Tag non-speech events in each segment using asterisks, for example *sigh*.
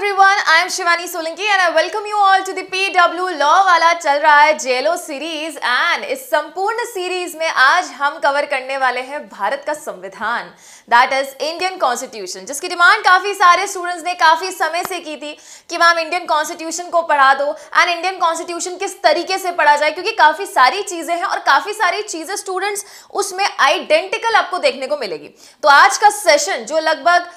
Everyone I am Shivani Solanki and I welcome you all to the PW law वाला चल रहा है जेलो सीरीज एंड इस संपूर्ण सीरीज में आज हम कवर करने वाले हैं भारत का संविधान दैट इज इंडियन कॉन्स्टिट्यूशन जिसकी डिमांड काफ़ी सारे स्टूडेंट्स ने काफ़ी समय से की थी कि मैम इंडियन कॉन्स्टिट्यूशन को पढ़ा दो एंड इंडियन कॉन्स्टिट्यूशन किस तरीके से पढ़ा जाए क्योंकि काफ़ी सारी चीज़ें हैं और काफ़ी सारी चीज़ें स्टूडेंट्स उसमें आइडेंटिकल आपको देखने को मिलेगी तो आज का सेशन जो लगभग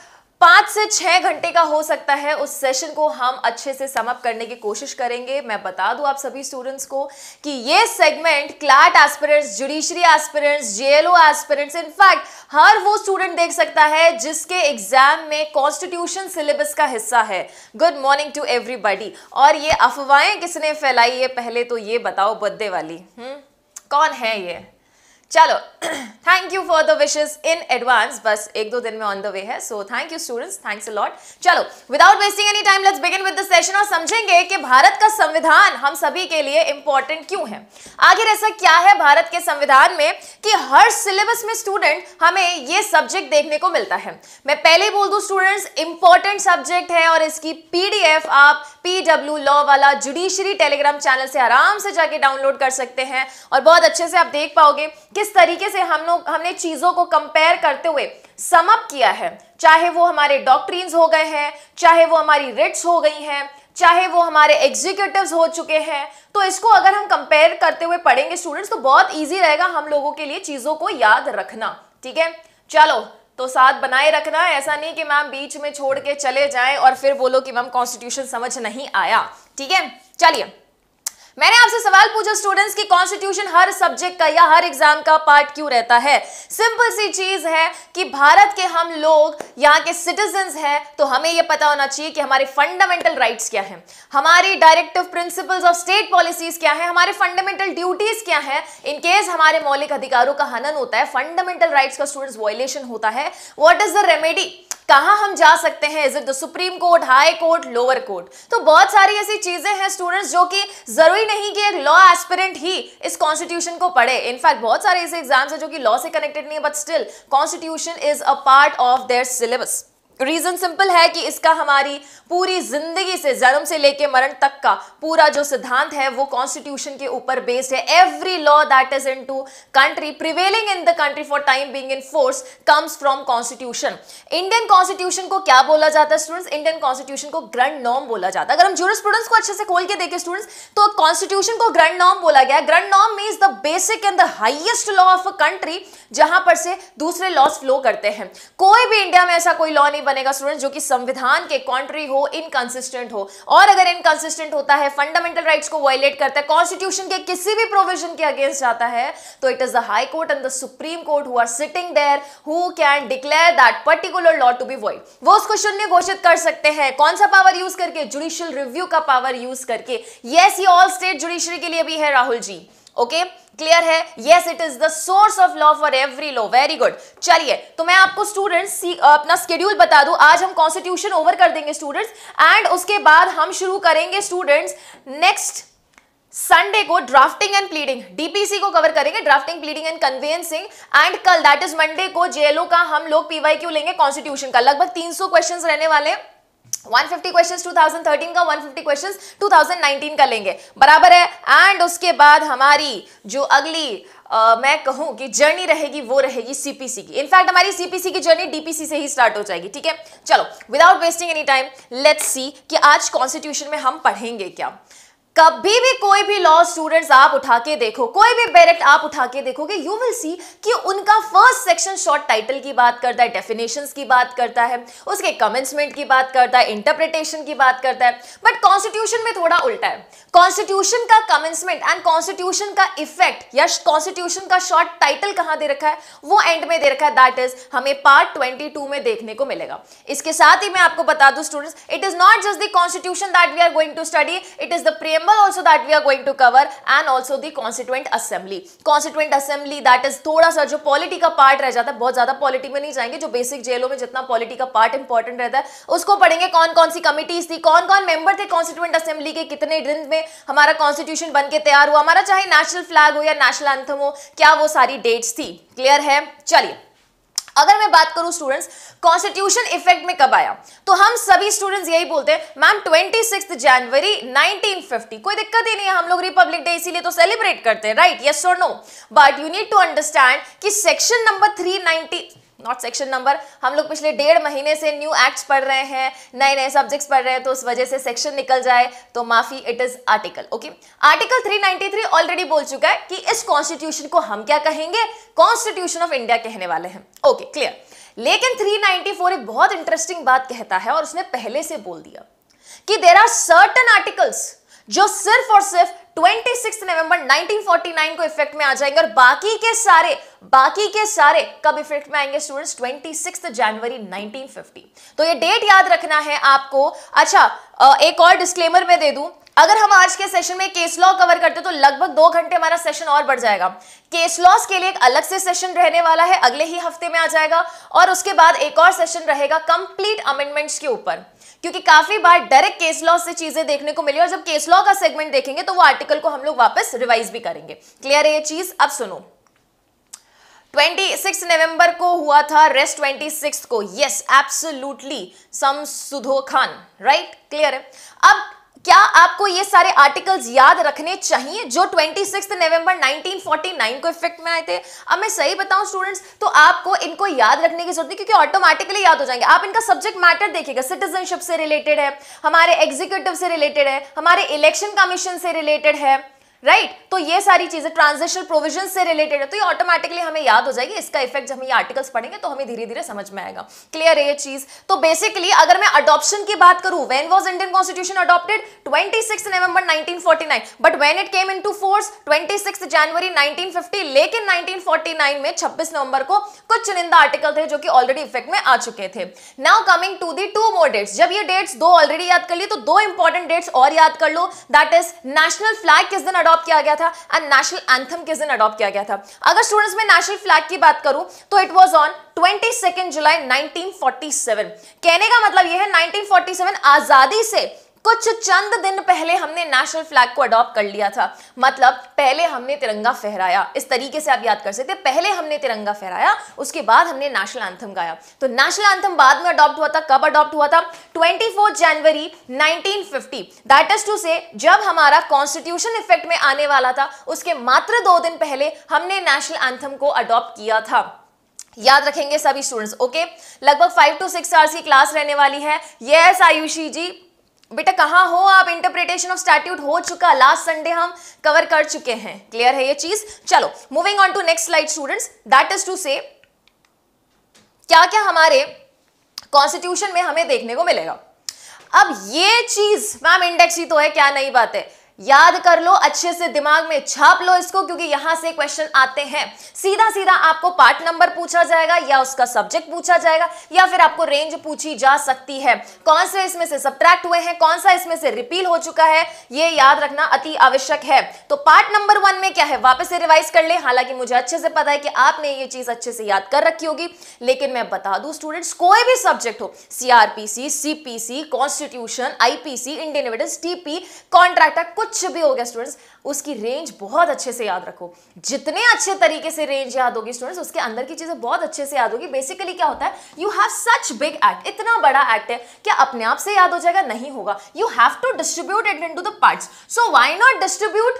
पाँच से छह घंटे का हो सकता है उस सेशन को हम अच्छे से समअप करने की कोशिश करेंगे मैं बता दूं आप सभी स्टूडेंट्स को कि ये segment CLAT aspirants judiciary aspirants JLO aspirants in fact हर वो स्टूडेंट देख सकता है जिसके एग्जाम में कॉन्स्टिट्यूशन सिलेबस का हिस्सा है गुड मॉर्निंग टू एवरीबॉडी और ये अफवाहें किसने फैलाई है पहले तो ये बताओ बद्दे वाली हम्म कौन है ये चलो thank you for the wishes in advance बस एक दो दिन में ऑन द वे है so thank you students thanks lot चलो without wasting any time let's begin with the session और समझेंगे कि भारत का संविधान हम सभी के लिए इंपॉर्टेंट क्यों है आखिर ऐसा क्या है भारत के संविधान में कि हर सिलेबस में स्टूडेंट हमें ये सब्जेक्ट देखने को मिलता है मैं पहले ही बोल दू स्टूडेंट्स इंपॉर्टेंट सब्जेक्ट है और इसकी पी आप पी लॉ वाला जुडिशरी टेलीग्राम चैनल से आराम से जाके डाउनलोड कर सकते हैं और बहुत अच्छे से आप देख पाओगे कि किस तरीके से हम लोग हमने चीजों को कंपेयर करते हुए समअप किया है चाहे वो हमारे डॉक्ट्रीन्स हो गए हैं चाहे वो हमारी रिट्स हो गई हैं चाहे वो हमारे एग्जीक्यूटिव हो चुके हैं तो इसको अगर हम कंपेयर करते हुए पढ़ेंगे स्टूडेंट्स तो बहुत ईजी रहेगा हम लोगों के लिए चीज़ों को याद रखना ठीक है चलो तो साथ बनाए रखना ऐसा नहीं कि मैम बीच में छोड़ के चले जाएं और फिर बोलो कि मैम कॉन्स्टिट्यूशन समझ नहीं आया ठीक है चलिए मैंने आपसे सवाल पूछा स्टूडेंट्स की कॉन्स्टिट्यूशन हर सब्जेक्ट का या हर एग्जाम का पार्ट क्यों रहता है सिंपल सी चीज है कि भारत के हम लोग यहाँ के सिटीजन हैं तो हमें यह पता होना चाहिए कि हमारे फंडामेंटल राइट्स क्या हैं हमारी directive principles of state policies क्या है हमारे फंडामेंटल ड्यूटीज क्या है इनकेस हमारे मौलिक अधिकारों का हनन होता है फंडामेंटल राइट्स का स्टूडेंट्स वॉयलेशन होता है वॉट इज द रेमेडी कहां हम जा सकते हैं is it the supreme court high court lower court तो बहुत सारी ऐसी चीजें हैं स्टूडेंट्स जो कि जरूरी नहीं कि एक लॉ एस्पिरेंट ही इस कॉन्स्टिट्यूशन को पढ़े इनफैक्ट बहुत सारे ऐसे एग्जाम्स हैं जो कि लॉ से कनेक्टेड नहीं है but still constitution is a part of their syllabus reason simple है कि इसका हमारी पूरी ज़िंदगी से जन्म से लेके मरण तक का पूरा जो सिद्धांत है वो कॉन्स्टिट्यूशन के ऊपर बेस्ड है every law that is in to country prevailing in the country for time being in force comes from constitution Indian constitution को क्या बोला जाता है स्टूडेंट्स इंडियन कॉन्स्टिट्यूशन को ग्रंड नॉम बोला जाता है अगर हम जूर स्टूडेंट्स को अच्छे से खोल के देखें स्टूडेंट्स तो कॉन्स्टिट्यूशन को ग्रंड नॉम बोला गया grundnorm means the basic and the highest law of a country जहां पर से दूसरे लॉस फ्लो करते हैं कोई भी इंडिया में ऐसा कोई लॉ नहीं नहीं बनेगा स्टूडेंट जो कि संविधान के कॉन्ट्री हो इनकंसिस्टेंट हो और अगर इनकंसिस्टेंट होता है फंडामेंटल राइट्स को वायलेट करता है कॉन्स्टिट्यूशन के किसी भी प्रोविजन के अगेंस्ट जाता है तो it is the high court and the supreme court who are sitting there who can declare that particular law to be void वो उसको शून्य घोषित कर सकते हैं कौन सा पावर यूज करके जुडिशियल रिव्यू का पावर यूज करके यस ये ऑल स्टेट जुडिशरी के लिए भी है Rahul ji okay okay? Clear है yes it is the source of law for every law very good चलिए तो मैं आपको स्टूडेंट्स अपना स्केड्यूल बता दूं आज हम कॉन्स्टिट्यूशन ओवर कर देंगे स्टूडेंट्स एंड उसके बाद हम शुरू करेंगे स्टूडेंट्स नेक्स्ट संडे को ड्राफ्टिंग एंड प्लीडिंग डीपीसी को कवर करेंगे drafting pleading and conveyancing and कल दैट इज मंडे को जेएलओ का हम लोग पीवाई लेंगे कॉन्स्टिट्यूशन का लगभग 300 क्वेश्चंस रहने वाले हैं 150 क्वेश्चंस 2013 का 150 क्वेश्चंस 2019 का लेंगे बराबर है एंड उसके बाद हमारी जो अगली Uh, मैं कहूं कि जर्नी रहेगी वो रहेगी सीपीसी की इनफैक्ट हमारी सीपीसी की जर्नी डीपीसी से ही स्टार्ट हो जाएगी ठीक है चलो without wasting any time let's see कि आज कॉन्स्टिट्यूशन में हम पढ़ेंगे क्या कभी भी कोई भी लॉ स्टूडेंट्स आप उठा के देखो कोई भी बैरेक्ट आप उठा के देखोगे यू विल सी कि उनका फर्स्ट सेक्शन शॉर्ट टाइटल की बात करता है डेफिनेशंस की बात करता है उसके कमेंसमेंट की बात करता है इंटरप्रिटेशन की बात करता है बट कॉन्स्टिट्यूशन में थोड़ा उल्टा है कॉन्स्टिट्यूशन का कमेंसमेंट एंड कॉन्स्टिट्यूशन का इफेक्ट या कॉन्स्टिट्यूशन का शॉर्ट टाइटल कहाँ दे रखा है वो एंड में दे रखा है दैट इज हमें पार्ट ट्वेंटी में देखने को मिलेगा इसके साथ ही मैं आपको बता दू students it is not just the constitution that we are going to study it is the preamble Bengal also that we are going to cover and also the constituent assembly constituent assembly that is थोड़ा सा जो polity का part रह जाता है बहुत ज्यादा polity में नहीं जाएंगे जो बेसिक जेलो में जितना पॉलिटी का पार्ट इंपॉर्टेंट रहता है उसको पढ़ेंगे कौन कौन सी कमिटीज थी कौन कौन मेंबर थे कॉन्स्टिट्यूंट असेंबली के कितने दिन में हमारा कॉन्स्टिट्यूशन बन के तैयार हुआ हमारा चाहे नेशनल फ्लैग हो या नेशनल एंथम हो क्या वो सारी डेट्स थी क्लियर है चलिए अगर मैं बात करूं स्टूडेंट्स कॉन्स्टिट्यूशन इफेक्ट में कब आया तो हम सभी स्टूडेंट्स यही बोलते हैं मैम ट्वेंटी सिक्स जनवरी 1950 कोई दिक्कत ही नहीं है हम लोग रिपब्लिक डे इसीलिए तो सेलिब्रेट करते हैं राइट यस और no but you need to understand कि section number 390 not section number हम लोग पिछले डेढ़ महीने से न्यू एक्ट्स पढ़ रहे हैं नए नए सब्जेक्ट्स पढ़ रहे हैं तो उस वजह से सेक्शन निकल जाए तो माफी it is article okay article 393 already बोल चुका है कि इस कॉन्स्टिट्यूशन को हम क्या कहेंगे कॉन्स्टिट्यूशन ऑफ इंडिया कहने वाले हैं ओके okay, क्लियर लेकिन 394 एक बहुत इंटरेस्टिंग बात कहता है और उसने पहले से बोल दिया कि देर आर सर्टन आर्टिकल्स जो सिर्फ और सिर्फ 26 नवंबर 1949 को इफेक्ट में आ जाएंगे और बाकी के सारे बाकी के सारे कब इफेक्ट में आएंगे स्टूडेंट्स 26 जनवरी 1950 तो ये डेट याद रखना है आपको अच्छा एक और डिस्क्लेमर मैं दे दूं अगर हम आज के सेशन में केस लॉ कवर करते तो लगभग दो घंटे हमारा सेशन और बढ़ जाएगा केस लॉस के लिए एक अलग से सेशन रहने वाला है अगले ही हफ्ते में आ जाएगा और उसके बाद एक और सेशन रहेगा कंप्लीट अमेंडमेंट्स के ऊपर क्योंकि काफी बार डायरेक्ट केस लॉ से चीजें देखने को मिली और जब केस लॉ का सेगमेंट देखेंगे तो वो आर्टिकल को हम लोग वापस रिवाइज भी करेंगे क्लियर है ये चीज अब सुनो 26 नवंबर को हुआ था रेस्ट 26 को यस एब्सोल्युटली सम सुधो खान राइट क्लियर है अब क्या आपको ये सारे आर्टिकल्स याद रखने चाहिए जो 26 नवंबर 1949 को इफेक्ट में आए थे अब मैं सही बताऊं स्टूडेंट्स तो आपको इनको याद रखने की जरूरत नहीं क्योंकि ऑटोमेटिकली याद हो जाएंगे आप इनका सब्जेक्ट मैटर देखिएगा सिटीजनशिप से रिलेटेड है हमारे एग्जीक्यूटिव से रिलेटेड है हमारे इलेक्शन कमीशन से रिलेटेड है राइट right? तो ये सारी चीजें ट्रांजिशनल प्रोविजन से रिलेटेड है तो ये ऑटोमेटिकली हमें याद हो जाएगी इसका इफेक्ट जब हम ये आर्टिकल्स पढ़ेंगे तो हमें धीरे धीरे समझ में आएगा क्लियर है ये चीज तो बेसिकली अगर मैं अडॉप्शन की बात करूं when was Indian constitution adopted 26 November 1949 but when it came into force 26 जनवरी 1950 लेकिन 1949 में 26 नवंबर को कुछ चुनिंदा आर्टिकल थे जो कि ऑलरेडी इफेक्ट में आ चुके थे now coming to the two more dates जब ये डेट्स दो ऑलरेडी याद कर लिए तो दो इंपॉर्टेंट डेट्स और याद कर लो दैट इज नेशनल फ्लैग किस दिन अडॉप्ट अडॉप्ट किया गया था एंड नेशनल एंथम किस दिन अडॉप्ट किया गया था अगर स्टूडेंट्स में नेशनल फ्लैग की बात करूं तो it was on twenty July 1947 कहने का मतलब यह है 1947 आजादी से कुछ चंद दिन पहले हमने नेशनल फ्लैग को अडॉप्ट कर लिया था मतलब पहले हमने तिरंगा फहराया इस तरीके से आप याद कर सकते पहले हमने तिरंगा फहराया उसके बाद हमने नेशनल एंथम गाया तो नेशनल एंथम बाद में अडॉप्ट हुआ था कब अडॉप्ट हुआ था 24 जनवरी 1950 दैट इज टू से जब हमारा कॉन्स्टिट्यूशन इफेक्ट में आने वाला था उसके मात्र दो दिन पहले हमने नेशनल एंथम को अडॉप्ट किया था याद रखेंगे सभी स्टूडेंट्स ओके लगभग फाइव टू सिक्स आवर्स की क्लास रहने वाली है यस आयुषी जी बेटा कहाँ हो आप इंटरप्रिटेशन ऑफ स्टैट्यूट हो चुका लास्ट संडे हम कवर कर चुके हैं क्लियर है ये चीज चलो moving on to next slide students that is to say क्या क्या हमारे कॉन्स्टिट्यूशन में हमें देखने को मिलेगा अब ये चीज मैम इंडेक्स ही तो है क्या नई बात है याद कर लो अच्छे से दिमाग में छाप लो इसको क्योंकि यहां से क्वेश्चन आते हैं सीधा सीधा आपको पार्ट नंबर पूछा जाएगा या उसका सब्जेक्ट पूछा जाएगा या फिर आपको रेंज पूछी जा सकती है कौन से इसमें से सब्ट्रैक्ट हुए हैं कौन सा इसमें से रिपील हो चुका है ये याद रखना अति आवश्यक है तो पार्ट नंबर वन में क्या है वापस से रिवाइज कर ले हालांकि मुझे अच्छे से पता है कि आपने ये चीज अच्छे से याद कर रखी होगी लेकिन मैं बता दू स्टूडेंट्स कोई भी सब्जेक्ट हो CrPC CPC constitution IPC Indian evidence TP contract कुछ भी हो गया स्टूडेंट्स उसकी रेंज बहुत अच्छे से याद रखो जितने अच्छे तरीके से रेंज याद होगी स्टूडेंट्स उसके अंदर की चीज़ें बहुत अच्छे से याद होगी बेसिकली क्या होता है you have such big act इतना बड़ा एक्ट है क्या अपने आप से याद हो जाएगा नहीं होगा you have to distribute it into the part so why not distribute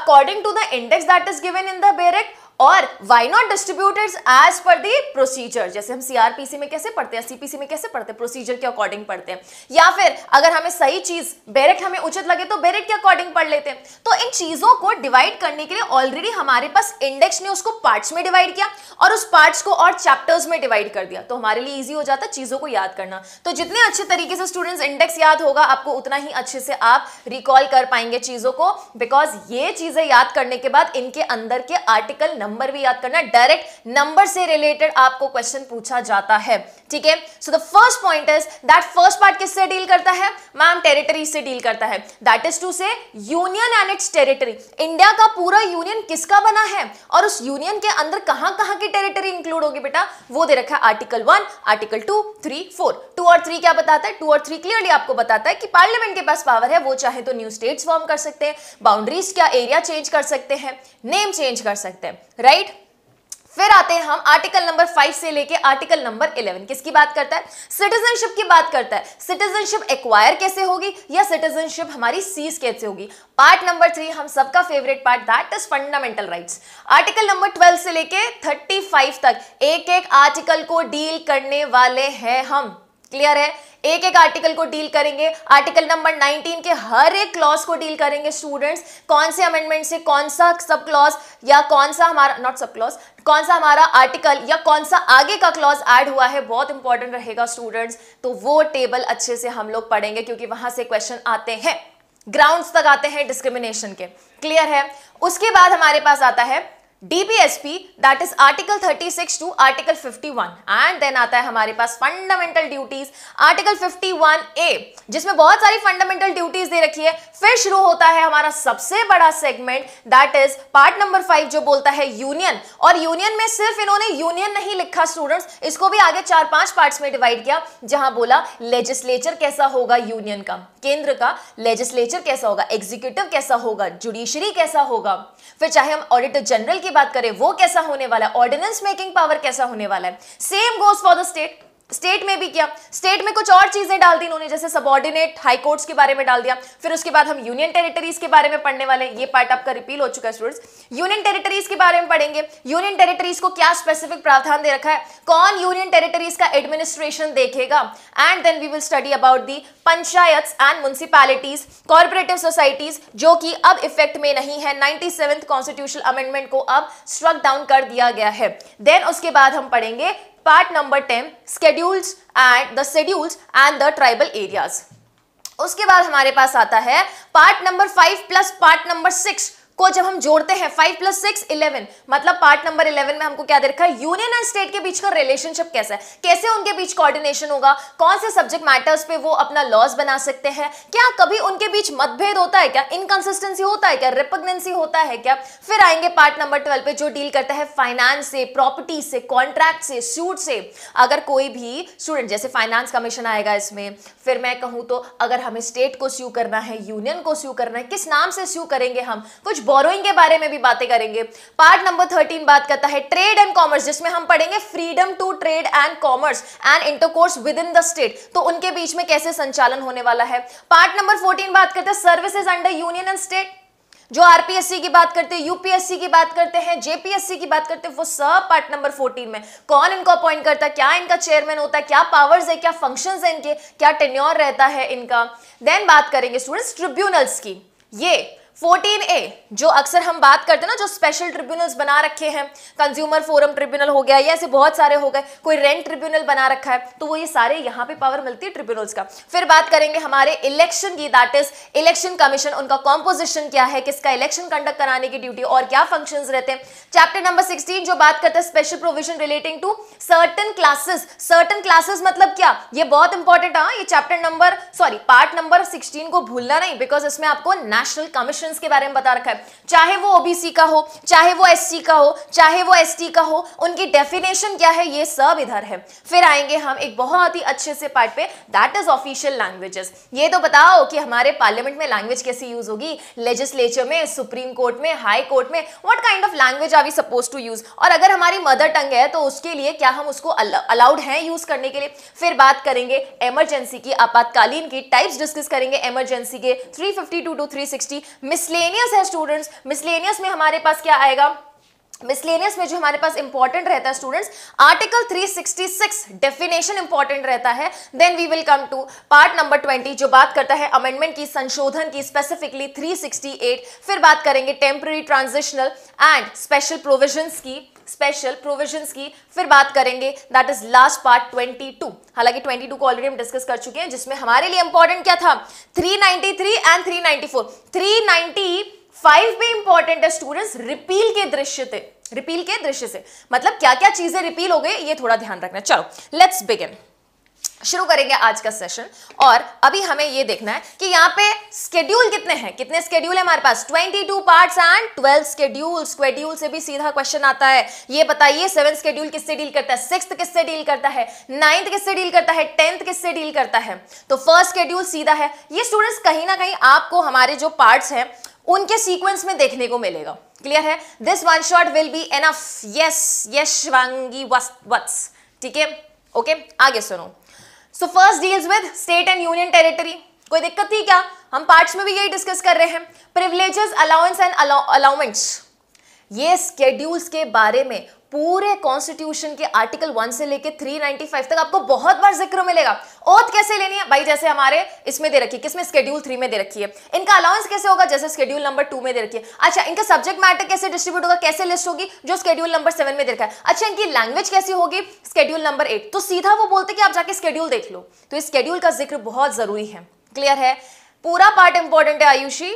according to the index that is given in the bare act और why not distributed as per the procedure जैसे हम सीआरपीसी में कैसे पढ़ते हैं CPC में कैसे पढ़ते हैं प्रोसीजर के अकॉर्डिंग पढ़ते हैं या फिर अगर हमें सही चीज बेरेट हमें उचित लगे तो बेरेट के अकॉर्डिंग पढ़ लेते हैं तो इन चीजों को डिवाइड करने के लिए ऑलरेडी हमारे पास इंडेक्स ने उसको पार्ट्स में डिवाइड किया और उस पार्ट्स को और चैप्टर्स में डिवाइड कर दिया तो हमारे लिए ईजी हो जाता है चीजों को याद करना तो जितने अच्छे तरीके से स्टूडेंट्स इंडेक्स याद होगा आपको उतना ही अच्छे से आप रिकॉल कर पाएंगे चीजों को बिकॉज ये चीजें याद करने के बाद इनके अंदर के आर्टिकल नंबर भी याद करना डायरेक्ट नंबर से रिलेटेड आपको क्वेश्चन पूछा जाता है ठीक है so the first point is that first part किससे डील करता है मैम टेरिटरी से डील करता है that is to say union and its territory India का पूरा यूनियन किसका बना है और उस यूनियन के अंदर कहां कहां की टेरिटरी इंक्लूड होगी बेटा वो दे रखा है article one article two three four two और थ्री क्या बताता है टू और थ्री क्लियरली आपको बताता है कि पार्लियामेंट के पास पावर है वो चाहे तो न्यू स्टेट्स फॉर्म कर सकते हैं बाउंड्रीज क्या एरिया चेंज कर सकते हैं नेम चेंज कर सकते हैं राइट फिर आते हैं हम आर्टिकल नंबर फाइव से लेके आर्टिकल नंबर इलेवन किसकी बात करता है सिटीजनशिप की बात करता है सिटीजनशिप एक्वायर कैसे होगी या सिटीजनशिप हमारी सीज कैसे होगी पार्ट नंबर थ्री हम सबका favourite part that is fundamental rights article number twelve से लेके थर्टी फाइव तक एक एक आर्टिकल को डील करने वाले हैं हम क्लियर है एक एक आर्टिकल को डील करेंगे आर्टिकल नंबर 19 के हर एक क्लॉज को डील करेंगे स्टूडेंट्स कौन से अमेंडमेंट से कौन सा सब क्लॉज या कौन सा हमारा नॉट सब क्लॉज कौन सा हमारा आर्टिकल या कौन सा आगे का क्लॉज ऐड हुआ है बहुत इंपॉर्टेंट रहेगा स्टूडेंट्स तो वो टेबल अच्छे से हम लोग पढ़ेंगे क्योंकि वहां से क्वेश्चन आते हैं ग्राउंड तक आते हैं डिस्क्रिमिनेशन के क्लियर है उसके बाद हमारे पास आता है DBSP that is Article 36 to Article 51 and then आता है हमारे पास fundamental duties Article 51 जिसमें बहुत सारी fundamental duties दे रखी है फिर शुरू होता है हमारा सबसे बड़ा segment that is part number five जो बोलता है यूनियन और यूनियन में सिर्फ इन्होंने यूनियन नहीं लिखा स्टूडेंट्स इसको भी आगे चार पांच parts में डिवाइड किया जहां बोला लेजिस्लेचर कैसा होगा यूनियन का केंद्र का लेजिस्लेचर कैसा होगा एग्जीक्यूटिव कैसा होगा जुडिशरी कैसा होगा फिर चाहे हम ऑडिटर जनरल की बात करें वो कैसा होने वाला है ऑर्डिनेंस मेकिंग पावर कैसा होने वाला है same goes for the state state में भी किया स्टेट में कुछ और चीजें डाल दी इन्होंने जैसे सबॉर्डिनेट हाई कोर्ट्स के बारे में डाल दिया फिर उसके बाद हम यूनियन टेरिटरीज के बारे में पढ़ने वाले ये पार्ट आपका रिपील हो चुका है स्टूडेंट्स यूनियन टेरिटरीज के बारे में पढ़ेंगे यूनियन टेरिटरीज को क्या स्पेसिफिक प्रावधान दे रखा है कौन यूनियन टेरिटरीज का एडमिनिस्ट्रेशन देखेगा and then we will study about the panchayat and municipalities cooperative societies जो कि अब इफेक्ट में नहीं है नाइनटी सेवेंथ कॉन्स्टिट्यूशन अमेंडमेंट को अब स्ट्रक डाउन कर दिया गया है देन उसके बाद हम पढ़ेंगे part number ten schedules and the schedules and the tribal areas उसके बाद हमारे पास आता है part number five plus part number six को जब हम जोड़ते हैं फाइव प्लस सिक्स इलेवन मतलब पार्ट नंबर इलेवन में हमको क्या दे रखा है यूनियन एंड स्टेट के बीच का रिलेशनशिप कैसा है कैसे उनके बीच कोऑर्डिनेशन होगा कौन से सब्जेक्ट मैटर्स पे वो अपना लॉज बना सकते हैं क्या कभी उनके बीच मतभेद होता है क्या इनकन्सिस्टेंसी होता है क्या रिपग्नेंसी होता है क्या फिर आएंगे पार्ट नंबर ट्वेल्व पे जो डील करता है फाइनेंस से प्रॉपर्टी से कॉन्ट्रैक्ट से सूट से अगर कोई भी स्टूडेंट जैसे फाइनेंस कमीशन आएगा इसमें फिर मैं कहूँ तो अगर हमें स्टेट को स्यू करना है यूनियन को स्यू करना है किस नाम से स्यू करेंगे हम कुछ बोरोइंग के बारे में भी बातें करेंगे पार्ट नंबर थर्टीन बात करता है ट्रेड एंड कॉमर्स जिसमें हम पढ़ेंगे freedom to trade and commerce and intercourse within the state तो उनके बीच में कैसे संचालन होने वाला है पार्ट नंबर फोर्टीन बात करते हैं services under union and state जो आरपीएससी की बात करते हैं यूपीएससी की बात करते हैं जेपीएससी की बात करते हैं वो सब पार्ट नंबर 14 में कौन इनको अपॉइंट करता है क्या इनका चेयरमैन होता है क्या पावर्स है क्या फंक्शंस है इनके क्या टेन्योर रहता है इनका देन बात करेंगे स्टूडेंट्स ट्रिब्यूनल्स की ये फोर्टीन ए जो अक्सर हम बात करते हैं ना जो स्पेशल ट्रिब्यूनल्स बना रखे हैं कंज्यूमर फोरम ट्रिब्यूनल हो गया या ऐसे बहुत सारे हो गए कोई रेंट ट्रिब्यूनल बना रखा है तो वो ये सारे यहाँ पे पावर मिलती है ट्रिब्यूनल्स का फिर बात करेंगे हमारे इलेक्शन की दैट इज इलेक्शन कमीशन उनका कॉम्पोजिशन क्या है किसका इलेक्शन कंडक्ट कराने की ड्यूटी और क्या फंक्शन रहते हैं चैप्टर नंबर सिक्सटीन जो बात करते हैं special provision relating to certain classes certain classes मतलब क्या ये बहुत इंपॉर्टेंट है हाँ, ये chapter number sorry part number sixteen को भूलना नहीं बिकॉज इसमें आपको नेशनल कमीशन ऑप्शन के बारे में बता रखा है चाहे वो ओबीसी का हो चाहे वो एस का हो चाहे वो एस का हो उनकी डेफिनेशन क्या है ये सब इधर है फिर आएंगे हम एक बहुत ही अच्छे से पार्ट पे दैट इज ऑफिशियल लैंग्वेजेस ये तो बताओ कि हमारे पार्लियामेंट में लैंग्वेज कैसी यूज होगी लेजिस्लेचर में सुप्रीम कोर्ट में हाई कोर्ट में what kind of language are we suppose to use और अगर हमारी मदर टंग है तो उसके लिए क्या हम उसको अलाउड हैं यूज करने के लिए फिर बात करेंगे एमरजेंसी की आपातकालीन की टाइप्स डिस्कस करेंगे एमरजेंसी के three fifty two to three miscellaneous है स्टूडेंट्स मिसलेनियस में हमारे पास क्या आएगा मिसलेनियस में जो हमारे पास इंपॉर्टेंट रहता है स्टूडेंट्स आर्टिकल 366 डेफिनेशन इंपॉर्टेंट रहता है then we will come to part number 20 जो बात करता है अमेंडमेंट की संशोधन की स्पेसिफिकली 368 फिर बात करेंगे temporary transitional and special provisions की स्पेशल प्रोविजंस की फिर बात करेंगे दैट इज लास्ट पार्ट 22 हालांकि 22 को ऑलरेडी हम डिस्कस कर चुके हैं जिसमें हमारे लिए इंपॉर्टेंट क्या था 393 एंड 394 395 भी इंपॉर्टेंट है स्टूडेंट्स रिपील के दृश्य थे रिपील के दृश्य से मतलब क्या क्या चीजें रिपील हो गई ये थोड़ा ध्यान रखना चलो लेट्स बिगिन शुरू करेंगे आज का सेशन और अभी हमें ये देखना है कि यहाँ पे स्केड्यूल कितने हैं कितने स्केड्यूल है हमारे पास 22 पार्ट्स एंड 12 स्केड्यूल स्केड्यूल से भी सीधा क्वेश्चन आता है ये बताइए सेवन स्केड्यूल किससे डील करता है सिक्स किससे डील करता है नाइन्थ किससे डील करता है टेंथ किससे डील करता है तो फर्स्ट स्केड्यूल सीधा है ये स्टूडेंट्स कहीं ना कहीं आपको हमारे जो पार्ट्स हैं उनके सीक्वेंस में देखने को मिलेगा क्लियर है this one shot will be enough yes Yashwangi वस्त ठीक है ओके आगे सुनो so first deals with state and union territory कोई दिक्कत थी क्या हम पार्ट्स में भी यही डिस्कस कर रहे हैं प्रिविलेजेस अलाउंस एंड अलाउमेंट्स ये स्केड्यूल्स के बारे में पूरे कॉन्स्टिट्यूशन के आर्टिकल वन से लेके 395 तक आपको बहुत बार जिक्र मिलेगा ओथ कैसे लेनी है भाई जैसे हमारे इसमें दे रखी है किसमें स्केड्यूल थ्री में दे रखी है इनका अलाउंस कैसे होगा जैसे स्केड्यूल नंबर टू में दे रखी है अच्छा इनका सब्जेक्ट मैटर कैसे डिस्ट्रीब्यूट होगा कैसे लिस्ट होगी जो स्केड्यूल नंबर सेवन में दे रखा है अच्छा इनकी लैंग्वेज कैसी होगी स्केड्यूल नंबर एट तो सीधा वो बोलते कि आप जाके स्केड्यूल देख लो तो इस स्केड्यूल का जिक्र बहुत जरूरी है क्लियर है पूरा पार्ट इंपॉर्टेंट है आयुषी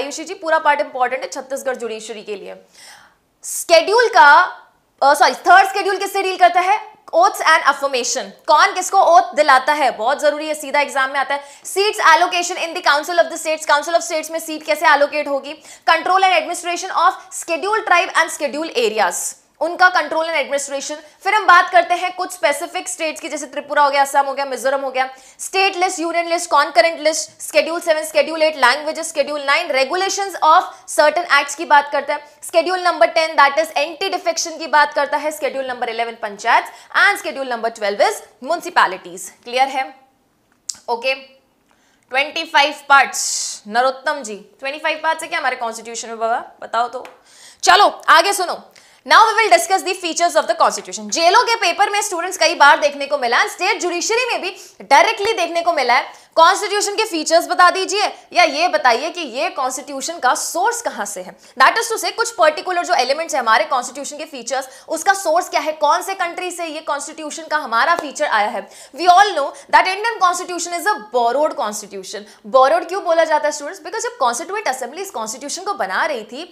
आयुषी जी पूरा पार्ट इंपॉर्टेंट है छत्तीसगढ़ जुडिशरी के लिए स्केड्यूल का सॉरी थर्ड स्केड्यूल किससे डील करता है ओथ्स एंड अफॉर्मेशन कौन किसको ओथ दिलाता है बहुत जरूरी है सीधा एग्जाम में आता है seats allocation in the council of the states council of states में सीट कैसे एलोकेट होगी control and administration of schedule tribe and schedule areas उनका कंट्रोल एंड एडमिनिस्ट्रेशन फिर हम बात करते हैं कुछ स्पेसिफिक स्टेट्स की जैसे त्रिपुरा हो गया असम हो गया मिजोरम हो गया state list union list concurrent list schedule seven schedule eight languages schedule nine regulation of certain acts की बात करते हैं schedule number ten that is anti defection की बात करता है schedule number eleven panchayat and schedule number twelve is municipalities clear है okay twenty five parts Narottam ji five parts है क्या हमारे कॉन्स्टिट्यूशन में बाबा बताओ तो चलो आगे सुनो now we will discuss the features of the constitution जेलों के पेपर में स्टूडेंट्स कई बार देखने को मिला स्टेट जुडिशरी में भी डायरेक्टली देखने को मिला है कॉन्स्टिट्यूशन के फीचर्स बता दीजिए या ये बताइए कि ये कॉन्स्टिट्यूशन का सोर्स कहां से है दैट इज टू से कुछ पर्टिकुलर जो एलिमेंट्स है हमारे कॉन्स्टिट्यूशन के फीचर्स उसका सोर्स क्या है कौन से कंट्री से ये कॉन्स्टिट्यूशन का हमारा फीचर आया है we all know that Indian constitution is a borrowed constitution borrowed क्यों बोला जाता है स्टूडेंट्स बिकॉज जब कॉन्स्टिट्यूट असेंबली इस कॉन्स्टिट्यूशन को बना रही थी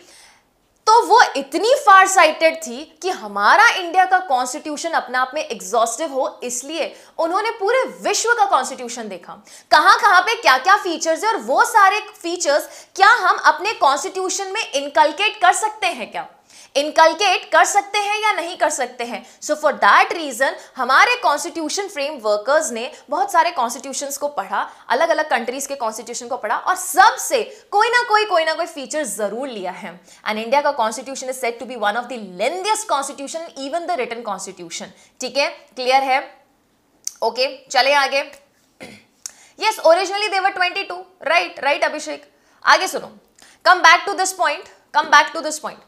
तो वो इतनी फार साइटेड थी कि हमारा इंडिया का कॉन्स्टिट्यूशन अपने आप में एग्जॉस्टिव हो इसलिए उन्होंने पूरे विश्व का कॉन्स्टिट्यूशन देखा कहां कहां पे क्या क्या फीचर्स है और वो सारे फीचर्स क्या हम अपने कॉन्स्टिट्यूशन में इनकलकेट कर सकते हैं क्या इनकलकेट कर सकते हैं या नहीं कर सकते हैं सो फॉर दैट रीज़न हमारे कॉन्स्टिट्यूशन फ्रेम वर्कर्स ने बहुत सारे कॉन्स्टिट्यूशन को पढ़ा अलग अलग कंट्रीज के कॉन्स्टिट्यूशन को पढ़ा और सबसे कोई ना कोई कोई ना कोई फीचर जरूर लिया है एंड इंडिया का constitution is set to be one of the constitution even the written constitution ठीक है क्लियर है ओके okay, चले आगे yes originally there were twenty two right right Abhishek आगे सुनो come back to this point come back to this point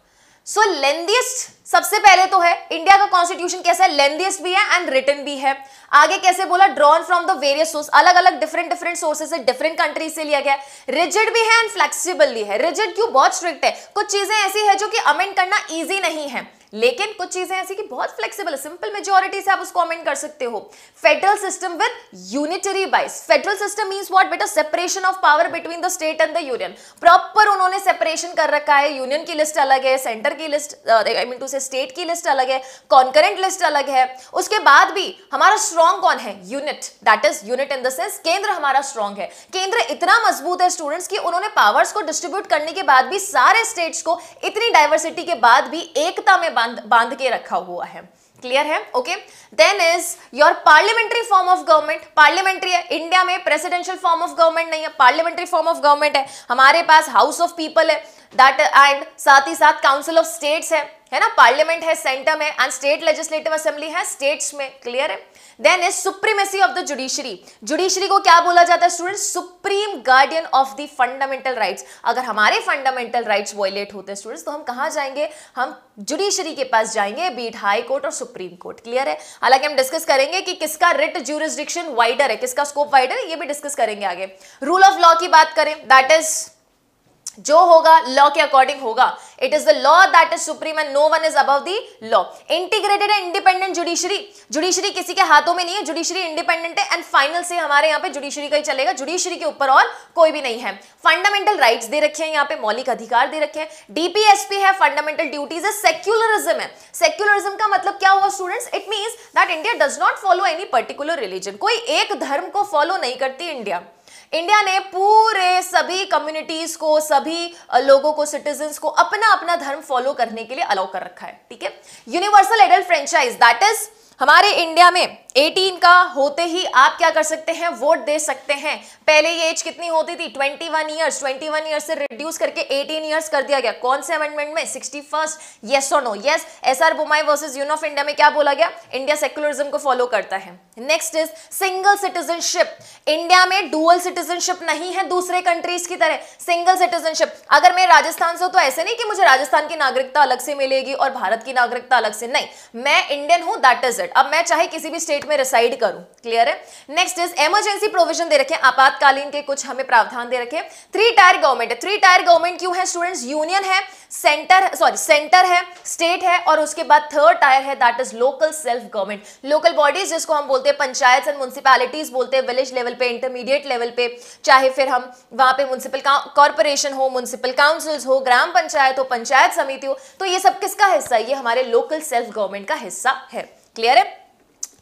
so lengthiest सबसे पहले तो है इंडिया का कॉन्स्टिट्यूशन कैसा है लेंदियस्ट भी है एंड रिटर्न भी है आगे कैसे बोला drawn from the various source अलग अलग डिफरेंट डिफरेंट सोर्सेस से डिफरेंट कंट्रीज से लिया गया रिजिड भी है एंड फ्लेक्सिबल भी है रिजिड क्यों बहुत स्ट्रिक्ट है कुछ चीजें ऐसी है जो कि अमेंड करना ईजी नहीं है लेकिन कुछ चीजें ऐसी कि बहुत फ्लेक्सिबल है सिंपल मेजोरिटी से आप उसको अमेंड कर सकते हो federal system with unitary bias federal system means what बेटा separation of power between the state and the union proper उन्होंने सेपरेशन कर रखा है यूनियन की लिस्ट अलग है सेंटर की लिस्ट आई मीन टू से स्टेट की लिस्ट अलग है कॉन्करेंट लिस्ट अलग है उसके बाद भी हमारा स्ट्रॉन्ग कौन है unit that is unit in the sense केंद्र हमारा स्ट्रॉन्ग है केंद्र इतना मजबूत है स्टूडेंट्स की उन्होंने पावर्स को डिस्ट्रीब्यूट करने के बाद भी सारे स्टेट्स को इतनी डाइवर्सिटी के बाद भी एकता में बांध बांध के रखा हुआ है क्लियर है okay then is your parliamentary form of government parliamentary है इंडिया में प्रेसिडेंशियल फॉर्म ऑफ गवर्नमेंट नहीं है पार्लियामेंट्री फॉर्म ऑफ गवर्नमेंट है हमारे पास हाउस ऑफ पीपल है दैट एंड साथ ही साथ काउंसिल ऑफ स्टेट्स है है ना पार्लियामेंट है सेंटर में एंड स्टेट लेजिस्लेटिव असेंबली है स्टेट्स में क्लियर है then is supremacy of the judiciary judiciary को क्या बोला जाता है student supreme guardian of the fundamental rights अगर हमारे फंडामेंटल राइट्स वॉयलेट होते हैं स्टूडेंट्स तो हम कहाँ जाएंगे हम जुडिशरी के पास जाएंगे बीट हाई कोर्ट और सुप्रीम कोर्ट क्लियर है हालांकि हम डिस्कस करेंगे कि किसका रिट ज्यूरिस्डिक्शन वाइडर है किसका स्कोप वाइडर है ये भी डिस्कस करेंगे आगे रूल ऑफ लॉ की बात करें दैट इज जो होगा लॉ के अकॉर्डिंग होगा it is the law that is supreme and no one is above the law integrated and independent judiciary judiciary किसी के हाथों में नहीं है जुडिशरी इंडिपेंडेंट है एंड फाइनल से हमारे यहाँ पे जुडिशरी का ही चलेगा जुडिशरी के ऊपर और कोई भी नहीं है फंडामेंटल राइट दे रखे हैं यहाँ पे मौलिक अधिकार दे रखे हैं डीपीएसपी है फंडामेंटल ड्यूटीज है सेक्युलरिज्म है सेक्युलरिज्म का मतलब क्या हुआ students it means that India does not follow any particular religion कोई एक धर्म को फॉलो नहीं करती इंडिया इंडिया ने पूरे सभी कम्युनिटीज को सभी लोगों को सिटीजन को अपना अपना धर्म फॉलो करने के लिए अलाउ कर रखा है ठीक है universal adult franchise that is हमारे इंडिया में 18 का होते ही आप क्या कर सकते हैं वोट दे सकते हैं पहले ये एज कितनी होती थी 21 इयर्स 21 इयर्स से रिड्यूस करके 18 इयर्स कर दिया गया कौन से अमेंडमेंट में सिक्सटी फर्स्ट येस और no yes S R Bommai versus union of India में क्या बोला गया इंडिया सेक्युलरिज्म को फॉलो करता है next is single citizenship India में डुअल सिटीजनशिप नहीं है दूसरे कंट्रीज की तरह सिंगल सिटीजनशिप अगर मैं राजस्थान से हूं तो ऐसे नहीं कि मुझे राजस्थान की नागरिकता अलग से मिलेगी और भारत की नागरिकता अलग से नहीं मैं इंडियन हूं दैट इज इट अब मैं चाहे किसी भी स्टेट મે રિવાઇડ કરું ક્લિયર હે નેક્સ્ટ ઇસ એમર્જન્સી પ્રોવિઝન દે રખે હે આપતકાલીન કે કુછ હમે પ્રાવધાન દે રખે હે three tier government three tier government ક્યુ હે સ્ટુડન્ટ્સ યુનિયન હે સેન્ટર સોરી સેન્ટર હે સ્ટેટ હે ઓર ઉસકે બાદ થર્ડ ટાયર હે that is local self government local bodies जिसको हम बोलते पंचायत एंड म्युनिसिपैलिटीज बोलते વિલેજ લેવલ પે ઇન્ટરમીડિયેટ લેવલ પે ચાહે ફિર હમ વાહ પે મ्युनिसिपल કોર્પોરેશન હો મ्युनिसिपल કાઉન્સિલ્સ હો ગ્રામ પંચાયત હો પંચાયત સમિતિઓ તો યે સબ કિસકા હિસ્સા હે યે હમારે લોકલ સેલ્ફ ગવર્નમેન્ટ કા હિસ્સા હે ક્લિયર હે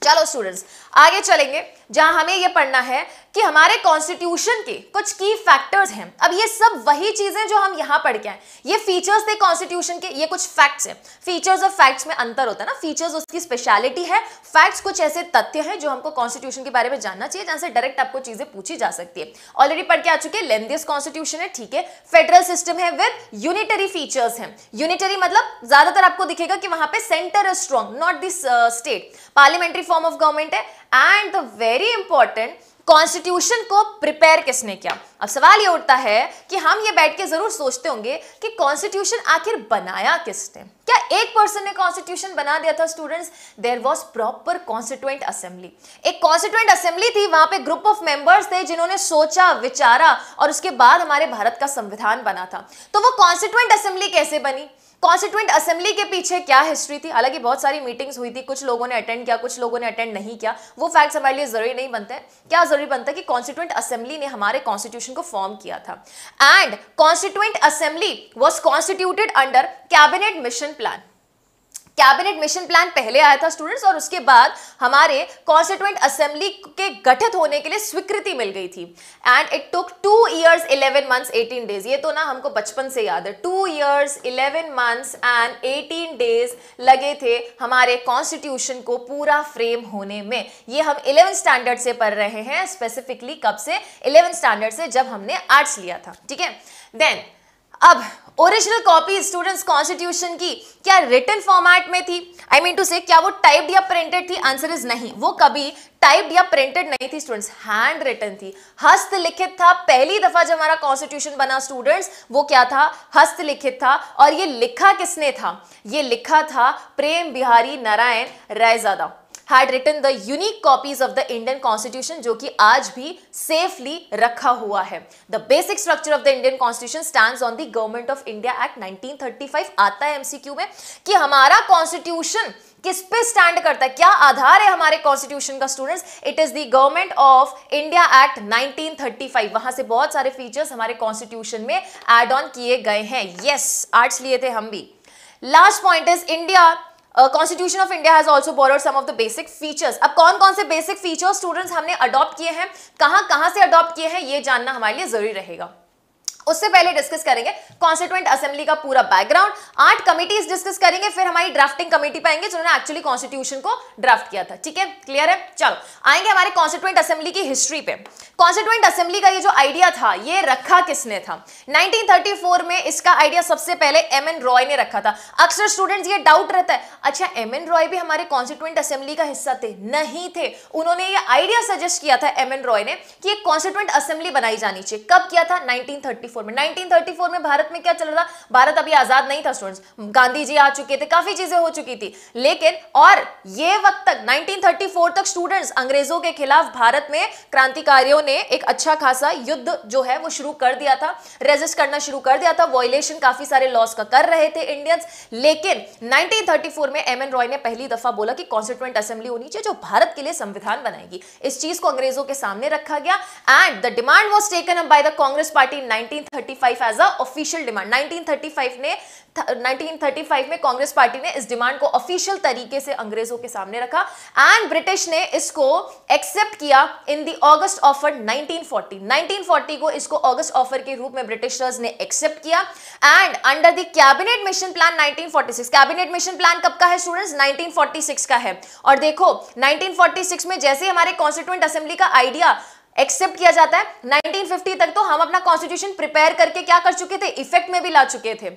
चलो स्टूडेंट्स आगे चलेंगे जहां हमें यह पढ़ना है कि हमारे कॉन्स्टिट्यूशन के कुछ की फैक्टर्स हैं अब ये सब वही चीजें जो हम यहाँ पढ़ के आए ये फीचर्स थे कॉन्स्टिट्यूशन के ये कुछ फैक्ट्स हैं फीचर्स और फैक्ट्स में अंतर होता है ना फीचर्स उसकी स्पेशलिटी है फैक्ट्स कुछ ऐसे तथ्य हैं जो हमको कॉन्स्टिट्यूशन के बारे में जानना चाहिए जहां से डायरेक्ट आपको चीजें पूछी जा सकती है ऑलरेडी पढ़ के आ चुके लेंदियस कॉन्स्टिट्यूशन है ठीक है फेडरल सिस्टम है विद यूनिटरी फीचर्स है यूनिटरी मतलब ज्यादातर आपको दिखेगा कि वहां पर centre is strong not this state parliamentary form of government है and the very important constitution को प्रिपेयर किसने किया अब सवाल ये उठता है कि हम ये बैठ के जरूर सोचते होंगे कि कॉन्स्टिट्यूशन आखिर बनाया किसने क्या एक पर्सन ने कॉन्स्टिट्यूशन बना दिया था students there was proper constituent assembly एक कॉन्स्टिट्यूंट असेंबली थी वहां पे ग्रुप ऑफ मेंबर्स थे जिन्होंने सोचा विचारा और उसके बाद हमारे भारत का संविधान बना था तो वो कॉन्स्टिट्यूंट असेंबली कैसे बनी कॉन्स्टिट्यूंट असेंबली के पीछे क्या हिस्ट्री थी हालांकि बहुत सारी मीटिंग्स हुई थी कुछ लोगों ने अटेंड किया कुछ लोगों ने अटेंड नहीं किया वो फैक्ट्स हमारे लिए जरूरी नहीं बनते क्या जरूरी बनता है कि कॉन्स्टिट्यूंट असेंबली ने हमारे कॉन्स्टिट्यूशन को फॉर्म किया था and constituent assembly was constituted under cabinet mission plan cabinet mission plan पहले आया था स्टूडेंट्स और उसके बाद हमारे कॉन्स्टिट्यूंट असेंबली के गठित होने के लिए स्वीकृति मिल गई थी and it took two years eleven months eighteen days ये तो ना हमको बचपन से याद है two years eleven months and eighteen days लगे थे हमारे कॉन्स्टिट्यूशन को पूरा फ्रेम होने में ये हम इलेवन स्टैंडर्ड से पढ़ रहे हैं स्पेसिफिकली कब से इलेवन स्टैंडर्ड से जब हमने आर्ट्स लिया था ठीक है देन अब ओरिजिनल कॉपी स्टूडेंट्स कॉन्स्टिट्यूशन की क्या रिटर्न फॉर्मेट में थी आई मीन टू से क्या वो टाइप्ड या प्रिंटेड थी आंसर इज नहीं वो कभी टाइप्ड या प्रिंटेड नहीं थी स्टूडेंट्स हैंड रिटन थी हस्तलिखित था पहली दफा जब हमारा कॉन्स्टिट्यूशन बना स्टूडेंट्स वो क्या था हस्तलिखित था और ये लिखा किसने था ये लिखा था Prem Bihari Narayan Raizada had written the unique copies of the Indian constitution जो कि आज भी सेफली रखा हुआ है the basic structure of the Indian constitution stand on the government of India act 1935 आता है एमसीक्यू में कि हमारा कॉन्स्टिट्यूशन किस पे स्टैंड करता है क्या आधार है हमारे कॉन्स्टिट्यूशन का students it is the government of India act 1935 वहां से बहुत सारे फीचर्स हमारे कॉन्स्टिट्यूशन में एड ऑन किए गए हैं यस yes, आर्ट्स लिए थे हम भी last point is India constitution of India has also borrowed some of the basic features अब कौन कौन से बेसिक फीचर्स स्टूडेंट्स हमने अडॉप्ट किए हैं कहाँ कहाँ से अडॉप्ट किए हैं ये जानना हमारे लिए जरूरी रहेगा उससे पहले डिस्कस करेंगे कॉन्स्टिट्यूंट असेंबली का पूरा बैकग्राउंड आठ कमिटीज डिस्कस करेंगे फिर हमारी ड्राफ्टिंग कमेटी पाएंगे जिन्होंने एक्चुअली कॉन्स्टिट्यूशन को ड्राफ्ट किया था ठीक है क्लियर है चलो आएंगे हमारे कॉन्स्टिट्यूंट असेंबली की हिस्ट्री पे कॉन्स्टिट्यूंट असेंबली का ये जो आइडिया था ये रखा किसने था 1934 में इसका आइडिया सबसे पहले एम एन रॉय ने रखा था अक्सर स्टूडेंट्स ये डाउट रहता है अच्छा एम एन रॉय भी हमारे कॉन्स्टिट्यूंट असेंबली का हिस्सा थे नहीं थे उन्होंने ये आइडिया सजेस्ट किया था एम एन रॉय ने कि एक कॉन्स्टिट्यूंट असेंबली बनाई जानी चाहिए कब किया था नाइनटीन 1934 में 1934 में भारत में क्या चल रहा था भारत अभी आजाद नहीं था स्टूडेंट्स गांधी जी आ चुके थे काफी चीजें हो चुकी थी लेकिन और ये वक्त तक 1934 तक स्टूडेंट्स अंग्रेजों के खिलाफ भारत में क्रांतिकारियों ने एक अच्छा खासा युद्ध जो है वो शुरू कर दिया था रेजिस्ट करना शुरू कर दिया था वॉयलेशन काफी सारे लॉस का कर रहे थे इंडियंस लेकिन नाइनटीन में एम एन रॉय ने पहली दफा बोला कि कॉन्स्टिट्यूंट असेंबली होनी चाहिए जो भारत के लिए संविधान बनाएगी इस चीज को अंग्रेजों के सामने रखा गया and the demand was taken up by the Congress party in 1935 as a official demand 1935 ने 1935 में कांग्रेस पार्टी ने इस डिमांड को ऑफिशियल तरीके से अंग्रेजों के सामने रखा एंड ब्रिटिश ने इसको एक्सेप्ट किया इन द ऑगस्ट ऑफर 1940 1940 को इसको ऑगस्ट ऑफर के रूप में ब्रिटिशर्स ने एक्सेप्ट किया and under the cabinet mission plan 1946 cabinet mission plan कब का है स्टूडेंट्स 1946 का है और देखो 1946 में जैसे हमारे कॉन्स्टिट्यूंट असेंबली का आइडिया एक्सेप्ट किया जाता है 1950 तक तो हम अपना कॉन्स्टिट्यूशन प्रिपेयर करके क्या कर चुके थे इफेक्ट में भी ला चुके थे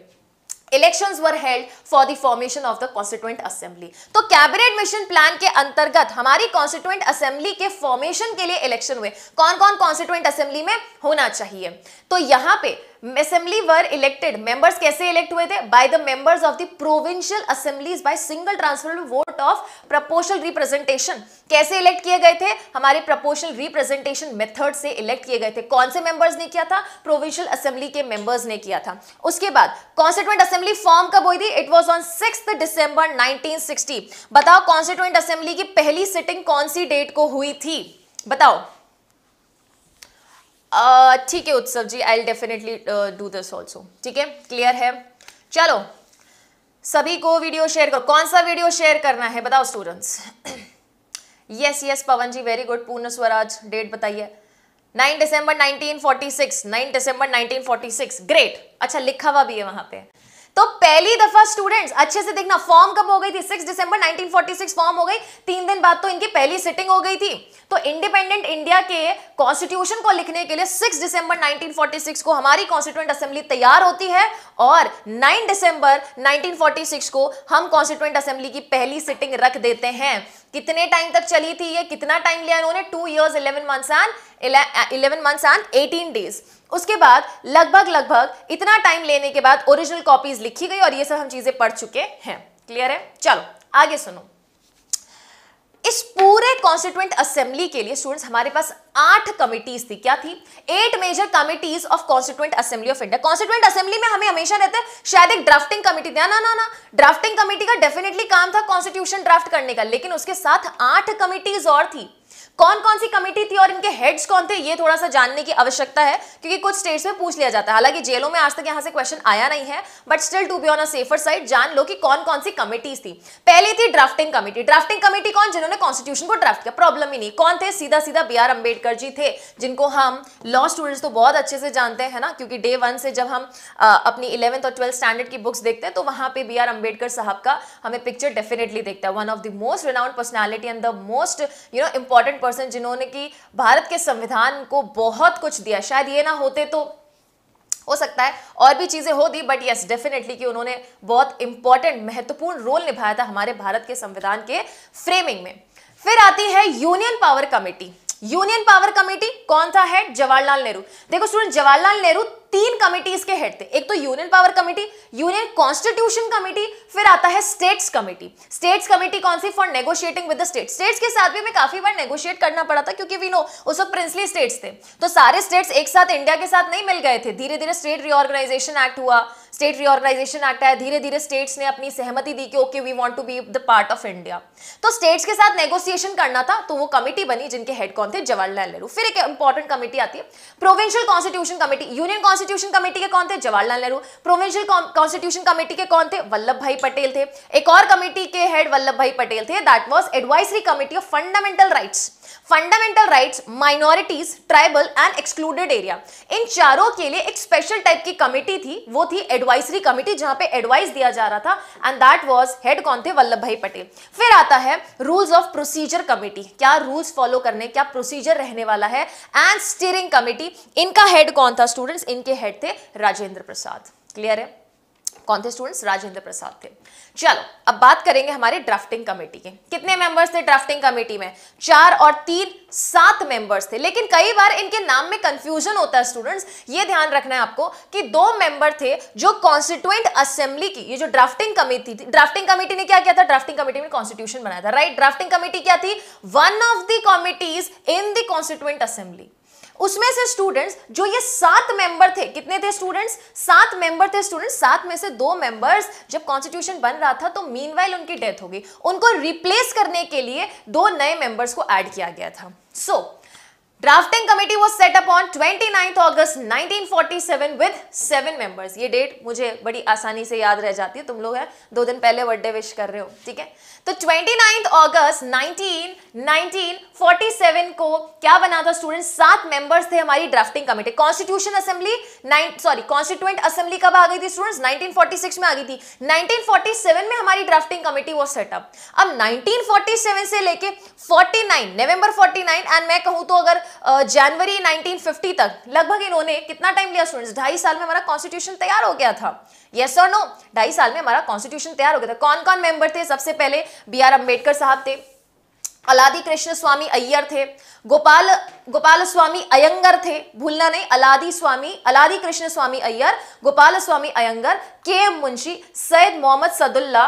elections were held for the formation of the constituent assembly तो कैबिनेट मिशन प्लान के अंतर्गत हमारी कॉन्स्टिट्यूंट असेंबली के फॉर्मेशन के लिए इलेक्शन हुए कौन कौन कॉन्स्टिट्यूंट असेंबली में होना चाहिए तो यहां पर असेंबली वर इलेक्टेड मेंबर्स कैसे इलेक्ट हुए थे by the members of the provincial assemblies by single transfer vote of proportional representation कैसे इलेक्ट किए गए थे हमारे प्रपोशनल रिप्रेजेंटेशन मेथड से इलेक्ट किए गए थे कौन से मेंबर्स ने किया था प्रोविंशियल असेंबली के मेंबर्स ने किया था उसके बाद कॉन्स्टिट्यूंट असेंबली फॉर्म कब हुई थी it was on six December nineteen बताओ कॉन्स्टिट्यूंट असेंबली की पहली सिटिंग कौन सी डेट को हुई थी बताओ ठीक है Utsav ji I definitely do this also ठीक है क्लियर है चलो सभी को वीडियो शेयर करो कौन सा वीडियो शेयर करना है बताओ students yes yes Pawan ji very good Purna Swaraj date बताइए 9 दिसंबर 1946 9 दिसंबर 1946 ग्रेट अच्छा लिखा हुआ भी है वहां पे तो पहली दफा स्टूडेंट्स अच्छे से देखना फॉर्म कब हो गई थी 6 दिसंबर 1946 फॉर्म हो गई तीन दिन बाद तो इनकी पहली सिटिंग हो गई थी तो इंडिपेंडेंट इंडिया के कॉन्स्टिट्यूशन को लिखने के लिए 6 दिसंबर 1946 को हमारी कॉन्स्टिट्यूंट असेंबली तैयार होती है और 9 दिसंबर 1946 को हम कॉन्स्टिट्यूंट असेंबली की पहली सिटिंग रख देते हैं कितने टाइम तक चली थी ये कितना टाइम लिया इन्होंने two years eleven months and eleven months and eighteen days उसके बाद लगभग लगभग इतना टाइम लेने के बाद ओरिजिनल कॉपीज लिखी गई और ये सब हम चीजें पढ़ चुके हैं क्लियर है चलो आगे सुनो इस पूरे कॉन्स्टिट्यूंट असेंबली के लिए स्टूडेंट्स हमारे पास आठ कमिटीज थी क्या थी eight major committees of constituent assembly of India constituent assembly में हमें हमेशा रहते शायद एक ड्राफ्टिंग कमेटी थी ना ना ना ड्राफ्टिंग कमेटी का डेफिनेटली काम था कॉन्स्टिट्यूशन ड्राफ्ट करने का लेकिन उसके साथ आठ कमिटीज और थी कौन कौन सी कमेटी थी और इनके हेड्स कौन थे ये थोड़ा सा जानने की आवश्यकता है क्योंकि कुछ स्टेट्स में पूछ लिया जाता है हालांकि जेलों में आज तक यहां से क्वेश्चन आया नहीं है but still to be on a safer side जान लो कि कौन कौन सी कमेटीज थी पहली थी ड्राफ्टिंग कमेटी ड्राफ्टिंग कमेटी कौन जिन्होंने कॉन्स्टिट्यूशन को ड्राफ्ट किया प्रॉब्लम ही नहीं कौन थे सीधा सीधा बी आर अंबेडकर जी थे जिनको हम लॉ स्टूडेंट्स तो बहुत अच्छे से जानते हैं ना क्योंकि डे वन से जब हम आ, अपनी इलेवंथ और ट्वेल्थ स्टैंडर्ड की बुक्स देखते हैं तो वहां पर बी आर अंबेडकर साहब का हमें पिक्चर डेफिनेटली देखता है one of the most renowned personality and the most you know important person जिन्होंने कि भारत के संविधान को बहुत कुछ दिया शायद ये ना होते तो हो सकता है और भी चीज़ें हो दी बट यस डेफिनेटली कि उन्होंने बहुत इंपॉर्टेंट महत्वपूर्ण रोल निभाया था हमारे भारत के संविधान के फ्रेमिंग में फिर आती है union power committee union power committee कौन था हेड जवाहरलाल नेहरू देखो स्टूडेंट जवाहरलाल नेहरू तीन कमिटीज के हेड थे एक तो union power committee union constitution committee फिर आता है स्टेट्स कमेटी स्टेट्स कमेटी कौन सी for negotiating with the state states के साथ भी हमें काफी बार नेगोशिएट करना पड़ा था क्योंकि वी नो उस वक्त प्रिंसली स्टेट्स थे तो सारे स्टेट्स एक साथ इंडिया के साथ नहीं मिल गए थे धीरे धीरे स्टेट रिओर्गनाइजेशन एक्ट हुआ स्टेट रिओर्गनाइजेशन एक्ट आया धीरे धीरे स्टेट्स ने अपनी सहमति दी कि okay we want to be the part of India तो स्टेट्स के साथ नेगोशिएशन करना था तो वो कमेटी बनी जिनके हेड कौन थे जवाहरलाल नेहरू फिर एक इंपॉर्टेंट कमेटी आती है provincial constitution committee union constitution committee के कौन थे Jawaharlal Nehru provincial constitution committee के कौन थे वल्लभ भाई पटेल थे एक और कमेटी के हेड वल्लभ भाई पटेल थे that was advisory committee of fundamental rights fundamental rights minorities tribal and excluded area इन चारों के लिए एक स्पेशल टाइप की कमेटी थी वो थी एडवाइजरी कमेटी जहां पे एडवाइस दिया जा रहा था एंड दैट वाज हेड कौन थे वल्लभ भाई पटेल फिर आता है रूल्स ऑफ प्रोसीजर कमेटी क्या रूल्स फॉलो करने क्या प्रोसीजर रहने वाला है एंड स्टीयरिंग कमेटी इनका हेड कौन था स्टूडेंट्स इनके हेड थे राजेंद्र प्रसाद क्लियर है कौन थे स्टूडेंट्स राजेंद्र प्रसाद थे चलो अब बात करेंगे हमारे ड्राफ्टिंग कमेटी के कितने मेंबर्स थे ड्राफ्टिंग कमेटी में चार और तीन सात मेंबर्स थे लेकिन कई बार इनके नाम में कंफ्यूजन होता है स्टूडेंट्स ये ध्यान रखना है आपको कि दो मेंबर थे जो कॉन्स्टिट्यूंट असेंबली की ये जो ड्राफ्टिंग कमेटी थी ड्राफ्टिंग कमेटी ने क्या किया था ड्राफ्टिंग कमेटी ने कॉन्स्टिट्यूशन बनाया था राइट ड्राफ्टिंग कमेटी क्या थी one of the committees in the constituent assembly उसमें से स्टूडेंट्स जो ये सात मेंबर थे कितने थे स्टूडेंट्स सात मेंबर थे स्टूडेंट्स सात में से दो मेंबर्स जब कॉन्स्टिट्यूशन बन रहा था तो मीनवाइल उनकी डेथ हो गई उनको रिप्लेस करने के लिए दो नए मेंबर्स को ऐड किया गया था so so, drafting committee was set up on 29th August 1947 with seven members ये डेट मुझे बड़ी आसानी से याद रह जाती है तुम लोग हैं दो दिन पहले बर्थडे विश कर रहे हो ठीक है तो 29 अगस्त 1947 को क्या बना था स्टूडेंट सात मेंबर्स थे हमारी drafting committee constitution assembly sorry constituent assembly कब आ गई थी स्टूडेंट्स 1946 में आ गई थी 1947 में हमारी ड्राफ्टिंग कमेटी वो सेटअप अब 1947 से लेके 49 नवंबर 49 एंड मैं कहूं तो अगर जनवरी नाइनटीन 1950 तक लगभग इन्होंने कितना टाइम लिया स्टूडेंट्स ढाई साल में हमारा कॉन्स्टिट्यूशन तैयार हो गया था यस और नो ढाई साल में हमारा कॉन्स्टिट्यूशन तैयार हो गया था कौन कौन मेंबर थे सबसे पहले बी आर अम्बेडकर साहब थे अलादी कृष्ण स्वामी अय्यर थे गोपाल गोपाल स्वामी अयंगर थे भूलना नहीं अलादी स्वामी अलादी कृष्ण स्वामी Iyer Gopal Swami Ayyangar K M Munshi Syed Mohammad Saadulla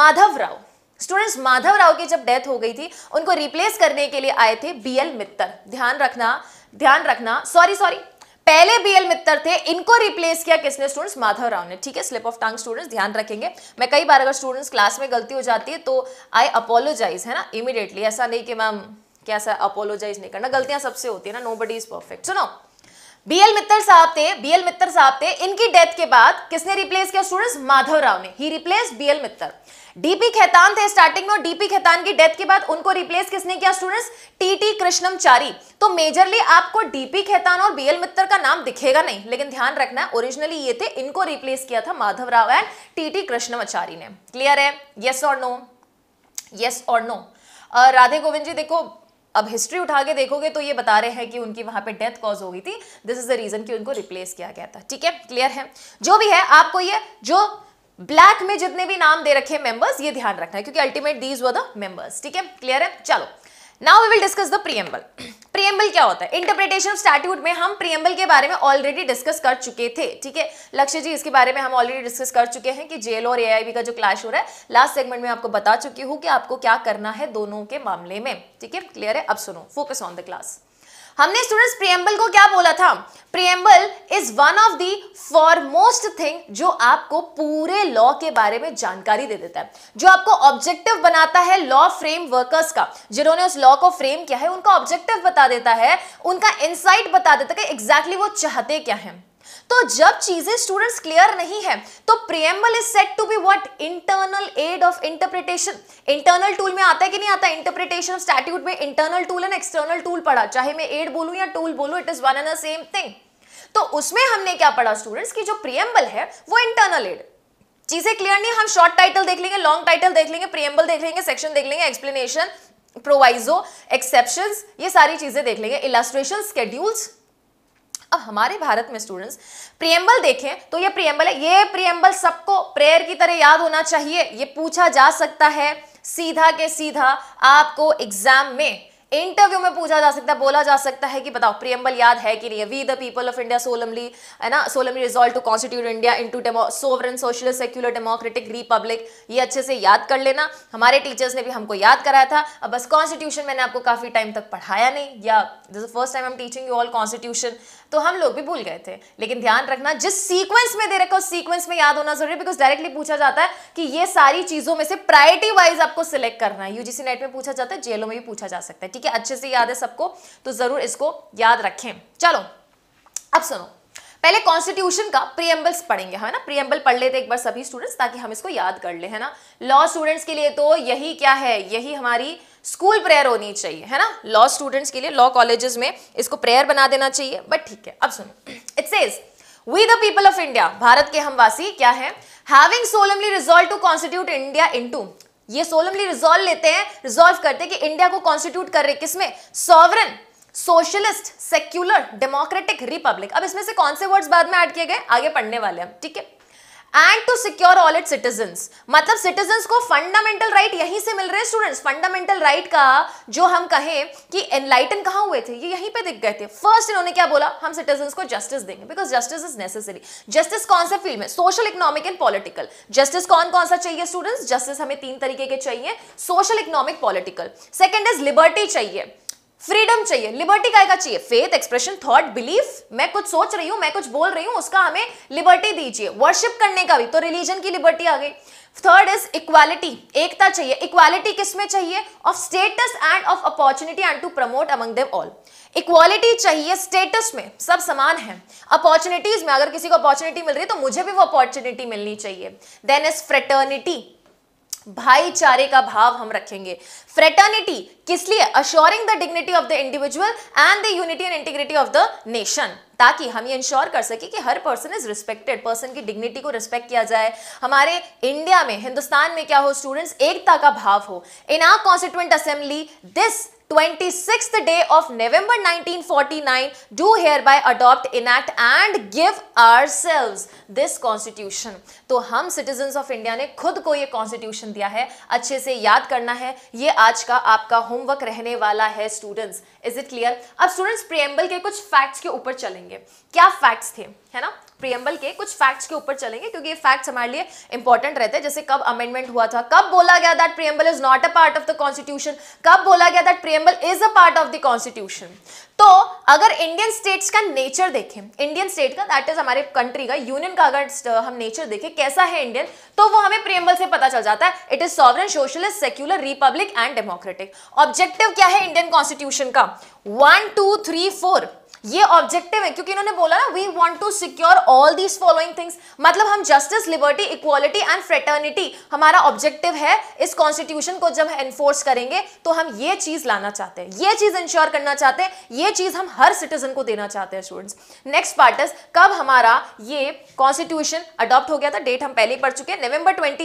Madhav Rao students Madhav Rao की जब डेथ हो गई थी उनको रिप्लेस करने के लिए आए थे बीएल मित्तल ध्यान रखना ध्यान रखना सॉरी सॉरी पहले बीएल मित्र थे इनको रिप्लेस किया किसने स्टूडेंट्स माधव राव ने ठीक है स्लिप ऑफ टांग स्टूडेंट्स ध्यान रखेंगे मैं कई बार अगर स्टूडेंट्स क्लास में गलती हो जाती है तो आई अपोलोजाइज है ना इमीडिएटली ऐसा नहीं कि मैम क्या सा अपोलोजाइज नहीं करना गलतियां सबसे होती है ना नो बडी इज परफेक्ट सुनो बीएल मित्तर साहब थे बीएल मित्तर साहब थे इनकी डेथ के बाद किसने रिप्लेस किया स्टूडेंट्स माधव राव ने ही replace BL Mitter DP Khaitan थे स्टार्टिंग में डीपी खेतान की डेथ के बाद उनको रिप्लेस किसने किया स्टूडेंट्स टीटी कृष्णमचारी तो मेजरली आपको डीपी खेतान और बीएल मित्तर का नाम दिखेगा नहीं लेकिन ध्यान रखना ओरिजिनली ये थे इनको रिप्लेस किया था माधव राव एंड टीटी कृष्णमचारी ने क्लियर है यस और नो यस और नो राधे गोविंद जी देखो अब हिस्ट्री उठा के देखोगे तो ये बता रहे हैं कि उनकी वहां पे डेथ कॉज हो गई थी दिस इज द रीजन कि उनको रिप्लेस किया गया था ठीक है क्लियर है जो भी है आपको ये जो ब्लैक में जितने भी नाम दे रखे मेंबर्स ये ध्यान रखना है क्योंकि ultimate these were the members ठीक है क्लियर है चलो now we will discuss the preamble preamble क्या होता है इंटरप्रिटेशन ऑफ स्टैट्यूट में हम प्रियम्बल के बारे में ऑलरेडी डिस्कस कर चुके थे ठीक है लक्ष्य जी इसके बारे में हम ऑलरेडी डिस्कस कर चुके हैं कि जेल और एआईबी का जो क्लैश हो रहा है लास्ट सेगमेंट में आपको बता चुकी हूँ कि आपको क्या करना है दोनों के मामले में ठीक है क्लियर है अब सुनो फोकस ऑन द क्लास हमने स्टूडेंट्स प्रियम्बल को क्या बोला था preamble is one of the foremost thing जो आपको पूरे लॉ के बारे में जानकारी दे देता है जो आपको ऑब्जेक्टिव बनाता है लॉ फ्रेम वर्कर्स का जिन्होंने उस लॉ को फ्रेम किया है उनका ऑब्जेक्टिव बता देता है उनका इंसाइट बता देता है कि एग्जैक्टली exactly वो चाहते क्या है तो जब चीजें स्टूडेंट्स क्लियर नहीं है तो preamble is set to be what internal aid of interpretation internal tool में आता है कि नहीं आता इंटरप्रिटेशन स्टैट्यूट में internal tool and external tool पढ़ा चाहे मैं एड बोलूं या टूल बोलूं it is one and the same thing तो उसमें हमने क्या पढ़ा स्टूडेंट्स की जो प्रियम्बल है वो इंटरनल एड चीजें क्लियर नहीं हम शॉर्ट टाइटल देख लेंगे लॉन्ग टाइटल देख लेंगे प्रियम्बल देख लेंगे सेक्शन देख लेंगे एक्सप्लेनेशन प्रोवाइजो एक्सेप्शन ये सारी चीजें देख लेंगे इलास्ट्रेशन स्केड्यूल्स अब हमारे भारत में स्टूडेंट्स प्रियम्बल देखें तो ये प्रियम्बल है ये प्रियम्बल सबको प्रेयर की तरह याद होना चाहिए ये पूछा जा सकता है सीधा के सीधा आपको एग्जाम में इंटरव्यू में पूछा जा सकता है बोला जा सकता है कि बताओ प्रियम्बल याद है कि नहीं है we the people of India solemnly है ना solemnly resolve to constitute India in into sovereign social secular democratic republic ये अच्छे से याद कर लेना हमारे टीचर्स ने भी हमको याद कराया था अब बस कॉन्स्टिट्यूशन मैंने आपको काफी टाइम तक पढ़ाया नहीं या this first time I am teaching you all constitution तो हम लोग भी भूल गए थे लेकिन ध्यान रखना जिस सीक्वेंस में दे रखा उस सीक्वेंस में याद होना जरूरी है बिकॉज डायरेक्टली पूछा जाता है कि ये सारी चीजों में से प्रायोरिटी वाइज आपको सिलेक्ट करना है यूजीसी नेट में पूछा जाता है जेलों में भी पूछा जा सकता है ठीक है अच्छे से याद है सबको तो जरूर इसको याद रखें चलो अब सुनो पहले कॉन्स्टिट्यूशन का प्रियम्बल्स पढ़ेंगे है ना प्रियम्बल पढ़ लेते एक बार सभी स्टूडेंट्स ताकि हम इसको याद कर ले है ना लॉ स्टूडेंट्स के लिए तो यही क्या है यही हमारी स्कूल प्रेयर होनी चाहिए है ना लॉ स्टूडेंट्स के लिए लॉ कॉलेजेस में इसको प्रेयर बना देना चाहिए बट ठीक है अब सुनो it says we the people of India Bharat के हम वासी क्या है having solemnly resolve to constitute India into ये सोलमली रिजॉल्व लेते हैं रिजॉल्व करते हैं कि इंडिया को कॉन्स्टिट्यूट कर रहे किसमें sovereign socialist secular democratic republic अब इसमें से कौन से वर्ड्स बाद में ऐड किए गए आगे पढ़ने वाले हम ठीक है and to secure all it citizen मतलब सिटीजन को फंडामेंटल राइट right यहीं से मिल रहे स्टूडेंट्स फंडामेंटल राइट का जो हम कहें कि एनलाइटन कहा हुए थे ये यहीं पे दिख गए थे फर्स्ट इन्होंने क्या बोला हम सिटीजन को जस्टिस देंगे because justice is necessary justice कौन से फील्ड में social economic and political justice कौन कौन सा चाहिए स्टूडेंट्स जस्टिस हमें तीन तरीके के चाहिए social economic political second is liberty चाहिए फ्रीडम चाहिए लिबर्टी का चाहिए फेथ एक्सप्रेशन थॉट बिलीफ मैं कुछ सोच रही हूँ मैं कुछ बोल रही हूँ उसका हमें लिबर्टी दीजिए वर्शिप करने का भी तो रिलीजन की लिबर्टी आ गई थर्ड इज इक्वालिटी एकता चाहिए इक्वालिटी किसमें चाहिए of status and of opportunity and to promote among them all equality चाहिए स्टेटस में सब समान है अपॉर्चुनिटीज में अगर किसी को अपॉर्चुनिटी मिल रही है तो मुझे भी वो अपॉर्चुनिटी मिलनी चाहिए देन इज फ्रेटर्निटी भाईचारे का भाव हम रखेंगे फ्रेटर्निटी किस लिए assuring the dignity of the individual and the unity and integrity of the nation ताकि हम ये इंश्योर कर सके कि हर पर्सन इज रिस्पेक्टेड पर्सन की डिग्निटी को रिस्पेक्ट किया जाए हमारे इंडिया में हिंदुस्तान में क्या हो स्टूडेंट्स एकता का भाव हो in our constituent assembly this 26th day of November 1949 do hereby adopt, enact and give ourselves this constitution. तो हम citizens of India ने खुद को ये constitution दिया है अच्छे से याद करना है ये आज का आपका homework रहने वाला है students. Is it clear? अब students preamble के कुछ facts के ऊपर चलेंगे क्या facts थे है ना प्रियम्बल के कुछ फैक्ट्स के ऊपर चलेंगे क्योंकि ये फैक्ट्स हमारे लिए इंपॉर्टेंट रहते हैं जैसे कब अमेंडमेंट हुआ था कब बोला गया that preamble is not a part of the constitution कब बोला गया that preamble is a part of the constitution तो अगर इंडियन स्टेट्स का नेचर देखें इंडियन स्टेट का दैट इज हमारे कंट्री का यूनियन का अगर uh, हम नेचर देखें कैसा है इंडियन तो वो हमें प्रियम्बल से पता चल जाता है it is sovereign socialist secular republic and democratic objective क्या है इंडियन कॉन्स्टिट्यूशन का वन टू थ्री फोर ये ऑब्जेक्टिव है क्योंकि इन्होंने बोला ना we want to secure all these following things मतलब हम justice liberty equality and fraternity हमारा ऑब्जेक्टिव है इस कॉन्स्टिट्यूशन को जब एनफोर्स करेंगे तो हम ये चीज लाना चाहते हैं ये चीज इंश्योर करना चाहते हैं ये चीज हम हर सिटीजन को देना चाहते हैं स्टूडेंट्स नेक्स्ट पार्ट इज कब हमारा ये कॉन्स्टिट्यूशन अडॉप्ट हो गया था डेट हम पहले ही पढ़ चुके हैं नवंबर ट्वेंटी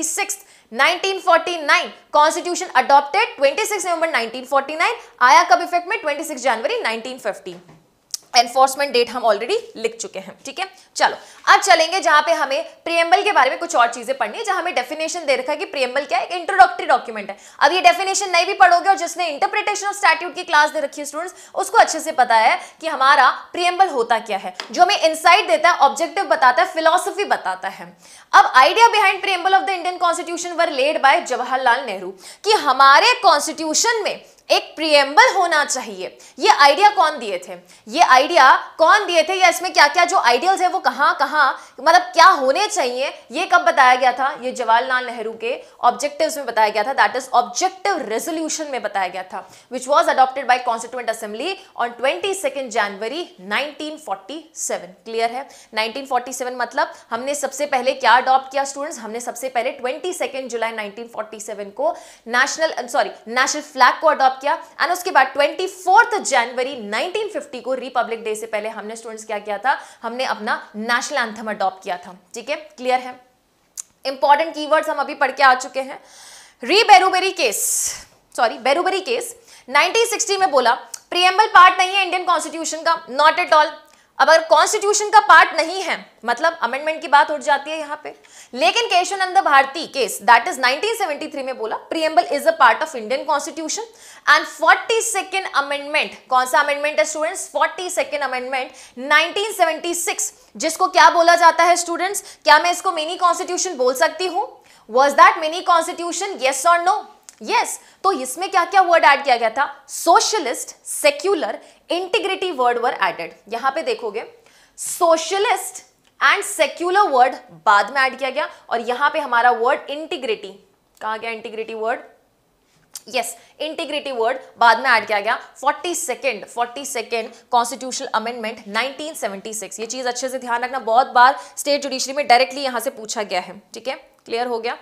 1949 कॉन्स्टिट्यूशन अडॉप्टेड 26 नवंबर 1949 आया कब इफेक्ट में 26 जनवरी 1950 एनफोर्समेंट डेट हम ऑलरेडी लिख चुके हैं ठीक है चलो अब चलेंगे जहां पे हमें प्रियम्बल के बारे में कुछ और चीजें पढ़नी है जहां हमें डेफिनेशन दे रखा है कि प्रियम्बल क्या है एक इंट्रोडक्टरी डॉक्यूमेंट है अब ये डेफिनेशन नहीं भी पढ़ोगे और जिसने इंटरप्रिटेशन ऑफ स्टैट्यूट की क्लास दे रखी है स्टूडेंट्स उसको अच्छे से पता है कि हमारा प्रियम्बल होता क्या है जो हमें इंसाइट देता है ऑब्जेक्टिव बताता है फिलोसफी बताता है अब idea behind preamble of the Indian constitution were laid by Jawaharlal Nehru कि हमारे कॉन्स्टिट्यूशन में एक प्रियम्बल होना चाहिए ये आइडिया कौन दिए थे ये आइडिया कौन दिए थे या इसमें क्या क्या जो आइडियल्स है वो कहाँ कहाँ मतलब क्या होने चाहिए ये कब बताया गया था ये जवाहरलाल नेहरू के ऑब्जेक्टिव्स में बताया गया था दैट इज ऑब्जेक्टिव रेजोल्यूशन में बताया गया था which was adopted by constituent assembly on twenty January 1947 clear है 1947 मतलब हमने सबसे पहले क्या अडॉप्ट किया स्टूडेंट्स हमने सबसे पहले 22 जुलाई 1947 को नेशनल सॉरी नेशनल फ्लैग को अडॉप्ट अप किया एंड उसके बाद ट्वेंटी जनवरी 1950 को रिपब्लिक डे से पहले हमने स्टूडेंट्स क्या किया था हमने अपना नेशनल एंथम अडॉप्ट किया था ठीक है क्लियर है इंपॉर्टेंट की हम अभी पढ़ के आ चुके हैं re Berubari case sorry Berubari case 1960 में बोला प्रियम्बल पार्ट नहीं है इंडियन कॉन्स्टिट्यूशन का नॉट एट ऑल अब अगर कॉन्स्टिट्यूशन का पार्ट नहीं है मतलब अमेंडमेंट की बात उठ जाती है यहाँ पे लेकिन Keshavananda Bharati case that is 1973 में बोला preamble is a part of Indian constitution and forty second amendment कौन सा अमेंडमेंट है स्टूडेंट्स सेकेंड अमेंडमेंट 1976 जिसको क्या बोला जाता है स्टूडेंट्स क्या मैं इसको मिनी कॉन्स्टिट्यूशन बोल सकती हूँ was that mini constitution yes और नो yes, तो इसमें क्या क्या वर्ड एड किया गया था socialist secular integrity word were added यहां पे देखोगे सोशलिस्ट एंड सेक्यूलर वर्ड बाद में एड किया गया और यहां पे हमारा वर्ड इंटीग्रिटी कहा गया integrity word yes integrity word बाद में ऐड किया गया forty second forty second constitutional amendment 1976 ये चीज अच्छे से ध्यान रखना बहुत बार स्टेट जुडिशरी में डायरेक्टली यहां से पूछा गया है ठीक है क्लियर हो गया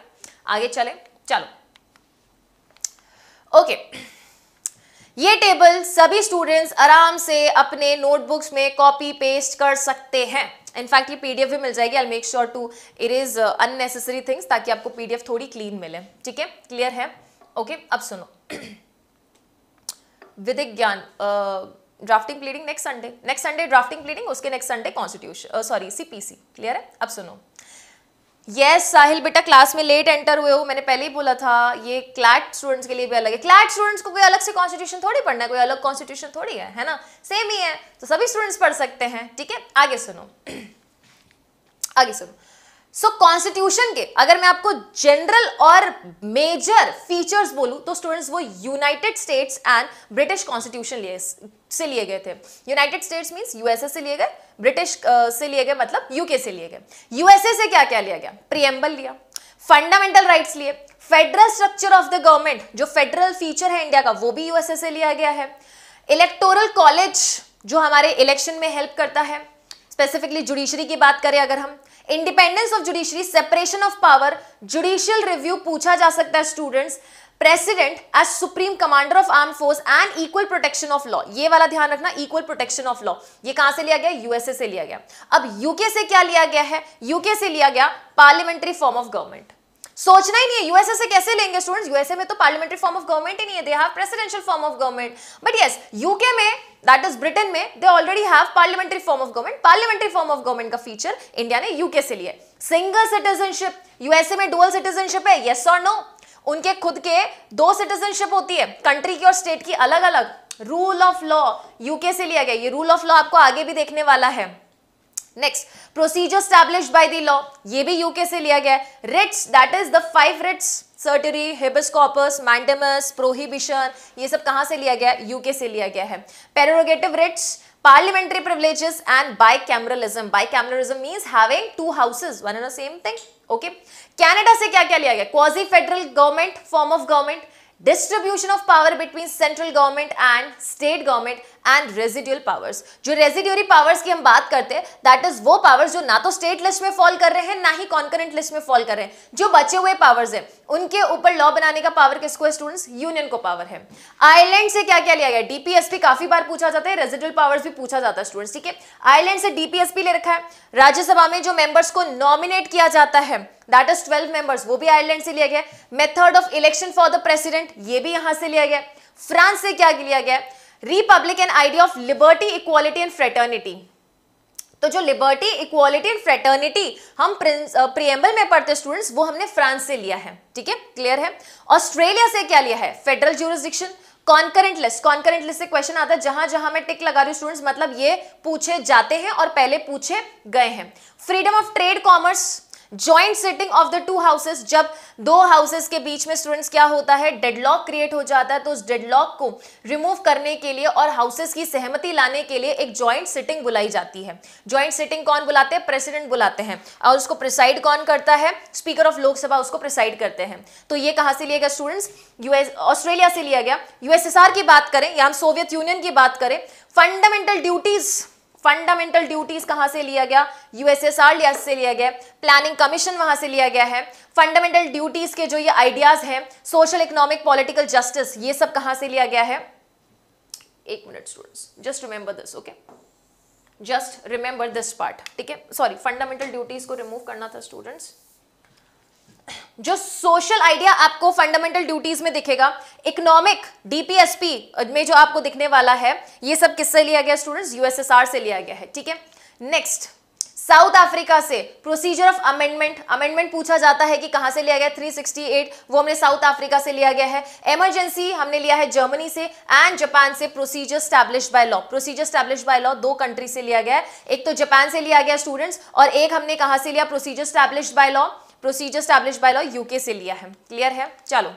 आगे चले चलो ओके ये टेबल सभी स्टूडेंट्स आराम से अपने नोटबुक्स में कॉपी पेस्ट कर सकते हैं इनफैक्ट ये पीडीएफ भी मिल जाएगी I make sure to it is unnecessary things ताकि आपको पीडीएफ थोड़ी क्लीन मिले ठीक है क्लियर है ओके okay, अब सुनो Vidhik Gyan drafting pleading next Sunday next Sunday drafting pleading उसके next Sunday constitution sorry CPC clear है अब सुनो यस yes, साहिल बेटा क्लास में लेट एंटर हुए हो मैंने पहले ही बोला था ये क्लैट स्टूडेंट्स के लिए भी अलग है क्लैट स्टूडेंट्स को कोई अलग से कॉन्स्टिट्यूशन थोड़ी पढ़ना है कोई अलग कॉन्स्टिट्यूशन थोड़ी है है ना सेम ही है तो सभी स्टूडेंट्स पढ़ सकते हैं ठीक है आगे सुनो *clears throat* आगे सुनो सो so, कॉन्स्टिट्यूशन के अगर मैं आपको जनरल और मेजर फीचर्स बोलूं तो स्टूडेंट्स वो United States and British constitution से लिए गए थे यूनाइटेड स्टेट्स मीन्स यूएसए से लिए गए ब्रिटिश से लिए गए मतलब यूके से लिए गए यूएसए से क्या क्या लिया गया प्रियम्बल लिया फंडामेंटल राइट्स लिए federal structure of the government जो फेडरल फीचर है इंडिया का वो भी यूएसए से लिया गया है इलेक्टोरल कॉलेज जो हमारे इलेक्शन में हेल्प करता है स्पेसिफिकली जुडिशरी की बात करें अगर हम independence of judiciary separation of power judicial review पूछा जा सकता है students president as supreme commander of arm force and equal protection of law ये वाला ध्यान रखना इक्वल प्रोटेक्शन ऑफ लॉ ये कहां से लिया गया यूएसए से लिया गया अब यूके से क्या लिया गया है यूके से लिया गया पार्लियामेंट्री फॉर्म ऑफ गवर्नमेंट सोचना ही नहीं है यूएसए से कैसे लेंगे स्टूडेंट्स यूएसए में तो पार्लियामेंट्री फॉर्म ऑफ गवर्नमेंट ही नहीं है they have presidential form of government but yes UK में दैट इज ब्रिटेन में they already have parliamentary form of government parliamentary form of government का फीचर इंडिया ने UK से लिया सिंगल सिटीजनशिप यूएसए में डुअल सिटीजनशिप है yes और no उनके खुद के दो सिटीजनशिप होती है कंट्री की और स्टेट की अलग अलग रूल ऑफ लॉ यूके से लिया गया ये रूल ऑफ लॉ आपको आगे भी देखने वाला है next procedure established by the law ये भी यूके से लिया गया writs that is the five writs certiorari habeas corpus mandamus prohibition ये सब कहां से लिया गया यूके से लिया गया है prerogative writs parliamentary privileges and bicameralism bicameralism means having two houses one and the same thing okay Canada से क्या क्या लिया गया quasi federal government form of government distribution of power between central government and state government and residual powers जो residuary powers की हम बात करते हैं दैट इज वो पावर्स जो ना तो स्टेट लिस्ट में फॉल कर रहे हैं ना ही कॉन्करेंट लिस्ट में फॉल कर रहे हैं जो बचे हुए पावर्स हैं उनके ऊपर लॉ बनाने का पावर किसको है स्टूडेंट्स यूनियन को पावर है आयरलैंड से क्या क्या लिया गया डीपीएसपी काफी बार पूछा जाता है रेजिडुअल पावर्स भी पूछा जाता है स्टूडेंट्स ठीक है आयरलैंड से डीपीएसपी ले रखा है राज्यसभा में जो मेंबर्स को नॉमिनेट किया जाता है दैट इज ट्वेल्व मेंबर्स वो भी आयरलैंड से लिया गया method of election for the president ये भी यहां से लिया गया फ्रांस से क्या लिया गया republic and idea of liberty equality and fraternity तो जो लिबर्टी इक्वालिटी एंड फ्रेटर्निटी हम प्रियम्बल में पढ़ते स्टूडेंट्स वो हमने फ्रांस से लिया है ठीक है क्लियर है ऑस्ट्रेलिया से क्या लिया है federal jurisdiction concurrent list concurrent list से क्वेश्चन आता है जहां जहां मैं टिक लगा रही हूँ स्टूडेंट्स मतलब ये पूछे जाते हैं और पहले पूछे गए हैं freedom of trade commerce joint sitting of the two houses जब दो हाउसेस के बीच में स्टूडेंट्स क्या होता है डेडलॉक क्रिएट हो जाता है तो उस डेडलॉक को रिमूव करने के लिए और हाउसेस की सहमति लाने के लिए एक ज्वाइंट सिटिंग बुलाई जाती है ज्वाइंट सिटिंग कौन बुलाते हैं प्रेसिडेंट बुलाते हैं और उसको प्रिसाइड कौन करता है स्पीकर ऑफ लोकसभा उसको प्रिसाइड करते हैं तो ये कहाँ से लिया गया स्टूडेंट्स यूएस ऑस्ट्रेलिया से लिया गया यूएसएसआर की बात करें या हम सोवियत यूनियन की बात करें फंडामेंटल ड्यूटीज फंडामेंटल ड्यूटीज कहां से लिया गया यूएसएसआर से लिया गया प्लानिंग कमीशन वहां से लिया गया है फंडामेंटल ड्यूटीज के जो ये आइडियाज हैं सोशल इकोनॉमिक पॉलिटिकल जस्टिस ये सब कहां से लिया गया है एक minute students just remember this okay just remember this part ठीक है सॉरी फंडामेंटल ड्यूटीज को रिमूव करना था स्टूडेंट्स जो सोशल आइडिया आपको फंडामेंटल ड्यूटीज में दिखेगा इकोनॉमिक डीपीएसपी में जो आपको दिखने वाला है ये सब किससे लिया गया स्टूडेंट्स यूएसएसआर से लिया गया है ठीक है नेक्स्ट साउथ अफ्रीका से प्रोसीजर ऑफ अमेंडमेंट अमेंडमेंट पूछा जाता है कि कहां से लिया गया 368 वो हमने साउथ अफ्रीका से लिया गया है इमरजेंसी हमने लिया है जर्मनी से एंड जापान से procedure established by law procedure established by law दो कंट्री से लिया गया है एक तो जापान से लिया गया स्टूडेंट्स और एक हमने कहा से लिया procedure established by law procedure established by law UK से लिया है क्लियर है चलो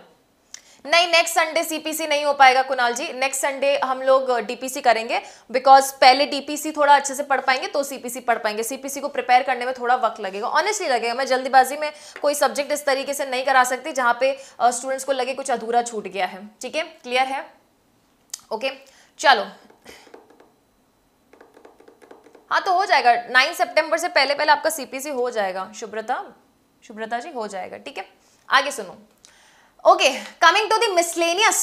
नहीं नेक्स्ट संडे सीपीसी नहीं हो पाएगा कुणाल जी नेक्स्ट संडे हम लोग डीपीसी करेंगे बिकॉज पहले डीपीसी थोड़ा अच्छे से पढ़ पाएंगे तो सीपीसी पढ़ पाएंगे सीपीसी को प्रिपेयर करने में थोड़ा वक्त लगेगा ऑनेस्टली लगेगा मैं जल्दीबाजी में कोई सब्जेक्ट इस तरीके से नहीं करा सकती जहाँ पे स्टूडेंट्स को लगे कुछ अधूरा छूट गया है ठीक है क्लियर है ओके चलो हाँ तो हो जाएगा नाइन सेप्टेम्बर से पहले पहले आपका सीपीसी हो जाएगा शुभ्रता शुभ्रता जी हो जाएगा ठीक है आगे सुनो okay coming to the miscellaneous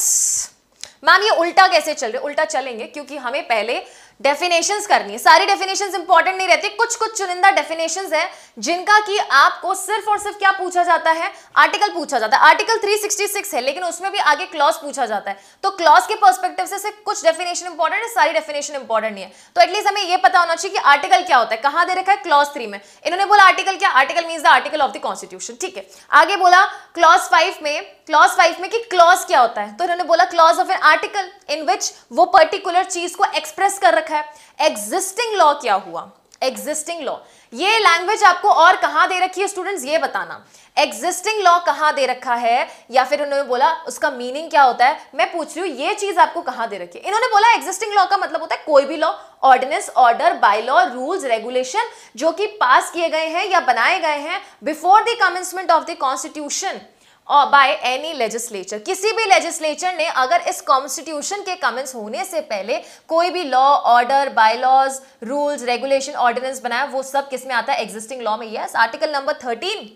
ma'am ये उल्टा कैसे चल रहे उल्टा चलेंगे क्योंकि हमें पहले डेफिनेशंस करनी है सारी डेफिनेशंस इंपॉर्टेंट नहीं रहती कुछ कुछ चुनिंदा डेफिनेशंस है जिनका कि आपको सिर्फ और सिर्फ क्या पूछा जाता है आर्टिकल पूछा जाता है आर्टिकल 366 है लेकिन उसमें भी आगे क्लॉज पूछा जाता है तो क्लॉज के पर्सपेक्टिव से सिर्फ कुछ डेफिनेशन इंपॉर्टेंट है सारी डेफिनेशन इंपॉर्टेंट नहीं है तो एटलीस्ट हमें यह पता होना चाहिए कि आर्टिकल क्या होता है कहां दे रखा है क्लॉज थ्री में इन्होंने बोला आर्टिकल क्या article mean the article of the constitution ठीक है आगे बोला क्लॉज फाइव में क्लॉज फाइव में कि क्लॉज क्या होता है तो इन्होंने बोला clause of an article in which वो पर्टिकुलर चीज को एक्सप्रेस कर रखा है एग्जिस्टिंग लॉ क्या हुआ एग्जिस्टिंग लॉ ये लैंग्वेज आपको और कहां दे रखी है स्टूडेंट्स ये बताना एग्जिस्टिंग लॉ कहां दे रखा है या फिर उन्होंने बोला उसका मीनिंग क्या होता है मैं पूछ रही हूं ये चीज आपको कहां दे रखी है इन्होंने बोला एग्जिस्टिंग लॉ का मतलब होता है कोई भी law ordinance order by law rules regulation जो कि पास किए गए हैं या बनाए गए हैं before the commencement of the constitution by any legislature किसी भी लेजिस्लेचर ने अगर इस कॉन्स्टिट्यूशन के कमेंट्स होने से पहले कोई भी law order by laws rules regulation ordinance बनाया वो सब किस में आता है एग्जिस्टिंग लॉ में yes article number thirteen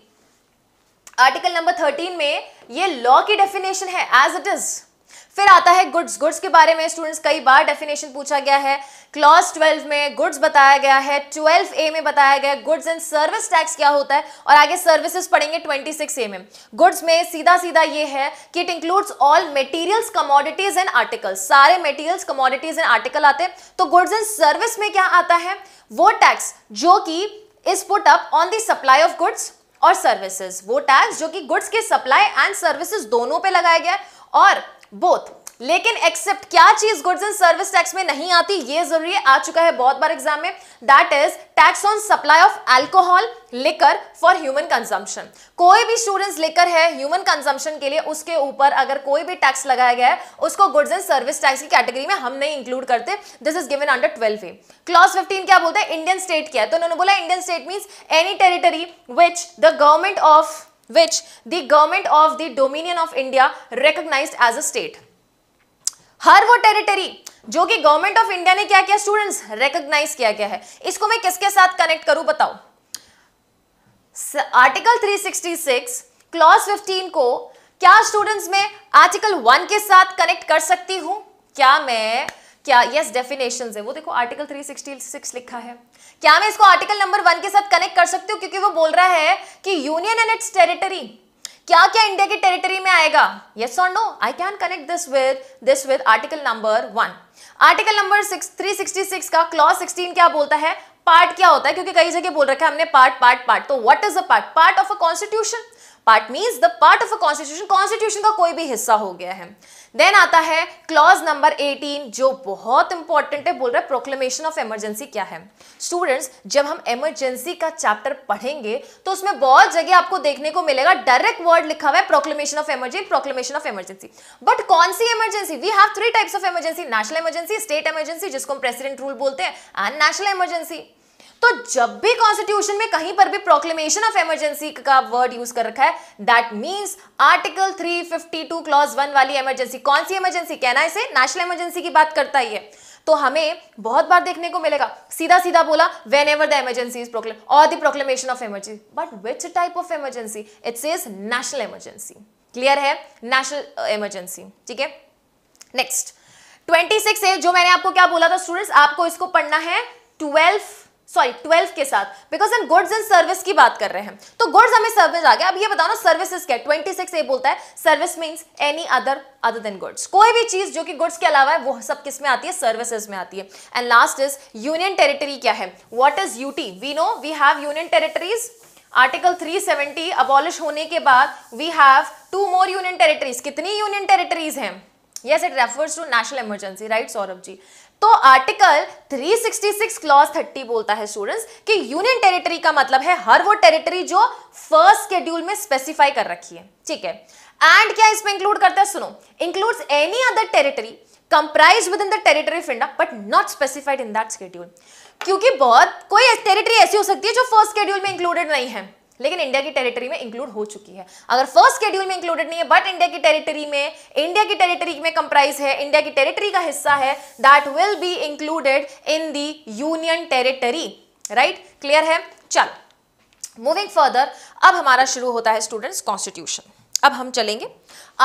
article number thirteen में ये लॉ की डेफिनेशन है एज इट इज फिर आता है गुड्स गुड्स के बारे में स्टूडेंट्स कई बार डेफिनेशन पूछा गया है क्लॉज 12 में गुड्स बताया गया है 12 ए में बताया गया गुड्स एंड सर्विस टैक्स क्या होता है और आगे सर्विसेज पढ़ेंगे 26 ए में गुड्स में सीधा सीधा ये है कि it includes all materials commodities and article सारे मेटीरियल्स कमोडिटीज एंड आर्टिकल आते हैं तो गुड्स एंड सर्विस में क्या आता है वो टैक्स जो कि is put up on the supply of goods और सर्विसेज वो टैक्स जो कि गुड्स के सप्लाई एंड सर्विसेज दोनों पे लगाया गया है और बोथ लेकिन एक्सेप्ट क्या चीज गुड्स एंड सर्विस टैक्स में नहीं आती ये जरूरी आ चुका है बहुत बार एग्जाम में that is tax on supply of alcohol liquor for human consumption कोई भी स्टूडेंट्स लेकर है ह्यूमन कंजम्पशन के लिए उसके ऊपर अगर कोई भी टैक्स लगाया गया है उसको गुड्स एंड सर्विस टैक्स की कैटेगरी में हम नहीं इंक्लूड करते this is given under twelve A clause fifteen क्या बोलते हैं इंडियन स्टेट क्या है तो उन्होंने बोला Indian state means any territory which the government of which the government of the Dominion of India recognized as a state. हर वो टेरिटरी जो कि गवर्नमेंट ऑफ इंडिया ने क्या किया स्टूडेंट्स रिकॉग्नाइज किया गया है इसको मैं किसके साथ कनेक्ट करूं बताओ आर्टिकल 366 क्लॉज 15 को क्या स्टूडेंट्स में आर्टिकल 1 के साथ कनेक्ट कर सकती हूं क्या मैं क्या यस yes, डेफिनेशन है वो देखो आर्टिकल 366 लिखा है क्या मैं इसको आर्टिकल नंबर वन के साथ कनेक्ट कर सकती हूँ क्योंकि वो बोल रहा है कि यूनियन एंड इट्स टेरिटरी क्या क्या इंडिया की टेरिटरी में आएगा यस और no I can connect this with this with article number one article number six three sixty six का क्लॉज सिक्सटीन क्या बोलता है पार्ट क्या होता है क्योंकि कई जगह बोल रखा है हमने पार्ट पार्ट पार्ट तो what is a part part of a constitution part means the part of a constitution constitution का कोई भी हिस्सा हो गया है देन आता है क्लॉज नंबर 18 जो बहुत इंपॉर्टेंट है बोल रहा है प्रोक्लेमेशन ऑफ इमरजेंसी क्या है स्टूडेंट्स जब हम इमरजेंसी का चैप्टर पढ़ेंगे तो उसमें बहुत जगह आपको देखने को मिलेगा डायरेक्ट वर्ड लिखा हुआ है proclamation of emergency proclamation of emergency but कौन सी emergency we have three types of emergency national emergency state emergency जिसको हम प्रेसिडेंट रूल बोलते हैं एंड नेशनल इमरजेंसी तो जब भी कॉन्स्टिट्यूशन में कहीं पर भी प्रोक्लेमेशन ऑफ इमरजेंसी का वर्ड यूज कर रखा है that means article 352 clause one वाली इमरजेंसी कौन सी इमरजेंसी कहना इसे नेशनल इमरजेंसी की बात करता ही है तो हमें बहुत बार देखने को मिलेगा सीधा सीधा बोला whenever the emergency is proclaim और the proclamation of emergency but which type of emergency it's is national emergency clear है नेशनल इमरजेंसी uh, ठीक है नेक्स्ट 26 सिक्स जो मैंने आपको क्या बोला था स्टूडेंट्स आपको इसको पढ़ना है 12 सॉरी ट्वेल्व के साथ बिकॉज हम गुड्स एंड सर्विस की बात कर रहे हैं तो गुड्स हमें सर्विस आ गया अब ये बताओ ना सर्विसेज क्या ट्वेंटी सिक्स ए बोलता है service means any other other than goods कोई भी चीज जो कि गुड्स के अलावा है वो सब किस में आती है सर्विसेज में आती है and last is union territory क्या है what is UT we know we have union territories article 370 abolish होने के बाद we have two more union territories कितनी यूनियन टेरिटरीज हैं yes it refers to national emergency right Saurabh ji तो article 366 clause 30 बोलता है स्टूडेंट्स कि यूनियन टेरिटरी का मतलब है हर वो टेरिटरी जो फर्स्ट स्केड्यूल में स्पेसिफाई कर रखी है ठीक है एंड क्या इसमें इंक्लूड करता है सुनो includes any other territory comprise within the territory of India but not specified in that schedule क्योंकि बहुत कोई टेरिटरी ऐसी हो सकती है जो फर्स्ट स्केड्यूल में इंक्लूडेड नहीं है लेकिन इंडिया की टेरिटरी में इंक्लूड हो चुकी है अगर फर्स्ट शेड्यूल में इंक्लूडेड नहीं है बट इंडिया की टेरिटरी में इंडिया की टेरिटरी में कंप्राइज है इंडिया की टेरिटरी का हिस्सा है that will be included in the union territory right clear है चल मूविंग फर्दर अब हमारा शुरू होता है स्टूडेंट्स कॉन्स्टिट्यूशन अब हम चलेंगे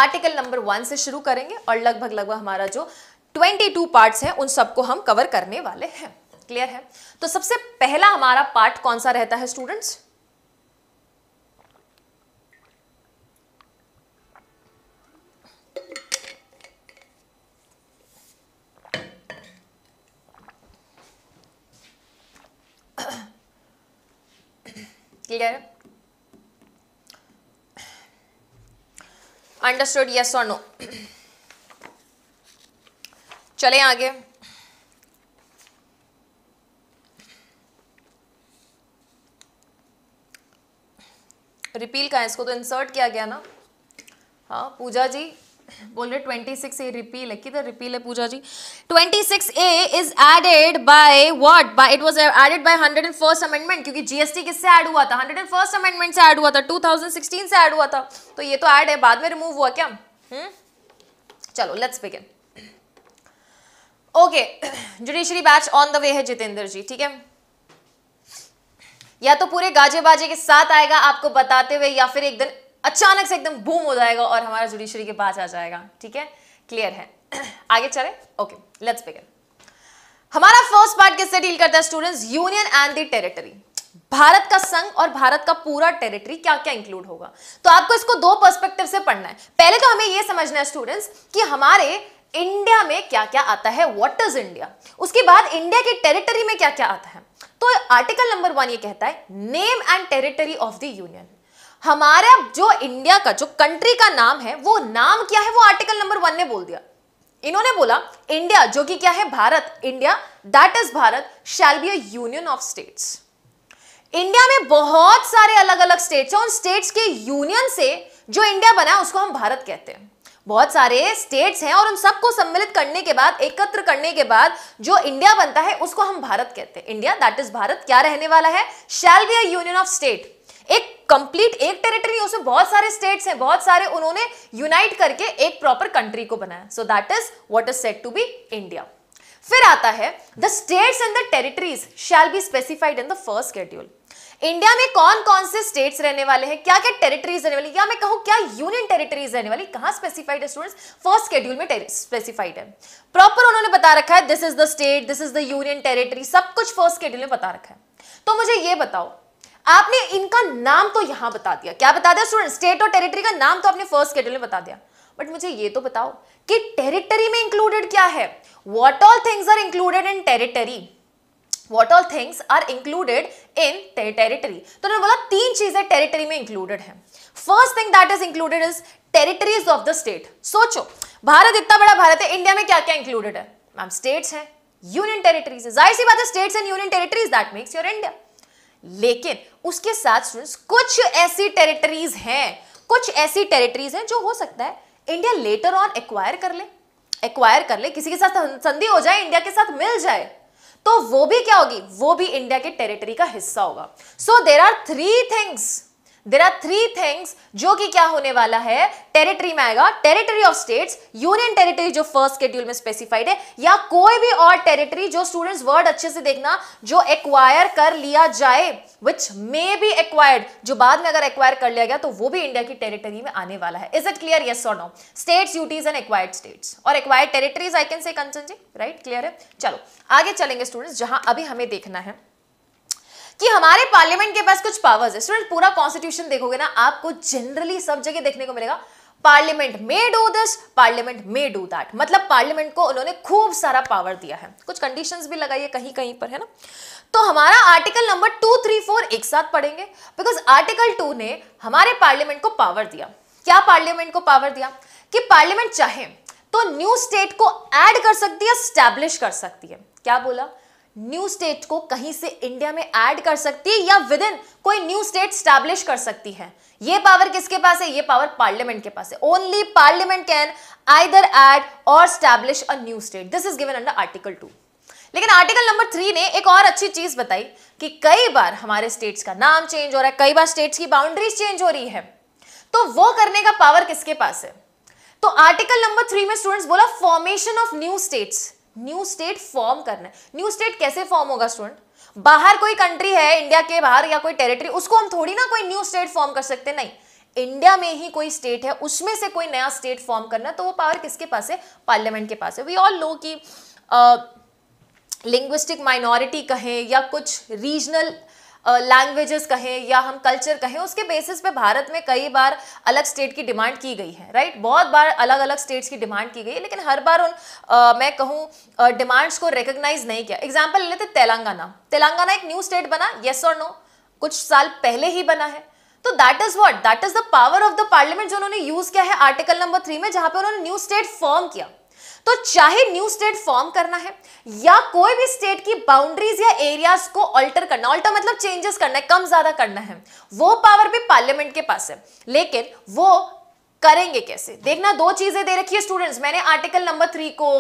आर्टिकल नंबर वन से शुरू करेंगे और लगभग लगभग हमारा जो 22 पार्ट्स हैं उन सबको हम कवर करने वाले हैं क्लियर है तो सबसे पहला हमारा पार्ट कौन सा रहता है स्टूडेंट्स है अंडरस्टूड यस और नो चले आगे रिपील का है इसको तो इंसर्ट किया गया ना हाँ पूजा जी बोल रहे ट्वेंटी सिक्स ए रिपील है किधर रिपील है Pooja ji twenty six A is added by what by it was added by hundred and first amendment क्योंकि जीएसटी किससे ऐड हुआ था हंड्रेड एंड फर्स्ट अमेंडमेंट से ऐड हुआ था टू थाउजेंड सिक्सटीन से ऐड हुआ था तो ये तो ऐड है बाद में रिमूव हुआ क्या हुँ? हम्म? चलो let's begin okay judiciary batch on the way है जितेंद्र जी ठीक है या तो पूरे गाजे बाजे के साथ आएगा आपको बताते हुए या फिर एक दिन अचानक से एकदम बूम हो जाएगा और हमारा जुडिशरी के पास आ जाएगा ठीक है क्लियर है *clears throat* आगे चले ओके लेट्स बिगिन हमारा फर्स्ट पार्ट किससे डील करता है students union and the territory Bharat का संघ और भारत का पूरा टेरिटरी क्या क्या इंक्लूड होगा तो आपको इसको दो पर्सपेक्टिव से पढ़ना है पहले तो हमें यह समझना है स्टूडेंट्स कि हमारे इंडिया में क्या क्या आता है व्हाट इज इंडिया उसके बाद इंडिया की टेरिटरी में क्या क्या आता है तो आर्टिकल नंबर वन ये कहता है name and territory of the union हमारा जो इंडिया का जो कंट्री का नाम है वो नाम क्या है वो आर्टिकल नंबर वन ने बोल दिया इन्होंने बोला इंडिया जो कि क्या है Bharat India that is Bharat shall be union of states India में बहुत सारे अलग अलग स्टेट्स हैं उन स्टेट्स के यूनियन से जो इंडिया बना है उसको हम भारत कहते हैं बहुत सारे स्टेट्स हैं और उन सबको सम्मिलित करने के बाद एकत्र करने के बाद जो इंडिया बनता है उसको हम भारत कहते हैं इंडिया दैट इज भारत क्या रहने वाला है shall be a union of state एक कंप्लीट एक टेरिटरी उसमें बहुत सारे स्टेट्स हैं बहुत सारे उन्होंने यूनाइट करके एक प्रॉपर कंट्री को बनाया so that is what is said to be India फिर आता है the states and the territories shall be specified in the first schedule India में कौन कौन से स्टेट्स रहने वाले हैं क्या क्या टेरिटरीज रहने वाली या मैं कहूं क्या यूनियन टेरिटरीज रहने वाली कहां स्पेसिफाइड है स्टूडेंट्स फर्स्ट स्केड्यूल में स्पेसिफाइड है प्रॉपर उन्होंने बता रखा है this is the state this is the union territory सब कुछ फर्स्ट स्केड्यूल में बता रखा है तो मुझे ये बताओ आपने इनका नाम तो यहां बता दिया क्या बता दिया स्टूडेंट स्टेट और टेरिटरी का नाम तो आपने फर्स्ट स्केड्यूल में बता दिया बट मुझे ये तो बताओ कि टेरिटरी में इंक्लूडेड क्या है what all things are included in territory what all things are included in territory तो उन्होंने बोला तीन चीजें टेरिटरी में इंक्लूडेड है first thing that is included is territories of the state सोचो भारत इतना बड़ा भारत है इंडिया में क्या क्या इंक्लूडेड है मैम स्टेट्स हैं यूनियन टेरिटरीज जाहिर सी बात है states and union territories that makes your India लेकिन उसके साथ स्टूडेंट्स कुछ ऐसी टेरिटरीज हैं कुछ ऐसी टेरिटरीज हैं जो हो सकता है इंडिया लेटर ऑन एक्वायर कर ले एक्वायर कर ले किसी के साथ संधि हो जाए इंडिया के साथ मिल जाए तो वो भी क्या होगी वो भी इंडिया के टेरिटरी का हिस्सा होगा so there are three things there are three things जो कि क्या होने वाला है टेरिटरी में आएगा territory of states union territory जो फर्स्ट स्केड्यूल में स्पेसिफाइड है या कोई भी और टेरिटरी जो स्टूडेंट्स वर्ड अच्छे से देखना जो एक्वायर कर लिया जाए विच मे बी एक्वायर्ड जो बाद में अगर एक्वायर कर लिया गया तो वो भी इंडिया की टेरिटरी में आने वाला है इज इट क्लियर येस और no states UTs and acquired states और acquired territories I can say कंसन जी राइट क्लियर है चलो आगे चलेंगे स्टूडेंट्स जहां अभी हमें देखना है कि हमारे पार्लियामेंट के पास कुछ पावर्स है स्टूडेंट पूरा कॉन्स्टिट्यूशन देखोगे ना आपको जनरली सब जगह देखने को मिलेगा parliament may do this parliament may do that मतलब पार्लियामेंट को उन्होंने खूब सारा पावर दिया है कुछ कंडीशंस भी लगाई है कहीं कहीं पर है ना तो हमारा article number two three four एक साथ पढ़ेंगे बिकॉज आर्टिकल टू ने हमारे पार्लियामेंट को पावर दिया क्या पार्लियामेंट को पावर दिया कि पार्लियामेंट चाहे तो न्यू स्टेट को एड कर सकती है स्टैब्लिश कर सकती है क्या बोला न्यू स्टेट को कहीं से इंडिया में ऐड कर सकती है या विद इन कोई न्यू स्टेट स्टैब्लिश कर सकती है ये पावर किसके पास है ये पावर पार्लियामेंट के पास है only parliament can either add और establish a new state this is given under article two लेकिन आर्टिकल नंबर थ्री ने एक और अच्छी चीज बताई कि कई बार हमारे स्टेट्स का नाम चेंज हो रहा है कई बार स्टेट्स की बाउंड्रीज चेंज हो रही है तो वो करने का पावर किसके पास है तो आर्टिकल नंबर थ्री में स्टूडेंट्स बोला formation of new states new state form करना है न्यू स्टेट कैसे फॉर्म होगा स्टूडेंट बाहर कोई कंट्री है इंडिया के बाहर या कोई टेरिटरी उसको हम थोड़ी ना कोई न्यू स्टेट फॉर्म कर सकते नहीं इंडिया में ही कोई स्टेट है उसमें से कोई नया स्टेट फॉर्म करना तो वो पावर किसके पास है पार्लियामेंट के पास है वी ऑल लो की लिंग्विस्टिक माइनॉरिटी कहें या कुछ रीजनल लैंग्वेजेस कहें या हम कल्चर कहें उसके बेसिस पे भारत में कई बार अलग स्टेट की डिमांड की गई है राइट बहुत बार अलग अलग स्टेट्स की डिमांड की गई है लेकिन हर बार उन आ, मैं कहूँ डिमांड्स को रिकग्नाइज नहीं किया एग्जाम्पल लेते तेलंगाना तेलंगाना एक न्यू स्टेट बना येस और नो कुछ साल पहले ही बना है तो that is what that is the power of the parliament जो उन्होंने यूज किया है आर्टिकल नंबर थ्री में जहां पे उन्होंने न्यू स्टेट फॉर्म किया तो चाहे न्यू स्टेट फॉर्म करना है या कोई भी स्टेट की बाउंड्रीज या एरियाज को ऑल्टर करना अल्टर मतलब चेंजेस करना है कम ज्यादा करना है वो पावर भी पार्लियामेंट के पास है लेकिन वो करेंगे कैसे देखना दो चीजें दे रखी है स्टूडेंट्स मैंने आर्टिकल नंबर थ्री को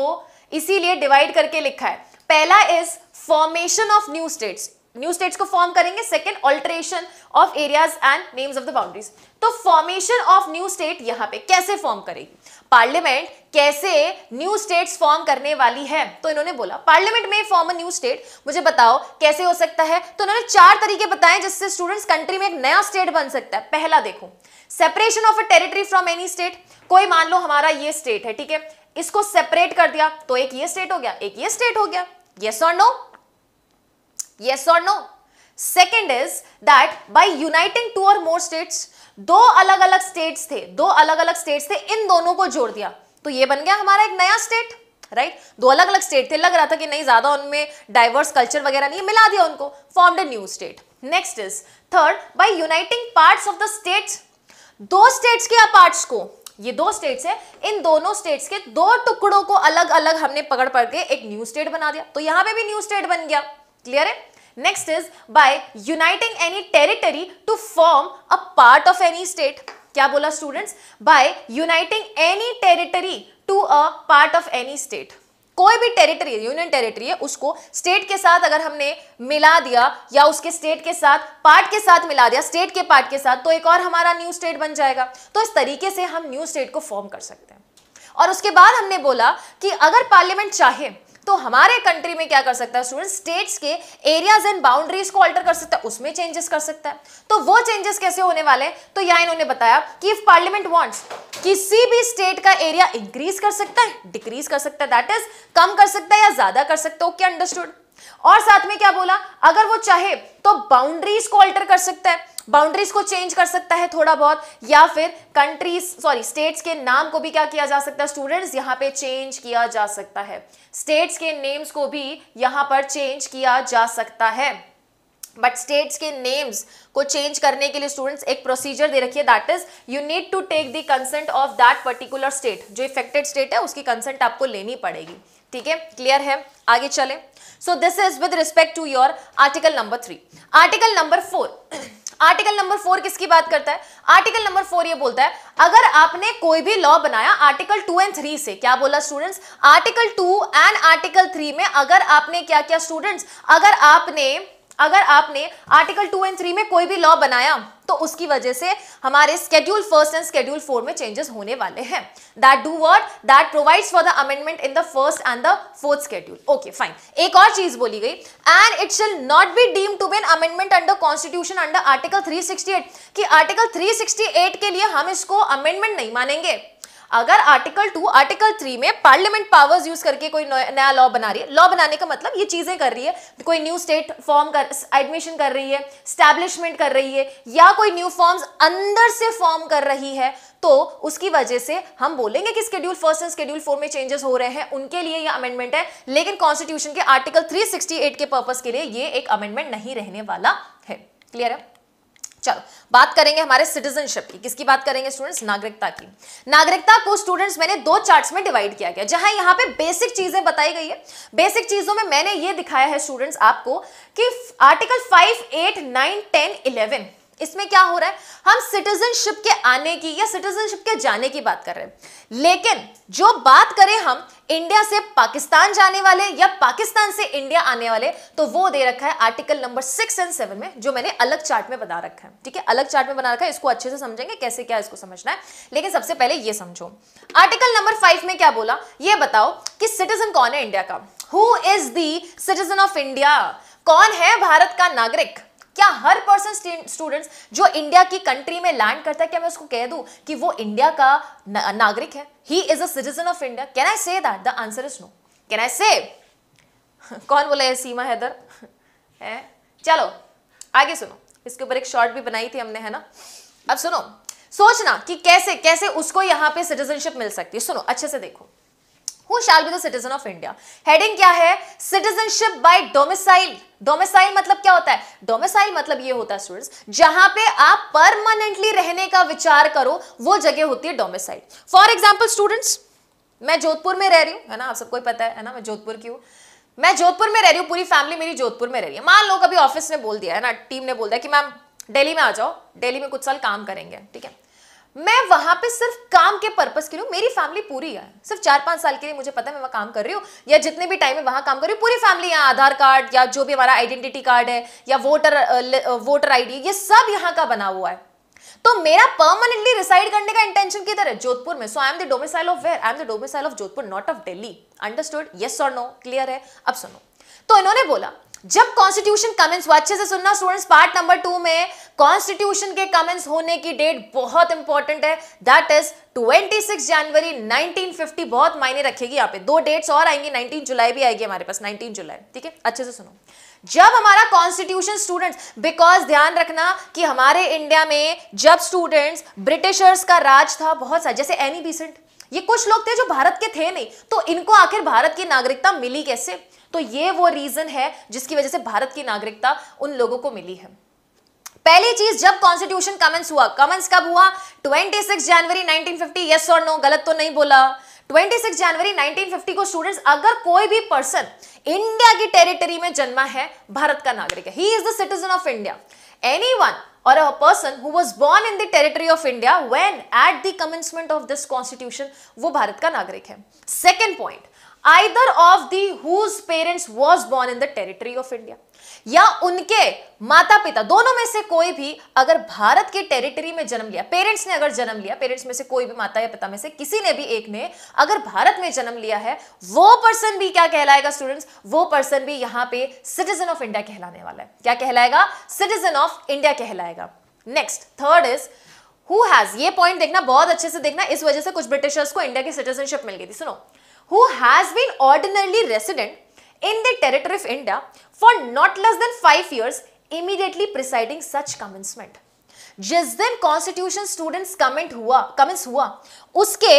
इसीलिए डिवाइड करके लिखा है पहला is formation of new states new states को फॉर्म करेंगे second alteration of areas and names of the boundaries तो फॉर्मेशन ऑफ न्यू स्टेट यहां पे कैसे फॉर्म करेगी पार्लियामेंट कैसे न्यू स्टेट्स फॉर्म करने वाली है तो इन्होंने बोला पार्लियामेंट में फॉर्म अ न्यू स्टेट मुझे बताओ कैसे हो सकता है तो इन्होंने चार तरीके बताए जिससे स्टूडेंट्स कंट्री में एक नया स्टेट बन सकता है पहला देखो separation of a territory from any state कोई मान लो हमारा ये स्टेट है ठीक है इसको सेपरेट कर दिया तो एक ये स्टेट हो गया एक ये स्टेट हो गया येस और no yes or no second is that by uniting two और मोर स्टेट्स दो अलग अलग स्टेट्स थे दो अलग अलग स्टेट्स थे इन दोनों को जोड़ दिया तो ये बन गया हमारा एक नया स्टेट राइट right? दो अलग अलग स्टेट थे लग रहा था कि नहीं ज्यादा उनमें डाइवर्स कल्चर वगैरह नहीं मिला दिया उनको formed a new state next is third by uniting parts of the states दो स्टेट्स के पार्ट्स को ये दो स्टेट्स है इन दोनों स्टेट्स के दो टुकड़ों को अलग अलग हमने पकड़ पकड़ के एक न्यू स्टेट बना दिया तो यहां पर भी न्यू स्टेट बन गया क्लियर है Next is by uniting any territory to form a part of any state. क्या बोला students by uniting any territory to a part of any state कोई भी टेरिटरी यूनियन टेरिटरी है उसको स्टेट के साथ अगर हमने मिला दिया या उसके स्टेट के साथ पार्ट के साथ मिला दिया स्टेट के पार्ट के साथ तो एक और हमारा न्यू स्टेट बन जाएगा तो इस तरीके से हम न्यू स्टेट को फॉर्म कर सकते हैं और उसके बाद हमने बोला कि अगर पार्लियामेंट चाहे तो हमारे कंट्री में क्या कर सकता है स्टूडेंट स्टेट्स के एरियाज एंड बाउंड्रीज को अल्टर कर सकता है उसमें चेंजेस कर सकता है तो वो चेंजेस कैसे होने वाले हैं तो यहां इन्होंने बताया कि इफ पार्लियामेंट वांट्स किसी भी स्टेट का एरिया इंक्रीज कर सकता है डिक्रीज कर सकता है दैट इज कम कर सकता है या ज्यादा कर सकता है ओके अंडरस्टूड और साथ में क्या बोला अगर वो चाहे तो बाउंड्रीज को अल्टर कर सकता है बाउंड्रीज को चेंज कर सकता है थोड़ा बहुत या फिर कंट्रीज सॉरी स्टेट्स के नाम को भी क्या किया जा सकता है स्टूडेंट्स यहां पे चेंज किया जा सकता है स्टेट्स के नेम्स को भी यहां पर चेंज किया जा सकता है बट स्टेट्स के नेम्स को चेंज करने के लिए स्टूडेंट्स एक प्रोसीजर दे रखिए that is you need to take the consent of that particular state जो इफेक्टेड स्टेट है उसकी कंसेंट आपको लेनी पड़ेगी ठीक है क्लियर है आगे चले So this is with respect to your article number three. Article number four. Article number four किसकी बात करता है आर्टिकल नंबर फोर ये बोलता है अगर आपने कोई भी लॉ बनाया आर्टिकल टू एंड थ्री से क्या बोला students article two and article three में अगर आपने क्या किया स्टूडेंट्स अगर आपने अगर आपने आर्टिकल टू एंड थ्री में कोई भी लॉ बनाया तो उसकी वजह से हमारे schedule first and schedule four में चेंजेस होने वाले हैं that do word that provides for the amendment in the first and the fourth schedule okay fine एक और चीज बोली गई and it shall not be deem to be an amendment under constitution under article three कि article 368 के लिए हम इसको अमेंडमेंट नहीं मानेंगे अगर आर्टिकल टू आर्टिकल थ्री में पार्लियामेंट पावर्स यूज करके कोई नया लॉ बना रही है लॉ बनाने का मतलब ये चीजें कर रही है कोई न्यू स्टेट फॉर्म कर एडमिशन कर रही है स्टैब्लिशमेंट कर रही है या कोई न्यू फॉर्म्स अंदर से फॉर्म कर रही है तो उसकी वजह से हम बोलेंगे कि schedule first and schedule four में चेंजेस हो रहे हैं उनके लिए ये अमेंडमेंट है लेकिन कॉन्स्टिट्यूशन के आर्टिकल 368 के पर्पस के लिए ये एक अमेंडमेंट नहीं रहने वाला है क्लियर है चलो बात करेंगे हमारे सिटीजनशिप की किसकी बात करेंगे स्टूडेंट्स नागरिकता की नागरिकता को स्टूडेंट्स मैंने दो चार्ट्स में डिवाइड किया गया जहां यहाँ पे बेसिक चीजें बताई गई है बेसिक चीजों में मैंने ये दिखाया है स्टूडेंट्स आपको कि article five eight nine ten eleven इसमें क्या हो रहा है हम सिटीजनशिप के आने की या सिटीजनशिप के जाने की बात कर रहे हैं लेकिन जो बात करें हम इंडिया से पाकिस्तान जाने वाले या पाकिस्तान से इंडिया आने वाले तो वो दे रखा है article number six and seven में जो मैंने अलग चार्ट में बना रखा है ठीक है अलग चार्ट में बना रखा है इसको अच्छे से समझेंगे कैसे क्या इसको समझना है लेकिन सबसे पहले ये समझो आर्टिकल नंबर फाइव में क्या बोला ये बताओ कि सिटीजन कौन है इंडिया का who is citizen of India कौन है भारत का नागरिक क्या हर पर्सन स्टूडेंट जो इंडिया की कंट्री में लैंड करता है क्या मैं उसको कह दू कि वो इंडिया का ना, नागरिक है he is citizen of India can I say that the answer is no can I say कौन बोला है सीमा हैदर *laughs* है चलो आगे सुनो इसके ऊपर एक शॉर्ट भी बनाई थी हमने है ना अब सुनो सोचना कि कैसे कैसे उसको यहां पे सिटीजनशिप मिल सकती है सुनो अच्छे से देखो who shall be citizen of India heading क्या है सिटीजनशिप बाय डोमिसाइल डोमिसाइल मतलब क्या होता है डोमिसाइल मतलब ये होता है स्टूडेंट्स जहां पे आप परमानेंटली रहने का विचार करो वो जगह होती है डोमिसाइल फॉर एग्जाम्पल स्टूडेंट्स मैं जोधपुर में रह रही हूं है ना आप सबको पता है, है ना मैं जोधपुर की हूँ मैं जोधपुर में रह रही हूँ पूरी फैमिली मेरी जोधपुर में रह रही है मान लो कभी ऑफिस ने बोल दिया है ना टीम ने बोल दिया कि मैम दिल्ली में आ जाओ दिल्ली में कुछ साल काम करेंगे ठीक है मैं वहां पे सिर्फ काम के पर्पज के लिए मेरी फैमिली पूरी है सिर्फ चार पांच साल के लिए मुझे पता है मैं वहां काम कर रही हूँ या जितने भी टाइम में वहां काम कर रही हूँ पूरी फैमिली यहाँ आधार कार्ड या जो भी हमारा आइडेंटिटी कार्ड है या वोटर वोटर आईडी ये सब यहाँ का बना हुआ है तो मेरा परमानेंटली रिसाइड करने का इंटेंशन किधर है जोधपुर में so I am the domicile of where I am the domicile of Jodhpur not of Delhi understood yes और नो क्लियर है अब सुनो तो इन्होंने बोला जब कॉन्स्टिट्यूशन कमेंट्स वो अच्छे से सुनना स्टूडेंट्स पार्ट नंबर टू में कॉन्स्टिट्यूशन के कमेंट्स होने की डेट बहुत इंपॉर्टेंट है दैट इज 26 जनवरी 1950 बहुत मायने रखेगी यहाँ पे दो डेट्स और आएंगी 19 जुलाई भी आएगी हमारे पास 19 जुलाई ठीक है अच्छे से सुनो जब हमारा कॉन्स्टिट्यूशन स्टूडेंट्स बिकॉज ध्यान रखना कि हमारे इंडिया में जब स्टूडेंट्स ब्रिटिशर्स का राज था बहुत सारे जैसे एनी बीसेंट ये कुछ लोग थे जो भारत के थे नहीं तो इनको आखिर भारत की नागरिकता मिली कैसे तो ये वो रीजन है जिसकी वजह से भारत की नागरिकता उन लोगों को मिली है पहली चीज जब कॉन्स्टिट्यूशन कमेंस हुआ कमेंस कब हुआ 26 जनवरी 1950 यस और नो गलत तो नहीं बोला 26 जनवरी 1950 को स्टूडेंट्स अगर कोई भी पर्सन इंडिया की टेरिटरी में जन्मा है भारत का नागरिक है he is the citizen of India any one or a person who born in in territory of India when at the commencement of this constitution वो भारत का नागरिक है second point either of the whose parents was born in the territory of India या उनके माता पिता दोनों में से कोई भी अगर भारत के टेरिटरी में जन्म लिया पेरेंट्स ने अगर जन्म लिया पेरेंट्स में से कोई भी माता या पिता में से किसी ने भी एक ने अगर भारत में जन्म लिया है वो पर्सन भी क्या कहलाएगा स्टूडेंट्स वो पर्सन भी यहां पे सिटीजन ऑफ इंडिया कहलाने वाला है क्या कहलाएगा सिटीजन ऑफ इंडिया कहलाएगा next third is who has ये पॉइंट देखना बहुत अच्छे से देखना इस वजह से कुछ ब्रिटिशर्स को इंडिया की सिटीजनशिप मिल गई थी सुनो who has been ordinarily resident in the territory of India for not less than 5 years immediately presiding such commencement. जिस दिन कॉन्स्टिट्यूशन स्टूडेंट्स कमेंट हुआ कमेंट्स हुआ उसके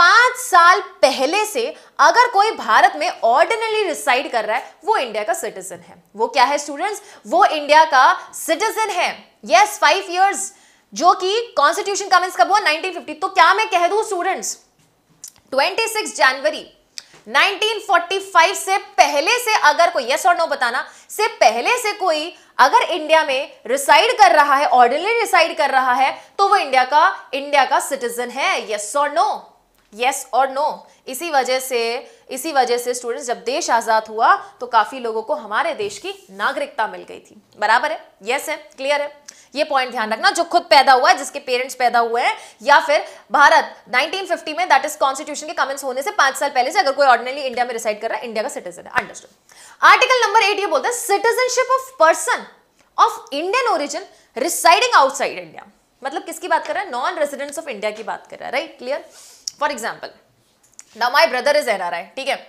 पांच साल पहले से अगर कोई भारत में ऑर्डिनरी रिसाइड कर रहा है वो इंडिया का सिटीजन है वो क्या है स्टूडेंट्स वो इंडिया का सिटीजन है यस फाइव इयर्स जो कि कॉन्स्टिट्यूशन कमेंट्स कब हुआ 1950 तो क्या मैं कह दू स्टूडेंट्स 26 जनवरी 1945 से पहले से अगर कोई यस और नो बताना से पहले से कोई अगर इंडिया में रिसाइड कर रहा है ऑर्डिनरी रिसाइड कर रहा है तो वो इंडिया का इंडिया का सिटीजन है यस और नो यस और नो इसी वजह से इसी वजह से स्टूडेंट्स जब देश आजाद हुआ तो काफी लोगों को हमारे देश की नागरिकता मिल गई थी बराबर है यस yes है क्लियर है ये पॉइंट ध्यान रखना जो खुद पैदा हुआ है जिसके पेरेंट्स पैदा हुए हैं या फिर भारत 1950 में दैट इज कॉन्स्टिट्यूशन के कमेंट्स होने से पांच साल पहले से अगर कोई ऑर्डिनरी इंडिया में रिसाइड कर रहा है इंडिया का सिटीजन है अंडरस्टूड आर्टिकल नंबर एट ये बोलता है citizenship of person of Indian origin residing outside India मतलब किसकी बात कर रहा है नॉन रेजिडेंट्स ऑफ इंडिया की बात कर रहा है right clear for example now my brother is an R I ठीक है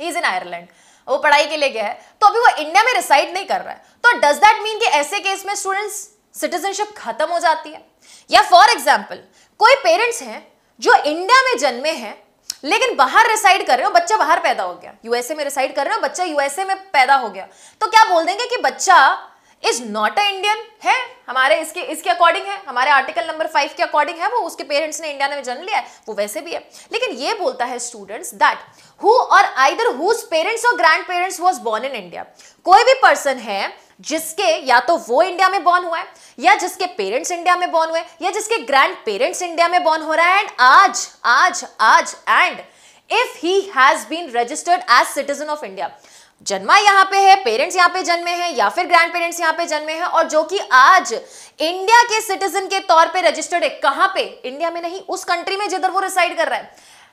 ही इज इन आयरलैंड वो पढ़ाई के लिए गया है तो अभी वो इंडिया में रिसाइड नहीं कर रहा है तो डज दैट मीन कि ऐसे केस में स्टूडेंट्स सिटीजनशिप खत्म हो जाती है या फॉर एग्जाम्पल कोई पेरेंट्स हैं जो इंडिया में जन्मे हैं लेकिन बाहर रिसाइड कर रहे हो बच्चा बाहर पैदा हो गया यूएसए में रिसाइड कर रहे हो बच्चा यूएसए में पैदा हो गया तो क्या बोल देंगे कि बच्चा इज नॉट अ इंडियन है हमारे इसके इसके अकॉर्डिंग है हमारे आर्टिकल नंबर फाइव के अकॉर्डिंग है वो उसके पेरेंट्स ने इंडिया में जन्म लिया है वो वैसे भी है लेकिन ये बोलता है students that who or either whose parents or grandparents was born in India कोई भी पर्सन है जिसके या तो वो इंडिया में बॉर्न हुआ है या जिसके पेरेंट्स इंडिया में बॉर्न हुए या जिसके ग्रैंड पेरेंट्स इंडिया में बॉर्न हो रहा है एंड आज आज आज and if he has been registered as citizen of India जन्मा यहाँ पे है पेरेंट्स यहाँ पे जन्मे हैं या फिर ग्रैंड पेरेंट्स यहाँ पे जन्मे हैं और जो कि आज इंडिया के सिटीजन के तौर पे रजिस्टर्ड है कहाँ पे इंडिया में नहीं उस कंट्री में जिधर वो रिसाइड कर रहा है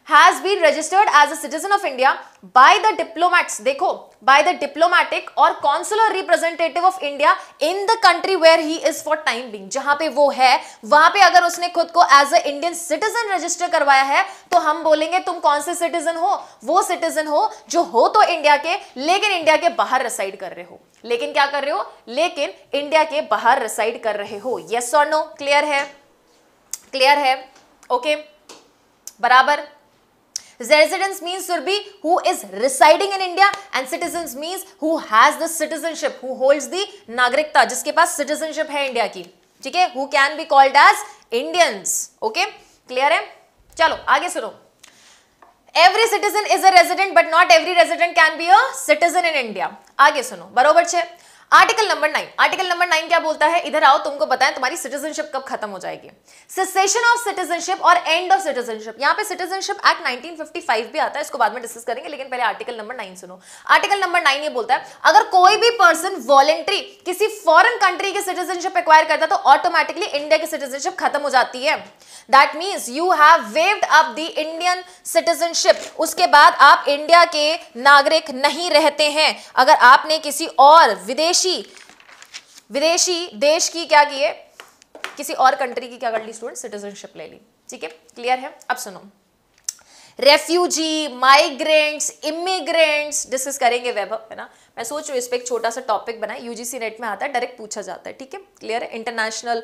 has been registered as a of India by the diplomats देखो by the diplomatic or consular representative of India in the country where he is for time being जहां पे वो है वहां पे अगर उसने खुद को as a Indian citizen register करवाया है तो हम बोलेंगे तुम कौन से सिटीजन हो वो सिटीजन हो जो हो तो इंडिया के लेकिन इंडिया के बाहर रिसाइड कर रहे हो लेकिन क्या कर रहे हो लेकिन इंडिया के बाहर रिसाइड कर रहे हो यस और नो क्लियर है क्लियर है ओके okay. बराबर residence means Surbi who is residing in India and citizens means who has the citizenship, who holds the nagrikta jiske paas citizenship hai india ki theek hai who can be called as indians okay clear hai chalo aage suno every citizen is a resident but not every resident can be a citizen in india aage suno barobar che article number nine article number nine क्या बोलता है इधर आओ तुमको बताएं तुम्हारी citizenship कब खत्म हो जाएगी cessation of citizenship or end of citizenship यहां पे सिटीजनशिप एक्ट 1955 भी आता है इसको बाद में डिस्कस करेंगे लेकिन पहले आर्टिकल नंबर नाइन सुनो आर्टिकल नंबर नाइन ये बोलता है अगर कोई भी पर्सन वॉलेंट्री किसी फॉरन कंट्री की सिटीजनशिप एक्वायर करता है तो ऑटोमेटिकली इंडिया की सिटीजनशिप खत्म हो जाती है that means you have waived up the Indian citizenship उसके बाद आप इंडिया के नागरिक नहीं रहते हैं अगर आपने किसी और विदेश विदेशी विदेशी देश की क्या किए किसी और कंट्री की क्या कर ली स्टूडेंट सिटीजनशिप ले ली ठीक है क्लियर है अब सुनो रेफ्यूजी माइग्रेंट्स इमिग्रेंट्स डिस्कस करेंगे वैभव है ना मैं सोच रही हूँ इस पर एक छोटा सा टॉपिक बनाए यूजीसी नेट में आता है डायरेक्ट पूछा जाता है ठीक है क्लियर है इंटरनेशनल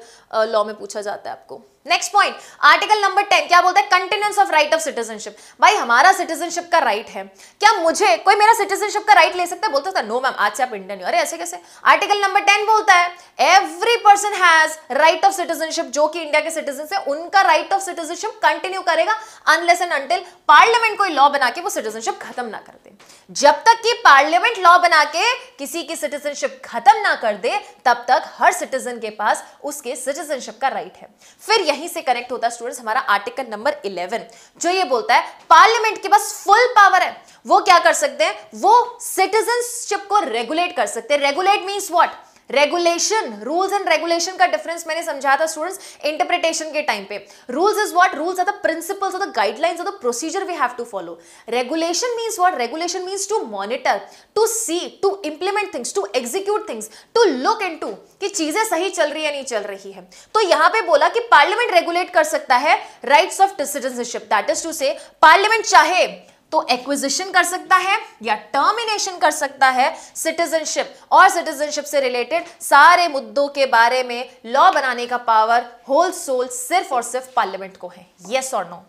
लॉ में पूछा जाता है आपको next point article number ten क्या बोलता है continuous of right of citizenship भाई हमारा सिटीजनशिप का राइट है क्या मुझे कोई मेरा सिटीजनशिप का राइट ले सकता है बोलता था नो मैम आज से आप इंडियन हो अरे ऐसे कैसे आर्टिकल नंबर टेन बोलता है every person has right of citizenship जो कि इंडिया के सिटीजन है उनका राइट ऑफ सिटीजनशिप कंटिन्यू करेगा अनलेस एंड अंटिल पार्लियामेंट कोई लॉ बना के वो सिटीजनशिप खत्म ना कर दे जब तक कि पार्लियामेंट लॉ बना के किसी की सिटीजनशिप खत्म ना कर दे तब तक हर सिटीजन के पास उसके सिटीजनशिप का राइट है फिर यहीं से कनेक्ट होता है स्टूडेंट्स हमारा आर्टिकल नंबर 11 जो ये बोलता है पार्लियामेंट के पास फुल पावर है वो क्या कर सकते हैं वो सिटीजनशिप को रेगुलेट कर सकते हैं regulate means what regulation rules and regulation का डिफरेंस मैंने समझाया था स्टूडेंट्स इंटरप्रिटेशन के टाइम पे rules is what rules are the principles of the guidelines of the procedure we have to follow regulation means what regulation means to monitor to see to implement things to execute things to look in कि चीजें सही चल रही है नहीं चल रही है तो यहां पे बोला कि पार्लियामेंट रेगुलेट कर सकता है rights of citizenship that is to से पार्लियामेंट चाहे तो एक्विजिशन कर सकता है या टर्मिनेशन कर सकता है सिटीजनशिप और सिटीजनशिप से रिलेटेड सारे मुद्दों के बारे में लॉ बनाने का पावर होल सोल सिर्फ और सिर्फ पार्लियामेंट को है यस और नो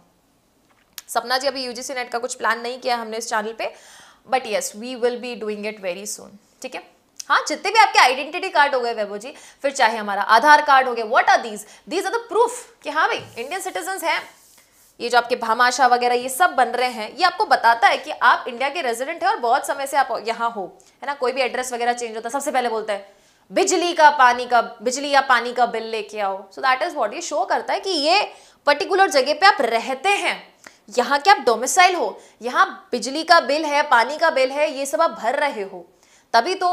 सपना जी अभी यूजीसी नेट का कुछ प्लान नहीं किया हमने इस चैनल पे but yes we will be doing it very soon ठीक है हाँ जितने भी आपके आइडेंटिटी कार्ड हो गए वैभव जी फिर चाहे हमारा आधार कार्ड हो गया what are these these are the proof कि हाँ भाई इंडियन सिटीजन हैं ये जो आपके भामाशाह वगैरह ये सब बन रहे हैं ये आपको बताता है कि आप इंडिया के रेजिडेंट है और बहुत समय से आप यहाँ हो है ना कोई भी एड्रेस वगैरह चेंज होता है सबसे पहले बोलता है बिजली का पानी का बिजली या पानी का बिल लेके आओ सो दैट इज वॉट ये शो करता है कि ये पर्टिकुलर जगह पे आप रहते हैं यहाँ के आप डोमिसाइल हो यहाँ बिजली का बिल है पानी का बिल है ये सब आप भर रहे हो तभी तो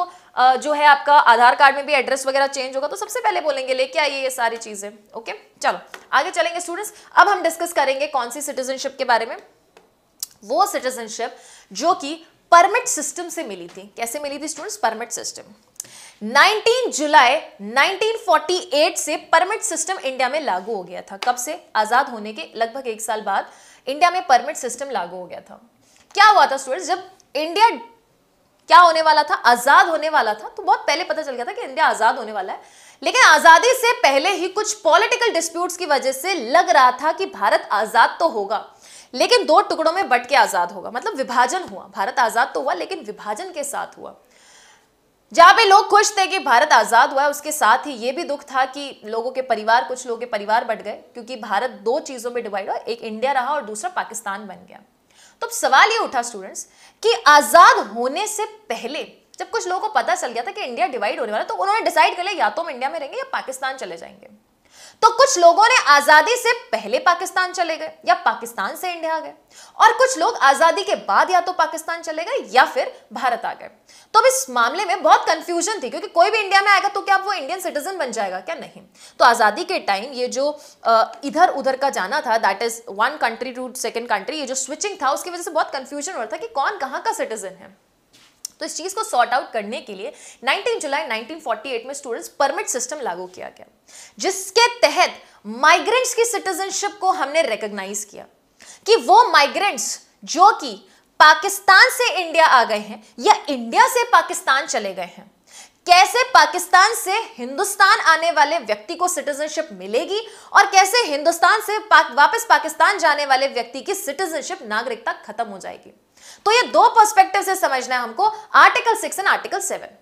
जो है आपका आधार कार्ड में भी एड्रेस वगैरह चेंज होगा तो सबसे पहले बोलेंगे लेके आइए ये सारी चीज़ें ओके चलो आगे चलेंगे स्टूडेंट्स अब हम डिस्कस करेंगे कौन सी सिटीजनशिप के बारे में वो सिटीजनशिप जो कि परमिट सिस्टम से मिली थी कैसे मिली थी स्टूडेंट्स परमिट सिस्टम 19 जुलाई 1948 से परमिट सिस्टम इंडिया में लागू हो गया था कब से आजाद होने के लगभग एक साल बाद इंडिया में परमिट सिस्टम लागू हो गया था क्या हुआ था स्टूडेंट्स जब इंडिया क्या होने वाला था आजाद होने वाला था तो बहुत पहले पता चल गया था कि इंडिया आजाद होने वाला है लेकिन आजादी से पहले ही कुछ पॉलिटिकल डिस्प्यूट्स की वजह से लग रहा था कि भारत आजाद तो होगा लेकिन दो टुकड़ों में बट के आजाद होगा मतलब विभाजन हुआ भारत आजाद तो हुआ लेकिन विभाजन के साथ हुआ जहां पे लोग खुश थे कि भारत आज़ाद हुआ है उसके साथ ही ये भी दुख था कि लोगों के परिवार कुछ लोगों के परिवार बट गए क्योंकि भारत दो चीज़ों में डिवाइड हुआ एक इंडिया रहा और दूसरा पाकिस्तान बन गया तो सवाल ये उठा स्टूडेंट्स कि आज़ाद होने से पहले जब कुछ लोगों को पता चल गया था कि इंडिया डिवाइड होने वाला तो उन्होंने डिसाइड कर लिया या तो हम इंडिया में रहेंगे या पाकिस्तान चले जाएंगे तो कुछ लोगों ने आजादी से पहले पाकिस्तान चले गए या पाकिस्तान से इंडिया आ गए और कुछ लोग आजादी के बाद या तो पाकिस्तान चले गए या फिर भारत आ गए तो अब इस मामले में बहुत कंफ्यूजन थी क्योंकि कोई भी इंडिया में आएगा तो क्या वो इंडियन सिटीजन बन जाएगा क्या नहीं तो आजादी के टाइम ये जो इधर उधर का जाना था that is one country to second country ये जो स्विचिंग था उसकी वजह से बहुत कंफ्यूजन हो रहा था कि कौन कहाँ का सिटीजन है तो इस चीज़ को सॉर्ट आउट करने के लिए 19 जुलाई 1948 में स्टूडेंट्स परमिट सिस्टम लागू किया गया जिसके तहत माइग्रेंट्स की सिटीजनशिप को हमने रिकॉग्नाइज किया कि वो माइग्रेंट्स जो कि पाकिस्तान से इंडिया आ गए हैं या इंडिया से पाकिस्तान चले गए हैं कैसे पाकिस्तान से हिंदुस्तान आने वाले व्यक्ति को सिटीजनशिप मिलेगी और कैसे हिंदुस्तान से पाक, वापस पाकिस्तान जाने वाले व्यक्ति की सिटीजनशिप नागरिकता खत्म हो जाएगी तो ये दो पर्सपेक्टिव से समझना है हमको article six and article seven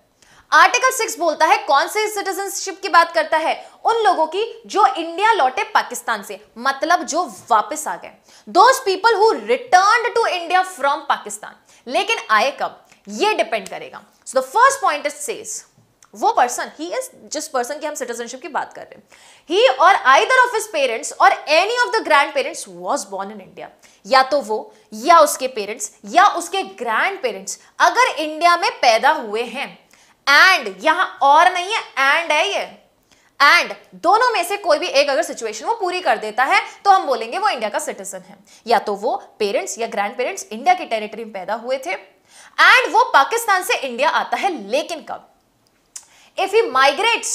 article six बोलता है कौन से सिटीजनशिप की बात करता है उन लोगों की जो इंडिया लौटे पाकिस्तान से मतलब जो वापस आ गए those people who return to India from Pakistan लेकिन आए कब ये डिपेंड करेगा so the first point is says वो पर्सन ही इज जिस पर्सन की हम सिटीजनशिप की बात कर रहे हैं he or either of his parents or any of the grandparents was born in India या तो वो या उसके पेरेंट्स या उसके ग्रैंड पेरेंट्स अगर इंडिया में पैदा हुए हैं एंड यहां और नहीं है एंड है ये एंड दोनों में से कोई भी एक अगर सिचुएशन वो पूरी कर देता है तो हम बोलेंगे वो इंडिया का सिटीजन है या तो वो पेरेंट्स या ग्रैंड पेरेंट्स इंडिया की टेरिटरी में पैदा हुए थे एंड वो पाकिस्तान से इंडिया आता है लेकिन कब if he migrates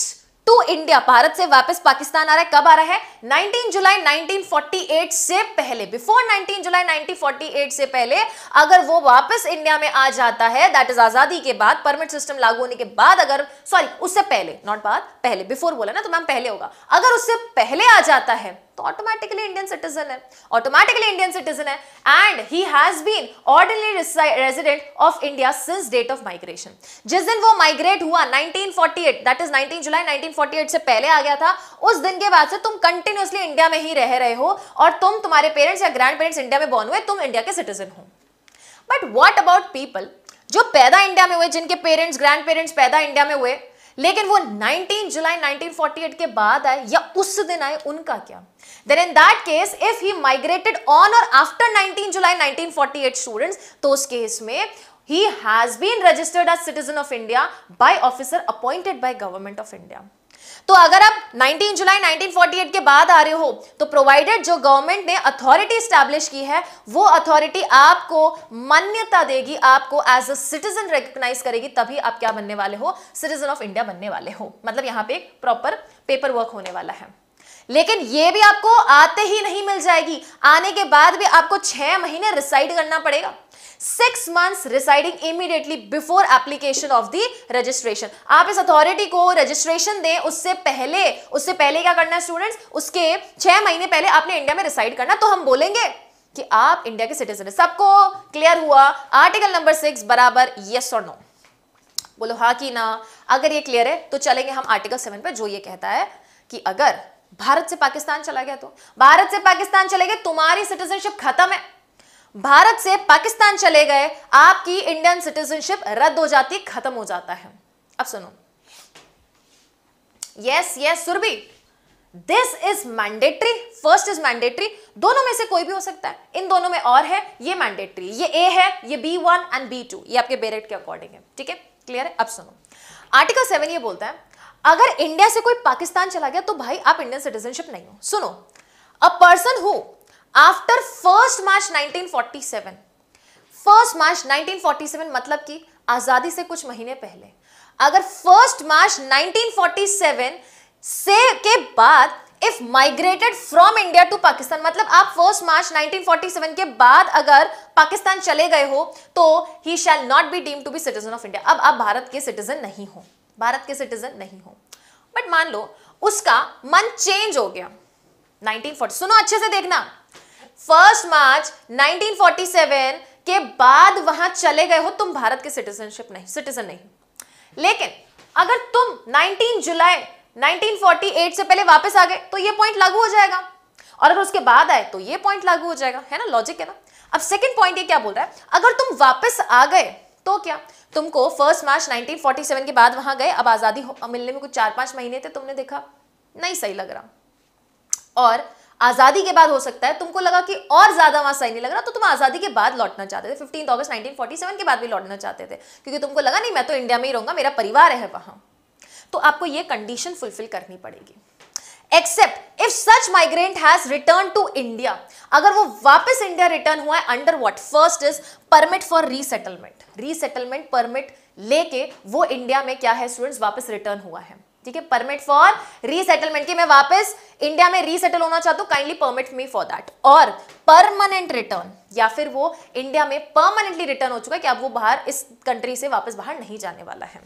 to India Bharat से वापस पाकिस्तान आ रहा है कब आ रहा है 19 जुलाई 1948 से पहले बिफोर 19 जुलाई 1948 से पहले अगर वो वापस इंडिया में आ जाता है दैट इज आजादी के बाद परमिट सिस्टम लागू होने के बाद अगर सॉरी उससे पहले नॉट बाद पहले बिफोर बोला ना तो मैम पहले होगा अगर उससे पहले आ जाता है तो ऑटोमेटिकली इंडियन सिटीजन है ऑटोमेटिकली इंडियन सिटीजन है and he has been ordinary resident of India since date of migration जिस दिन वो माइग्रेट हुआ 1948 दैट इज 19 जुलाई 1948 से पहले आ गया था उस दिन के बाद से तुम कंटिन्यूसली इंडिया में ही रह रहे हो और तुम तुम्हारे पेरेंट्स या ग्रैंड पेरेंट्स इंडिया में बॉर्न हुए तुम इंडिया के सिटीजन हो बट वॉट अबाउट पीपल जो पैदा इंडिया में हुए जिनके पेरेंट्स ग्रैंड पेरेंट्स पैदा इंडिया में हुए लेकिन वो 19 जुलाई 1948 के बाद आए या उस दिन आए उनका क्या then in that case if he migrated on or after 19 July 1948 students तो उस केस में he has been registered as citizen of India by officer appointed by government of India तो अगर आप 19 जुलाई 1948 के बाद आ रहे हो तो प्रोवाइडेड जो गवर्नमेंट ने अथॉरिटी स्टैब्लिश की है वो अथॉरिटी आपको मान्यता देगी आपको एज अ सिटीजन रिकग्नाइज करेगी तभी आप क्या बनने वाले हो सिटीजन ऑफ इंडिया बनने वाले हो मतलब यहाँ पे एक प्रॉपर पेपर वर्क होने वाला है लेकिन ये भी आपको आते ही नहीं मिल जाएगी आने के बाद भी आपको छह महीने रिसाइड करना पड़ेगा six months residing immediately before application of the registration आप इस अथॉरिटी को रजिस्ट्रेशन दें उससे पहले उससे पहले क्या करना है स्टूडेंट्स उसके छह महीने पहले आपने इंडिया में रिसाइड करना तो हम बोलेंगे कि आप इंडिया के सिटीजन है सबको क्लियर हुआ आर्टिकल नंबर सिक्स बराबर यस और नो बोलो हा कि ना अगर ये क्लियर है तो चलेंगे हम आर्टिकल सेवन पर जो ये कहता है कि अगर भारत से पाकिस्तान चला गया तो भारत से पाकिस्तान चले गए तुम्हारी सिटीजनशिप खत्म है भारत से पाकिस्तान चले गए आपकी इंडियन सिटीजनशिप रद्द हो जाती खत्म हो जाता है अब सुनो yes yes Surabhi this is mandatory first is mandatory दोनों में से कोई भी हो सकता है इन दोनों में और है ये मैंडेटरी ये ए है ये B one and B two ये आपके बेरेट के अकॉर्डिंग है ठीक है क्लियर है अब सुनो आर्टिकल सेवन ये बोलता है अगर इंडिया से कोई पाकिस्तान चला गया तो भाई आप इंडियन सिटीजनशिप नहीं हो सुनो a person who after first March 1947 first March 1947 मतलब कि आजादी से कुछ महीने पहले अगर फर्स्ट मार्च 1947 से के बाद if migrated from India to Pakistan मतलब आप फर्स्ट मार्च 1947 के बाद अगर पाकिस्तान चले गए हो तो he shall not be deem to be citizen of India अब आप भारत के सिटीजन नहीं हो भारत के सिटीजन नहीं हो बट मान लो उसका मन चेंज हो गया 1940 सुनो अच्छे से देखना फर्स्ट मार्च 1947 के बाद वहां चले गए हो तुम भारत के सिटीजनशिप नहीं सिटीजन नहीं लेकिन अगर तुम 19 जुलाई 1948 से पहले वापस आ गए तो ये पॉइंट लागू हो जाएगा और अगर उसके बाद आए तो ये पॉइंट लागू हो जाएगा है ना लॉजिक है ना अब सेकंड पॉइंट ये क्या बोल रहा है अगर तुम वापस आ गए तो क्या तुमको फर्स्ट मार्च 1947 के बाद वहां गए अब आज़ादी मिलने में कुछ चार पांच महीने थे तुमने देखा नहीं सही लग रहा और आज़ादी के बाद हो सकता है तुमको लगा कि और ज़्यादा वहां सही नहीं लग रहा तो तुम आज़ादी के बाद लौटना चाहते थे फिफ्टीन अगस्त 1947 के बाद भी लौटना चाहते थे क्योंकि तुमको लगा नहीं मैं तो इंडिया में ही रहूंगा मेरा परिवार है वहां तो आपको यह कंडीशन फुलफिल करनी पड़ेगी except if such migrant has return to India अगर वो वापस इंडिया रिटर्न हुआ है under what first is permit for resettlement resettlement permit लेके वो इंडिया में क्या है स्टूडेंट्स वापस रिटर्न हुआ है ठीक है परमिट फॉर रीसेटलमेंट की मैं वापस इंडिया में रीसेटल होना चाहता हूं kindly permit me for that or permanent return या फिर वो इंडिया में परमानेंटली रिटर्न हो चुका है कि अब वो बाहर इस कंट्री से वापस बाहर नहीं जाने वाला है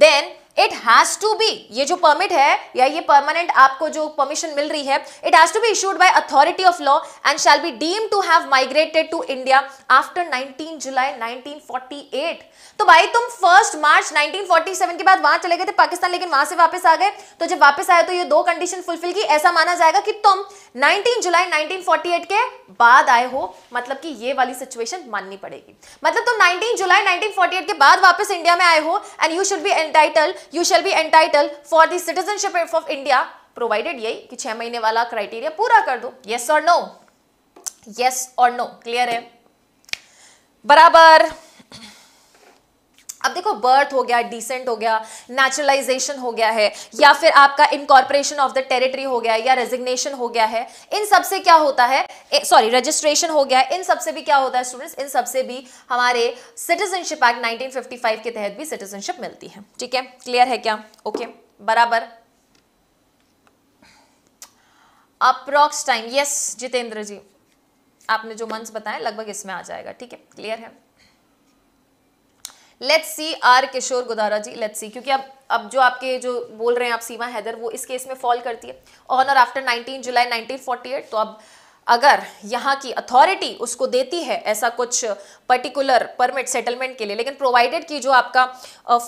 then it has to be ये जो परमिट है या ये परमानेंट आपको जो परमिशन मिल रही है it has to be issued by authority of law and shall be deem to have migrated to India after 19 July 1948 तो भाई तुम फर्स्ट मार्च 1947 के बाद वहां चले गए थे पाकिस्तान लेकिन वहां से वापस आ गए तो जब वापस आए तो ये दो कंडीशन फुलफिल की ऐसा माना जाएगा कि तुम 19 जुलाई 1948 के बाद आए हो मतलब कि ये वाली सिचुएशन माननी पड़ेगी मतलब तुम 19 जुलाई 1948 के बाद वापस इंडिया में आए हो and you should be entitle you shall be entitle for the citizenship of India provided यही कि छह महीने वाला क्राइटेरिया पूरा कर दो यस और नो येस और नो क्लियर है बराबर अब देखो बर्थ हो गया डिसेंट हो गया नेचुरलाइजेशन हो गया है या फिर आपका इनकॉर्पोरेशन ऑफ द टेरिटरी हो गया या रेजिग्नेशन हो गया है इन सब से क्या होता है सॉरी रजिस्ट्रेशन हो गया है इन सब से भी क्या होता है स्टूडेंट्स इन सब से भी हमारे सिटीजनशिप एक्ट 1955 के तहत भी सिटीजनशिप मिलती है ठीक है क्लियर है क्या ओके okay, बराबर approx time yes Jitendra ji आपने जो मंच बताया लगभग इसमें आ जाएगा ठीक है क्लियर है let's see R Kishore Godara ji let's see क्योंकि अब अब जो आपके जो बोल रहे हैं आप सीमा हैदर वो इस केस में फॉल करती है ऑन और आफ्टर 19 जुलाई 1948 तो अब अगर यहाँ की अथॉरिटी उसको देती है ऐसा कुछ पर्टिकुलर परमिट सेटलमेंट के लिए लेकिन प्रोवाइडेड की जो आपका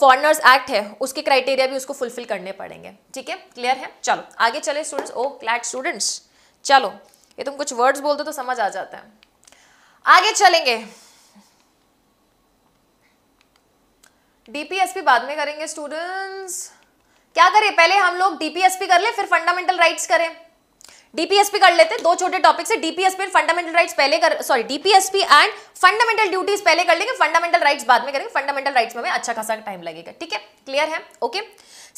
फॉरनर्स एक्ट है उसके क्राइटेरिया भी उसको फुलफिल करने पड़ेंगे ठीक है क्लियर है चलो आगे चले स्टूडेंट्स ओ क्लैट स्टूडेंट्स चलो ये तुम कुछ वर्ड्स बोल दो तो समझ आ जाता है आगे चलेंगे डीपीएसपी बाद में करेंगे स्टूडेंट्स क्या करें पहले हम लोग डीपीएसपी कर ले फिर फंडामेंटल राइट्स करें डीपीएसपी कर लेते हैं दो छोटे टॉपिक से डीपीएसपी एंड फंडामेंटल राइट्स पहले कर sorry DPSP and fundamental duties पहले कर लेंगे फंडामेंटल राइट्स बाद में करेंगे फंडामेंटल राइट्स में हमें अच्छा खासा टाइम लगेगा ठीक है क्लियर है ओके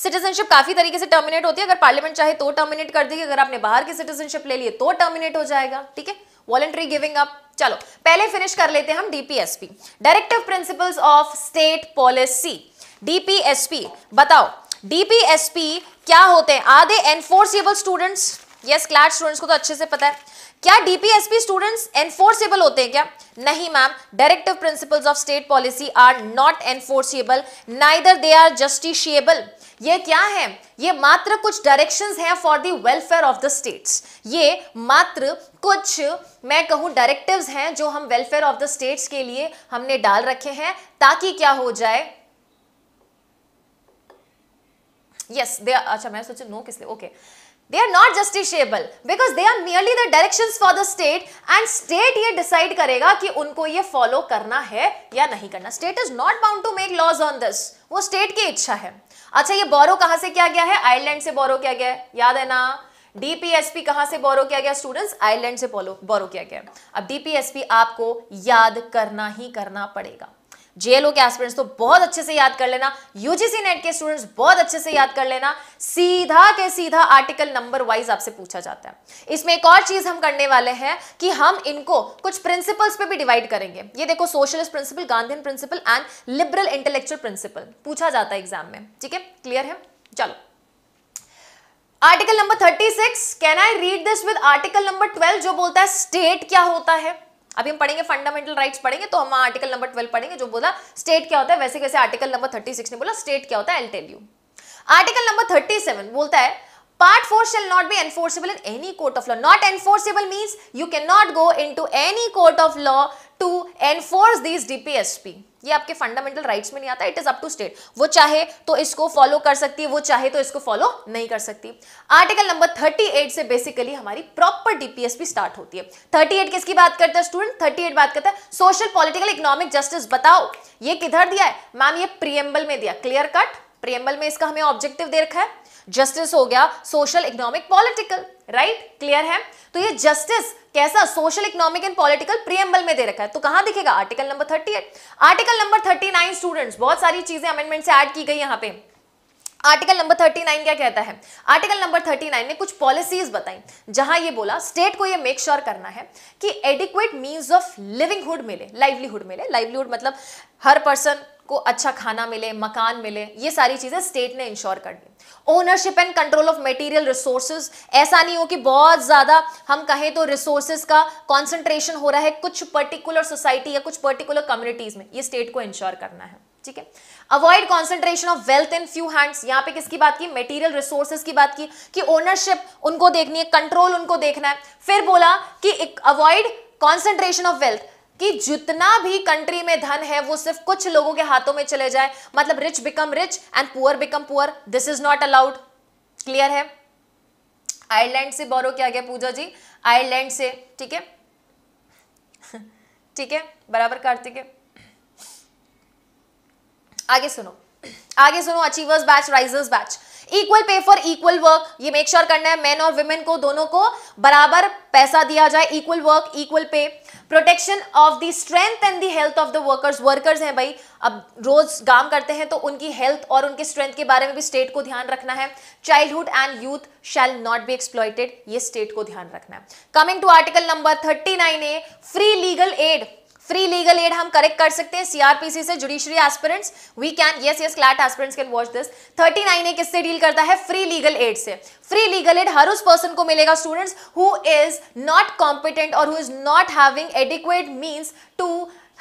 सिटीजनशिप काफी तरीके से टर्मिनेट होती है अगर पार्लियामेंट चाहे तो टर्मिनेट कर देगी अगर आपने बाहर की सिटीजनशिप ले लिए तो टर्मिनेट हो जाएगा ठीक है वॉलेंट्री गिविंग अप चलो पहले फिनिश कर लेते हैं हम DPSP directive principles of state policy DPSP बताओ डीपीएसपी क्या होते हैं are they enforceable students yes class students को तो अच्छे से पता है क्या डीपीएसपी स्टूडेंट्स एनफोर्सेबल होते हैं क्या नहीं ma'am directive principles of state policy are not enforceable neither they are justiciable ये क्या है ये मात्र कुछ डायरेक्शन है for the welfare of the state ये मात्र कुछ मैं कहूं डायरेक्टिव हैं जो हम वेलफेयर ऑफ द स्टेट के लिए हमने डाल रखे हैं ताकि क्या हो जाए यस दे अच्छा मैं सोच नो किस okay they are not justiciable because they are nearly the direction for the state and state ये डिसाइड करेगा कि उनको ये फॉलो करना है या नहीं करना state is not bound to make laws on this वो स्टेट की इच्छा है अच्छा ये बोरो कहां से क्या गया है आयरलैंड से बोरो क्या गया है याद है ना डीपीएसपी कहां से बोरो किया गया स्टूडेंट्स आयरलैंड से बोरो किया गया अब डीपीएसपी आपको याद करना ही करना पड़ेगा जेएलओ के एस्पिरेंट्स तो बहुत अच्छे से याद कर लेना यूजीसी नेट के स्टूडेंट्स बहुत अच्छे से याद कर लेना सीधा के सीधा आर्टिकल नंबर वाइज आपसे पूछा जाता है इसमें एक और चीज हम करने वाले हैं कि हम इनको कुछ प्रिंसिपल्स पे भी डिवाइड करेंगे ये देखो socialist principle Gandhian principle and liberal intellectual principle पूछा जाता है एग्जाम में ठीक है क्लियर है चलो article number six can I read this with article number twelve जो बोलता है स्टेट क्या होता है अभी हम पढ़ेंगे फंडामेंटल राइट्स पढ़ेंगे तो हम आर्टिकल नंबर ट्वेल्व पढ़ेंगे जो बोला स्टेट क्या होता है वैसे वैसे आर्टिकल नंबर थर्टी सिक्स ने बोला स्टेट क्या होता है I'll tell you article number thirty seven बोलता है part four shall not be enforceable in any court of law not enforceable means you can not go into any court of law to enforce this DPSP ये आपके fundamental rights में नहीं आता it is up to state वो चाहे तो इसको follow कर सकती है वो चाहे तो इसको फॉलो नहीं कर सकती आर्टिकल नंबर 38 से बेसिकली हमारी प्रॉपर डीपीएस भी स्टार्ट होती है 38 किसकी बात करता है स्टूडेंट 38 बात करता है सोशल पॉलिटिकल इकोनॉमिक जस्टिस बताओ ये किधर दिया है मैम ये प्रियम्बल में दिया क्लियर कट प्रियम्बल में इसका हमें ऑब्जेक्टिव दे रखा है जस्टिस हो गया social economic political right clear है तो ये जस्टिस कैसा social economic and political preamble में दे रखा है तो कहां दिखेगा article number thirty article number thirty students बहुत सारी चीजें अमेंडमेंट से ऐड की गई यहाँ पे आर्टिकल नंबर 39 क्या कहता है आर्टिकल नंबर 39 ने कुछ पॉलिसीज बताई जहां ये बोला स्टेट को ये मेक श्योर sure करना है कि एडिक्वेट मींस ऑफ लिविंगहुड मिले लाइवलीहुड मिले लाइवलीहुड मतलब हर पर्सन को अच्छा खाना मिले मकान मिले ये सारी चीजें स्टेट ने इंश्योर कर दी ownership and control of material resources ऐसा नहीं हो कि बहुत ज्यादा हम कहें तो रिसोर्सेज का कॉन्सेंट्रेशन हो रहा है कुछ पर्टिकुलर सोसाइटी या कुछ पर्टिकुलर कम्युनिटीज में ये स्टेट को इंश्योर करना है ठीक है avoid concentration of wealth in few hands यहाँ पे किसकी बात की मेटीरियल रिसोर्सेज की बात की कि ओनरशिप उनको देखनी है कंट्रोल उनको देखना है फिर बोला कि अवॉइड कॉन्सेंट्रेशन ऑफ वेल्थ कि जितना भी कंट्री में धन है वो सिर्फ कुछ लोगों के हाथों में चले जाए मतलब rich become rich and poor become poor this is not allowed clear है आयरलैंड से बोरो क्या गया पूजा जी आयरलैंड से ठीक है ठीक है बराबर कार्तिक है आगे सुनो आगे सुनो achievers batch risers batch equal pay for equal work ये मेक श्योर sure करना है मेन और वुमेन को दोनों को बराबर पैसा दिया जाए equal work equal pay protection of the strength and the health of the workers workers हैं भाई अब रोज काम करते हैं तो उनकी हेल्थ और उनके स्ट्रेंथ के बारे में भी स्टेट को ध्यान रखना है childhood and youth shall not be exploited ये स्टेट को ध्यान रखना है coming to article number thirty nine A free legal aid free legal aid हम करेक्ट कर सकते हैं सीआरपीसी से judiciary aspirants we can yes yes CLAT aspirants can watch this thirty nine A किससे डील करता है फ्री लीगल एड से free legal aid हर उस पर्सन को मिलेगा students who is not competent और who is not having adequate means to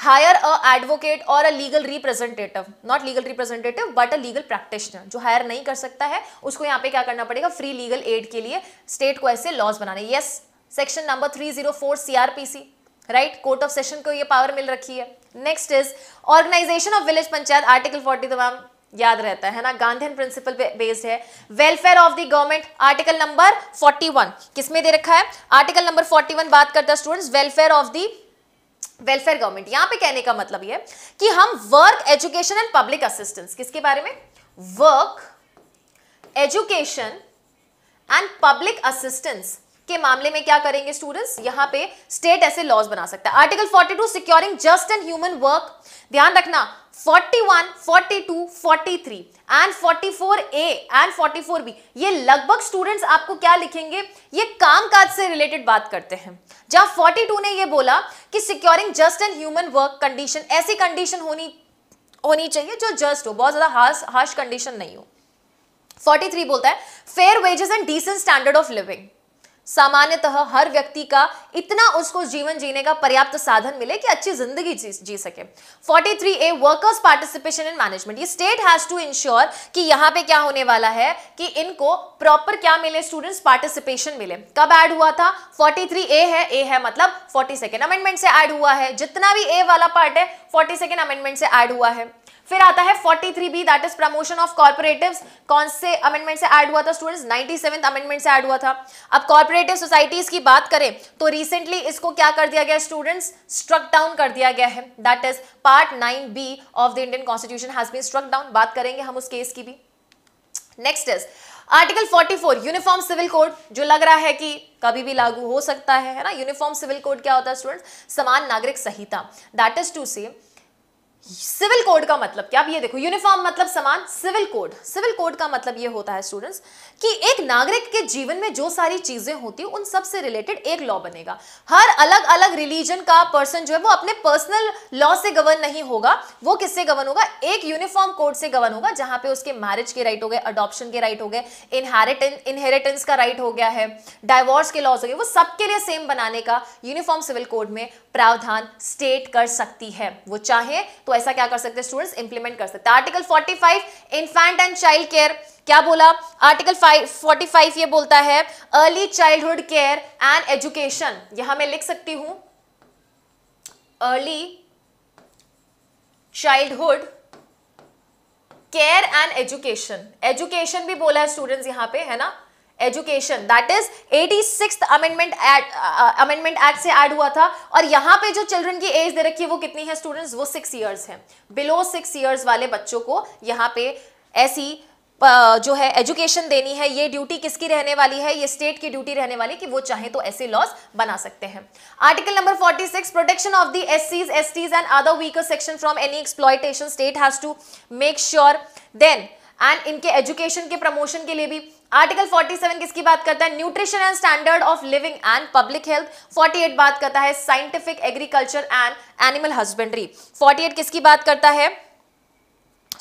hire a advocate और a legal representative not legal representative but a legal practitioner जो hire नहीं कर सकता है उसको यहाँ पे क्या करना पड़ेगा फ्री लीगल एड के लिए स्टेट को ऐसे लॉज बनाने yes section number three zero four CrPC right court of session को ये पावर मिल रखी है next is organisation of village panchayat article forty तो मैम याद रहता है ना गांधीन प्रिंसिपल पे बेस्ड है welfare of the government article number 41 किसमें दे रखा है आर्टिकल नंबर 41 बात करता है students welfare of the welfare government यहां पे कहने का मतलब ये कि हम work education and public assistance किसके बारे में work education and public assistance के मामले में क्या करेंगे स्टूडेंट्स यहां पे स्टेट ऐसे लॉज बना सकता है article 42 securing just and human work ध्यान रखना 41, 42, 43 एंड ए एंड बी ये लगभग स्टूडेंट्स आपको क्या लिखेंगे ये कामकाज से रिलेटेड बात करते हैं जहां 42 ने ये बोला कि securing just and human work condition ऐसी कंडीशन होनी होनी चाहिए जो जस्ट हो बहुत ज्यादा हार्श हार्श कंडीशन नहीं हो 43 बोलता है fair wages and decent standard of living सामान्यतः हर व्यक्ति का इतना उसको जीवन जीने का पर्याप्त साधन मिले कि अच्छी जिंदगी जी, जी सके 43 A workers participation in management ये स्टेट हैज टू इंश्योर कि यहां पे क्या होने वाला है कि इनको प्रॉपर क्या मिले स्टूडेंट्स पार्टिसिपेशन मिले कब ऐड हुआ था 43 ए है ए है मतलब फोर्टी सेकेंड अमेंडमेंट से ऐड हुआ है जितना भी ए वाला पार्ट है फोर्टी सेकेंड अमेंडमेंट से ऐड हुआ है फिर आता है 43 B that is promotion of corporative कौन से अमेंडमेंट से ऐड हुआ था स्टूडेंट्स 97th अमेंडमेंट से ऐड हुआ था अब कॉर्पोरेटिव सोसाइटीज की बात करें तो रिसेंटली इसको क्या कर दिया गया स्टूडेंट्स स्ट्रक डाउन कर दिया गया है that is part 9 B of the Indian constitution has been struck down बात करेंगे हम उस केस की भी next is article 44 uniform civil code जो लग रहा है कि कभी भी लागू हो सकता है है ना यूनिफॉर्म सिविल कोड क्या होता है स्टूडेंट्स समान नागरिक संहिता that is to same civil code का मतलब क्या ये देखो यूनिफॉर्म मतलब समान सिविल कोड सिविल कोड का मतलब ये होता है स्टूडेंट्स कि एक नागरिक के जीवन में जो सारी चीजें होती उन सब से रिलेटेड एक लॉ बनेगा हर अलग अलग रिलीजन का पर्सन जो है वो अपने पर्सनल लॉ से गवर्न नहीं होगा वो किससे गवर्न होगा एक यूनिफॉर्म कोड से गवर्न होगा जहां पे उसके मैरिज के राइट हो गए अडोप्शन के राइट हो गए इनहेरिटेंस इनहेरिटेंस का राइट हो गया है डाइवोर्स के लॉज हो गए वो सबके लिए सेम बनाने का यूनिफॉर्म सिविल कोड में प्रावधान स्टेट कर सकती है वो चाहे तो ऐसा क्या कर सकते हैं स्टूडेंट्स इंप्लीमेंट कर सकते हैं article 45 infant and child care क्या बोला आर्टिकल 45 ये बोलता है early childhood care and education यहां मैं लिख सकती हूं early childhood care and education education भी बोला है स्टूडेंट्स यहां पे है ना education that is eighty six amendment act amendment act से ऐड हुआ था और यहाँ पे जो चिल्ड्रन की एज दे रखी है वो कितनी है स्टूडेंट्स वो सिक्स ईयर्स है बिलो सिक्स ईयर्स वाले बच्चों को यहाँ पे ऐसी जो है एजुकेशन देनी है ये ड्यूटी किसकी रहने वाली है ये स्टेट की ड्यूटी रहने वाली कि वो चाहे तो ऐसे लॉस बना सकते हैं article number 46 protection of the S Ts and other weaker section from any exploitation state has to make sure then and इनके एजुकेशन के प्रमोशन के लिए भी आर्टिकल 47 किसकी बात करता है nutrition and standard of living and public health 48 बात करता है scientific agriculture and animal husbandry 48 किसकी बात करता है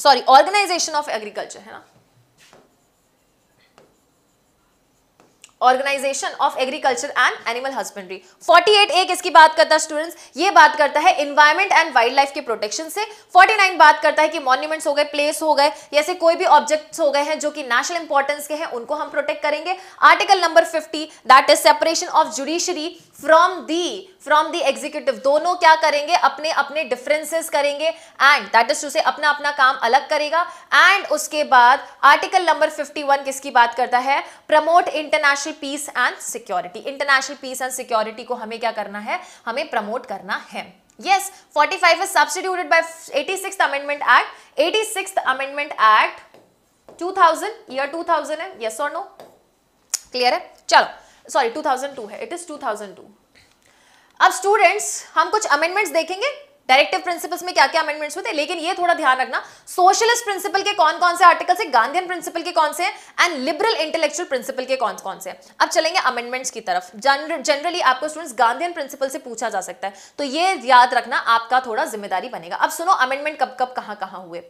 सॉरी ऑर्गेनाइजेशन ऑफ एग्रीकल्चर है ना organisation of agriculture and animal husbandry 48 A किसकी बात करता है स्टूडेंट्स ये बात करता है इन्वायरमेंट एंड वाइल्ड लाइफ के प्रोटेक्शन से 49 बात करता है कि मॉन्यूमेंट्स हो गए प्लेस हो गए ऐसे कोई भी ऑब्जेक्ट्स हो गए हैं जो कि नेशनल इंपॉर्टेंस के हैं उनको हम प्रोटेक्ट करेंगे article number fifty that is separation of judiciary from the from the executive दोनों क्या करेंगे अपने अपने डिफरेंसेस करेंगे एंड दैट इज टू से अपना अपना काम अलग करेगा एंड उसके बाद आर्टिकल नंबर 51 किसकी बात करता है promote international peace and security international peace and security को हमें क्या करना है हमें प्रमोट करना है yes 45 is substituted by 86th amendment act 86th amendment act 2000 two 2000 है यस और नो क्लियर है चलो sorry 2002 है it is 2002 अब स्टूडेंट्स हम कुछ अमेंडमेंट्स देखेंगे डायरेक्टिव प्रिंसिपल्स में क्या क्या अमेंडमेंट्स होते हैं लेकिन ये थोड़ा ध्यान रखना सोशलिस्ट प्रिंसिपल के कौन कौन से आर्टिकल्स है गांधीन प्रिंसिपल के कौन से हैं एंड लिबरल इंटेलेक्चुअल प्रिंसिपल के कौन कौन से हैं अब चलेंगे अमेंडमेंट्स की तरफ जनरली आपको स्टूडेंट्स गांधी प्रिंसिपल से पूछा जा सकता है तो ये याद रखना आपका थोड़ा जिम्मेदारी बनेगा अब सुनो अमेंडमेंट कब कब कहाँ कहाँ हुए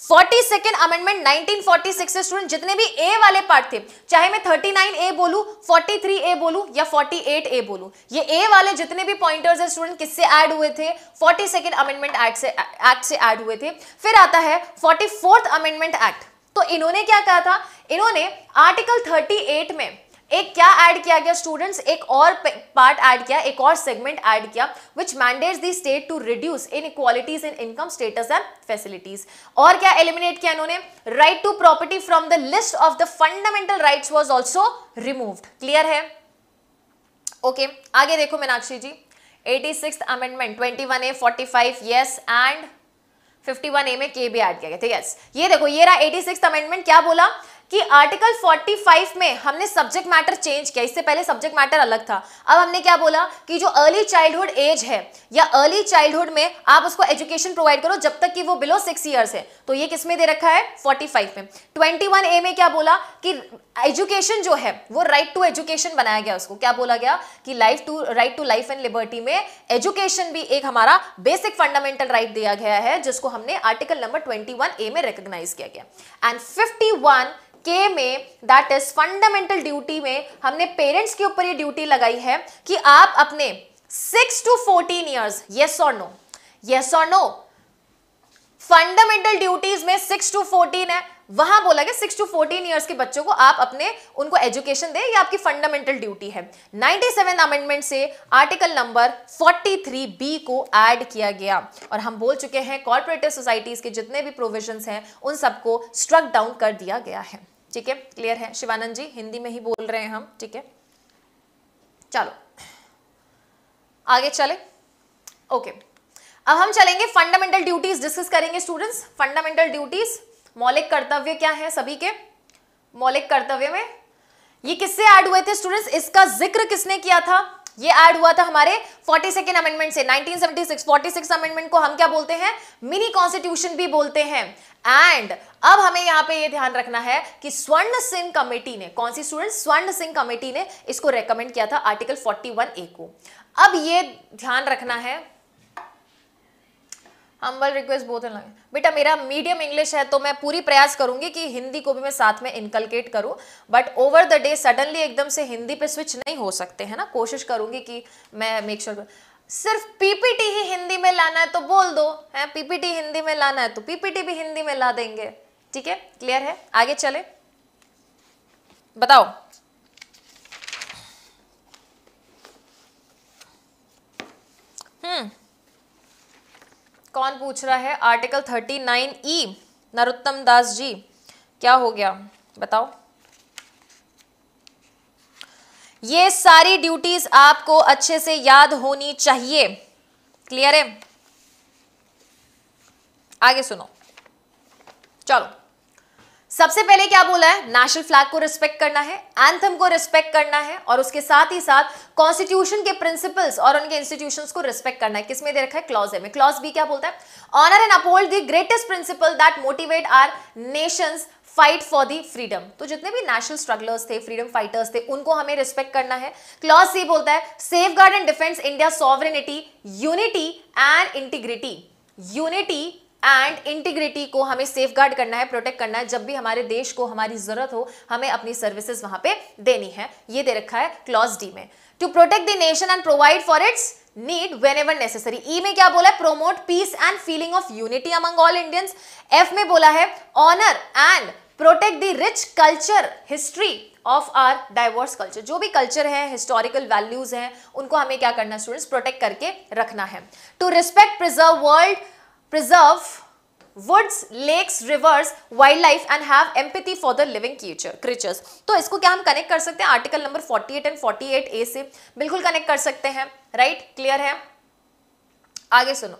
फोर्टी सेकेंड अमेंडमेंट सिक्स से स्टूडेंट जितने भी ए वाले पार्ट थे चाहे मैं थर्टी नाइन ए बोलू फोर्टी थ्री ए बोलू या फोर्टी एट ए बोलू ये ए वाले जितने भी पॉइंटर्स है स्टूडेंट किससे ऐड हुए थे फोर्टी सेकेंड अमेंडमेंट एक्ट से एक्ट से ऐड हुए थे फिर आता है फोर्टी फोर्थ अमेंडमेंट एक्ट तो इन्होंने क्या कहा था इन्होंने आर्टिकल थर्टी एट में एक क्या ऐड किया गया स्टूडेंट्स एक और पार्ट ऐड किया एक और सेगमेंट ऐड किया which mandates the state to reduce inequalities in income status and facilities और क्या एलिमिनेट किया इन्होंने right to property from the list of the fundamental right was also removed clear है okay okay, आगे देखो Meenakshi ji eighty six amendment twenty one A forty five yes and fifty one A में के भी ऐड किया गया था यस ये देखो ये रहा एटी सिक्स अमेंडमेंट क्या बोला कि आर्टिकल 45 में हमने सब्जेक्ट मैटर चेंज किया इससे पहले सब्जेक्ट मैटर अलग था अब हमने क्या बोला कि जो अर्ली चाइल्डहुड एज है या अर्ली चाइल्डहुड में आप उसको एजुकेशन प्रोवाइड करो जब तक कि वो बिलो सिक्स ईयर्स है तो ये किस में दे रखा है 45 में 21 ए में क्या बोला कि एजुकेशन जो है वो राइट टू एजुकेशन बनाया गया उसको क्या बोला गया कि life to right to life and liberty में एजुकेशन भी एक हमारा बेसिक फंडामेंटल राइट दिया गया है जिसको हमने आर्टिकल नंबर ट्वेंटी ए में रिकोगनाइज किया गया एंड फिफ्टी के में दैट इज फंडामेंटल ड्यूटी में हमने पेरेंट्स के ऊपर ये ड्यूटी लगाई है कि आप अपने six to fourteen years yes और नो यस और नो फंडामेंटल ड्यूटीज में सिक्स टू फोर्टीन है वहां बोला गया सिक्स टू फोर्टीन ईयर्स के बच्चों को आप अपने उनको एजुकेशन दें ये आपकी फंडामेंटल ड्यूटी है 97 अमेंडमेंट से आर्टिकल नंबर 43 बी को ऐड किया गया और हम बोल चुके हैं कॉर्पोरेटिव सोसाइटीज के जितने भी प्रोविजंस हैं उन सबको स्ट्रक डाउन कर दिया गया है ठीक है क्लियर है शिवानंद जी हिंदी में ही बोल रहे हैं हम ठीक है चलो आगे चले ओके अब हम चलेंगे फंडामेंटल ड्यूटीज डिस्कस करेंगे स्टूडेंट्स फंडामेंटल ड्यूटीज मौलिक कर्तव्य क्या है सभी के मौलिक कर्तव्य में ये किससे ऐड हुए थे स्टूडेंट्स इसका जिक्र किसने किया था ये ऐड हुआ था हमारे सेकेंड अमेंडमेंट से 1976 46 अमेंडमेंट को हम क्या बोलते हैं मिनी कॉन्स्टिट्यूशन भी बोलते हैं एंड अब हमें यहां पे ये ध्यान रखना है कि स्वर्ण सिंह कमेटी ने कौन सी स्टूडेंट स्वर्ण सिंह कमेटी ने इसको रेकमेंड किया था आर्टिकल 41 ए को अब ये ध्यान रखना है हम्बल रिक्वेस्ट बहुत लगे बेटा मेरा मीडियम इंग्लिश है तो मैं पूरी प्रयास करूंगी कि हिंदी को भी मैं साथ में इनकलकेट करूं but over the day suddenly एकदम से हिंदी पे स्विच नहीं हो सकते है ना कोशिश करूंगी कि मैं मेक श्योर sure सिर्फ पीपीटी ही हिंदी में लाना है तो बोल दो है पीपीटी हिंदी में लाना है तो पीपीटी भी हिंदी में ला देंगे ठीक है क्लियर है आगे चले बताओ हम्म कौन पूछ रहा है article thirty nine E Narottam Das ji क्या हो गया बताओ ये सारी ड्यूटीज आपको अच्छे से याद होनी चाहिए क्लियर है आगे सुनो चलो सबसे पहले क्या बोला है नेशनल फ्लैग को रिस्पेक्ट करना है एंथम को रिस्पेक्ट करना है और उसके साथ ही साथ कॉन्स्टिट्यूशन के प्रिंसिपल्स और उनके इंस्टीट्यूशन को रिस्पेक्ट करना है किसमें दे रखा है क्लॉज में क्लॉज बी क्या बोलता है honour and uphold the greatest principle that motivate our nation fight for the freedom तो जितने भी नेशनल स्ट्रगलर्स थे फ्रीडम फाइटर्स थे उनको हमें रिस्पेक्ट करना है क्लॉज सी बोलता है safeguard and defence India sovereignty unity and integrity unity and integrity को हमें सेफ गार्ड करना है प्रोटेक्ट करना है जब भी हमारे देश को हमारी जरूरत हो हमें अपनी सर्विसेज वहां पे देनी है ये दे रखा है क्लॉज डी में to protect the nation and provide for its need whenever necessary E में क्या बोला है promote peace and feeling of unity among all Indians F में बोला है honour and protect the rich culture history of our diverse culture जो भी culture है हिस्टोरिकल वैल्यूज हैं उनको हमें क्या करना स्टूडेंट्स प्रोटेक्ट करके रखना है to respect preserve world preserve woods lakes rivers wildlife and have empathy for the living creatures तो इसको क्या हम कनेक्ट कर सकते हैं आर्टिकल नंबर 48 एंड 48 ए से बिल्कुल कनेक्ट कर सकते हैं राइट right? क्लियर है आगे सुनो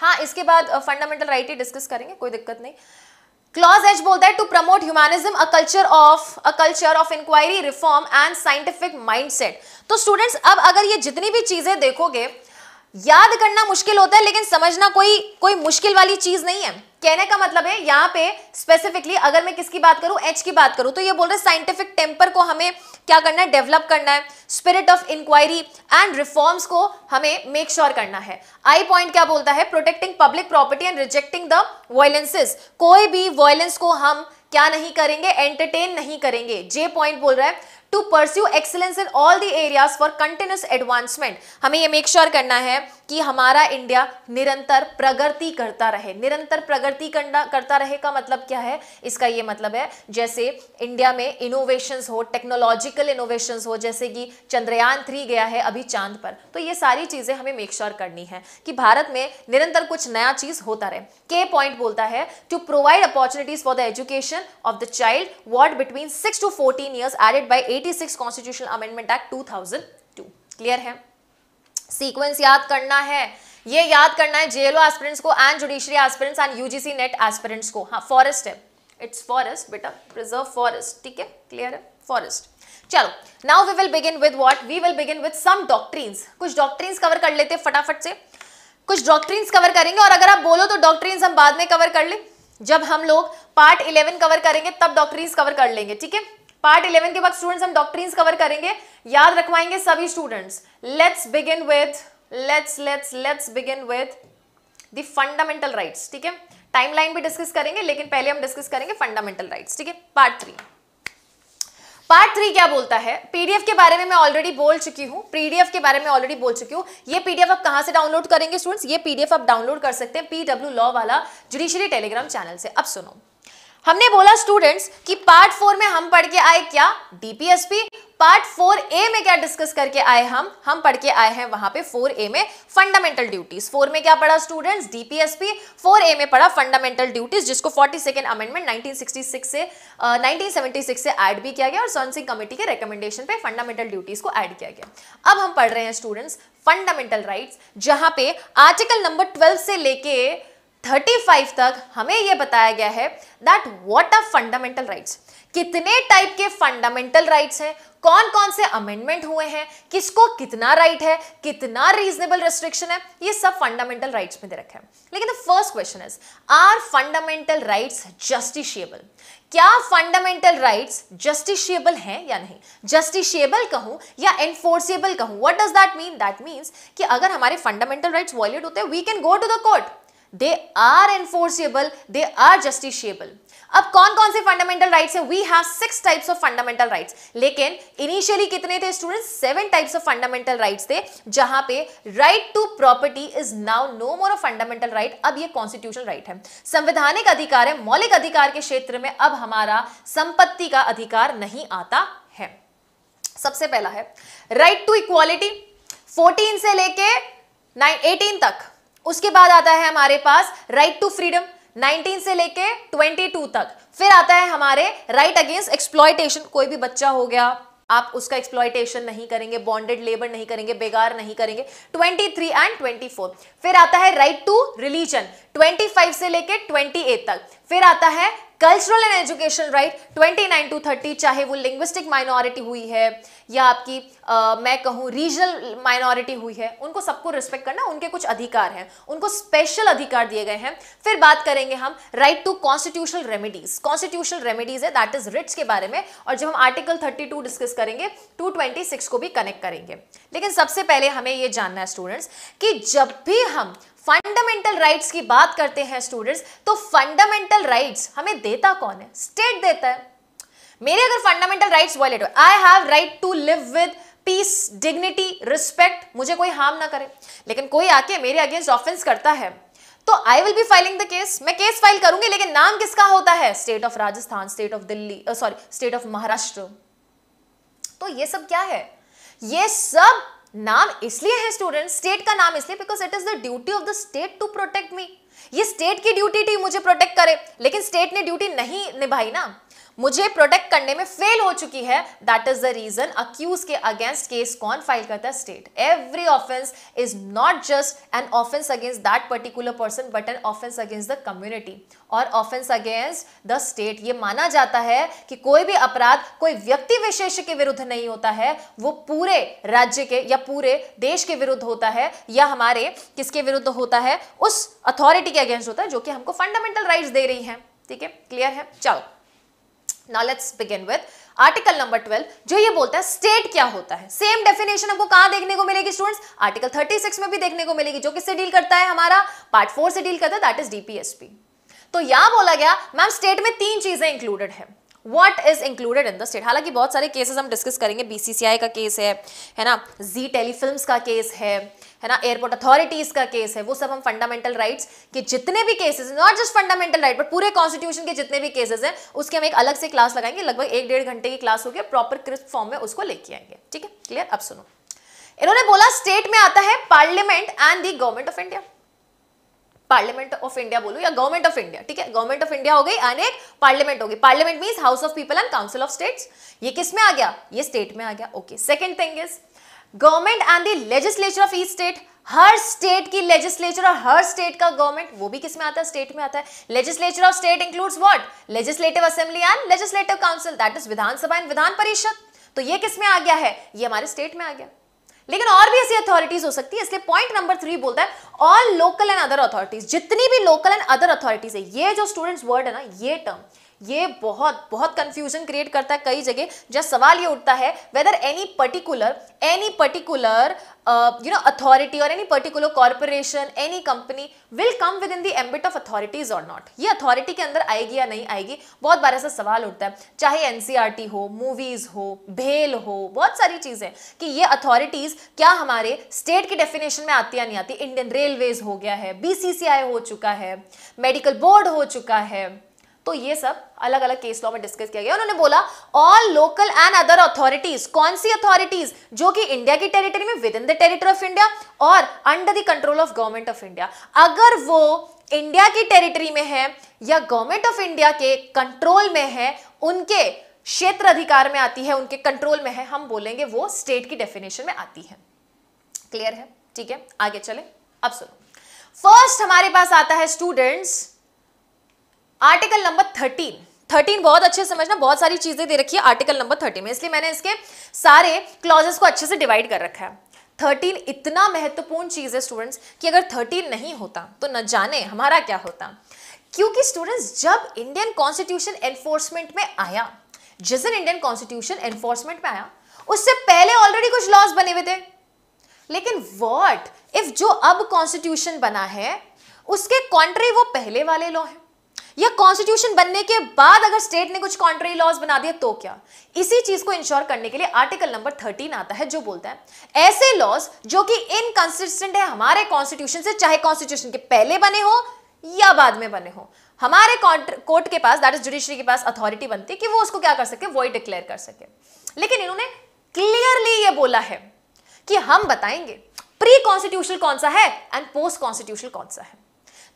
हाँ इसके बाद फंडामेंटल राइट ही डिस्कस करेंगे कोई दिक्कत नहीं क्लॉज एच बोलता है to promote humanism a culture of a culture of inquiry reform and scientific mindset तो स्टूडेंट्स अब अगर ये जितनी भी चीजें देखोगे याद करना मुश्किल होता है लेकिन समझना कोई कोई मुश्किल वाली चीज नहीं है कहने का मतलब है यहाँ पे स्पेसिफिकली अगर मैं किसकी बात करूं एच की बात करूं तो ये बोल रहे साइंटिफिक टेम्पर को हमें क्या करना है डेवलप करना है spirit of inquiry and reforms को हमें मेक श्योर sure करना है आई पॉइंट क्या बोलता है protecting public property and rejecting the violences कोई भी वायलेंस को हम क्या नहीं करेंगे एंटरटेन नहीं करेंगे जे पॉइंट बोल रहा है to pursue excellence in all the areas for continuous advancement हमें ये मेक श्योर sure करना है कि हमारा इंडिया निरंतर प्रगति करता रहे निरंतर प्रगति करना करता रहे का मतलब क्या है इसका ये मतलब है जैसे इंडिया में इनोवेशन हो टेक्नोलॉजिकल इनोवेशन हो जैसे कि चंद्रयान थ्री गया है अभी चांद पर तो ये सारी चीज़ें हमें मेक श्योर sure करनी है कि भारत में निरंतर कुछ नया चीज़ होता रहे के पॉइंट बोलता है to provide opportunities for the education of the child what between six to fourteen years added by at 86 constitutional amendment act 2002 clear है सीक्वेंस याद करना है ये याद करना है जेएलओ एस्पिरेंट्स को and judiciary aspirants and UGC NET aspirants को हाँ फॉरेस्ट है इट्स फॉरेस्ट बेटा प्रिजर्व फॉरेस्ट ठीक है क्लियर है फॉरेस्ट चलो now we will begin with what we will begin with some doctrines कुछ डॉक्ट्रीन्स कवर कर लेते हैं फटाफट से कुछ डॉक्ट्रीन्स कवर करेंगे और अगर आप बोलो तो डॉक्ट्रीन्स हम बाद में कवर कर ले जब हम लोग पार्ट इलेवन कवर करेंगे तब डॉक्ट्रीन्स कवर कर लेंगे ठीक है पार्ट इलेवन के बाद स्टूडेंट्स हम डॉक्ट्रीन कवर करेंगे याद रखवाएंगे सभी students let's begin with let's let's let's begin with the fundamental rights ठीक है टाइमलाइन भी डिस्कस करेंगे लेकिन पहले हम डिस्कस करेंगे फंडामेंटल राइट्स ठीक है पार्ट थ्री पार्ट थ्री क्या बोलता है पीडीएफ के बारे में मैं ऑलरेडी बोल चुकी हूँ पीडीएफ के बारे में ऑलरेडी बोल चुकी हूँ ये पीडीएफ आप कहाँ से डाउनलोड करेंगे स्टूडेंट्स ये पीडीएफ आप डाउनलोड कर सकते हैं पीडब्ल्यू लॉ वाला जुडिशरी टेलीग्राम चैनल से अब सुनो हमने बोला स्टूडेंट्स कि पार्ट फोर में हम पढ़ के आए क्या डीपीएसपी पार्ट फोर ए में क्या डिस्कस करके आए हम हम पढ़ के आए हैं वहां पे फोर ए में फंडामेंटल ड्यूटीज फोर में क्या पढ़ा स्टूडेंट्स डीपीएसपी फोर ए में पढ़ा फंडामेंटल ड्यूटीज जिसको फोर्टी सेकेंड अमेंडमेंट नाइनटीन से uh, 1976 से ऐड भी किया गया और सोन सिंह कमेटी के रिकमेंडेशन पे फंडामेंटल ड्यूटीज को ऐड किया गया अब हम पढ़ रहे हैं स्टूडेंट्स फंडामेंटल राइट जहां पे आर्टिकल नंबर ट्वेल्व से लेके 35 तक हमें यह बताया गया है that what are fundamental rights कितने टाइप के फंडामेंटल राइट्स हैं कौन कौन से अमेंडमेंट हुए हैं किसको कितना राइट right है कितना रीजनेबल रेस्ट्रिक्शन है ये सब फंडामेंटल राइट्स में दे रखा है लेकिन the first question is are fundamental rights justiciable क्या फंडामेंटल राइट्स जस्टिशियबल हैं या नहीं जस्टिशियबल कहूं या एनफोर्सेबल कहूं what does that mean that means कि अगर हमारे फंडामेंटल राइट्स वॉयलेट होते हैं we can go to the court they are enforceable they are justiciable अब कौन कौन से फंडामेंटल राइट्स है we have six types of fundamental rights लेकिन इनिशियली कितने थे students seven types of fundamental rights थे जहां पे right to property is now no more of fundamental right अब ये कॉन्स्टिट्यूशनल राइट right है संवैधानिक अधिकार है मौलिक अधिकार के क्षेत्र में अब हमारा संपत्ति का अधिकार नहीं आता है सबसे पहला है राइट टू इक्वालिटी फोर्टीन से लेके एटीन तक उसके बाद आता है हमारे पास राइट टू फ्रीडम 19 से लेके 22 तक फिर आता है हमारे राइट अगेंस्ट एक्सप्लॉयटेशन कोई भी बच्चा हो गया आप उसका एक्सप्लॉयटेशन नहीं करेंगे बॉन्डेड लेबर नहीं करेंगे बेगार नहीं करेंगे 23 एंड 24 फिर आता है राइट टू रिलीजन 25 से लेके 28 तक फिर आता है cultural and education right 29 to 30 चाहे वो लिंग्विस्टिक माइनॉरिटी हुई है या आपकी आ, मैं कहूँ रीजनल माइनॉरिटी हुई है उनको सबको रिस्पेक्ट करना उनके कुछ अधिकार हैं उनको स्पेशल अधिकार दिए गए हैं फिर बात करेंगे हम right to constitutional remedies constitutional remedies है दैट इज रिट्स के बारे में और जब हम आर्टिकल 32 डिस्कस करेंगे 226 को भी कनेक्ट करेंगे लेकिन सबसे पहले हमें ये जानना है स्टूडेंट्स कि जब भी हम फंडामेंटल राइट्स की बात करते हैं स्टूडेंट्स तो फंडामेंटल राइट्स हमें देता कौन है स्टेट देता है मेरे अगर फंडामेंटल राइट्स वॉलेट हो I have right to live with peace dignity respect मुझे कोई हार्म ना करे लेकिन कोई आके मेरे अगेंस्ट ऑफेंस करता है तो I will be filing the case मैं केस फाइल करूंगी लेकिन नाम किसका होता है state of Rajasthan state of Delhi sorry state of Maharashtra तो ये सब क्या है ये सब नाम इसलिए है स्टूडेंट स्टेट का नाम इसलिए because it is the duty of the state to protect me ये स्टेट की ड्यूटी थी मुझे प्रोटेक्ट करे लेकिन स्टेट ने ड्यूटी नहीं निभाई ना मुझे प्रोटेक्ट करने में फेल हो चुकी है that is the reason accused के अगेंस्ट केस कौन फाइल करता है state every offence is not just an offence against that particular person but an offence against the community और ऑफेंस अगेंस्ट द स्टेट ये माना जाता है कि कोई भी अपराध कोई व्यक्ति विशेष के विरुद्ध नहीं होता है वो पूरे राज्य के या पूरे देश के विरुद्ध होता है या हमारे किसके विरुद्ध होता है उस अथॉरिटी के अगेंस्ट होता है जो कि हमको फंडामेंटल राइट्स दे रही है ठीक है क्लियर है चलो Now let's begin with article number 12 जो ये बोलता है स्टेट क्या होता है सेम डेफिनेशन आपको कहां देखने को मिलेगी स्टूडेंट्स आर्टिकल 36 में भी देखने को मिलेगी जो किससे डील करता है हमारा पार्ट 4 से डील करता है दैट इज डीपीएसपी तो यहां बोला गया मैम स्टेट में तीन चीजें इंक्लूडेड है what is included in the state हालांकि बहुत सारे केसेस हम डिस्कस करेंगे बीसीसीआई का केस है है ना जी टेलीफिल्म का केस है है ना एयरपोर्ट अथॉरिटीज का केस है वो सब हम फंडामेंटल राइट्स के जितने भी cases not just fundamental right but पूरे कॉन्स्टिट्यूशन के जितने भी केसेस हैं उसके हम एक अलग से क्लास लगाएंगे लगभग एक डेढ़ घंटे की क्लास होगी प्रॉपर क्रिस्प फॉर्म में उसको लेके आएंगे ठीक है क्लियर अब सुनो इन्होंने बोला स्टेट में आता है parliament and the government of India parliament of India बोलो या गवर्नमेंट ऑफ इंडिया ठीक है गवर्नमेंट ऑफ इंडिया हो गई एंड एक पार्लियामेंट हो गई parliament mean house of people and council of states ये किस में आ गया ये स्टेट में आ गया okay second thing is government and the legislature of each state हर स्टेट की लेजिस्लेचर और हर स्टेट का गवर्नमेंट वो भी किसमें आता है स्टेट में आता है legislature of state includes what legislative assembly and legislative council that is Vidhan Sabha and Vidhan Parishad तो ये किसमें आ गया है ये हमारे स्टेट में आ गया लेकिन और भी ऐसी अथॉरिटीज हो सकती है इसलिए पॉइंट नंबर थ्री बोलता है all local and other authorities जितनी भी लोकल एंड अदर अथॉरिटीज है ये जो स्टूडेंट्स वर्ड है ना ये टर्म ये बहुत बहुत कंफ्यूजन क्रिएट करता है कई जगह जब सवाल ये उठता है whether any particular any particular you know authority or any particular corporation any company will come within the ambit of authorities or not ये अथॉरिटी के अंदर आएगी या नहीं आएगी बहुत बार ऐसा सवाल उठता है चाहे एन e हो मूवीज हो भेल हो बहुत सारी चीजें कि ये अथॉरिटीज क्या हमारे स्टेट की डेफिनेशन में आती या नहीं आती इंडियन रेलवेज हो गया है बी हो चुका है मेडिकल बोर्ड हो चुका है तो ये सब अलग अलग केस लॉ में डिस्कस किया गया उन्होंने बोला all local and other authorities कौन सी अथॉरिटीज जो कि इंडिया की टेरिटरी में within the territory of India or under the control of government of India अगर वो इंडिया की टेरिटरी में है या गवर्नमेंट ऑफ इंडिया के कंट्रोल में है उनके क्षेत्र अधिकार में आती है उनके कंट्रोल में है हम बोलेंगे वो स्टेट की डेफिनेशन में आती है क्लियर है ठीक है आगे चले अब सुनो फर्स्ट हमारे पास आता है students article number thirteen thirteen बहुत अच्छे समझना बहुत सारी चीजें दे रखी है आर्टिकल नंबर थर्टीन में इसलिए मैंने इसके सारे क्लॉजेस को अच्छे से डिवाइड कर रखा है थर्टीन इतना महत्वपूर्ण चीज है स्टूडेंट्स कि अगर थर्टीन नहीं होता तो न जाने हमारा क्या होता क्योंकि स्टूडेंट्स जब इंडियन कॉन्स्टिट्यूशन एनफोर्समेंट में आया जिस दिन इंडियन कॉन्स्टिट्यूशन एनफोर्समेंट में आया उससे पहले ऑलरेडी कुछ लॉज बने हुए थे लेकिन वॉट इफ जो अब कॉन्स्टिट्यूशन बना है उसके कॉन्ट्री वो पहले वाले लॉ है या कॉन्स्टिट्यूशन बनने के बाद अगर स्टेट ने कुछ कॉन्ट्री लॉज बना दिए तो क्या इसी चीज को इंश्योर करने के लिए आर्टिकल नंबर थर्टीन आता है जो बोलता है ऐसे लॉज जो कि इनकंसिस्टेंट है हमारे कॉन्स्टिट्यूशन से चाहे कॉन्स्टिट्यूशन के पहले बने हो या बाद में बने हो हमारे कोर्ट के पास दैट इज जुडिशरी के पास अथॉरिटी बनती है कि वो उसको क्या कर सके वॉइड डिक्लेयर कर सके लेकिन इन्होंने क्लियरली ये बोला है कि हम बताएंगे प्री कॉन्स्टिट्यूशनल कौन सा है एंड पोस्ट कॉन्स्टिट्यूशनल कौन सा है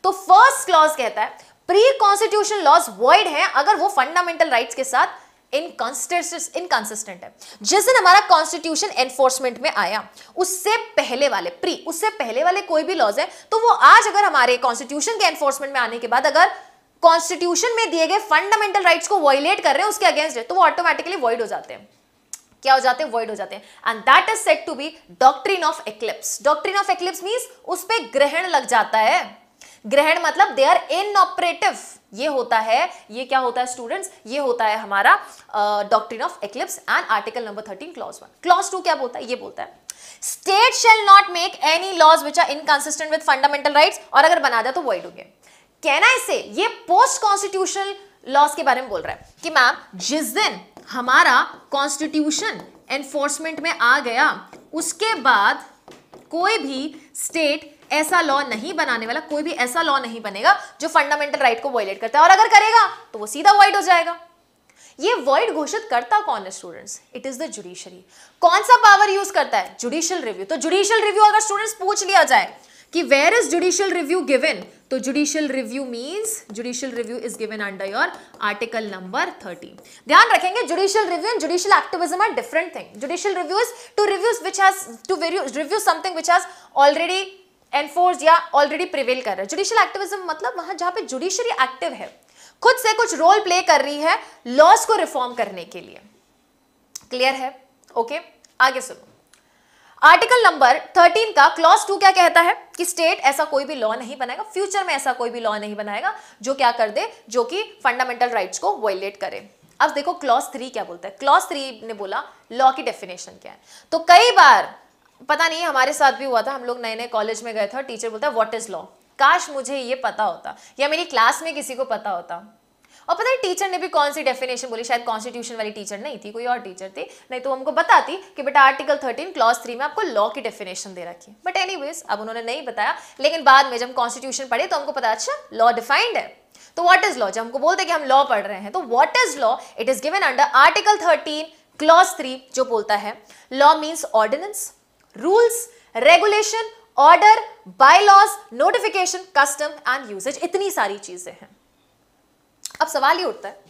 तो फर्स्ट क्लॉज कहता है प्री कॉन्स्टिट्यूशन लॉज वर्ड है अगर वो फंडामेंटल राइट के साथ इनकंसिस्टेंट है जिस दिन हमारा कॉन्स्टिट्यूशन एनफोर्समेंट में आया उससे पहले वाले प्री उससे पहले वाले कोई भी लॉज है तो वो आज अगर हमारे कॉन्स्टिट्यूशन के एनफोर्समेंट में आने के बाद अगर कॉन्स्टिट्यूशन में दिए गए फंडामेंटल राइट्स को वॉयलेट कर रहे हैं उसके अगेंस्ट है तो वो ऑटोमेटिकली वॉइड हो जाते हैं क्या हो जाते हैं वॉइड हो जाते हैं and that is set to be doctrine of eclipse doctrine of eclipse mean उस पर ग्रहण लग जाता है ग्रहण मतलब दे आर इन ऑपरेटिव ये होता है ये क्या होता है स्टूडेंट्स ये होता है हमारा doctrine of eclipse and article number thirteen clause one clause two क्या बोलता है ये बोलता है state shall not make any laws which are inconsistent with fundamental right और अगर बना दे तो वाइड वॉइड होंगे कहना ऐसे ये पोस्ट कॉन्स्टिट्यूशनल लॉज के बारे में बोल रहा है कि मैम जिस दिन हमारा कॉन्स्टिट्यूशन एनफोर्समेंट में आ गया उसके बाद कोई भी स्टेट ऐसा लॉ नहीं बनाने वाला कोई भी ऐसा लॉ नहीं बनेगा जो फंडामेंटल राइट को वॉयलेट करता है और अगर करेगा तो वो सीधा वॉइड हो जाएगा ये वर्ड घोषित करता कौन है students it is the judiciary कौन सा पावर यूज करता है जुडिशियल रिव्यू तो जुडिशियल रिव्यू अगर स्टूडेंट्स पूछ लिया जाए कि where is judicial review given तो judicial review means judicial review is given under your article number thirty ध्यान रखेंगे judicial review and judicial activism are different thing judicial review is to reviews which has to review something which has already enforce या already prevail कर रहा है judicial activism मतलब वहां जहां पे जुडिशरी एक्टिव है खुद से कुछ रोल प्ले कर रही है लॉस को रिफॉर्म करने के लिए क्लियर है ओके okay? आगे सुनो आर्टिकल नंबर 13 का क्लॉज टू क्या कहता है कि स्टेट ऐसा कोई भी लॉ नहीं बनाएगा फ्यूचर में ऐसा कोई भी लॉ नहीं बनाएगा जो क्या कर दे जो कि फंडामेंटल राइट को वायलेट करे अब देखो क्लॉज थ्री क्या बोलता है क्लॉज थ्री ने बोला लॉ की डेफिनेशन क्या है तो कई बार पता नहीं हमारे साथ भी हुआ था हम लोग नए नए कॉलेज में गए थे और टीचर बोलता है व्हाट इज लॉ काश मुझे ये पता होता या मेरी क्लास में किसी को पता होता और पता है टीचर ने भी कौन सी डेफिनेशन बोली शायद कॉन्स्टिट्यूशन वाली टीचर नहीं थी कोई और टीचर थी नहीं तो हमको बताती कि बेटा आर्टिकल थर्टीन क्लॉज थ्री में आपको लॉ की डेफिनेशन दे रखी बट एनी अब उन्होंने नहीं बताया लेकिन बाद में जब कॉन्स्टिट्यूशन पढ़े तो हमको पता अच्छा लॉ डिफाइंड है तो व्हाट इज लॉ जब हमको बोलते कि हम लॉ पढ़ रहे हैं तो what is law it is given under article thirteen clause three जो बोलता है law means ordinance rules regulation order bylaws notification custom and usage इतनी सारी चीजें हैं अब सवाल ये उठता है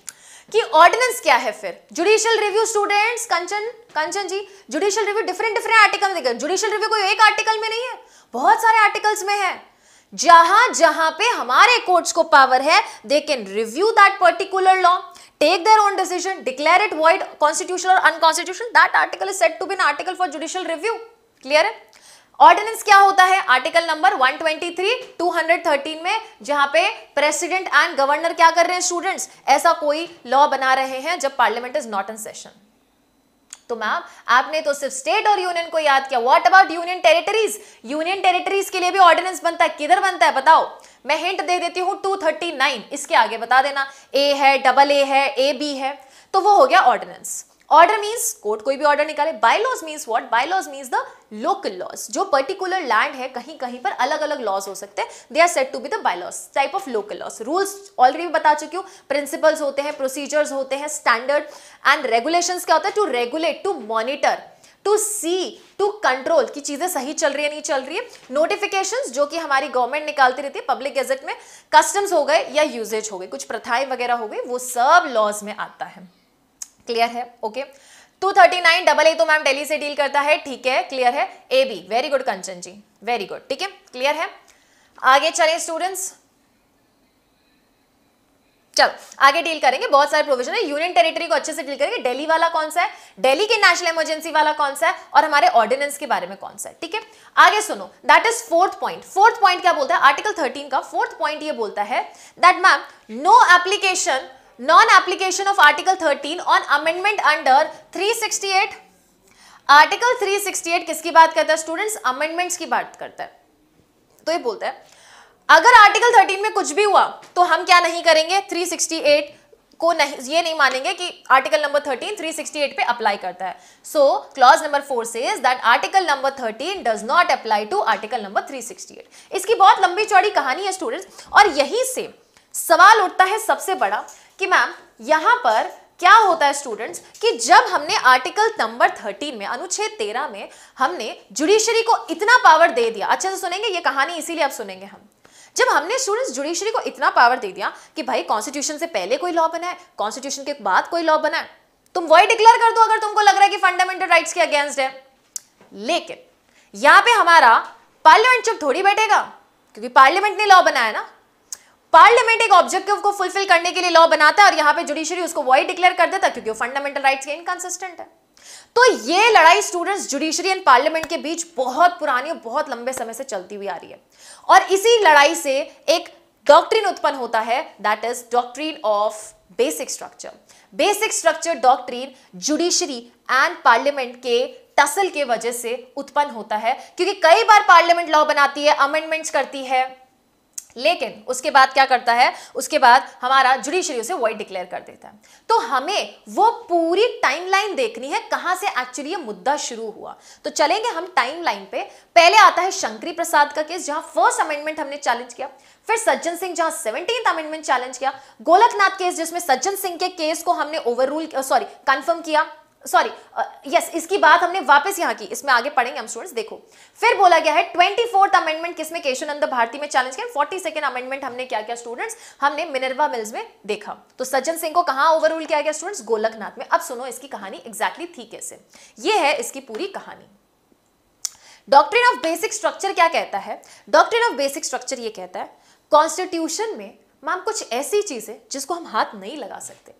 कि ऑर्डिनेंस क्या है फिर judicial review students Kanchan Kanchan ji judicial review different different article में जुडिशियल रिव्यू कोई एक आर्टिकल में नहीं है बहुत सारे आर्टिकल्स में है जहां जहां पे हमारे कोर्ट्स को पावर है they can review that particular law take their own decision declare it void constitution or unconstitution that article is set to be an article for judicial review clear है ordinance क्या होता है article number 123 213 में जहां पे president and governor क्या कर रहे हैं स्टूडेंट्स ऐसा कोई लॉ बना रहे हैं जब parliament is not in session तो मैम आपने तो सिर्फ स्टेट और यूनियन को याद किया what about union territories union territories के लिए भी ऑर्डिनेंस बनता है किधर बनता है बताओ मैं हिंट दे देती हूँ 239 इसके आगे बता देना ए है डबल ए है ए बी है तो वो हो गया ऑर्डिनेंस ऑर्डर मीन्स कोर्ट कोई भी ऑर्डर निकाले bylaws means what bylaws means the local laws जो पर्टिकुलर लैंड है कहीं कहीं पर अलग अलग लॉज हो सकते हैं they are said to be the bylaws type of local laws rules already बता चुकी हूँ प्रिंसिपल्स होते हैं प्रोसीजर्स होते हैं स्टैंडर्ड एंड रेगुलेशन क्या होता है to regulate to monitor to see to control की चीज़ें सही चल रही है नहीं चल रही है नोटिफिकेशन जो कि हमारी गवर्नमेंट निकालती रहती है पब्लिक गेजेट में कस्टम्स हो गए या यूजेज हो गए कुछ प्रथाएं वगैरह हो गई वो सब लॉज में आता है क्लियर है okay two thirty nine double A तो मैम डेली से डील करता है ठीक है क्लियर है A B very good Kanchan ji very good ठीक है क्लियर है आगे चले स्टूडेंट्स चलो आगे डील करेंगे बहुत सारे प्रोविजन है यूनियन टेरिटरी को अच्छे से डील करेंगे दिल्ली वाला कौन सा है दिल्ली के नेशनल इमरजेंसी वाला कौन सा है और हमारे ऑर्डिनेंस के बारे में कौन सा है ठीक है आगे सुनो that is fourth point fourth point क्या बोलता है आर्टिकल थर्टीन का फोर्थ पॉइंट ये बोलता है that ma'am no application non application of article 13 on amendment under 368 article 368 किसकी बात करता है स्टूडेंट्स अमेंडमेंट्स की बात करता है तो ये बोलता है अगर आर्टिकल 13 में कुछ भी हुआ तो हम क्या नहीं करेंगे 368 को नहीं ये नहीं मानेंगे कि आर्टिकल नंबर 13 368 पे अप्लाई करता है so clause number four says that article number 13 does not apply to article number 368 इसकी बहुत लंबी चौड़ी कहानी है स्टूडेंट्स और यहीं से सवाल उठता है सबसे बड़ा कि मैम यहाँ पर क्या होता है स्टूडेंट्स कि जब हमने आर्टिकल नंबर 13 में अनुच्छेद 13 में हमने जुडिशरी को इतना पावर दे दिया अच्छे से सुनेंगे ये कहानी इसीलिए आप सुनेंगे हम जब हमने स्टूडेंट्स जुडिशरी को इतना पावर दे दिया कि भाई कॉन्स्टिट्यूशन से पहले कोई लॉ बनाए कॉन्स्टिट्यूशन के बाद कोई लॉ बनाए तुम वही डिक्लेयर कर दो अगर तुमको लग रहा है कि फंडामेंटल राइट्स के अगेंस्ट है लेकिन यहां पे हमारा पार्लियामेंट चुप थोड़ी बैठेगा क्योंकि पार्लियामेंट ने लॉ बनाया ना पार्लियामेंट एक ऑब्जेक्टिव को फुलफिल करने के लिए लॉ बनाता है और यहाँ पे जुडिशरी उसको वॉइड डिक्लेयर कर देता क्योंकि फंडामेंटल राइट्स के इनकंसिस्टेंट है तो ये लड़ाई स्टूडेंट्स जुडिशरी एंड पार्लियामेंट के बीच बहुत पुरानी और बहुत लंबे समय से चलती हुई आ रही है और इसी लड़ाई से एक डॉक्ट्रीन उत्पन्न होता है that is doctrine of basic structure basic structure doctrine judiciary and parliament के टसल के वजह से उत्पन्न होता है क्योंकि कई बार पार्लियामेंट लॉ बनाती है अमेंडमेंट्स करती है लेकिन उसके बाद क्या करता है उसके बाद हमारा जुडिशरी उसे वॉइड डिक्लेयर कर देता है तो हमें वो पूरी टाइमलाइन देखनी है कहां से एक्चुअली ये मुद्दा शुरू हुआ तो चलेंगे हम टाइमलाइन पे पहले आता है शंकरी प्रसाद का केस जहां फर्स्ट अमेंडमेंट हमने चैलेंज किया फिर सज्जन सिंह जहां सेवनटीन अमेंडमेंट चैलेंज किया गोलकनाथ केस जिसमें सज्जन सिंह के केस को हमने ओवर रूल सॉरी कंफर्म किया सॉरी यस uh, इसकी बात हमने वापस यहां की इसमें आगे पढ़ेंगे हम स्टूडेंट्स देखो फिर बोला गया है ट्वेंटी फोर्थ अमेंडमेंट किसमें केशवानंद भारती में चैलेंज किया फोर्टी सेकेंड अमेंडमेंट हमने क्या किया स्टूडेंट्स हमने मिनरवा मिल्स में देखा तो सज्जन सिंह को कहाँ ओवरऑल किया गया स्टूडेंट्स गोलकनाथ में अब सुनो इसकी कहानी एग्जैक्टली exactly थी कैसे ये है इसकी पूरी कहानी डॉक्ट्रिन ऑफ बेसिक स्ट्रक्चर क्या कहता है डॉक्ट्रिन ऑफ बेसिक स्ट्रक्चर यह कहता है कॉन्स्टिट्यूशन में मैम कुछ ऐसी चीज है जिसको हम हाथ नहीं लगा सकते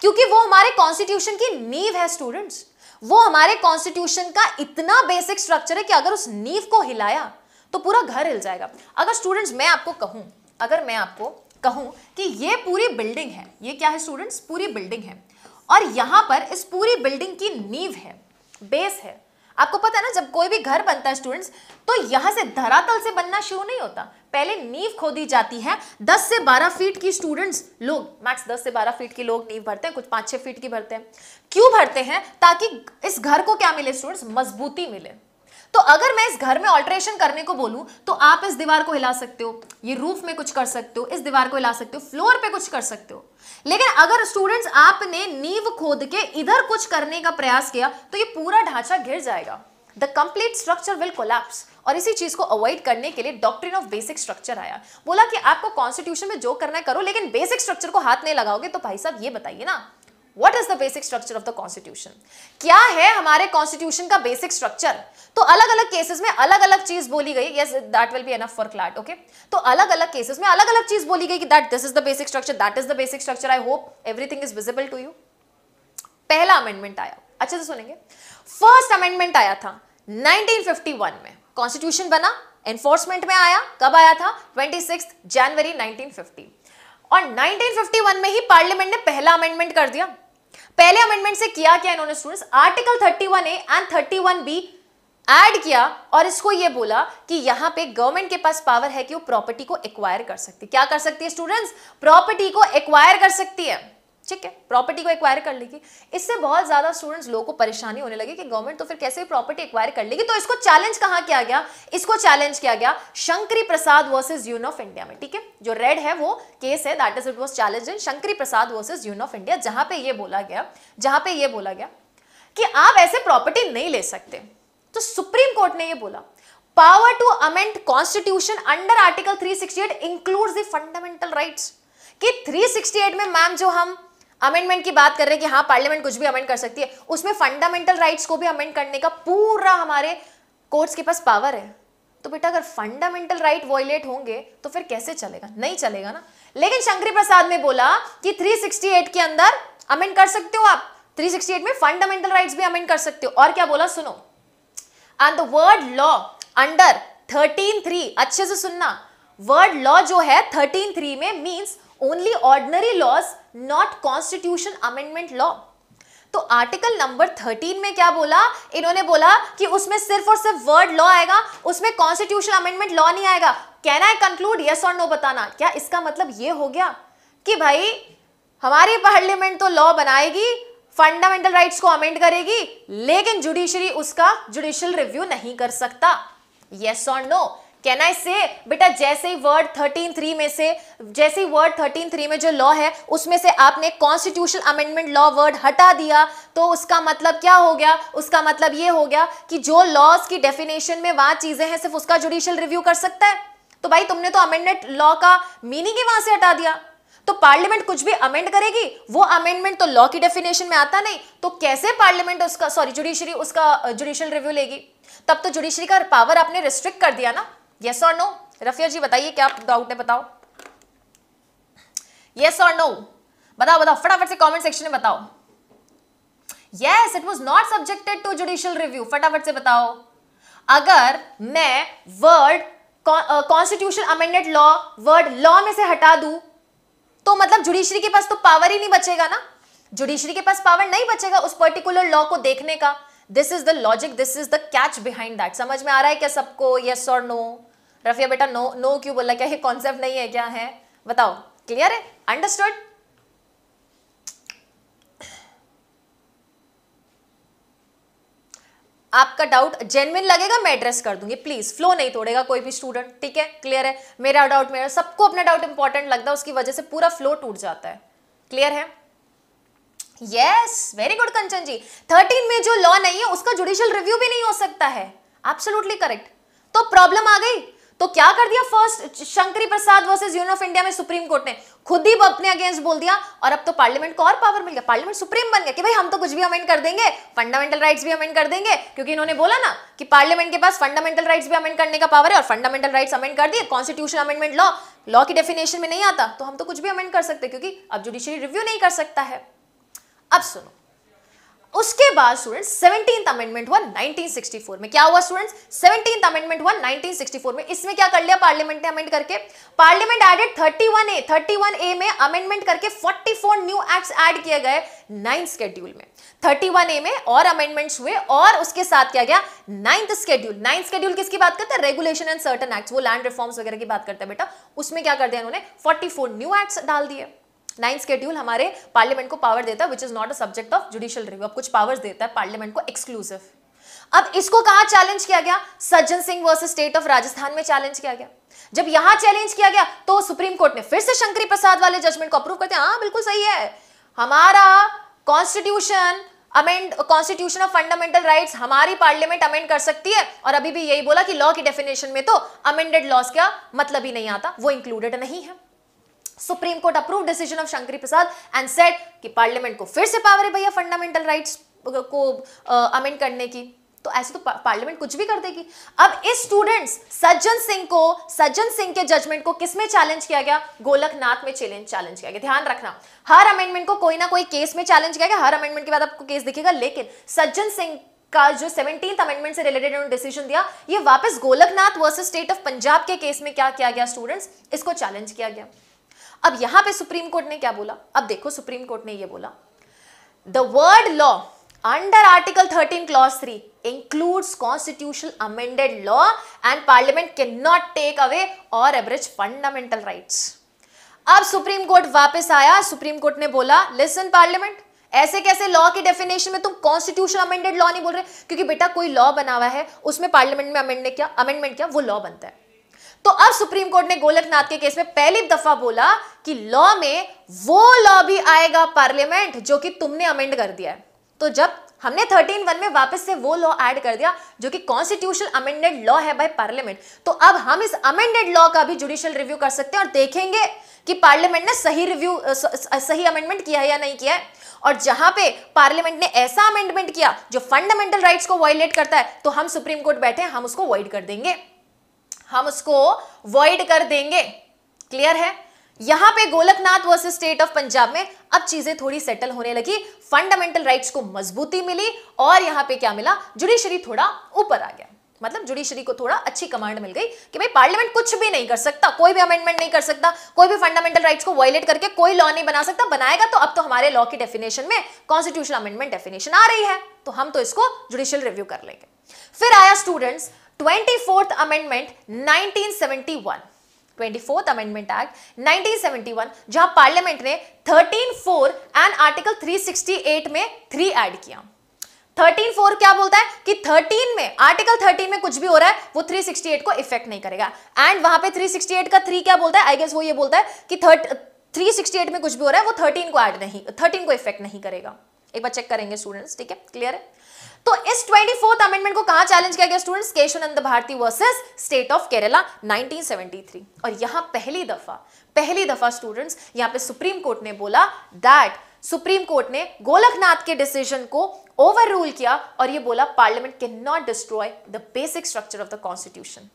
क्योंकि वो हमारे कॉन्स्टिट्यूशन की नींव है स्टूडेंट्स वो हमारे कॉन्स्टिट्यूशन का इतना बेसिक स्ट्रक्चर है कि अगर उस नींव को हिलाया तो पूरा घर हिल जाएगा अगर स्टूडेंट्स मैं आपको कहूं अगर मैं आपको कहूं कि ये पूरी बिल्डिंग है ये क्या है स्टूडेंट्स पूरी बिल्डिंग है और यहां पर इस पूरी बिल्डिंग की नींव है बेस है आपको पता है ना जब कोई भी घर बनता है स्टूडेंट्स तो यहां से धरातल से बनना शुरू नहीं होता पहले नींव खोदी जाती है 10 से 12 फीट की स्टूडेंट्स लोग मैक्स 10 से 12 फीट की लोग नींव भरते हैं कुछ 5-6 फीट की भरते हैं क्यों भरते हैं ताकि इस घर को क्या मिले स्टूडेंट्स मजबूती मिले तो अगर मैं इस घर में ऑल्ट्रेशन करने को बोलूं तो आप इस दीवार को हिला सकते हो ये रूफ में कुछ कर सकते हो इस दीवार को हिला सकते हो फ्लोर पे कुछ कर सकते हो लेकिन अगर स्टूडेंट्स आपने नींव खोद के इधर कुछ करने का प्रयास किया तो ये पूरा ढांचा गिर जाएगा the complete structure will collapse और इसी चीज को अवॉइड करने के लिए डॉक्ट्रिन ऑफ बेसिक स्ट्रक्चर आया बोला कि आपको कॉन्स्टिट्यूशन में जो करना है करो लेकिन बेसिक स्ट्रक्चर को हाथ नहीं लगाओगे तो भाई साहब ये बताइए ना what is the basic structure of the constitution क्या है हमारे कॉन्स्टिट्यूशन का बेसिक स्ट्रक्चर तो अलग अलग केसेस में अलग अलग चीज बोली गई yes that will be enough for CLAT okay तो अलग अलग केसेस में अलग अलग चीज बोली गई कि that this is the basic structure that is the basic structure I hope everything is visible to you पहला अमेंडमेंट आया अच्छे से सुनेंगे फर्स्ट अमेंडमेंट आया था 1951 में कॉन्स्टिट्यूशन बना एनफोर्समेंट में आया कब आया था 26 जनवरी 1950 और 1951 में ही पार्लियामेंट ने पहला अमेंडमेंट कर दिया पहले अमेंडमेंट से किया क्या इन्होंने students article 31 A and 31 B add किया और इसको ये बोला कि यहां पे गवर्नमेंट के पास पावर है कि वो प्रॉपर्टी को एक्वायर कर सकती क्या कर सकती है स्टूडेंट्स प्रॉपर्टी को एक्वायर कर सकती है ठीक है प्रॉपर्टी को एक्वायर कर लेगी इससे बहुत ज्यादा स्टूडेंट्स लोगों को परेशानी होने लगी कि गवर्नमेंट तो फिर कैसे प्रॉपर्टी एक्वायर कर लेगी तो इसको चैलेंज कहां किया गया इसको चैलेंज किया गया Shankari Prasad versus union of India में ठीक है जो रेड है वो केस है that is it was challenge in Shankari Prasad versus union of India जहां पर यह बोला गया जहां पर यह बोला गया कि आप ऐसे प्रॉपर्टी नहीं ले सकते तो सुप्रीम कोर्ट ने यह बोला power to amend constitution under article three 368 includes the fundamental rights कि 368 में मैम जो हम अमेंडमेंट की बात कर रहे हैं कि हाँ पार्लियामेंट कुछ भी अमेंड कर सकती है उसमें फंडामेंटल राइट्स को भी अमेंड करने का पूरा हमारे कोर्ट्स के पास पावर है तो बेटा अगर फंडामेंटल राइट वॉयलेट होंगे तो फिर कैसे चलेगा नहीं चलेगा ना लेकिन शंकरी प्रसाद ने बोला कि 368 के अंदर अमेंड कर सकते हो आप 368 में फंडामेंटल राइट्स भी अमेंड कर सकते हो और क्या बोला सुनो and the word law under thirteen three अच्छे से सुनना वर्ड लॉ जो है थर्टीन थ्री में means only ordinary laws not constitution amendment law तो आर्टिकल नंबर थर्टीन में क्या बोला इन्होंने बोला कि उसमें सिर्फ और सिर्फ वर्ड लॉ आएगा उसमें कॉन्स्टिट्यूशन अमेंडमेंट लॉ नहीं आएगा कैन आई कंक्लूड यस और नो बताना क्या इसका मतलब ये हो गया कि भाई हमारी पार्लियामेंट तो लॉ बनाएगी फंडामेंटल राइट्स को अमेंड करेगी लेकिन जुडिशरी उसका जुडिशियल रिव्यू नहीं कर सकता यस और नो कैन आई से बेटा जैसे ही वर्ड थर्टीन थ्री में से जैसे ही वर्ड थर्टीन थ्री में जो लॉ है उसमें से आपने कॉन्स्टिट्यूशन अमेंडमेंट लॉ वर्ड हटा दिया तो उसका मतलब क्या हो गया उसका मतलब ये हो गया कि जो लॉज की डेफिनेशन में वहां चीजें हैं सिर्फ उसका जुडिशियल रिव्यू कर सकता है तो भाई तुमने तो अमेंडमेंट लॉ का मीनिंग ही वहां से हटा दिया तो पार्लियामेंट कुछ भी अमेंड करेगी वो अमेंडमेंट तो लॉ की डेफिनेशन में आता नहीं तो कैसे पार्लियामेंट उसका सॉरी जुडिशरी उसका जुडिशियल रिव्यू लेगी तब तो जुडिशरी का पावर आपने रिस्ट्रिक्ट कर दिया ना यस और नो रफिया जी बताइए क्या डाउट है बताओ यस और नो बताओ बताओ फटाफट से कमेंट सेक्शन में बताओ yes it was not subjected to judicial review फटाफट से बताओ अगर मैं word constitution amended law word law में से हटा दू तो मतलब जुडिशरी के पास तो पावर ही नहीं बचेगा ना जुडिशरी के पास पावर नहीं बचेगा उस पर्टिकुलर लॉ को देखने का this is the logic this is the catch behind that समझ में आ रहा है क्या सबको यस और नो रफिया बेटा नो नो क्यों बोला क्या ये कॉन्सेप्ट नहीं है क्या है बताओ क्लियर है अंडरस्टूड आपका डाउट जेनविन लगेगा मैं एड्रेस कर दूंगी प्लीज फ्लो नहीं तोड़ेगा कोई भी स्टूडेंट ठीक है क्लियर है मेरा डाउट मेरा सबको अपना डाउट इंपॉर्टेंट लगता है उसकी वजह से पूरा फ्लो टूट जाता है क्लियर है yes very good Kanchan ji thirteen में जो लॉ नहीं है उसका जुडिशियल रिव्यू भी नहीं हो सकता है एब्सोल्युटली करेक्ट तो प्रॉब्लम आ गई तो क्या कर दिया first Shankari Prasad versus union of India में सुप्रीम कोर्ट ने खुद ही अपने अगेंस्ट बोल दिया और अब तो पार्लियामेंट को और पावर मिल गया पार्लियामेंट सुप्रीम बन गया कि भाई हम तो कुछ भी अमेंड कर देंगे फंडामेंटल राइट्स भी अमेंड कर देंगे क्योंकि इन्होंने बोला ना कि पार्लियामेंट के पास फंडामेंटल राइट्स भी अमेंड करने का पावर है और फंडामेंटल राइट्स अमेंड कर दिए कॉन्स्टिट्यूशन अमेंडमेंट लॉ लॉ की डेफिनेशन में नहीं आता तो हम तो कुछ भी अमेंड कर सकते क्योंकि अब जुडिशियरी रिव्यू नहीं कर सकता है अब सुनो उसके बाद स्टूडेंट्स सेवनटीन अमेंडमेंट हुआ 1964 में क्या हुआ स्टूडेंट्स सेवनटीन अमेंडमेंट हुआ 1964 में इसमें क्या कर लिया पार्लियामेंट ने अमेंड करके पार्लियामेंट एडेड 31 ए 31 ए में अमेंडमेंट करके 44 न्यू एक्ट्स ऐड किए गए नाइन्थ स्केड्यूल में 31 ए में और अमेंडमेंट्स हुए और उसके साथ क्या गया नाइन्थ स्केड्यूल नाइन्थ स्केड्यूल किसकी बात करते हैं रेगुलेशन एंड सर्टन एक्ट वो लैंड रिफॉर्म्स वगैरह की बात करते हैं बेटा उसमें क्या कर दिया उन्होंने फोर्टी न्यू एक्ट्स डाल दिए नाइन्थ स्केड्यूल हमारे पार्लियामेंट को पावर देता है which is not a subject of judicial review अब कुछ पावर्स देता है पार्लियामेंट को एक्सक्लूसिव अब इसको कहा चैलेंज किया गया Sajjan Singh versus state of Rajasthan में चैलेंज किया गया जब यहां चैलेंज किया गया तो सुप्रीम कोर्ट ने फिर से शंकरी प्रसाद वाले जजमेंट को अप्रूव करते हैं हाँ बिल्कुल सही है हमारा constitution amend constitution of fundamental rights हमारी पार्लियामेंट अमेंड कर सकती है और अभी भी यही बोला कि लॉ की डेफिनेशन में तो अमेंडेड लॉस का मतलब ही नहीं आता वो इंक्लूडेड नहीं है supreme court approve decision of Shankari Prasad and set कि पार्लियामेंट को फिर से पावर है भैया फंडामेंटल राइट्स को अमेंड uh, करने की तो ऐसे तो पार्लियामेंट कुछ भी कर देगी अब इस स्टूडेंट्स सज्जन सिंह को सज्जन सिंह के जजमेंट को किस में चैलेंज किया गया गोलकनाथ में चैलेंज चैलेंज किया गया ध्यान रखना हर अमेंडमेंट को कोई ना कोई केस में चैलेंज किया गया हर अमेंडमेंट के बाद आपको केस दिखेगा लेकिन सज्जन सिंह का जो सेवनटीन अमेंडमेंट से रिलेटेड उन्होंने डिसीजन दिया ये वापस Golaknath versus state of Punjab के केस में क्या किया गया स्टूडेंट्स इसको चैलेंज किया गया अब यहां पे सुप्रीम कोर्ट ने क्या बोला अब देखो सुप्रीम कोर्ट ने ये बोला the word law article thirteen 13 three 3 constitution amended law and parliament can not take away और एवरेज फंडामेंटल राइट अब सुप्रीम कोर्ट वापस आया सुप्रीम कोर्ट ने बोला लिसन पार्लियामेंट ऐसे कैसे लॉ की डेफिनेशन में तुम कॉन्स्टिट्यूशन अमेंडेड लॉ नहीं बोल रहे क्योंकि बेटा कोई लॉ बना हुआ है उसमें पार्लियामेंट में अमेंडने क्या अमेंडमेंट क्या वो लॉ बनता है तो अब सुप्रीम कोर्ट ने गोलकनाथ के केस में पहली दफा बोला कि लॉ में वो लॉ भी आएगा पार्लियामेंट जो कि तुमने अमेंड कर दिया है तो जब हमने थर्टीन वन में वापस से वो लॉ ऐड कर दिया जो कि कॉन्स्टिट्यूशन अमेंडेड लॉ है बाय पार्लियामेंट तो अब हम इस अमेंडेड लॉ का भी जुडिशियल रिव्यू कर सकते हैं और देखेंगे कि पार्लियामेंट ने सही रिव्यू सही अमेंडमेंट किया है या नहीं किया है और जहां पे पार्लियामेंट ने ऐसा अमेंडमेंट किया जो फंडामेंटल राइट्स को वायलेट करता है तो हम सुप्रीम कोर्ट बैठे हम उसको वाइड कर देंगे हम उसको वॉइड कर देंगे क्लियर है यहां पे Golaknath versus state of Punjab में अब चीजें थोड़ी सेटल होने लगी फंडामेंटल राइट्स को मजबूती मिली और यहां पे क्या मिला जुडिशरी थोड़ा ऊपर आ गया मतलब जुडिशरी को थोड़ा अच्छी कमांड मिल गई कि भाई पार्लियामेंट कुछ भी नहीं कर सकता कोई भी अमेंडमेंट नहीं कर सकता कोई भी फंडामेंटल राइट्स को वायलेट करके कोई लॉ नहीं बना सकता बनाएगा तो अब तो हमारे लॉ की डेफिनेशन में कॉन्स्टिट्यूशन अमेंडमेंट डेफिनेशन आ रही है तो हम तो इसको जुडिशियल रिव्यू कर लेंगे फिर आया students twenty fourth amendment 1971 24th amendment act 1971 जहां पार्लियामेंट ने 13 फोर एंड आर्टिकल 368 में 3 ऐड किया 13 फोर क्या बोलता है कि 13 में आर्टिकल 13 में कुछ भी हो रहा है वो 368 को इफेक्ट नहीं करेगा एंड वहां पे 368 का 3 क्या बोलता है आई गेस वो ये बोलता है कि 368 में कुछ भी हो रहा है वो 13 को ऐड नहीं 13 को इफेक्ट नहीं करेगा एक बार चेक करेंगे स्टूडेंट्स ठीक है क्लियर है तो इस ट्वेंटी अमेंडमेंट को कहा चैलेंज किया गया students Kesavananda Bharati versus state of Kerala 1973 और यहां पहली दफा पहली दफा स्टूडेंट्स यहां पे सुप्रीम कोर्ट ने बोला दैट सुप्रीम कोर्ट ने गोलखनाथ के डिसीजन को ओवर रूल किया और ये बोला parliament can not destroy the basic structure of the constitution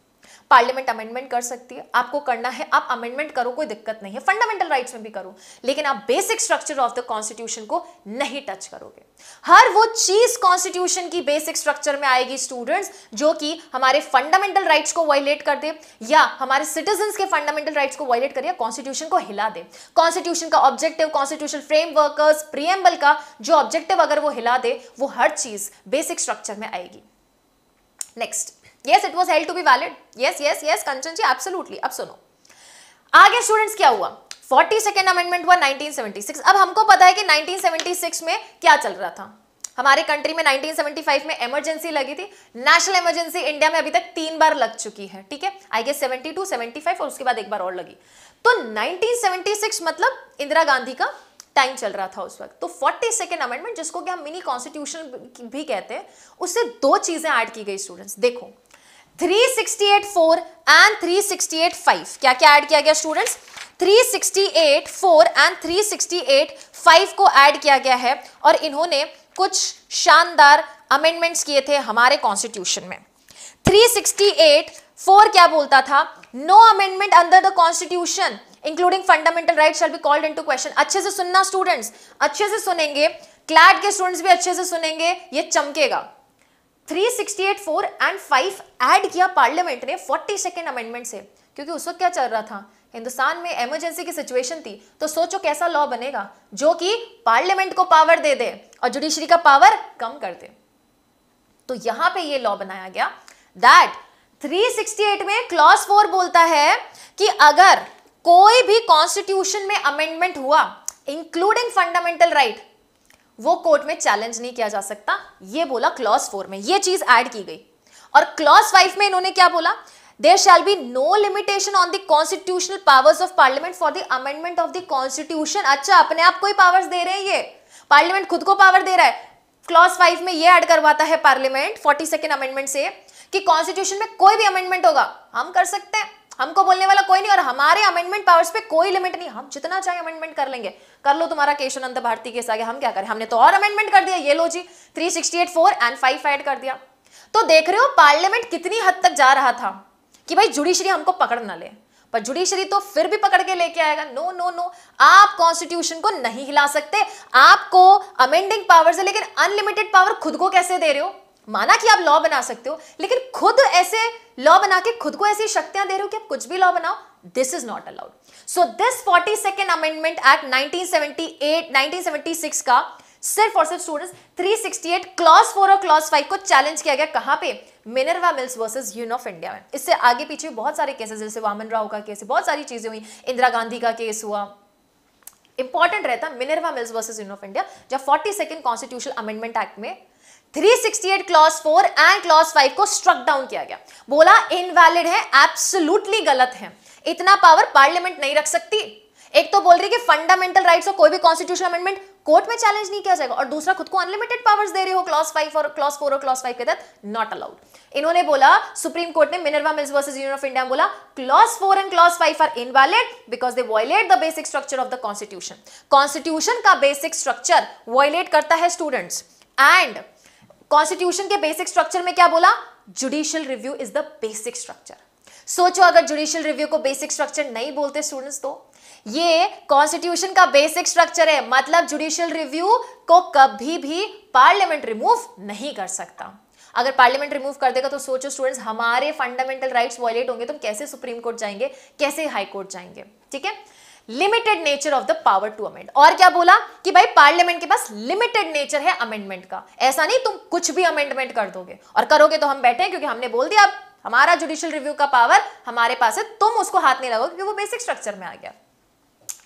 parliament amendment कर सकती है आपको करना है आप अमेंडमेंट करो कोई दिक्कत नहीं है फंडामेंटल राइट्स में भी करो लेकिन आप basic structure of the constitution को नहीं टच करोगे हर वो चीज कॉन्स्टिट्यूशन की बेसिक स्ट्रक्चर में आएगी स्टूडेंट्स जो कि हमारे फंडामेंटल राइट्स को वायलेट कर दे या हमारे सिटीजन के फंडामेंटल राइट्स को वायलेट करे या कॉन्स्टिट्यूशन को हिला दे कॉन्स्टिट्यूशन का ऑब्जेक्टिव कॉन्स्टिट्यूशन फ्रेमवर्कर्स प्रियम्बल का जो ऑब्जेक्टिव अगर वो हिला दे वो हर चीज बेसिक स्ट्रक्चर में आएगी next yes it was held to be valid yes yes yes Kanchan ji absolutely अब सुनो आगे स्टूडेंट्स क्या हुआ फोर्टी सेकेंड अमेंडमेंट हुआ 1976 अब हमको पता है कि 1976 में क्या चल रहा था हमारे कंट्री में 1975 में इमरजेंसी लगी थी नेशनल इमरजेंसी इंडिया में अभी तक तीन बार लग चुकी है ठीक है आई गेस 72 75 और उसके बाद एक बार और लगी तो 1976 मतलब इंदिरा गांधी का टाइम चल रहा था उस वक्त तो फोर्टी सेकेंड अमेंडमेंट जिसको कि हम मिनी कॉन्स्टिट्यूशन भी कहते हैं उससे दो चीजें ऐड की गई स्टूडेंट्स देखो 368.4 एंड 368.5 क्या क्या ऐड किया गया स्टूडेंट्स 368.4 एंड 368.5 को ऐड किया गया है और इन्होंने कुछ शानदार अमेंडमेंट्स किए थे हमारे कॉन्स्टिट्यूशन में 3684 फोर क्या बोलता था no amendment under the constitution including fundamental right shall be called to question अच्छे से सुनना स्टूडेंट्स अच्छे से सुनेंगे क्लैट के स्टूडेंट्स भी अच्छे से सुनेंगे ये चमकेगा 368 एंड 5 ऐड किया पार्लियामेंट ने 40 सेकेंड अमेंडमेंट से क्योंकि उस वक्त क्या चल रहा था हिंदुस्तान में इमरजेंसी की सिचुएशन थी तो सोचो कैसा लॉ बनेगा जो कि पार्लियामेंट को पावर दे दे और जुडिशरी का पावर कम कर दे तो यहां पे ये लॉ बनाया गया दैट 368 में क्लॉज फोर बोलता है कि अगर कोई भी कॉन्स्टिट्यूशन में अमेंडमेंट हुआ इंक्लूडिंग फंडामेंटल राइट वो कोर्ट में चैलेंज नहीं किया जा सकता ये बोला क्लॉज फोर में ये चीज ऐड की गई और क्लॉज फाइव में इन्होंने क्या बोला there shall be no limitation on the constitutional powers of parliament for the amendment of the constitution अच्छा अपने आप को ही पावर्स दे रहे हैं ये पार्लियामेंट खुद को पावर दे रहा है क्लॉज फाइव में ये ऐड करवाता है पार्लियामेंट फोर्टी सेकेंड अमेंडमेंट से कि कॉन्स्टिट्यूशन में कोई भी अमेंडमेंट होगा हम कर सकते हैं हमको बोलने वाला कोई नहीं और हमारे अमेंडमेंट पावर्स पे कोई लिमिट नहीं हम जितना चाहे अमेंडमेंट कर लेंगे कर लो तुम्हारा केशवानंद भारती के आगे हम क्या करें हमने तो और अमेंडमेंट कर दिया ये लो जी three sixty eight four and five add कर दिया तो देख रहे हो पार्लियामेंट कितनी हद तक जा रहा था कि भाई जुडिशरी हमको पकड़ ना ले पर जुडिशरी तो फिर भी पकड़ के लेके आएगा नो नो नो आप कॉन्स्टिट्यूशन को नहीं हिला सकते आपको अमेंडिंग पावर्स है लेकिन अनलिमिटेड पावर खुद को कैसे दे रहे हो माना कि आप लॉ बना सकते हो लेकिन खुद ऐसे लॉ बना के खुद को ऐसी शक्तियां दे रहे हो कि आप कुछ भी लॉ बनाओ this is not allowed so this forty second amendment act nineteen 1976 का सिर्फ और सिर्फ स्टूडेंट्स 368 क्लॉज फोर और क्लॉज फाइव को चैलेंज किया गया कहां पे Minerva Mills versus union of India में इससे आगे पीछे बहुत सारे केसेस जैसे वामन राव का केस बहुत सारी चीजें हुई इंदिरा गांधी का केस हुआ इंपॉर्टेंट रहता Minerva Mills versus union of India जब forty second constitution amendment act में 368 क्लॉज 4 एंड क्लॉज 5 को स्ट्रक डाउन किया गया बोला इनवैलिड है एब्सोल्युटली गलत है इतना पावर पार्लियामेंट नहीं रख सकती एक तो बोल रही कि फंडामेंटल राइट्स और कोई भी कॉन्स्टिट्यूशन अमेंडमेंट कोर्ट में चैलेंज नहीं किया जाएगा और दूसरा खुद को अनलिमिटेड पावर्स दे रहे हो क्लॉस फाइव और क्लॉस फोर और क्लॉस फाइव के तहत नॉट अलाउड इन्होंने बोला सुप्रीम कोर्ट ने Minerva Mills versus union of India बोला clause four and clause five are invalid because they violate the basic structure of the constitution constitution का basic structure violate करता है students and constitution के basic structure में क्या बोला judicial review is the basic structure सोचो अगर judicial review को बेसिक स्ट्रक्चर नहीं बोलते स्टूडेंट्स तो ये कॉन्स्टिट्यूशन का बेसिक स्ट्रक्चर है मतलब जुडिशियल रिव्यू को कभी भी पार्लियामेंट रिमूव नहीं कर सकता अगर पार्लियामेंट रिमूव कर देगा तो सोचो स्टूडेंट्स हमारे फंडामेंटल राइट्स वॉयलेट होंगे तो कैसे सुप्रीम कोर्ट जाएंगे कैसे हाई कोर्ट जाएंगे ठीक है limited nature of the power to amend और क्या बोला कि भाई पार्लियामेंट के पास लिमिटेड नेचर है अमेंडमेंट का ऐसा नहीं तुम कुछ भी अमेंडमेंट कर दोगे और करोगे तो हम बैठे हैं क्योंकि हमने बोल दिया अब हमारा जुडिशियल रिव्यू का पावर हमारे पास है तुम उसको हाथ नहीं लगाओगे क्योंकि वो बेसिक स्ट्रक्चर में आ गया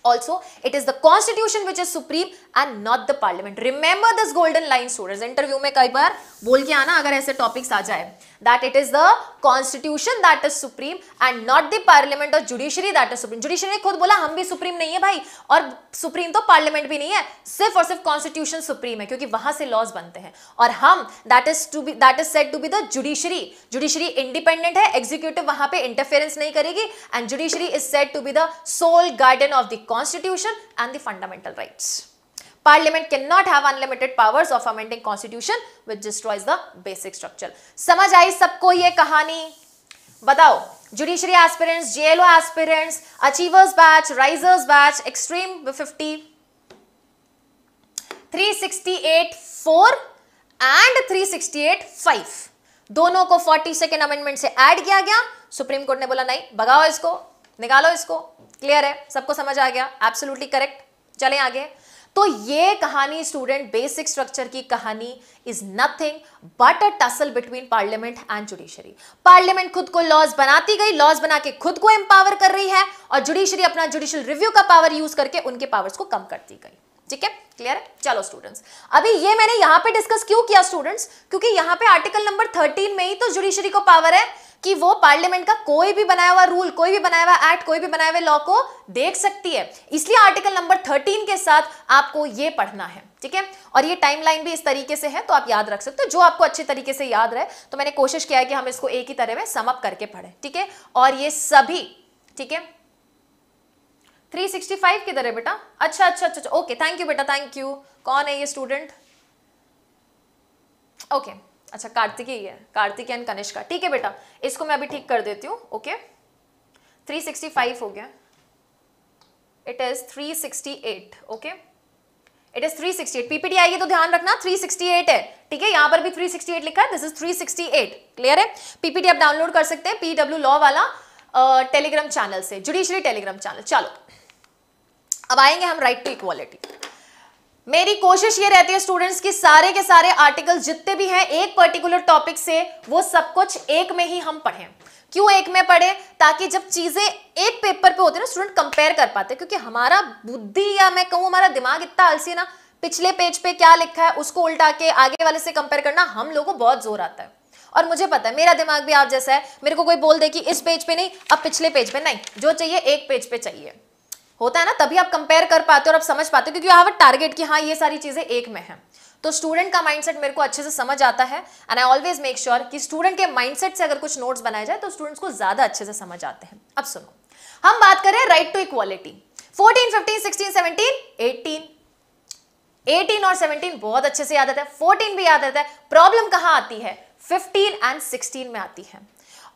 also it is the constitution which is supreme and not the parliament remember this golden line students interview में कई बार बोल के आना अगर ऐसे topics आ जाए that it is the constitution that is supreme and not the parliament or judiciary that is supreme judiciary ने खुद बोला हम भी सुप्रीम नहीं है भाई और सुप्रीम तो पार्लियामेंट भी नहीं है सिर्फ और सिर्फ कॉन्स्टिट्यूशन सुप्रीम है क्योंकि वहां से लॉज बनते हैं और हम that is to be that is set to be the judiciary judiciary independent है एग्जीक्यूटिव वहां पे इंटरफेरेंस नहीं करेगी and judiciary is set to be the sole guardian of the constitution and the fundamental rights parliament can not have unlimited powers of amending constitution which destroys the basic structure समझ आई सबको ये कहानी बताओ judiciary aspirants JLO aspirants achievers batch risers batch extreme fifty 368 4 and 368 5 दोनों को 40 second amendment से add किया गया सुप्रीम कोर्ट ने बोला नहीं भगाओ इसको निकालो इसको क्लियर है सबको समझ आ गया एब्सोल्युटली करेक्ट चले आगे तो ये कहानी स्टूडेंट बेसिक स्ट्रक्चर की कहानी is nothing but a tussle between parliament and judiciary parliament खुद को लॉज बनाती गई लॉज बना के खुद को एम्पावर कर रही है और जुडिशरी अपना जुडिशियल रिव्यू का पावर यूज करके उनके पावर्स को कम करती गई ठीक है क्लियर है चलो स्टूडेंट्स अभी ये मैंने यहां पे डिस्कस क्यों किया स्टूडेंट्स क्योंकि यहां पे आर्टिकल नंबर थर्टीन में ही तो जुडिशरी को पावर है कि वो पार्लियामेंट का कोई भी बनाया हुआ रूल कोई भी बनाया हुआ एक्ट कोई भी बनाए हुए लॉ को देख सकती है इसलिए आर्टिकल नंबर थर्टीन के साथ आपको ये पढ़ना है ठीक है और ये टाइमलाइन भी इस तरीके से है तो आप याद रख सकते हो जो आपको अच्छे तरीके से याद रहे तो मैंने कोशिश किया है कि हम इसको एक ही तरह में समअप करके पढ़े ठीक है और ये सभी ठीक है 365 किधर है बेटा अच्छा अच्छा अच्छा ओके थैंक यू बेटा थैंक यू कौन है ये स्टूडेंट ओके okay. अच्छा कार्तिकी ही है कार्तिक एंड कनिष्का ठीक है बेटा इसको मैं अभी ठीक कर देती हूँ ओके 365 हो गया it is 368 okay it is 368 PPT आएगी तो ध्यान रखना 368 है ठीक है यहाँ पर भी 368 लिखा है दिस इज 368 क्लियर है पीपीटी आप डाउनलोड कर सकते हैं पीडब्ल्यू लॉ वाला टेलीग्राम चैनल से जुडिशरी टेलीग्राम चैनल चलो अब आएंगे हम राइट टू इक्वालिटी मेरी कोशिश ये रहती है स्टूडेंट्स की सारे के सारे आर्टिकल जितने भी हैं एक पर्टिकुलर टॉपिक से वो सब कुछ एक में ही हम पढ़ें क्यों एक में पढ़े ताकि जब चीजें एक पेपर पे होती है ना स्टूडेंट कंपेयर कर पाते क्योंकि हमारा बुद्धि या मैं कहूँ हमारा दिमाग इतना आलसी है ना पिछले पेज पे क्या लिखा है उसको उल्टा के आगे वाले से कंपेयर करना हम लोगों को बहुत जोर आता है और मुझे पता है मेरा दिमाग भी आप जैसा है मेरे को कोई बोल दे कि इस पेज पे नहीं अब पिछले पेज पे नहीं जो चाहिए एक पेज पे चाहिए होता है ना तभी आप कंपेयर कर पाते हो और आप समझ पाते हो क्योंकि यू हैव अ टारगेट कि हाँ ये सारी चीज़ें एक में है तो स्टूडेंट का माइंडसेट मेरे को अच्छे से समझ आता है and I always make sure कि स्टूडेंट के माइंडसेट से अगर कुछ नोट्स बनाए जाए तो स्टूडेंट्स को ज़्यादा अच्छे से समझ आते हैं अब सुनो हम बात कर रहे हैं राइट टू इक्वालिटी 14, 15, 16, 17, 18 18 और 17 बहुत अच्छे से याद आता है 14 भी याद आता है प्रॉब्लम कहाँ आती है 15 एंड 16 में आती है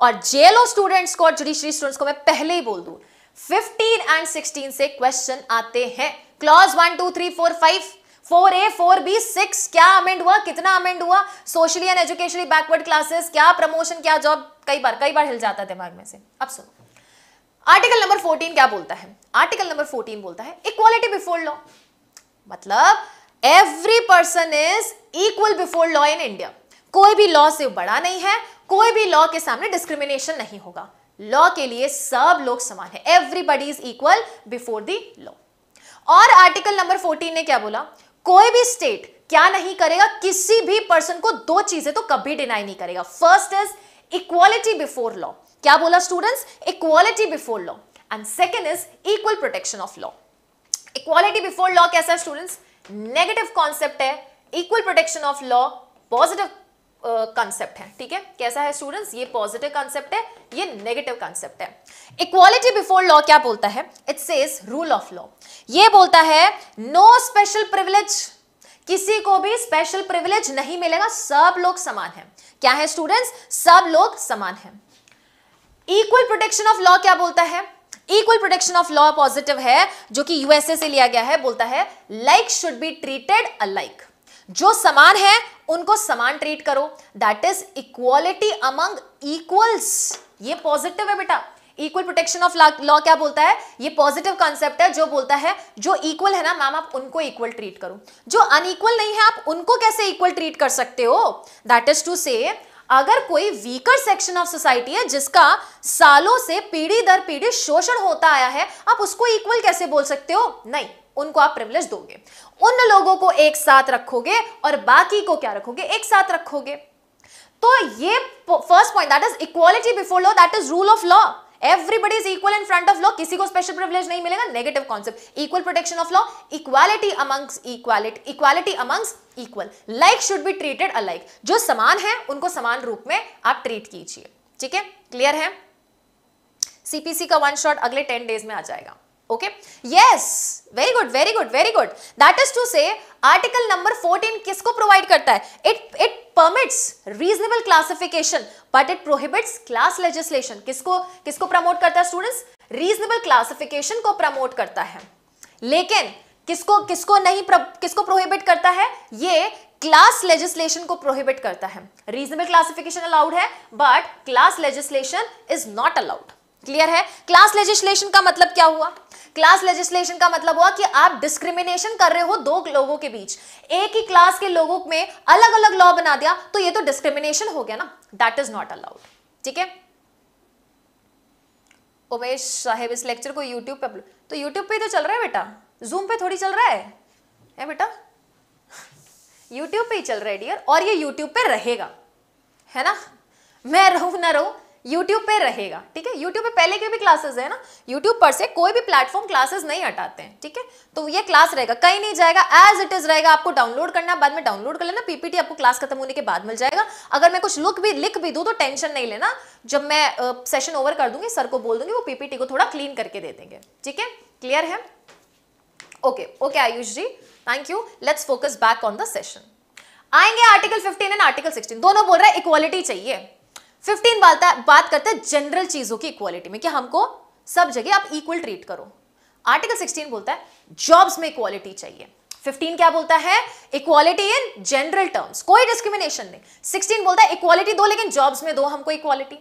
और जेलो स्टूडेंट्स को और जुडिशरी स्टूडेंट्स को मैं पहले ही बोल दूँ फिफ्टीन एंड सिक्सटीन से क्वेश्चन आते हैं clause one two three four five four A four B six क्या अमेंड हुआ कितना अमेंड हुआ socially and educationally backward classes क्या प्रमोशन क्या जॉब कई बार कई बार हिल जाता है दिमाग में से अब सुनो आर्टिकल नंबर फोर्टीन क्या बोलता है आर्टिकल नंबर फोर्टीन बोलता है इक्वालिटी बिफोर लॉ मतलब every person is equal before law in India कोई भी लॉ से बड़ा नहीं है कोई भी लॉ के सामने डिस्क्रिमिनेशन नहीं होगा लॉ के लिए सब लोग समान है everybody is equal before the law और आर्टिकल नंबर 14 ने क्या बोला कोई भी स्टेट क्या नहीं करेगा किसी भी पर्सन को दो चीजें तो कभी डिनाई नहीं करेगा first is equality before law क्या बोला students equality before law and second is equal protection of law equality before law कैसा है स्टूडेंट्स नेगेटिव कॉन्सेप्ट है equal protection of law positive concept है ठीक है कैसा है स्टूडेंट्स ये पॉजिटिव कॉन्सेप्ट है ये नेगेटिव कॉन्सेप्ट है इक्वालिटी बिफोर लॉ क्या बोलता है it says rule of law ये बोलता है नो स्पेशल प्रिविलेज किसी को भी स्पेशल प्रिविलेज नहीं मिलेगा सब लोग समान हैं क्या है स्टूडेंट्स सब लोग समान हैं इक्वल प्रोटेक्शन ऑफ लॉ क्या बोलता है equal protection of law positive है जो कि यूएसए से लिया गया है बोलता है like should be treated alike जो समान है उनको समान ट्रीट करो that is equality among equals ये पॉजिटिव है बेटा इक्वल प्रोटेक्शन ऑफ लॉ क्या बोलता है ये पॉजिटिव कॉन्सेप्ट है जो बोलता है जो इक्वल है ना मैम आप उनको इक्वल ट्रीट करो जो अनइक्वल नहीं है आप उनको कैसे इक्वल ट्रीट कर सकते हो दैट इज टू से अगर कोई वीकर सेक्शन ऑफ सोसाइटी है जिसका सालों से पीढ़ी दर पीढ़ी शोषण होता आया है आप उसको इक्वल कैसे बोल सकते हो नहीं उनको आप प्रिवलेज दोगे उन लोगों को एक साथ रखोगे और बाकी को क्या रखोगे एक साथ रखोगे तो ये first point that is equality before law that is rule of law everybody is equal in front of law किसी को स्पेशल प्रिवलेज नहीं मिलेगा negative concept equal protection of law equality amongst equality equality amongst equal like should be treated alike जो समान है उनको समान रूप में आप ट्रीट कीजिए ठीक है क्लियर है सीपीसी का वन शॉट अगले टेन डेज में आ जाएगा okay yes very good very good very good that is to say article number fourteen किसको प्रोवाइड करता है it it permits reasonable classification but it prohibits class legislation किसको किसको प्रमोट करता है स्टूडेंट्स रीजनेबल क्लासिफिकेशन को प्रमोट करता है लेकिन किसको किसको नहीं किसको प्रोहिबिट करता है ये क्लास लेजिस्लेशन को प्रोहिबिट करता है रीजनेबल क्लासिफिकेशन अलाउड है but class legislation is not allowed clear है क्लास लेजिस्लेशन का मतलब क्या हुआ क्लास लेजिस्लेशन का मतलब हुआ कि आप डिस्क्रिमिनेशन कर रहे हो दो लोगों के बीच एक ही क्लास के लोगों में अलग अलग लॉ बना दिया तो ये तो डिस्क्रिमिनेशन हो गया ना दैट इज नॉट अलाउड ठीक है उमेश साहेब इस लेक्चर को यूट्यूब पे तो यूट्यूब पे तो चल रहा है बेटा जूम पे थोड़ी चल रहा है है बेटा यूट्यूब पे ही चल रहा है डियर और ये यूट्यूब पे रहेगा है ना मैं रहू ना रहू यूट्यूब पे रहेगा ठीक है यूट्यूब पे पहले के भी क्लासेस है ना यूट्यूब पर से कोई भी प्लेटफॉर्म क्लासेस नहीं हटाते हैं ठीक है तो ये क्लास रहेगा कहीं नहीं जाएगा एज इट इज रहेगा आपको डाउनलोड करना बाद में डाउनलोड कर लेना पीपीटी आपको क्लास खत्म होने के बाद मिल जाएगा अगर मैं कुछ लुक भी लिख भी दूँ तो टेंशन नहीं लेना जब मैं सेशन uh, ओवर कर दूंगी सर को बोल दूंगी वो पीपीटी को थोड़ा क्लीन करके दे देंगे ठीक है क्लियर है okay okay Ayush ji thank you let's focus back on the session आएंगे आर्टिकल 15 एंड आर्टिकल 16 दोनों बोल रहे हैं इक्वालिटी चाहिए फिफ्टीन बात बात करते हैं जनरल चीजों की इक्वालिटी में कि हमको सब जगह आप इक्वल ट्रीट करो आर्टिकल सिक्सटीन बोलता है जॉब्स में इक्वालिटी चाहिए 15 क्या बोलता है इक्वालिटी इन जनरल टर्म्स कोई डिस्क्रिमिनेशन नहीं 16 बोलता है इक्वालिटी दो लेकिन जॉब्स में दो हमको इक्वालिटी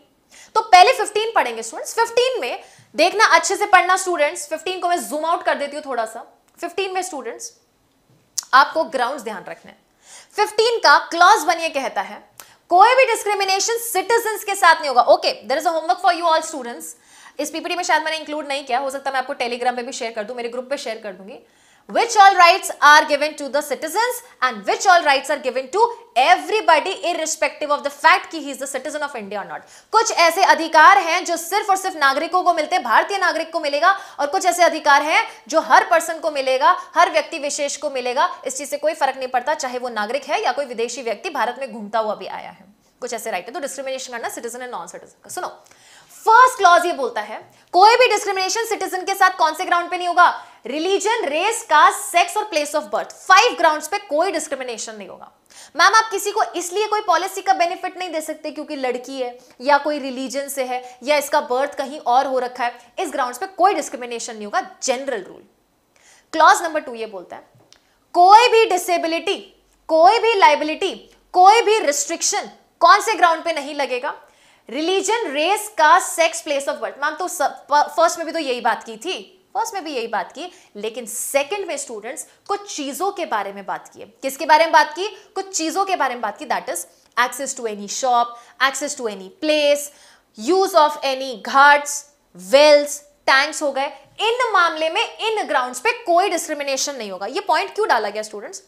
तो पहले 15 पढ़ेंगे स्टूडेंट्स 15 में देखना अच्छे से पढ़ना स्टूडेंट्स 15 को मैं जूम आउट कर देती हूं थोड़ा सा 15 में स्टूडेंट्स आपको ग्राउंड ध्यान रखना है 15 का क्लॉज बनिए कहता है कोई भी डिस्क्रिमिनेशन सिटीजन के साथ नहीं होगा okay there is homework for you all students इस पीपीटी में शायद मैंने इंक्लूड नहीं किया हो सकता मैं आपको टेलीग्राम पे भी शेयर कर दूं मेरे ग्रुप पे शेयर कर दूंगी which all rights are given to the citizens and which all rights are given to everybody irrespective of the fact कि he is the citizen of India or not. कुछ ऐसे अधिकार हैं जो सिर्फ और सिर्फ नागरिकों को मिलते हैं भारतीय नागरिक को मिलेगा और कुछ ऐसे अधिकार हैं जो हर पर्सन को मिलेगा हर व्यक्ति विशेष को मिलेगा इस चीज से कोई फर्क नहीं पड़ता चाहे वो नागरिक है या कोई विदेशी व्यक्ति भारत में घूमता हुआ भी आया है कुछ ऐसे राइट है तो डिस्क्रिमिनेशन करना सिटीजन एंड नॉन सिटीजन सुनो फर्स्ट क्लॉज ये बोलता है कोई भी डिस्क्रिमिनेशन सिटीजन के साथ कौन से ग्राउंड पे नहीं होगा रिलीजन रेस कास्ट सेक्स और place of birth five grounds पे कोई डिस्क्रिमिनेशन नहीं होगा मैम आप किसी को इसलिए कोई पॉलिसी का बेनिफिट नहीं दे सकते क्योंकि लड़की है या कोई रिलीजन से है या इसका बर्थ कहीं और हो रखा है इस ग्राउंड पे कोई डिस्क्रिमिनेशन नहीं होगा general rule clause number two ये बोलता है कोई भी डिसेबिलिटी कोई भी लाइबिलिटी कोई भी रिस्ट्रिक्शन कौन से ग्राउंड पे नहीं लगेगा religion race caste sex place of birth ma'am तो फर्स्ट में भी तो यही बात की थी फर्स्ट में भी यही बात की लेकिन सेकंड में स्टूडेंट्स कुछ चीज़ों के बारे में बात की किसके बारे में बात की कुछ चीज़ों के बारे में बात की that is access to any shop access to any place use of any ghats wells tanks हो गए इन मामले में इन ग्राउंड्स पे कोई डिस्क्रिमिनेशन नहीं होगा ये पॉइंट क्यों डाला गया स्टूडेंट्स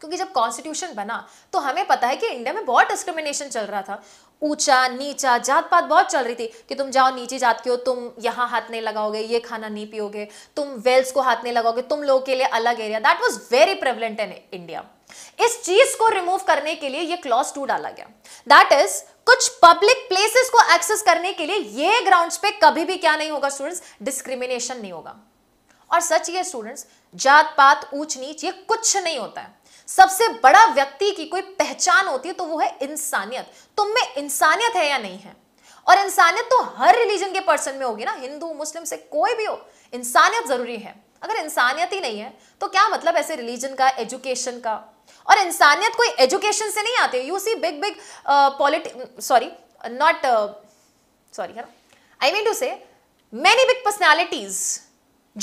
क्योंकि जब कॉन्स्टिट्यूशन बना तो हमें पता है कि इंडिया में बहुत डिस्क्रिमिनेशन चल रहा था ऊंचा नीचा जात पात बहुत चल रही थी कि तुम जाओ नीचे जात के हो तुम यहाँ हाथ नहीं लगाओगे ये खाना नहीं पियोगे तुम वेल्स को हाथ नहीं लगाओगे तुम लोगों के लिए अलग area that was very prevalent in India इस चीज को रिमूव करने के लिए ये क्लॉज टू डाला गया दैट इज कुछ पब्लिक प्लेसेस को एक्सेस करने के लिए ये ग्राउंड्स पे कभी भी क्या नहीं होगा स्टूडेंट्स डिस्क्रिमिनेशन नहीं होगा और सच ये स्टूडेंट्स जात पात ऊंच नीच ये कुछ नहीं होता है सबसे बड़ा व्यक्ति की कोई पहचान होती है तो वो है इंसानियत तुम में इंसानियत है या नहीं है और इंसानियत तो हर रिलीजन के पर्सन में होगी ना हिंदू मुस्लिम से कोई भी हो इंसानियत जरूरी है अगर इंसानियत ही नहीं है तो क्या मतलब ऐसे रिलीजन का एजुकेशन का और इंसानियत कोई एजुकेशन से नहीं आती you see big big politic sorry not sorry I mean to say many big personalities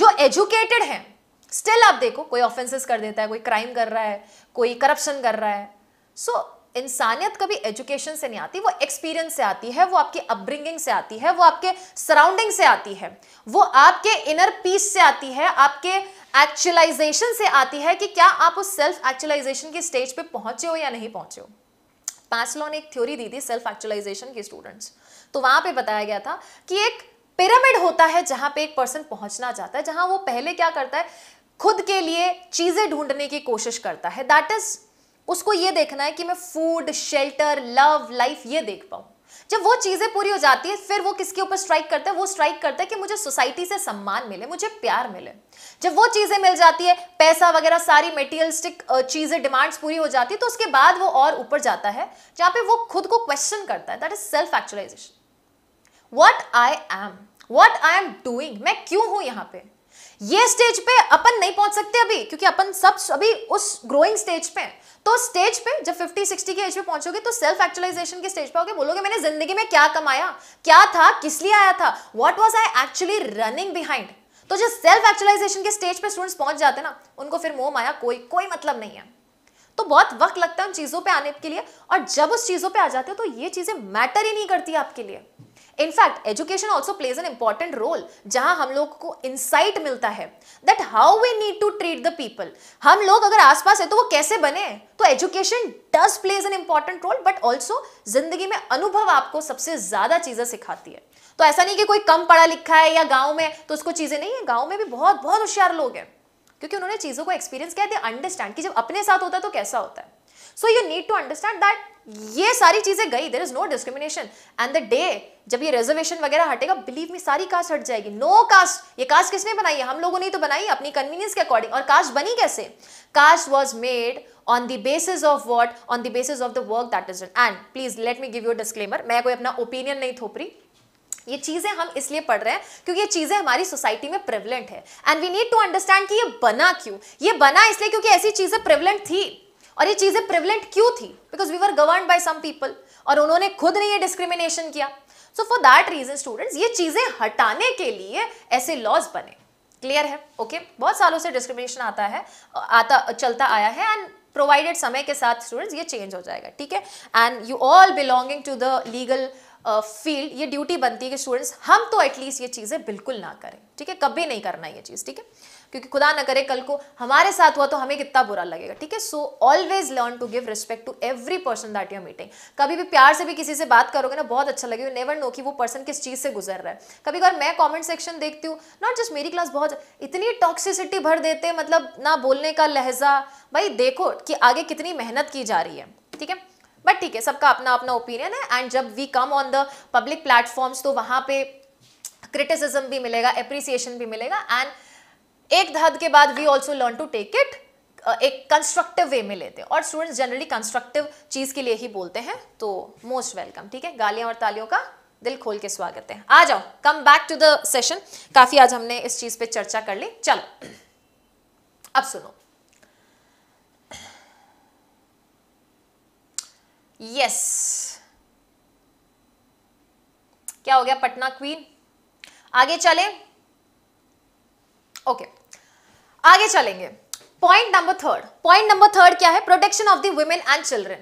जो एजुकेटेड हैं स्टिल आप देखो कोई ऑफेंसेस कर देता है कोई क्राइम कर रहा है कोई करप्शन कर रहा है सो so, इंसानियत कभी एजुकेशन से नहीं आती वो एक्सपीरियंस से आती है वो आपकी अपब्रिंगिंग से आती है वो आपके सराउंडिंग से आती है वो आपके इनर पीस से आती है आपके एक्चुअलाइजेशन से आती है कि क्या आप उस सेल्फ एक्चुअलाइजेशन की स्टेज पे पहुंचे हो या नहीं पहुंचे हो पैसलो ने एक थ्योरी दी थी सेल्फ एक्चुअलाइजेशन की स्टूडेंट्स तो वहां पर बताया गया था कि एक पिरामिड होता है जहां पे एक पर्सन पहुंचना चाहता है जहां वो पहले क्या करता है खुद के लिए चीजें ढूंढने की कोशिश करता है दैट इज उसको ये देखना है कि मैं फूड शेल्टर लव लाइफ ये देख पाऊं जब वो चीजें पूरी हो जाती है फिर वो किसके ऊपर स्ट्राइक करता है वो स्ट्राइक करता है कि मुझे सोसाइटी से सम्मान मिले मुझे प्यार मिले जब वो चीजें मिल जाती है पैसा वगैरह सारी मेटीरियलिस्टिक चीजें डिमांड्स पूरी हो जाती है तो उसके बाद वो और ऊपर जाता है जहां पे वो खुद को क्वेश्चन करता है that is self actualization what I am what I am doing मैं क्यों हूं यहाँ पे ये स्टेज पे अपन नहीं पहुंच सकते अभी क्योंकि अपन सब अभी उस ग्रोइंग स्टेज पे तो स्टेज पे जब 50 60 की एज पे पहुंचोगे तो सेल्फ एक्चुअलाइजेशन के स्टेज पे होगे बोलोगे मैंने जिंदगी में क्या कमाया क्या था किस लिए आया था what was I actually running behind तो जो सेल्फ एक्चुअलाइजेशन के स्टेज पे स्टूडेंट्स पहुंच जाते ना उनको फिर मोह माया कोई कोई मतलब नहीं है तो बहुत वक्त लगता है उन चीज़ों पर आने के लिए और जब उस चीज़ों पर आ जाते हो तो ये चीज़ें मैटर ही नहीं करती आपके लिए in fact education also plays an important role जहां हम लोग को इंसाइट मिलता है that how we need to treat the people हम लोग अगर आसपास है तो वो कैसे बने तो education does plays an important role but also जिंदगी में अनुभव आपको सबसे ज्यादा चीजें सिखाती है तो ऐसा नहीं कि कोई कम पढ़ा लिखा है या गाँव में तो उसको चीजें नहीं है गाँव में भी बहुत बहुत होशियार लोग हैं क्योंकि उन्होंने चीज़ों को एक्सपीरियंस किया दे अंडरस्टैंड कि जब अपने साथ होता है तो कैसा होता है so you need to understand that ये सारी चीजें गई there is no discrimination and the day जब ये रिजर्वेशन वगैरह हटेगा बिलीव मी सारी कास्ट हट जाएगी नो no कास्ट ये कास्ट किसने बनाई हम लोगों ने तो बनाई अपनी कन्वीनियंस के अकॉर्डिंग और कास्ट बनी कैसे caste was made on the basis of what on the basis of the work that is and please let me give you disclaimer मैं कोई अपना ओपिनियन नहीं थोपरी ये चीजें हम इसलिए पढ़ रहे हैं क्योंकि ये चीजें हमारी सोसाइटी में प्रेवलेंट है and we need to understand कि ये बना क्यों ये बना इसलिए क्योंकि ऐसी चीजें प्रेवलेंट थी और ये चीज़ें प्रिवलेंट क्यों थी because we were govern by some people और उन्होंने खुद ने ये डिस्क्रिमिनेशन किया so for that reason students ये चीज़ें हटाने के लिए ऐसे लॉज बने क्लियर है ओके okay? बहुत सालों से डिस्क्रिमिनेशन आता है आता चलता आया है एंड प्रोवाइडेड समय के साथ स्टूडेंट्स ये चेंज हो जाएगा ठीक है and you all belonging to the legal field ये ड्यूटी बनती है कि स्टूडेंट्स हम तो एटलीस्ट ये चीज़ें बिल्कुल ना करें ठीक है कभी नहीं करना ये चीज़ ठीक है क्योंकि खुदा ना करे कल को हमारे साथ हुआ तो हमें कितना बुरा लगेगा ठीक है so always learn to give respect to every person that your meeting कभी भी प्यार से भी किसी से बात करोगे ना बहुत अच्छा लगेगा नेवर नो कि वो पर्सन किस चीज़ से गुजर रहा है कभी कभार मैं कॉमेंट सेक्शन देखती हूँ नॉट जस्ट मेरी क्लास बहुत इतनी टॉक्सिसिटी भर देते हैं मतलब ना बोलने का लहजा भाई देखो कि आगे कितनी मेहनत की जा रही है ठीक है बट ठीक है सबका अपना अपना ओपिनियन है एंड जब we come on the public platforms तो वहाँ पे क्रिटिसिज्म भी मिलेगा एप्रिसिएशन भी मिलेगा एंड एक हद के बाद we also learn to take it एक कंस्ट्रक्टिव वे में लेते हैं और स्टूडेंट्स जनरली कंस्ट्रक्टिव चीज़ के लिए ही बोलते हैं तो मोस्ट वेलकम ठीक है गालियां और तालियों का दिल खोल के स्वागत है आ जाओ come back to the session काफ़ी आज हमने इस चीज़ पे चर्चा कर ली चलो अब सुनो यस क्या हो गया पटना क्वीन आगे चले ओके okay. आगे चलेंगे point number third point number third क्या है protection of the women and children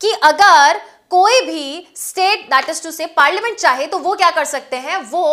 कि अगर कोई भी स्टेट दैट इज टू से पार्लियामेंट चाहे तो वो क्या कर सकते हैं वो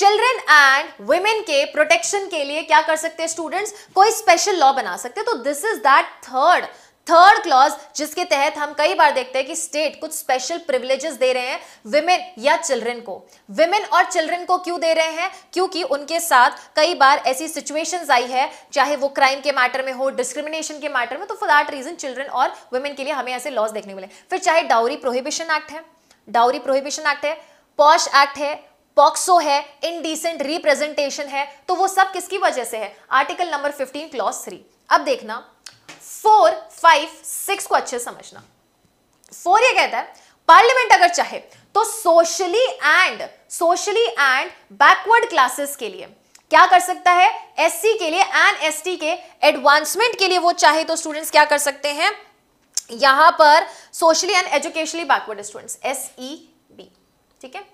चिल्ड्रन एंड वुमेन के प्रोटेक्शन के लिए क्या कर सकते हैं स्टूडेंट्स कोई स्पेशल लॉ बना सकते हैं तो this is that third third clause जिसके तहत हम कई बार देखते हैं कि स्टेट कुछ स्पेशल प्रिविलेजेस दे रहे हैं विमेन या चिल्ड्रन को विमेन और चिल्ड्रन को क्यों दे रहे हैं क्योंकि उनके साथ कई बार ऐसी सिचुएशंस आई है चाहे वो क्राइम के मैटर में हो डिस्क्रिमिनेशन के मैटर में तो फॉर दैट रीजन चिल्ड्रन और वुमेन के लिए हमें ऐसे लॉज देखने मिले फिर चाहे डाउरी प्रोहिबिशन एक्ट है डाउरी प्रोहिबिशन एक्ट है पॉश एक्ट है पॉक्सो है इनडिसेंट रिप्रेजेंटेशन है तो वो सब किसकी वजह से है article number fifteen clause three अब देखना फोर फाइव सिक्स को अच्छे समझना फोर ये कहता है पार्लियामेंट अगर चाहे तो socially and socially and backward classes के लिए क्या कर सकता है एससी के लिए एंड एसटी के एडवांसमेंट के लिए वो चाहे तो स्टूडेंट्स क्या कर सकते हैं यहां पर socially and educationally backward students SE B ठीक है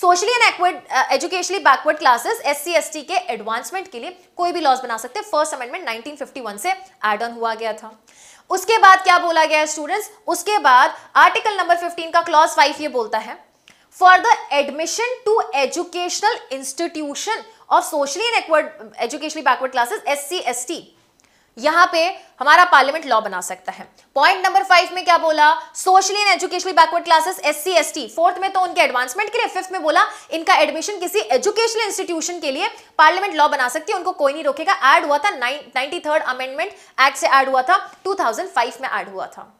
socially and acquired educationally backward classes S C के एडवांसमेंट के लिए कोई भी लॉस बना सकते फर्स्ट अमेंडमेंट 1951 से एड ऑन हुआ गया था उसके बाद क्या बोला गया स्टूडेंट्स उसके बाद आर्टिकल नंबर 15 का क्लॉज 5 ये बोलता है for the admission to educational institution of socially and acquired educationally backward classes S C यहां पे हमारा पार्लियामेंट लॉ बना सकता है पॉइंट नंबर फाइव में क्या बोला socially and educationally backward classes S C S T fourth में तो उनके एडवांसमेंट के लिए फिफ्थ में बोला इनका एडमिशन किसी एजुकेशनल इंस्टीट्यूशन के लिए पार्लियामेंट लॉ बना सकती है उनको कोई नहीं रोकेगा एड हुआ था नाइनटी थर्ड अमेंडमेंट एक्ट से एड हुआ था टू में एड हुआ था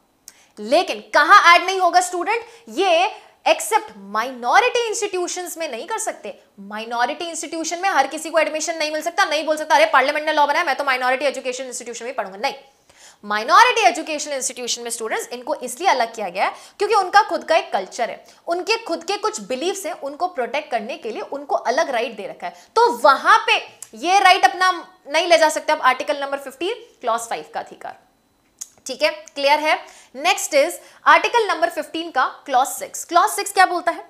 लेकिन कहां ऐड नहीं होगा स्टूडेंट ये एक्सेप्ट माइनॉरिटी इंस्टीट्यूशंस में नहीं कर सकते माइनॉरिटी इंस्टीट्यूशन में हर किसी को एडमिशन नहीं मिल सकता नहीं बोल सकता अरे पार्लियामेंट ने लॉ बनाया मैं तो माइनॉरिटी एजुकेशन इंस्टीट्यूशन में पढ़ूंगा नहीं माइनॉरिटी एजुकेशन इंस्टीट्यूशन में स्टूडेंट्स इनको इसलिए अलग किया गया है क्योंकि उनका खुद का एक कल्चर है उनके खुद के कुछ बिलीव्स हैं उनको प्रोटेक्ट करने के लिए उनको अलग राइट दे रखा है तो वहां पे ये राइट अपना नहीं ले जा सकते अब आर्टिकल नंबर 15 क्लॉज 5 का अधिकार ठीक है क्लियर है नेक्स्ट इज आर्टिकल नंबर 15 का क्लॉज सिक्स क्लॉज सिक्स क्या बोलता है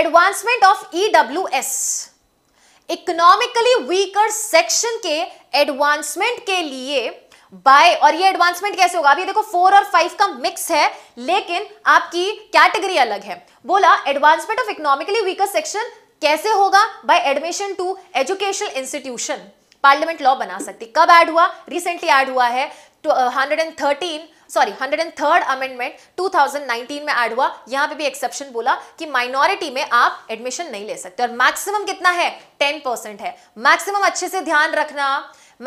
advancement of S economically weaker section के एडवांसमेंट के लिए बाय और ये एडवांसमेंट कैसे होगा अब ये देखो फोर और फाइव का मिक्स है लेकिन आपकी कैटेगरी अलग है बोला advancement of economically weaker section कैसे होगा by admission to educational institution parliament law बना सकती कब ऐड हुआ रिसेंटली ऐड हुआ है 113 सॉरी 103rd अमेंडमेंट 2019 में ऐड हुआ यहां पे भी एक्सेप्शन बोला कि माइनॉरिटी में आप एडमिशन नहीं ले सकते और मैक्सिमम कितना है 10 परसेंट है मैक्सिमम अच्छे से ध्यान रखना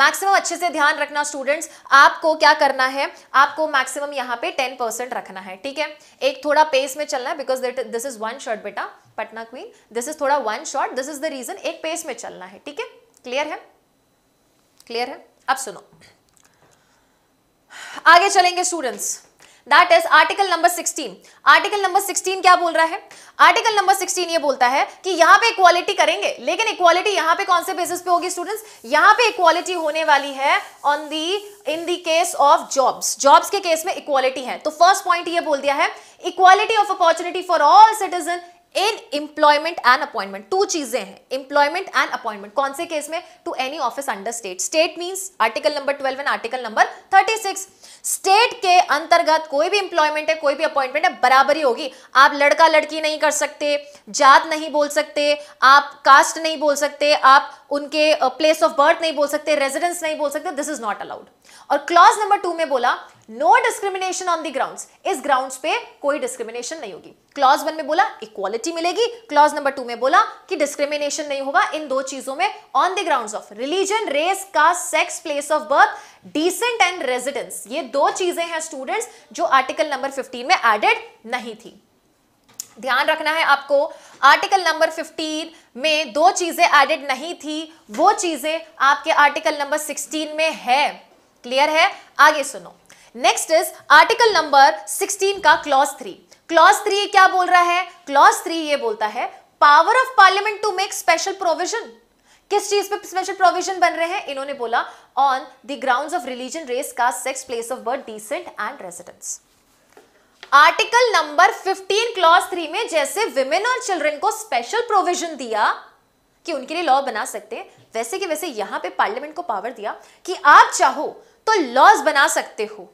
मैक्सिमम अच्छे से ध्यान रखना स्टूडेंट्स आपको क्या करना है आपको मैक्सिमम यहाँ पे 10 परसेंट रखना है ठीक है एक थोड़ा पेस में चलना है because this is one shot बेटा पटना क्वीन दिस इज थोड़ा one shot this is the reason एक पेस में चलना है ठीक है क्लियर है क्लियर है अब सुनो आगे चलेंगे students that is article number 16 article number 16 क्या बोल रहा है आर्टिकल नंबर 16 ये बोलता है कि यहां पे इक्वालिटी करेंगे लेकिन इक्वालिटी यहां पे कौन से बेसिस पे होगी स्टूडेंट्स यहां पे इक्वालिटी होने वाली है on the in the case of jobs jobs के केस में इक्वालिटी है तो फर्स्ट पॉइंट ये बोल दिया है equality of opportunity for all citizen in employment and appointment two चीजें हैं इंप्लॉयमेंट एंड अपॉइंटमेंट कौन से केस में to any office under state state means article number 12 and article number 36 state के अंतर्गत कोई भी इंप्लॉयमेंट है कोई भी अपॉइंटमेंट है बराबरी होगी आप लड़का लड़की नहीं कर सकते जात नहीं बोल सकते आप कास्ट नहीं बोल सकते आप उनके प्लेस ऑफ बर्थ नहीं बोल सकते रेजिडेंस नहीं बोल सकते दिस इज नॉट अलाउड और क्लॉज नंबर टू में बोला no discrimination on the ground इस ग्राउंड पे कोई डिस्क्रिमिनेशन नहीं होगी क्लॉज वन में बोला इक्वालिटी मिलेगी क्लॉज नंबर टू में बोला कि डिस्क्रिमिनेशन नहीं होगा इन दो चीजों में on the ground of religion race caste sex place of birth descent and residence ये दो चीजें हैं स्टूडेंट्स जो आर्टिकल नंबर फिफ्टीन में एडेड नहीं थी ध्यान रखना है आपको आर्टिकल नंबर 15 में दो चीजें एडेड नहीं थी वो चीजें आपके आर्टिकल नंबर 16 में है क्लियर है आगे सुनो नेक्स्ट इज आर्टिकल नंबर 16 का क्लॉज थ्री क्लॉज थ्री क्या बोल रहा है क्लॉज थ्री ये बोलता है power of parliament to make special provision किस चीज पे स्पेशल प्रोविजन बन रहे हैं इन्होंने बोला on the ground of religion race caste sex place of birth descent and residence article number 15 clause three में जैसे विमेन और चिल्ड्रन को स्पेशल प्रोविजन दिया कि उनके लिए लॉ बना सकते हैं वैसे कि वैसे यहां पे पार्लियामेंट को पावर दिया कि आप चाहो तो लॉज बना सकते हो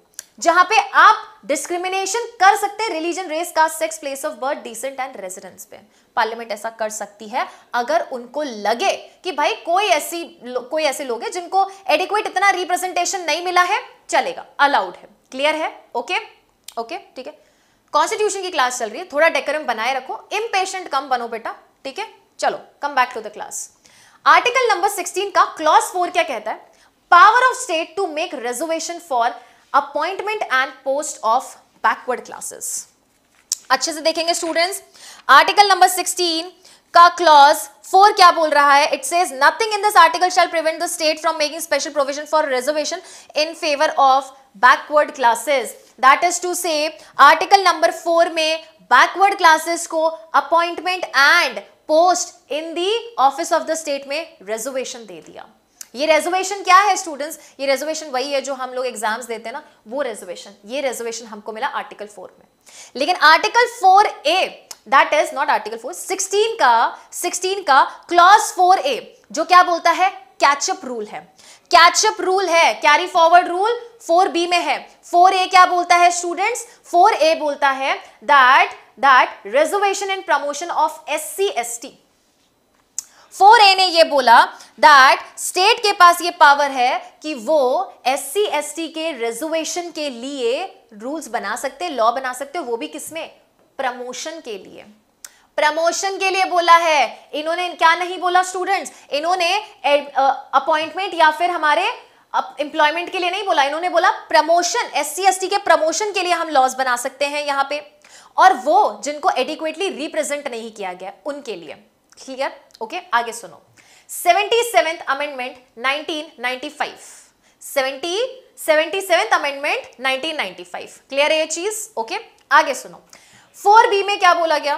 जहां पे आप डिस्क्रिमिनेशन कर सकते हैं religion race caste sex place of birth descent and residence पे पार्लियामेंट ऐसा कर सकती है अगर उनको लगे कि भाई कोई ऐसी कोई ऐसे लोग हैं जिनको एडिक्वेट इतना रिप्रेजेंटेशन नहीं मिला है चलेगा अलाउड है क्लियर है ओके ओके ठीक है कॉन्स्टिट्यूशन की क्लास चल रही है थोड़ा डेकोरम बनाए रखो इम्पेशेंट कम बनो बेटा ठीक है चलो come back to the class article number 16 का क्लॉज 4 क्या कहता है power of state to make reservation for appointment and post of backward classes अच्छे से देखेंगे स्टूडेंट्स आर्टिकल नंबर 16 का क्लॉज 4 क्या बोल रहा है it says nothing in this article shall prevent the state from making special provision for reservation in favour of backward classes that is to say article number 4 में backward classes को appointment and post in the office of the state में reservation दे दिया ये रेजोवेशन क्या है students ये रेजोवेशन वही है जो हम लोग एग्जाम्स देते हैं ना वो रेजोवेशन ये रेजोवेशन हमको मिला आर्टिकल फोर में लेकिन article four A that is not article four sixteen का सिक्सटीन का क्लॉज फोर ए जो क्या बोलता है कैचअप रूल है कैचअप रूल है carry forward rule four B में है फोर ए क्या बोलता है स्टूडेंट्स फोर ए बोलता है that that reservation and promotion of S C S T four A ने ये बोला दैट स्टेट के पास ये पावर है कि वो एस सी एस टी के रिजर्वेशन के लिए रूल्स बना सकते लॉ बना सकते वो भी किसमें प्रमोशन के लिए प्रमोशन के लिए बोला है इन्होंने क्या नहीं बोला स्टूडेंट्स इन्होंने अपॉइंटमेंट या फिर हमारे एम्प्लॉयमेंट के लिए नहीं बोला इन्होंने बोला promotion S C S T के प्रमोशन के लिए हम लॉज बना सकते हैं यहां पे और वो जिनको एडिक्वेटली रिप्रेजेंट नहीं किया गया उनके लिए क्लियर ओके okay, आगे सुनो seventy seventh amendment nineteen ninety five seventy seventy seventh amendment nineteen ninety five clear है ये चीज ओके okay? आगे सुनो फोर बी में क्या बोला गया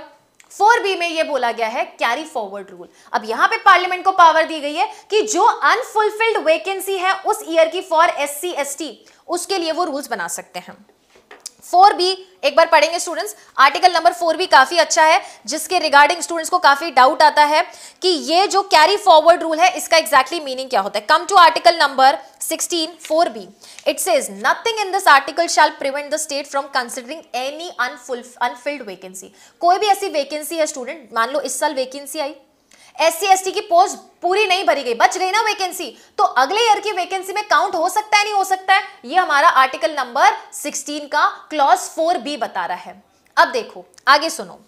फोर बी में ये बोला गया है कैरी फॉरवर्ड रूल अब यहां पे पार्लियामेंट को पावर दी गई है कि जो अनफुलफिल्ड वैकेंसी है उस ईयर की फॉर एस सी उसके लिए वो रूल्स बना सकते हैं फोर बी एक बार पढ़ेंगे स्टूडेंट्स आर्टिकल नंबर फोर भी काफी अच्छा है जिसके रिगार्डिंग स्टूडेंट्स को काफी डाउट आता है कि ये जो कैरी फॉरवर्ड रूल है इसका एग्जैक्टली exactly मीनिंग क्या होता है come to article number 16 four B it says nothing in this article shall prevent the state from considering any unfull unfilled vacancy कोई भी ऐसी वेकेंसी है स्टूडेंट मान लो इस साल वेकेंसी आई एस सी की पोस्ट पूरी नहीं भरी गई बच रही ना वैकेंसी तो अगले ईयर की वैकेंसी में काउंट हो सकता है नहीं हो सकता है ये हमारा आर्टिकल नंबर 16 का क्लॉज 4 बी बता रहा है अब देखो आगे सुनो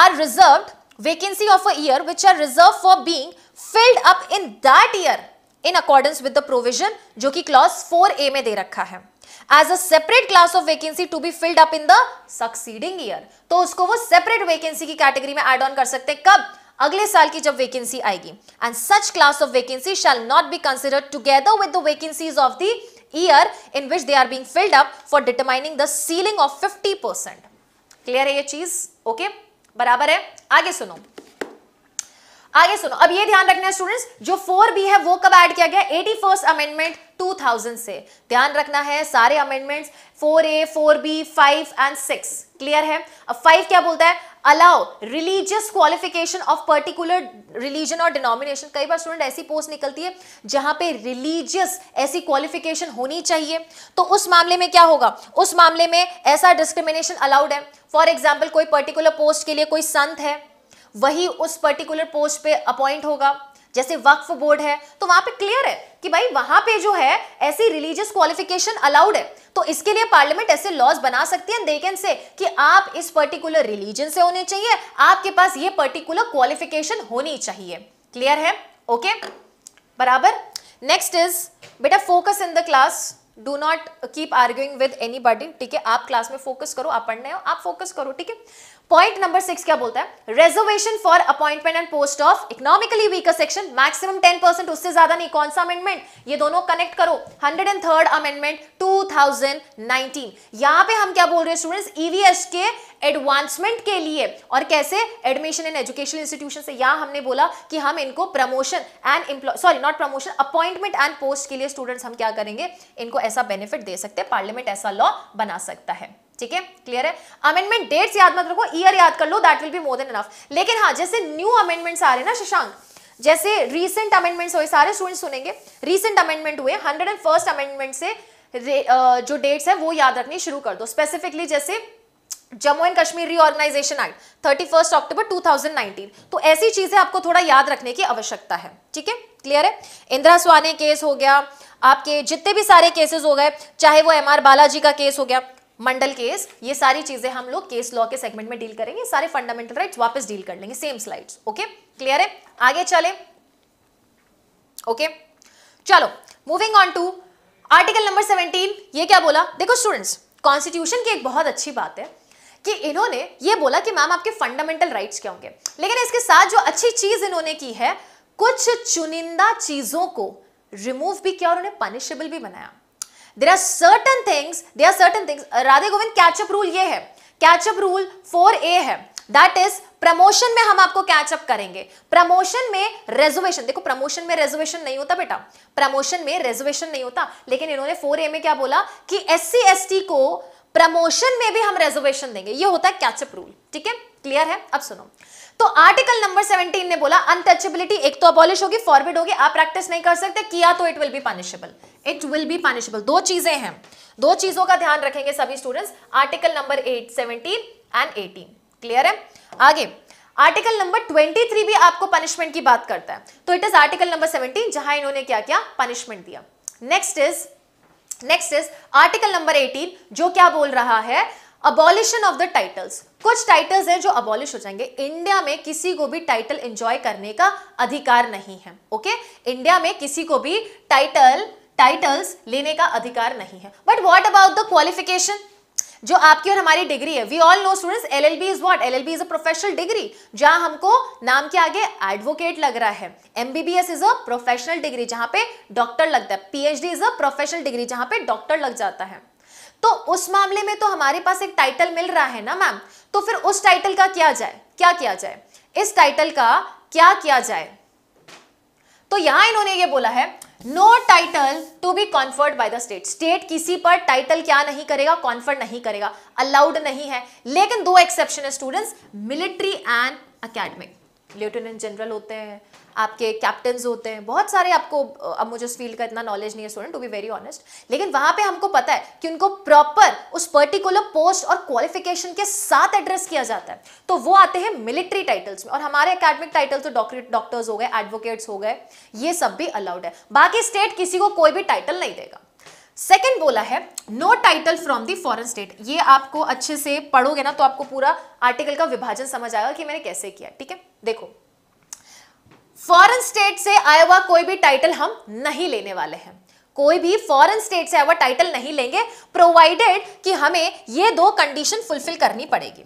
are reserve vacancy of a which are reserve for being filled up in that year in accordance with provision जो कि क्लॉज फोर ए में दे रखा है as a separate class of vacancy to be filled up in the succeeding year तो उसको वो separate vacancy की कैटेगरी में एड ऑन कर सकते हैं कब अगले साल की जब वैकेंसी आएगी and such class of vacancy shall not be considered together with the vacancies of the year in which they are being filled up for determining the ceiling of 50 percent clear है ये चीज okay okay? बराबर है आगे सुनो आगे सुनो अब ये ध्यान रखना है स्टूडेंट्स जो फोर बी है वो कब ऐड किया गया एटी फर्स्ट अमेंडमेंट 2000 से ध्यान रखना है सारे amendments four A four B five and six clear है अब फाइव क्या बोलता है allow religious qualification of particular religion और डिनोमिनेशन कई बार स्टूडेंट ऐसी पोस्ट निकलती है जहां पे रिलीजियस ऐसी क्वालिफिकेशन होनी चाहिए तो उस मामले में क्या होगा उस मामले में ऐसा डिस्क्रिमिनेशन अलाउड है फॉर एग्जाम्पल कोई पर्टिकुलर पोस्ट के लिए कोई संत है वही उस पर्टिकुलर पोस्ट पे अपॉइंट होगा जैसे वक्फ बोर्ड है तो वहां पे क्लियर है कि भाई वहां पे जो है ऐसी रिलीजियस क्वालिफिकेशन अलाउड है तो इसके लिए पार्लियामेंट ऐसे लॉज बना सकती है देखें से कि आप इस पर्टिकुलर रिलीजन से होने चाहिए आपके पास ये पर्टिकुलर क्वालिफिकेशन होनी चाहिए क्लियर है ओके बराबर नेक्स्ट इज बेटा focus in the class do not keep arguing with any ठीक है आप क्लास में फोकस करो आप पढ़ने हो आप फोकस करो ठीक है पॉइंट नंबर सिक्स क्या बोलता है reservation for appointment and post of economically weaker section maximum ten percent उससे ज्यादा नहीं कौन सा अमेंडमेंट ये दोनों कनेक्ट करो hundred and third amendment two thousand nineteen यहां पर हम क्या बोल रहे हैं स्टूडेंट्स ईवीएस e के एडवांसमेंट के लिए और कैसे एडमिशन इन एजुकेशन इंस्टीट्यूशन से यहां हमने बोला कि हम इनको promotion and employ sorry not promotion appointment and post के लिए स्टूडेंट्स हम क्या करेंगे इनको ऐसा बेनिफिट दे सकते हैं पार्लियामेंट ऐसा लॉ बना सकता है ठीक है क्लियर है अमेंडमेंट डेट्स याद मत रखो ईयर याद कर लो that will be more than enough लेकिन हाँ जैसे न्यू अमेंडमेंट्स आ रहे हैं ना शशांक जैसे रीसेंट अमेंडमेंट्स हुए सारे स्टूडेंट्स सुनेंगे रीसेंट अमेंडमेंट हुए हंड्रेड एंड फर्स्ट अमेंडमेंट से जो डेट्स है वो याद रखनी शुरू कर दो स्पेसिफिकली जैसे Jammu and Kashmir reorganisation act thirty first October nineteen तो ऐसी चीजें आपको थोड़ा याद रखने की आवश्यकता है ठीक है क्लियर है इंदिरा स्वाने केस हो गया आपके जितने भी सारे केसेस हो गए चाहे वो एम आर बालाजी का केस हो गया मंडल केस ये सारी चीजें हम लोग केस लॉ के सेगमेंट में डील करेंगे सारे फंडामेंटल राइट्स वापस डील कर लेंगे सेम स्लाइड्स ओके क्लियर है आगे चले ओके चलो moving on to article number 17 ये क्या बोला देखो स्टूडेंट्स कॉन्स्टिट्यूशन की एक बहुत अच्छी बात है कि इन्होंने ये बोला कि मैम आपके फंडामेंटल राइट क्या होंगे लेकिन इसके साथ जो अच्छी चीज इन्होंने की है कुछ चुनिंदा चीजों को रिमूव भी किया और उन्हें पनिशेबल भी बनाया there are certain things there are certain things Radhe Govind catch up rule ये है कैचअप रूल फोर ए है दैट इज प्रमोशन में हम आपको कैचअप करेंगे प्रमोशन में रेजोवेशन देखो प्रमोशन में रेजोवेशन नहीं होता बेटा प्रमोशन में रेजोवेशन नहीं होता लेकिन इन्होंने फोर ए में क्या बोला कि एस सी एस टी को प्रमोशन में भी हम रेजोवेशन देंगे ये होता है कैचअप रूल ठीक है क्लियर है अब सुनो तो आर्टिकल नंबर 17 ने बोला अनटचेबिलिटी एक तो अबॉलिश होगी फॉरवर्ड होगी आप प्रैक्टिस नहीं कर सकते किया तो it will be punishable it will be punishable दो चीजें हैं दो चीजों का ध्यान रखेंगे सभी students article number eight seventeen and eighteen clear है आगे आर्टिकल नंबर 23 भी आपको पनिशमेंट की बात करता है तो इट इज आर्टिकल नंबर 17 जहां इन्होंने क्या किया पनिशमेंट दिया next is next is article number 18 जो क्या बोल रहा है अबॉलिशन ऑफ द टाइटल्स कुछ टाइटल्स हैं जो अबॉलिश हो जाएंगे इंडिया में किसी को भी टाइटल एंजॉय करने का अधिकार नहीं है ओके इंडिया में किसी को भी टाइटल टाइटल्स लेने का अधिकार नहीं है but what about the qualification जो आपकी और हमारी डिग्री है we all know students L L B is what L L B is a professional degree जहां हमको नाम के आगे एडवोकेट लग रहा है MBBS is a professional degree जहां पे डॉक्टर लगता है D is a professional degree जहां पे डॉक्टर लग जाता है तो उस मामले में तो हमारे पास एक टाइटल मिल रहा है ना मैम तो फिर उस टाइटल का क्या जाए क्या किया जाए इस टाइटल का क्या किया जाए तो यहां इन्होंने ये बोला है no title to be conferred by the state state किसी पर टाइटल क्या नहीं करेगा कॉन्फर्ड नहीं करेगा अलाउड नहीं है लेकिन दो एक्सेप्शन है students military and academic lieutenant general होते हैं आपके कैप्टन होते हैं बहुत सारे आपको अब मुझे उस फील्ड का इतना नॉलेज नहीं है student to be very honest लेकिन वहां पे हमको पता है कि उनको प्रॉपर उस पर्टिकुलर पोस्ट और क्वालिफिकेशन के साथ एड्रेस किया जाता है तो वो आते हैं मिलिट्री टाइटल्स में और हमारे अकेडमिक टाइटल्स तो डॉक्टर्स हो गए एडवोकेट्स हो गए ये सब भी अलाउड है बाकी स्टेट किसी को कोई भी टाइटल नहीं देगा सेकेंड बोला है no title from the foreign state ये आपको अच्छे से पढ़ोगे ना तो आपको पूरा आर्टिकल का विभाजन समझ आएगा कि मैंने कैसे किया ठीक है देखो फॉरेन स्टेट से आया हुआ कोई भी टाइटल हम नहीं लेने वाले हैं कोई भी फॉरेन स्टेट से आया हुआ टाइटल नहीं लेंगे प्रोवाइडेड कि हमें ये दो कंडीशन फुलफिल करनी पड़ेगी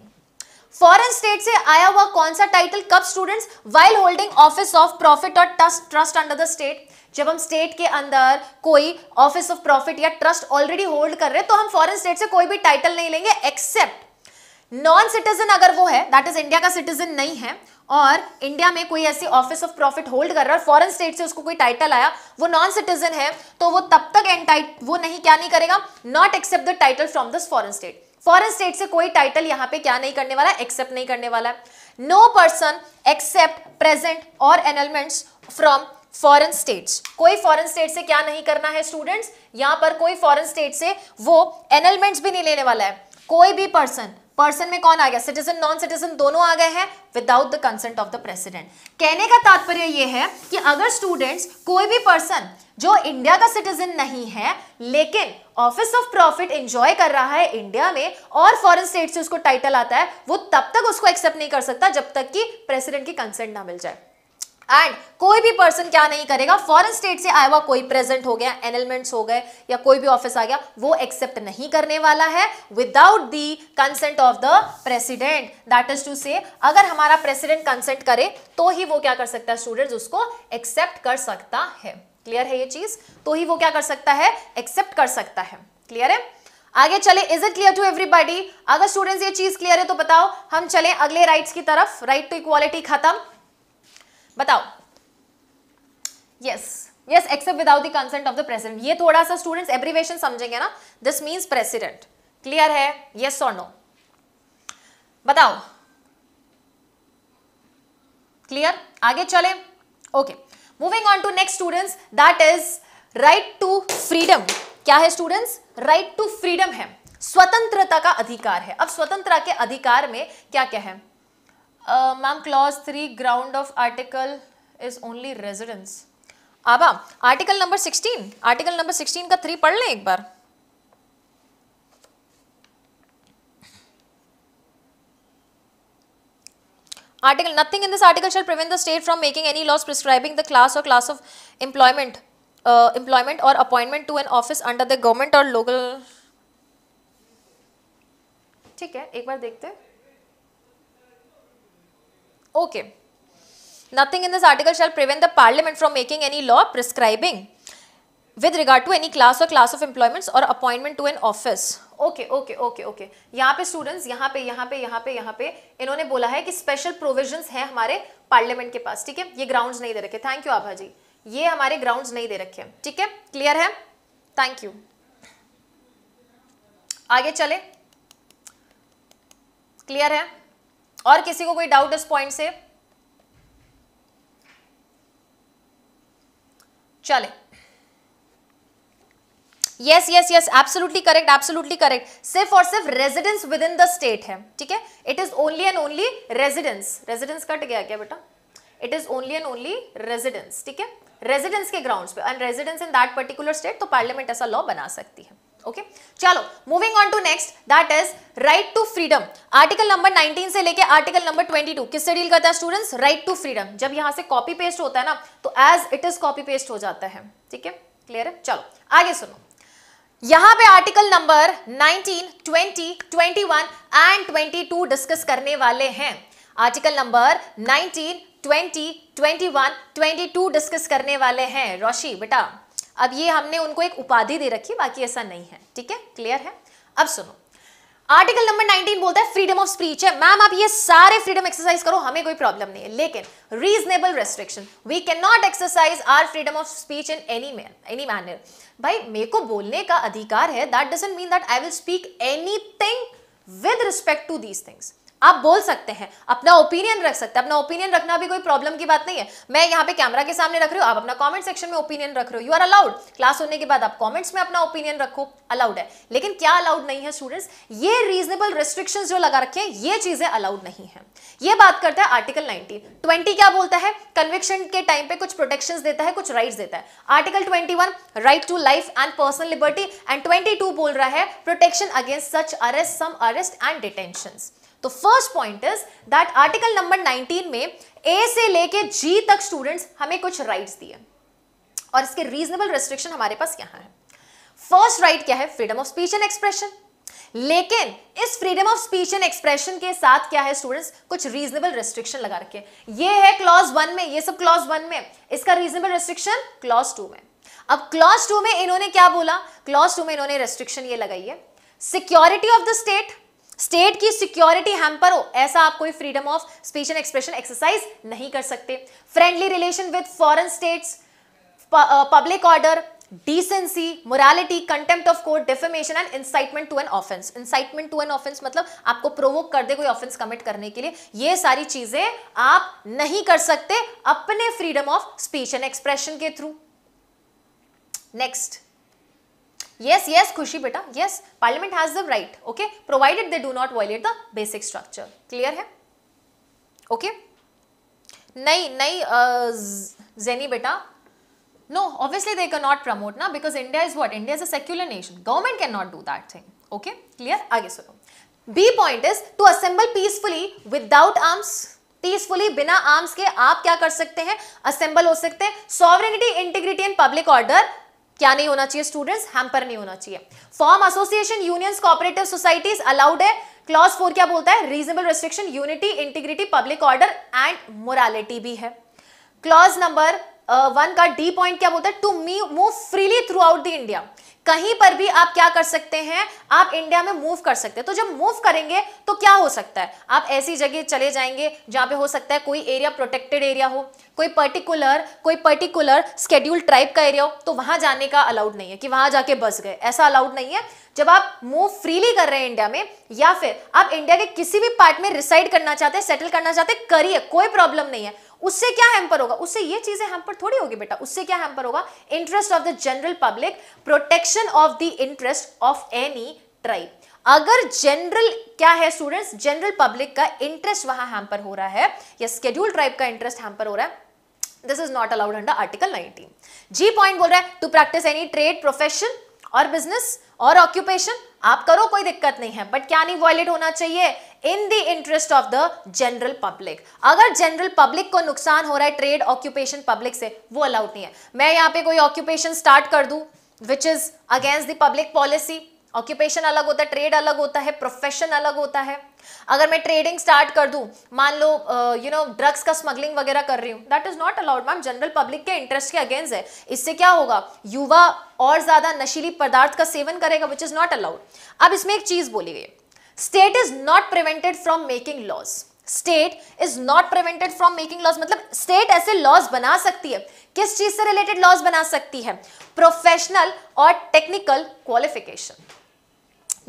फॉरेन स्टेट से आया हुआ कौन सा टाइटल कब students while holding office of profit और ट्रस्ट अंडर द स्टेट जब हम स्टेट के अंदर कोई ऑफिस ऑफ प्रॉफिट या ट्रस्ट ऑलरेडी होल्ड कर रहे हैं तो हम फॉरेन स्टेट से कोई भी टाइटल नहीं लेंगे एक्सेप्ट नॉन सिटीजन अगर वो है दैट इज इंडिया का सिटीजन नहीं है और इंडिया में कोई ऐसी ऑफिस ऑफ प्रॉफिट होल्ड कर रहा है फॉरेन स्टेट से उसको कोई टाइटल आया वो नॉन सिटीजन है तो वो तब तक एंटाइट वो नहीं क्या नहीं करेगा not accept the title from this foreign state foreign state से कोई टाइटल यहां पे क्या नहीं करने वाला एक्सेप्ट नहीं करने वाला नो पर्सन एक्सेप्ट प्रेजेंट और एनलमेंट्स फ्रॉम फॉरन स्टेट्स कोई फॉरन स्टेट से क्या नहीं करना है स्टूडेंट्स यहाँ पर कोई फॉरन स्टेट से वो एनलमेंट्स भी नहीं लेने वाला है कोई भी पर्सन पर्सन में कौन आ गया सिटीजन नॉन सिटीजन दोनों आ गए हैं without the consent of the president कहने का तात्पर्य यह है कि अगर स्टूडेंट्स कोई भी पर्सन जो इंडिया का सिटीजन नहीं है लेकिन ऑफिस ऑफ प्रॉफिट एंजॉय कर रहा है इंडिया में और फॉरेन स्टेट से उसको टाइटल आता है वो तब तक उसको एक्सेप्ट नहीं कर सकता जब तक कि प्रेसिडेंट की कंसेंट ना मिल जाए एंड कोई भी पर्सन क्या नहीं करेगा फॉरेन स्टेट से आया हुआ कोई प्रेजेंट हो गया एनलमेंट्स हो गए या कोई भी ऑफिस आ गया वो एक्सेप्ट नहीं करने वाला है without the consent of the president that is to say अगर हमारा प्रेसिडेंट कंसेंट करे तो ही वो क्या कर सकता है स्टूडेंट उसको एक्सेप्ट कर सकता है क्लियर है ये चीज तो ही वो क्या कर सकता है एक्सेप्ट कर सकता है क्लियर है आगे चले is it clear to everybody अगर स्टूडेंट्स ये चीज क्लियर है तो बताओ हम चले अगले राइट्स की तरफ राइट टू इक्वालिटी खत्म बताओ yes yes accept without the consent of the president ये थोड़ा सा स्टूडेंट्स एब्रीवेशन समझेंगे ना दिस मीन्स प्रेसिडेंट क्लियर है यस और नो बताओ क्लियर आगे चले okay moving on to next students that is right to freedom क्या है स्टूडेंट्स राइट टू फ्रीडम है स्वतंत्रता का अधिकार है अब स्वतंत्रता के अधिकार में क्या क्या है ma'am clause three ground of article is only residence आबा article number sixteen article number sixteen का थ्री पढ़ लें एक बार article nothing in this article shall prevent the state from making any laws prescribing the class और class of employment employment और appointment to an office under the government और local ठीक है एक बार देखते हैं Okay. Nothing in this article shall prevent the parliament from making any law prescribing with regard to any class or class of employments or appointment to an office. Okay okay okay okay यहाँ पे students यहाँ पे यहाँ पे यहाँ पे यहाँ पे इन्होंने बोला है कि स्पेशल प्रोविजंस हैं हमारे पार्लियामेंट के पास ठीक है ये ग्राउंड्स नहीं दे रखे थैंक यू आभा जी ये हमारे ग्राउंड्स नहीं दे रखे ठीक है क्लियर है थैंक यू आगे चले क्लियर है और किसी को कोई डाउट इस पॉइंट से चले yes yes yes absolutely correct absolutely correct सिर्फ और सिर्फ residence within the state है ठीक है it is only and only residence residence cut गया क्या बेटा it is only and only residence ठीक है रेजिडेंस के ग्राउंड्स पे and residence in that particular state तो पार्लियामेंट ऐसा लॉ बना सकती है ओके okay? चलो moving on to next that is right to freedom article number 19 से लेके आर्टिकल नंबर 22 किससे डील करता है स्टूडेंट्स राइट टू फ्रीडम जब यहां से कॉपी पेस्ट होता है ना तो as it is copy paste हो जाता है ठीक है क्लियर है चलो आगे सुनो यहां पे आर्टिकल नंबर 19, 20, 21 एंड 22 डिस्कस करने वाले हैं आर्टिकल नंबर 19, 20, 21, 22 डिस्कस करने वाले हैं रोशी बेटा अब ये हमने उनको एक उपाधि दे रखी बाकी ऐसा नहीं है ठीक है क्लियर है अब सुनो आर्टिकल नंबर 19 बोलता है फ्रीडम ऑफ स्पीच है मैम आप ये सारे फ्रीडम एक्सरसाइज करो हमें कोई प्रॉब्लम नहीं है लेकिन reasonable restriction we can not exercise our freedom of speech in any man any manner भाई मेरे को बोलने का अधिकार है that doesn't mean that I will speak any thing with respect to these things आप बोल सकते हैं अपना ओपिनियन रख सकते हैं अपना ओपिनियन रखना भी कोई प्रॉब्लम की बात नहीं है मैं यहाँ पे कैमरा के सामने रख रही हूँ आप अपना कमेंट सेक्शन में ओपिनियन रख रहे हो यू आर अलाउड क्लास होने के बाद आप कमेंट्स में अपना ओपिनियन रखो अलाउड है लेकिन क्या अलाउड नहीं है स्टूडेंट्स ये रीजनेबल रिस्ट्रिक्शन जो लगा रखे हैं ये चीजें अलाउड नहीं है ये बात करता है आर्टिकल नाइनटीन ट्वेंटी क्या बोलता है कन्विक्शन के टाइम पे कुछ प्रोटेक्शन देता है कुछ राइट देता है article twenty right to life and personal liberty and twenty बोल रहा है protection against such arrest some arrest and detention तो first point is that article number 19 में ए से लेके जी तक स्टूडेंट्स हमें कुछ राइट्स दिए और इसके रीजनेबल रेस्ट्रिक्शन हमारे पास यहां है फर्स्ट राइट right क्या है freedom of speech and expression लेकिन इस freedom of speech and expression के साथ क्या है स्टूडेंट्स कुछ रीजनेबल रेस्ट्रिक्शन लगा रखे ये है क्लॉज वन में ये सब क्लॉज वन में इसका रीजनेबल रेस्ट्रिक्शन क्लॉज टू में अब क्लॉज टू में इन्होंने क्या बोला क्लॉज टू में इन्होंने रेस्ट्रिक्शन ये लगाई है security of the state state की सिक्योरिटी हैम्पर हो ऐसा आप कोई freedom of speech and expression exercise नहीं कर सकते friendly relation with foreign states public order decency morality contempt of court defamation and incitement to an offence incitement to an offence मतलब आपको प्रोवोक कर दे कोई ऑफेंस कमिट करने के लिए ये सारी चीजें आप नहीं कर सकते अपने freedom of speech and expression के through next yes yes Khushi बेटा yes parliament has the right okay provided they do not violate the basic structure clear है ओके okay? नहीं जेनी बेटा no obviously they can not promote ना because India is what India is a secular nation government can not do that thing okay clear आगे सुनो B point is to assemble peacefully without arms peacefully बिना arms के आप क्या कर सकते हैं असेंबल हो सकते हैं sovereignty integrity and public order क्या नहीं होना चाहिए स्टूडेंट्स हैम्पर नहीं होना चाहिए form association unions cooperative societies allowed है क्लॉज फोर क्या बोलता है reasonable restriction unity integrity public order and morality भी है क्लॉज नंबर वन का डी पॉइंट क्या बोलता है to me move freely throughout the India कहीं पर भी आप क्या कर सकते हैं आप इंडिया में मूव कर सकते हैं तो जब मूव करेंगे तो क्या हो सकता है आप ऐसी जगह चले जाएंगे जहां पे हो सकता है कोई एरिया प्रोटेक्टेड एरिया हो कोई पर्टिकुलर कोई पर्टिकुलर स्केड्यूल ट्राइब का एरिया हो तो वहां जाने का अलाउड नहीं है कि वहां जाके बस गए ऐसा अलाउड नहीं है जब आप मूव फ्रीली कर रहे हैं इंडिया में या फिर आप इंडिया के किसी भी पार्ट में रिसाइड करना चाहते हैं सेटल करना चाहते हैं करिए कोई प्रॉब्लम नहीं है उससे क्या हैम्पर होगा उससे ये चीजें हैम्पर थोड़ी होगी बेटा उससे क्या हैम्पर होगा interest of the general public protection of the interest of any tribe अगर जनरल क्या है स्टूडेंट्स जनरल पब्लिक का इंटरेस्ट वहां हैम्पर हो रहा है या स्केड्यूल ट्राइब का इंटरेस्ट हैम्पर हो रहा है this is not allowed under article 19 G point बोल रहा है to practice any trade profession और बिजनेस और ऑक्यूपेशन आप करो कोई दिक्कत नहीं है बट क्या नहीं वॉयलेट होना चाहिए in the interest of the general public अगर जनरल पब्लिक को नुकसान हो रहा है ट्रेड ऑक्यूपेशन पब्लिक से वो अलाउड नहीं है मैं यहाँ पे कोई ऑक्यूपेशन स्टार्ट कर दू which is against the public policy occupation अलग होता है ट्रेड अलग होता है प्रोफेशन अलग होता है अगर मैं ट्रेडिंग स्टार्ट कर दूं मान लो यू नो ड्रग्स का स्मगलिंग वगैरह कर रही हूँ that is not allowed ma'am general public के इंटरेस्ट के अगेंस्ट है इससे क्या होगा युवा और ज्यादा नशीली पदार्थ का सेवन करेगा विच इज नॉट अलाउड अब इसमें एक चीज बोली गई state is not prevented from making laws state is not prevented from making laws मतलब स्टेट ऐसे लॉस बना सकती है किस चीज से रिलेटेड लॉस बना सकती है प्रोफेशनल और टेक्निकल क्वालिफिकेशन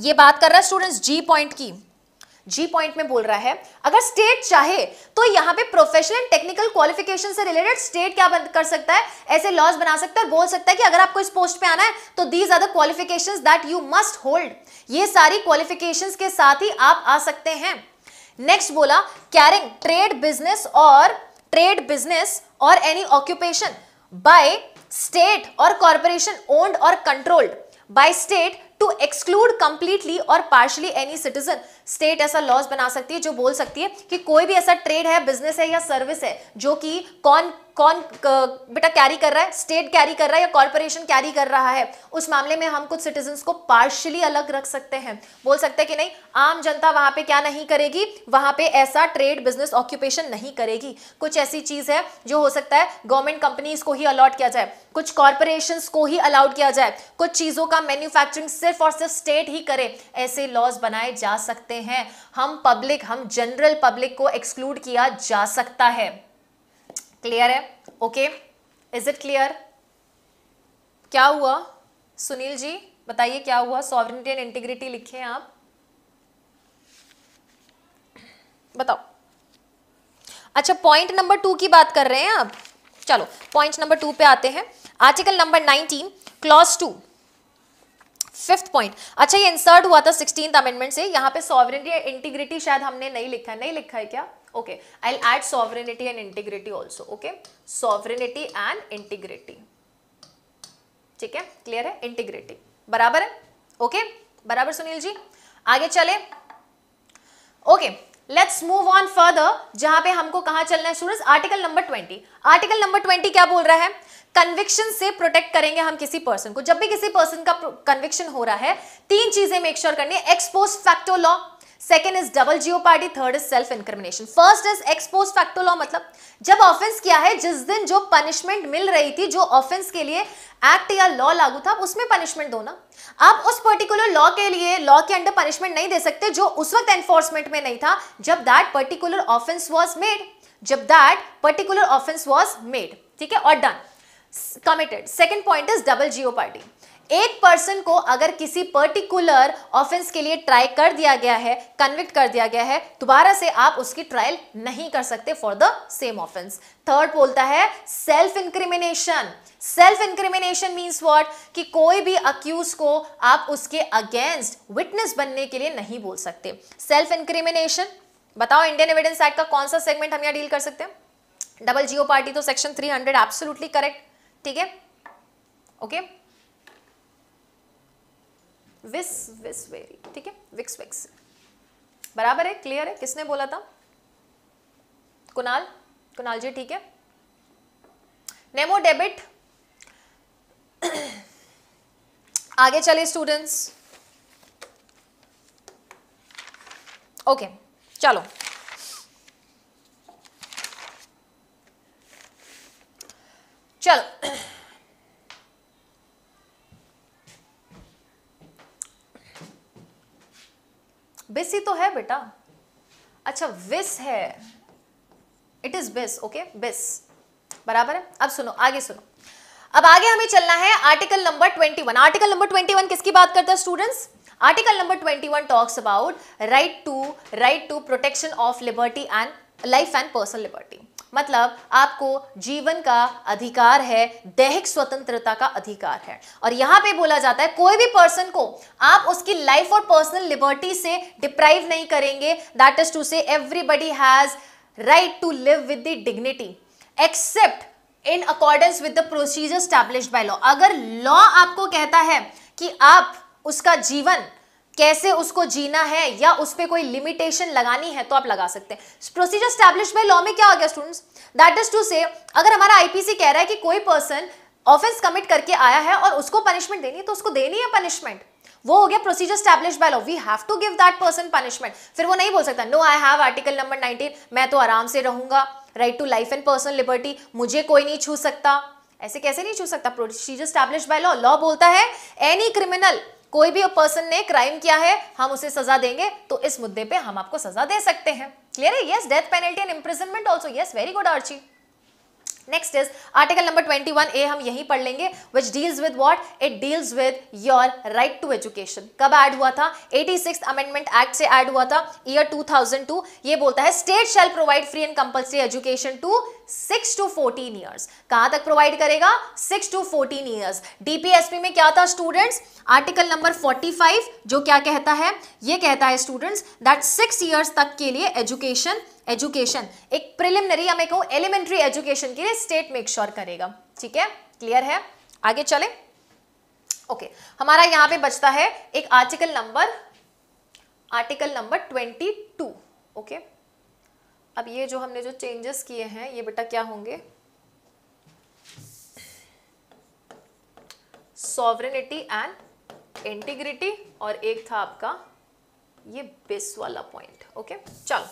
ये बात कर रहा है स्टूडेंट्स जी पॉइंट की जी पॉइंट में बोल रहा है अगर स्टेट चाहे तो यहां पे प्रोफेशनल एंड टेक्निकल क्वालिफिकेशन से रिलेटेड स्टेट क्या कर सकता है ऐसे लॉज बना सकता है और बोल सकता है कि अगर आपको इस पोस्ट पे आना है तो these are the qualification that you must hold ये सारी क्वालिफिकेशन के साथ ही आप आ सकते हैं नेक्स्ट बोला कैरिंग ट्रेड बिजनेस और ट्रेड बिजनेस और एनी ऑक्यूपेशन बाय स्टेट और कॉरपोरेशन ओन्ड और controlled by state to exclude completely or partially any citizen state ऐसा लॉज बना सकती है जो बोल सकती है कि कोई भी ऐसा ट्रेड है बिजनेस है या सर्विस है जो कि कौन कौन बेटा कैरी कर रहा है स्टेट कैरी कर रहा है या कॉरपोरेशन कैरी कर रहा है उस मामले में हम कुछ सिटीजन को पार्शली अलग रख सकते हैं बोल सकते हैं कि नहीं आम जनता वहां पे क्या नहीं करेगी वहां पे ऐसा ट्रेड बिजनेस ऑक्यूपेशन नहीं करेगी कुछ ऐसी चीज है जो हो सकता है गवर्नमेंट कंपनीज को ही अलॉट किया जाए कुछ कॉरपोरेशन को ही अलाउड किया जाए कुछ चीजों का मैन्युफैक्चरिंग सिर्फ और सिर्फ स्टेट ही करे ऐसे लॉज बनाए जा सकते हैं हम पब्लिक हम जनरल पब्लिक को एक्सक्लूड किया जा सकता है क्लियर है ओके इज इट क्लियर क्या हुआ सुनील जी बताइए क्या हुआ सॉवरिटी एंड इंटीग्रिटी लिखे हैं आप बताओ अच्छा पॉइंट नंबर टू की बात कर रहे हैं आप चलो पॉइंट नंबर टू पे आते हैं article number nineteen clause two fifth point अच्छा ये इंसर्ट हुआ था सिक्सटीन अमेंडमेंट से यहाँ पे सॉवरेनिटी एंड इंटीग्रिटी शायद हमने नहीं लिखा है नहीं लिखा है क्या okay I add sovereignty and integrity also okay sovereignty and integrity ठीक है क्लियर है इंटीग्रिटी बराबर है ओके okay? बराबर सुनील जी आगे चले okay let's move on further जहां पे हमको कहा चलना है students article number twenty article number twenty क्या बोल रहा है कन्विक्शन से प्रोटेक्ट करेंगे हम किसी पर्सन को जब भी किसी पर्सन का कन्विक्शन हो रहा है तीन चीजें मेक श्योर करनी है ex post facto law second is double jeopardy third is self incrimination first is ex post facto law मतलब जब ऑफेंस किया है जिस दिन जो पनिशमेंट मिल रही थी जो ऑफेंस के लिए एक्ट या लॉ लागू था उसमें पनिशमेंट दो ना आप उस पर्टिकुलर लॉ के लिए लॉ के अंडर पनिशमेंट नहीं दे सकते जो उस वक्त एनफोर्समेंट में नहीं था जब that particular offence was made जब that particular offence was made ठीक है और done committed second point is double jeopardy एक पर्सन को अगर किसी पर्टिकुलर ऑफेंस के लिए ट्राई कर दिया गया है कन्विक्ट कर दिया गया है दोबारा से आप उसकी ट्रायल नहीं कर सकते for the same offence third बोलता है self incrimination self incrimination means what कि कोई भी अक्यूज को आप उसके अगेंस्ट विटनेस बनने के लिए नहीं बोल सकते सेल्फ इंक्रिमिनेशन बताओ इंडियन एविडेंस एक्ट का कौन सा सेगमेंट हम यहाँ डील कर सकते हैं डबल जियो पार्टी तो सेक्शन 300 हंड्रेड एब्सोल्युटली करेक्ट ठीक है ओके विस विस वेरी ठीक है विक्स विक्स बराबर है क्लियर है किसने बोला था कुणाल कुणाल जी ठीक है नेमो डेबिट आगे चले स्टूडेंट्स ओके चलो चलो बिस ही तो है बेटा अच्छा विस है इट इज बिस ओके बिस बराबर है अब सुनो आगे सुनो अब आगे हमें चलना है आर्टिकल नंबर 21 आर्टिकल नंबर 21 किसकी बात करता है students article number 21 talks about right to right to protection of liberty and life and personal liberty मतलब आपको जीवन का अधिकार है दैहिक स्वतंत्रता का अधिकार है और यहां पे बोला जाता है कोई भी पर्सन को आप उसकी लाइफ और पर्सनल लिबर्टी से डिप्राइव नहीं करेंगे that is to say everybody has right to live with the dignity except in accordance with the procedure established by law अगर लॉ आपको कहता है कि आप उसका जीवन कैसे उसको जीना है या उस पर कोई लिमिटेशन लगानी है तो आप लगा सकते हैं प्रोसीजर स्टैब्लिश बाई लॉ में क्या हो गया students that is to say अगर हमारा आईपीसी कह रहा है कि कोई पर्सन ऑफेंस कमिट करके आया है और उसको पनिशमेंट देनी है तो उसको देनी है पनिशमेंट वो हो गया procedure established by law we have to give that person punishment फिर वो नहीं बोल सकता no I have article number nineteen मैं तो आराम से रहूंगा right to life and personal liberty मुझे कोई नहीं छू सकता ऐसे कैसे नहीं छू सकता procedure established by law law बोलता है एनी क्रिमिनल कोई भी पर्सन ने क्राइम किया है हम उसे सजा देंगे तो इस मुद्दे पे हम आपको सजा दे सकते हैं क्लियर है yes death penalty and imprisonment also yes very good Archi next is article number 21 A हम यही पढ़ लेंगे which deals with what it deals with your right to education कब ऐड हुआ था 86 अमेंडमेंट एक्ट से ऐड हुआ था ईयर 2002 ये बोलता है state shall provide free and compulsory education to six to fourteen years कहां तक प्रोवाइड करेगा six to fourteen years DPSP में क्या था स्टूडेंट्स आर्टिकल नंबर 45 जो क्या कहता है ये कहता है स्टूडेंट्स दैट सिक्स ईयर्स तक के लिए एजुकेशन एजुकेशन एक प्रिलिमिनरी या मैं कहूँ एलिमेंट्री एजुकेशन के लिए स्टेट मेक श्योर करेगा ठीक है क्लियर है आगे चले ओके हमारा यहाँ पे बचता है एक article number article number twenty two okay अब ये जो हमने जो चेंजेस किए हैं ये बेटा क्या होंगे सॉवरेनिटी एंड इंटीग्रिटी और एक था आपका ये बेस वाला पॉइंट ओके चलो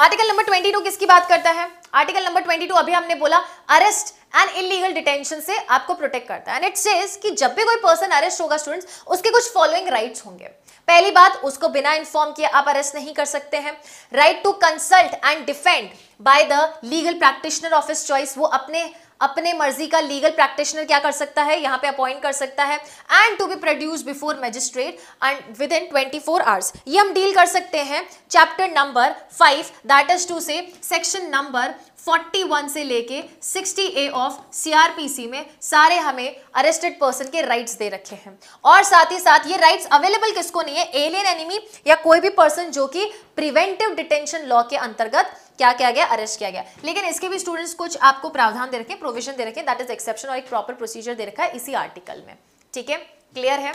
आर्टिकल नंबर 22 किसकी बात करता है आर्टिकल नंबर 22 अभी हमने बोला अरेस्ट एंड इलीगल डिटेंशन से आपको प्रोटेक्ट करता है एंड इट सेज कि जब भी कोई पर्सन अरेस्ट होगा स्टूडेंट्स उसके कुछ फॉलोइंग राइट्स होंगे पहली बात उसको बिना इन्फॉर्म किए आप अरेस्ट नहीं कर सकते हैं right to consult and defend by the legal practitioner of his choice वो अपने अपने मर्जी का लीगल प्रैक्टिशनर क्या कर सकता है यहाँ पे अपॉइंट कर सकता है and to be produce before magistrate and within twenty four hours ये हम डील कर सकते हैं chapter number five that is to say section number 41 से लेके 60 ए ऑफ सीआरपीसी में सारे हमें अरेस्टेड पर्सन के राइट्स दे रखे हैं और साथ ही साथ ये राइट्स अवेलेबल किसको नहीं है एलियन एनिमी या कोई भी पर्सन जो कि प्रिवेंटिव डिटेंशन लॉ के अंतर्गत क्या किया गया अरेस्ट किया गया लेकिन इसके भी स्टूडेंट्स कुछ आपको प्रावधान दे रखे प्रोविजन दे रखे दैट इज एक्सेप्शन और एक प्रॉपर प्रोसीजर दे रखा है इसी आर्टिकल में ठीक है क्लियर है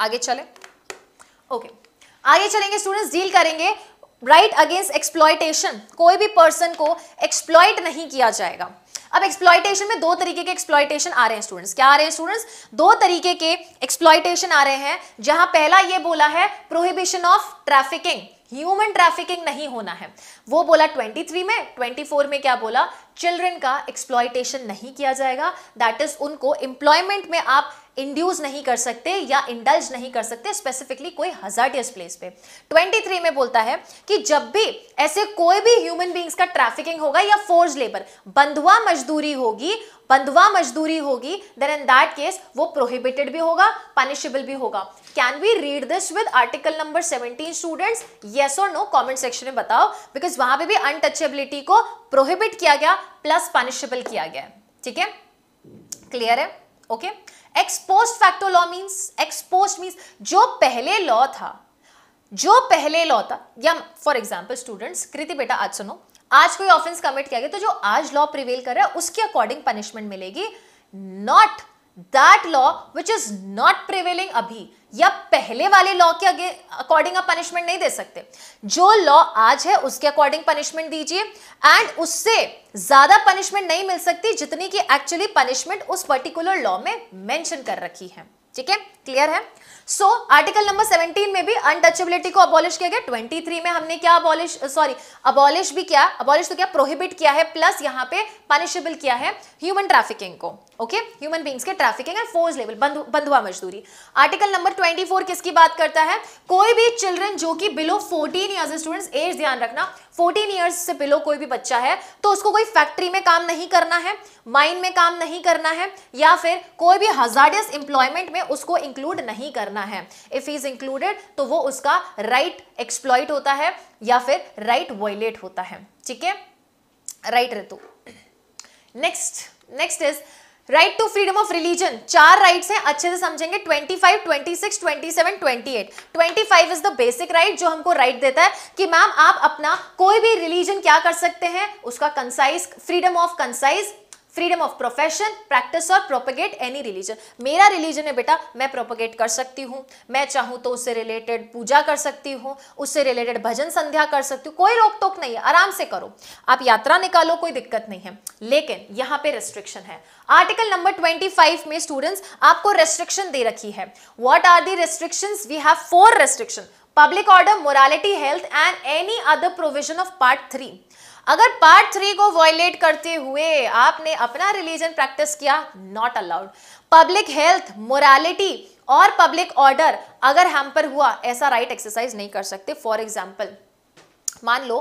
आगे चले ओके okay. आगे चलेंगे स्टूडेंट्स डील करेंगे राइट अगेंस्ट एक्सप्लॉयटेशन कोई भी पर्सन को एक्सप्लॉयट नहीं किया जाएगा अब एक्सप्लॉयटेशन में दो तरीके के एक्सप्लॉयटेशन आ रहे हैं स्टूडेंट्स क्या आ रहे हैं स्टूडेंट्स दो तरीके के एक्सप्लॉयटेशन आ रहे हैं जहां पहला ये बोला है prohibition of trafficking human trafficking नहीं होना है वो बोला 23 में 24 में क्या बोला चिल्ड्रन का एक्सप्लॉयटेशन नहीं किया जाएगा दैट इज उनको एम्प्लॉयमेंट में आप इंड्यूस नहीं कर सकते या इंडल्ज नहीं कर सकते स्पेसिफिकली कोई हजार्टियस प्लेस पे 23 में बोलता है कि जब भी ऐसे कोई भी ह्यूमन बींग्स का ट्रैफिकिंग होगा या फोर्ज लेबर बंधुआ मजदूरी होगी बंधुआ मजदूरी होगी देन इन दैट केस वो प्रोहिबिटेड भी होगा पनिशेबल भी होगा can we read this with article number 17 students yes और नो कमेंट सेक्शन में बताओ बिकॉज वहां पे भी अनटचेबिलिटी को प्रोहिबिट किया गया प्लस पनिशेबल किया गया ठीक है क्लियर है okay okay? Ex post facto law means ex post means जो पहले लॉ था जो पहले लॉ था या फॉर एग्जाम्पल स्टूडेंट्स कृति बेटा आज सुनो आज कोई ऑफेंस कमिट किया गया तो जो आज लॉ प्रिवेल कर रहा है उसके अकॉर्डिंग पनिशमेंट मिलेगी not that law which is not prevailing अभी या पहले वाले लॉ के अकॉर्डिंग आप पनिशमेंट नहीं दे सकते जो लॉ आज है उसके अकॉर्डिंग पनिशमेंट दीजिए एंड उससे ज्यादा पनिशमेंट नहीं मिल सकती जितनी की एक्चुअली पनिशमेंट उस पर्टिकुलर लॉ में मेंशन कर रखी है ठीक है क्लियर है सो आर्टिकल नंबर 17 में भी अनटचेबिलिटी को अबॉलिश किया गया 23 में हमने क्या अबॉलिश सॉरी अबॉलिश भी किया अबॉलिश तो क्या प्रोहिबिट किया है प्लस यहाँ पे पनिशेबल किया है ह्यूमन ट्रैफिकिंग को ओके ह्यूमन बींग्स के ट्रैफिकिंग एंड फोर्स लेवल बंधुआ मजदूरी आर्टिकल नंबर 24 किसकी बात करता है कोई भी चिल्ड्रन जो कि बिलो 14 ईयर्स स्टूडेंट्स एज ध्यान रखना 14 ईयर्स से बिलो कोई भी बच्चा है तो उसको कोई फैक्ट्री में काम नहीं करना है माइन में काम नहीं करना है या फिर कोई भी हजार्डियस एम्प्लॉयमेंट में उसको इंक्लूड नहीं करना करना है इफ ही इज इंक्लूडेड तो वो उसका राइट right एक्सप्लॉइट होता है या फिर राइट right वॉयलेट होता है ठीक है right Ritu next next is right to freedom of religion चार राइट हैं अच्छे से समझेंगे 25, 26, 27, 28. 25 इज द बेसिक राइट जो हमको राइट right देता है कि मैम आप अपना कोई भी रिलीजन क्या कर सकते हैं उसका conscience freedom of conscience freedom of profession practice और प्रोपोगेट एनी रिलीजन मेरा रिलीजन है बेटा मैं प्रोपोगेट कर सकती हूँ मैं चाहूँ तो उससे रिलेटेड पूजा कर सकती हूँ उससे रिलेटेड भजन संध्या कर सकती हूँ कोई रोक टोक नहीं है आराम से करो आप यात्रा निकालो कोई दिक्कत नहीं है लेकिन यहाँ पे रेस्ट्रिक्शन है आर्टिकल नंबर 25 में स्टूडेंट्स आपको रेस्ट्रिक्शन दे रखी है what are the restriction we have four restriction public order morality health and any other provision of part three अगर पार्ट थ्री को वॉयलेट करते हुए आपने अपना रिलीजन प्रैक्टिस किया not allowed public health morality और पब्लिक ऑर्डर अगर हैम्पर हुआ ऐसा राइट right एक्सरसाइज नहीं कर सकते फॉर एग्जाम्पल मान लो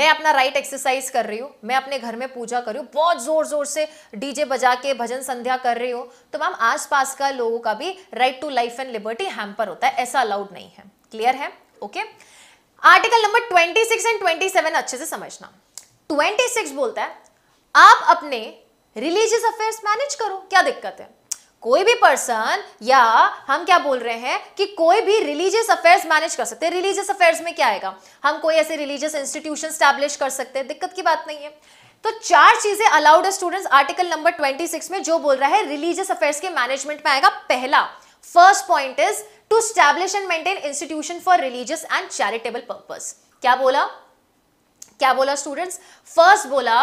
मैं अपना राइट एक्सरसाइज कर रही हूँ मैं अपने घर में पूजा कर रही हूँ बहुत जोर जोर से डीजे बजा के भजन संध्या कर रही हूँ तो मैम आसपास का लोगों का भी right to life and liberty hamper होता है ऐसा अलाउड नहीं है क्लियर है ओके आर्टिकल नंबर 26 एंड 27 अच्छे से समझना 26 बोलता है आप अपने रिलीजियस अफेयर्स मैनेज करो क्या दिक्कत है कोई भी पर्सन या हम क्या बोल रहे हैं कि कोई भी रिलीजियस अफेयर्स मैनेज कर सकते हैं रिलीजियस अफेयर्स में क्या आएगा हम कोई ऐसे रिलीजियस इंस्टीट्यूशन स्टैब्लिश कर सकते हैं दिक्कत की बात नहीं है तो चार चीजें अलाउड स्टूडेंट्स आर्टिकल नंबर 26 में जो बोल रहा है रिलीजियस अफेयर्स के मैनेजमेंट में आएगा पहला first point is to establish and maintain institution for religious and charitable purpose क्या बोला क्या बोला स्टूडेंट्स फर्स्ट बोला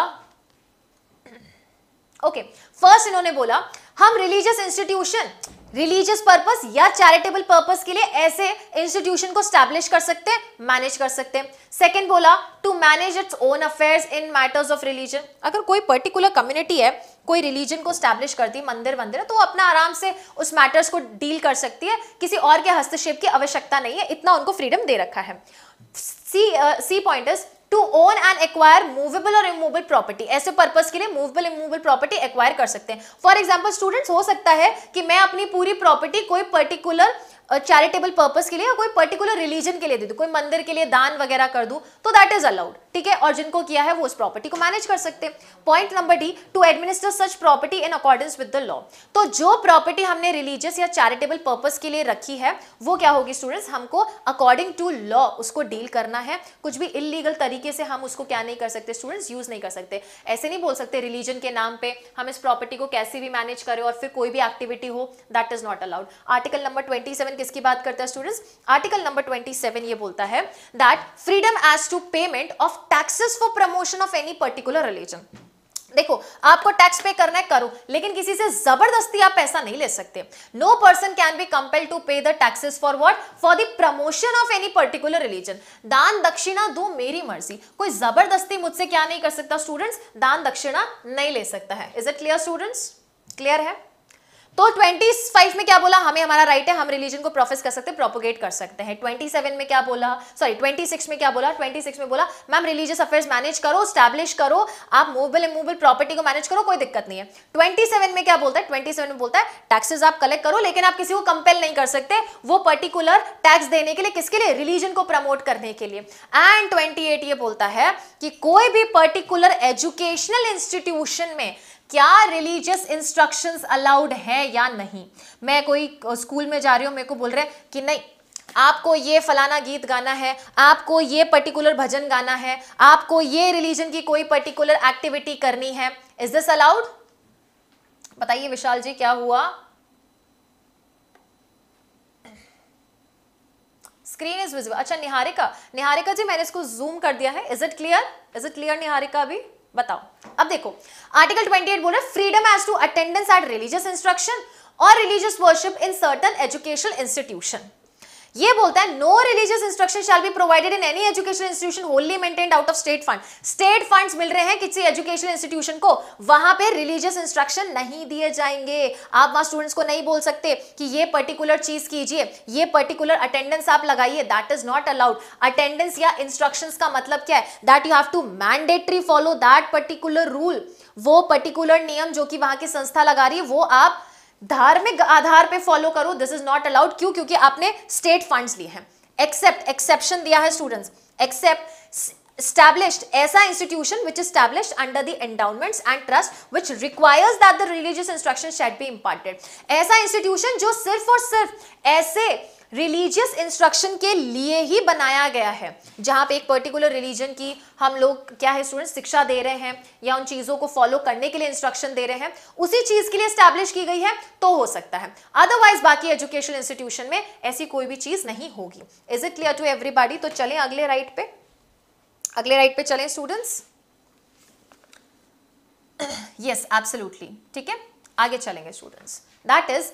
ओके okay, फर्स्ट इन्होंने बोला हम रिलीजियस इंस्टीट्यूशन रिलीजियस पर्पस या चैरिटेबल पर्पस के लिए ऐसे इंस्टीट्यूशन को स्टैब्लिश कर सकते हैं मैनेज कर सकते हैं सेकंड बोला to manage its own affairs in matters of religion अगर कोई पर्टिकुलर कम्युनिटी है कोई रिलीजन को स्टैब्लिश करती है मंदिर वंदिर तो अपना आराम से उस मैटर्स को डील कर सकती है किसी और के हस्तक्षेप की आवश्यकता नहीं है इतना उनको फ्रीडम दे रखा है C C point is to own and acquire movable और इमूवेबल प्रॉपर्टी ऐसे पर्पज के लिए मूवेबल इमूवेबल प्रॉपर्टी एक्वायर कर सकते हैं फॉर एग्जाम्पल स्टूडेंट्स हो सकता है कि मैं अपनी पूरी प्रॉपर्टी कोई पर्टिकुलर चैरिटेबल पर्पज के लिए या कोई पर्टिकुलर रिलीजन के लिए दे दूँ कोई मंदिर के लिए दान वगैरह कर दूँ तो दैट इज अलाउड ठीक है और जिनको किया है वो उस प्रॉपर्टी को मैनेज कर सकते हैं point number D to administer such property in accordance with the law तो जो प्रॉपर्टी हमने रिलीजियस या चैरिटेबल पर्पज के लिए रखी है वो क्या होगी स्टूडेंट्स हमको अकॉर्डिंग टू लॉ उसको डील करना है कुछ भी इलीगल तरीके से हम उसको क्या नहीं कर सकते स्टूडेंट्स यूज नहीं कर सकते ऐसे नहीं बोल सकते रिलीजन के नाम पे हम इस प्रॉपर्टी को कैसे भी मैनेज करें और फिर कोई भी एक्टिविटी हो that is not allowed article number twenty seven किसकी बात करता है स्टूडेंट्स आर्टिकल नंबर 27 ये बोलता है that freedom as to payment of taxes for promotion of any particular religion देखो आपको टैक्स पे करना है करो लेकिन किसी से जबरदस्ती आप पैसा नहीं ले सकते no person can be compel to pay the taxes for what for the promotion of any particular religion दान दक्षिणा दो मेरी मर्जी कोई जबरदस्ती मुझसे क्या नहीं कर सकता स्टूडेंट्स दान दक्षिणा नहीं ले सकता है is it clear students clear है तो 25 में क्या बोला हमें हमारा राइट है हम रिलीजन को प्रोफेस कर सकते हैं प्रोपोगेट कर सकते हैं 27 में क्या बोला सॉरी 26 में क्या बोला 26 में बोला मैम रिलीजियस अफेयर्स मैनेज करो स्टैब्लिश करो आप मूवेबल इमूवेबल प्रॉपर्टी को मैनेज करो कोई दिक्कत नहीं है 27 में क्या बोलता है 27 में बोलता है टैक्सेस आप कलेक्ट करो लेकिन आप किसी को कंपेल नहीं कर सकते वो पर्टिकुलर टैक्स देने के लिए किसके लिए रिलीजन को प्रमोट करने के लिए एंड ट्वेंटी ये बोलता है कि कोई भी पर्टिकुलर एजुकेशनल इंस्टीट्यूशन में क्या रिलीजियस इंस्ट्रक्शंस अलाउड है या नहीं मैं कोई स्कूल में जा रही हूँ मेरे को बोल रहे हैं कि नहीं आपको ये फलाना गीत गाना है आपको ये पर्टिकुलर भजन गाना है आपको ये रिलीजन की कोई पर्टिकुलर एक्टिविटी करनी है इज दिस अलाउड बताइए विशाल जी क्या हुआ स्क्रीन इज विजिबल अच्छा निहारिका निहारिका जी मैंने इसको जूम कर दिया है is it clear is it clear Niharika अभी बताओ अब देखो आर्टिकल 28 बोल रहा है freedom as to attendance at religious instruction और religious worship in certain educational institution ये बोलता है no religious instruction shall be provided in any education institution wholly maintained out of state fund state funds मिल रहे हैं किसी education institution को वहां पे रिलीजियस इंस्ट्रक्शन नहीं दिए जाएंगे आप वहां स्टूडेंट्स को नहीं बोल सकते कि ये पर्टिकुलर चीज कीजिए ये पर्टिकुलर अटेंडेंस आप लगाइए that is not allowed attendance या इंस्ट्रक्शन का मतलब क्या है that you have to mandatory follow that particular rule वो पर्टिकुलर नियम जो कि वहां की संस्था लगा रही है वो आप धार्मिक आधार पे फॉलो करो दिस इज नॉट अलाउड क्यों क्योंकि आपने स्टेट फंड्स लिए हैं एक्सेप्ट एक्सेप्शन दिया है स्टूडेंट्स एक्सेप्ट established ऐसा institution which is established under the endowments and trust which requires that the religious instruction should be imparted ऐसा institution जो सिर्फ और सिर्फ ऐसे रिलीजियस इंस्ट्रक्शन के लिए ही बनाया गया है जहाँ पे एक पर्टिकुलर रिलीजन की हम लोग क्या है स्टूडेंट शिक्षा दे रहे हैं या उन चीज़ों को फॉलो करने के लिए इंस्ट्रक्शन दे रहे हैं उसी चीज़ के लिए स्टैब्लिश की गई है तो हो सकता है अदरवाइज बाकी एजुकेशन इंस्टीट्यूशन में ऐसी कोई भी चीज़ नहीं होगी is it clear to everybody तो चले अगले राइट पे अगले राइट पे चले स्टूडेंट्स यस एब्सोल्यूटली ठीक है आगे चलेंगे students that is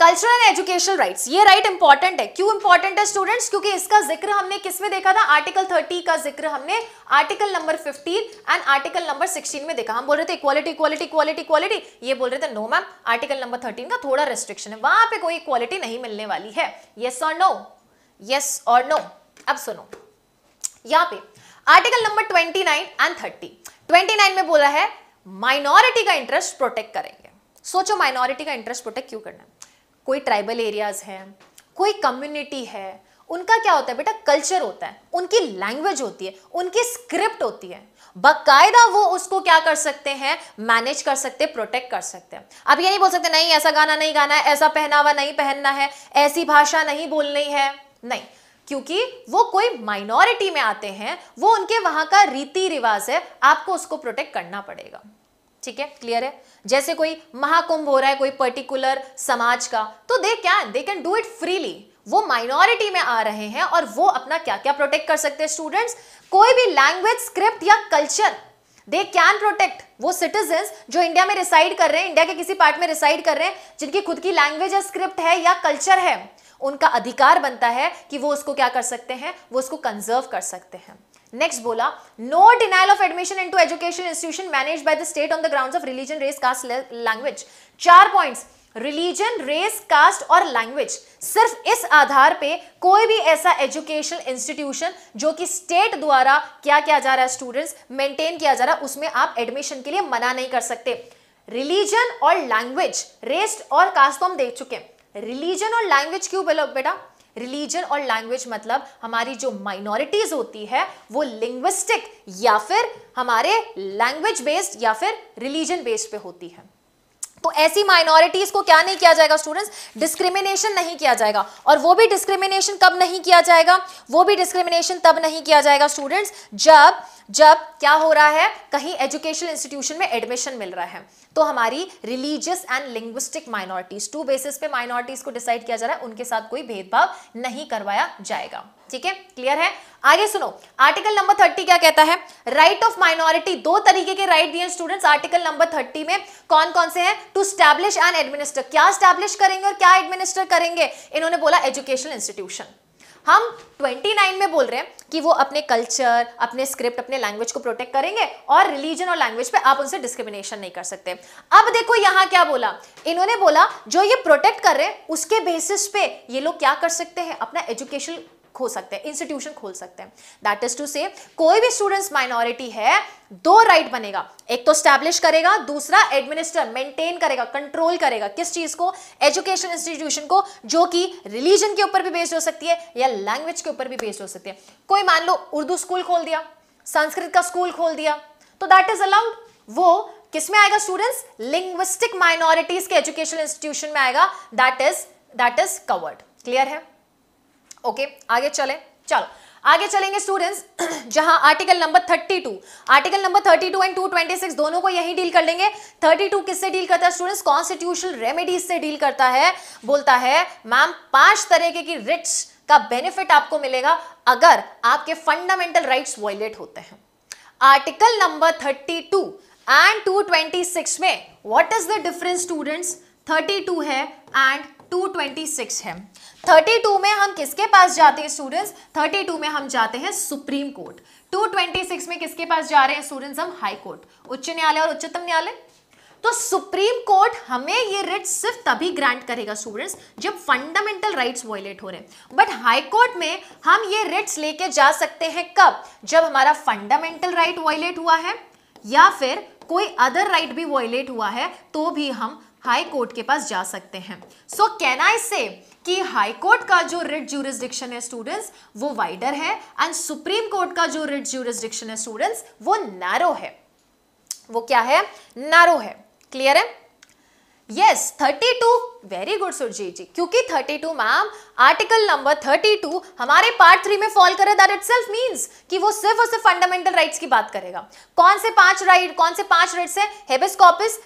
cultural and educational rights ये राइट इंपॉर्टेंट है क्यों इंपॉर्टेंट है स्टूडेंट्स क्योंकि इसका जिक्र हमने किस में देखा था आर्टिकल 30 का जिक्र हमने article number 15 and article number 16 में देखा हम बोल रहे थे इक्वालिटी इक्वालिटी इक्वालिटी इक्वालिटी ये बोल रहे थे नो मैम आर्टिकल नंबर 13 का थोड़ा रेस्ट्रिक्शन है वहां पर कोई इक्वालिटी नहीं मिलने वाली है येस और नो यस और नो अब सुनो यहाँ पे article number twenty and thirty twenty में बोला है माइनॉरिटी का इंटरेस्ट प्रोटेक्ट करेंगे सोचो माइनॉरिटी का इंटरेस्ट प्रोटेक्ट क्यों करना है कोई ट्राइबल एरियाज हैं कोई कम्युनिटी है उनका क्या होता है बेटा कल्चर होता है उनकी लैंग्वेज होती है उनकी स्क्रिप्ट होती है बकायदा वो उसको क्या कर सकते हैं मैनेज कर सकते प्रोटेक्ट कर सकते हैं अब ये नहीं बोल सकते नहीं ऐसा गाना नहीं गाना है ऐसा पहनावा नहीं पहनना है ऐसी भाषा नहीं बोलनी है नहीं क्योंकि वो कोई माइनॉरिटी में आते हैं वो उनके वहां का रीति रिवाज है आपको उसको प्रोटेक्ट करना पड़ेगा ठीक है क्लियर है जैसे कोई महाकुंभ हो रहा है कोई पर्टिकुलर समाज का तो they can they can do it freely वो माइनॉरिटी में आ रहे हैं और वो अपना क्या क्या प्रोटेक्ट कर सकते हैं स्टूडेंट्स कोई भी लैंग्वेज स्क्रिप्ट या कल्चर दे कैन प्रोटेक्ट वो सिटीजन जो इंडिया में रिसाइड कर रहे हैं इंडिया के किसी पार्ट में रिसाइड कर रहे हैं जिनकी खुद की लैंग्वेज या स्क्रिप्ट है या कल्चर है उनका अधिकार बनता है कि वो उसको क्या कर सकते हैं वो उसको कंजर्व कर सकते हैं नेक्स्ट बोला no denial of admission into education institution manage by the state on the grounds of religion race caste language चार पॉइंट्स रिलीजन रेस कास्ट और लैंग्वेज सिर्फ इस आधार पे कोई भी ऐसा एजुकेशन इंस्टीट्यूशन जो कि स्टेट द्वारा क्या किया जा रहा है स्टूडेंट्स मेंटेन किया जा रहा है उसमें आप एडमिशन के लिए मना नहीं कर सकते रिलीजन और लैंग्वेज रेस्ट और कास्ट तो हम देख चुके हैं रिलीजन और लैंग्वेज क्यों बेटा रिलीजन और लैंग्वेज मतलब हमारी जो माइनॉरिटीज होती है वो लिंग्विस्टिक या फिर हमारे लैंग्वेज बेस्ड या फिर रिलीजन बेस्ड पे होती है तो ऐसी माइनॉरिटीज को क्या नहीं किया जाएगा स्टूडेंट्स डिस्क्रिमिनेशन नहीं किया जाएगा और वो भी डिस्क्रिमिनेशन कब नहीं किया जाएगा वो भी डिस्क्रिमिनेशन तब नहीं किया जाएगा स्टूडेंट्स जब जब क्या हो रहा है कहीं एजुकेशनल इंस्टीट्यूशन में एडमिशन मिल रहा है तो हमारी religious and linguistic minorities two basis पे माइनॉरिटीज को डिसाइड किया जा रहा है उनके साथ कोई भेदभाव नहीं करवाया जाएगा ठीक है क्लियर है आगे सुनो आर्टिकल नंबर थर्टी क्या कहता है राइट ऑफ माइनॉरिटी दो तरीके के राइट दिए स्टूडेंट्स आर्टिकल नंबर थर्टी में कौन कौन से हैं टू स्टैब्लिश एंड एडमिनिस्टर क्या स्टैब्लिश करेंगे और क्या एडमिनिस्टर करेंगे इन्होंने बोला एजुकेशनल इंस्टीट्यूशन हम 29 में बोल रहे हैं कि वो अपने कल्चर अपने स्क्रिप्ट अपने लैंग्वेज को प्रोटेक्ट करेंगे और रिलीजन और लैंग्वेज पे आप उनसे डिस्क्रिमिनेशन नहीं कर सकते अब देखो यहाँ क्या बोला इन्होंने बोला जो ये प्रोटेक्ट कर रहे हैं उसके बेसिस पे ये लोग क्या कर सकते हैं अपना एजुकेशन खोल सकते हैं इंस्टीट्यूशन खोल सकते हैं दैट इज टू से कोई भी स्टूडेंट्स माइनॉरिटी है दो राइट right बनेगा एक तो स्टैब्लिश करेगा दूसरा एडमिनिस्टर मेंटेन करेगा कंट्रोल करेगा किस चीज को एजुकेशन इंस्टीट्यूशन को जो कि रिलीजन के ऊपर भी बेस्ड हो सकती है या लैंग्वेज के ऊपर भी बेस्ड हो सकती है कोई मान लो उर्दू स्कूल खोल दिया संस्कृत का स्कूल खोल दिया तो दैट इज अलाउड वो किस में आएगा स्टूडेंट्स लिंग्विस्टिक माइनॉरिटीज के एजुकेशन इंस्टीट्यूशन में आएगा that is that is covered clear है ओके आगे चले चलो आगे चलेंगे स्टूडेंट्स *clears throat* जहां article number 32 article number 32 and 226 दोनों को यही डील कर लेंगे 32 किससे डील करता है स्टूडेंट्स कॉन्स्टिट्यूशनल रेमेडीज से डील करता है बोलता है मैम पांच तरीके की रिट्स का बेनिफिट आपको मिलेगा अगर आपके फंडामेंटल राइट्स वॉयलेट होते हैं आर्टिकल नंबर 32 एंड 226 में what is the difference students 32 है एंड 226 है 32 में हम किसके पास जाते हैं स्टूडेंट्स 32 में हम जाते हैं सुप्रीम कोर्ट 226 में किसके पास जा रहे हैं स्टूडेंट्स हम हाई कोर्ट उच्च न्यायालय और उच्चतम न्यायालय तो सुप्रीम कोर्ट हमें ये रिट सिर्फ तभी ग्रांट करेगा स्टूडेंट्स जब फंडामेंटल राइट्स वायलेट हो रहे हैं बट हाई कोर्ट में हम ये रिट्स लेके जा सकते हैं कब जब हमारा फंडामेंटल राइट वायलेट हुआ है या फिर कोई अदर राइट भी वायलेट हुआ है तो भी हम हाई कोर्ट के पास जा सकते हैं सो कैन आई से कि हाई कोर्ट का जो रिट ज्यूरिस्डिक्शन है स्टूडेंट्स वो वाइडर है एंड सुप्रीम कोर्ट का जो रिट ज्यूरिस्डिक्शन है स्टूडेंट्स वो नैरो है वो क्या है नैरो है क्लियर है yes thirty two very good Surjit ji क्योंकि 32 मैम आर्टिकल नंबर 32 हमारे पार्ट थ्री में फॉल करे दैट इटसेल्फ मींस कि वो सिर्फ और सिर्फ फंडामेंटल राइट्स की बात करेगा कौन से पांच राइट कौन से पांच राइट्स है habeas corpus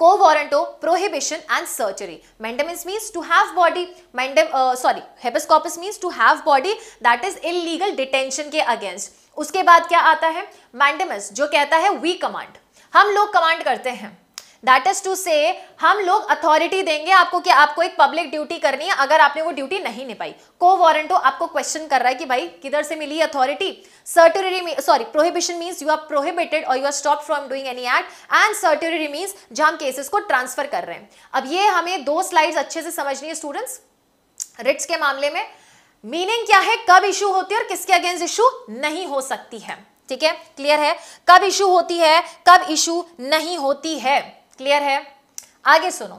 quo warranto prohibition and certiorari mandamus means to have body mandamus sorry habeas means to have body that is illegal detention के अगेंस्ट उसके बाद क्या आता है मैंडेमिस जो कहता है वी कमांड हम लोग कमांड करते हैं दैट इज टू से हम लोग अथॉरिटी देंगे आपको कि आपको एक पब्लिक ड्यूटी करनी है अगर आपने वो ड्यूटी नहीं निभाई को तो वारंटो आपको क्वेश्चन कर रहा है कि भाई किधर से मिली authority certiorari sorry prohibition means you are prohibited और you are stop from doing any act and certiorari means जो हम केसेस को ट्रांसफर कर रहे हैं अब ये हमें दो स्लाइड अच्छे से समझनी है स्टूडेंट्स रिट्स के मामले में मीनिंग क्या है कब इशू होती है और किसके अगेंस्ट इशू नहीं हो सकती है ठीक है क्लियर है कब इशू होती है कब इशू नहीं होती है क्लियर है आगे सुनो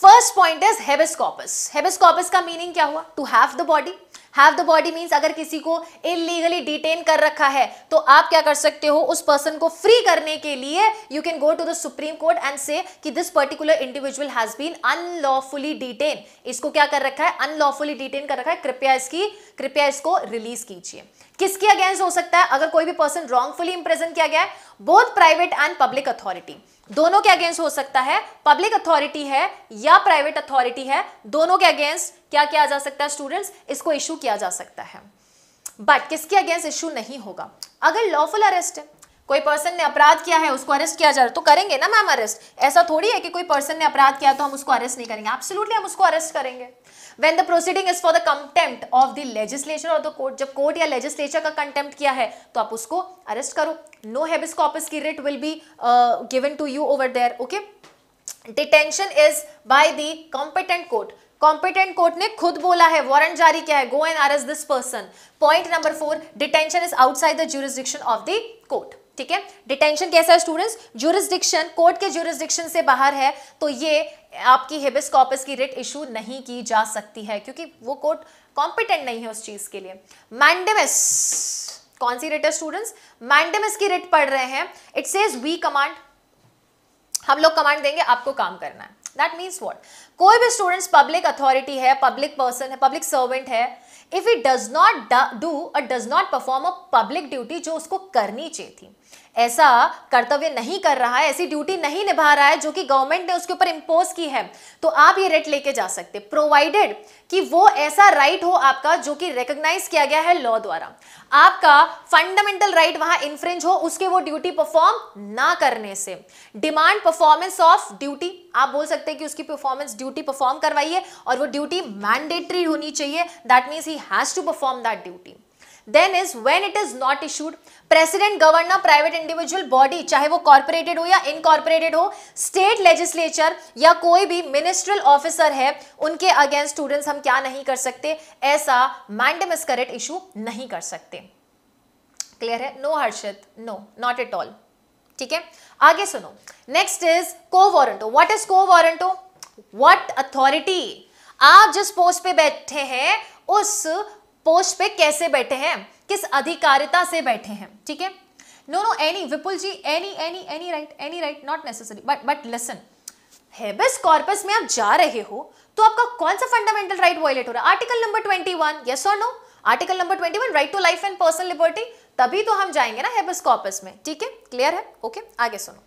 first point is habeas corpus का मीनिंग क्या हुआ to have the body have the body means अगर किसी को इलीगली डिटेन कर रखा है तो आप क्या कर सकते हो उस पर्सन को फ्री करने के लिए you can go to the supreme court and say कि this particular individual has been unlawfully detain इसको क्या कर रखा है अनलॉफुली डिटेन कर रखा है कृपया इसकी कृपया इसको रिलीज कीजिए किसके अगेंस्ट हो सकता है अगर कोई भी पर्सन रॉन्गफुली इम्प्रेजेंट किया गया है both private and public authority दोनों के अगेंस्ट हो सकता है पब्लिक अथॉरिटी है या प्राइवेट अथॉरिटी है दोनों के अगेंस्ट क्या किया जा सकता है स्टूडेंट्स इसको इशू किया जा सकता है बट किसके अगेंस्ट इशू नहीं होगा अगर लॉफुल अरेस्ट है कोई पर्सन ने अपराध किया है उसको अरेस्ट किया जा रहा है तो करेंगे ना मैम अरेस्ट ऐसा थोड़ी है कि कोई पर्सन ने अपराध किया तो हम उसको अरेस्ट नहीं करेंगे एब्सोल्युटली हम उसको अरेस्ट करेंगे when the proceeding is for the contempt of the legislature और कोर्ट जब कोर्ट या लेजिस्लेचर का कंटेम्प्ट किया है तो आप उसको अरेस्ट करो नो हैबिस की writ will be given to you over there okay detention is by the competent court competent court ने खुद बोला है वारंट जारी किया है go and arrest this person point number four detention is outside the jurisdiction of the court ठीक है detention कैसा है स्टूडेंट्स ज्यूरिस्डिक्शन कोर्ट के ज्यूरिस्डिक्शन से बाहर है तो ये आपकी हिबिस की रिट इशू नहीं की जा सकती है क्योंकि वो कोर्ट कॉम्पिटेंट नहीं है उस चीज़ के लिए मैंडेमिस कौन सी रिट है स्टूडेंट्स मैंडेमिस की रिट पढ़ रहे हैं इट सेज वी कमांड हम लोग कमांड देंगे आपको काम करना है दैट मीन्स वॉट कोई भी स्टूडेंट्स पब्लिक अथॉरिटी है पब्लिक पर्सन है पब्लिक सर्वेंट है if it does not do और does not perform a public duty जो उसको करनी चाहिए थी ऐसा कर्तव्य नहीं कर रहा है ऐसी ड्यूटी नहीं निभा रहा है जो कि गवर्नमेंट ने उसके ऊपर इम्पोज की है तो आप ये रेट लेके जा सकते प्रोवाइडेड कि वो ऐसा राइट हो आपका जो कि रिकग्नाइज किया गया है लॉ द्वारा आपका फंडामेंटल राइट वहां इन्फ्रिंज हो उसके वो ड्यूटी परफॉर्म ना करने से डिमांड परफॉर्मेंस ऑफ ड्यूटी आप बोल सकते हैं कि उसकी परफॉर्मेंस ड्यूटी परफॉर्म करवाइए और वो ड्यूटी मैंडेटरी होनी चाहिए that means he has to perform that duty then is when it is not issued president governor private individual body चाहे वो कॉर्पोरेटेड हो या इनकॉर्पोरेटेड हो स्टेट लेजिस्लेचर या कोई भी मिनिस्ट्रल ऑफिसर है उनके अगेंस्ट स्टूडेंट्स हम क्या नहीं कर सकते ऐसा मैंडमिस करेट इशू नहीं कर सकते क्लियर है no Harshit no not at all ठीक है आगे सुनो नेक्स्ट इज को वॉरंटो वॉट इज को वॉरंटो वॉट अथॉरिटी आप जिस पोस्ट पे बैठे हैं उस पोस्ट पे कैसे बैठे हैं किस अधिकारिता से बैठे हैं ठीक है no no any Vipul ji any any any right any right not necessary but but listen habeas corpus में आप जा रहे हो तो आपका कौन सा फंडामेंटल राइट वायलेट हो रहा है article number twenty one yes और no article number twenty one right to life and personal liberty तभी तो हम जाएंगे ना हेबस कॉर्पस में ठीक है क्लियर है ओके okay? आगे सुनो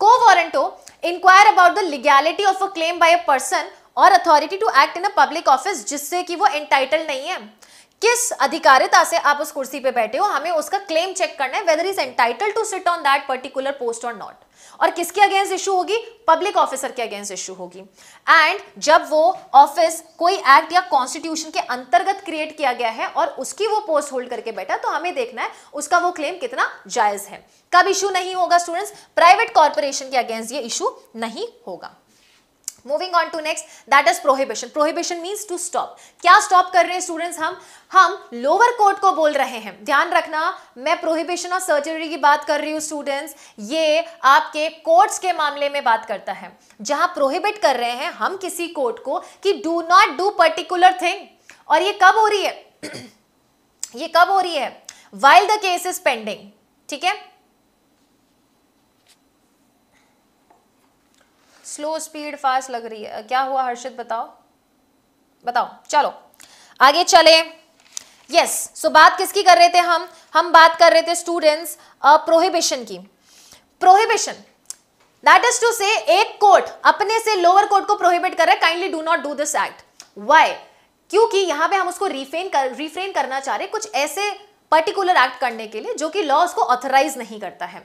quo warranto inquire about the legality of a claim by a person और authority to act in a public office जिससे कि वो एंटाइटल नहीं है किस अधिकारिता से आप उस कुर्सी पे बैठे हो हमें उसका क्लेम चेक करना है whether is entitle to sit on that particular post और नॉट और किसके अगेंस्ट इशू होगी पब्लिक ऑफिसर के अगेंस्ट इशू होगी एंड जब वो ऑफिस कोई एक्ट या कॉन्स्टिट्यूशन के अंतर्गत क्रिएट किया गया है और उसकी वो पोस्ट होल्ड करके बैठा तो हमें देखना है उसका वो क्लेम कितना जायज है कब इशू नहीं होगा स्टूडेंट्स प्राइवेट कॉर्पोरेशन के अगेंस्ट ये इशू नहीं होगा moving on to next that is prohibition prohibition means to stop क्या स्टॉप कर रहे हैं स्टूडेंट्स हम हम लोअर कोर्ट को बोल रहे हैं ध्यान रखना मैं प्रोहिबिशन और सर्जरी की बात कर रही हूँ स्टूडेंट्स ये आपके कोर्ट्स के मामले में बात करता है जहाँ प्रोहिबिट कर रहे हैं हम किसी कोर्ट को कि do not do particular thing और ये कब हो रही है *clears throat* ये कब हो रही है while the case is pending ठीक है स्लो स्पीड फास्ट लग रही है क्या हुआ हर्षित बताओ बताओ चलो आगे चले यस yes, सो so बात किसकी कर रहे थे हम हम बात कर रहे थे स्टूडेंट्स प्रोहिबिशन की prohibition that is to say एक कोर्ट अपने से लोअर कोर्ट को प्रोहिबिट कर रहा है kindly do not do this act why क्योंकि यहां पे हम उसको रिफ्रेन कर रिफ्रेन करना चाह रहे कुछ ऐसे पर्टिकुलर एक्ट करने के लिए जो कि लॉ उसको ऑथराइज नहीं करता है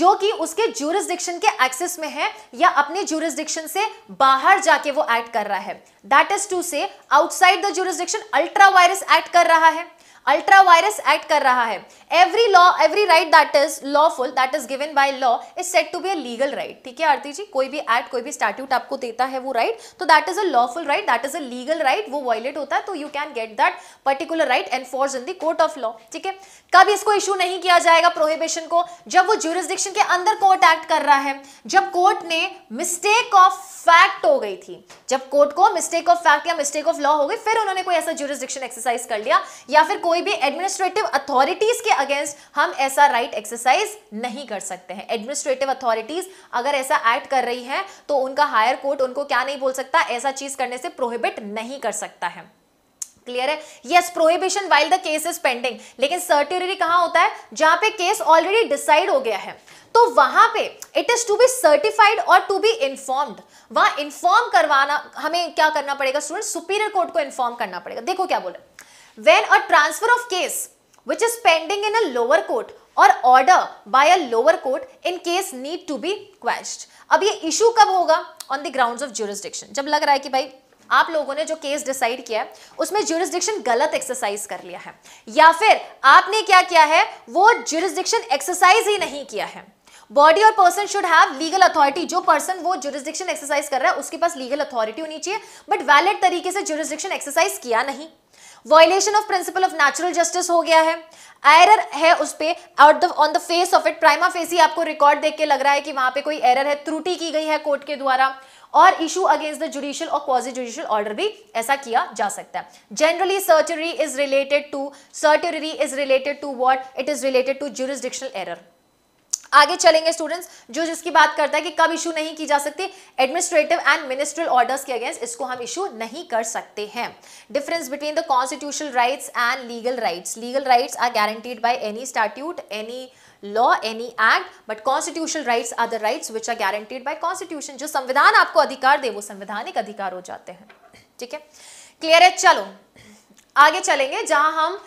जो कि उसके ज्यूरिस्डिक्शन के एक्सेस में है या अपने ज्यूरिस्डिक्शन से बाहर जाके वो एक्ट कर रहा है that is to say outside the jurisdiction ultra vires act कर रहा है अल्ट्रा वायरस एक्ट कर रहा है every law every right that is lawful that is given by law is set to be a legal right ठीक है आरती जी कोई भी एक्ट कोई भी स्टैट्यूट आपको देता है वो राइट right, तो that is a lawful right that is a legal right वो वॉयलेट होता है तो you can get that particular right enforce in the court of law ठीक है कब इसको इशू नहीं किया जाएगा प्रोहिबिशन को जब वो ज्यूरिस्डिक्शन के अंदर कोर्ट एक्ट कर रहा है जब कोर्ट ने मिस्टेक ऑफ फैक्ट हो गई थी जब कोर्ट को मिस्टेक ऑफ फैक्ट या मिस्टेक ऑफ लॉ हो गई फिर उन्होंने कोई ऐसा ज्यूरिस्डिक्शन एक्सरसाइज कर लिया या फिर कोई भी एडमिनिस्ट्रेटिव अथॉरिटीज के अगेंस्ट हम ऐसा राइट right एक्सरसाइज नहीं कर सकते हैं एडमिनिस्ट्रेटिव अथॉरिटीज अगर ऐसा एक्ट कर रही है तो उनका हायर कोर्ट उनको क्या नहीं बोल सकता ऐसा चीज करने से प्रोहिबिट नहीं कर सकता है क्लियर है yes prohibition while the case is pending लेकिन सर्टिरी कहां होता है जहां पे केस ऑलरेडी डिसाइड हो गया है तो वहां पे it is to be certified और टू बी इन्फॉर्म्ड वहां इन्फॉर्म करवाना हमें क्या करना पड़ेगा स्टूडेंट सुपीरियर कोर्ट को इन्फॉर्म करना पड़ेगा देखो क्या बोल रहे when a transfer of case which is pending in a lower court और order by a lower court in case need to be quashed अब ये इशू कब होगा on the ground of jurisdiction जब लग रहा है कि भाई आप लोगों ने जो केस डिसाइड किया है उसमें ज्यूरिस्डिक्शन गलत एक्सरसाइज कर लिया है या फिर आपने क्या किया है वो ज्यूरिस्डिक्शन एक्सरसाइज ही नहीं किया है बॉडी और person should have legal authority जो पर्सन वो ज्यूरिस्डिक्शन एक्सरसाइज कर रहा है उसके पास लीगल अथॉरिटी होनी चाहिए बट वैलिड तरीके से ज्यूरिस्डिक्शन एक्सरसाइज किया नहीं violation of principle of natural justice हो गया है एरर है उस पर और on the face of it prima facie ही आपको रिकॉर्ड देख के लग रहा है कि वहां पे कोई एरर है त्रुटि की गई है कोर्ट के द्वारा और इशू अगेंस्ट द जुडिशियल और क्वाजी जुडिशियल ऑर्डर भी ऐसा किया जा सकता है generally certiorari is related to certiorari is related to what it is related to jurisdictional error आगे चलेंगे स्टूडेंट्स जो जिसकी बात करता है कि कब इशू नहीं की जा सकती एडमिनिस्ट्रेटिव एंड मिनिस्ट्रियल ऑर्डर्स के अगेंस्ट इसको हम इशू नहीं कर सकते हैं difference between the constitutional rights and legal rights legal rights are guaranteed by any statute any law any act but constitution right are the rights which are guaranteed by constitution जो संविधान आपको अधिकार दे वो संवैधानिक अधिकार हो जाते हैं ठीक है क्लियर है चलो आगे चलेंगे जहां हम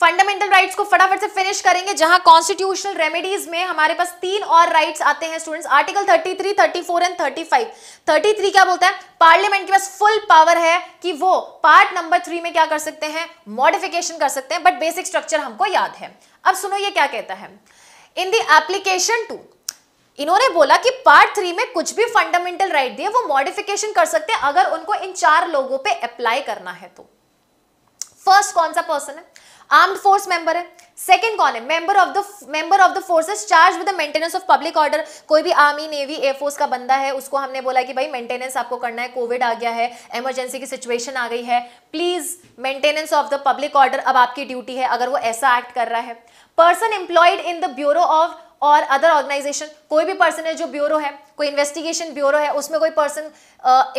फंडामेंटल राइट्स को फटाफट से फिनिश करेंगे जहां कॉन्स्टिट्यूशनल रेमेडीज में हमारे पास तीन और राइट्स आते हैं स्टूडेंट्स आर्टिकल 33, 34 एंड 35. 33 क्या बोलता है पार्लियामेंट के पास फुल पावर है कि वो पार्ट नंबर थ्री में क्या कर सकते हैं मॉडिफिकेशन कर सकते हैं बट बेसिक स्ट्रक्चर हमको याद है अब सुनो ये क्या कहता है इन दी एप्लीकेशन टू इन्होंने बोला कि पार्ट थ्री में कुछ भी फंडामेंटल राइट दिए वो मॉडिफिकेशन कर सकते हैं अगर उनको इन चार लोगों पर अप्लाई करना है तो फर्स्ट कौन सा पर्सन है आर्म्ड फोर्स मेंबर है सेकंड कौन है member of the member of the forces charge with the maintenance of public order कोई भी आर्मी नेवी एयरफोर्स का बंदा है उसको हमने बोला कि भाई मेंटेनेंस आपको करना है कोविड आ गया है इमरजेंसी की सिचुएशन आ गई है please maintenance of the public order अब आपकी ड्यूटी है अगर वो ऐसा एक्ट कर रहा है person employed in the bureau of और अदर ऑर्गेनाइजेशन कोई भी पर्सन है जो ब्यूरो है कोई इन्वेस्टिगेशन ब्यूरो है उसमें कोई पर्सन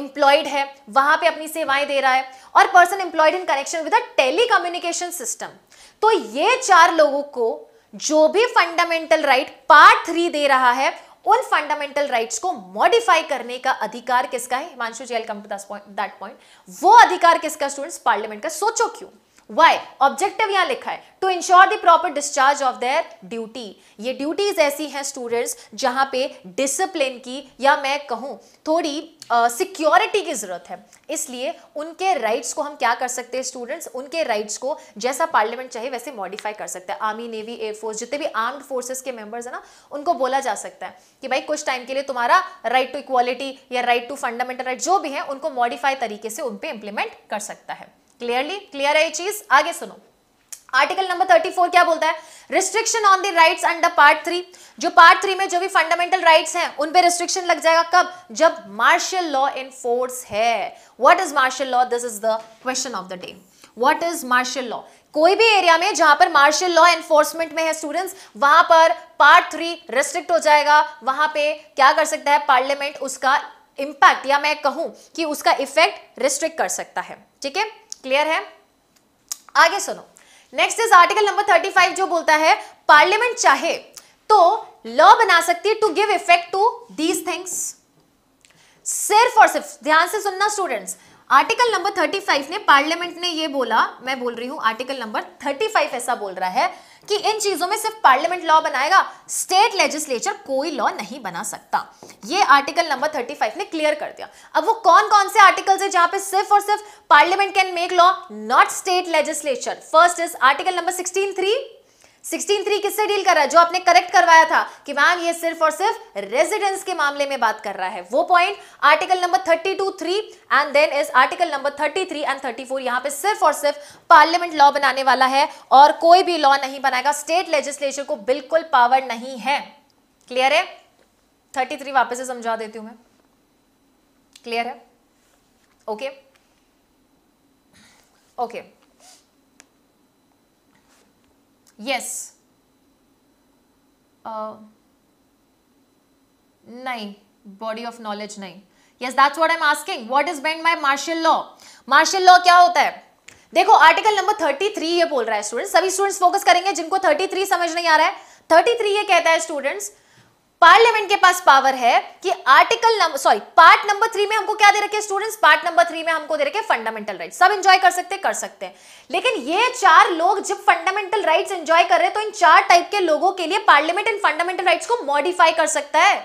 एम्प्लॉयड है वहां पे अपनी सेवाएं दे रहा है और person employed in connection with a telecommunication system तो ये चार लोगों को जो भी फंडामेंटल राइट पार्ट थ्री दे रहा है उन फंडामेंटल राइट्स को मॉडिफाई करने का अधिकार किसका है Himanshu ji welcome to that point वो अधिकार किसका स्टूडेंट्स पार्लियामेंट का सोचो क्यों वाई ऑब्जेक्टिव यहां लिखा है to ensure the proper discharge of their duty ये ड्यूटीज ऐसी हैं स्टूडेंट्स जहां पे डिसिप्लिन की या मैं कहूं थोड़ी सिक्योरिटी uh, की जरूरत है इसलिए उनके राइट्स को हम क्या कर सकते हैं स्टूडेंट्स उनके राइट्स को जैसा पार्लियामेंट चाहिए वैसे मॉडिफाई कर सकते हैं आर्मी नेवी एयरफोर्स जितने भी आर्म्ड फोर्सेस के मेंबर्स हैं ना उनको बोला जा सकता है कि भाई कुछ टाइम के लिए तुम्हारा राइट टू इक्वालिटी या राइट टू फंडामेंटल राइट जो भी है उनको मॉडिफाई तरीके से उन पर इंप्लीमेंट कर सकता है क्लियरली क्लियर है ये चीज आगे सुनो आर्टिकल नंबर 34 क्या बोलता है restriction on the rights under part three जो पार्ट थ्री में जो भी फंडामेंटल राइट्स हैं उन पे रिस्ट्रिक्शन लग जाएगा कब जब मार्शल लॉ इन फोर्स है what is martial law this is the question of the day what is martial law कोई भी एरिया में जहां पर मार्शल लॉ एनफोर्समेंट में है स्टूडेंट्स वहां पर पार्ट थ्री रिस्ट्रिक्ट हो जाएगा वहां पे क्या कर सकता है पार्लियामेंट उसका इंपैक्ट या मैं कहूं कि उसका इफेक्ट रिस्ट्रिक्ट कर सकता है ठीक है क्लियर है आगे सुनो नेक्स्ट इज आर्टिकल नंबर 35 जो बोलता है पार्लियामेंट चाहे तो लॉ बना सकती है to give effect to these things सिर्फ और सिर्फ ध्यान से सुनना स्टूडेंट्स आर्टिकल नंबर 35 ने पार्लियामेंट ने ये बोला मैं बोल रही हूं आर्टिकल नंबर 35 ऐसा बोल रहा है कि इन चीजों में सिर्फ पार्लियामेंट लॉ बनाएगा स्टेट लेजिस्लेचर कोई लॉ नहीं बना सकता ये आर्टिकल नंबर 35 ने क्लियर कर दिया अब वो कौन कौन से आर्टिकल्स है जहां पे सिर्फ और सिर्फ parliament can make law not state legislature first is article number sixteen three sixteen three किससे डील कर रहा है जो आपने करेक्ट करवाया था कि मैम ये सिर्फ और सिर्फ रेजिडेंस के मामले में बात कर रहा है वो point article number thirty two three and then is article number thirty three and thirty four यहाँ पे सिर्फ और सिर्फ पार्लियामेंट लॉ बनाने वाला है और कोई भी लॉ नहीं बनाएगा स्टेट लेजिस्लेचर को बिल्कुल पावर नहीं है क्लियर है थर्टी थ्री वापस से समझा देती हूँ मैं क्लियर है ओके ओके यस uh, नहीं बॉडी ऑफ नॉलेज नहीं yes that's what I am asking what is meant by martial law martial law क्या होता है देखो आर्टिकल नंबर 33 ये बोल रहा है स्टूडेंट्स सभी स्टूडेंट्स फोकस करेंगे जिनको 33 समझ नहीं आ रहा है 33 ये कहता है स्टूडेंट्स पार्लियामेंट के पास पावर है कि article number sorry part number three में हमको क्या दे रखे स्टूडेंट्स पार्ट नंबर थ्री में हमको दे रखे फंडामेंटल राइट सब एंजॉय कर सकते कर सकते हैं लेकिन ये चार लोग जब फंडामेंटल राइट्स एंजॉय कर रहे हैं तो इन चार टाइप के लोगों के लिए पार्लियामेंट इन फंडामेंटल राइट्स को मॉडिफाई कर सकता है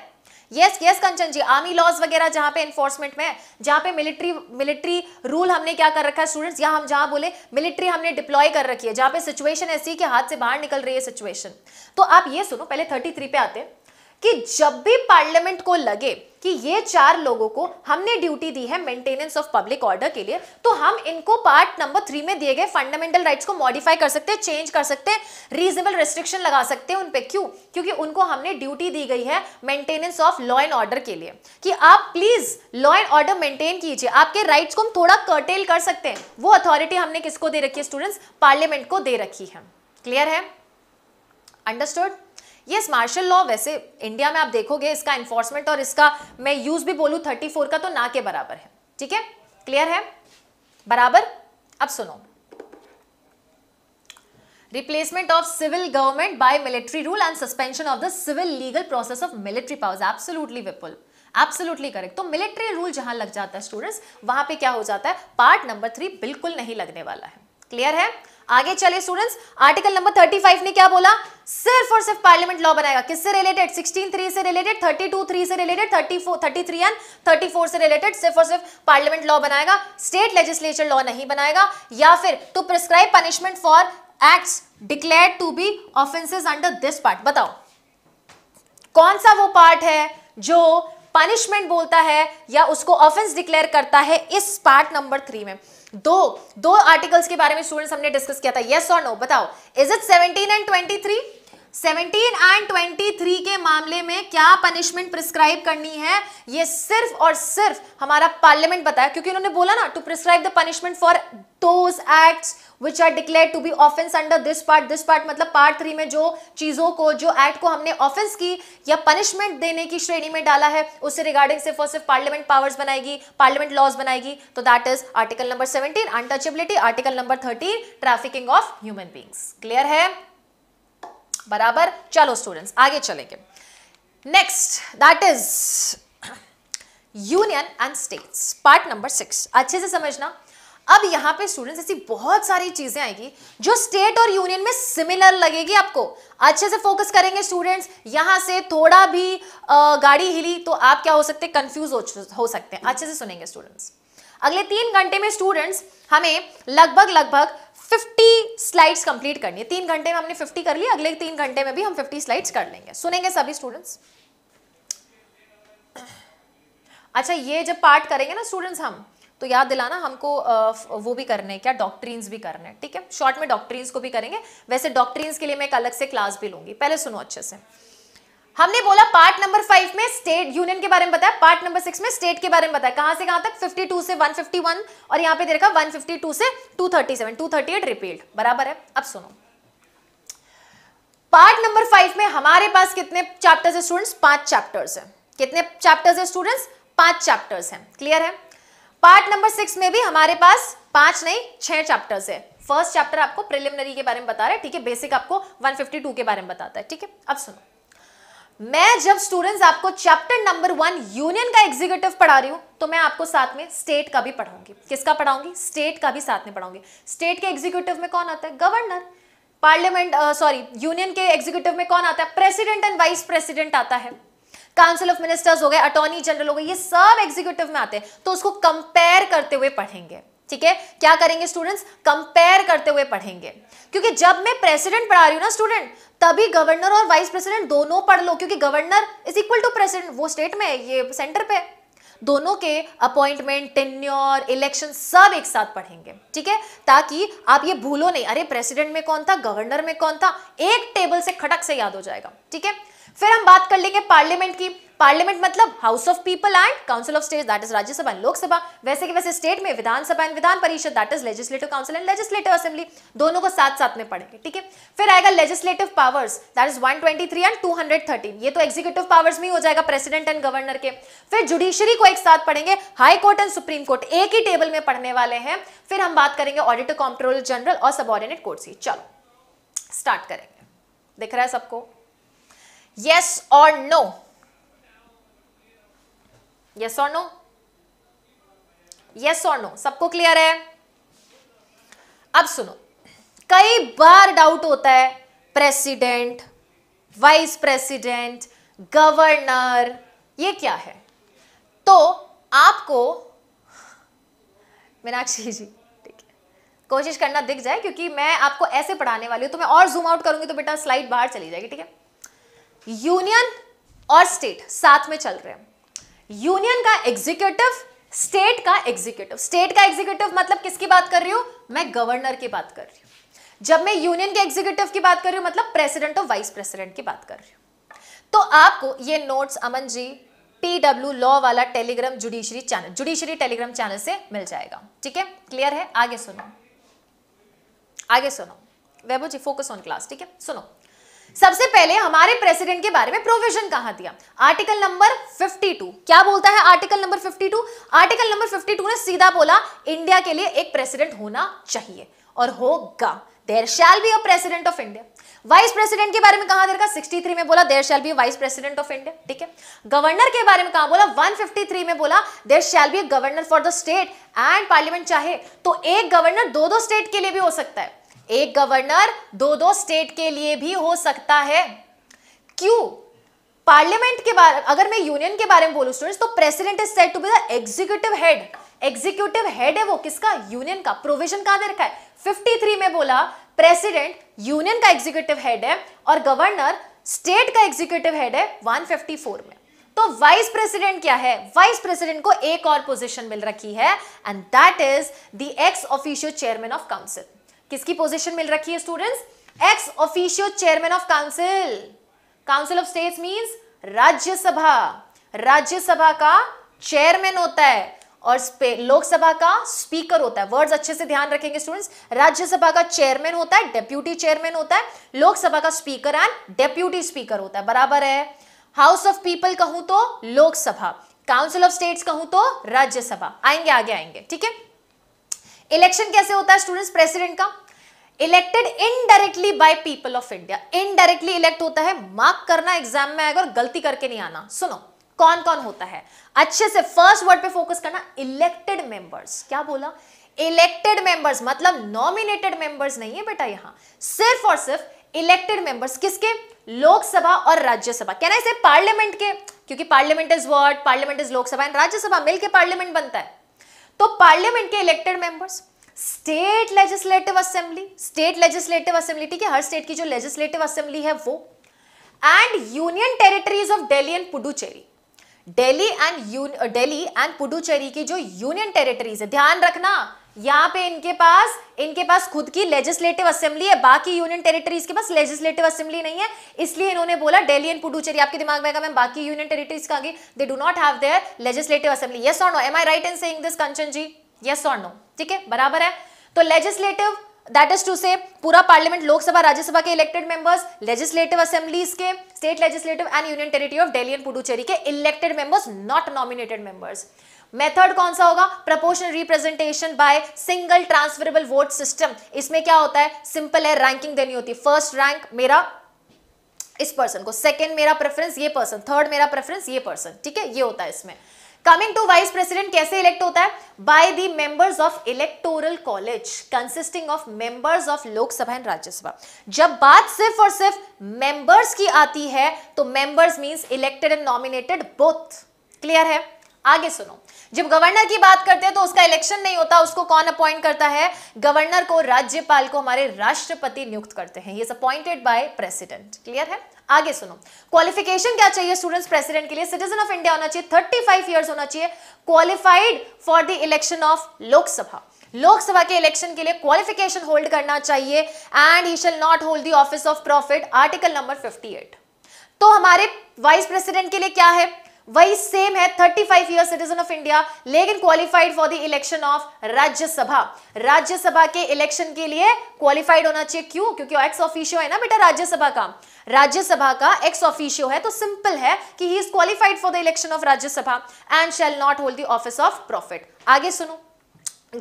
yes yes Kanchan ji army laws वगैरह जहां पे एनफोर्समेंट में जहां पे मिलिट्री मिलिट्री रूल हमने क्या कर रखा है स्टूडेंट्स या हम जहां बोले मिलिट्री हमने डिप्लॉय कर रखी है जहां पे सिचुएशन ऐसी कि हाथ से बाहर निकल रही है सिचुएशन तो आप ये सुनो पहले 33 पे आते हैं कि जब भी पार्लियामेंट को लगे कि ये चार लोगों को हमने ड्यूटी दी है मेंटेनेंस ऑफ पब्लिक ऑर्डर के लिए तो हम इनको पार्ट नंबर थ्री में दिए गए फंडामेंटल राइट्स को मॉडिफाई कर सकते हैं चेंज कर सकते हैं रीजनेबल रेस्ट्रिक्शन लगा सकते हैं उन पे क्यों क्योंकि उनको हमने ड्यूटी दी गई है maintenance of law and order के लिए कि आप please law and order maintain कीजिए आपके राइट्स को हम थोड़ा कर्टेल कर सकते हैं वो अथॉरिटी हमने किसको दे रखी है स्टूडेंट्स पार्लियामेंट को दे रखी है क्लियर है अंडरस्टूड यस मार्शल लॉ वैसे इंडिया में आप देखोगे इसका इन्फोर्समेंट और इसका मैं यूज भी बोलू थर्टी फोर का तो ना के बराबर है ठीक है क्लियर है बराबर अब सुनो replacement of civil government by military rule and suspension of the civil legal process of military powers absolutely Vipul absolutely correct तो मिलिट्री रूल जहां लग जाता है स्टूडेंट्स वहां पे क्या हो जाता है पार्ट नंबर थ्री बिल्कुल नहीं लगने वाला है क्लियर है आगे चले स्टूडेंट्स आर्टिकल नंबर 35 ने क्या बोला सिर्फ और सिर्फ पार्लियामेंट लॉ बनाएगा किससे रिलेटेड 16 थ्री से रिलेटेड 32 थ्री से रिलेटेड 34 33 एंड 34 से रिलेटेड सिर्फ और सिर्फ पार्लियामेंट लॉ बनाएगा स्टेट लेजिस्लेचर लॉ नहीं बनाएगा या फिर to prescribe punishment for act declare to be offences under this part बताओ कौन सा वो पार्ट है जो पनिशमेंट बोलता है या उसको ऑफेंस डिक्लेयर करता है इस पार्ट नंबर थ्री में दो दो आर्टिकल्स के बारे में स्टूडेंट्स हमने डिस्कस किया था यस और नो बताओ is it seventeen and twenty three seventeen and twenty three के मामले में क्या पनिशमेंट प्रिस्क्राइब करनी है ये सिर्फ और सिर्फ हमारा पार्लियामेंट बताया क्योंकि उन्होंने बोला ना to prescribe the punishment for those acts which are declare to be offence under this part this part मतलब पार्ट थ्री में जो चीज़ों को जो एक्ट को हमने ऑफेंस की या पनिशमेंट देने की श्रेणी में डाला है उससे रिगार्डिंग सिर्फ और सिर्फ पार्लियामेंट पावर्स बनाएगी पार्लियामेंट लॉज बनाएगी तो that is article number seventeen untouchability article number thirteen trafficking of human beings clear है बराबर चलो स्टूडेंट्स आगे चलेंगे next that is union and states part number six अच्छे से समझना अब यहां पे स्टूडेंट्स ऐसी बहुत सारी चीजें आएगी जो स्टेट और यूनियन में सिमिलर लगेगी आपको अच्छे से फोकस करेंगे स्टूडेंट्स यहां से थोड़ा भी गाड़ी हिली तो आप क्या हो सकते हैं कंफ्यूज हो सकते हैं अच्छे से सुनेंगे स्टूडेंट्स अगले तीन घंटे में स्टूडेंट्स हमें लगभग लगभग 50 स्लाइड्स कंप्लीट करनी है तीन घंटे में हमने 50 कर लिया अगले तीन घंटे में भी हम 50 स्लाइड्स कर लेंगे सुनेंगे सभी स्टूडेंट्स अच्छा ये जब पार्ट करेंगे ना स्टूडेंट्स हम तो याद दिलाना हमको वो भी करने क्या डॉक्ट्रीन्स भी करने ठीक है शॉर्ट में डॉक्ट्रीन्स को भी करेंगे वैसे डॉक्ट्रीन्स के लिए मैं एक अलग से क्लास भी लूंगी पहले सुनो अच्छे से हमने बोला पार्ट नंबर फाइव में स्टेट यूनियन के बारे में बताया पार्ट नंबर सिक्स में स्टेट के बारे में बताया कहां से कहां तक 52 से 151 और यहां पे दे रखा 152 से 237 238 रिपीट बराबर है अब सुनो पार्ट नंबर फाइव में हमारे पास कितने चैप्टर्स है स्टूडेंट्स पांच चैप्टर्स है कितने चैप्टर्स है स्टूडेंट्स पांच चैप्टर्स है क्लियर है पार्ट नंबर सिक्स में भी हमारे पास पांच नहीं छह चैप्टर्स है फर्स्ट चैप्टर आपको प्रिलिमिनरी के बारे में बता रहा है ठीक है बेसिक आपको 152 के बारे में बताता है ठीक है अब सुनो मैं जब स्टूडेंट्स आपको चैप्टर नंबर वन यूनियन का एग्जीक्यूटिव पढ़ा रही हूं तो मैं आपको साथ में स्टेट का भी पढ़ाऊंगी किसका पढ़ाऊंगी स्टेट का भी साथ में पढ़ाऊंगी स्टेट के एग्जीक्यूटिव में कौन आता है गवर्नर पार्लियामेंट सॉरी यूनियन के एग्जीक्यूटिव में कौन आता है प्रेसिडेंट एंड वाइस प्रेसिडेंट आता है काउंसिल ऑफ मिनिस्टर्स हो गए अटॉर्नी जनरल हो गए ये सब एग्जीक्यूटिव में आते हैं तो उसको कंपेयर करते हुए पढ़ेंगे ठीक है क्या करेंगे स्टूडेंट्स कंपेयर करते हुए पढ़ेंगे क्योंकि जब मैं प्रेसिडेंट पढ़ा रही हूँ ना स्टूडेंट तभी गवर्नर और वाइस प्रेसिडेंट दोनों पढ़ लो क्योंकि governor is equal to president वो स्टेट में ये सेंटर पे दोनों के अपॉइंटमेंट टेन्योर इलेक्शन सब एक साथ पढ़ेंगे ठीक है ताकि आप ये भूलो नहीं अरे प्रेसिडेंट में कौन था गवर्नर में कौन था एक टेबल से खटक से याद हो जाएगा ठीक है फिर हम बात कर लेंगे पार्लियामेंट की पार्लियामेंट मतलब house of people and council of state that is Rajya Sabha and Lok Sabha वैसे के वैसे स्टेट में Vidhan Sabha and Vidhan Parishad that is legislative council and legislative assembly दोनों को साथ साथ में पढ़ेंगे ठीक है फिर आएगा legislative powers that is 123 and 213 ये तो एग्जीक्यूटिव पावर्स में हो जाएगा प्रेसिडेंट एंड गवर्नर के फिर जुडिशरी को एक साथ पढ़ेंगे high court and supreme court एक ही टेबल में पढ़ने वाले हैं फिर हम बात करेंगे ऑडिटर कॉम्प्ट्रोल जनरल और सबॉर्डिनेट कोर्ट की चलो स्टार्ट करेंगे दिख रहा है सबको यस और नो यस और नो यस और नो सबको क्लियर है अब सुनो कई बार डाउट होता है प्रेसिडेंट वाइस प्रेसिडेंट गवर्नर ये क्या है तो आपको मीनाक्षी जी ठीक है कोशिश करना दिख जाए क्योंकि मैं आपको ऐसे पढ़ाने वाली हूं तो मैं और जूम आउट करूंगी तो बेटा स्लाइड बाहर चली जाएगी ठीक है यूनियन और स्टेट साथ में चल रहे हैं यूनियन का एग्जीक्यूटिव स्टेट का एग्जीक्यूटिव स्टेट का एग्जीक्यूटिव मतलब किसकी बात कर रही हूं मैं गवर्नर की बात कर रही हूं जब मैं यूनियन के एग्जीक्यूटिव की बात कर रही हूं मतलब प्रेसिडेंट और वाइस प्रेसिडेंट की बात कर रही हूं तो आपको ये notes Aman ji PW law वाला Telegram judiciary channel judiciary Telegram channel से मिल जाएगा ठीक है क्लियर है आगे सुनो आगे सुनो Vaibhav ji focus on class ठीक है सुनो सबसे पहले हमारे प्रेसिडेंट के बारे में प्रोविजन कहा दिया आर्टिकल नंबर 52 क्या बोलता है आर्टिकल नंबर 52 आर्टिकल नंबर 52 ने सीधा बोला इंडिया के लिए एक प्रेसिडेंट होना चाहिए और होगा there shall be a president of India vice president के बारे में कहा देखा 63 में बोला there shall be vice president of India ठीक है गवर्नर के बारे में कहा बोला 153 में बोला there shall be governor for the state and parliament चाहे तो एक गवर्नर दो दो स्टेट के लिए भी हो सकता है एक गवर्नर दो दो स्टेट के लिए भी हो सकता है क्यों पार्लियामेंट के बारे अगर मैं यूनियन के बारे में बोलूं स्टूडेंट्स तो president is set to be the executive head executive head है वो किसका यूनियन का प्रोविजन कहां दे रखा है 53 में बोला प्रेसिडेंट यूनियन का एग्जीक्यूटिव हेड है और गवर्नर स्टेट का एग्जीक्यूटिव हेड है 154 में तो वाइस प्रेसिडेंट क्या है वाइस प्रेसिडेंट को एक और पोजीशन मिल रखी है and that is the ex official chairman of council किसकी पोजीशन मिल रखी है students ex officio chairman of council council of states means Rajya Sabha Rajya Sabha का चेयरमैन होता है और लोकसभा का स्पीकर होता है वर्ड्स अच्छे से ध्यान रखेंगे स्टूडेंट्स राज्यसभा का चेयरमैन होता है डेप्यूटी चेयरमैन होता है लोकसभा का स्पीकर एंड डेप्यूटी स्पीकर होता है बराबर है हाउस ऑफ पीपल कहूं तो लोकसभा काउंसिल ऑफ स्टेट्स कहूं तो राज्यसभा आएंगे आगे आएंगे ठीक है इलेक्शन कैसे होता है स्टूडेंट्स प्रेसिडेंट का elected indirectly by people of India indirectly elect होता है मार्क करना एग्जाम में आएगा और गलती करके नहीं आना सुनो कौन कौन होता है अच्छे से फर्स्ट वर्ड पे फोकस करना इलेक्टेड मेंबर्स क्या बोला इलेक्टेड मेंबर्स मतलब नॉमिनेटेड मेंबर्स नहीं है बेटा यहां सिर्फ और सिर्फ इलेक्टेड मेंबर्स किसके लोकसभा और राज्यसभा क्या ना इसे पार्लियामेंट के क्योंकि parliament is word parliament is Lok Sabha and Rajya Sabha मिलकर पार्लियामेंट बनता है तो पार्लियामेंट के elected members state legislative assembly state legislative assembly ठीक है हर स्टेट की जो लेजिस्लेटिव असेंबली है वो and union territories of Delhi and Puducherry Delhi and Delhi and Puducherry की जो यूनियन टेरिटरीज है ध्यान रखना यहाँ पे इनके पास इनके पास खुद की लेजिस्लेटिव असेंबली है बाकी यूनियन टेरिटरीज के पास लेजिस्लेटिव असेंबली नहीं है इसलिए इन्होंने बोला डेली एंड पुडुचेरी आपके दिमाग में मैं बाकी यूनियन टेरिटरीज का आगे they do not have their legislative assembly yes or no am I right in saying this Kanchan ji yes or no ठीक है बराबर है तो लेजिस्लेटिव दैट इज टू से पूरा पार्लियामेंट लोकसभा राज्यसभा के इलेक्टेड मेंबर्स लेजिस्लेटिव असेंबलीज के state legislative and union territory of Delhi and Puducherry के elected members not nominated members method कौन सा होगा proportional representation by single transferable vote system इसमें क्या होता है सिंपल है रैंकिंग देनी होती है फर्स्ट रैंक मेरा इस पर्सन को सेकंड मेरा प्रेफरेंस ये पर्सन थर्ड मेरा प्रेफरेंस ये पर्सन ठीक है ये होता है इसमें कमिंग टू वाइस प्रेसिडेंट कैसे इलेक्ट होता है by the members of electoral college consisting of members of Lok Sabha and Rajya Sabha जब बात सिर्फ और सिर्फ मेंबर्स की आती है तो members means elected and nominated both clear है आगे सुनो जब गवर्नर की बात करते हैं तो उसका इलेक्शन नहीं होता उसको कौन अपॉइंट करता है गवर्नर को राज्यपाल को हमारे राष्ट्रपति नियुक्त करते हैं ये अपॉइंटेड बाय प्रेसिडेंट क्लियर है आगे सुनो क्वालिफिकेशन क्या चाहिए स्टूडेंट्स प्रेसिडेंट के लिए सिटीजन ऑफ इंडिया होना चाहिए थर्टी फाइव होना चाहिए qualified for the election of Lok Sabha Lok Sabha के इलेक्शन के लिए क्वालिफिकेशन होल्ड करना चाहिए and he shall not hold the office of profit article number 58 तो हमारे वाइस प्रेसिडेंट के लिए क्या है वही सेम है 35 five year citizen of India लेकिन qualified for the election of Rajya Sabha Rajya Sabha के इलेक्शन के लिए क्वालिफाइड होना चाहिए क्यों क्योंकि एक्स ऑफिशियो है ना बेटा राज्यसभा का राज्यसभा का एक्स ऑफिशियो है तो सिंपल है कि he is qualified for the election of Rajya Sabha and shall not hold the office of profit आगे सुनो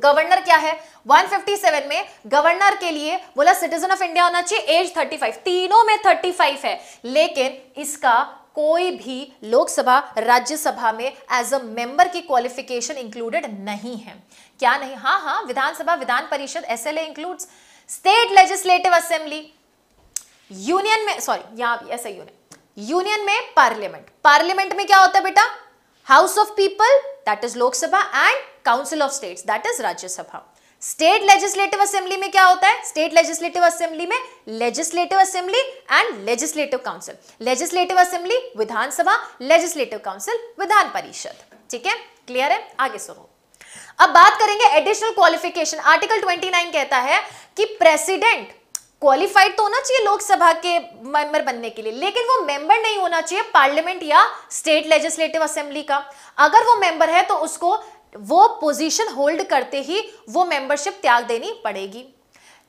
गवर्नर क्या है 157 में गवर्नर के लिए बोला सिटीजन ऑफ इंडिया होना चाहिए एज 35 तीनों में 35 है लेकिन इसका कोई भी लोकसभा राज्यसभा में एज अ मेंबर की क्वालिफिकेशन इंक्लूडेड नहीं है क्या नहीं हाँ हाँ Vidhan Sabha Vidhan Parishad S L include state legislative assembly union में सॉरी यहां ऐसे यूनियन यूनियन में पार्लियामेंट पार्लियामेंट में क्या होता है बेटा house of people that is Lok Sabha and council of states that is Rajya Sabha state legislative assembly में क्या होता है स्टेट लेजिस्लेटिव असेंबली में legislative assembly and legislative council legislative assembly Vidhan Sabha legislative council Vidhan Parishad ठीक है क्लियर है आगे सुनो अब बात करेंगे एडिशनल क्वालिफिकेशन आर्टिकल 29 कहता है कि प्रेसिडेंट क्वालिफाइड तो होना चाहिए लोकसभा के मेंबर बनने के लिए लेकिन वो मेंबर नहीं होना चाहिए पार्लियामेंट या स्टेट लेजिस्लेटिव असेंबली का अगर वो मेंबर है तो उसको वो पोजीशन होल्ड करते ही वो मेंबरशिप त्याग देनी पड़ेगी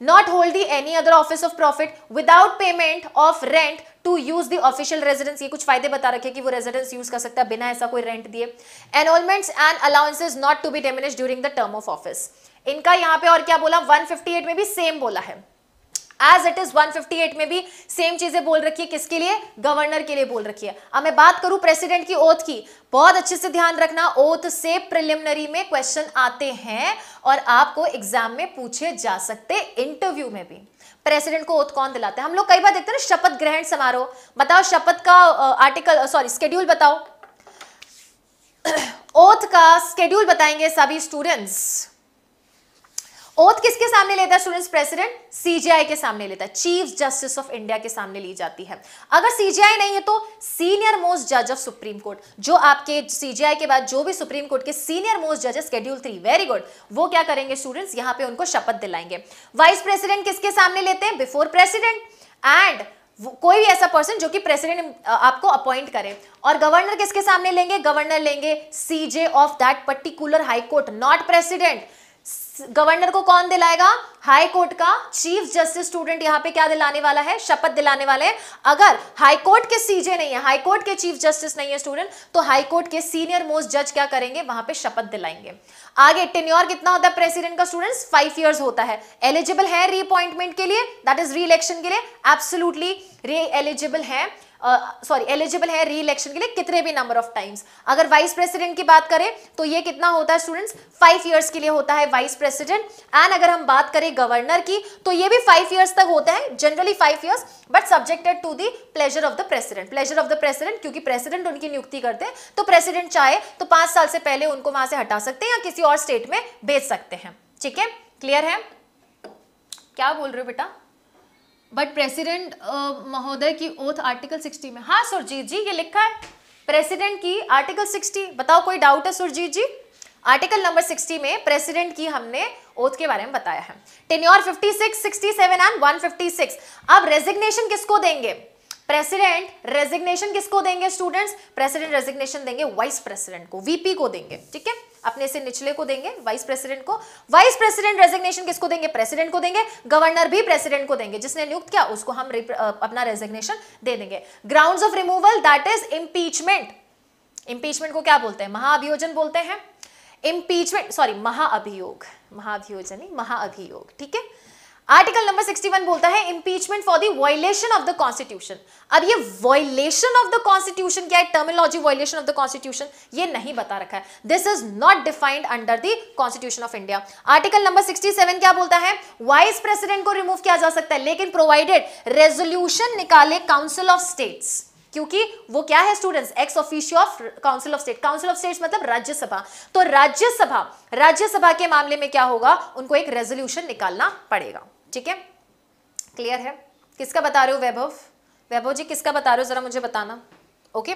hold the any other office of profit without payment of rent to use the official residence ये कुछ फायदे बता रखे कि वो रेजिडेंस यूज कर सकता है बिना ऐसा कोई रेंट दिए emoluments and allowances not to be diminish during the term of office इनका यहाँ पे और क्या बोला 158 में भी सेम बोला है एज इट इज 158 में भी सेम चीजें बोल रखी है किसके लिए गवर्नर के लिए बोल रखी है अब मैं बात करूं प्रेसिडेंट की ओथ की बहुत अच्छे से ध्यान रखना ओथ से प्रिलिमिनरी में क्वेश्चन आते हैं और आपको एग्जाम में पूछे जा सकते इंटरव्यू में भी प्रेसिडेंट को ओथ कौन दिलाते हैं हम लोग कई बार देखते हैं शपथ ग्रहण समारोह बताओ शपथ का आर्टिकल सॉरी स्केड्यूल बताओ ओथ *clears throat* का स्केड्यूल बताएंगे सभी स्टूडेंट्स ओथ किसके सामने लेता है स्टूडेंट्स प्रेसिडेंट सीजीआई के सामने लेता है चीफ जस्टिस ऑफ इंडिया के सामने ली जाती है अगर सीजीआई नहीं है तो सीनियर मोस्ट जज ऑफ सुप्रीम कोर्ट जो आपके सीजीआई के बाद जो भी सुप्रीम कोर्ट के सीनियर मोस्ट जजेस शेड्यूल थ्री वेरी गुड वो क्या करेंगे स्टूडेंट्स यहां पर उनको शपथ दिलाएंगे वाइस प्रेसिडेंट किसके सामने लेते हैं बिफोर प्रेसिडेंट एंड कोई भी ऐसा पर्सन जो कि प्रेसिडेंट आपको अपॉइंट करे और गवर्नर किसके सामने लेंगे गवर्नर लेंगे CJ of that particular high court not president governor को कौन दिलाएगा हाई कोर्ट का चीफ जस्टिस स्टूडेंट यहां पे क्या दिलाने वाला है शपथ दिलाने वाले हैं अगर हाई कोर्ट के सीजे नहीं है हाई कोर्ट के चीफ जस्टिस नहीं है स्टूडेंट तो हाई कोर्ट के सीनियर मोस्ट जज क्या करेंगे वहां पे शपथ दिलाएंगे आगे टेन्योर कितना होता है प्रेसिडेंट का स्टूडेंट फाइव ईयर्स होता है एलिजिबल है रीअपॉइंटमेंट के लिए दैट इज री इलेक्शन के लिए एब्सोल्युटली री एलिजिबल है सॉरी एलिजिबल है री इलेक्शन के लिए कितने भी नंबर ऑफ टाइम्स अगर वाइस प्रेसिडेंट की बात करें तो ये कितना होता है स्टूडेंट्स फाइव ईयर्स के लिए होता है वाइस प्रेसिडेंट एंड अगर हम बात करें गवर्नर की तो ये भी फाइव ईयर्स तक होता है generally five years but subjected to the pleasure of the president pleasure of the president क्योंकि प्रेसिडेंट उनकी नियुक्ति करते हैं तो प्रेसिडेंट चाहे तो पांच साल से पहले उनको वहां से हटा सकते हैं या किसी और स्टेट में भेज सकते हैं ठीक है क्लियर है क्या बोल रहे हो बेटा बट प्रेसिडेंट महोदय की ओथ आर्टिकल 60 में हाँ सुरजीत जी ये लिखा है प्रेसिडेंट की आर्टिकल 60 बताओ कोई डाउट है सुरजीत जी आर्टिकल नंबर 60 में प्रेसिडेंट की हमने ओथ के बारे में बताया है टेन्योर 56, 67 एंड 156 अब रेजिग्नेशन किसको देंगे प्रेसिडेंट रेजिग्नेशन किसको देंगे स्टूडेंट्स प्रेसिडेंट रेजिग्नेशन देंगे वाइस प्रेसिडेंट को वीपी को देंगे ठीक है अपने से निचले को देंगे वाइस प्रेसिडेंट को वाइस प्रेसिडेंट रेजिग्नेशन किसको देंगे प्रेसिडेंट को देंगे गवर्नर भी प्रेसिडेंट को देंगे जिसने नियुक्त किया उसको हम अपना रेजिग्नेशन दे देंगे ground of removal that is impeachment impeachment को क्या बोलते हैं महाअभियोजन बोलते हैं इंपीचमेंट सॉरी महाअभियोग महाअभियोजन महाअभियोग ठीक है आर्टिकल नंबर 61 बोलता है impeachment for the of the constitution अब ये वॉयलेशन ऑफ द कॉन्स्टिट्यूशन क्या है terminology violation of the constitution ये नहीं बता रखा है this is not defined under the constitution of India article number 67 क्या बोलता है वाइस प्रेसिडेंट को रिमूव किया जा सकता है लेकिन प्रोवाइडेड रेजोल्यूशन निकाले काउंसिल ऑफ स्टेट्स क्योंकि वो क्या है students ex officio of council of state council of states मतलब राज्यसभा तो राज्यसभा राज्यसभा के मामले में क्या होगा उनको एक रेजोल्यूशन निकालना पड़ेगा ठीक है क्लियर है किसका बता रहे हो वैभव वैभव जी किसका बता रहे हो जरा मुझे बताना ओके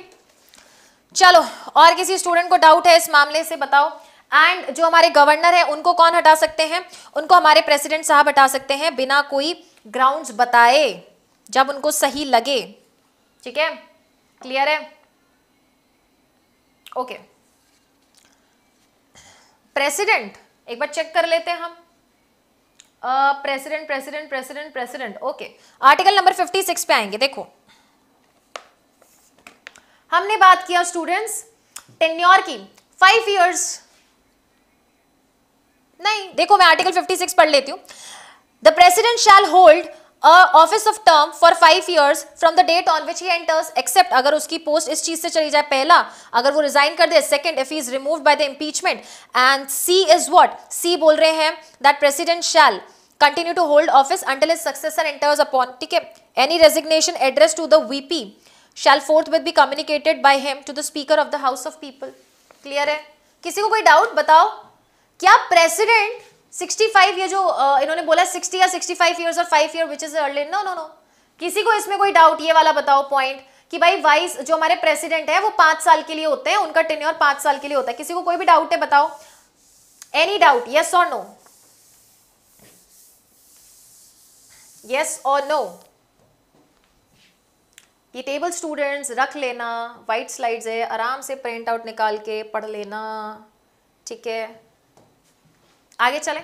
चलो और किसी स्टूडेंट को डाउट है इस मामले से बताओ एंड जो हमारे गवर्नर है उनको कौन हटा सकते हैं उनको हमारे प्रेसिडेंट साहब हटा सकते हैं बिना कोई ग्राउंड्स बताए जब उनको सही लगे ठीक है क्लियर है ओके प्रेसिडेंट एक बार चेक कर लेते हैं हम president president president president okay article number 56 पे आएंगे देखो हमने बात किया स्टूडेंट्स टेन्योर की फाइव इयर्स नहीं देखो मैं आर्टिकल 56 पढ़ लेती हूं the president shall hold office of term for five years from the date on which he enters except अगर उसकी पोस्ट इस चीज से चली जाए पहला अगर वो रिजाइन कर दे second if he is remove by the impeachment and c is what c बोल रहे हैं that president shall continue to hold office until is successor enters upon ठीक है any resignation address to the VP shall forthwith be communicated by him to the speaker of the house of people clear है किसी को कोई doubt बताओ क्या president 65 ये जो इन्होंने बोला 60 या 65 फाइव ईयर्स और five year which is early no no no किसी को इसमें कोई डाउट ये वाला बताओ पॉइंट कि भाई वाइस जो हमारे प्रेसिडेंट है वो पांच साल के लिए होते हैं उनका टेन्योर पांच साल के लिए होता है किसी को कोई भी डाउट है बताओ एनी डाउट यस और नो यस और नो ये टेबल स्टूडेंट्स रख लेना व्हाइट स्लाइड्स है आराम से प्रिंट आउट निकाल के पढ़ लेना ठीक है आगे चले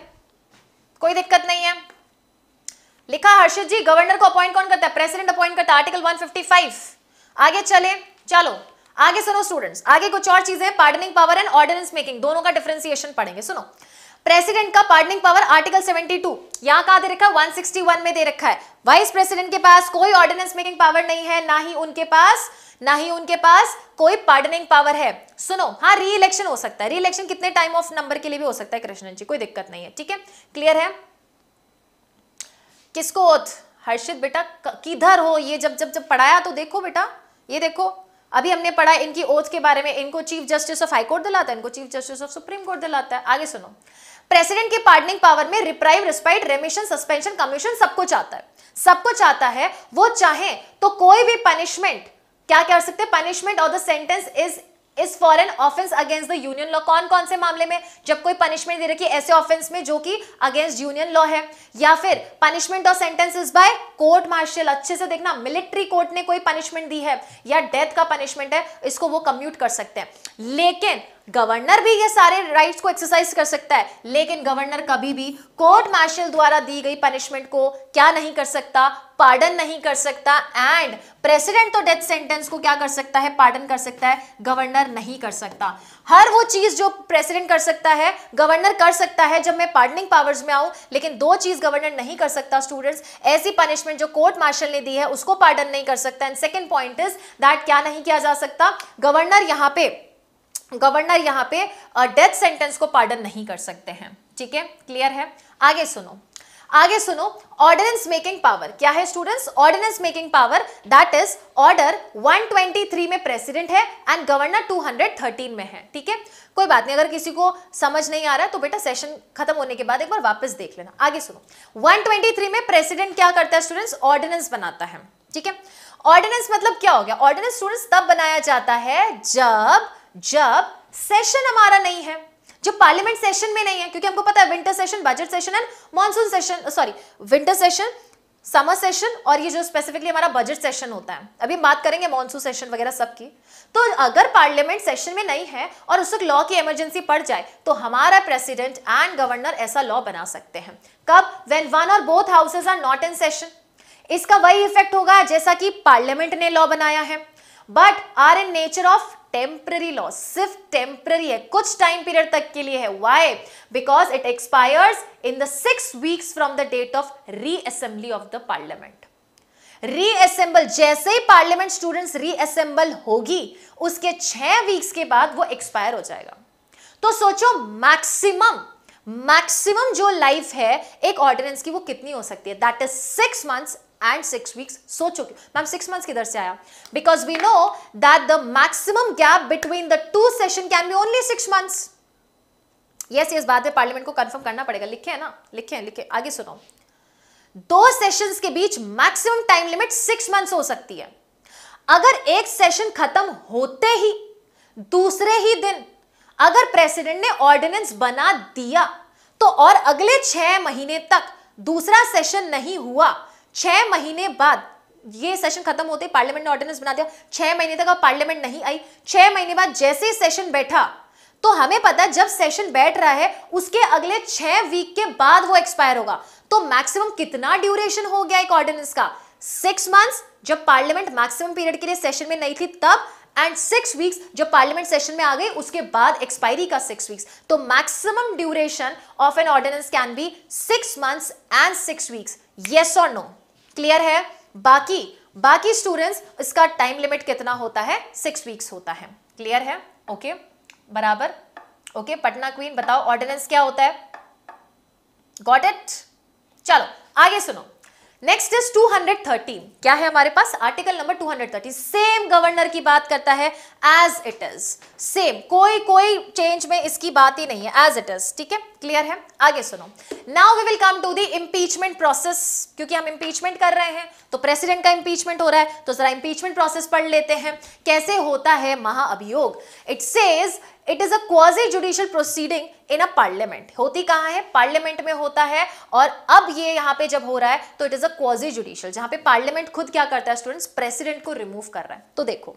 कोई दिक्कत नहीं है लिखा हर्षद जी गवर्नर को अपॉइंट कौन करता है प्रेसिडेंट अपॉइंट करता है आर्टिकल 155 आगे चले चलो आगे सुनो स्टूडेंट्स आगे कुछ और चीजें pardoning power and ordinance making दोनों का डिफ्रेंसिएशन पढ़ेंगे सुनो प्रेसिडेंट का पार्डनिंग पावर आर्टिकल 72 टू यहां कहा दे रखा है 161 में दे रखा है वाइस प्रेसिडेंट के पास कोई ऑर्डिनेंस मेकिंग पावर नहीं है ना ही उनके पास ना ही उनके पास कोई पार्डनिंग पावर है सुनो हाँ री इलेक्शन हो सकता है री इलेक्शन कितने टाइम ऑफ नंबर के लिए भी हो सकता है कृष्णन जी कोई दिक्कत नहीं है ठीक है क्लियर है किसको ओथ हर्षित बेटा किधर हो ये जब जब जब पढ़ाया तो देखो बेटा ये देखो अभी हमने पढ़ा इनकी ओथ के बारे में इनको chief justice of high court दिलाता है इनको chief justice of supreme court दिलाता है आगे सुनो प्रेसिडेंट की पार्डनिंग पावर में reprieve respite remission suspension commission सब कुछ आता है सब कुछ आता है वो चाहे तो कोई भी पनिशमेंट क्या कर सकते हैं पनिशमेंट और the sentence is is for an offence against the union law कौन कौन से मामले में जब कोई पनिशमेंट दे रखी है ऐसे ऑफेंस में जो कि अगेंस्ट यूनियन लॉ है या फिर पनिशमेंट और सेंटेंसेस बाय कोर्ट मार्शल अच्छे से देखना मिलिट्री कोर्ट ने कोई पनिशमेंट दी है या डेथ का पनिशमेंट है इसको वो कम्यूट कर सकते हैं लेकिन गवर्नर भी ये सारे राइट्स को एक्सरसाइज कर सकता है लेकिन गवर्नर कभी भी कोर्ट मार्शल द्वारा दी गई पनिशमेंट को क्या नहीं कर सकता पार्डन नहीं कर सकता एंड प्रेसिडेंट तो डेथ सेंटेंस को क्या कर सकता है पार्डन कर सकता है गवर्नर नहीं कर सकता हर वो चीज जो प्रेसिडेंट कर सकता है गवर्नर कर सकता है जब मैं पार्डनिंग पावर्स में आऊं लेकिन दो चीज गवर्नर नहीं कर सकता स्टूडेंट्स ऐसी पनिशमेंट जो कोर्ट मार्शल ने दी है उसको पार्डन नहीं कर सकता and second point is that क्या नहीं किया जा सकता गवर्नर यहां पर गवर्नर यहां पे डेथ सेंटेंस को पार्डन नहीं कर सकते हैं ठीक है क्लियर है आगे सुनो आगे सुनो ऑर्डिनेंस मेकिंग पावर क्या है students ordinance making power that is order 123 में प्रेसिडेंट है एंड गवर्नर 213 में है ठीक है कोई बात नहीं अगर किसी को समझ नहीं आ रहा है तो बेटा सेशन खत्म होने के बाद एक बार वापस देख लेना आगे सुनो 123 में प्रेसिडेंट क्या करता है स्टूडेंट्स ऑर्डिनेंस बनाता है ठीक है ऑर्डिनेंस मतलब क्या हो गया ऑर्डिनेंस स्टूडेंट्स तब बनाया जाता है जब जब सेशन हमारा नहीं है जो पार्लियामेंट सेशन में नहीं है क्योंकि हमको पता है winter session budget session and monsoon session sorry winter session summer session और ये जो स्पेसिफिकली हमारा बजट सेशन होता है अभी हम बात करेंगे मानसून सेशन वगैरह सब की तो अगर पार्लियामेंट सेशन में नहीं है और उस वक्त लॉ की इमरजेंसी पड़ जाए तो हमारा प्रेसिडेंट एंड गवर्नर ऐसा लॉ बना सकते हैं कब when one or both houses are not in session इसका वही इफेक्ट होगा जैसा कि पार्लियामेंट ने लॉ बनाया है but are in nature of temporary law सिर्फ टेम्पररी है कुछ टाइम पीरियड तक के लिए है why because it expires in the six weeks from the date of reassembly of the parliament reassemble जैसे ही पार्लियामेंट स्टूडेंट्स रीअसेंबल होगी उसके छह वीक्स के बाद वो एक्सपायर हो जाएगा तो सोचो मैक्सिमम मैक्सिमम जो लाइफ है एक ऑर्डिनेंस की वो कितनी हो सकती है that is six months and six weeks so चुकी मैम सिक्स मंथ्स किधर से आया because we know that the maximum gap between the two session can be only six months yes yes बात है पार्लियामेंट को कंफर्म करना पड़ेगा लिखे है ना लिखे हैं लिखे आगे सुनो दो सेशंस के बीच maximum time limit six months हो सकती है अगर एक सेशन खत्म होते ही दूसरे ही दिन अगर प्रेसिडेंट ने ऑर्डिनेंस बना दिया तो और अगले छह महीने तक दूसरा सेशन नहीं हुआ छह महीने बाद ये सेशन खत्म होते पार्लियामेंट ने ऑर्डिनेंस बना दिया छह महीने तक अब पार्लियामेंट नहीं आई छह महीने बाद जैसे ही सेशन बैठा तो हमें पता है जब सेशन बैठ रहा है उसके अगले छह वीक के बाद वो एक्सपायर होगा तो मैक्सिमम कितना ड्यूरेशन हो गया एक ऑर्डिनेंस का सिक्स मंथ्स जब पार्लियामेंट मैक्सिमम पीरियड के लिए सेशन में नहीं थी तब एंड सिक्स वीक्स जब पार्लियामेंट सेशन में आ गई उसके बाद एक्सपायरी का सिक्स वीक्स तो maximum duration of an ordinance can be six months and six weeks yes और नो क्लियर है बाकी बाकी स्टूडेंट्स इसका टाइम लिमिट कितना होता है सिक्स वीक्स होता है क्लियर है ओके बराबर ओके पटना क्वीन बताओ ऑर्डिनेंस क्या होता है गॉट इट चलो आगे सुनो नेक्स्ट इज 213 क्या है हमारे पास आर्टिकल नंबर 213 सेम गवर्नर की बात करता है एज इट इज सेम कोई कोई चेंज में इसकी बात ही नहीं है एज इट इज ठीक है क्लियर है आगे सुनो now we will come to the impeachment process क्योंकि हम इम्पीचमेंट कर रहे हैं तो प्रेसिडेंट का इम्पीचमेंट हो रहा है तो जरा इम्पीचमेंट प्रोसेस पढ़ लेते हैं कैसे होता है महाअभियोग it says it is a quasi judicial proceeding in a parliament होती कहाँ है पार्लियामेंट में होता है और अब ये यहाँ पे जब हो रहा है तो it is a quasi judicial जहाँ पे पार्लियामेंट खुद क्या करता है स्टूडेंट्स प्रेसिडेंट को रिमूव कर रहा है तो देखो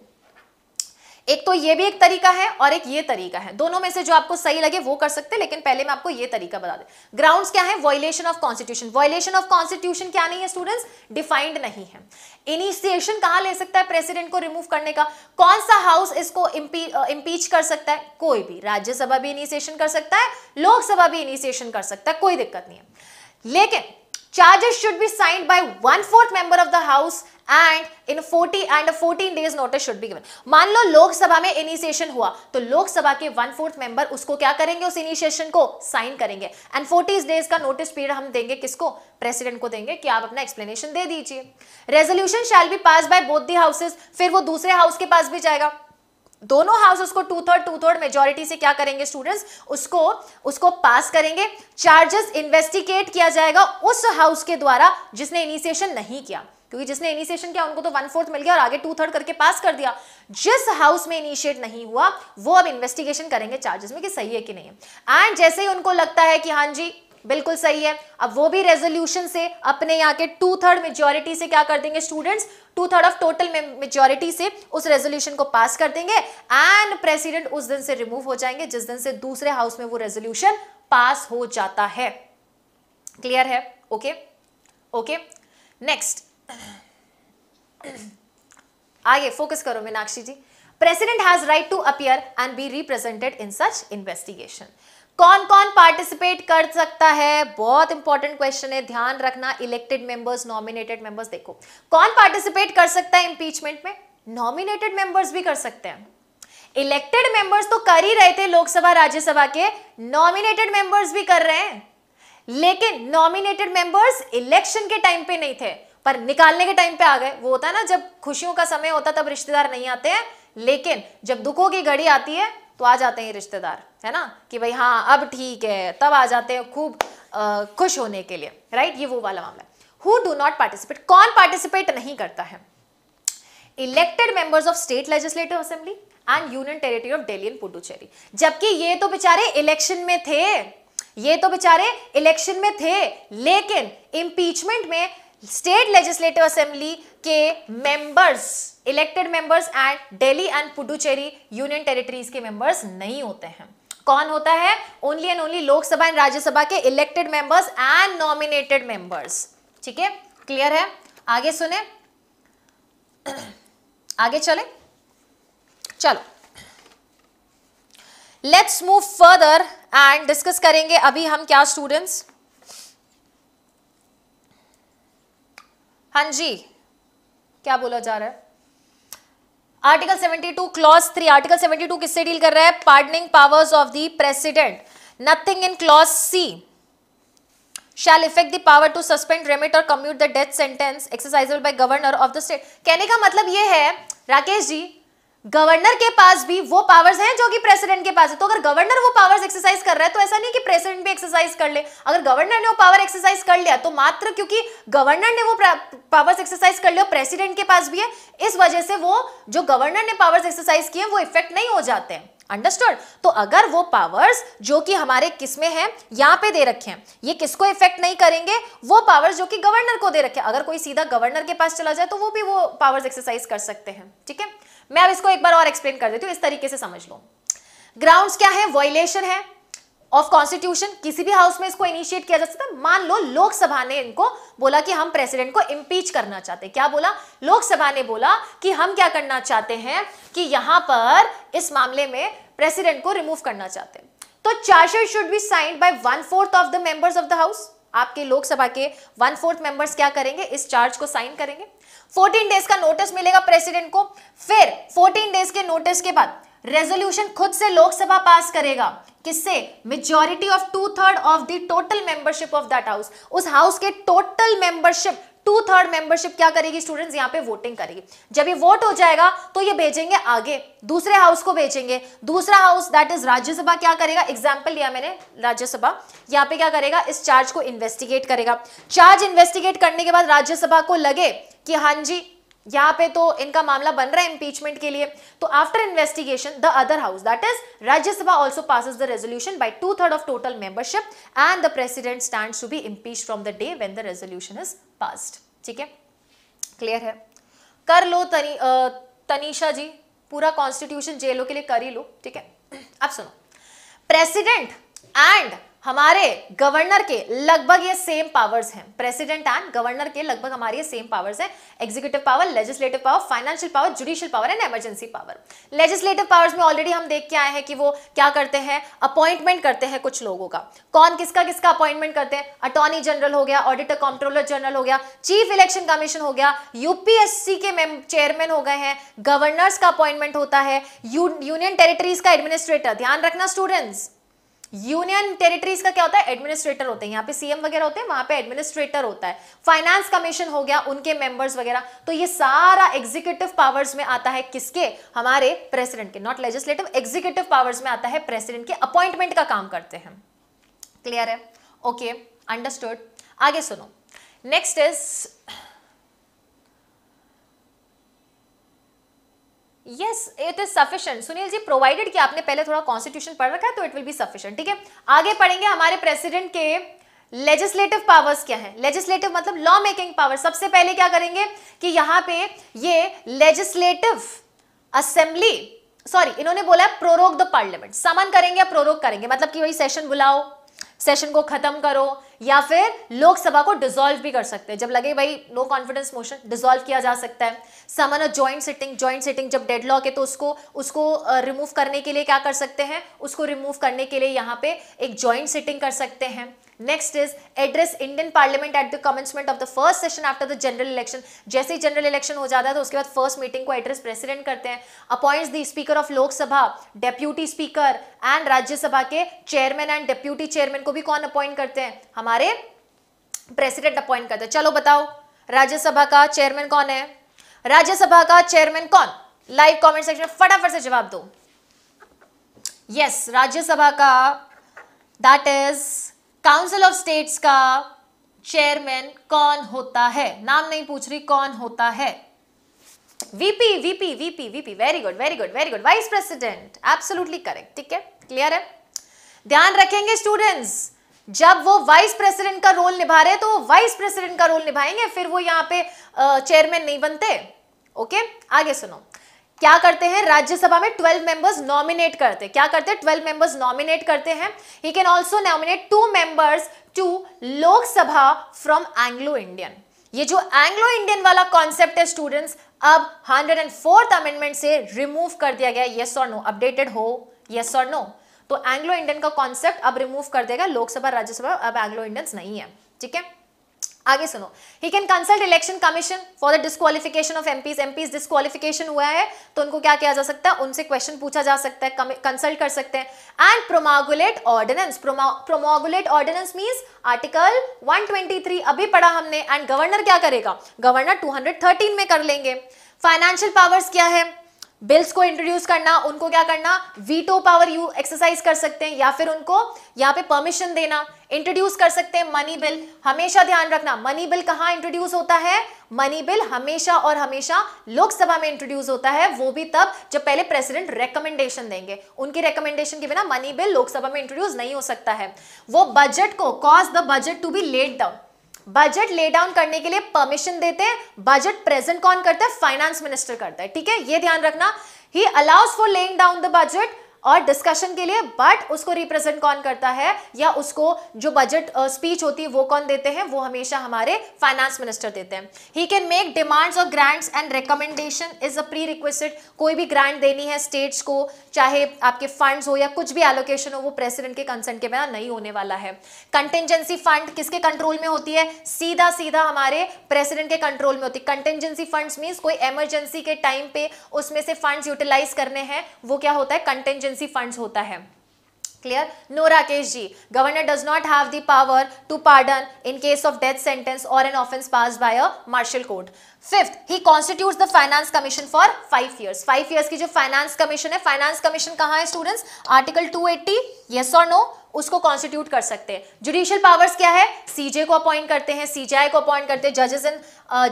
एक तो ये भी एक तरीका है और एक ये तरीका है दोनों में से जो आपको सही लगे वो कर सकते हैं लेकिन पहले मैं आपको ये तरीका बता दें ग्राउंड्स क्या है violation of constitution violation of constitution क्या नहीं है स्टूडेंट्स डिफाइंड नहीं है इनिशिएशन कहां ले सकता है प्रेसिडेंट को रिमूव करने का कौन सा हाउस इसको इंपीच कर सकता है कोई भी राज्यसभा भी इनिशिएशन कर सकता है लोकसभा भी इनिशिएशन कर सकता है कोई दिक्कत नहीं है लेकिन Charges should be signed by one-fourth member of the House and in 40 and 14 days notice should be given मान लो लोकसभा में इनिशिएशन हुआ तो लोकसभा के वन फोर्थ मेंबर उसको क्या करेंगे उस इनिशिएशन को साइन करेंगे एंड 40 डेज का नोटिस पीरियड हम देंगे किसको प्रेसिडेंट को देंगे कि आप अपना एक्सप्लेनेशन दे दीजिए resolution shall be pass by both the houses फिर वो दूसरे हाउस के पास भी जाएगा दोनों हाउसेस को two third two third majority से क्या करेंगे स्टूडेंट्स उसको उसको पास करेंगे चार्जेस इन्वेस्टिगेट किया जाएगा उस हाउस के द्वारा जिसने इनिशिएशन नहीं किया क्योंकि जिसने इनिशिएशन किया उनको तो वन फोर्थ मिल गया और आगे टू थर्ड करके पास कर दिया जिस हाउस में इनिशिएट नहीं हुआ वो अब इन्वेस्टिगेशन करेंगे चार्जेस में कि सही है कि नहीं है एंड जैसे ही उनको लगता है कि हाँ जी बिल्कुल सही है अब वो भी रेजोल्यूशन से अपने यहाँ के टू थर्ड मेजोरिटी से क्या कर देंगे students two third of total majority से उस रेजोल्यूशन को पास कर देंगे एंड प्रेसिडेंट उस दिन से रिमूव हो जाएंगे जिस दिन से दूसरे हाउस में वो रेजोल्यूशन पास हो जाता है क्लियर है ओके ओके नेक्स्ट आगे फोकस करो Meenakshi ji president has right to appear and be represented in such investigation कौन कौन पार्टिसिपेट कर सकता है बहुत इंपॉर्टेंट क्वेश्चन है ध्यान रखना इलेक्टेड मेंबर्स नॉमिनेटेड मेंबर्स देखो कौन पार्टिसिपेट कर सकता है इंपीचमेंट में नॉमिनेटेड मेंबर्स भी कर सकते हैं इलेक्टेड मेंबर्स तो कर ही रहे थे लोकसभा राज्यसभा के नॉमिनेटेड मेंबर्स भी कर रहे हैं लेकिन नॉमिनेटेड मेंबर्स इलेक्शन के टाइम पे नहीं थे पर निकालने के टाइम पे आ गए वो होता है ना जब खुशियों का समय होता तब रिश्तेदार नहीं आते हैं लेकिन जब दुखों की घड़ी आती है तो आ जाते हैं रिश्तेदार है ना कि भाई हाँ अब ठीक है तब आ जाते हैं खूब खुश होने के लिए राइट ये वो वाला मामला हु डू नॉट पार्टिसिपेट कौन पार्टिसिपेट नहीं करता है elected members of state legislative assembly and union territory of Delhi and Puducherry जबकि ये तो बेचारे इलेक्शन में थे ये तो बेचारे इलेक्शन में थे लेकिन इम्पीचमेंट में स्टेट लेजिस्लेटिव असेंबली के members elected members and Delhi and Puducherry union territories के मेंबर्स नहीं होते हैं कौन होता है only and only Lok Sabha and Rajya Sabha के elected members and nominated members ठीक है क्लियर है आगे सुने *clears throat* आगे चले चलो let's move further and discuss करेंगे अभी हम क्या स्टूडेंट्स हाँ जी क्या बोला जा रहा है आर्टिकल 72 क्लॉज थ्री आर्टिकल 72 किससे डील कर रहा है pardoning powers of the president nothing in clause c shall affect the power to suspend remit or commute the death sentence exercisable by governor of the state कहने का मतलब यह है Rakesh ji governor के पास भी वो पावर्स हैं जो कि प्रेसिडेंट के पास है तो अगर गवर्नर वो पावर्स एक्सरसाइज कर रहा है तो ऐसा नहीं कि प्रेसिडेंट भी एक्सरसाइज कर ले अगर गवर्नर ने वो पावर एक्सरसाइज कर लिया तो मात्र क्योंकि गवर्नर ने वो पावर्स एक्सरसाइज कर लिया प्रेसिडेंट के पास भी है इस वजह से वो जो गवर्नर ने पावर्स एक्सरसाइज किए वो इफेक्ट नहीं हो जाते हैं अंडरस्टूड तो अगर वो पावर्स जो कि हमारे किस में यहां पे दे रखे हैं ये किसको इफेक्ट नहीं करेंगे वो पावर्स जो कि गवर्नर को दे रखे अगर कोई सीधा गवर्नर के पास चला जाए तो वो भी वो पावर्स एक्सरसाइज कर सकते हैं ठीक है मैं अब इसको एक बार और एक्सप्लेन कर देती हूँ इस तरीके से समझ लो ग्राउंड्स क्या है वॉयलेशन है ऑफ कॉन्स्टिट्यूशन किसी भी हाउस में इसको इनिशिएट किया जा सकता है मान लो लोकसभा ने इनको बोला कि हम प्रेसिडेंट को इम्पीच करना चाहते क्या बोला लोकसभा ने बोला कि हम क्या करना चाहते हैं कि यहां पर इस मामले में प्रेसिडेंट को रिमूव करना चाहते हैं तो charges should be signed by one fourth of the members of the house आपके लोकसभा के वन फोर्थ मेंबर्स क्या करेंगे इस चार्ज को साइन करेंगे 14 डेज का नोटिस मिलेगा प्रेसिडेंट को फिर 14 डेज के नोटिस के बाद रेजोल्यूशन खुद से लोकसभा पास करेगा किससे majority of two third of the total membership of that house उस हाउस के total membership two third membership क्या करेगी स्टूडेंट्स यहाँ पे वोटिंग करेगी जब ये वोट हो जाएगा तो ये भेजेंगे आगे दूसरे हाउस को भेजेंगे दूसरा हाउस दैट इज राज्यसभा क्या करेगा एग्जाम्पल लिया मैंने राज्यसभा यहाँ पे क्या करेगा इस चार्ज को इन्वेस्टिगेट करेगा चार्ज इन्वेस्टिगेट करने के बाद राज्यसभा को लगे कि हाँ जी यहाँ पे तो इनका मामला बन रहा है इम्पीचमेंट के लिए तो after investigation the other house that is Rajya Sabha also passes the resolution by two third of total membership and the president stands to be impeach from the day when the resolution is passed ठीक है clear है कर लो तनी तनीषा जी पूरा constitution जेलों के लिए कर ही लो ठीक है अब सुनो प्रेसिडेंट एंड हमारे गवर्नर के लगभग ये सेम पावर्स हैं प्रेसिडेंट एंड गवर्नर के लगभग हमारे ये सेम पावर्स हैं executive power legislative power financial power judicial power and emergency power legislative powers में ऑलरेडी हम देख के आए हैं कि वो क्या करते हैं अपॉइंटमेंट करते हैं कुछ लोगों का कौन किसका किसका अपॉइंटमेंट करते हैं अटॉर्नी जनरल हो गया ऑडिटर कंट्रोलर जनरल हो गया चीफ इलेक्शन कमीशन हो गया यूपीएससी के चेयरमैन हो गए हैं गवर्नर्स का अपॉइंटमेंट होता है यूनियन टेरिटरीज का एडमिनिस्ट्रेटर ध्यान रखना स्टूडेंट्स यूनियन टेरिटरीज का क्या होता है एडमिनिस्ट्रेटर होते हैं यहाँ पे सीएम वगैरह होते हैं वहां पे एडमिनिस्ट्रेटर होता है फाइनेंस कमीशन हो गया उनके मेंबर्स वगैरह तो ये सारा एग्जीक्यूटिव पावर्स में आता है किसके हमारे प्रेसिडेंट के नॉट लेजिस्लेटिव एग्जीक्यूटिव पावर्स में आता है प्रेसिडेंट के अपॉइंटमेंट का काम करते हैं क्लियर है ओके अंडरस्टूड आगे सुनो next is yes it is sufficient Sunil ji provided कि आपने पहले थोड़ा कॉन्स्टिट्यूशन पढ़ रखा है तो इट विल बी सफिशियंट ठीक है आगे पढ़ेंगे हमारे प्रेसिडेंट के लेजिस्लेटिव पावर्स क्या है लेजिस्लेटिव मतलब लॉ मेकिंग पावर सबसे पहले क्या करेंगे कि यहां पे ये लेजिस्लेटिव असेंबली सॉरी इन्होंने बोला है प्रोरोग द पार्लियामेंट समन करेंगे या प्रोरोग करेंगे मतलब कि वही सेशन बुलाओ सेशन को खत्म करो या फिर लोकसभा को डिसॉल्व भी कर सकते हैं जब लगे भाई नो कॉन्फिडेंस मोशन डिसॉल्व किया जा सकता है summon a joint sitting joint sitting जब डेडलॉक है तो उसको उसको रिमूव करने के लिए क्या कर सकते हैं उसको रिमूव करने के लिए यहाँ पे एक जॉइंट सिटिंग कर सकते हैं next is address Indian parliament at the commencement of the first session after the general election जैसे ही जनरल इलेक्शन हो जाता है तो उसके बाद फर्स्ट मीटिंग को एड्रेस प्रेसिडेंट करते हैं appoints the speaker of Lok Sabha deputy speaker and Rajya Sabha के चेयरमैन एंड डेप्यूटी चेयरमैन को भी कौन अपॉइंट करते हैं हमारे प्रेसिडेंट अपॉइंट करते हैं चलो बताओ राज्यसभा का चेयरमैन कौन है राज्यसभा का चेयरमैन कौन लाइव कॉमेंट सेक्शन में फटाफट से जवाब दो यस yes, राज्यसभा का that is council of states का चेयरमैन कौन होता है नाम नहीं पूछ रही कौन होता है VP VP VP VP very good very good very good vice president absolutely correct ठीक है क्लियर है ध्यान रखेंगे स्टूडेंट्स जब वो वाइस प्रेसिडेंट का रोल निभा रहे तो वो वाइस प्रेसिडेंट का रोल निभाएंगे फिर वो यहां पे चेयरमैन नहीं बनते ओके आगे सुनो क्या करते हैं राज्यसभा में 12 मेंबर्स नॉमिनेट करते हैं क्या करते हैं 12 मेंबर्स नॉमिनेट करते हैं he can also nominate two members to Lok Sabha from Anglo Indian ये जो एंग्लो इंडियन वाला कॉन्सेप्ट है स्टूडेंट्स अब हंड्रेड एंड फोर्थ अमेंडमेंट से रिमूव कर दिया गया येस और नो अपडेटेड हो येस और नो तो एंग्लो इंडियन का कॉन्सेप्ट अब रिमूव कर देगा लोकसभा राज्यसभा अब एंग्लो इंडियंस नहीं है ठीक है आगे सुनो he can consult election commission for the disqualification of MPs MPs disqualification हुआ है तो उनको क्या किया जा सकता है उनसे क्वेश्चन पूछा जा सकता है कंसल्ट कर सकते हैं and promulgate ordinance promulgate ordinance means article 123 अभी पढ़ा हमने एंड गवर्नर क्या करेगा गवर्नर 213 में कर लेंगे फाइनेंशियल पावर्स क्या है बिल्स को इंट्रोड्यूस करना उनको क्या करना वीटो पावर यू एक्सरसाइज कर सकते हैं या फिर उनको यहाँ पे परमिशन देना इंट्रोड्यूस कर सकते हैं मनी बिल हमेशा ध्यान रखना मनी बिल कहाँ इंट्रोड्यूस होता है मनी बिल हमेशा और हमेशा लोकसभा में इंट्रोड्यूस होता है वो भी तब जब पहले प्रेसिडेंट रेकमेंडेशन देंगे उनकी रेकमेंडेशन के बिना मनी बिल लोकसभा में इंट्रोड्यूस नहीं हो सकता है वो बजट को cause the budget to be laid down budget lay down करने के लिए परमिशन देते हैं बजट प्रेजेंट कौन करता है फाइनेंस मिनिस्टर करता है ठीक है ये ध्यान रखना he allows for laying down the budget और डिस्कशन के लिए बट उसको रिप्रेजेंट कौन करता है या उसको जो बजट स्पीच uh, होती है वो कौन देते हैं वो हमेशा हमारे फाइनेंस मिनिस्टर देते हैं he can make demands or grants and recommendation is a pre requested कोई भी ग्रांट देनी है स्टेट्स को चाहे आपके फंड्स हो या कुछ भी एलोकेशन हो वो प्रेसिडेंट के कंसर्न के बिना नहीं होने वाला है कंटेंजेंसी फंड किसके कंट्रोल में होती है सीधा सीधा हमारे प्रेसिडेंट के कंट्रोल में होती है कंटेंजेंसी फंड्स मीन्स कोई एमरजेंसी के टाइम पे उसमें से फंड्स यूटिलाइज करने हैं वो क्या होता है कंटेंजेंसी इमरजेंसी फंड्स होता है clear no Rakesh ji governor does not have the power to pardon in case of death sentence और an offence pass by a martial court fifth he constitute the finance commission for five years five years की जो finance commission है finance commission कहाँ है students article 280 eighty yes और no उसको constitute कर सकते हैं जुडिशियल पावर्स क्या है सीजे को अपॉइंट करते हैं सीजीआई को अपॉइंट करते हैं जजेस इन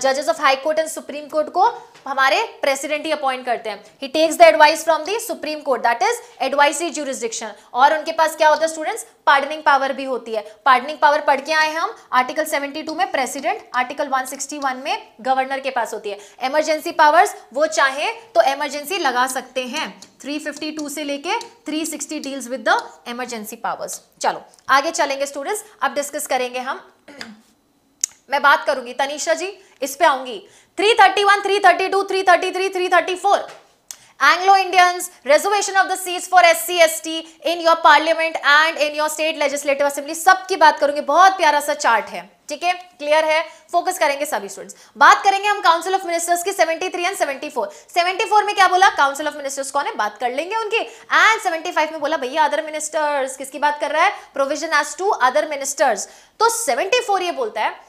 जजेस of high court and supreme court को हमारे प्रेसिडेंट ही अपॉइंट करते हैं ही takes the advice from the supreme court that is advisory jurisdiction और उनके पास क्या होता है स्टूडेंट्स पार्डनिंग पावर भी होती है पार्डनिंग पावर पढ़ के आए हम आर्टिकल 72 में प्रेसिडेंट आर्टिकल 161 में गवर्नर के पास होती है इमरजेंसी पावर्स वो चाहे तो इमरजेंसी लगा सकते हैं 352 से लेके 360 deals with the emergency powers numbers चलो आगे चलेंगे स्टूडेंट्स अब डिस्कस करेंगे हम मैं बात करूंगी तनिषा जी इस पे आऊंगी 331, 332, 333, 334 Anglo Indians, reservation of the seats for SC, ST in your parliament and in your state legislative assembly सबकी बात करूंगी बहुत प्यारा सा चार्ट है ठीक है क्लियर है फोकस करेंगे सभी स्टूडेंट्स बात करेंगे हम काउंसिल ऑफ मिनिस्टर्स की 73 एंड 74 74 में क्या बोला काउंसिल ऑफ मिनिस्टर्स कौन है बात कर लेंगे उनकी एंड 75 में बोला भैया अदर मिनिस्टर्स किसकी बात कर रहा है provision as to other ministers तो 74 ये बोलता है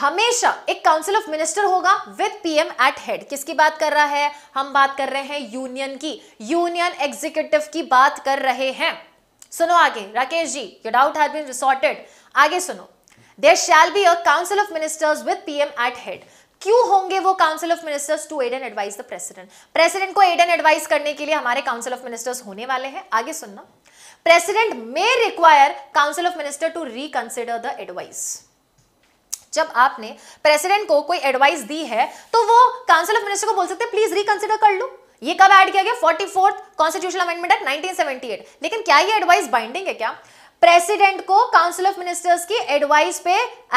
हमेशा एक काउंसिल ऑफ मिनिस्टर होगा विद पीएम एट हेड किसकी बात कर रहा है हम बात कर रहे हैं यूनियन की यूनियन एग्जीक्यूटिव की बात कर रहे हैं सुनो आगे Rakesh ji your doubt has been resorted आगे सुनो there shall be a council of ministers with PM at head क्यों होंगे वो council of ministers to aid and advise the president president को एड एंड एडवाइस करने के लिए हमारे काउंसिल ऑफ मिनिस्टर्स होने वाले हैं आगे सुनना president may require council of minister to reconsider the advice जब आपने प्रेसिडेंट को कोई एडवाइस दी है तो वो काउंसिल ऑफ मिनिस्टर को बोल सकते प्लीज रिकंसिडर कर लो ये कब ऐड किया गया forty fourth constitution amendment act nineteen लेकिन क्या ये एडवाइस बाइंडिंग है क्या प्रेसिडेंट को काउंसिल ऑफ मिनिस्टर्स की एडवाइस पे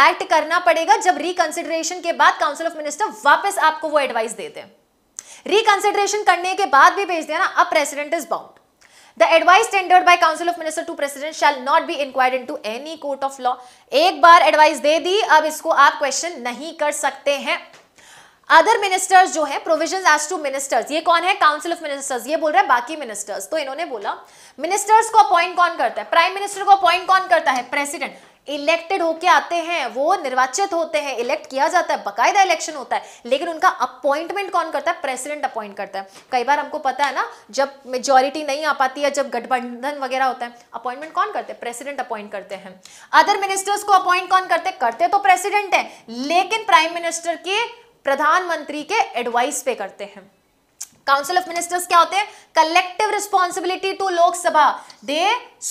एक्ट करना पड़ेगा जब रिकंसिडरेशन के बाद काउंसिल ऑफ मिनिस्टर वापस आपको वो एडवाइस देते हैं रिकंसिडरेशन करने के बाद भी भेज दिया ना अब president is bound the advice tendered by council of minister to president shall not be inquired into any court of law एक बार एडवाइस दे दी अब इसको आप क्वेश्चन नहीं कर सकते हैं अदर मिनिस्टर्स जो है प्रोविजन एज टू मिनिस्टर्स ये कौन है काउंसिल ऑफ मिनिस्टर्स ये बोल रहे हैं बाकी मिनिस्टर्स तो इन्होंने बोला मिनिस्टर्स को अपॉइंट कौन करता है प्राइम मिनिस्टर को अपॉइंट कौन करता है प्रेसिडेंट इलेक्टेड होके आते हैं वो निर्वाचित होते हैं इलेक्ट किया जाता है बकायदा इलेक्शन होता है लेकिन उनका अपॉइंटमेंट कौन करता है प्रेसिडेंट अपॉइंट करता है कई बार हमको पता है ना जब मेजोरिटी नहीं आ पाती है जब गठबंधन वगैरह होता है अपॉइंटमेंट कौन करते हैं प्रेसिडेंट अपॉइंट करते हैं अदर मिनिस्टर्स को अपॉइंट कौन करते करते तो प्रेसिडेंट है लेकिन प्राइम मिनिस्टर के प्रधानमंत्री के एडवाइस पे करते हैं काउंसिल ऑफ मिनिस्टर्स क्या होते हैं collective responsibility to Lok Sabha they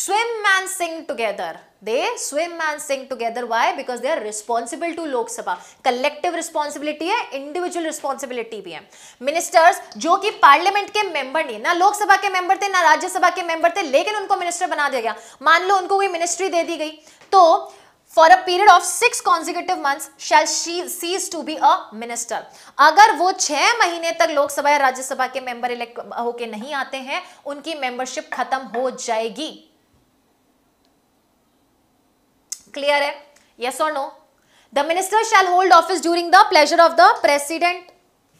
swim and sing together they swim and sing together why because they are responsible to lok sabha collective responsibility hai individual responsibility bhi hai ministers jo ki parliament ke member nahi na lok sabha ke member the na rajya sabha ke member the lekin unko minister bana diya gaya मान लो उनको कोई ministry दे दी गई तो for a period of six consecutive month shall she cease to be a minister अगर वो छह महीने तक लोकसभा या राज्यसभा के मेंबर इलेक्ट होके नहीं आते हैं उनकी मेंबरशिप खत्म हो जाएगी क्लियर है यस और no the minister shall hold office during the pleasure of the president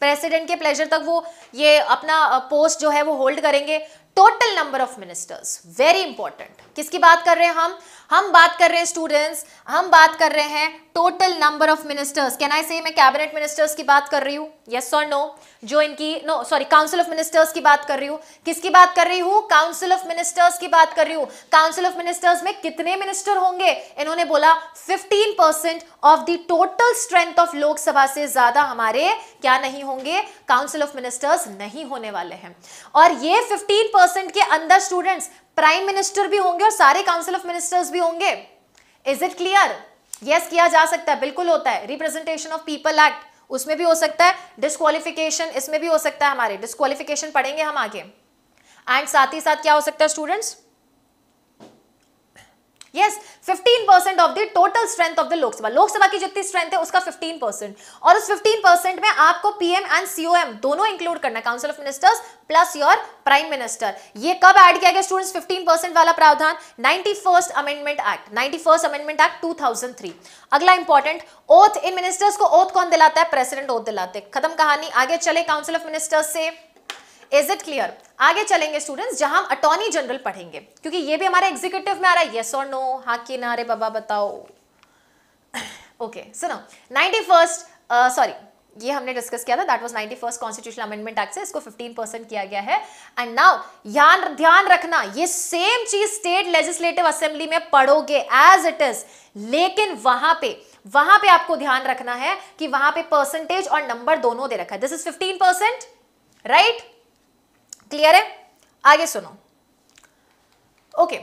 president के प्लेजर तक वो ये अपना पोस्ट जो है वो होल्ड करेंगे total number of ministers very important किसकी बात कर रहे हैं हम हम बात कर रहे हैं स्टूडेंट्स हम बात कर रहे हैं total number of ministers can I say मैं कैबिनेट मिनिस्टर्स की बात कर रही हूँ यस और नो जो इनकी no sorry council of ministers की बात कर रही हूँ किसकी बात कर रही हूँ काउंसिल ऑफ मिनिस्टर्स की बात कर रही हूँ काउंसिल ऑफ मिनिस्टर्स में कितने मिनिस्टर होंगे इन्होंने बोला 15 percent of the total strength of Lok Sabha से ज्यादा हमारे क्या नहीं होंगे काउंसिल ऑफ मिनिस्टर्स नहीं होने वाले हैं और ये 15 परसेंट के अंदर स्टूडेंट्स प्राइम मिनिस्टर भी होंगे और सारे काउंसिल ऑफ मिनिस्टर्स भी होंगे इज इट क्लियर यस किया जा सकता है बिल्कुल होता है रिप्रेजेंटेशन ऑफ पीपल एक्ट उसमें भी हो सकता है डिस्कालिफिकेशन इसमें भी हो सकता है हमारे डिस्कालिफिकेशन पढ़ेंगे हम आगे एंड साथ ही साथ क्या हो सकता है students yes fifteen percent of the total strength of the Lok Sabha Lok Sabha की जितनी स्ट्रेंथ है उसका फिफ्टीन परसेंट और उस फिफ्टीन परसेंट में आपको पीएम एंड सीओएम दोनों इंक्लूड करना council of ministers plus your prime minister ये कब ऐड किया गया स्टूडेंट्स 15 वाला प्रावधान 91st amendment act 91st amendment act 2003 अगला इंपॉर्टेंट ओथ इन मिनिस्टर्स को ओथ कौन दिलाता है प्रेसिडेंट ओथ दिलाते खत्म कहानी आगे चले काउंसिल ऑफ मिनिस्टर्स से इज इट क्लियर आगे चलेंगे स्टूडेंट्स जहां हम अटॉर्नी जनरल पढ़ेंगे क्योंकि ये भी हमारे एग्जीक्यूटिव में आ रहा है यस और नो हा कि ना अरे बाबा बताओ ओके सुनो नाइनटी फर्स्ट सॉरी ये हमने डिस्कस किया था that was ninety first constitution amendment act से इसको 15 परसेंट किया गया है एंड नाउ ध्यान ध्यान रखना ये सेम चीज स्टेट लेजिस्लेटिव असेंबली में पढ़ोगे एज इट इज लेकिन वहां पे वहां पे आपको ध्यान रखना है कि वहां पे परसेंटेज और नंबर दोनों दे रखा है this is 15 percent right clear है आगे सुनो okay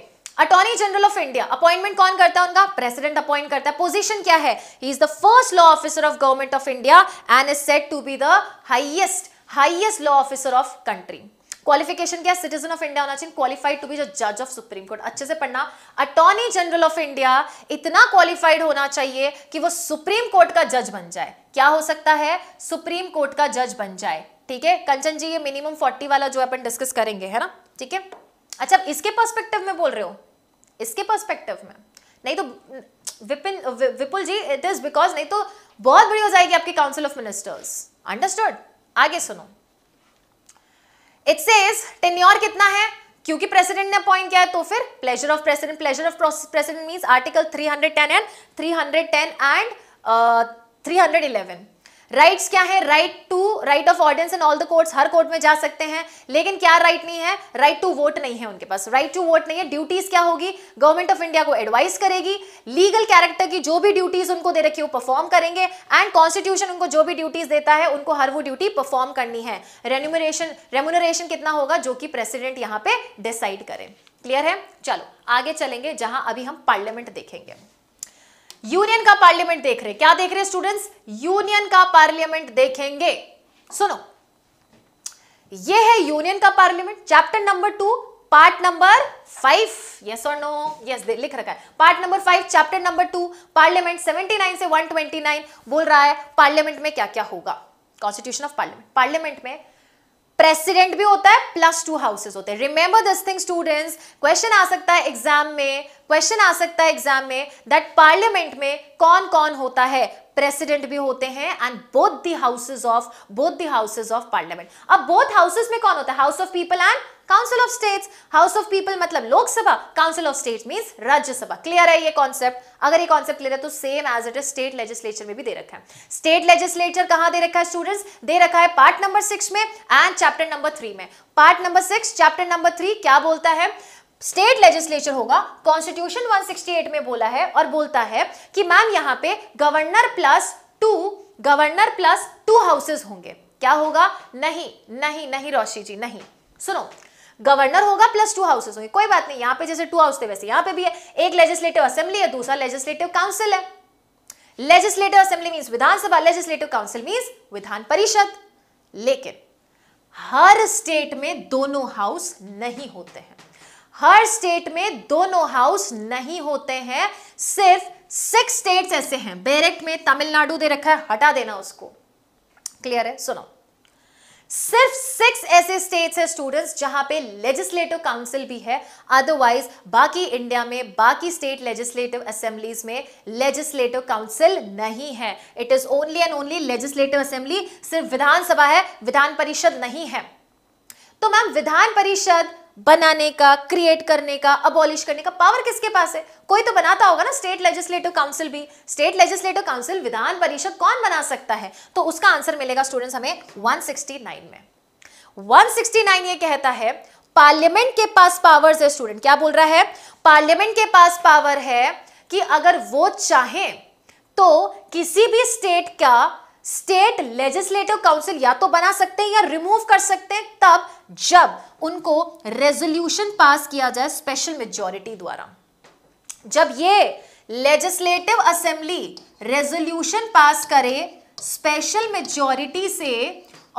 attorney general of India appointment कौन करता है उनका प्रेसिडेंट अपॉइंट करता है पोजीशन क्या है he is the first law officer of government of India and is set to be the highest highest law officer of country qualification क्या citizen of India होना चाहिए क्वालिफाइड टू बी जज of supreme court अच्छे से पढ़ना attorney general of India इतना qualified होना चाहिए कि वो सुप्रीम कोर्ट का जज बन जाए क्या हो सकता है सुप्रीम कोर्ट का जज बन जाए ठीक है कंचन जी ये मिनिमम फोर्टी वाला जो अपन डिस्कस करेंगे है ना ठीक है अच्छा इसके पर्सपेक्टिव में बोल रहे हो इसके पर्सपेक्टिव में नहीं तो विपिन वि, Vipul ji it is because नहीं तो बहुत बड़ी हो जाएगी आपकी काउंसिल ऑफ मिनिस्टर्स अंडरस्टूड आगे सुनो इट सेज टेन्योर कितना है क्योंकि प्रेसिडेंट ने अपॉइंट किया है तो फिर pleasure of president pleasure of president means article 310 and 310 and uh, 311 rights क्या है right to right of audience in all the courts हर कोर्ट में जा सकते हैं लेकिन क्या राइट नहीं है राइट टू वोट नहीं है उनके पास राइट टू वोट नहीं है ड्यूटीज क्या होगी गवर्नमेंट ऑफ इंडिया को एडवाइस करेगी लीगल कैरेक्टर की जो भी ड्यूटीज उनको दे रखी वो परफॉर्म करेंगे एंड कॉन्स्टिट्यूशन उनको जो भी ड्यूटीज देता है उनको हर वो ड्यूटी परफॉर्म करनी है रेन्यूमरेशन रेमुनरेशन कितना होगा जो कि प्रेसिडेंट यहाँ पे डिसाइड करें क्लियर है चलो आगे चलेंगे जहां अभी हम पार्लियामेंट देखेंगे यूनियन का पार्लियामेंट देख रहे क्या देख रहे स्टूडेंट्स यूनियन का पार्लियामेंट देखेंगे सुनो ये है यूनियन का parliament chapter number two part number five yes और नो यस लिख रखा है part number five chapter number two parliament 79 से 129 बोल रहा है पार्लियामेंट में क्या क्या होगा कॉन्स्टिट्यूशन ऑफ पार्लियामेंट पार्लियामेंट में प्रेसिडेंट भी होता है प्लस टू हाउसेस होते हैं remember this thing students question आ सकता है एग्जाम में क्वेश्चन आ सकता है एग्जाम में दैट पार्लियामेंट में कौन कौन होता है प्रेसिडेंट भी होते हैं and both the houses of both the houses of parliament अब बोथ हाउसेज में कौन होता है house of people and council of states house of people मतलब Lok Sabha council of state mean Rajya Sabha clear है ये कॉन्सेप्ट अगर ये कॉन्सेप्ट क्लियर है तो same as it is state legislature में भी दे रखा है स्टेट लेजिस्लेचर कहां दे रखा है स्टूडेंट्स दे रखा है पार्ट नंबर सिक्स में एंड चैप्टर नंबर थ्री में part number six chapter number three क्या बोलता है स्टेट लेजिस्लेचर होगा कॉन्स्टिट्यूशन 168 में बोला है और बोलता है कि मैम यहां पे governor plus two governor plus two houses होंगे क्या होगा नहीं नहीं नहीं रोशी जी नहीं सुनो गवर्नर होगा प्लस टू हाउसेस होंगे कोई बात नहीं यहां पे जैसे टू हाउस थे वैसे यहां पे भी है एक लेजिस्लेटिव असेंबली है दूसरा लेजिस्लेटिव काउंसिल है legislative assembly means Vidhan Sabha legislative council means Vidhan Parishad लेकिन हर स्टेट में दोनों हाउस नहीं होते हैं हर स्टेट में दोनों हाउस नहीं होते हैं सिर्फ सिक्स स्टेट्स ऐसे हैं बेरेक्ट में तमिलनाडु दे रखा है हटा देना उसको क्लियर है सुनो सिर्फ सिक्स ऐसे स्टेट्स हैं स्टूडेंट्स जहां पे लेजिस्लेटिव काउंसिल भी है अदरवाइज बाकी इंडिया में बाकी स्टेट लेजिस्लेटिव असेंबलीज में लेजिस्लेटिव काउंसिल नहीं है it is only and only legislative assembly सिर्फ विधानसभा है विधान परिषद नहीं है तो मैम विधान परिषद बनाने का क्रिएट करने का अबॉलिश करने का पावर किसके पास है कोई तो बनाता होगा ना स्टेट लेजिस्लेटिव काउंसिल भी state legislative council Vidhan Parishad कौन बना सकता है तो उसका आंसर मिलेगा स्टूडेंट्स हमें 169 में 169 ये कहता है पार्लियामेंट के पास पावर्स है स्टूडेंट क्या बोल रहा है पार्लियामेंट के पास पावर है कि अगर वो चाहें तो किसी भी स्टेट का स्टेट लेजिस्लेटिव काउंसिल या तो बना सकते हैं या रिमूव कर सकते हैं तब जब उनको रेजोल्यूशन पास किया जाए स्पेशल मेजोरिटी द्वारा जब ये लेजिस्लेटिव असेंबली रेजोल्यूशन पास करे स्पेशल मेजोरिटी से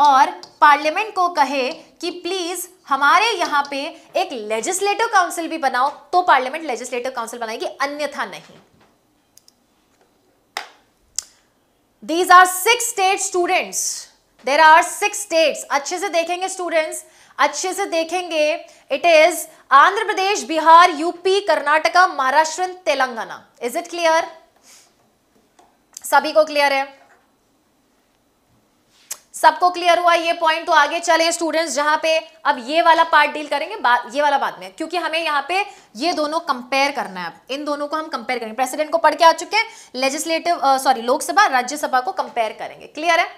और पार्लियामेंट को कहे कि प्लीज़ हमारे यहां पे एक लेजिस्लेटिव काउंसिल भी बनाओ तो पार्लियामेंट लेजिस्लेटिव काउंसिल बनाएगी अन्यथा नहीं these are six state students there are six states अच्छे से देखेंगे स्टूडेंट्स अच्छे से देखेंगे it is Andhra Pradesh Bihar UP Karnataka Maharashtra Telangana is it clear सभी को क्लियर है सबको क्लियर हुआ ये पॉइंट तो आगे चले स्टूडेंट्स जहां पे अब ये वाला पार्ट डील करेंगे ये वाला बाद में क्योंकि हमें यहाँ पे ये दोनों कंपेयर करना है अब इन दोनों को हम कंपेयर करेंगे प्रेसिडेंट को पढ़ के आ चुके हैं लेजिस्लेटिव सॉरी लोकसभा राज्यसभा को कंपेयर करेंगे क्लियर है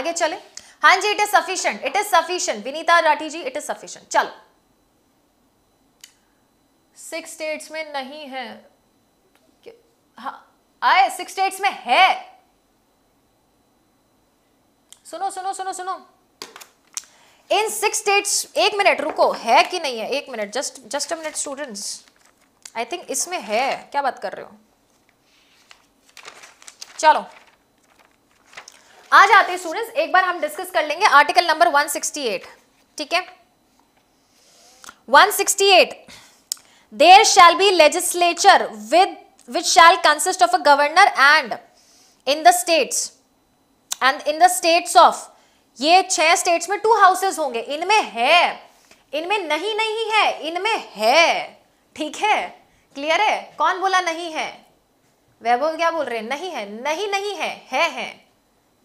आगे चले हाँ जी it is sufficient it is sufficient Vinita Rathi ji it is sufficient चलो सिक्स स्टेट्स में नहीं है हाँ आए सिक्स स्टेट्स में है सुनो सुनो सुनो सुनो इन सिक्स स्टेट्स एक मिनट रुको है कि नहीं है एक minute just just a minute students I think इसमें है क्या बात कर रहे हो चलो आ जाते स्टूडेंट्स एक बार हम डिस्कस कर लेंगे आर्टिकल नंबर 168 ठीक है 168 there shall be legislature with which shall consist of a governor and in the states and in the states of ये छह स्टेट्स में टू हाउसेस होंगे इनमें है इनमें नहीं नहीं है इनमें है ठीक है क्लियर है कौन बोला नहीं है वैभव क्या बोल रहे हैं नहीं है नहीं नहीं है है है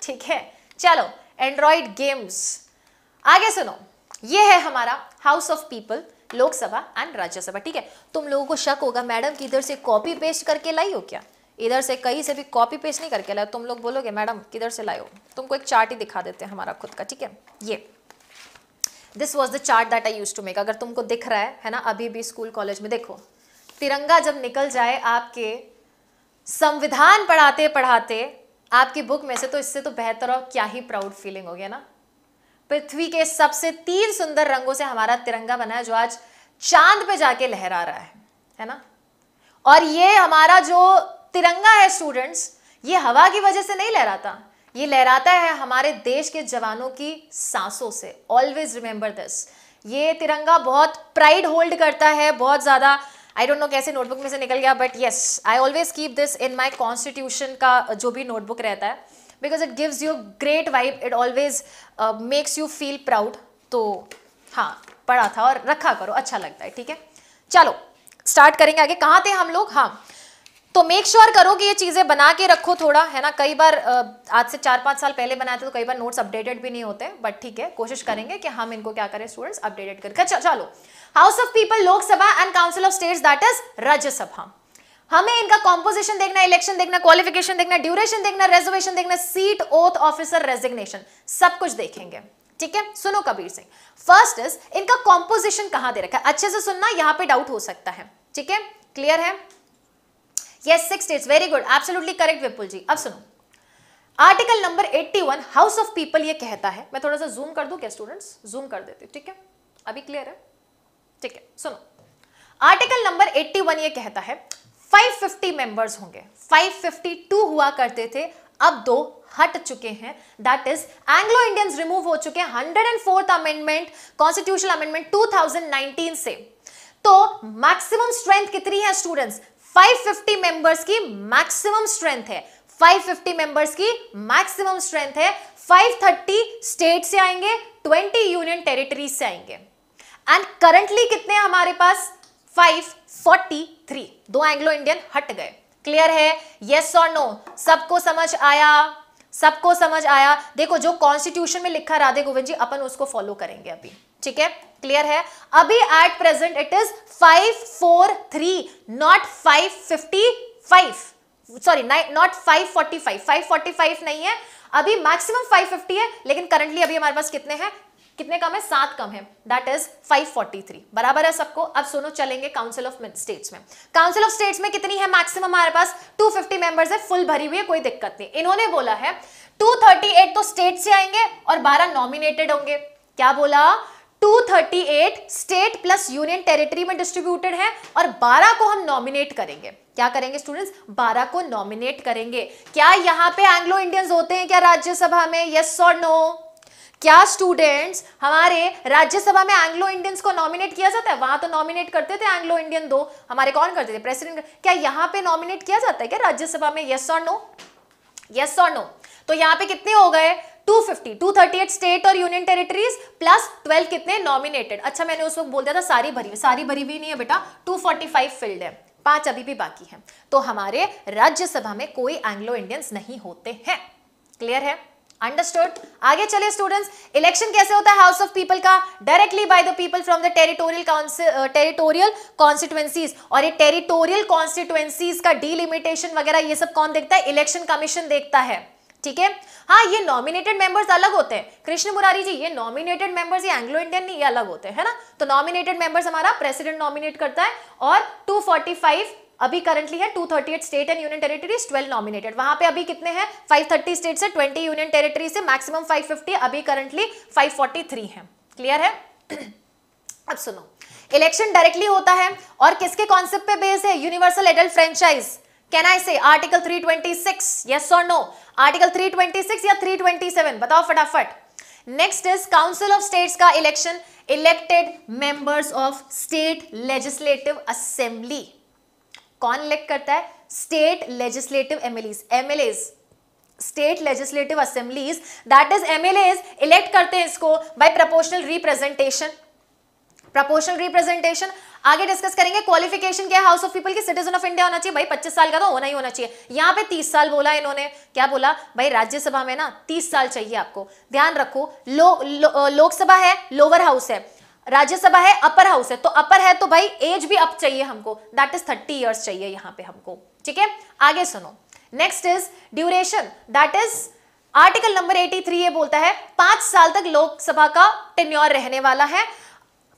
ठीक है चलो एंड्रॉइड गेम्स आगे सुनो ये है हमारा house of people Lok Sabha and Rajya Sabha ठीक है तुम लोगों को शक होगा मैडम की इधर से कॉपी पेस्ट करके लाई हो क्या इधर से कहीं से भी कॉपी पेस्ट नहीं करके लाए तुम लोग बोलोगे मैडम किधर से लाए हो तुमको एक चार्ट ही दिखा देते हैं हमारा खुद का ठीक है ये this was the chart that I use to make अगर तुमको दिख रहा है है ना अभी भी स्कूल कॉलेज में देखो तिरंगा जब निकल जाए आपके संविधान पढ़ाते पढ़ाते आपकी बुक में से तो इससे तो बेहतर और क्या ही प्राउड फीलिंग हो गया ना पृथ्वी के सबसे तीन सुंदर रंगों से हमारा तिरंगा बना है जो आज चांद पे जाके लहरा रहा है है ना और ये हमारा जो तिरंगा है स्टूडेंट्स ये हवा की वजह से नहीं लहराता ये लहराता है हमारे देश के जवानों की सांसों से ऑलवेज रिमेंबर दिस ये तिरंगा बहुत प्राइड होल्ड करता है बहुत ज़्यादा आई डोंट नो कैसे नोटबुक में से निकल गया but yes I always keep this in my constitution का जो भी नोटबुक रहता है because it gives you great vibe it always makes you feel proud तो हाँ पढ़ा था और रखा करो अच्छा लगता है ठीक है चलो स्टार्ट करेंगे आगे कहाँ थे हम लोग हाँ तो मेक श्योर sure करो कि ये चीज़ें बना के रखो थोड़ा है ना कई बार uh, आज से चार पाँच साल पहले बनाए थे तो कई बार नोट्स अपडेटेड भी नहीं होते बट ठीक है कोशिश करेंगे कि हम इनको क्या करें स्टूडेंट्स अपडेटेड करके चलो house of people Lok Sabha and council of states that is Rajya Sabha हमें इनका कॉम्पोजिशन देखना इलेक्शन देखना क्वालिफिकेशन देखना ड्यूरेशन देखना रेजर्वेशन देखना सीट ओथ ऑफिसर रेजिग्नेशन सब कुछ देखेंगे ठीक है सुनो कबीर सिंह फर्स्ट इज इनका कॉम्पोजिशन कहां दे रखा है अच्छे से सुनना यहां पे डाउट हो सकता है ठीक है क्लियर है yes six states very good absolutely correct Vipul ji अब सुनो article number 81 house of people ये कहता है मैं थोड़ा सा जूम कर दू क्या स्टूडेंट्स जूम कर देती ठीक है अभी क्लियर है ठीक है सुनो आर्टिकल नंबर 81 ये कहता है 550 मेंबर्स होंगे 552 हुआ करते थे अब दो हट चुके हैं that is Anglo Indians remove हो चुके हैं hundred and fourth amendment constitutional amendment 2019 से तो मैक्सिमम स्ट्रेंथ कितनी है स्टूडेंट्स 550 मेंबर्स की मैक्सिमम स्ट्रेंथ है 550 मेंबर्स की मैक्सिमम स्ट्रेंथ है 530 स्टेट से आएंगे 20 यूनियन टेरिटरीज से आएंगे एंड करंटली कितने हमारे पास 543 दो एंग्लो इंडियन हट गए क्लियर है यस और नो सबको समझ आया सबको समझ आया देखो जो कॉन्स्टिट्यूशन में लिखा राधे गोविंद जी अपन उसको फॉलो करेंगे अभी ठीक है क्लियर है अभी at present it is 543 not 555 sorry not 545 545 नहीं है अभी मैक्सिमम 550 है लेकिन करंटली अभी हमारे पास कितने हैं कितने कम है सात कम है दैट इज 543 बराबर है सबको अब सुनो चलेंगे काउंसिल ऑफ स्टेट्स में काउंसिल ऑफ स्टेट्स में कितनी है मैक्सिमम हमारे पास 250 फिफ्टी मेंबर्स है फुल भरी हुई है कोई दिक्कत नहीं इन्होंने बोला है 238 तो स्टेट से आएंगे और 12 नॉमिनेटेड होंगे क्या बोला 238 स्टेट प्लस यूनियन टेरिटरी में डिस्ट्रीब्यूटेड है और 12 को हम नॉमिनेट करेंगे क्या करेंगे स्टूडेंट्स 12 को नॉमिनेट करेंगे क्या यहां पे एंग्लो इंडियंस होते हैं क्या राज्यसभा में यस और नो क्या स्टूडेंट्स हमारे राज्यसभा में एंग्लो इंडियंस को नॉमिनेट किया जाता है वहां तो नॉमिनेट करते थे एंग्लो इंडियन दो हमारे कौन करते थे प्रेसिडेंट क्या यहां पे नॉमिनेट किया जाता है क्या राज्यसभा में यस और नो यस और नो तो यहां पे कितने हो गए 250, 238 स्टेट और यूनियन टेरिटरीज प्लस 12 कितने नॉमिनेटेड अच्छा मैंने उस वक्त बोल दिया था सारी भरी हुई सारी भरी हुई नहीं है बेटा 245 फील्ड है पांच अभी भी बाकी हैं तो हमारे राज्यसभा में कोई एंग्लो इंडियंस नहीं होते हैं क्लियर है अंडरस्टूड आगे चलिए स्टूडेंट्स इलेक्शन कैसे होता है हाउस ऑफ पीपल का directly by the people from the territorial territorial constituencies और ये टेरिटोरियल कॉन्स्टिट्युएंसीज का डिलिमिटेशन वगैरह ये सब कौन देखता है इलेक्शन कमीशन देखता है ठीक है हाँ ये नॉमिनेटेड मेंबर्स अलग होते हैं कृष्ण मुरारी जी ये नॉमिनेटेड मेंबर्स ये एंग्लो इंडियन नहीं ये अलग होते हैं ना तो नॉमिनेटेड मेंबर्स हमारा प्रेसिडेंट नॉमिनेट करता है और 245 अभी करंटली है 238 state and union territories 12 nominated वहां पे अभी कितने हैं 530 स्टेट से 20 यूनियन टेरिटरी से मैक्सिमम 550 अभी करंटली 543 हैं क्लियर है *clears throat* अब सुनो इलेक्शन डायरेक्टली होता है और किसके कॉन्सेप्ट पे बेस है universal adult franchise can I say article 326 yes और नो आर्टिकल 326 या 327 बताओ फटाफट next is council of states का election elected members of state legislative assembly कौन इलेक्ट करता है state legislative MLAs MLAs state legislative assemblies that is MLAs elect करते हैं इसको by proportional representation proportional representation आगे डिस्कस करेंगे क्वालिफिकेशन क्या हाउस ऑफ पीपल की सिटीजन ऑफ इंडिया होना चाहिए भाई 25 साल का तो होना ही होना चाहिए यहां पे 30 साल बोला इन्होंने क्या बोला भाई राज्यसभा में ना 30 साल चाहिए आपको ध्यान रखो लो, लो, लोकसभा है लोअर हाउस है राज्यसभा है अपर हाउस है तो अपर है तो भाई एज भी अप चाहिए हमको दैट इज थर्टी ईयर्स चाहिए यहां पे हमको ठीक है आगे सुनो next is duration that is article number 83 ये बोलता है पांच साल तक लोकसभा का टेन्योर रहने वाला है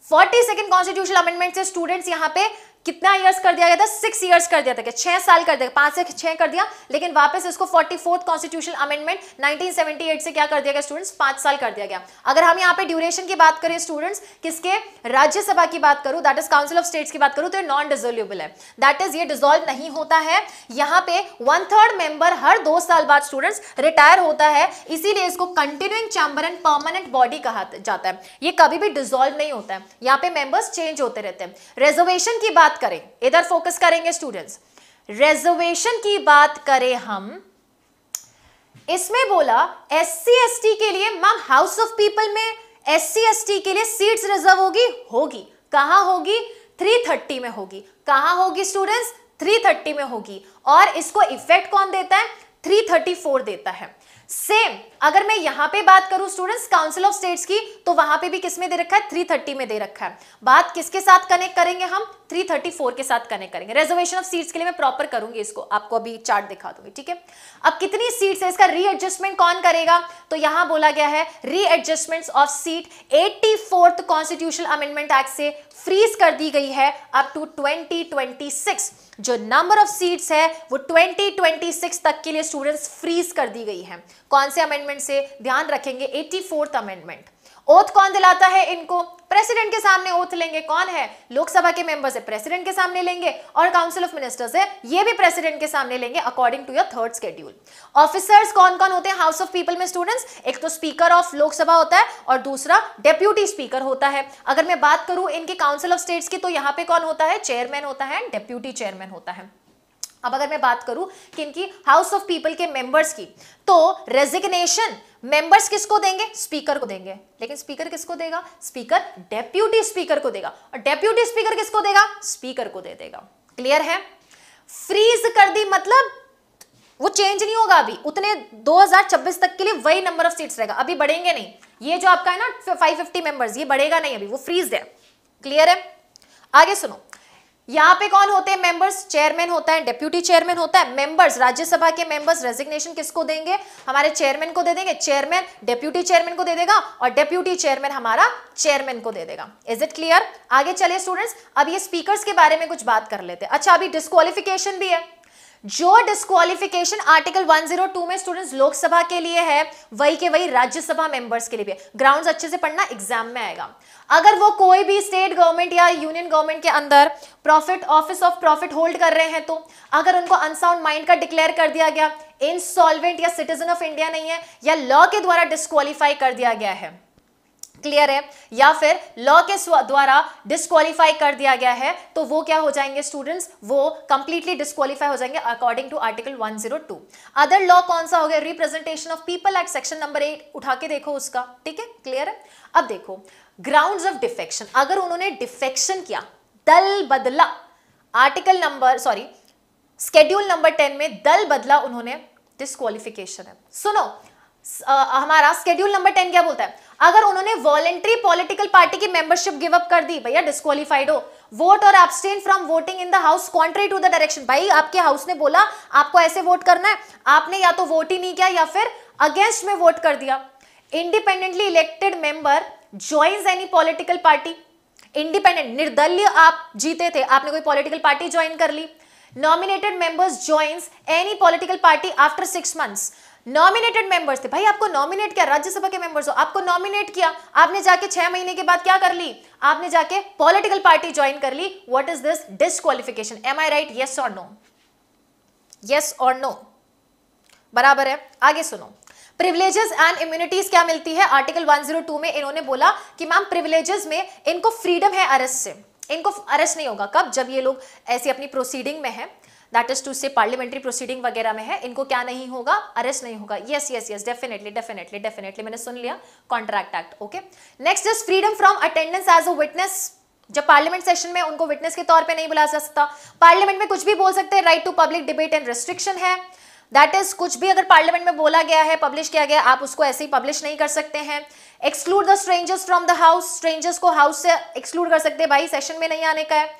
फोर्टी सेकेंड कॉन्स्टिट्यूशन अमेंडमेंट से स्टूडेंट्स यहाँ पे कितना ईयर्स कर दिया गया था सिक्स ईयर्स कर दिया था छह साल कर दिया पांच से छह कर दिया लेकिन वापस इसको फोर्टी फोर्थ कॉन्स्टिट्यूशन अमेंडमेंट 1978 से क्या कर दिया गया स्टूडेंट्स पांच साल कर दिया गया अगर हम यहाँ पे ड्यूरेशन की बात करें स्टूडेंट्स किसके राज्यसभा की बात करूं that is council of states की बात करूं तो नॉन डिजोल्यूबल है दैट इज ये डिजोल्व नहीं होता है यहाँ पे वन थर्ड मेंबर हर दो साल बाद स्टूडेंट्स रिटायर होता है इसीलिए इसको continuing chamber and permanent body कहा जाता है ये कभी भी डिजोल्व नहीं होता है यहाँ पे मेंबर्स चेंज होते रहते हैं रिजर्वेशन की बात बात करें इधर फोकस करेंगे स्टूडेंट्स रिजर्वेशन की बात करें हम इसमें बोला एस सी के लिए मैम हाउस ऑफ पीपल में एस सी के लिए सीट्स रिजर्व होगी होगी कहा होगी 330 में होगी कहा होगी स्टूडेंट्स 330 में होगी और इसको इफेक्ट कौन देता है 334 देता है सेम अगर मैं यहां पे बात करूं स्टूडेंट्स काउंसिल ऑफ स्टेट्स की तो वहां पे भी किस में दे रखा है 330 में दे रखा है बात किसके साथ कनेक्ट करेंगे हम 334 के साथ कनेक्ट करेंगे रिजर्वेशन ऑफ सीट्स के लिए मैं प्रॉपर करूंगी इसको आपको अभी चार्ट दिखा दूंगी ठीक है अब कितनी सीट्स है इसका रीएडजस्टमेंट कौन करेगा तो यहां बोला गया है readjustment of seat eighty constitution amendment act से फ्रीज कर दी गई है अप टू ट्वेंटी जो नंबर ऑफ सीट्स है वो 2026 तक के लिए स्टूडेंट्स फ्रीज कर दी गई है कौन से अमेंडमेंट से ध्यान रखेंगे एट्टी अमेंडमेंट ओथ कौन दिलाता है इनको प्रेसिडेंट के सामने ओथ लेंगे कौन है लोकसभा के मेंबर्स है प्रेसिडेंट के सामने लेंगे और काउंसिल ऑफ मिनिस्टर्स है ये भी प्रेसिडेंट के सामने लेंगे according to your third schedule officers कौन कौन होते हैं हाउस ऑफ पीपल में स्टूडेंट्स एक तो स्पीकर ऑफ लोकसभा होता है और दूसरा डेप्यूटी स्पीकर होता है अगर मैं बात करूं इनके काउंसिल ऑफ स्टेट्स की तो यहाँ पे कौन होता है चेयरमैन होता है डेप्यूटी चेयरमैन होता है अब अगर मैं बात करूं कि इनकी हाउस ऑफ पीपल के मेंबर्स की तो रेजिग्नेशन मेंबर्स किसको देंगे स्पीकर को देंगे लेकिन स्पीकर किसको देगा स्पीकर डेप्यूटी स्पीकर को देगा और डेप्यूटी स्पीकर किसको देगा स्पीकर को दे देगा क्लियर है फ्रीज कर दी मतलब वो चेंज नहीं होगा अभी उतने 2026 तक के लिए वही नंबर ऑफ सीट्स रहेगा अभी बढ़ेंगे नहीं ये जो आपका है ना 550 मेंबर्स ये बढ़ेगा नहीं अभी वो फ्रीज है क्लियर है आगे सुनो यहाँ पे कौन होते हैं मेंबर्स चेयरमैन होता है डेप्यूटी चेयरमैन होता है मेंबर्स राज्यसभा के मेंबर्स रेजिग्नेशन किसको देंगे हमारे चेयरमैन को दे देंगे चेयरमैन डेप्यूटी चेयरमैन को दे देगा और डेप्यूटी चेयरमैन हमारा चेयरमैन को दे देगा इज इट क्लियर आगे चले स्टूडेंट्स अब ये स्पीकर के बारे में कुछ बात कर लेते हैं अच्छा अभी डिस्कालिफिकेशन भी है जो डिस्कालिफिकेशन आर्टिकल 102 में स्टूडेंट्स लोकसभा के लिए है वही के वही राज्यसभा मेंबर्स के लिए भी ग्राउंड्स अच्छे से पढ़ना एग्जाम में आएगा अगर वो कोई भी स्टेट गवर्नमेंट या यूनियन गवर्नमेंट के अंदर profit office of profit hold कर रहे हैं तो अगर उनको अनसाउंड माइंड का डिक्लेयर कर दिया गया इनसॉल्वेंट या सिटीजन ऑफ इंडिया नहीं है या लॉ के द्वारा डिस्कालीफाई कर दिया गया है क्लियर है या फिर लॉ के द्वारा डिस्कालीफाई कर दिया गया है तो वो क्या हो जाएंगे स्टूडेंट्स वो कंप्लीटली डिस्कालीफाई हो जाएंगे according to article 102 other law कौन सा हो गया representation of people act section number eight उठा के देखो उसका ठीक है क्लियर है अब देखो ग्राउंड ऑफ डिफेक्शन अगर उन्होंने डिफेक्शन किया दल बदला article number sorry schedule number ten में दल बदला उन्होंने डिस्कालिफिकेशन है सुनो आ, हमारा स्केड्यूल नंबर टेन क्या बोलता है अगर उन्होंने वॉलेंट्री पॉलिटिकल पार्टी की मेंबरशिप गिव अप कर दी भैया डिस्कालीफाइड हो वोट और abstain from voting in the house contrary to the direction भाई आपके हाउस ने बोला आपको ऐसे वोट करना है आपने या तो वोट ही नहीं किया या फिर अगेंस्ट में वोट कर दिया independently elected member joins any political party independent निर्दलीय आप जीते थे आपने कोई पॉलिटिकल पार्टी ज्वाइन कर ली nominated members joins any political party after six months nominated members थे भाई आपको नॉमिनेट किया राज्यसभा के मेंबर्स हो आपको नॉमिनेट किया आपने जाके छह महीने के बाद क्या कर ली आपने जाके पॉलिटिकल पार्टी ज्वाइन कर ली what is this disqualification am I right yes और नो यस और नो बराबर है आगे सुनो प्रिविलेजेस एंड इम्यूनिटीज क्या मिलती है आर्टिकल 102 में इन्होंने बोला कि मैम प्रिविलेजेस में इनको फ्रीडम है अरेस्ट से इनको अरेस्ट नहीं होगा कब जब ये लोग ऐसी अपनी प्रोसीडिंग में हैं that is to say parliamentary proceeding वगैरह में है इनको क्या नहीं होगा अरेस्ट नहीं होगा yes yes yes definitely definitely definitely मैंने सुन लिया contract act okay next is freedom from attendance as a witness जब पार्लियामेंट सेशन में उनको विटनेस के तौर पे नहीं बुला जा सकता पार्लियामेंट में कुछ भी बोल सकते हैं right to public debate and restriction है दैट इज कुछ भी अगर पार्लियामेंट में बोला गया है पब्लिश किया गया आप उसको ऐसे ही पब्लिश नहीं कर सकते हैं exclude the strangers from the house strangers को हाउस से एक्सक्लूड कर सकते हैं भाई सेशन में नहीं आने का है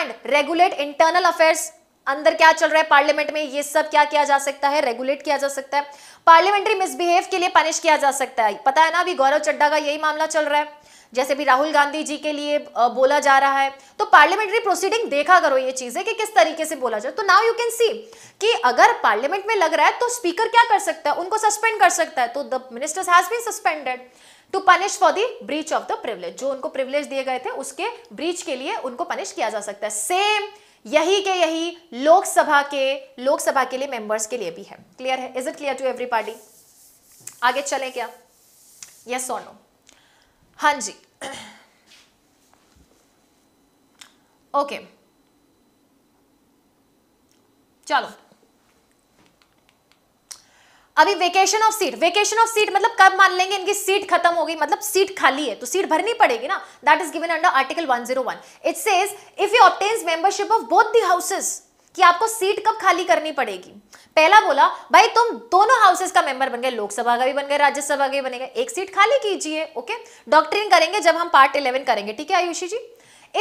एंड रेगुलेट इंटरनल अफेयर्स अंदर क्या चल रहा है पार्लियामेंट में ये सब क्या किया जा सकता है रेगुलेट किया जा सकता है पार्लियामेंट्री मिसबिहेव के लिए पनिश किया जा सकता है पता है ना अभी गौरव चड्डा का यही मामला चल रहा है जैसे भी राहुल गांधी जी के लिए बोला जा रहा है तो पार्लियामेंट्री प्रोसीडिंग देखा करो ये चीजें कि किस तरीके से बोला जाए तो नाउ यू कैन सी कि अगर पार्लियामेंट में लग रहा है तो स्पीकर क्या कर सकता है उनको सस्पेंड कर सकता है तो the ministers has been suspended to punish for the breach of the privilege जो उनको प्रिवलेज दिए गए थे उसके ब्रीच के लिए उनको पनिश किया जा सकता है सेम यही के यही लोकसभा के लोकसभा के लिए मेंबर्स के लिए भी है क्लियर है is it clear to every party आगे चले क्या यस और नो जी ओके okay. चलो अभी vacation of seat vacation of seat मतलब कब मान लेंगे इनकी सीट खत्म होगी मतलब सीट खाली है तो सीट भरनी पड़ेगी ना that is given under article 101 it says if you obtains membership of both the houses कि आपको सीट कब खाली करनी पड़ेगी पहला बोला भाई तुम दोनों हाउसेस का मेंबर बन गए लोकसभा का भी बन गए राज्यसभा का भी बनेगा एक सीट खाली कीजिए ओके डॉक्टरिन करेंगे जब हम पार्ट इलेवन करेंगे ठीक है Ayushi ji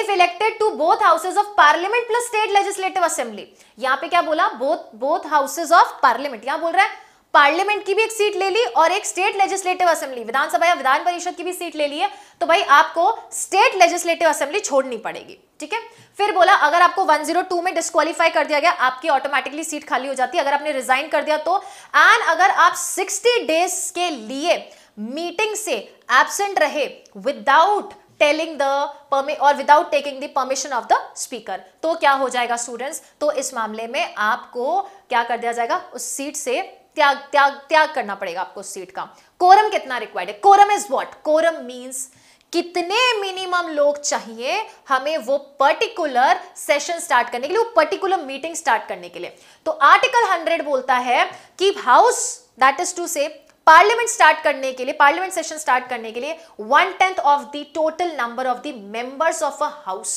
if elected to both houses of parliament plus state legislative assembly यहां पे क्या बोला both both houses of parliament यहां बोल रहा है पार्लियामेंट की भी एक सीट ले ली और एक स्टेट लेजिस्लेटिव असेंबली विधानसभा या विधान परिषद की भी सीट ले ली है तो भाई आपको स्टेट लेजिस्लेटिव असेंबली छोड़नी पड़ेगी ठीक है फिर बोला अगर आपको 102 में डिस्कालीफाई कर दिया गया आपकी ऑटोमेटिकली सीट खाली हो जाती है अगर आपने रिजाइन कर दिया तो एंड अगर आप सिक्सटी डेज के लिए मीटिंग से एबसेंट रहे विदाउट टेलिंग द और without taking the permission of the speaker तो क्या हो जाएगा स्टूडेंट्स तो इस मामले में आपको क्या कर दिया जाएगा उस सीट से त्याग त्याग त्याग करना पड़ेगा आपको सीट का कोरम कितना रिक्वायर्ड है quorum is what quorum means कितने मिनिमम लोग चाहिए हमें वो पर्टिकुलर सेशन स्टार्ट करने के लिए वो पर्टिकुलर मीटिंग स्टार्ट करने के लिए तो आर्टिकल हंड्रेड बोलता है कि हाउस दैट इज टू से पार्लियामेंट स्टार्ट करने के लिए पार्लियामेंट सेशन स्टार्ट करने के लिए one tenth of the total number of the members of a house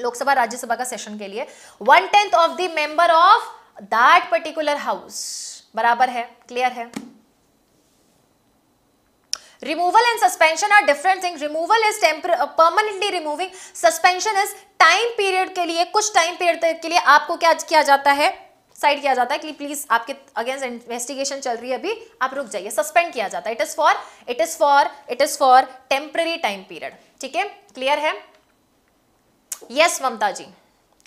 Lok Sabha Rajya Sabha का सेशन के लिए one tenth of the member of that particular house बराबर है क्लियर है and suspension are different thing removal is is permanently removing suspension is time period के लिए कुछ time period के लिए आपको क्या किया जाता है साइड किया जाता है कि प्लीज आपके अगेंस्ट इन्वेस्टिगेशन चल रही है अभी आप रुक जाइए सस्पेंड किया जाता है it is for it is for it is for temporary time period ठीक है क्लियर है यस ममता जी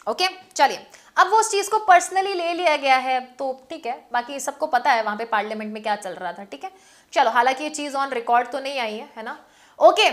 ओके चलिए अब वो उस चीज़ को पर्सनली ले लिया गया है तो ठीक है बाकी सबको पता है वहां पे पार्लियामेंट में क्या चल रहा था ठीक है चलो हालांकि ये चीज़ ऑन रिकॉर्ड तो नहीं आई है है ना ओके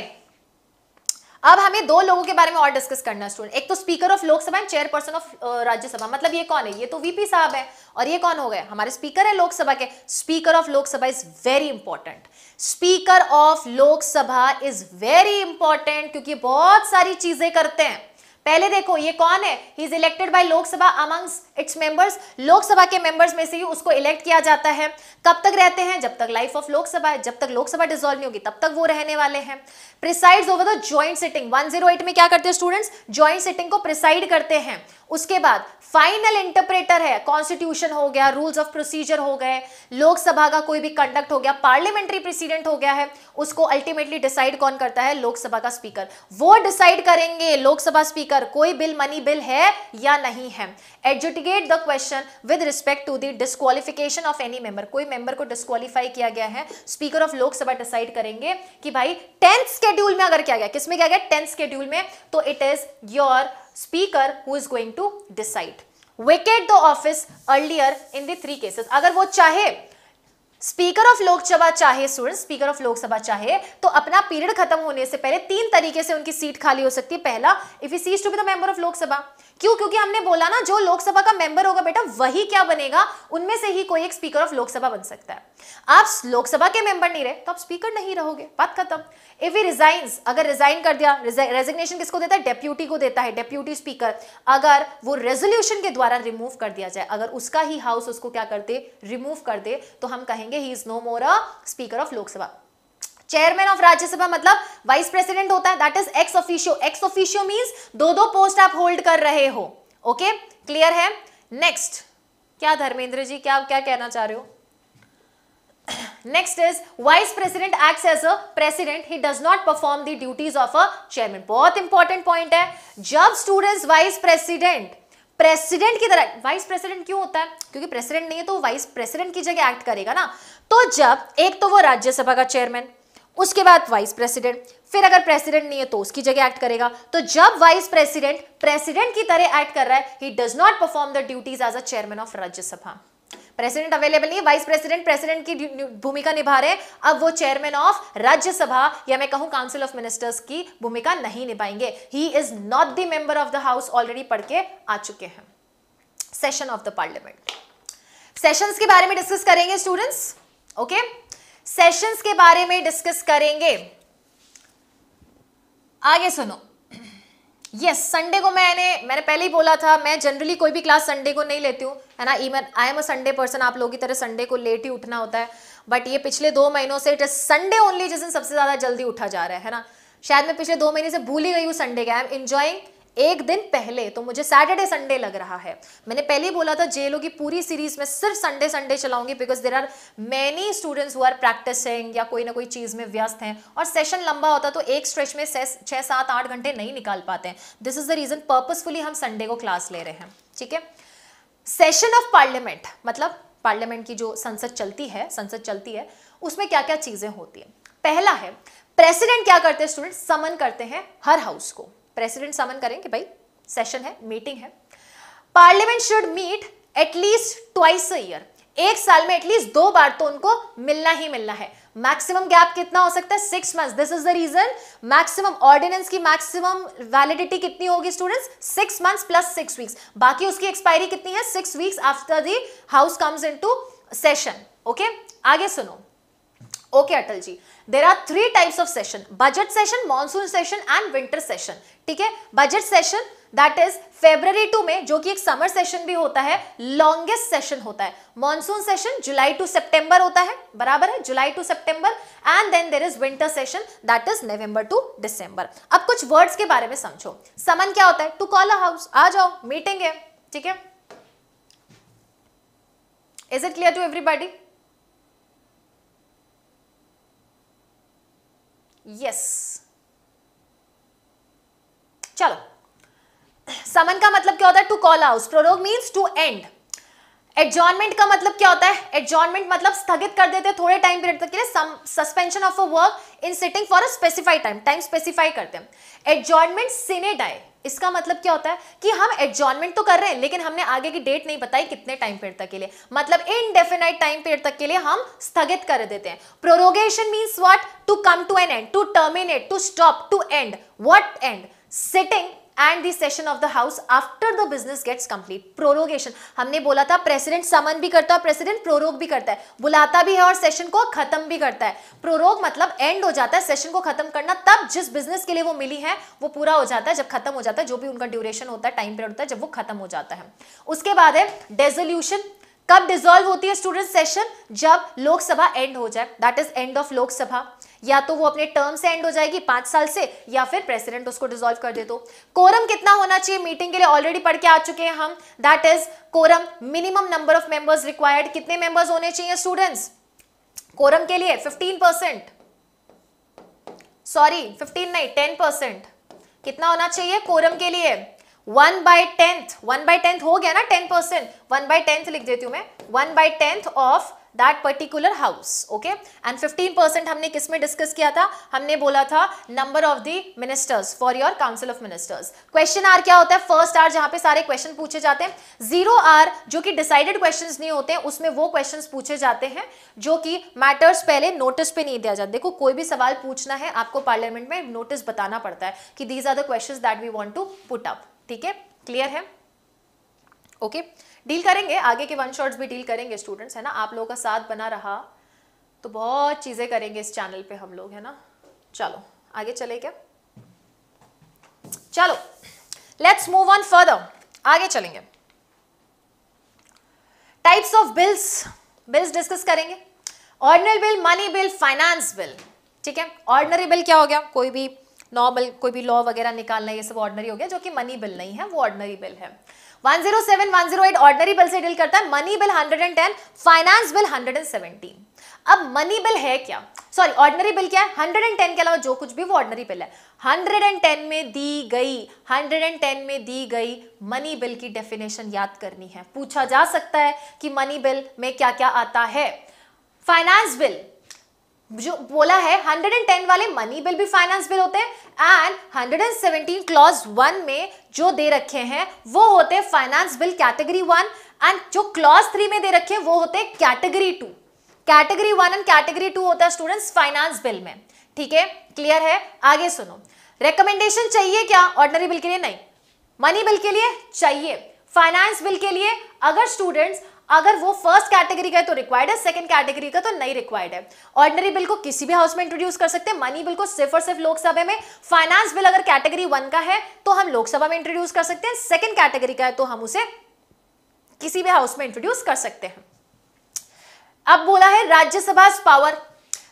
अब हमें दो लोगों के बारे में और डिस्कस करना स्टूडेंट एक तो speaker of Lok Sabha and chairperson of Rajya Sabha मतलब ये कौन है ये तो वीपी साहब है और ये कौन हो गए हमारे स्पीकर है लोकसभा के speaker of Lok Sabha is very important speaker of Lok Sabha is very important क्योंकि बहुत सारी चीजें करते हैं पहले देखो ये कौन है he is elected by Lok Sabha amongst its members Lok Sabha के मेंबर्स में से ही उसको इलेक्ट किया जाता है कब तक रहते हैं जब तक लाइफ ऑफ लोकसभा है जब तक लोकसभा डिजोल्व नहीं होगी तब तक वो रहने वाले हैं presides over the joint sitting 108 में क्या करते हैं स्टूडेंट्स ज्वाइंट सिटिंग को प्रिसाइड करते हैं उसके बाद फाइनल इंटरप्रेटर है कॉन्स्टिट्यूशन हो गया रूल्स ऑफ प्रोसीजर हो गए लोकसभा का कोई भी कंडक्ट हो गया पार्लियामेंट्री प्रेसिडेंट हो गया है उसको अल्टीमेटली डिसाइड कौन करता है लोकसभा का स्पीकर वो डिसाइड करेंगे लोकसभा स्पीकर कोई बिल मनी बिल है या नहीं है adjudicate the question with respect to the disqualification of any member कोई मेंबर को डिस्कालीफाई किया गया है स्पीकर ऑफ लोकसभा डिसाइड करेंगे कि भाई टेंथ के स्केड्यूल में अगर क्या गया किसमें क्या गया टेंथ स्केड्यूल में तो it is your speaker who is going to decide vacate the office earlier in three cases अगर वो चाहे स्पीकर ऑफ लोकसभा चाहे स्टूडेंट स्पीकर ऑफ लोकसभा चाहे तो अपना पीरियड खत्म होने से पहले तीन तरीके से उनकी सीट खाली हो सकती है पहला if you cease to be the member of Lok Sabha क्यों क्योंकि हमने बोला ना जो लोकसभा का मेंबर होगा बेटा वही क्या बनेगा उनमें से ही कोई एक स्पीकर ऑफ लोकसभा बन सकता है आप लोकसभा के मेंबर नहीं रहे तो आप स्पीकर नहीं रहोगे बात खत्म इफ ही रिजाइन अगर रिजाइन कर दिया रेजिग्नेशन किसको देता है डेप्यूटी को देता है डेप्यूटी स्पीकर अगर वो रेजोल्यूशन के द्वारा रिमूव कर दिया जाए अगर उसका ही हाउस उसको क्या करते रिमूव कर दे तो हम कहेंगे he is no more a speaker of Lok Sabha chairman of Rajya Sabha मतलब वाइस प्रेसिडेंट होता है that is ex officio ex officio means दो दो पोस्ट आप होल्ड कर रहे हो ओके okay? क्लियर है नेक्स्ट क्या धर्मेंद्र जी क्या क्या कहना चाह रहे हो *coughs* Next is vice president acts as a president. He does not perform the duties of a chairman. बहुत important point है जब students vice president प्रेसिडेंट की तरह वाइस प्रेसिडेंट क्यों होता है क्योंकि प्रेसिडेंट नहीं है तो वाइस प्रेसिडेंट की जगह एक्ट करेगा ना तो जब एक तो वो राज्यसभा का चेयरमैन उसके बाद वाइस प्रेसिडेंट फिर अगर प्रेसिडेंट नहीं है तो उसकी जगह एक्ट करेगा तो जब वाइस प्रेसिडेंट प्रेसिडेंट की तरह एक्ट कर रहा है he does not perform the duties as a chairman of Rajya Sabha president available नहीं है वाइस प्रेसिडेंट प्रेसिडेंट की भूमिका निभा रहे हैं अब वो चेयरमैन ऑफ राज्यसभा या मैं कहूं काउंसिल ऑफ मिनिस्टर्स की भूमिका नहीं निभाएंगे he is not the member of the house already पढ़ के आ चुके हैं session of the parliament sessions के बारे में डिस्कस करेंगे स्टूडेंट्स ओके सेशंस के बारे में डिस्कस करेंगे आगे सुनो यस yes, संडे को मैंने मैंने पहले ही बोला था मैं जनरली कोई भी क्लास संडे को नहीं लेती हूँ है ना even I am a Sunday person आप लोगों की तरह संडे को लेट ही उठना होता है बट ये पिछले दो महीनों से इट इज संडे ओनली जिस दिन सबसे ज़्यादा जल्दी उठा जा रहा है है ना शायद मैं पिछले दो महीने से भूल ही गई हूँ संडे का आई एम इन्जॉइंग एक दिन पहले तो मुझे सैटरडे संडे लग रहा है मैंने पहले ही बोला था जेलो की पूरी सीरीज में सिर्फ संडे संडे चलाऊंगी because there are many students who are practising या कोई ना कोई चीज़ में व्यस्त हैं और सेशन लंबा होता तो एक स्ट्रेच में छः सात आठ घंटे नहीं निकाल पाते हैं this is the reason purposefully हम संडे को क्लास ले रहे हैं ठीक है सेशन ऑफ पार्लियामेंट मतलब पार्लियामेंट की जो संसद चलती है संसद चलती है उसमें क्या क्या चीज़ें होती है पहला है प्रेसिडेंट क्या करते हैं स्टूडेंट समन करते हैं हर हाउस को प्रेसिडेंट समन करें कि भाई सेशन है मीटिंग है parliament should meet at least twice a year एक साल में एटलीस्ट दो बार तो उनको मिलना ही मिलना है मैक्सिमम गैप कितना हो सकता है six month this is the reason maximum ordinance की मैक्सिमम वैलिडिटी कितनी होगी students six months plus six weeks बाकी उसकी एक्सपायरी कितनी है six weeks after the house comes in session okay आगे सुनो okay Atal ji there are three types of session budget session monsoon session and winter session ठीक है budget session that is February to में जो कि एक समर सेशन भी होता है लॉन्गेस्ट सेशन होता है monsoon session July to September होता है बराबर है July to September and then there is winter session that is November to December अब कुछ वर्ड्स के बारे में समझो समन क्या होता है टू कॉल अ हाउस आ जाओ मीटिंग है ठीक है is it clear to everybody yes चलो समन का मतलब क्या होता है to call out prorogue means to end adjournment का मतलब क्या होता है एडजॉनमेंट मतलब स्थगित कर देते हैं थोड़े टाइम पीरियड तक के लिए suspension of a work in sitting for a specified time time specify करते हैं एडजॉनमेंट सिनेडाई इसका मतलब क्या होता है कि हम एडजॉनमेंट तो कर रहे हैं लेकिन हमने आगे की डेट नहीं बताई कितने टाइम पीरियड तक के लिए मतलब इनडेफिनाइट टाइम पीरियड तक के लिए हम स्थगित कर देते हैं prorogation means what to come to an end to terminate to stop to end what end sitting and the session of the house after the business gets complete prorogation हमने बोला था प्रेसिडेंट समन भी करता है प्रेसिडेंट प्रोरोग भी करता है बुलाता भी है और सेशन को खत्म भी करता है प्रोरोग मतलब एंड हो जाता है सेशन को खत्म करना तब जिस बिजनेस के लिए वो मिली है वो पूरा हो जाता है जब खत्म हो जाता है जो भी उनका ड्यूरेशन होता है टाइम पीरियड होता है जब वो खत्म हो जाता है उसके बाद है डेजोल्यूशन कब डिजोल्व होती है स्टूडेंट सेशन जब लोकसभा एंड हो जाए that is end of Lok Sabha या तो वो अपने टर्म से एंड हो जाएगी पांच साल से या फिर प्रेसिडेंट उसको डिसॉल्व कर दे दो तो। कोरम कितना होना चाहिए मीटिंग के लिए ऑलरेडी पढ़ के आ चुके हैं हम that is quorum minimum number of members required कितने मेंबर्स होने चाहिए स्टूडेंट्स कोरम के लिए 15 परसेंट सॉरी 15 नहीं 10 परसेंट कितना होना चाहिए कोरम के लिए one by tenth one by tenth हो गया ना ten percent one by tenth लिख देती हूँ मैं one by tenth of that particular house okay and fifteen percent हमने किस में डिस्कस किया था हमने बोला था number of the ministers for your council of ministers question are क्या होता है फर्स्ट आर जहाँ पे सारे क्वेश्चन पूछे जाते हैं जीरो आर जो कि डिसाइडेड क्वेश्चन नहीं होते हैं उसमें वो क्वेश्चन पूछे जाते हैं जो कि मैटर्स पहले नोटिस पे नहीं दिया जाता देखो कोई भी सवाल पूछना है आपको पार्लियामेंट में नोटिस बताना पड़ता है कि these are the question that we want to put up ठीक है क्लियर है ओके डील करेंगे आगे के वन शॉट्स भी डील करेंगे स्टूडेंट्स है ना आप लोगों का साथ बना रहा तो बहुत चीज़ें करेंगे इस चैनल पे हम लोग है ना चलो आगे चले क्या चलो लेट्स मूव ऑन फर्दर आगे चलेंगे types of bills bills discuss करेंगे ordinary bill money bill finance bill ठीक है ऑर्डिनरी बिल क्या हो गया कोई भी नॉर्मल कोई भी लॉ वगैरह निकालना ये सब ऑर्डनरी हो गया जो कि मनी बिल नहीं है वो ऑर्डनरी बिल है 107, 108 ऑर्डनरी बिल से डील करता है मनी बिल 110, फाइनेंस बिल 117. अब मनी बिल है क्या सॉरी ऑर्डनरी बिल क्या है 110 के अलावा जो कुछ भी वो ऑर्डनरी बिल है 110 में दी गई 110 में दी गई मनी बिल की डेफिनेशन याद करनी है पूछा जा सकता है कि मनी बिल में क्या क्या आता है फाइनेंस बिल जो बोला है 110 वाले मनी बिल भी फाइनेंस बिल होते हैं एंड 117 क्लॉज वन में जो दे रखे हैं वो होते हैं finance bill category one and जो क्लॉज थ्री में दे रखे हैं वो होते हैं category two category one and category two होता है स्टूडेंट्स फाइनेंस बिल में ठीक है क्लियर है आगे सुनो रिकमेंडेशन चाहिए क्या ऑर्डनरी बिल के लिए नहीं मनी बिल के लिए चाहिए फाइनेंस बिल के लिए अगर स्टूडेंट्स अगर वो फर्स्ट कैटेगरी का है तो रिक्वायर्ड है सेकंड कैटेगरी का तो नहीं रिक्वायर्ड है ऑर्डनरी बिल को किसी भी हाउस में इंट्रोड्यूस कर सकते हैं मनी बिल को सिर्फ और सिर्फ लोकसभा में फाइनेंस बिल अगर कैटेगरी वन का है तो हम लोकसभा में इंट्रोड्यूस कर सकते हैं सेकेंड कैटेगरी का है तो हम उसे किसी भी हाउस में इंट्रोड्यूस कर सकते हैं अब बोला है राज्यसभा पावर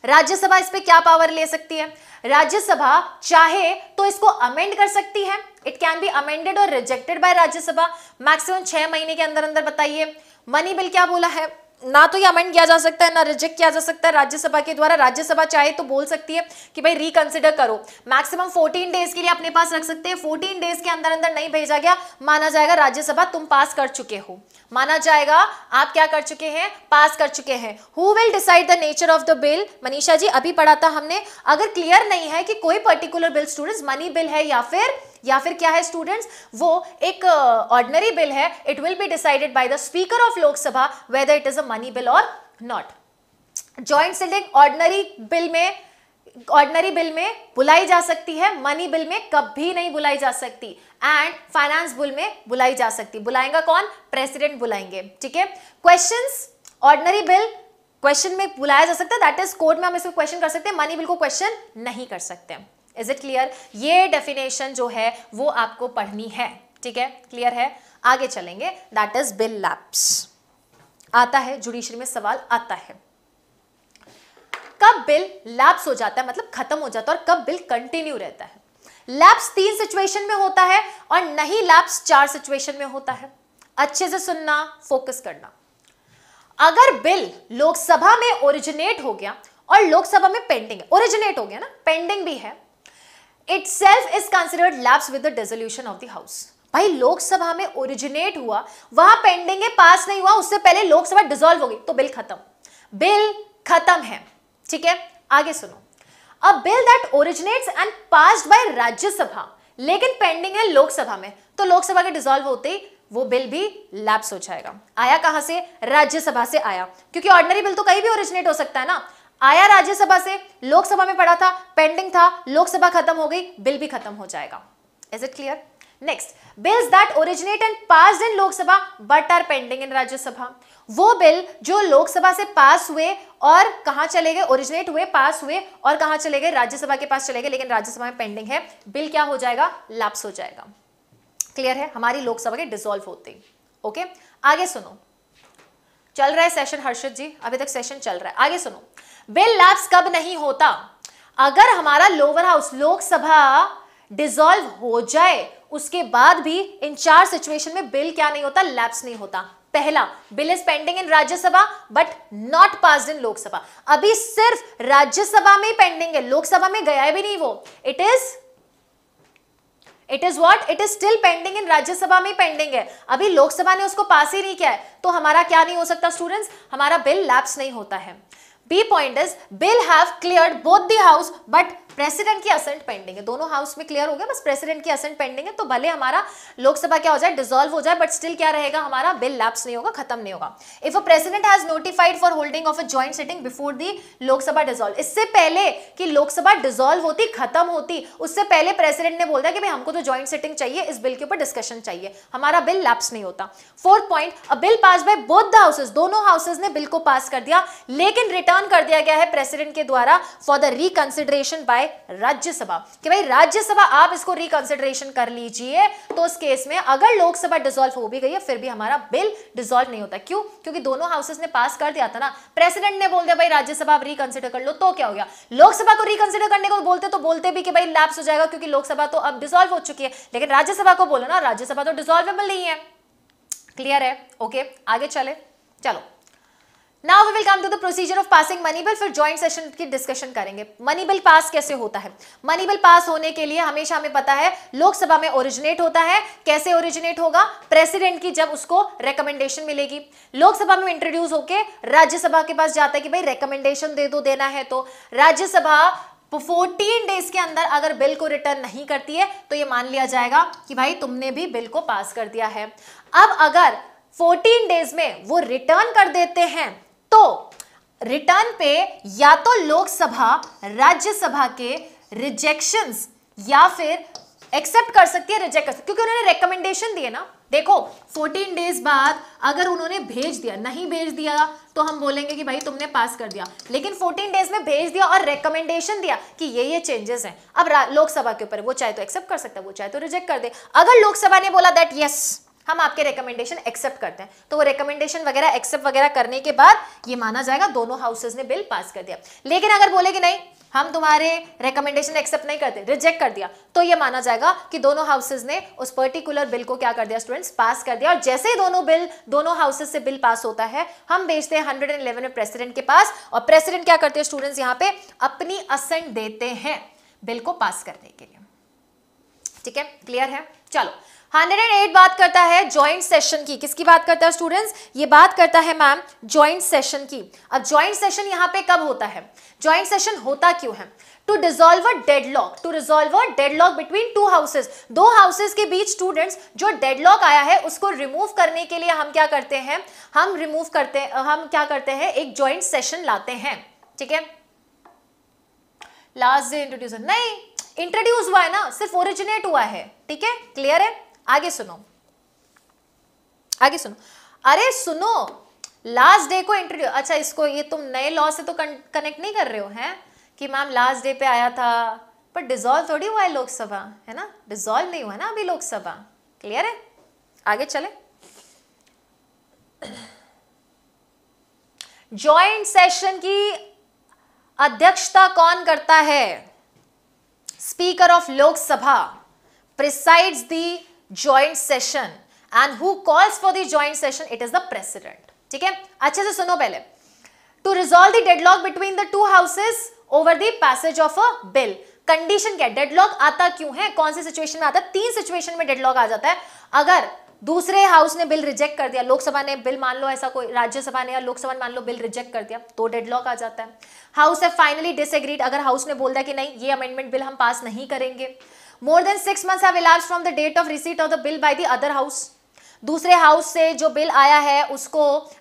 राज्यसभा इस पर क्या पावर ले सकती है राज्यसभा चाहे तो इसको अमेंड कर सकती है इट कैन बी अमेंडेड और रिजेक्टेड बाय राज्यसभा मैक्सिमम छह महीने के अंदर अंदर बताइए मनी बिल क्या बोला है ना तो ये अमेंड किया जा सकता है ना रिजेक्ट किया जा सकता है राज्यसभा के द्वारा राज्यसभा चाहे तो बोल सकती है कि भाई रिकंसिडर करो मैक्सिमम 14 डेज के लिए अपने पास रख सकते हैं 14 डेज के अंदर अंदर नहीं भेजा गया माना जाएगा राज्यसभा तुम पास कर चुके हो माना जाएगा आप क्या कर चुके हैं पास कर चुके हैं who will decide the nature of the bill Manisha ji अभी पढ़ा था हमने अगर क्लियर नहीं है कि कोई particular bill student money bill है या फिर या फिर क्या है स्टूडेंट्स वो एक ऑर्डनरी uh, बिल है it will be decided by the speaker of Lok Sabha whether it is a money bill or not joint sitting ordinary bill में ऑर्डनरी बिल में बुलाई जा सकती है मनी बिल में कभी नहीं बुलाई जा सकती एंड फाइनेंस बिल में बुलाई जा सकती बुलाएंगा कौन प्रेसिडेंट बुलाएंगे ठीक है क्वेश्चंस ऑर्डनरी बिल क्वेश्चन में बुलाया जा सकता है दैट इज कोर्ट में हम इसको क्वेश्चन कर सकते हैं मनी बिल को क्वेश्चन नहीं कर सकते इज इट क्लियर ये डेफिनेशन जो है वो आपको पढ़नी है ठीक है क्लियर है आगे चलेंगे दैट इज बिल लैप्स आता है जुडिशरी में सवाल आता है कब बिल लैप्स हो जाता है मतलब खत्म हो जाता है और कब बिल कंटिन्यू रहता है लैप्स तीन सिचुएशन में होता है और नहीं लैप्स चार सिचुएशन में होता है अच्छे से सुनना फोकस करना अगर बिल लोकसभा में ओरिजिनेट हो गया और लोकसभा में पेंडिंग है ओरिजिनेट हो गया ना पेंडिंग भी है itself is considered lapse with the dissolution of the house भाई लोकसभा में ओरिजिनेट हुआ वहां पेंडिंग है पास नहीं हुआ उससे पहले लोकसभा डिसॉल्व हो गई तो बिल खत्म बिल खत्म है ठीक है आगे सुनो a bill that originates and passed by Rajya Sabha लेकिन पेंडिंग है लोकसभा में तो लोकसभा के डिसॉल्व होते ही वो बिल भी लैप्स हो जाएगा आया कहां से राज्यसभा से आया क्योंकि ऑर्डिनरी बिल तो कहीं भी ओरिजिनेट हो सकता है ना आया राज्यसभा से लोकसभा में पड़ा था पेंडिंग था लोकसभा खत्म हो गई बिल भी खत्म हो जाएगा is it clear next bills that originate and pass in Lok Sabha but are pending in Rajya Sabha वो बिल जो लोकसभा से पास हुए और कहा चले गए ओरिजिनेट हुए पास हुए और कहा चले गए राज्यसभा के पास चले गए लेकिन राज्यसभा में पेंडिंग है बिल क्या हो जाएगा लैप्स हो जाएगा क्लियर है हमारी लोकसभा के डिसॉल्व होते ओके आगे सुनो चल रहा है सेशन हर्षद जी अभी तक सेशन चल रहा है आगे सुनो बिल लैप्स कब नहीं होता अगर हमारा लोअर हाउस लोकसभा डिसॉल्व हो जाए उसके बाद भी इन चार सिचुएशन में बिल क्या नहीं होता लैप्स नहीं होता पहला bill is pending in Rajya Sabha but not pass in Lok Sabha अभी सिर्फ राज्यसभा में पेंडिंग है लोकसभा में गया भी नहीं वो it is it is what it is still pending in Rajya Sabha में पेंडिंग है अभी लोकसभा ने उसको पास ही नहीं किया है तो हमारा क्या नहीं हो सकता स्टूडेंट्स हमारा बिल लैप्स नहीं होता है B point is, Bill have cleared both the house but president की असेंट पेंडिंग है दोनों हाउस में क्लियर हो गया बस प्रेसिडेंट की असेंट पेंडिंग है तो भले हमारा लोकसभा क्या हो जाए डिजोल्व हो जाए बट स्टिल क्या रहेगा हमारा बिल लैप्स नहीं होगा खत्म नहीं होगा if a president has notified for holding of a joint sitting before the Lok Sabha dissolve इससे पहले कि लोकसभा डिजोल्व होती खत्म होती उससे पहले प्रेसिडेंट ने बोल दिया कि भाई हमको तो ज्वाइंट सिटिंग चाहिए इस बिल के ऊपर डिस्कशन चाहिए हमारा बिल लैप्स नहीं होता fourth point a bill pass by both the houses दोनों हाउसेज ने बिल को पास कर दिया लेकिन रिटर्न कर दिया गया है प्रेसिडेंट के द्वारा for the reconsideration by Rajya Sabha कि भाई राज्यसभा आप इसको रिकंसिडरेशन कर लीजिए तो उस केस में अगर लोकसभा डिसॉल्व हो भी गई है फिर भी हमारा बिल डिसॉल्व नहीं होता क्यों क्योंकि दोनों हाउसेस ने पास कर दिया था ना प्रेसिडेंट ने बोल दिया भाई राज्यसभा आप रिकंसिडर कर लो तो क्या हो गया लोकसभा को रिकंसिडर करने को बोलते तो बोलते भी कि भाई लैप्स हो जाएगा क्योंकि लोकसभा तो अब डिसॉल्व हो चुकी है लेकिन राज्यसभा को बोलो ना राज्यसभा तो डिसॉल्वेबल नहीं है क्लियर है ओके आगे चले चलो now we will come to the procedure of passing money फिर ज्वाइंट सेशन की डिस्कशन करेंगे मनी बिल पास कैसे होता है मनी बिल पास होने के लिए हमेशा हमें पता है लोकसभा में ओरिजिनेट होता है कैसे ओरिजिनेट होगा प्रेसिडेंट की जब उसको रिकमेंडेशन मिलेगी लोकसभा में इंट्रोड्यूस होकर राज्यसभा के पास जाता है कि भाई रिकमेंडेशन दे दो देना है तो राज्यसभा 14 डेज के अंदर अगर बिल को रिटर्न नहीं करती है तो ये मान लिया जाएगा कि भाई तुमने भी बिल को पास कर दिया है अब अगर 14 डेज में वो रिटर्न कर देते हैं तो रिटर्न पे या तो लोकसभा राज्यसभा के रिजेक्शन या फिर एक्सेप्ट कर सकती है रिजेक्ट कर सकती क्योंकि उन्होंने रिकमेंडेशन दिए ना देखो 14 डेज बाद अगर उन्होंने भेज दिया नहीं भेज दिया तो हम बोलेंगे कि भाई तुमने पास कर दिया लेकिन 14 डेज में भेज दिया और रिकमेंडेशन दिया कि ये ये चेंजेस हैं अब लोकसभा के ऊपर वो चाहे तो एक्सेप्ट कर सकता है वो चाहे तो रिजेक्ट कर दे अगर लोकसभा ने बोला दैट यस yes, हम आपके रिकमेंडेशन एक्सेप्ट करते हैं तो वो रिकमेंडेशन वगैरह एक्सेप्ट वगैरह करने के बाद ये माना जाएगा दोनों हाउसेज ने बिल पास कर दिया लेकिन अगर बोले कि नहीं हम तुम्हारे रिकमेंडेशन एक्सेप्ट नहीं करते रिजेक्ट कर दिया तो ये माना जाएगा कि दोनों हाउसेज ने उस पर्टिकुलर बिल को क्या कर दिया स्टूडेंट्स पास कर दिया और जैसे ही दोनों बिल दोनों हाउसेज से बिल पास होता है हम भेजते हैं हंड्रेड एंड इलेवन प्रेसिडेंट के पास और प्रेसिडेंट क्या करते हैं स्टूडेंट्स यहाँ पे अपनी असेंट देते हैं बिल को पास करने के लिए ठीक है क्लियर है चलो 108 हाँ, बात करता है ज्वाइंट सेशन की किसकी बात करता है स्टूडेंट्स ये बात करता है मैम ज्वाइंट सेशन की अब ज्वाइंट सेशन यहाँ पे कब होता है ज्वाइंट सेशन होता क्यों है to dissolve a deadlock to resolve a deadlock between two houses दो हाउसेज के बीच स्टूडेंट्स जो डेड लॉक आया है उसको रिमूव करने के लिए हम क्या करते हैं हम रिमूव करते हम क्या करते हैं एक ज्वाइंट सेशन लाते हैं ठीक है लास्ट डे इंट्रोड्यूसर नहीं इंट्रोड्यूस हुआ है ना सिर्फ ओरिजिनेट हुआ है ठीक है क्लियर है आगे सुनो आगे सुनो अरे सुनो लास्ट डे को इंटरव्यू अच्छा इसको ये तुम नए लॉ से तो कनेक्ट नहीं कर रहे हो हैं कि मैम लास्ट डे पे आया था पर डिजोल्व थोड़ी हुआ है लोकसभा है ना डिजोल्व नहीं हुआ ना अभी लोकसभा क्लियर है आगे चले जॉइंट सेशन की अध्यक्षता कौन करता है speaker of Lok Sabha presides the joint session and who calls for the joint session it is the president ठीक है अच्छे से सुनो पहले to resolve the deadlock between the two houses over the passage of a bill condition क्या deadlock आता क्यों है कौन सी सिचुएशन में आता है तीन सिचुएशन में डेडलॉक आ जाता है अगर दूसरे हाउस ने बिल रिजेक्ट कर दिया लोकसभा ने बिल मान लो ऐसा कोई राज्यसभा ने या लोकसभा ने मान लो बिल रिजेक्ट कर दिया तो डेडलॉक आ जाता है हाउस है फाइनली डिसएग्रीड अगर हाउस ने बोल दिया कि नहीं ये अमेंडमेंट बिल हम पास नहीं करेंगे more than six months have from the date of receipt of the bill by the other house दूसरे हाउस से जो बिल आया है उसको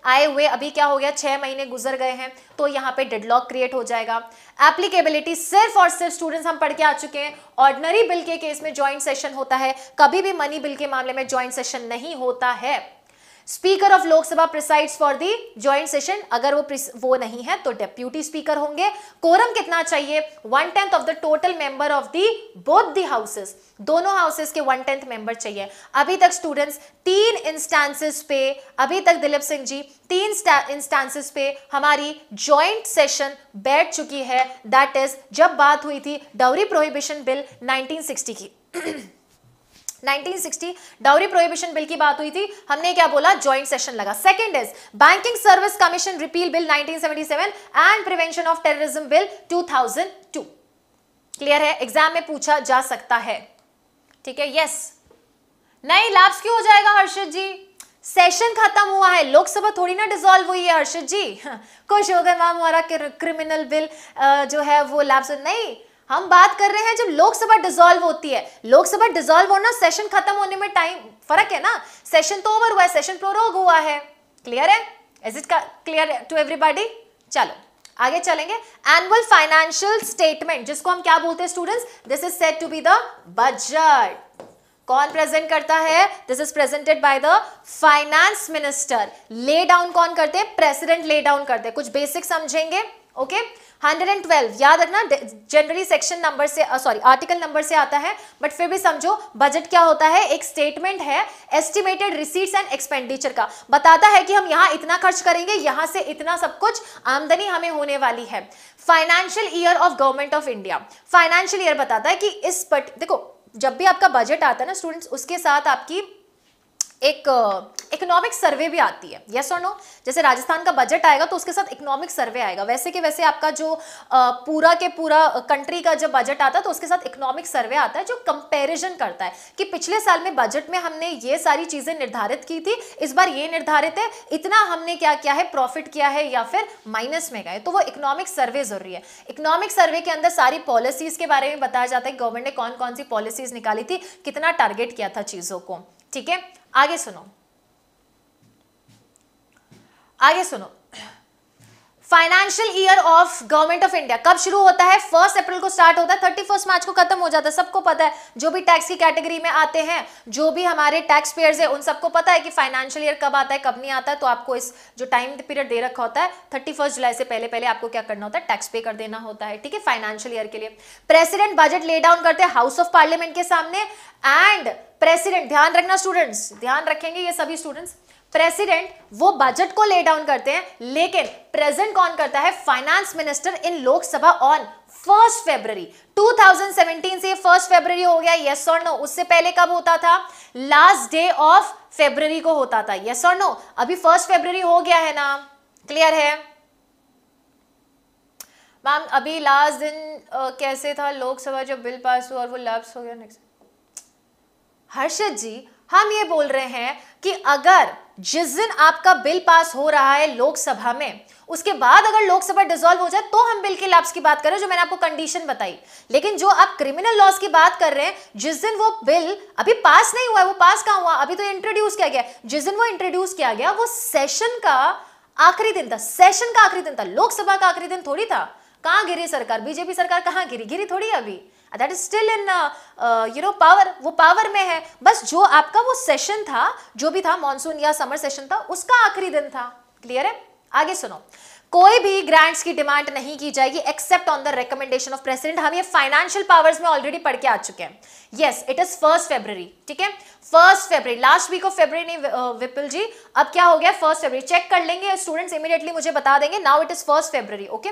आए हुए अभी क्या हो गया छह महीने गुजर गए हैं तो यहाँ पे डेडलॉक क्रिएट हो जाएगा एप्लीकेबिलिटी सिर्फ और सिर्फ स्टूडेंट्स हम पढ़ के आ चुके हैं ऑर्डनरी बिल के केस में ज्वाइंट सेशन होता है कभी भी मनी बिल के मामले में ज्वाइंट सेशन नहीं होता है speaker of Lok Sabha presides for the joint session अगर वो वो नहीं है तो डेप्यूटी स्पीकर होंगे कोरम कितना चाहिए one tenth of the total member of the both the houses दोनों हाउसेस के वन टेंथ मेंबर चाहिए अभी तक स्टूडेंट्स तीन इंस्टांसिस पे अभी तक दिलीप सिंह जी तीन इंस्टांसिस पे हमारी ज्वाइंट सेशन बैठ चुकी है दैट इज जब बात हुई थी डाउरी प्रोहिबिशन बिल 1960 की 1960 डाउरी प्रोहिबिशन बिल की बात हुई थी हमने क्या बोला ज्वाइंट सेशन लगा second is banking service commission repeal bill 1977 and prevention of terrorism bill 2002 clear है एग्जाम में पूछा जा सकता है ठीक है यस नहीं लैब्स क्यों हो जाएगा हर्षित जी सेशन खत्म हुआ है लोकसभा थोड़ी ना डिसॉल्व हुई है हर्षित जी *laughs* खुश हो गए मैम हमारा क्रिमिनल बिल जो है वो लैब्स नहीं हम बात कर रहे हैं जब लोकसभा डिसॉल्व होती है लोकसभा डिसॉल्व होना सेशन खत्म होने में टाइम फर्क है ना सेशन तो ओवर हुआ है सेशन प्रोरोग हुआ है क्लियर है is it clear to everybody चलो आगे चलेंगे एनुअल फाइनेंशियल स्टेटमेंट जिसको हम क्या बोलते हैं students this is set to be the budget कौन प्रेजेंट करता है this is presented by the finance minister lay down कौन करते हैं प्रेसिडेंट ले डाउन करते हैं कुछ बेसिक समझेंगे ओके okay? 112 याद रखना जनरली सेक्शन नंबर से सॉरी आर्टिकल नंबर से आता है बट फिर भी समझो बजट क्या होता है एक स्टेटमेंट है एस्टिमेटेड रिसीट्स एंड एक्सपेंडिचर का बताता है कि हम यहाँ इतना खर्च करेंगे यहाँ से इतना सब कुछ आमदनी हमें होने वाली है financial year of government of India financial year बताता है कि इस पट देखो जब भी आपका बजट आता है ना स्टूडेंट्स उसके साथ आपकी एक इकोनॉमिक सर्वे भी आती है यस और नो जैसे राजस्थान का बजट आएगा तो उसके साथ इकोनॉमिक सर्वे आएगा वैसे कि वैसे आपका जो पूरा के पूरा कंट्री का जब बजट आता है तो उसके साथ इकोनॉमिक सर्वे आता है जो कंपैरिजन करता है कि पिछले साल में बजट में हमने ये सारी चीज़ें निर्धारित की थी इस बार ये निर्धारित है इतना हमने क्या किया है प्रॉफिट किया है या फिर माइनस में गए तो वो इकोनॉमिक सर्वे ज़रूरी है इकोनॉमिक सर्वे के अंदर सारी पॉलिसीज़ के बारे में बताया जाता है गवर्नमेंट ने कौन कौन सी पॉलिसीज़ निकाली थी कितना टारगेट किया था चीज़ों को ठीक है आगे सुनो आगे सुनो financial year of government of India कब शुरू होता है फर्स्ट अप्रैल को स्टार्ट होता है थर्टी फर्स्ट मार्च को खत्म हो जाता है सबको पता है जो भी टैक्स की कैटेगरी में आते हैं जो भी हमारे टैक्स पेयर्स है उन सबको पता है कि फाइनेंशियल ईयर कब आता है कब नहीं आता है तो आपको इस जो टाइम पीरियड दे रखा होता है थर्टी जुलाई से पहले पहले आपको क्या करना होता है टैक्स पे कर देना होता है ठीक है फाइनेंशियल ईयर के लिए प्रेसिडेंट बजट ले डाउन करते हैं हाउस ऑफ पार्लियामेंट के सामने एंड प्रेसिडेंट ध्यान रखना स्टूडेंट्स ध्यान रखेंगे ये सभी स्टूडेंट्स प्रेसिडेंट वो बजट को ले डाउन करते हैं लेकिन प्रेजेंट कौन करता है finance minister in Lok Sabha on first February 2017 से फर्स्ट फेब्रवरी हो गया यस और नो उससे पहले कब होता था लास्ट डे ऑफ फेब्रवरी को होता था यस और नो अभी फर्स्ट फेब्रवरी हो गया है ना क्लियर है मैम अभी लास्ट दिन आ, कैसे था लोकसभा जब बिल पास हुआ और वो लैप्स हो गया नेक्स्ट हर्षद जी हम ये बोल रहे हैं कि अगर जिस दिन आपका बिल पास हो रहा है लोकसभा में उसके बाद अगर लोकसभा डिसॉल्व हो जाए तो हम बिल के लैप्स की बात कर रहे हैं जो मैंने आपको कंडीशन बताई लेकिन जो आप क्रिमिनल लॉस की बात कर रहे हैं जिस दिन वो बिल अभी पास नहीं हुआ है वो पास कहा हुआ अभी तो इंट्रोड्यूस किया गया जिस दिन वो इंट्रोड्यूस किया गया वो सेशन का आखिरी दिन था सेशन का आखिरी दिन था लोकसभा का आखिरी दिन थोड़ी था कहां गिरी सरकार बीजेपी सरकार कहां गिरी गिरी थोड़ी अभी that is still in you know power वो पावर में है बस जो आपका वो सेशन था जो भी था मानसून या समर सेशन था उसका आखिरी दिन था क्लियर है आगे सुनो कोई भी ग्रांट्स की डिमांड नहीं की जाएगी except on the recommendation of president हम ये फाइनेंशियल पावर्स में ऑलरेडी पढ़ के आ चुके हैं yes it is first February ठीक है first February last week of February नहीं विपुल जी अब क्या हो गया फर्स्ट फेब्रवरी चेक कर लेंगे स्टूडेंट्स इमीडिएटली मुझे बता देंगे now it is first February okay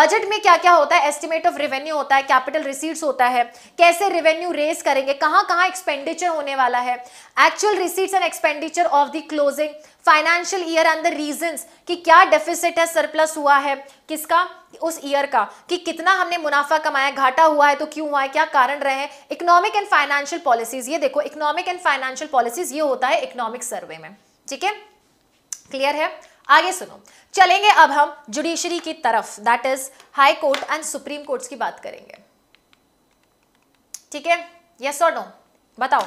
budget में क्या क्या होता है एस्टिमेट ऑफ रेवेन्यू होता है कैपिटल रिसीट्स होता है कैसे रेवेन्यू रेस करेंगे कहाँ कहाँ एक्सपेंडिचर होने वाला है actual receipts and expenditure of the closing financial year and the reasons कि क्या डेफिसिट है सरप्लस हुआ है किसका उस ईयर का कि कितना हमने मुनाफा कमाया घाटा हुआ है तो क्यों हुआ है क्या कारण रहे हैं इकोनॉमिक एंड फाइनेंशियल पॉलिसीज ये देखो इकोनॉमिक एंड फाइनेंशियल पॉलिसीज ये होता है इकोनॉमिक सर्वे में ठीक है क्लियर है आगे सुनो चलेंगे अब हम जुडिशरी की तरफ that is high court and supreme court की बात करेंगे ठीक है यस और नो बताओ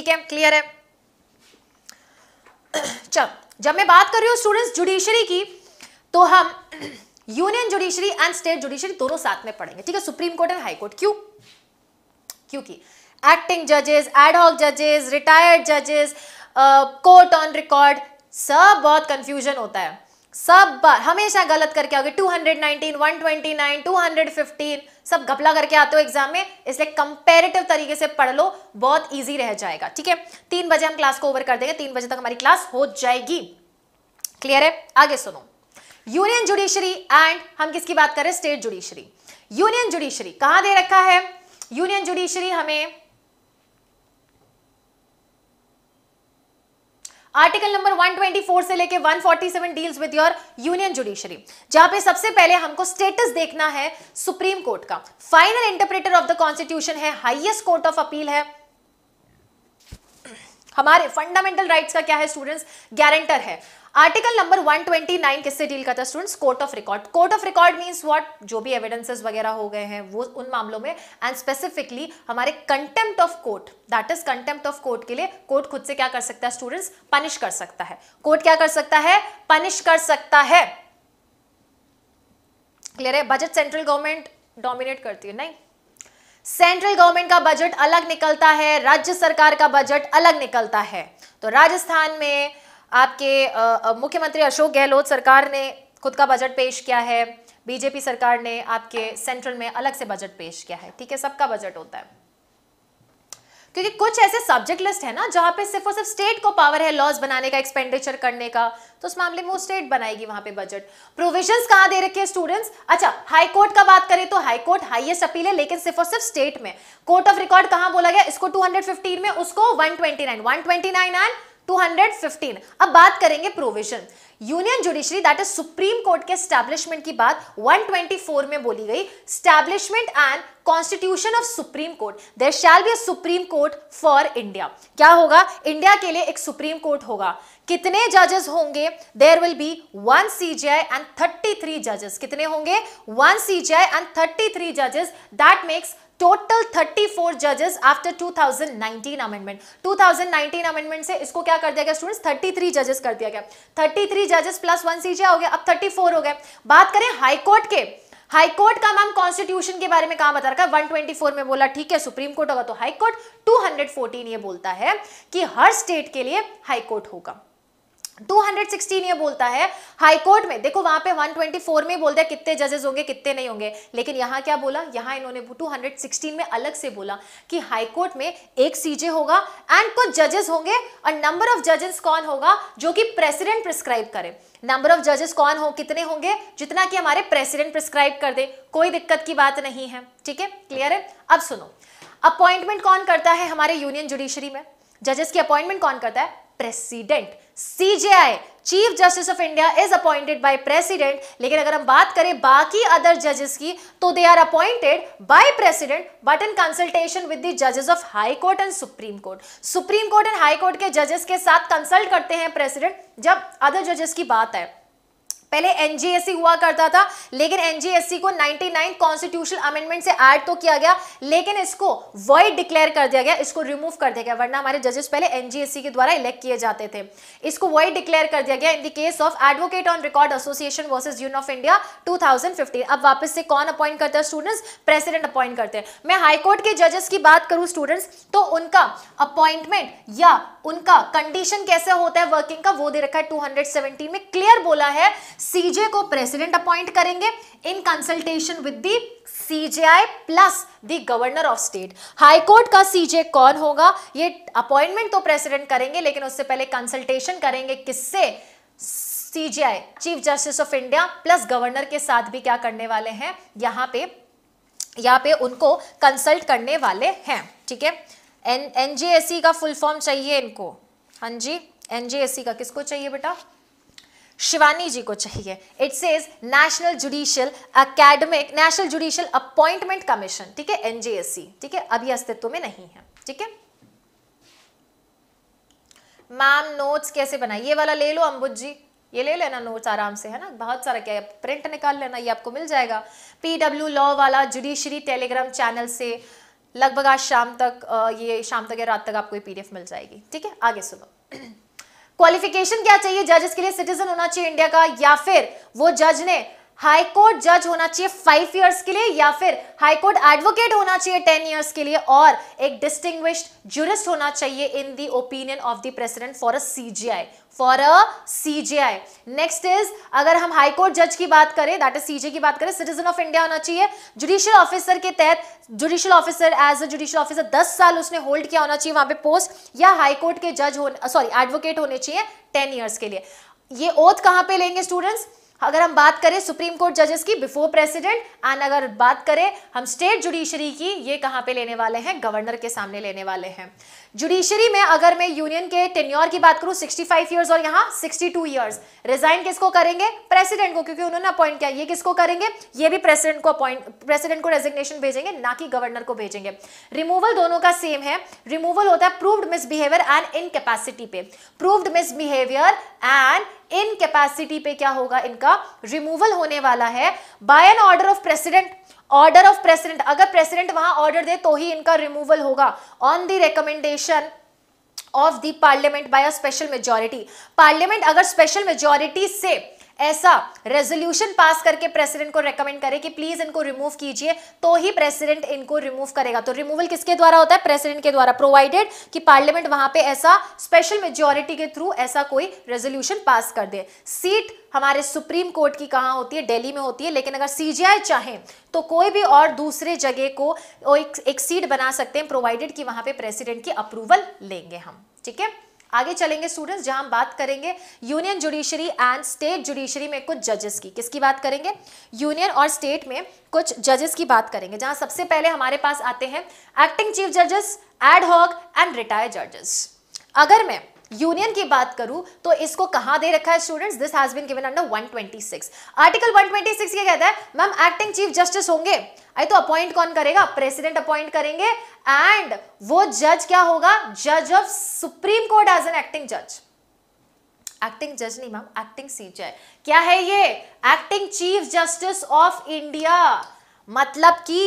ठीक है क्लियर है चल जब मैं बात कर रही हूँ स्टूडेंट्स जुडिशरी की तो हम union judiciary and state judiciary दोनों साथ में पढ़ेंगे ठीक है supreme court and high court क्यों क्योंकि एक्टिंग जजेस एडहॉक जजेस रिटायर्ड जजेस कोर्ट ऑन रिकॉर्ड सब बहुत कंफ्यूजन होता है सब बार हमेशा गलत करके आओगे 219, 129, 215 सब घपला करके आते हो एग्जाम में इसलिए कंपेरेटिव तरीके से पढ़ लो बहुत इजी रह जाएगा ठीक है तीन बजे हम क्लास को ओवर कर देंगे तीन बजे तक हमारी क्लास हो जाएगी क्लियर है आगे सुनो यूनियन जुडिशरी एंड हम किसकी बात कर रहे हैं स्टेट जुडिशरी यूनियन जुडिशरी कहां दे रखा है यूनियन जुडिशरी हमें आर्टिकल नंबर 124 से लेके 147 deals with your union judiciary जहां पे सबसे पहले हमको स्टेटस देखना है सुप्रीम कोर्ट का final interpreter of the constitution है हाईएस्ट कोर्ट ऑफ अपील है हमारे फंडामेंटल राइट्स का क्या है स्टूडेंट्स गारंटर है आर्टिकल नंबर 129 किससे डील करता है students court of record court of record means what जो भी एविडेंसेस वगैरह हो गए हैं वो उन मामलों में एंड स्पेसिफिकली हमारे contempt of court that is contempt of court के लिए कोर्ट खुद से क्या कर सकता है स्टूडेंट्स पनिश कर सकता है कोर्ट क्या कर सकता है पनिश कर सकता है क्लियर है बजट सेंट्रल गवर्नमेंट डोमिनेट करती है नहीं सेंट्रल गवर्नमेंट का बजट अलग निकलता है राज्य सरकार का बजट अलग निकलता है तो राजस्थान में आपके मुख्यमंत्री अशोक गहलोत सरकार ने खुद का बजट पेश किया है बीजेपी सरकार ने आपके सेंट्रल में अलग से बजट पेश किया है ठीक है सबका बजट होता है क्योंकि कुछ ऐसे सब्जेक्ट लिस्ट है ना जहां पे सिर्फ और सिर्फ स्टेट को पावर है लॉज बनाने का एक्सपेंडिचर करने का तो उस मामले में वो स्टेट बनाएगी वहां पे बजट प्रोविजंस कहां दे रखे स्टूडेंट्स अच्छा हाई कोर्ट का बात करें तो हाई कोर्ट हाईएस्ट अपील है लेकिन सिर्फ और सिर्फ स्टेट में कोर्ट ऑफ रिकॉर्ड कहां बोला गया इसको टू में उसको वन ट्वेंटी एंड 215 अब बात करेंगे provision union judiciary that is supreme court के स्टैब्लिशमेंट की बात 124 में बोली गई establishment and constitution of supreme court there shall be supreme court for India क्या होगा इंडिया के लिए एक सुप्रीम कोर्ट होगा कितने जजेस होंगे there will be one CJI and 33 जजेस कितने होंगे वन सीजीआई एंड 33 जजेस दैट मेक्स टोटल 34 जजेस आफ्टर 2019 अमेंडमेंट 2019 अमेंडमेंट से इसको क्या कर दिया गया स्टूडेंट्स 33 जजेस कर दिया गया 33 जजेस प्लस वन सीजे हो गया अब 34 हो गए बात करें हाईकोर्ट के हाईकोर्ट का मैम कॉन्स्टिट्यूशन के बारे में कहा बता रखा है 124 में बोला ठीक है सुप्रीम कोर्ट होगा तो हाईकोर्ट 214 ये बोलता है कि हर स्टेट के लिए हाईकोर्ट होगा 216 ये बोलता है हाई कोर्ट में देखो वहां पे 124 में बोलता है कितने जजेस होंगे कितने नहीं होंगे लेकिन यहां क्या बोला यहां इन्होंने 216 में अलग से बोला कि हाई कोर्ट में एक सीजे होगा एंड कुछ जजेस होंगे और नंबर ऑफ जजेस कौन होगा जो कि प्रेसिडेंट प्रिस्क्राइब करे नंबर ऑफ जजेस कौन हो कितने होंगे जितना कि हमारे प्रेसिडेंट प्रिस्क्राइब कर दे कोई दिक्कत की बात नहीं है ठीक है क्लियर है अब सुनो अपॉइंटमेंट कौन करता है हमारे यूनियन जुडिशरी में जजेस की अपॉइंटमेंट कौन करता है president CJI chief justice of India is appointed by president लेकिन अगर हम बात करें बाकी अदर जजेस की तो they are appointed by president but in consultation with the जजेस of high court and supreme court supreme court and high court के जजेस के साथ कंसल्ट करते हैं प्रेसिडेंट जब अदर जजेस की बात है पहले एनजीएससी हुआ करता था लेकिन एनजीएससी को 99 कॉन्स्टिट्यूशन अमेंडमेंट से ऐड तो किया गया लेकिन इसको वॉइड डिक्लेयर कर दिया गया इसको रिमूव कर दिया गया वरना हमारे जजेस पहले एनजीएससी के द्वारा इलेक्ट किए जाते थे इसको वॉइड डिक्लेयर कर दिया गया in the case of advocate on record association versus union of India two अब वापस से कौन अपॉइंट करता है स्टूडेंट्स प्रेसिडेंट अपॉइंट करते हैं मैं हाईकोर्ट के जजेस की बात करूँ स्टूडेंट्स तो उनका अपॉइंटमेंट या उनका कंडीशन कैसे होता है वर्किंग का वो दे रखा है 217 में क्लियर बोला है सीजे को प्रेसिडेंट अपॉइंट करेंगे in consultation with the CJI plus the governor of state high court का सीजे कौन होगा ये अपॉइंटमेंट तो प्रेसिडेंट करेंगे लेकिन उससे पहले कंसल्टेशन करेंगे किससे CJI chief justice of India plus governor के साथ भी क्या करने वाले हैं यहां पे यहां पे उनको कंसल्ट करने वाले हैं ठीक है एन एनजेएससी e का फुल फॉर्म चाहिए इनको हाँ जी एनजेएससी e का किसको चाहिए बेटा शिवानी जी को चाहिए it says national judicial academic national judicial appointment commission ठीक है एनजेएससी ठीक है अभी अस्तित्व में नहीं है ठीक है मैम नोट्स कैसे बनाए ये वाला ले लो अंबुज जी ये ले लेना नोट्स आराम से है ना बहुत सारा क्या है प्रिंट निकाल लेना ये आपको मिल जाएगा पीडब्ल्यू लॉ वाला जुडिशरी टेलीग्राम चैनल से लगभग आज शाम तक ये शाम तक या रात तक आपको ये पीडीएफ मिल जाएगी ठीक है आगे सुनो *clears throat* क्वालिफिकेशन क्या चाहिए जजेस के लिए सिटीजन होना चाहिए इंडिया का या फिर वो जज ने हाई कोर्ट जज होना चाहिए फाइव ईयर्स के लिए या फिर हाई कोर्ट एडवोकेट होना चाहिए टेन ईयर्स के लिए और एक डिस्टिंग्विश्ड जूरिस्ट होना चाहिए in the opinion of the president for a CJI for a CJI next is अगर हम हाई कोर्ट जज की बात करें दैट इज सीजे की बात करें सिटीजन ऑफ इंडिया होना चाहिए जुडिशियल ऑफिसर के तहत judicial officer as a judicial officer दस साल उसने होल्ड किया होना चाहिए वहां पे पोस्ट या हाई कोर्ट के जज होने सॉरी एडवोकेट होने चाहिए टेन ईयर्स के लिए ये ओथ कहां पे लेंगे स्टूडेंट्स अगर हम बात करें सुप्रीम कोर्ट जजेस की बिफोर प्रेसिडेंट एंड अगर बात करें हम स्टेट जुडिशरी की ये कहाँ पे लेने वाले हैं गवर्नर के सामने लेने वाले हैं जुडिशरी में अगर मैं यूनियन के टेन्योर की बात करूं 65 फाइव और यहां 62 इयर्स रिजाइन किसको करेंगे प्रेसिडेंट को क्योंकि उन्होंने अपॉइंट किया ये किसको करेंगे ये भी प्रेसिडेंट को अपॉइंट प्रेसिडेंट को रेजिग्नेशन भेजेंगे ना कि गवर्नर को भेजेंगे रिमूवल दोनों का सेम है रिमूवल होता है प्रूव्ड मिसबिहेवियर एंड इनकेपेसिटी पे प्रूव्ड मिसबिहेवियर एंड इनकेपेसिटी पे क्या होगा इनका रिमूवल होने वाला है by an order of president order of president अगर प्रेसिडेंट वहां ऑर्डर दे तो ही इनका रिमूवल होगा on the recommendation of the parliament by a special majority parliament अगर स्पेशल मेजोरिटी से ऐसा रेजोल्यूशन पास करके प्रेसिडेंट को रेकमेंड करे कि प्लीज इनको रिमूव कीजिए तो ही प्रेसिडेंट इनको रिमूव करेगा तो रिमूवल किसके द्वारा होता है प्रेसिडेंट के द्वारा प्रोवाइडेड कि पार्लियामेंट वहां पे ऐसा स्पेशल मेजोरिटी के थ्रू ऐसा कोई रेजोल्यूशन पास कर दे सीट हमारे सुप्रीम कोर्ट की कहाँ होती है दिल्ली में होती है लेकिन अगर सीजीआई चाहे तो कोई भी और दूसरे जगह को एक, एक सीट बना सकते हैं प्रोवाइडेड कि वहां पे प्रेसिडेंट की अप्रूवल लेंगे हम ठीक है आगे चलेंगे स्टूडेंट्स जहां हम बात करेंगे union judiciary and state judiciary में कुछ जजेस की किसकी बात करेंगे यूनियन और स्टेट में कुछ जजेस की बात करेंगे जहां सबसे पहले हमारे पास आते हैं एक्टिंग चीफ जजेस एड एंड रिटायर्ड जजेस अगर मैं यूनियन की बात करूं तो इसको कहां दे रखा है students this has been given under 126 article 126 ये कहता है मैम एक्टिंग चीफ जस्टिस होंगे आई तो अपॉइंट कौन करेगा प्रेसिडेंट अपॉइंट करेंगे एंड वो जज क्या होगा जज of supreme court as an acting जज एक्टिंग जज नहीं मैम एक्टिंग है क्या है ये acting chief justice of India मतलब की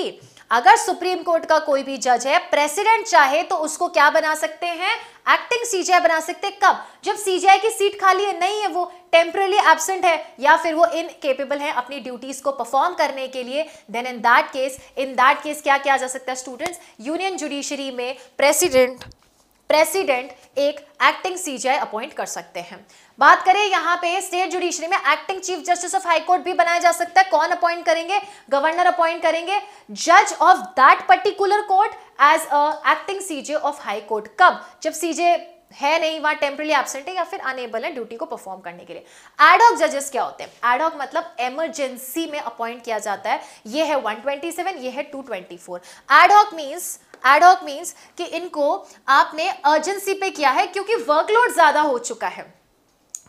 अगर सुप्रीम कोर्ट का कोई भी जज है प्रेसिडेंट चाहे तो उसको क्या बना सकते हैं एक्टिंग सीजीआई बना सकते हैं कब जब सीजीआई की सीट खाली है नहीं है वो टेम्परली एबसेंट है या फिर वो इनकेपेबल है अपनी ड्यूटीज को परफॉर्म करने के लिए then in that case in that case क्या किया जा सकता है स्टूडेंट्स यूनियन जुडिशरी में प्रेसिडेंट प्रेसिडेंट एक एक्टिंग सीजीआई अपॉइंट कर सकते हैं बात करें यहां पे स्टेट जुडिशरी में acting chief justice of high court भी बनाया जा सकता है कौन अपॉइंट करेंगे गवर्नर अपॉइंट करेंगे जज of that particular court as a acting CJ of high court कब जब सीजे है नहीं वहां टेम्परली एबसेंट है या फिर अनेबल है ड्यूटी को परफॉर्म करने के लिए एडॉक जजेस क्या होते हैं एडॉक मतलब इमरजेंसी में अपॉइंट किया जाता है ये है 127 ये है 224 एडॉक मींस एडॉक मीन्स कि इनको आपने अर्जेंसी पे किया है क्योंकि वर्कलोड ज़्यादा हो चुका है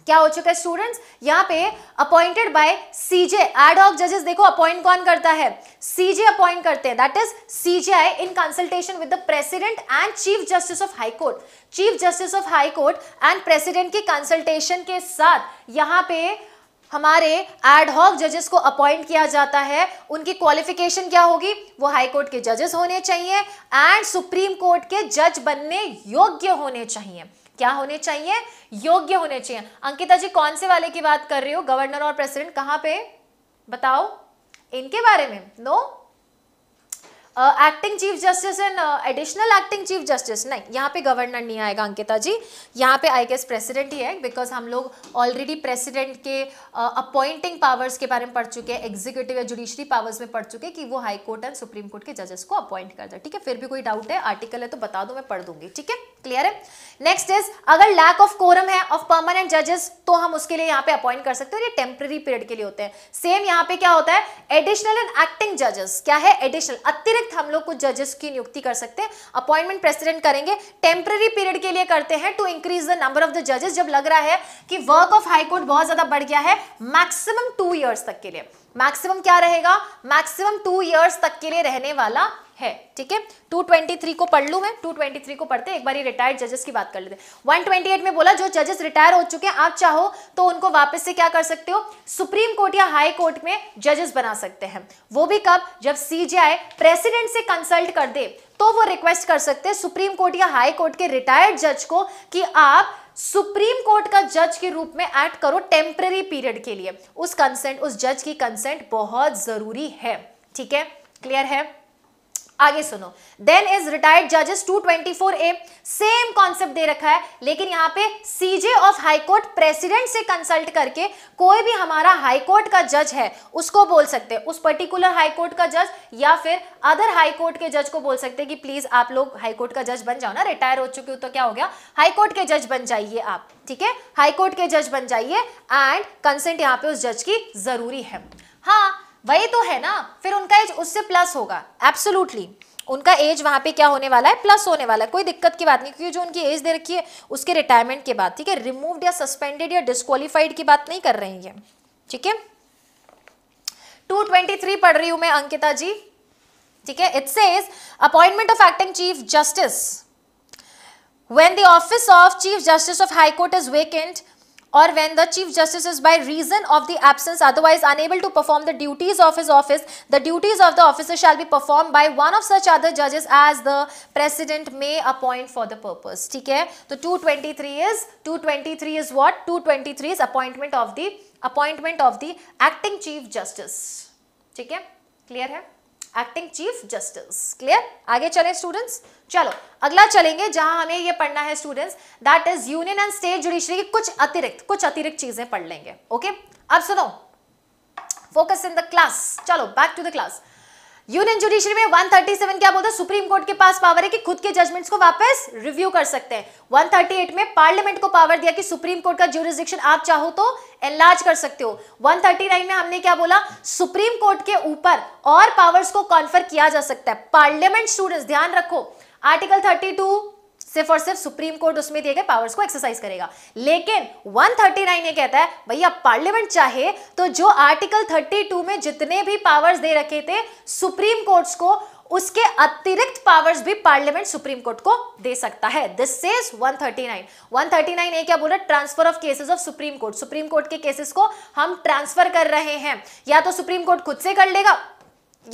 क्या हो चुका है स्टूडेंट्स यहाँ पे appointed by CJ ad of जजेस देखो अपॉइंट कौन करता है सीजे अपॉइंट करते हैं that is CJ in consultation with the president and chief justice of high court chief justice of high court and president की कंसल्टेशन के साथ यहाँ पे हमारे एडहॉक जजेस को अपॉइंट किया जाता है उनकी क्वालिफिकेशन क्या होगी वो हाई कोर्ट के जजेस होने चाहिए एंड सुप्रीम कोर्ट के जज बनने योग्य होने चाहिए क्या होने चाहिए योग्य होने चाहिए अंकिता जी कौन से वाले की बात कर रही हो गवर्नर और प्रेसिडेंट कहां पे बताओ इनके बारे में no no? Acting chief justice and additional acting chief justice नहीं यहाँ पे गवर्नर नहीं आएगा अंकिता जी यहाँ पे आई गेस प्रेसिडेंट ही है बिकॉज हम लोग ऑलरेडी प्रेसिडेंट के अपॉइंटिंग uh, पावर्स के बारे में पढ़ चुके हैं एग्जीक्यूटिव या जुडिशरी पावर्स में पढ़ चुके हैं कि वो high court and supreme court के जजेस को अपॉइंट कर दे ठीक है फिर भी कोई डाउट है आर्टिकल है तो बता दो मैं पढ़ दूंगी ठीक है क्लियर है नेक्स्ट इज अगर लैक ऑफ कोरम है ऑफ परमानेंट जजेस तो हम उसके लिए यहाँ पे अपॉइंट कर सकते हैं ये टेम्प्रेरी पीरियड के लिए होते हैं सेम यहाँ पे क्या होता है एडिशनल एंड एक्टिंग जजेस क्या है एडिशनल अतिरिक्त अतिरिक्त हम लोग कुछ जजेस की नियुक्ति कर सकते हैं अपॉइंटमेंट प्रेसिडेंट करेंगे टेम्प्ररी पीरियड के लिए करते हैं to increase the number of the जजेस जब लग रहा है कि वर्क ऑफ हाईकोर्ट बहुत ज्यादा बढ़ गया है मैक्सिमम टू ईयर्स तक के लिए मैक्सिमम क्या रहेगा मैक्सिमम टू ईयर्स तक के लिए रहने वाला है ठीक है 223 को पढ़ लू मैं 223 को पढ़ते एक बार रिटायर्ड जजेस की बात कर लेते हैं 128 में बोला जो जजेस रिटायर हो चुके हैं आप चाहो तो उनको वापस से क्या कर सकते हो सुप्रीम कोर्ट या हाई कोर्ट में जजेस बना सकते हैं वो भी कब जब सीजीआई प्रेसिडेंट से कंसल्ट कर दे तो वो रिक्वेस्ट कर सकते हैं सुप्रीम कोर्ट या हाई कोर्ट के रिटायर्ड जज को कि आप सुप्रीम कोर्ट का जज के रूप में एक्ट करो टेम्पररी पीरियड के लिए उस कंसेंट उस जज की कंसेंट बहुत जरूरी है ठीक है क्लियर है आगे सुनो देन इज रिटायर्ड जजेस 224 ए सेम कॉन्सेप्ट दे रखा है लेकिन यहां पे CJ of high court president से कंसल्ट करके कोई भी हमारा हाई कोर्ट का जज है उसको बोल सकते हैं उस पर्टिकुलर हाई कोर्ट का जज या फिर अदर हाई कोर्ट के जज को बोल सकते हैं कि प्लीज आप लोग हाई कोर्ट का जज बन जाओ ना रिटायर हो चुके हो तो क्या हो गया हाई कोर्ट के जज बन जाइए आप ठीक है हाई कोर्ट के जज बन जाइए एंड कंसेंट यहां पे उस जज की जरूरी है हाँ वही तो है ना फिर उनका एज उससे प्लस होगा एब्सोल्युटली उनका एज वहाँ पे क्या होने वाला है प्लस होने वाला है कोई दिक्कत की बात नहीं क्योंकि जो उनकी एज दे रखी है उसके रिटायरमेंट के बाद ठीक है रिमूव्ड या सस्पेंडेड या डिस्कालीफाइड की बात नहीं कर रही है ठीक है टू ट्वेंटी थ्री पढ़ रही हूँ मैं अंकिता जी ठीक है it says appointment of acting chief justice when the office of chief justice of high court is vacant or when the Chief Justice is by reason of the absence otherwise unable to perform the duties of his office, the duties of the officer shall be performed by one of such other judges as the President may appoint for the purpose. Okay? So 223 is, 223 is what? 223 is appointment of the, appointment of the acting Chief Justice. Okay? Clear hai? Acting chief justice clear आगे चले students चलो अगला चलेंगे जहां हमें ये पढ़ना है students that is union and state judiciary की कुछ अतिरिक्त कुछ अतिरिक्त चीजें पढ़ लेंगे ओके okay? अब सुनो फोकस इन द क्लास चलो back to the class union judiciary में 137 क्या बोलता है सुप्रीम कोर्ट के पास पावर है कि खुद के जजमेंट्स को वापस रिव्यू कर सकते हैं 138 में पार्लियामेंट को पावर दिया कि सुप्रीम कोर्ट का ज्यूरिस्डिक्शन आप चाहो तो एनलार्ज कर सकते हो 139 में हमने क्या बोला सुप्रीम कोर्ट के ऊपर और पावर्स को कॉन्फर किया जा सकता है पार्लियामेंट स्टूडेंट ध्यान रखो आर्टिकल थर्टी सिर्फ और सिर्फ सुप्रीम कोर्ट उसमें दिए गए पावर्स को एक्सरसाइज करेगा लेकिन 139 ये कहता है भैया पार्लियामेंट चाहे तो जो आर्टिकल 32 में जितने भी पावर्स दे रखे थे सुप्रीम कोर्ट को उसके अतिरिक्त पावर्स भी पार्लियामेंट सुप्रीम कोर्ट को दे सकता है दिस सेज 139 139 ए क्या बोल रहा है transfer of cases of supreme court supreme court के केसेस को हम ट्रांसफर कर रहे हैं या तो सुप्रीम कोर्ट खुद से कर लेगा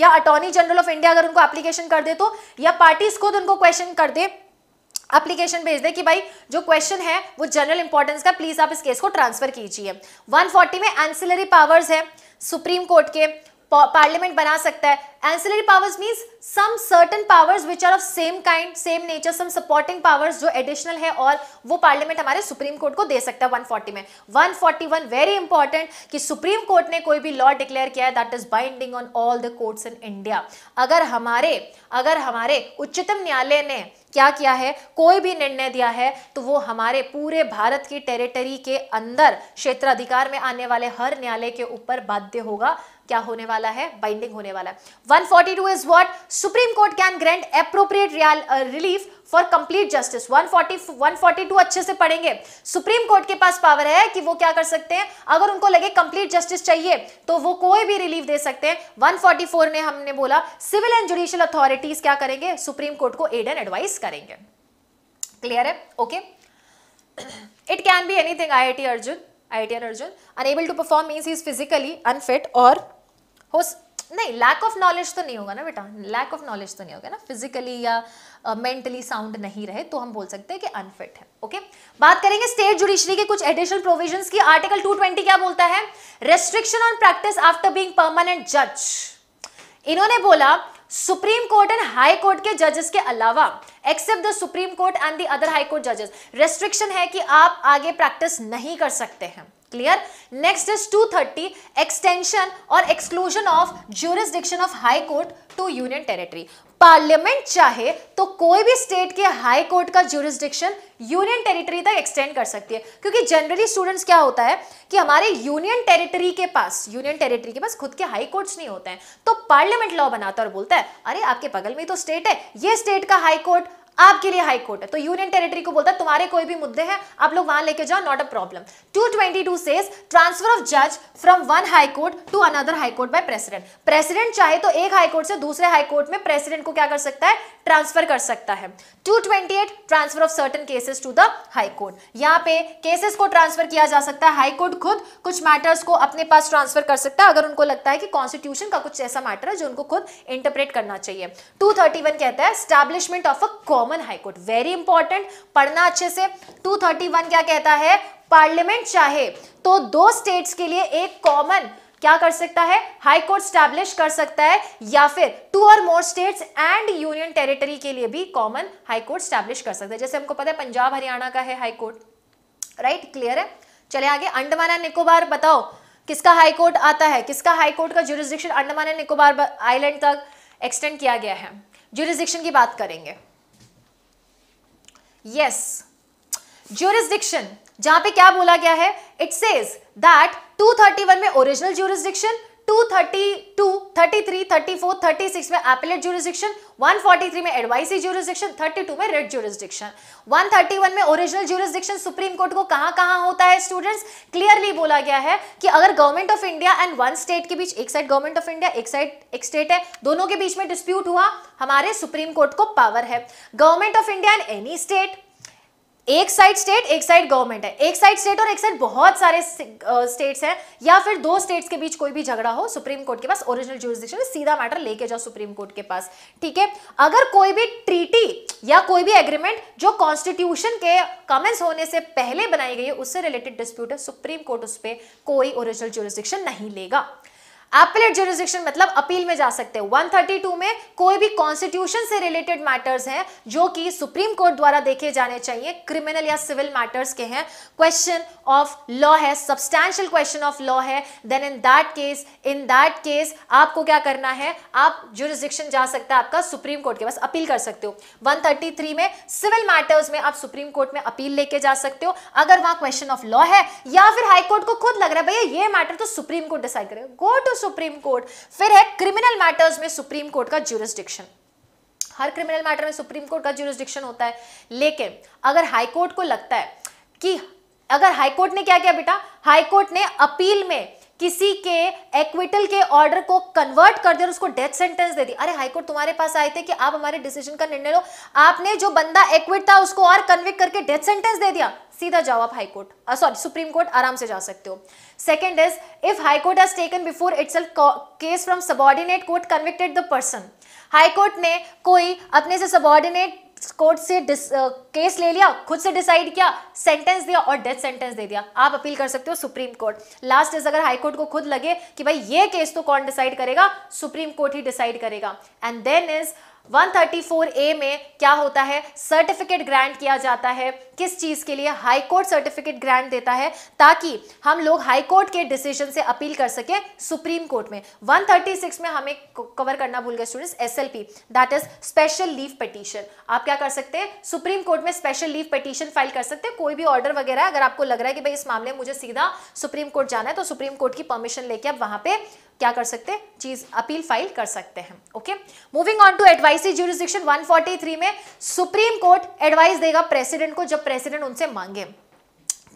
या अटॉर्नी जनरल ऑफ इंडिया अगर उनको एप्लीकेशन कर दे तो या पार्टीज खुद उनको क्वेश्चन कर दे अप्लीकेशन भेज दे कि भाई जो क्वेश्चन है वो जनरल इंपॉर्टेंस का प्लीज आप इस केस को ट्रांसफर कीजिए 140 में एंसिलरी पावर्स है सुप्रीम कोर्ट के पार्लियामेंट बना सकता है ancillary powers mean some certain powers which are of same kind same nature some supporting powers जो एडिशनल है और वो पार्लियामेंट हमारे सुप्रीम कोर्ट को दे सकता है 140 में 141 वेरी इंपॉर्टेंट कि सुप्रीम कोर्ट ने कोई भी लॉ डिक्लेयर किया है that is binding on all the courts in India अगर हमारे अगर हमारे उच्चतम न्यायालय ने क्या किया है कोई भी निर्णय दिया है तो वो हमारे पूरे भारत की टेरिटरी के अंदर क्षेत्राधिकार में आने वाले हर न्यायालय के ऊपर बाध्य होगा क्या होने वाला है बाइंडिंग होने वाला है 142 is what supreme court can grant appropriate relief for complete justice 140 142 अच्छे से पढ़ेंगे सुप्रीम कोर्ट के पास पावर है कि वो क्या कर सकते हैं अगर उनको लगे कंप्लीट जस्टिस चाहिए तो वो कोई भी रिलीफ दे सकते हैं 144 में हमने बोला सिविल एंड जुडिशियल अथॉरिटीज क्या करेंगे सुप्रीम कोर्ट को एड एंड एडवाइस करेंगे क्लियर है okay it can be anything IIT Arjun IITN Arjun. Unable to perform means he is physically unfit और हो नहीं लैक ऑफ नॉलेज तो नहीं होगा ना बेटा लैक ऑफ नॉलेज तो नहीं होगा ना फिजिकली या मेंटली uh, साउंड नहीं रहे तो हम बोल सकते हैं कि अनफिट है ओके okay? बात करेंगे स्टेट जुडिशरी के कुछ एडिशनल प्रोविजंस की आर्टिकल 220 क्या बोलता है restriction on practice after being permanent जज इन्होंने बोला supreme court and high court के जजेस के अलावा except the supreme court and the other high court जजेस रेस्ट्रिक्शन है कि आप आगे प्रैक्टिस नहीं कर सकते हैं क्लियर नेक्स्ट इज 230 एक्सटेंशन और exclusion of jurisdiction of high court to union territory parliament चाहे तो कोई भी स्टेट के हाई कोर्ट का ज्यूरिस्डिक्शन यूनियन टेरिटरी तक एक्सटेंड कर सकती है क्योंकि जनरली स्टूडेंट्स क्या होता है कि हमारे यूनियन टेरिटरी के पास यूनियन टेरिटरी के पास खुद के हाई कोर्ट्स नहीं होते हैं तो पार्लियामेंट लॉ बनाता है और बोलता है अरे आपके बगल में तो स्टेट है ये स्टेट का हाई कोर्ट आपके लिए हाई कोर्ट है तो यूनियन टेरिटरी को बोलता है तुम्हारे कोई भी मुद्दे हैं आप लोग वहां लेके जाओ not a problem 222 says transfer of जज from one high court to another high court by president president चाहे तो एक हाई कोर्ट से दूसरे हाई कोर्ट में प्रेसिडेंट को क्या कर सकता है ट्रांसफर कर सकता है 228 transfer of certain cases to the high court यहाँ पे केसेस को ट्रांसफर किया जा सकता है हाई कोर्ट खुद कुछ मैटर्स को अपने पास ट्रांसफर कर सकता है अगर उनको लगता है कि कॉन्स्टिट्यूशन का कुछ ऐसा मैटर है जो उनको खुद इंटरप्रेट करना चाहिए 231 कहता है establishment of a common common high court very important पढ़ना अच्छे से 231 क्या कहता है पार्लियामेंट चाहे तो दो स्टेट्स के लिए एक कॉमन क्या कर सकता है हाई कोर्ट स्टैब्लिश कर सकता है या फिर टू और more states and union territory के लिए भी कॉमन हाई कोर्ट स्टैब्लिश कर सकता है जैसे हमको पता है पंजाब हरियाणा का है हाई कोर्ट राइट क्लियर है चले आगे अंडमान एंड निकोबार बताओ किसका हाई कोर्ट आता है किसका हाई कोर्ट का jurisdiction Andaman and Nicobar island तक एक्सटेंड किया गया है जुरिस्डिक्शन की बात करेंगे यस ज्यूरिस्डिक्शन जहां पे क्या बोला गया है इट सेज दैट 231 में ओरिजिनल ज्यूरिस्डिक्शन 232, में होता है क्लियरली बोला गया है कि अगर government of India and one state के बीच एक साइड गवर्नमेंट ऑफ इंडिया एक साइड एक स्टेट है दोनों के बीच में डिस्प्यूट हुआ हमारे सुप्रीम कोर्ट को पावर है government of India and any state एक साइड स्टेट एक साइड गवर्नमेंट है एक साइड स्टेट और एक साइड बहुत सारे स्टेट्स हैं या फिर दो स्टेट्स के बीच कोई भी झगड़ा हो सुप्रीम कोर्ट के पास ओरिजिनल जोरिस्टिक्शन सीधा मैटर लेके जाओ सुप्रीम कोर्ट के पास ठीक है अगर कोई भी ट्रीटी या कोई भी एग्रीमेंट जो कॉन्स्टिट्यूशन के कमेंट्स होने से पहले बनाई गई है उससे रिलेटेड डिस्प्यूट है सुप्रीम कोर्ट उस पर कोई ओरिजिनल जोरिस्टिक्शन नहीं लेगा एपलेट जुरिस्डिक्शन मतलब अपील में जा सकते हैं 132 में कोई भी कॉन्स्टिट्यूशन से रिलेटेड मैटर्स हैं जो कि सुप्रीम कोर्ट द्वारा देखे जाने चाहिए क्रिमिनल या सिविल मैटर्स के हैं क्वेश्चन ऑफ लॉ है सब्सटैंशियल क्वेश्चन ऑफ लॉ है then in that case in that case आपको क्या करना है आप जुरिस्डिक्शन जा सकता है आपका सुप्रीम कोर्ट के पास अपील कर सकते हो वन में सिविल मैटर्स में आप सुप्रीम कोर्ट में अपील लेके जा सकते हो अगर वहां क्वेश्चन ऑफ लॉ है या फिर हाईकोर्ट को खुद लग रहा है भैया ये मैटर तो सुप्रीम कोर्ट डिसाइड करेगा गो टू सुप्रीम कोर्ट फिर है क्रिमिनल मैटर्स में सुप्रीम कोर्ट का ज्यूरिस्डिक्शन हर क्रिमिनल मैटर में सुप्रीम कोर्ट का ज्यूरिस्डिक्शन होता है लेकिन अगर हाईकोर्ट को लगता है कि अगर हाईकोर्ट ने क्या किया बेटा हाईकोर्ट ने अपील में किसी के एक्विटल के ऑर्डर को कन्वर्ट कर दिया और उसको डेथ सेंटेंस दे दी अरे हाईकोर्ट तुम्हारे पास आए थे कि आप हमारे डिसीजन का निर्णय लो आपने जो बंदा एक्विट था उसको और कन्विक्ट करके डेथ सेंटेंस दे दिया सीधा जाओ आप हाईकोर्ट सॉरी सुप्रीम कोर्ट आराम से जा सकते हो second is if high court has taken before its case from subordinate court convicted the person high court ने कोई अपने से सबॉर्डिनेट कोर्ट से डिस, आ, केस ले लिया खुद से डिसाइड किया सेंटेंस दिया और डेथ सेंटेंस दे दिया आप अपील कर सकते हो सुप्रीम कोर्ट लास्ट इज अगर हाई कोर्ट को खुद लगे कि भाई ये केस तो कौन डिसाइड करेगा सुप्रीम कोर्ट ही डिसाइड करेगा एंड देन इज 134 ए में क्या होता है सर्टिफिकेट ग्रांट किया जाता है किस चीज़ के लिए हाई कोर्ट सर्टिफिकेट ग्रांट देता है ताकि हम लोग हाई कोर्ट के डिसीजन से अपील कर सके सुप्रीम कोर्ट में 136 में हमें कवर करना भूल गए students SLP that is special leave petition आप क्या कर सकते हैं सुप्रीम कोर्ट में स्पेशल लीव पटिशन फाइल कर सकते हैं कोई भी ऑर्डर वगैरह अगर आपको लग रहा है कि भाई इस मामले में मुझे सीधा सुप्रीम कोर्ट जाना है तो सुप्रीम कोर्ट की परमिशन लेके आप वहां पर क्या कर सकते हैं चीज अपील फाइल कर सकते हैं okay moving on to advisory jurisdiction 143 में सुप्रीम कोर्ट एडवाइस देगा प्रेसिडेंट को जब प्रेसिडेंट उनसे मांगे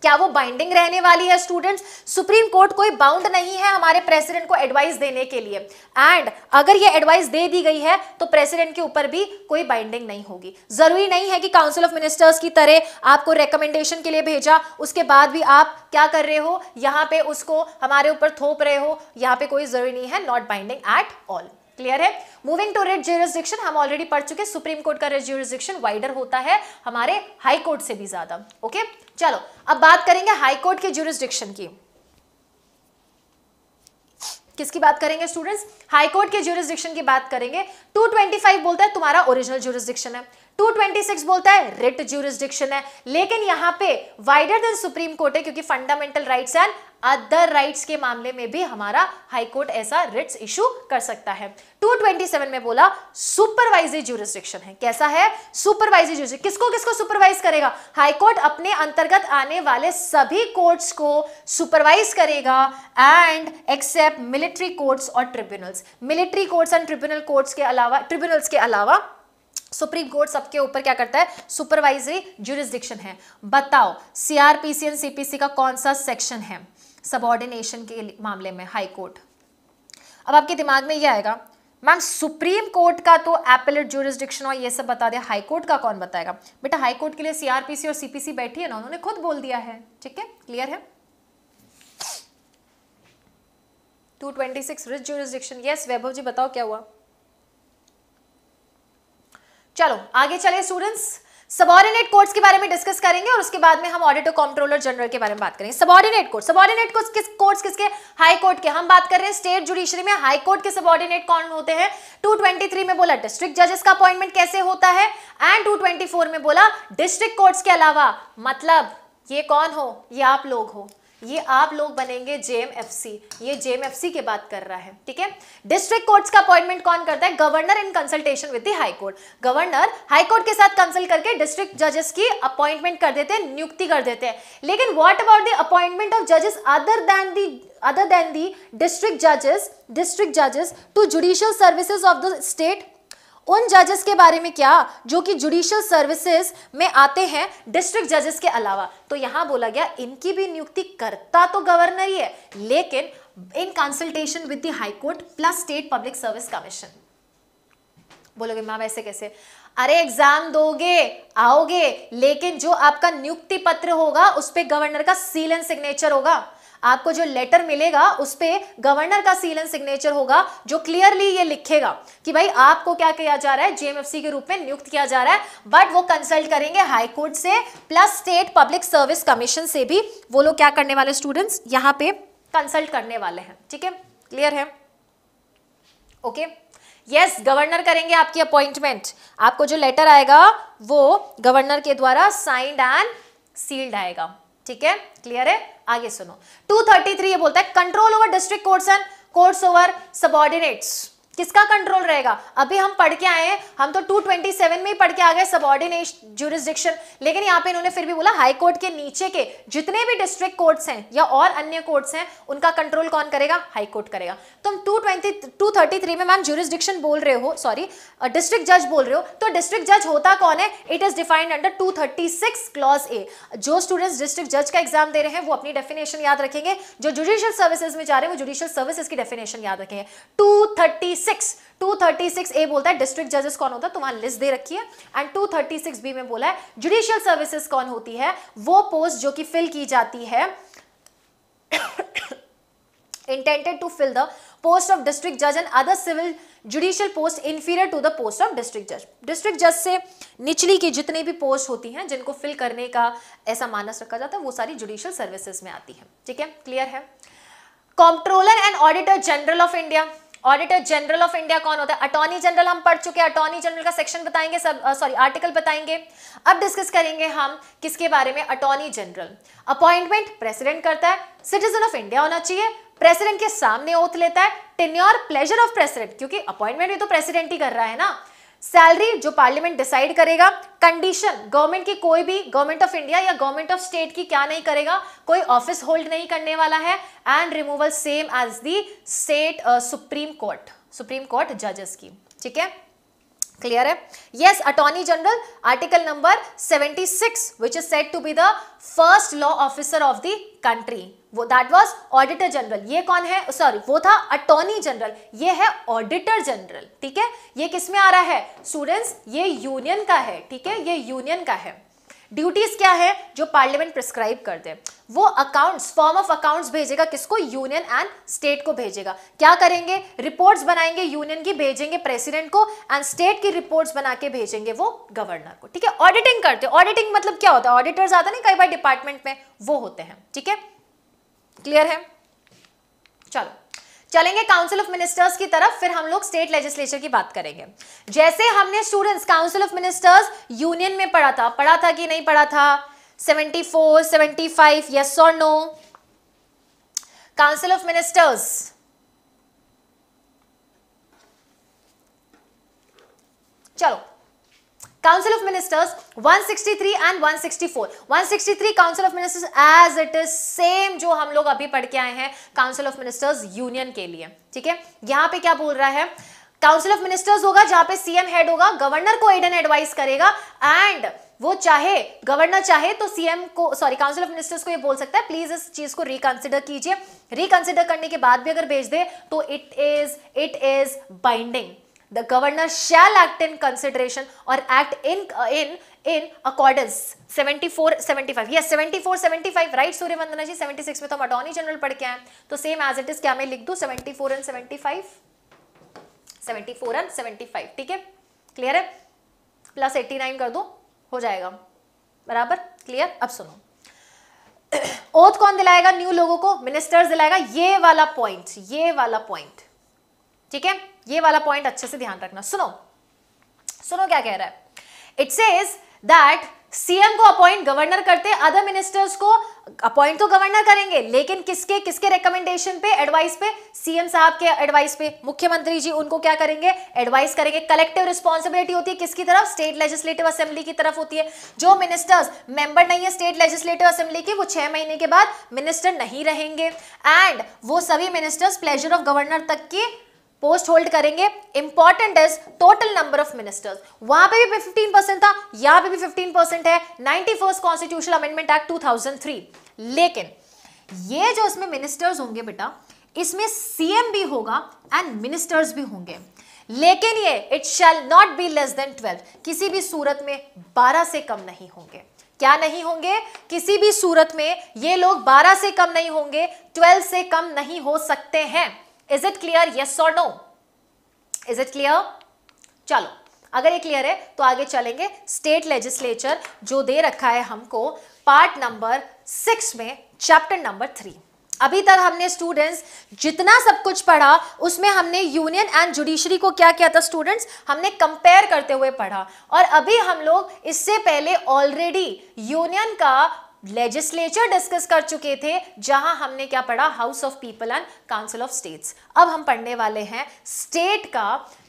क्या वो बाइंडिंग रहने वाली है स्टूडेंट्स सुप्रीम कोर्ट कोई बाउंड नहीं है हमारे प्रेसिडेंट को एडवाइस देने के लिए एंड अगर ये एडवाइस दे दी गई है तो प्रेसिडेंट के ऊपर भी कोई बाइंडिंग नहीं होगी जरूरी नहीं है कि काउंसिल ऑफ मिनिस्टर्स की तरह आपको रिकमेंडेशन के लिए भेजा उसके बाद भी आप क्या कर रहे हो यहाँ पे उसको हमारे ऊपर थोप रहे हो यहाँ पे कोई जरूरी नहीं है not binding at all clear है मूविंग टू रेड ज्यूरिस्डिक्शन हम ऑलरेडी पढ़ चुके सुप्रीम कोर्ट का रेड ज्यूरिस्डिक्शन वाइडर होता है हमारे हाई कोर्ट से भी ज्यादा ओके चलो अब बात करेंगे हाई कोर्ट के ज्यूरिस्डिक्शन की किसकी बात करेंगे स्टूडेंट्स हाई कोर्ट के ज्यूरिस्डिक्शन की बात करेंगे 225 बोलता है तुम्हारा ओरिजिनल ज्यूरिस्डिक्शन है 226 बोलता है रिट ज्यूरिस्डिक्शन है लेकिन यहां पे वाइडर देन सुप्रीम कोर्ट है क्योंकि fundamental rights and other rights के मामले में भी हमारा हाई कोर्ट ऐसा रिट्स इशू कर सकता है 227 में बोला सुपरवाइजरी ज्यूरिस्डिक्शन है कैसा है सुपरवाइजरी ज्यूरिस्डिक्शन किसको किसको सुपरवाइज करेगा हाई कोर्ट अपने अंतर्गत आने वाले सभी कोर्ट्स को सुपरवाइज करेगा एंड एक्सेप्ट मिलिट्री कोर्ट्स और tribunals military courts and tribunal courts के अलावा ट्रिब्यूनल्स के अलावा सुप्रीम कोर्ट सबके ऊपर क्या करता है सुपरवाइजरी जुरिस्डिक्शन है बताओ सीआरपीसी एंड सीपीसी का कौन सा सेक्शन है सबॉर्डिनेशन के मामले में हाई कोर्ट अब आपके दिमाग में ये आएगा मैम सुप्रीम कोर्ट का तो एपलेट जुरिस्डिक्शन और ये सब बता दिया हाई कोर्ट का कौन बताएगा बेटा हाई कोर्ट के लिए सीआरपीसी और सीपीसी बैठी है ना उन्होंने खुद बोल दिया है ठीक है क्लियर है 226 writ jurisdiction yes Vaibhav ji बताओ क्या हुआ चलो आगे चले स्टूडेंट्स सबॉर्डिनेट कोर्ट्स के बारे में डिस्कस करेंगे और उसके बाद में हम ऑडिटर कंट्रोलर जनरल के बारे में बात करेंगे सबॉर्डिनेट कोर्ट सबॉर्डिनेट कोर्ट किस कोर्ट्स किसके हाई कोर्ट के हम बात कर रहे हैं स्टेट जुडिशरी में हाई कोर्ट के सबॉर्डिनेट कौन होते हैं 223 में बोला डिस्ट्रिक्ट जजेस का अपॉइंटमेंट कैसे होता है एंड टू में बोला डिस्ट्रिक्ट कोर्ट्स के अलावा मतलब ये कौन हो ये आप लोग हो ये आप लोग बनेंगे जेएमएफसी ये जेएमएफसी की बात कर रहा है ठीक है डिस्ट्रिक्ट कोर्ट्स का अपॉइंटमेंट कौन करता है governor in consultation with the high court governor high court के साथ कंसल्ट करके डिस्ट्रिक्ट जजेस की अपॉइंटमेंट कर देते हैं नियुक्ति कर देते हैं लेकिन what about the appointment of जजेस other than the other than the district जजेस डिस्ट्रिक्ट जजेस to judicial services of the state उन जजेस के बारे में क्या जो कि जुडिशियल सर्विसेज में आते हैं डिस्ट्रिक्ट जजेस के अलावा तो यहां बोला गया इनकी भी नियुक्ति करता तो गवर्नर ही है लेकिन in consultation with the court plus state public service commission बोलोगे मैम ऐसे कैसे अरे एग्जाम दोगे आओगे लेकिन जो आपका नियुक्ति पत्र होगा उस पर गवर्नर का सील एंड सिग्नेचर होगा आपको जो लेटर मिलेगा उस पर गवर्नर का सील एंड सिग्नेचर होगा जो क्लियरली ये लिखेगा कि भाई आपको क्या किया जा रहा है जेएमएफसी के रूप में नियुक्त किया जा रहा है बट वो कंसल्ट करेंगे हाईकोर्ट से plus state public service commission से भी वो लोग क्या करने वाले स्टूडेंट्स यहाँ पे कंसल्ट करने वाले हैं ठीक है क्लियर है ओके यस yes, गवर्नर करेंगे आपकी अपॉइंटमेंट आपको जो लेटर आएगा वो गवर्नर के द्वारा साइंड एंड सील्ड आएगा ठीक है क्लियर है आगे सुनो 233 ये बोलता है control over district courts and courts over subordinates किसका कंट्रोल रहेगा अभी हम पढ़ के आए हैं हम तो 227 में ही पढ़ के आ गए सबॉर्डिनेट जुरिस्डिक्शन लेकिन यहाँ पे इन्होंने फिर भी बोला हाई कोर्ट के नीचे के जितने भी डिस्ट्रिक्ट कोर्ट्स हैं या और अन्य कोर्ट्स हैं उनका कंट्रोल कौन करेगा हाई कोर्ट करेगा तुम तो 220 233 में मैम जुरिस्डिक्शन बोल रहे हो सॉरी डिस्ट्रिक्ट जज बोल रहे हो तो डिस्ट्रिक्ट जज होता कौन है it is defined under two clause A जो स्टूडेंट्स डिस्ट्रिक्ट जज का एग्जाम दे रहे हैं वो अपनी डेफिनेशन याद रखेंगे जो जुडिशियल सर्विसेज में जा रहे हैं वो जुडिशियल सर्विसेज की डेफिनेशन याद रखेंगे टू 236 ए बोलता है डिस्ट्रिक्ट जजेस कौन होता है तो वहां लिस्ट दे रखी है एंड 236 बी में बोला है जुडिशियल सर्विसेज कौन होती है वो पोस्ट जो कि फिल की जाती है intended to fill the post of district जज and other civil judicial post inferior to the post of district जज डिस्ट्रिक्ट जज से निचली की जितनी भी पोस्ट होती हैं जिनको फिल करने का ऐसा मानस रखा जाता है वो सारी जुडिशियल सर्विसेज में आती है ठीक है क्लियर है comptroller and auditor general of India auditor general of India कौन होता है अटॉर्नी जनरल हम पढ़ चुके हैं अटॉर्नी जनरल का सेक्शन बताएंगे सब सॉरी आर्टिकल बताएंगे अब डिस्कस करेंगे हम किसके बारे में अटॉर्नी जनरल अपॉइंटमेंट प्रेसिडेंट करता है सिटीजन ऑफ इंडिया होना चाहिए प्रेसिडेंट के सामने ओथ लेता है टेन्योर प्लेजर ऑफ प्रेसिडेंट क्योंकि अपॉइंटमेंट भी तो प्रेसिडेंट ही कर रहा है ना सैलरी जो पार्लियामेंट डिसाइड करेगा कंडीशन गवर्नमेंट की कोई भी गवर्नमेंट ऑफ इंडिया या गवर्नमेंट ऑफ स्टेट की क्या नहीं करेगा कोई ऑफिस होल्ड नहीं करने वाला है and removal same as the state supreme court supreme court जजेस की ठीक है क्लियर है yes attorney general article number 76 which is set to be the first law officer of the country वो दैट वाज ऑडिटर जनरल ये कौन है sorry वो था अटॉर्नी जनरल ये है ऑडिटर जनरल ठीक है ये किस में आ रहा है स्टूडेंट्स ये यूनियन का है ठीक है ये यूनियन का है ड्यूटीज क्या है जो पार्लियामेंट प्रिस्क्राइब कर दे वो अकाउंट्स फॉर्म ऑफ अकाउंट्स भेजेगा किसको यूनियन एंड स्टेट को भेजेगा क्या करेंगे रिपोर्ट्स बनाएंगे यूनियन की भेजेंगे प्रेसिडेंट को एंड स्टेट की रिपोर्ट्स बना के भेजेंगे वो गवर्नर को ठीक है ऑडिटिंग करते ऑडिटिंग मतलब क्या होता है ऑडिटर्स आते ना कई बार डिपार्टमेंट में वो होते हैं ठीक है क्लियर है चलो चलेंगे काउंसिल ऑफ मिनिस्टर्स की तरफ फिर हम लोग स्टेट लेजिस्लेचर की बात करेंगे जैसे हमने students council of ministers union में पढ़ा था पढ़ा था कि नहीं पढ़ा था 74, 75 यस और नो काउंसिल ऑफ मिनिस्टर्स चलो Council of Ministers 163 and 164. 163 Council of Ministers as it is same जो हम लोग अभी पढ़ के आए हैं Council of Ministers यूनियन के लिए ठीक है यहां पे क्या बोल रहा है काउंसिल ऑफ मिनिस्टर्स होगा जहां पे सीएम हेड होगा गवर्नर को एड एंड एडवाइस करेगा एंड वो चाहे गवर्नर चाहे तो सीएम को सॉरी काउंसिल ऑफ मिनिस्टर्स को ये बोल सकता है प्लीज इस चीज को रिकंसिडर कीजिए रिकंसिडर करने के बाद भी अगर भेज दे तो it is it is binding the governor shall act in consideration or act in uh, in in accordance 74 75 yes 74 75 right Surya Vandana ji 76 में तो हम अटॉर्नी जनरल पढ़ के आए तो सेम एज इट इज क्या मैं लिख 74 एंड 75 74 एंड 75 ठीक है क्लियर है प्लस 89 कर दो हो जाएगा बराबर क्लियर अब सुनो ओथ *coughs* कौन दिलाएगा न्यू लोगों को मिनिस्टर्स दिलाएगा ये वाला पॉइंट ये वाला पॉइंट ठीक है ये वाला पॉइंट अच्छे से ध्यान रखना सुनो सुनो क्या कह रहा है इट सेज दैट सीएम को अपॉइंट गवर्नर करते अदर मिनिस्टर्स को अपॉइंट तो गवर्नर करेंगे लेकिन किसके किसके रिकमेंडेशन पे एडवाइस पे सीएम साहब के एडवाइस पे मुख्यमंत्री जी उनको क्या करेंगे एडवाइस करेंगे कलेक्टिव रिस्पॉन्सिबिलिटी होती है किसकी तरफ स्टेट लेजिस्लेटिव असेंबली की तरफ होती है जो मिनिस्टर्स मेंबर नहीं है स्टेट लेजिस्लेटिव असेंबली की वो छह महीने के बाद मिनिस्टर नहीं रहेंगे एंड वो सभी मिनिस्टर्स प्लेजर ऑफ गवर्नर तक की पोस्ट होल्ड करेंगे important is total number of ministers वहां पे भी 15 परसेंट था यहां पे भी 15 परसेंट है ninety first constitution amendment act 2003 लेकिन ये जो इसमें मिनिस्टर्स होंगे बेटा इसमें सीएम भी होगा एंड मिनिस्टर्स भी होंगे लेकिन ये it shall not be less than twelve किसी भी सूरत में बारह से कम नहीं होंगे क्या नहीं होंगे किसी भी सूरत में ये लोग बारह से कम नहीं होंगे ट्वेल्व से कम नहीं हो सकते हैं इज इट क्लियर यस और नो इज इट क्लियर चलो अगर ये क्लियर है तो आगे चलेंगे स्टेट लेजिस्लेचर जो दे रखा है हमको पार्ट नंबर सिक्स में चैप्टर नंबर थ्री अभी तक हमने स्टूडेंट्स जितना सब कुछ पढ़ा उसमें हमने यूनियन एंड जुडिशरी को क्या किया था स्टूडेंट्स हमने कंपेयर करते हुए पढ़ा और अभी हम लोग इससे पहले ऑलरेडी यूनियन का लेजिस्लेचर डिस्कस कर चुके थे जहां हमने क्या पढ़ा house of people and council of states अब हम पढ़ने वाले हैं स्टेट का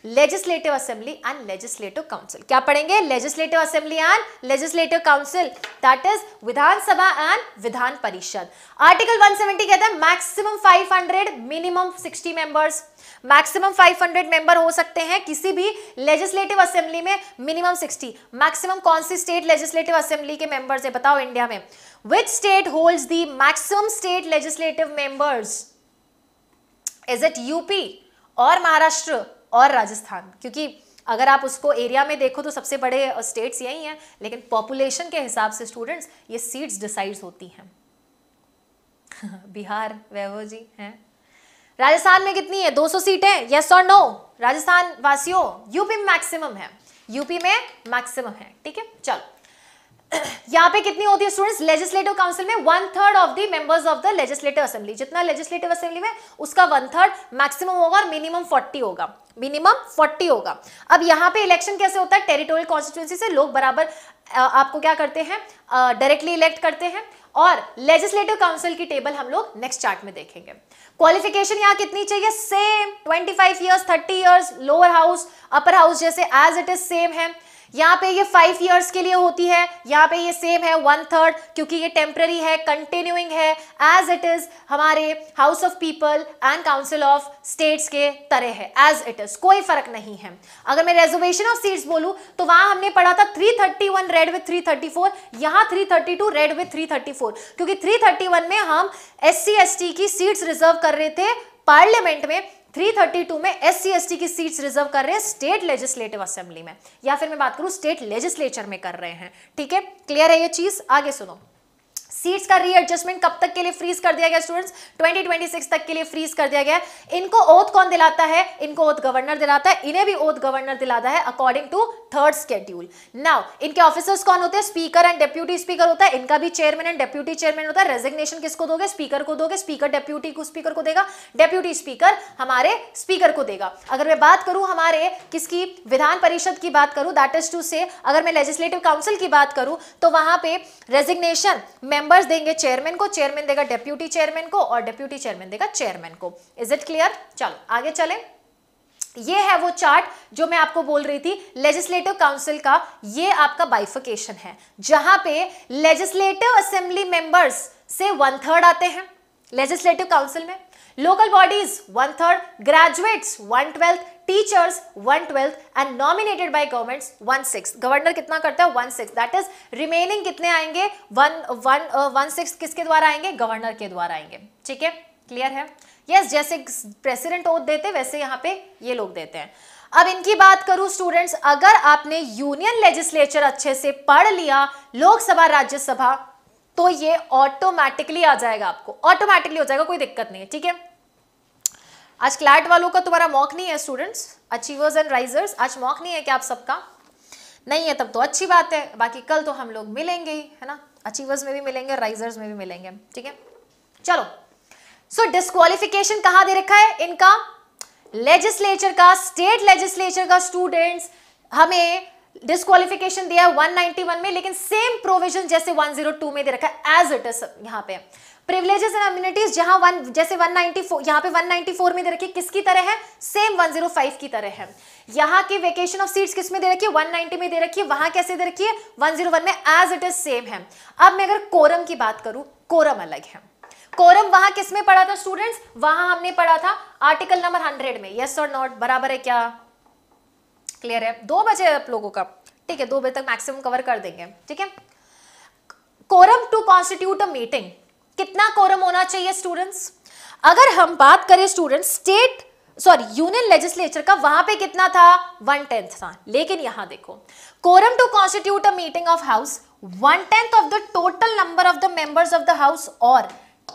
legislative assembly and legislative council क्या पढ़ेंगे legislative assembly and legislative council that is Vidhan Sabha and Vidhan Parishad article 170 कहता है maximum 500 minimum 60 members maximum 500 member हो सकते हैं किसी भी लेजिस्लेटिव असेंबली में मिनिमम 60 मैक्सिमम कौन सी स्टेट लेजिस्लेटिव असेंबली के मेंबर्स है बताओ इंडिया में which state holds the maximum state legislative members is it UP और महाराष्ट्र और राजस्थान क्योंकि अगर आप उसको एरिया में देखो तो सबसे बड़े स्टेट्स यही हैं लेकिन पॉपुलेशन के हिसाब से स्टूडेंट्स ये सीट्स डिसाइड्स होती हैं *laughs* बिहार वैभव जी हैं राजस्थान में कितनी है 200 सीटें यस और नो राजस्थान वासियों यूपी में मैक्सिमम है यूपी में मैक्सिमम है ठीक है चलो *clears throat* यहाँ पे कितनी होती है स्टूडेंट्स लेजिस्लेटिव काउंसिल में one third of the members of the legislative assembly जितना लेजिस्लेटिव असेंबली में उसका वन थर्ड मैक्सिमम होगा और मिनिमम फोर्टी होगा मिनिमम फोर्टी होगा अब यहाँ पे इलेक्शन कैसे होता है टेरिटोरियल कॉन्स्टिट्यूंसी से लोग बराबर आपको क्या करते हैं डायरेक्टली इलेक्ट करते हैं और लेजिस्लेटिव काउंसिल की टेबल हम लोग नेक्स्ट चार्ट में देखेंगे क्वालिफिकेशन यहाँ कितनी चाहिए same 25 years 30 years lower house upper house जैसे एज इट इज सेम है यहाँ पे ये फाइव ईयर्स के लिए होती है यहाँ पे ये सेम है वन थर्ड क्योंकि ये टेम्पररी है कंटिन्यूइंग है एज इट इज हमारे house of people and council of states के तरह है एज इट इज कोई फर्क नहीं है अगर मैं रेजर्वेशन ऑफ सीट्स बोलू तो वहां हमने पढ़ा था 331 रेड विथ 334 यहां टू रेड विथ फोर क्योंकि वन में हम एस सी की सीट्स रिजर्व कर रहे थे पार्लियामेंट में 332 में एस सी की सीट्स रिजर्व कर रहे हैं स्टेट लेजिस्लेटिव असेंबली में या फिर मैं बात करूं स्टेट लेजिस्लेचर में कर रहे हैं ठीक है क्लियर है ये चीज आगे सुनो सीट्स का रीएडजस्टमेंट कब तक के लिए फ्रीज कर दिया गया स्टूडेंट्स 2026 तक के लिए फ्रीज कर दिया गया इनको ओथ कौन दिलाता है इनको ओथ गवर्नर दिलाता है इन्हें भी ओथ गवर्नर दिलाता है according to third schedule now इनके ऑफिसर्स कौन होते हैं स्पीकर एंड डेप्यूटी स्पीकर होता है इनका भी चेयरमैन एंड डेप्यूटी चेयरमैन होता है रेजिग्नेशन किसको दोगे स्पीकर को दोगे स्पीकर डेप्यूटी को स्पीकर को देगा डेप्यूटी स्पीकर हमारे स्पीकर को देगा अगर मैं बात करूं हमारे किसकी विधान परिषद की बात करूं दैट इज टू से अगर मैं लेजिस्लेटिव काउंसिल की बात करूं तो वहां पे रेजिग्नेशन मेंबर मेंबर्स देंगे चेयरमैन को चेयरमैन देगा डेप्यूटी चेयरमैन को और डेप्यूटी चेयरमैन देगा चेयरमैन को इज इट क्लियर चलो आगे चले ये है वो चार्ट जो मैं आपको बोल रही थी लेजिस्लेटिव काउंसिल का ये आपका बाइफिकेशन है जहां पे लेजिस्लेटिव असेंबली मेंबर्स से वन थर्ड आते हैं लेजिस्लेटिव काउंसिल में local bodies one third graduates one twelfth teachers one twelfth and nominated by governments one six governor कितना करता है one six that is remaining कितने आएंगे वन वन वन सिक्स किसके द्वारा आएंगे गवर्नर के द्वारा आएंगे ठीक है क्लियर है यस yes, जैसे प्रेसिडेंट ओथ देते वैसे यहाँ पे ये लोग देते हैं अब इनकी बात करूं स्टूडेंट्स अगर आपने यूनियन लेजिस्लेचर अच्छे से पढ़ लिया लोकसभा राज्यसभा तो ये ऑटोमेटिकली आ जाएगा आपको ऑटोमेटिकली हो जाएगा कोई दिक्कत नहीं है ठीक है आज क्लैट वालों का तुम्हारा मॉक नहीं है स्टूडेंट्स अचीवर्स एंड राइजर्स आज मॉक नहीं है क्या आप सबका नहीं है तब तो अच्छी बात है बाकी कल तो हम लोग मिलेंगे ही है ना अचीवर्स में भी मिलेंगे राइजर्स में भी मिलेंगे ठीक है चलो सो डिस्कालिफिकेशन कहाँ दे रखा है इनका लेजिस्लेचर का स्टेट लेजिस्लेचर का स्टूडेंट्स हमें डिस्कालिफिकेशन दिया है 191 में लेकिन सेम प्रोविजन जैसे 102 में दे रखा है एज इट इज यहाँ पे प्रिविलेजेस एंड अम्यूनिटीज जहां वन जैसे 194 यहां पे 194 में दे रखी किसकी तरह है सेम 105 की तरह है यहाँ की वेकेशन ऑफ सीट्स किस में दे रखी है 190 में दे रखी है वहां कैसे दे रखी है 101 में एज इट इज सेम है अब मैं अगर कोरम की बात करूं कोरम अलग है कोरम वहां किस में पढ़ा था स्टूडेंट्स वहां हमने पढ़ा था आर्टिकल नंबर हंड्रेड में येस और नॉट बराबर है क्या क्लियर है दो बजे आप लोगों का ठीक है दो बजे तक मैक्सिमम कवर कर देंगे ठीक है quorum to constitute a meeting कितना कोरम होना चाहिए स्टूडेंट्स अगर हम बात करें students state sorry union legislature का वहां पे कितना था वन टेंथ था लेकिन यहां देखो quorum to constitute a meeting of house one tenth of the total number of the members of the house और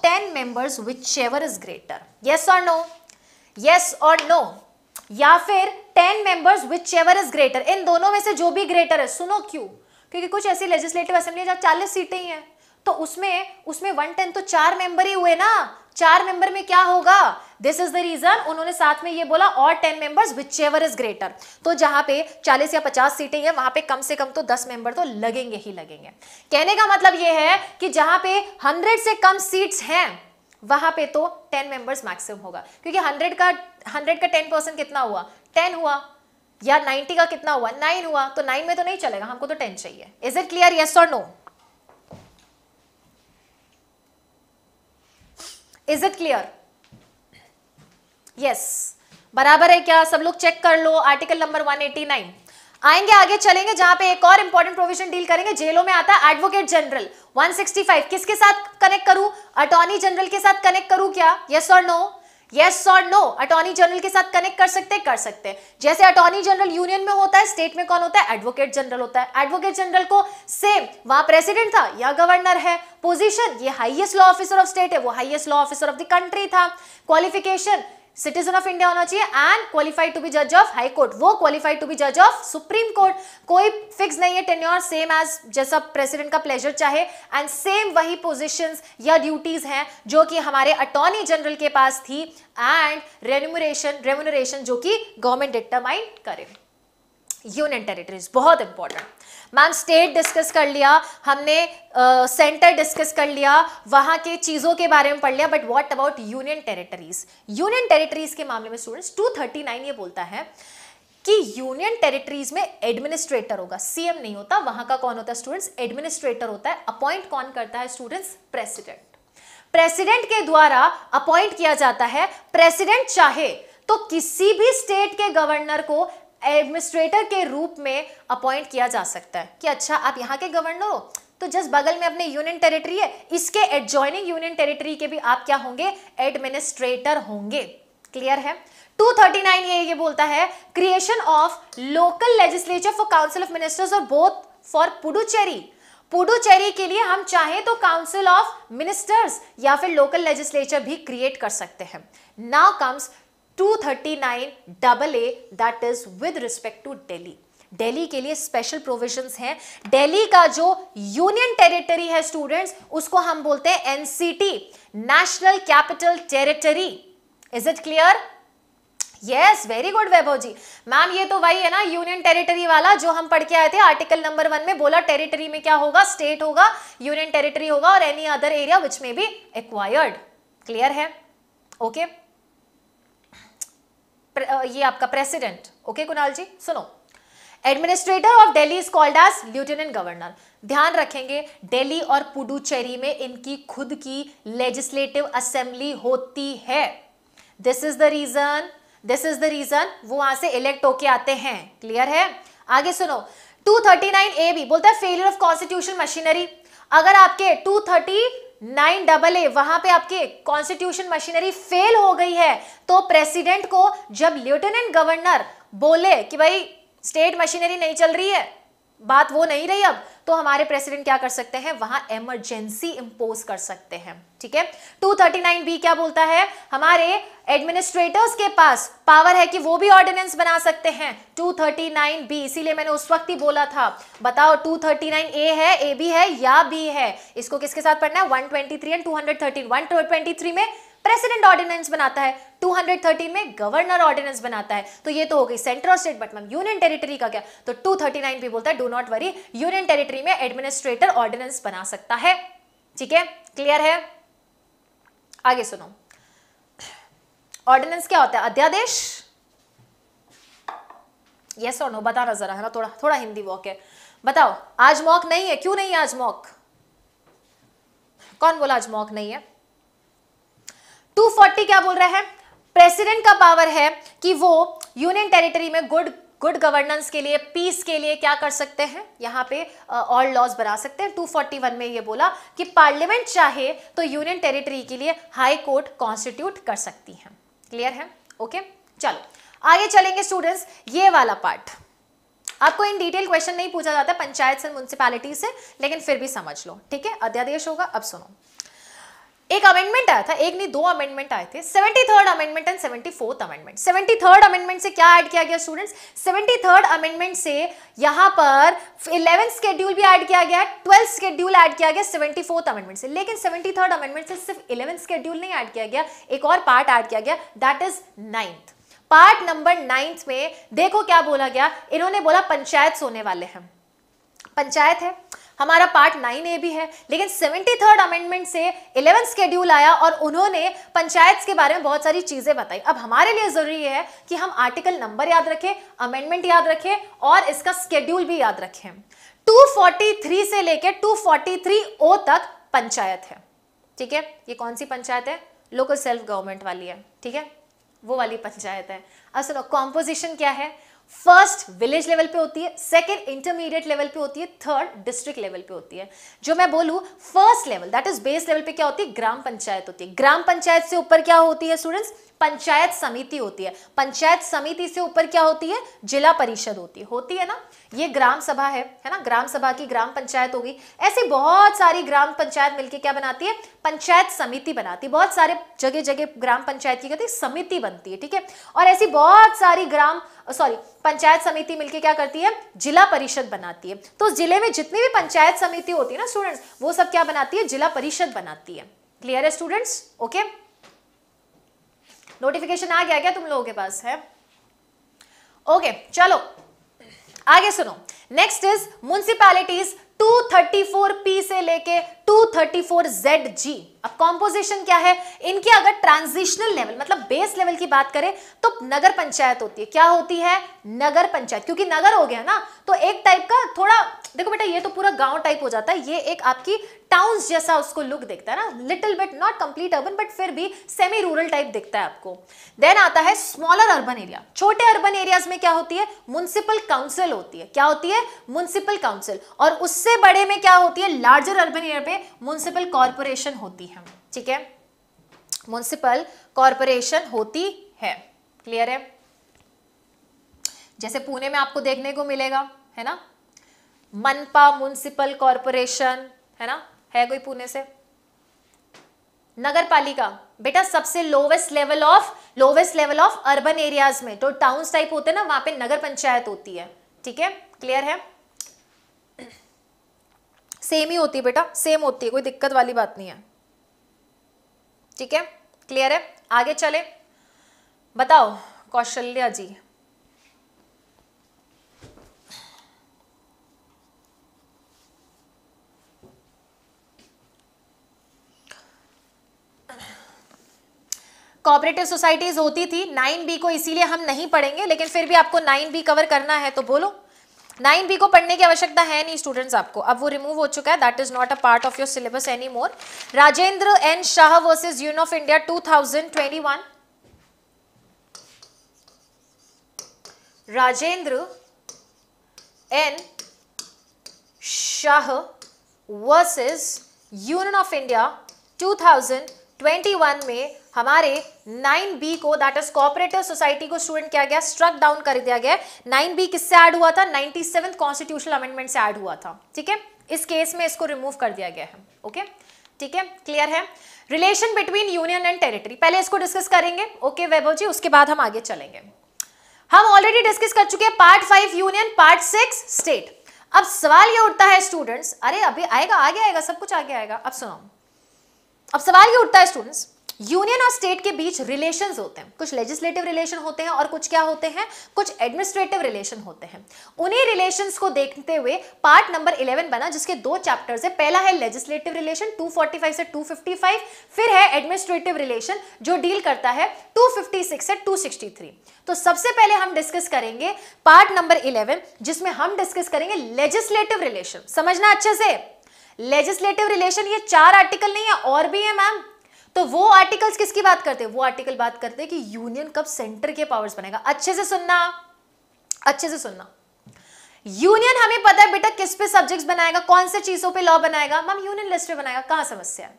ten members whichever is greater yes और नो यस और नो या फिर ten members whichever is greater इन दोनों में से जो भी ग्रेटर है सुनो क्यों क्योंकि कुछ ऐसी लेजिस्लेटिव असेंबली जहां चालीस सीटें ही हैं तो उसमें उसमें वन टेन तो चार मेंबर ही हुए ना चार मेंबर में क्या होगा दिस इज द रीजन उन्होंने साथ में ये बोला और ten members whichever is greater तो जहां पे चालीस या पचास सीटें हैं वहां पे कम से कम तो दस मेंबर तो लगेंगे ही लगेंगे कहने का मतलब ये है कि जहां पे हंड्रेड से कम सीट्स हैं वहां पे तो टेन मेंबर्स मैक्सिमम होगा क्योंकि हंड्रेड का हंड्रेड का टेन परसेंट कितना हुआ टेन हुआ या नाइनटी का कितना हुआ नाइन हुआ तो नाइन में तो नहीं चलेगा हमको तो टेन चाहिए इज इट क्लियर येस और no is it clear yes बराबर है क्या सब लोग चेक कर लो आर्टिकल नंबर 189 आएंगे आगे चलेंगे जहां पे एक और इंपॉर्टेंट प्रोविजन डील करेंगे जेलों में आता है एडवोकेट जनरल 165 किसके साथ कनेक्ट करूं अटॉर्नी जनरल के साथ कनेक्ट करूं क्या यस और नो यस और नो अटॉर्नी जनरल के साथ कनेक्ट कर सकते कर सकते हैं जैसे अटॉर्नी जनरल यूनियन में होता है स्टेट में कौन होता है एडवोकेट जनरल होता है एडवोकेट जनरल को सेम वहां प्रेसिडेंट था या गवर्नर है पोजिशन ये highest law officer of state है वो highest law officer of the country था क्वालिफिकेशन सिटीजन ऑफ इंडिया होना चाहिए एंड क्वालिफाइड टू बी जज ऑफ हाई कोर्ट वो क्वालिफाइड टू बी जज ऑफ सुप्रीम कोर्ट कोई फिक्स नहीं है टेन्योर सेम एज जैसा प्रेसिडेंट का प्लेजर चाहे एंड सेम वही पोजिशन या ड्यूटीज हैं जो कि हमारे अटॉर्नी जनरल के पास थी एंड रेन्यूमरेशन रेम्यूनरेशन जो कि गवर्नमेंट डिटरमाइन करे यूनियन टेरिटरीज बहुत इंपॉर्टेंट मैम स्टेट डिस्कस कर लिया हमने सेंटर uh, डिस्कस कर लिया वहां के चीजों के बारे में पढ़ लिया but what about union territories union territories के मामले में स्टूडेंट्स 239 ये बोलता है कि यूनियन टेरिटरीज में एडमिनिस्ट्रेटर होगा सीएम नहीं होता वहां का कौन होता है स्टूडेंट्स एडमिनिस्ट्रेटर होता है अपॉइंट कौन करता है स्टूडेंट्स प्रेसिडेंट प्रेसिडेंट के द्वारा अपॉइंट किया जाता है प्रेसिडेंट चाहे तो किसी भी स्टेट के गवर्नर को एडमिनिस्ट्रेटर के रूप में अपॉइंट किया जा सकता है कि अच्छा आप यहाँ के गवर्नर हो तो जस्ट बगल में अपने यूनियन टेरिटरी है इसके एडजॉइनिंग यूनियन टेरिटरी के भी आप क्या होंगे एडमिनिस्ट्रेटर होंगे क्लियर है 239 ये ये बोलता है creation of local legislature for council of ministers और बोथ फॉर पुडुचेरी पुडुचेरी के लिए हम चाहे तो काउंसिल ऑफ मिनिस्टर्स या फिर लोकल लेजिस्लेचर भी क्रिएट कर सकते हैं now comes 239 double A that is with respect to Delhi Delhi के लिए स्पेशल प्रोविजंस हैं दिल्ली का जो यूनियन टेरिटरी है स्टूडेंट्स उसको हम बोलते हैं NCT national capital territory is it clear yes very good Vaibhav ji ma'am ये तो वही है ना यूनियन टेरिटरी वाला जो हम पढ़ के आए थे आर्टिकल नंबर वन में बोला टेरिटरी में क्या होगा स्टेट होगा यूनियन टेरिटरी होगा और एनी अदर एरिया विच में बी एक्वायर्ड क्लियर है ओके okay? ये आपका प्रेसिडेंट ओके कुणाल जी सुनो administrator of Delhi is called as lieutenant governor ध्यान रखेंगे दिल्ली और पुडुचेरी में इनकी खुद की लेजिस्लेटिव असेंबली होती है this is the reason this is the reason वो वहां से इलेक्ट होके आते हैं क्लियर है आगे सुनो 239 ए बी बोलता है फेलियर ऑफ कॉन्स्टिट्यूशन मशीनरी अगर आपके नाइन डबल ए वहां पे आपके कॉन्स्टिट्यूशन मशीनरी फेल हो गई है तो प्रेसिडेंट को जब लेफ्टिनेंट गवर्नर बोले कि भाई स्टेट मशीनरी नहीं चल रही है बात वो नहीं रही अब तो हमारे प्रेसिडेंट क्या कर सकते हैं वहां इमरजेंसी इंपोज कर सकते हैं ठीक है 239 बी क्या बोलता है हमारे एडमिनिस्ट्रेटर्स के पास पावर है कि वो भी ऑर्डिनेंस बना सकते हैं 239 बी इसीलिए मैंने उस वक्त ही बोला था बताओ 239 ए है ए बी है या बी है इसको किसके साथ पढ़ना है 123 एंड 213 123 में प्रेसिडेंट ऑर्डिनेंस बनाता है 213 में गवर्नर ऑर्डिनेंस बनाता है तो ये तो हो गई सेंट्रल और state but ma'am union territory का क्या तो 239 भी बोलता है do not worry union territory में एडमिनिस्ट्रेटर ऑर्डिनेंस बना सकता है ठीक है क्लियर है आगे सुनो ऑर्डिनेंस क्या होता है अध्यादेश यस और नो बताना जरा है ना थोड़ा थोड़ा हिंदी वॉक है बताओ आज मॉक नहीं है क्यों नहीं आज मॉक कौन बोला आज मॉक नहीं है 240 क्या बोल रहा है प्रेसिडेंट का पावर है कि वो यूनियन टेरिटरी में गुड गुड गवर्नेंस के लिए पीस के लिए क्या कर सकते हैं यहाँ पे और uh, लॉज बना सकते हैं 241 में ये बोला कि पार्लियामेंट चाहे तो यूनियन टेरिटरी के लिए हाई कोर्ट कॉन्स्टिट्यूट कर सकती है क्लियर है ओके चलो आगे चलेंगे स्टूडेंट्स ये वाला पार्ट आपको इन डिटेल क्वेश्चन नहीं पूछा जाता पंचायत से म्यूनसिपैलिटी से लेकिन फिर भी समझ लो ठीक है अध्यादेश होगा अब सुनो एक अमेंडमेंट आया था एक नहीं दो अमेंडमेंट आए थे seventy third amendment and seventy fourth amendment seventy third amendment से क्या ऐड किया गया स्टूडेंट्स सेवेंटी थर्ड अमेंडमेंट से यहां पर इलेवन स्केड्यूल भी ऐड किया गया ट्वेल्थ स्केड्यूल ऐड किया गया सेवेंटी फोर्थ अमेंडमेंट से लेकिन सेवेंटी थर्ड अमेंडमेंट से सिर्फ इलेवन स्केड्यूल नहीं ऐड किया गया एक और पार्ट ऐड किया गया that is ninth part number ninth में देखो क्या बोला गया इन्होंने बोला पंचायत सोने वाले हैं पंचायत है हमारा पार्ट नाइन ए भी है लेकिन सेवेंटी थर्ड अमेंडमेंट से इलेवन स्केड्यूल आया और उन्होंने पंचायत के बारे में बहुत सारी चीज़ें बताई अब हमारे लिए ज़रूरी है कि हम आर्टिकल नंबर याद रखें अमेंडमेंट याद रखें और इसका स्केड्यूल भी याद रखें 243 से लेकर 243 ओ तक पंचायत है ठीक है ये कौन सी पंचायत है लोकल सेल्फ गवर्नमेंट वाली है ठीक है वो वाली पंचायत है अब सुनो कॉम्पोजिशन क्या है फर्स्ट विलेज लेवल पे होती है सेकंड इंटरमीडिएट लेवल पे होती है थर्ड डिस्ट्रिक्ट लेवल पे होती है जो मैं बोलूं first level that is base level पे क्या होती है ग्राम पंचायत होती है ग्राम पंचायत से ऊपर क्या होती है स्टूडेंट्स पंचायत समिति होती है पंचायत समिति से ऊपर क्या होती है जिला परिषद होती है होती है ना ये ग्राम सभा है है ना ग्राम सभा की ग्राम पंचायत होगी ऐसे बहुत सारी ग्राम पंचायत मिलकर क्या बनाती है पंचायत समिति बनाती है बहुत सारे जगह जगह ग्राम पंचायत की कहती है समिति बनती है ठीक है और ऐसी बहुत सारी ग्राम सॉरी पंचायत समिति मिलकर क्या करती है जिला परिषद बनाती है तो जिले में जितनी भी पंचायत समिति होती है ना स्टूडेंट्स वो सब क्या बनाती है जिला परिषद बनाती है क्लियर है स्टूडेंट्स ओके नोटिफिकेशन आ गया क्या तुम लोगों के पास है ओके चलो आगे सुनो नेक्स्ट इज म्यूनसिपैलिटीज 234 पी से लेके 234ZG अब कॉम्पोजिशन क्या है इनकी अगर ट्रांजिशनल लेवल मतलब बेस लेवल की बात करें तो नगर पंचायत होती है क्या होती है नगर पंचायत क्योंकि नगर हो गया ना तो एक टाइप का थोड़ा देखो बेटा ये तो पूरा गांव टाइप हो जाता है ये एक आपकी टाउन जैसा उसको लुक दिखता है ना little bit not complete urban but फिर भी सेमी रूरल टाइप दिखता है आपको देन आता है स्मॉलर अर्बन एरिया छोटे अर्बन एरियाज में क्या होती है म्यूनसिपल काउंसिल होती है क्या होती है म्यूनसिपल काउंसिल और उससे बड़े में क्या होती है लार्जर अर्बन एरिया में म्यूनसिपल कॉरपोरेशन होती है ठीक है म्यूनसिपल कॉरपोरेशन होती है क्लियर है जैसे पुणे में आपको देखने को मिलेगा है ना मनपा म्यूनसिपल कॉरपोरेशन है ना है कोई पुणे से नगर पालिका बेटा सबसे lowest level of lowest level of urban areas में तो टाउन्स टाइप होते हैं ना वहां पे नगर पंचायत होती है ठीक है क्लियर है सेम ही होती है बेटा सेम होती है कोई दिक्कत वाली बात नहीं है ठीक है क्लियर है आगे चले बताओ कौशल्या जी कोऑपरेटिव सोसाइटीज होती थी नाइन बी को इसीलिए हम नहीं पढ़ेंगे लेकिन फिर भी आपको नाइन बी कवर करना है तो बोलो नाइन बी को पढ़ने की आवश्यकता है नहीं स्टूडेंट्स आपको अब वो रिमूव हो चुका है that is not a part of your syllabus anymore Rajendra N Shah versus union of India two thousand twenty one Rajendra N Shah versus union of India two thousand 2021 में हमारे 9B को दैट इज कॉपरेटिव सोसाइटी को student किया गया struck down कर दिया गया 9B किससे ऐड हुआ था 97th कॉन्स्टिट्यूशनल अमेंडमेंट से ऐड हुआ था ठीक है इस केस में इसको रिमूव कर दिया गया है ओके ठीक है क्लियर है relation between union and territory पहले इसको डिस्कस करेंगे ओके वैभव जी उसके बाद हम आगे चलेंगे हम ऑलरेडी डिस्कस कर चुके हैं part five union part six state अब सवाल ये उठता है स्टूडेंट्स अरे अभी आएगा आगे आएगा सब कुछ आगे आएगा अब सुनाओ अब सवाल ये उठता है स्टूडेंट्स यूनियन और स्टेट के बीच रिलेशंस होते हैं कुछ लेजिस्लेटिव रिलेशन होते हैं और कुछ क्या होते हैं कुछ एडमिनिस्ट्रेटिव रिलेशन होते हैं उन्हीं रिलेशंस को देखते हुए पार्ट नंबर 11 बना जिसके दो चैप्टर्स है पहला है लेजिस्लेटिव रिलेशन 245 से 255 फिर है एडमिनिस्ट्रेटिव रिलेशन जो डील करता है 256 से 263 तो सबसे पहले हम डिस्कस करेंगे पार्ट नंबर इलेवन जिसमें हम डिस्कस करेंगे लेजिस्लेटिव रिलेशन समझना अच्छे से लेजिस्लेटिव रिलेशन ये चार आर्टिकल नहीं है और भी है मैम तो वो आर्टिकल्स किसकी बात करते हैं वो आर्टिकल बात करते हैं कि यूनियन कब सेंटर के पावर्स बनेगा अच्छे से सुनना अच्छे से सुनना यूनियन हमें पता है बेटा किस पे सब्जेक्ट्स बनाएगा कौन से चीजों पे लॉ बनाएगा मैम यूनियन लिस्ट पे बनाएगा कहां समस्या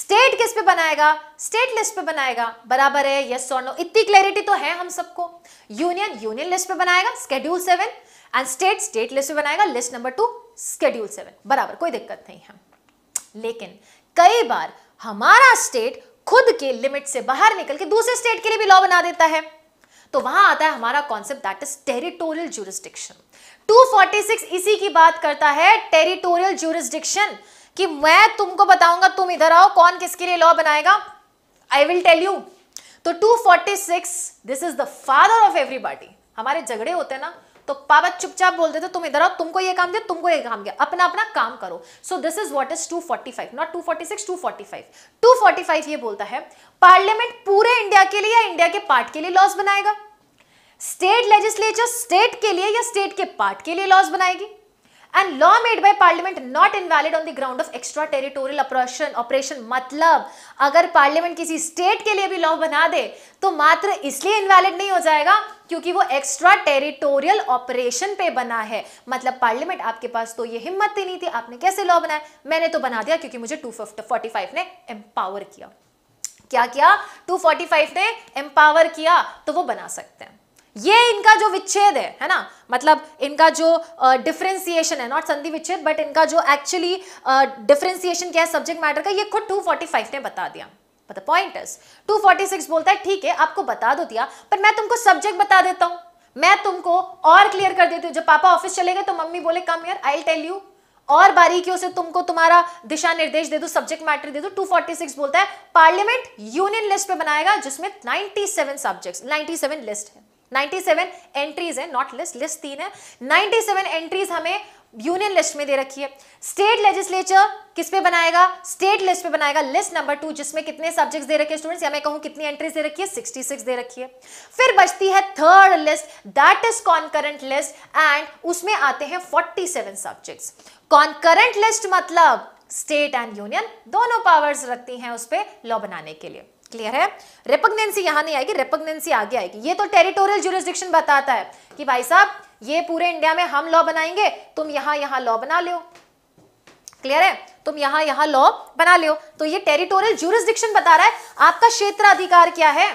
स्टेट किस पे बनाएगा स्टेट लिस्ट पे बनाएगा बराबर है यस और नो इतनी क्लैरिटी तो है हम सबको यूनियन यूनियन लिस्ट पे बनाएगा schedule seven and state state list पे बनाएगा list number two schedule seven बराबर कोई दिक्कत नहीं है लेकिन कई बार हमारा स्टेट खुद के लिमिट से बाहर निकल के दूसरे स्टेट के लिए भी लॉ बना देता है तो वहां आता है हमारा concept that is territorial jurisdiction 246 इसी की बात करता है टेरिटोरियल जुरिस्डिक्शन कि मैं तुमको बताऊंगा तुम इधर आओ कौन किसके लिए लॉ बनाएगा आई विल टेल यू तो 246 this is the father of everybody हमारे झगड़े होते हैं ना तो पापा चुपचाप बोलते थे तुम इधर आओ तुमको ये काम दिया तुमको ये काम दिया अपना अपना काम करो so this is what is 245 not 246 245 245 ये बोलता है पार्लियामेंट पूरे इंडिया के लिए या इंडिया के पार्ट के लिए लॉज बनाएगा स्टेट लेजिस्लेचर स्टेट के लिए या स्टेट के पार्ट के लिए लॉज बनाएगी and law made by parliament not invalid on the ground of extra territorial operation operation मतलब अगर पार्लियामेंट किसी स्टेट के लिए भी लॉ बना दे तो मात्र इसलिए इनवैलिड नहीं हो जाएगा क्योंकि वो एक्स्ट्रा टेरिटोरियल ऑपरेशन पे बना है मतलब पार्लियामेंट आपके पास तो ये हिम्मत ही नहीं थी आपने कैसे लॉ बनाया मैंने तो बना दिया क्योंकि मुझे टू फिफ्ट फोर्टी फाइव ने एम्पावर किया क्या किया टू फोर्टी फाइव ने एम्पावर किया तो वो बना सकते हैं ये इनका जो विच्छेद है है ना मतलब इनका जो डिफरेंसिएशन uh, है नॉट संधि विच्छेद बट इनका जो एक्चुअली डिफरेंसिएशन uh, क्या है सब्जेक्ट मैटर का ये खुद 245 ने बता दिया बट द पॉइंट इज 246 बोलता है ठीक है आपको बता दो दिया पर मैं तुमको सब्जेक्ट बता देता हूं मैं तुमको और क्लियर कर देती हूँ जब पापा ऑफिस चले गए तो मम्मी बोले कम यार आई टेल यू और बारीकियों से तुमको तुम्हारा दिशा निर्देश दे दो सब्जेक्ट मैटर दे दो 246 बोलता है पार्लियामेंट यूनियन लिस्ट पे बनाएगा जिसमें 97 सब्जेक्ट्स 97 लिस्ट है 97 एंट्रीज है नॉट लिस्ट लिस्ट तीन है 97 एंट्रीज हमें यूनियन लिस्ट में दे रखी है स्टेट लेजिस्लेचर किस पे बनाएगा स्टेट लिस्ट पे बनाएगा लिस्ट नंबर टू जिसमें कितने सब्जेक्ट्स दे रखे स्टूडेंट्स या मैं कहूं कितनी एंट्रीज दे रखी है 66 दे रखी है फिर बचती है third list that is concurrent list and उसमें आते हैं फोर्टी सब्जेक्ट्स कॉन्करेंट लिस्ट मतलब स्टेट एंड यूनियन दोनों पावर्स रखती हैं उस पर लॉ बनाने के लिए क्लियर है रेपग्नेंसी यहां नहीं आएगी रेपग्नेंसी आगे आएगी ये तो टेरिटोरियल जुरिस्डिक्शन बताता है कि भाई साहब ये पूरे इंडिया में हम लॉ बनाएंगे तुम यहां यहां लॉ बना लो क्लियर है तुम यहां यहां लॉ बना लो तो ये टेरिटोरियल जुरिस्डिक्शन बता रहा है आपका क्षेत्र अधिकार क्या है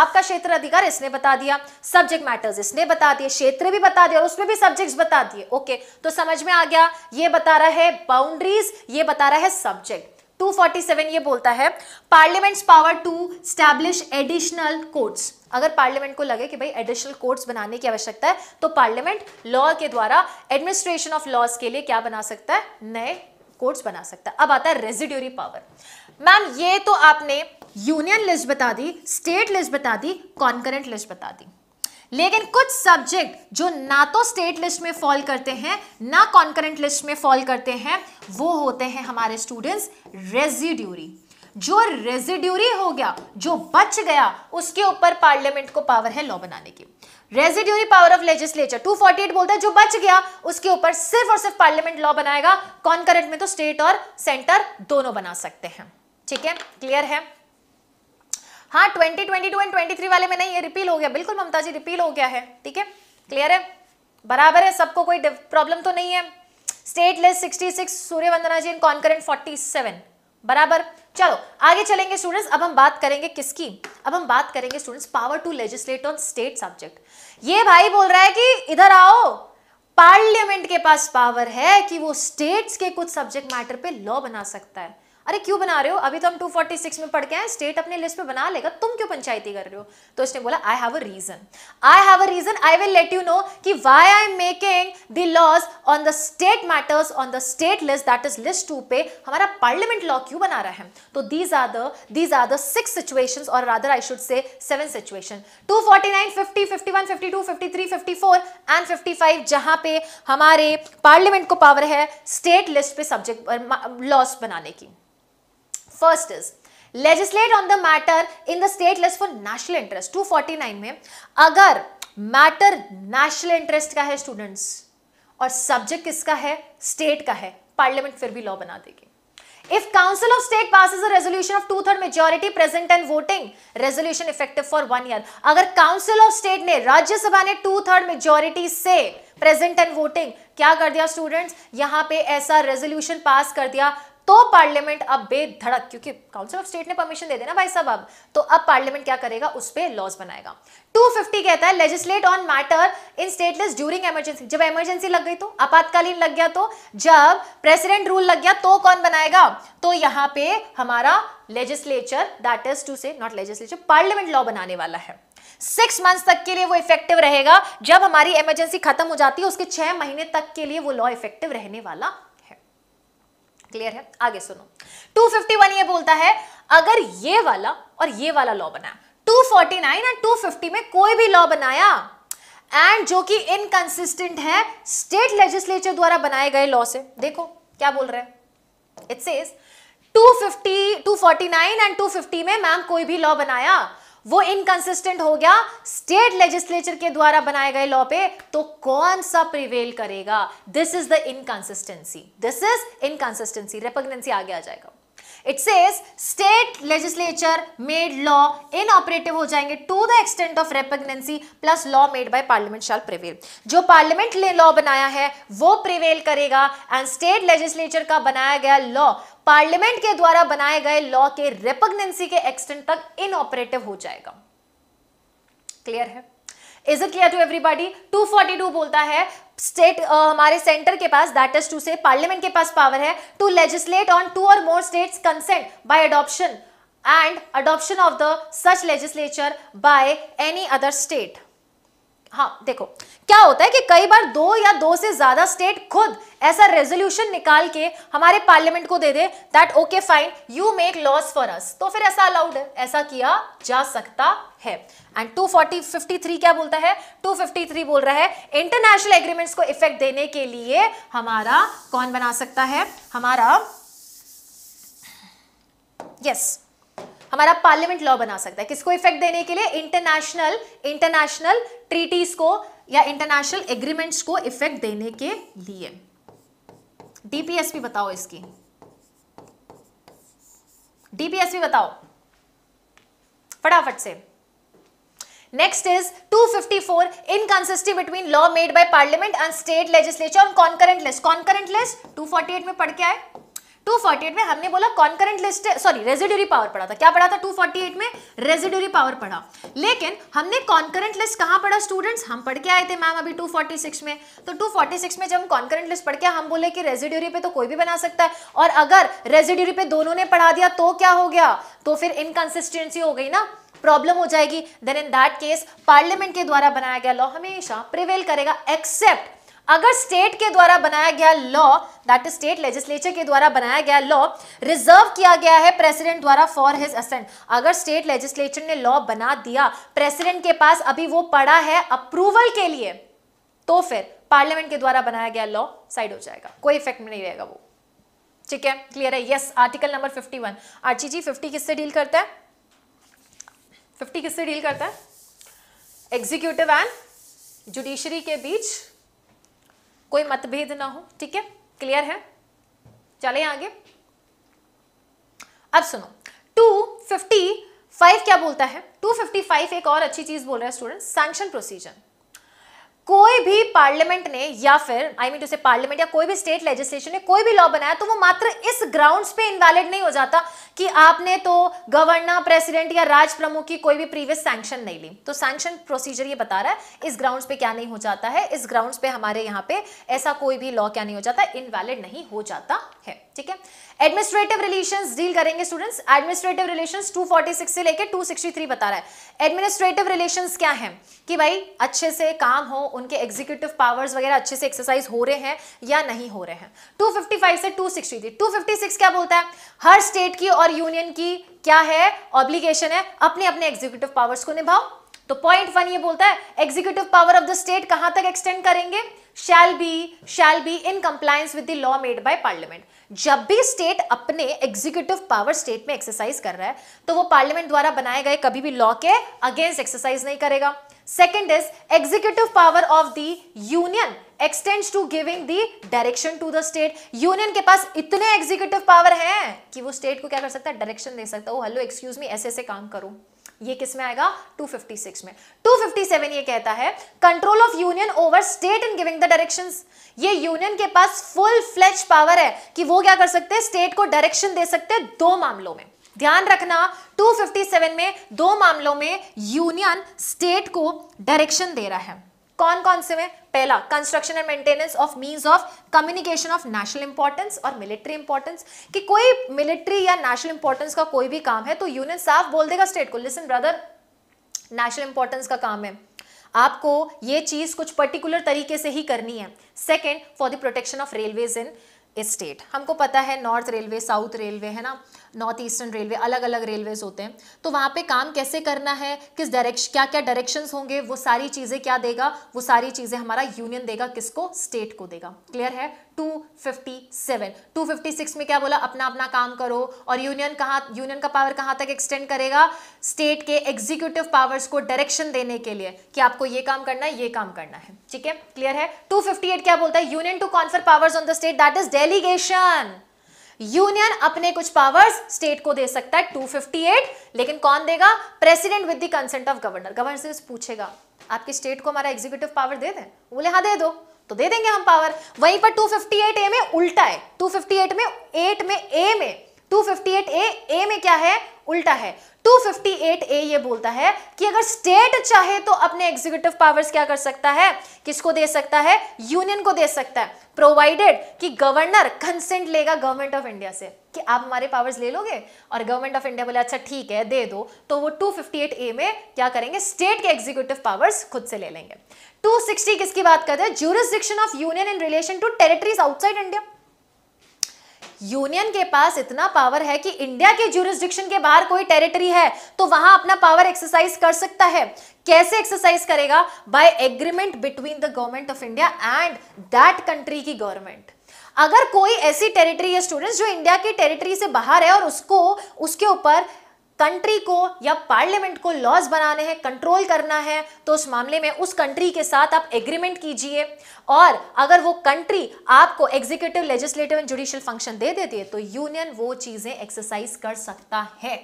आपका क्षेत्र अधिकार इसने बता दिया सब्जेक्ट मैटर्स इसने बता दिए क्षेत्र भी बता दिया और उसमें भी सब्जेक्ट्स बता दिए ओके तो समझ में आ गया ये बता रहा है बाउंड्रीज ये बता रहा है सब्जेक्ट 247 ये बोलता है parliament's power to establish additional courts अगर पार्लियामेंट को लगे कि भाई एडिशनल कोर्ट्स बनाने की आवश्यकता है तो पार्लियामेंट लॉ के द्वारा एडमिनिस्ट्रेशन ऑफ लॉज के लिए क्या बना सकता है नए कोर्ट्स बना सकता है अब आता है रेजिड्यूरी पावर मैम ये तो आपने यूनियन लिस्ट बता दी स्टेट लिस्ट बता दी कॉन्करेंट लिस्ट बता दी लेकिन कुछ सब्जेक्ट जो ना तो स्टेट लिस्ट में फॉल करते हैं ना कॉन्करेंट लिस्ट में फॉल करते हैं वो होते हैं हमारे स्टूडेंट्स रेजिड्यूरी जो रेजिड्यूरी हो गया जो बच गया उसके ऊपर पार्लियामेंट को पावर है लॉ बनाने की रेजिड्यूरी पावर ऑफ लेजिस्लेचर 248 बोलता है जो बच गया उसके ऊपर सिर्फ और सिर्फ पार्लियामेंट लॉ बनाएगा कॉन्करेंट में तो स्टेट और सेंटर दोनों बना सकते हैं ठीक है क्लियर है हाँ twenty twenty two and twenty three वाले में नहीं ये रिपील हो गया बिल्कुल ममता जी रिपील हो गया है ठीक है क्लियर है बराबर है सबको कोई प्रॉब्लम तो नहीं है state list sixty six Surya Vandana ji and concurrent forty seven बराबर चलो आगे चलेंगे स्टूडेंट्स अब हम बात करेंगे किसकी अब हम बात करेंगे students power to legislate on state subject ये भाई बोल रहा है कि इधर आओ पार्लियामेंट के पास पावर है कि वो स्टेट्स के कुछ सब्जेक्ट मैटर पे लॉ बना सकता है अरे क्यों बना रहे हो अभी तो हम 246 में पढ़ के आए स्टेट अपने लिस्ट पे बना लेगा तुम क्यों पंचायती कर रहे हो तो उसने बोला I have a reason I have a reason I will let you know कि why I am making the laws on the state matters on the state list that is list two पे हमारा parliament law क्यों बना रहा है तो these are the these are the six situations और rather I should say seven situation 249 50 51 52 53 54 and 55 जहां पे हमारे पार्लियामेंट को पावर है स्टेट लिस्ट पे सब्जेक्ट लॉस बनाने की first is legislate on the matter in the state list for national interest 249 में अगर मैटर नेशनल इंटरेस्ट का है स्टूडेंट्स और सब्जेक्ट किसका है स्टेट का है पार्लियामेंट फिर भी लॉ बना देगी if council of state pass resolution of two third majority present and voting resolution effective for one year अगर काउंसिल ऑफ स्टेट ने राज्यसभा ने टू थर्ड मेजोरिटी से प्रेजेंट एंड वोटिंग क्या कर दिया स्टूडेंट्स यहां पे ऐसा रेजोल्यूशन पास कर दिया तो पार्लियामेंट अब बेधड़क क्योंकि काउंसिल ऑफ स्टेट ने परमिशन दे देना भाई साहब अब तो अब पार्लियामेंट क्या करेगा उस पर लॉज बनाएगा 250 कहता है legislate on matter in state list during emergency जब इमरजेंसी लग गई तो आपातकालीन लग गया तो जब प्रेसिडेंट रूल लग गया तो कौन बनाएगा तो यहां पे हमारा legislature that is to say not legislature parliament law बनाने वाला है सिक्स मंथ्स तक के लिए वो इफेक्टिव रहेगा जब हमारी इमरजेंसी खत्म हो जाती है उसके छह महीने तक के लिए वो लॉ इफेक्टिव रहने वाला क्लियर है आगे सुनो 251 ये बोलता है अगर ये वाला और ये वाला लॉ बना 249 एंड 250 में कोई भी लॉ बनाया एंड जो कि इनकंसिस्टेंट है स्टेट लेजिस्लेचर द्वारा बनाए गए लॉ से देखो क्या बोल रहे हैं इट सेज 250 249 एंड 250 में मैम कोई भी लॉ बनाया वो इनकंसिस्टेंट हो गया स्टेट लेजिस्लेचर के द्वारा बनाए गए लॉ पे तो कौन सा प्रिवेल करेगा this is the inconsistency this is inconsistency repugnancy आगे आ जाएगा it says state legislature made law inoperative हो जाएंगे to the extent of repugnancy plus law made by parliament shall prevail जो पार्लियामेंट ने लॉ बनाया है वो प्रिवेल करेगा एंड स्टेट लेजिस्लेचर का बनाया गया लॉ पार्लियामेंट के द्वारा बनाए गए लॉ के रेपग्नेंसी के एक्सटेंट तक इनऑपरेटिव हो जाएगा क्लियर है is it clear to everybody 242 बोलता है स्टेट uh, हमारे सेंटर के पास दैट इज टू से पार्लियामेंट के पास पावर है टू लेजिस्लेट ऑन टू और more states consent by adoption and adoption of the such legislature by any other state हाँ देखो क्या होता है कि कई बार दो या दो से ज्यादा स्टेट खुद ऐसा रेजोल्यूशन निकाल के हमारे पार्लियामेंट को दे दे that okay fine you make laws for us तो फिर ऐसा अलाउड है ऐसा किया जा सकता है एंड 240 क्या बोलता है 253 बोल रहा है इंटरनेशनल एग्रीमेंट्स को इफेक्ट देने के लिए हमारा कौन बना सकता है हमारा यस yes, हमारा पार्लियामेंट लॉ बना सकता है किसको इफेक्ट देने के लिए इंटरनेशनल इंटरनेशनल ट्रीटीज को या इंटरनेशनल एग्रीमेंट्स को इफेक्ट देने के लिए डीपीएसपी बताओ इसकी डीपीएसपी बताओ फटाफट से next is 254 inconsistent between law made by parliament and state legislature on concurrent list concurrent list eight में पढ़ के आए 248 में हमने बोला concurrent list sorry residuary power पढ़ा था क्या पढ़ा था 248 में रेजिड्यूरी पावर पढ़ा लेकिन हमने कॉन्करेंट लिस्ट कहाँ पढ़ा स्टूडेंट्स हम पढ़ के आए थे मैम अभी 246 में तो 246 में जब हम कॉन्करेंट लिस्ट पढ़ के हम बोले कि रेजिड्यूरी पे तो कोई भी बना सकता है और अगर रेजिड्यूरी पे दोनों ने पढ़ा दिया तो क्या हो गया तो फिर इनकन्सिस्टेंसी हो गई ना प्रॉब्लम हो जाएगी then in that case parliament के द्वारा बनाया गया लॉ हमेशा प्रिवेल करेगा एक्सेप्ट अगर स्टेट के द्वारा बनाया गया law that is state legislature के द्वारा बनाया गया लॉ रिजर्व किया गया है प्रेसिडेंट द्वारा फॉर हिज असेंट अगर स्टेट लेजिस्लेचर ने लॉ बना दिया प्रेसिडेंट के पास अभी वो पड़ा है अप्रूवल के लिए तो फिर पार्लियामेंट के द्वारा बनाया गया लॉ साइड हो जाएगा कोई इफेक्ट नहीं रहेगा वो ठीक है क्लियर है yes article number fifty one Archi ji fifty किससे डील करता है फिफ्टी किससे डील करता है एग्जीक्यूटिव एंड जुडिशरी के बीच कोई मतभेद ना हो ठीक है क्लियर है चले आगे अब सुनो टू फिफ्टी फाइव क्या बोलता है टू फिफ्टी फाइव एक और अच्छी चीज बोल रहा है स्टूडेंट सैंक्शन प्रोसीजर कोई भी पार्लियामेंट ने या फिर आई मीन टू से पार्लियामेंट या कोई भी स्टेट लेजिस्लेशन ने कोई भी लॉ बनाया तो वो मात्र इस ग्राउंड्स पे इनवैलिड नहीं हो जाता कि आपने तो गवर्नर प्रेसिडेंट या राज प्रमुख की कोई भी प्रीवियस सैंक्शन नहीं ली तो सैंक्शन प्रोसीजर ये बता रहा है इस ग्राउंड्स पे क्या नहीं हो जाता है इस ग्राउंड्स पे हमारे यहाँ पे ऐसा कोई भी लॉ क्या नहीं हो जाता इनवैलिड नहीं हो जाता है ठीक है एडमिनिस्ट्रेटिव रिलेशन डील करेंगे स्टूडेंट्स एडमिनिस्ट्रेटिव रिलेशंस 246 से लेके 263 बता रहा है एडमिनिस्ट्रेटिव रिलेशन क्या है कि भाई अच्छे से काम हो उनके एग्जीक्यूटिव पावर्स वगैरह अच्छे से एक्सरसाइज हो रहे हैं या नहीं हो रहे हैं 255 से 263 256 क्या बोलता है हर स्टेट की और यूनियन की क्या है ऑब्लिगेशन है अपने अपने एग्जीक्यूटिव पावर्स को निभाओ तो पॉइंट वन ये बोलता है executive power of the state कहां तक एक्सटेंड करेंगे shall be shall be in compliance with the law made by parliament जब भी स्टेट अपने एग्जीक्यूटिव पावर स्टेट में एक्सरसाइज कर रहा है तो वो पार्लियामेंट द्वारा बनाए गए कभी भी लॉ के अगेंस्ट एक्सरसाइज नहीं करेगा second is executive power of the union extends to giving the direction to the state union के पास इतने एग्जीक्यूटिव पावर हैं कि वो स्टेट को क्या कर सकता है डायरेक्शन दे सकता है हेलो एक्सक्यूज मी ऐसे ऐसे काम करूं ये किस में आएगा 256 में 257 ये कहता है control of union over state in giving the directions ये यूनियन के पास फुल फ्लेज पावर है कि वो क्या कर सकते हैं स्टेट को डायरेक्शन दे सकते हैं दो मामलों में ध्यान रखना 257 में दो मामलों में यूनियन स्टेट को डायरेक्शन दे रहा है कौन कौन से में पहला construction and maintenance of means of communication of national importance और मिलिट्री इंपॉर्टेंस कि कोई मिलिट्री या नेशनल इंपॉर्टेंस का कोई भी काम है तो यूनियन साफ बोल देगा स्टेट को लिसन ब्रदर नेशनल इंपॉर्टेंस का काम है आपको ये चीज़ कुछ पर्टिकुलर तरीके से ही करनी है second for the protection of railways in state हमको पता है नॉर्थ रेलवे साउथ रेलवे है ना नॉर्थ ईस्टर्न रेलवे अलग अलग रेलवेज होते हैं तो वहाँ पे काम कैसे करना है किस डायरेक्शन क्या क्या डायरेक्शन होंगे वो सारी चीज़ें क्या देगा वो सारी चीज़ें हमारा यूनियन देगा किसको स्टेट को देगा क्लियर है 257 256 में क्या बोला अपना अपना काम करो और यूनियन कहाँ यूनियन का पावर कहाँ तक एक्सटेंड करेगा स्टेट के एग्जीक्यूटिव पावर्स को डायरेक्शन देने के लिए कि आपको ये काम करना है ये काम करना है ठीक है क्लियर है 258 क्या बोलता है union to confer powers on the state that is delegation union अपने कुछ पावर्स स्टेट को दे सकता है 258 लेकिन कौन देगा president with the consent of governor governor से पूछेगा आपके स्टेट को हमारा एग्जीक्यूटिव पावर दे दें बोले हाँ दे दो तो दे देंगे हम पावर वहीं पर 258 ए में उल्टा है 258 में 8 में ए में 258 ए ए में क्या है उल्टा है 258 ए ये बोलता है कि अगर स्टेट चाहे तो अपने एग्जीक्यूटिव पावर्स क्या कर सकता है किसको दे सकता है यूनियन को दे सकता है प्रोवाइडेड कि गवर्नर कंसेंट लेगा गवर्नमेंट ऑफ इंडिया से कि आप हमारे पावर्स ले लोगे और गवर्नमेंट ऑफ इंडिया बोले अच्छा ठीक है दे दो तो वो 258 ए में क्या करेंगे स्टेट के एग्जीक्यूटिव पावर्स खुद से ले लेंगे 260 किसकी बात करते हैं jurisdiction of union in relation to territories outside India union के पास इतना पावर है कि इंडिया के जूरिस्डिक्शन के बाहर कोई टेरिटरी है तो वहां अपना पावर एक्सरसाइज कर सकता है कैसे एक्सरसाइज करेगा by agreement between the government of India and that country की गवर्नमेंट अगर कोई ऐसी टेरिटरी है स्टूडेंट्स जो इंडिया की टेरिटरी से बाहर है और उसको उसके ऊपर कंट्री को या पार्लियामेंट को लॉज बनाने हैं कंट्रोल करना है तो उस मामले में उस कंट्री के साथ आप एग्रीमेंट कीजिए और अगर वो कंट्री आपको executive legislative and judicial function दे देती है तो यूनियन वो चीज़ें एक्सरसाइज कर सकता है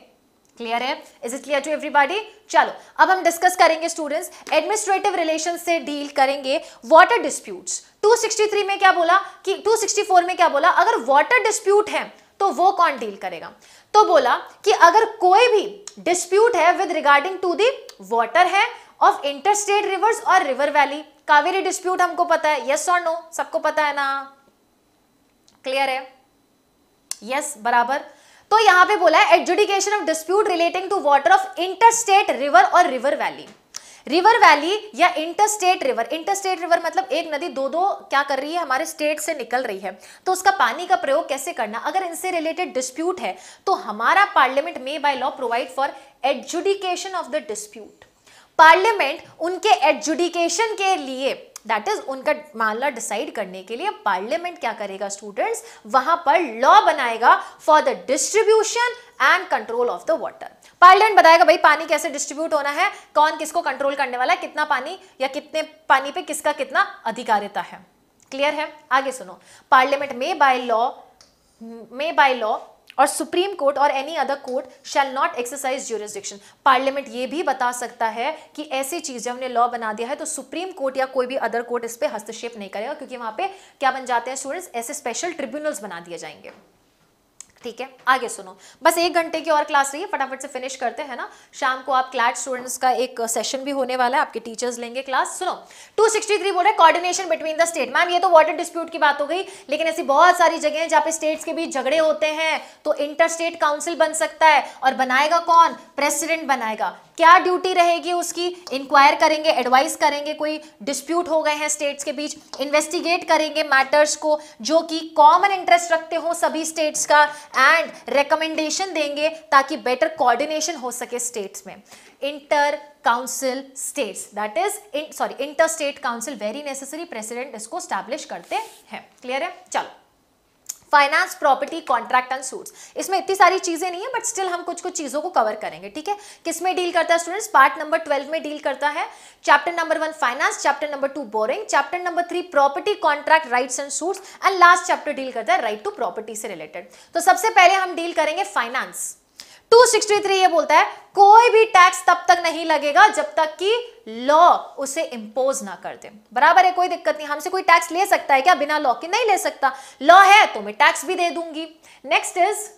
क्लियर है is it clear to everybody चलो अब हम डिस्कस करेंगे स्टूडेंट्स एडमिनिस्ट्रेटिव रिलेशन से डील करेंगे वाटर डिस्प्यूट्स 263 में क्या बोला कि 264 में क्या बोला अगर वाटर डिस्प्यूट है तो वो कौन डील करेगा तो बोला कि अगर कोई भी डिस्प्यूट है with regarding to the water है ऑफ इंटरस्टेट रिवर्स और रिवर वैली कावेरी डिस्प्यूट हमको पता है यस और नो सबको पता है ना क्लियर है यस yes, बराबर तो यहां पे बोला है adjudication of dispute relating to water of interstate river और रिवर वैली रिवर वैली या इंटरस्टेट रिवर इंटरस्टेट रिवर मतलब एक नदी दो दो क्या कर रही है हमारे स्टेट से निकल रही है तो उसका पानी का प्रयोग कैसे करना अगर इनसे रिलेटेड डिस्प्यूट है तो हमारा parliament may by law provide for adjudication of the dispute parliament उनके एडजुडिकेशन के लिए दैट इज उनका मामला डिसाइड करने के लिए पार्लियामेंट क्या करेगा स्टूडेंट्स वहां पर लॉ बनाएगा for the distribution and control of the water parliament बताएगा भाई पानी कैसे डिस्ट्रीब्यूट होना है कौन किसको कंट्रोल करने वाला है कितना पानी या कितने पानी पे किसका कितना अधिकारिता है क्लियर है आगे सुनो parliament may by law may by law और सुप्रीम कोर्ट और any other court shall not exercise jurisdiction parliament ये भी बता सकता है कि ऐसी चीज़ हमने लॉ बना दिया है तो सुप्रीम कोर्ट या कोई भी अदर कोर्ट इस पर हस्तक्षेप नहीं करेगा क्योंकि वहां पे क्या बन जाते हैं स्टूडेंट्स ऐसे स्पेशल ट्रिब्यूनल्स बना दिए जाएंगे ठीक है आगे सुनो बस एक घंटे की और क्लास रही है फटाफट से फिनिश करते हैं ना शाम को आप क्लैट स्टूडेंट्स का एक सेशन भी होने वाला है आपके टीचर्स लेंगे क्लास सुनो 263 बोल रहे coordination between the state ma'am ये तो वाटर डिस्प्यूट की बात हो गई लेकिन ऐसी बहुत सारी जगह है जहां पे स्टेट्स के बीच झगड़े होते हैं तो इंटर स्टेट काउंसिल बन सकता है और बनाएगा कौन प्रेसिडेंट बनाएगा क्या ड्यूटी रहेगी उसकी इंक्वायर करेंगे एडवाइस करेंगे कोई डिस्प्यूट हो गए हैं स्टेट्स के बीच इन्वेस्टिगेट करेंगे मैटर्स को जो कि कॉमन इंटरेस्ट रखते हो सभी स्टेट्स का एंड रिकमेंडेशन देंगे ताकि बेटर कोऑर्डिनेशन हो सके स्टेट्स में inter council states that is sorry inter state council very necessary president इसको स्टैब्लिश करते हैं क्लियर है चलो finance property contract and suits इसमें इतनी सारी चीजें नहीं है बट स्टिल हम कुछ कुछ चीजों को कवर करेंगे ठीक है किस में डील करता है स्टूडेंट्स पार्ट नंबर ट्वेल्व में डील करता है chapter number one finance chapter number two boring chapter number three property contract rights and suits and last chapter deal करता है राइट टू प्रॉपर्टी से रिलेटेड तो सबसे पहले हम डील करेंगे फाइनेंस 263 ये बोलता है कोई भी टैक्स तब तक नहीं लगेगा जब तक कि लॉ उसे इंपोज ना कर दे बराबर है कोई दिक्कत नहीं हमसे कोई टैक्स ले सकता है क्या बिना लॉ के नहीं ले सकता लॉ है तो मैं टैक्स भी दे दूंगी next is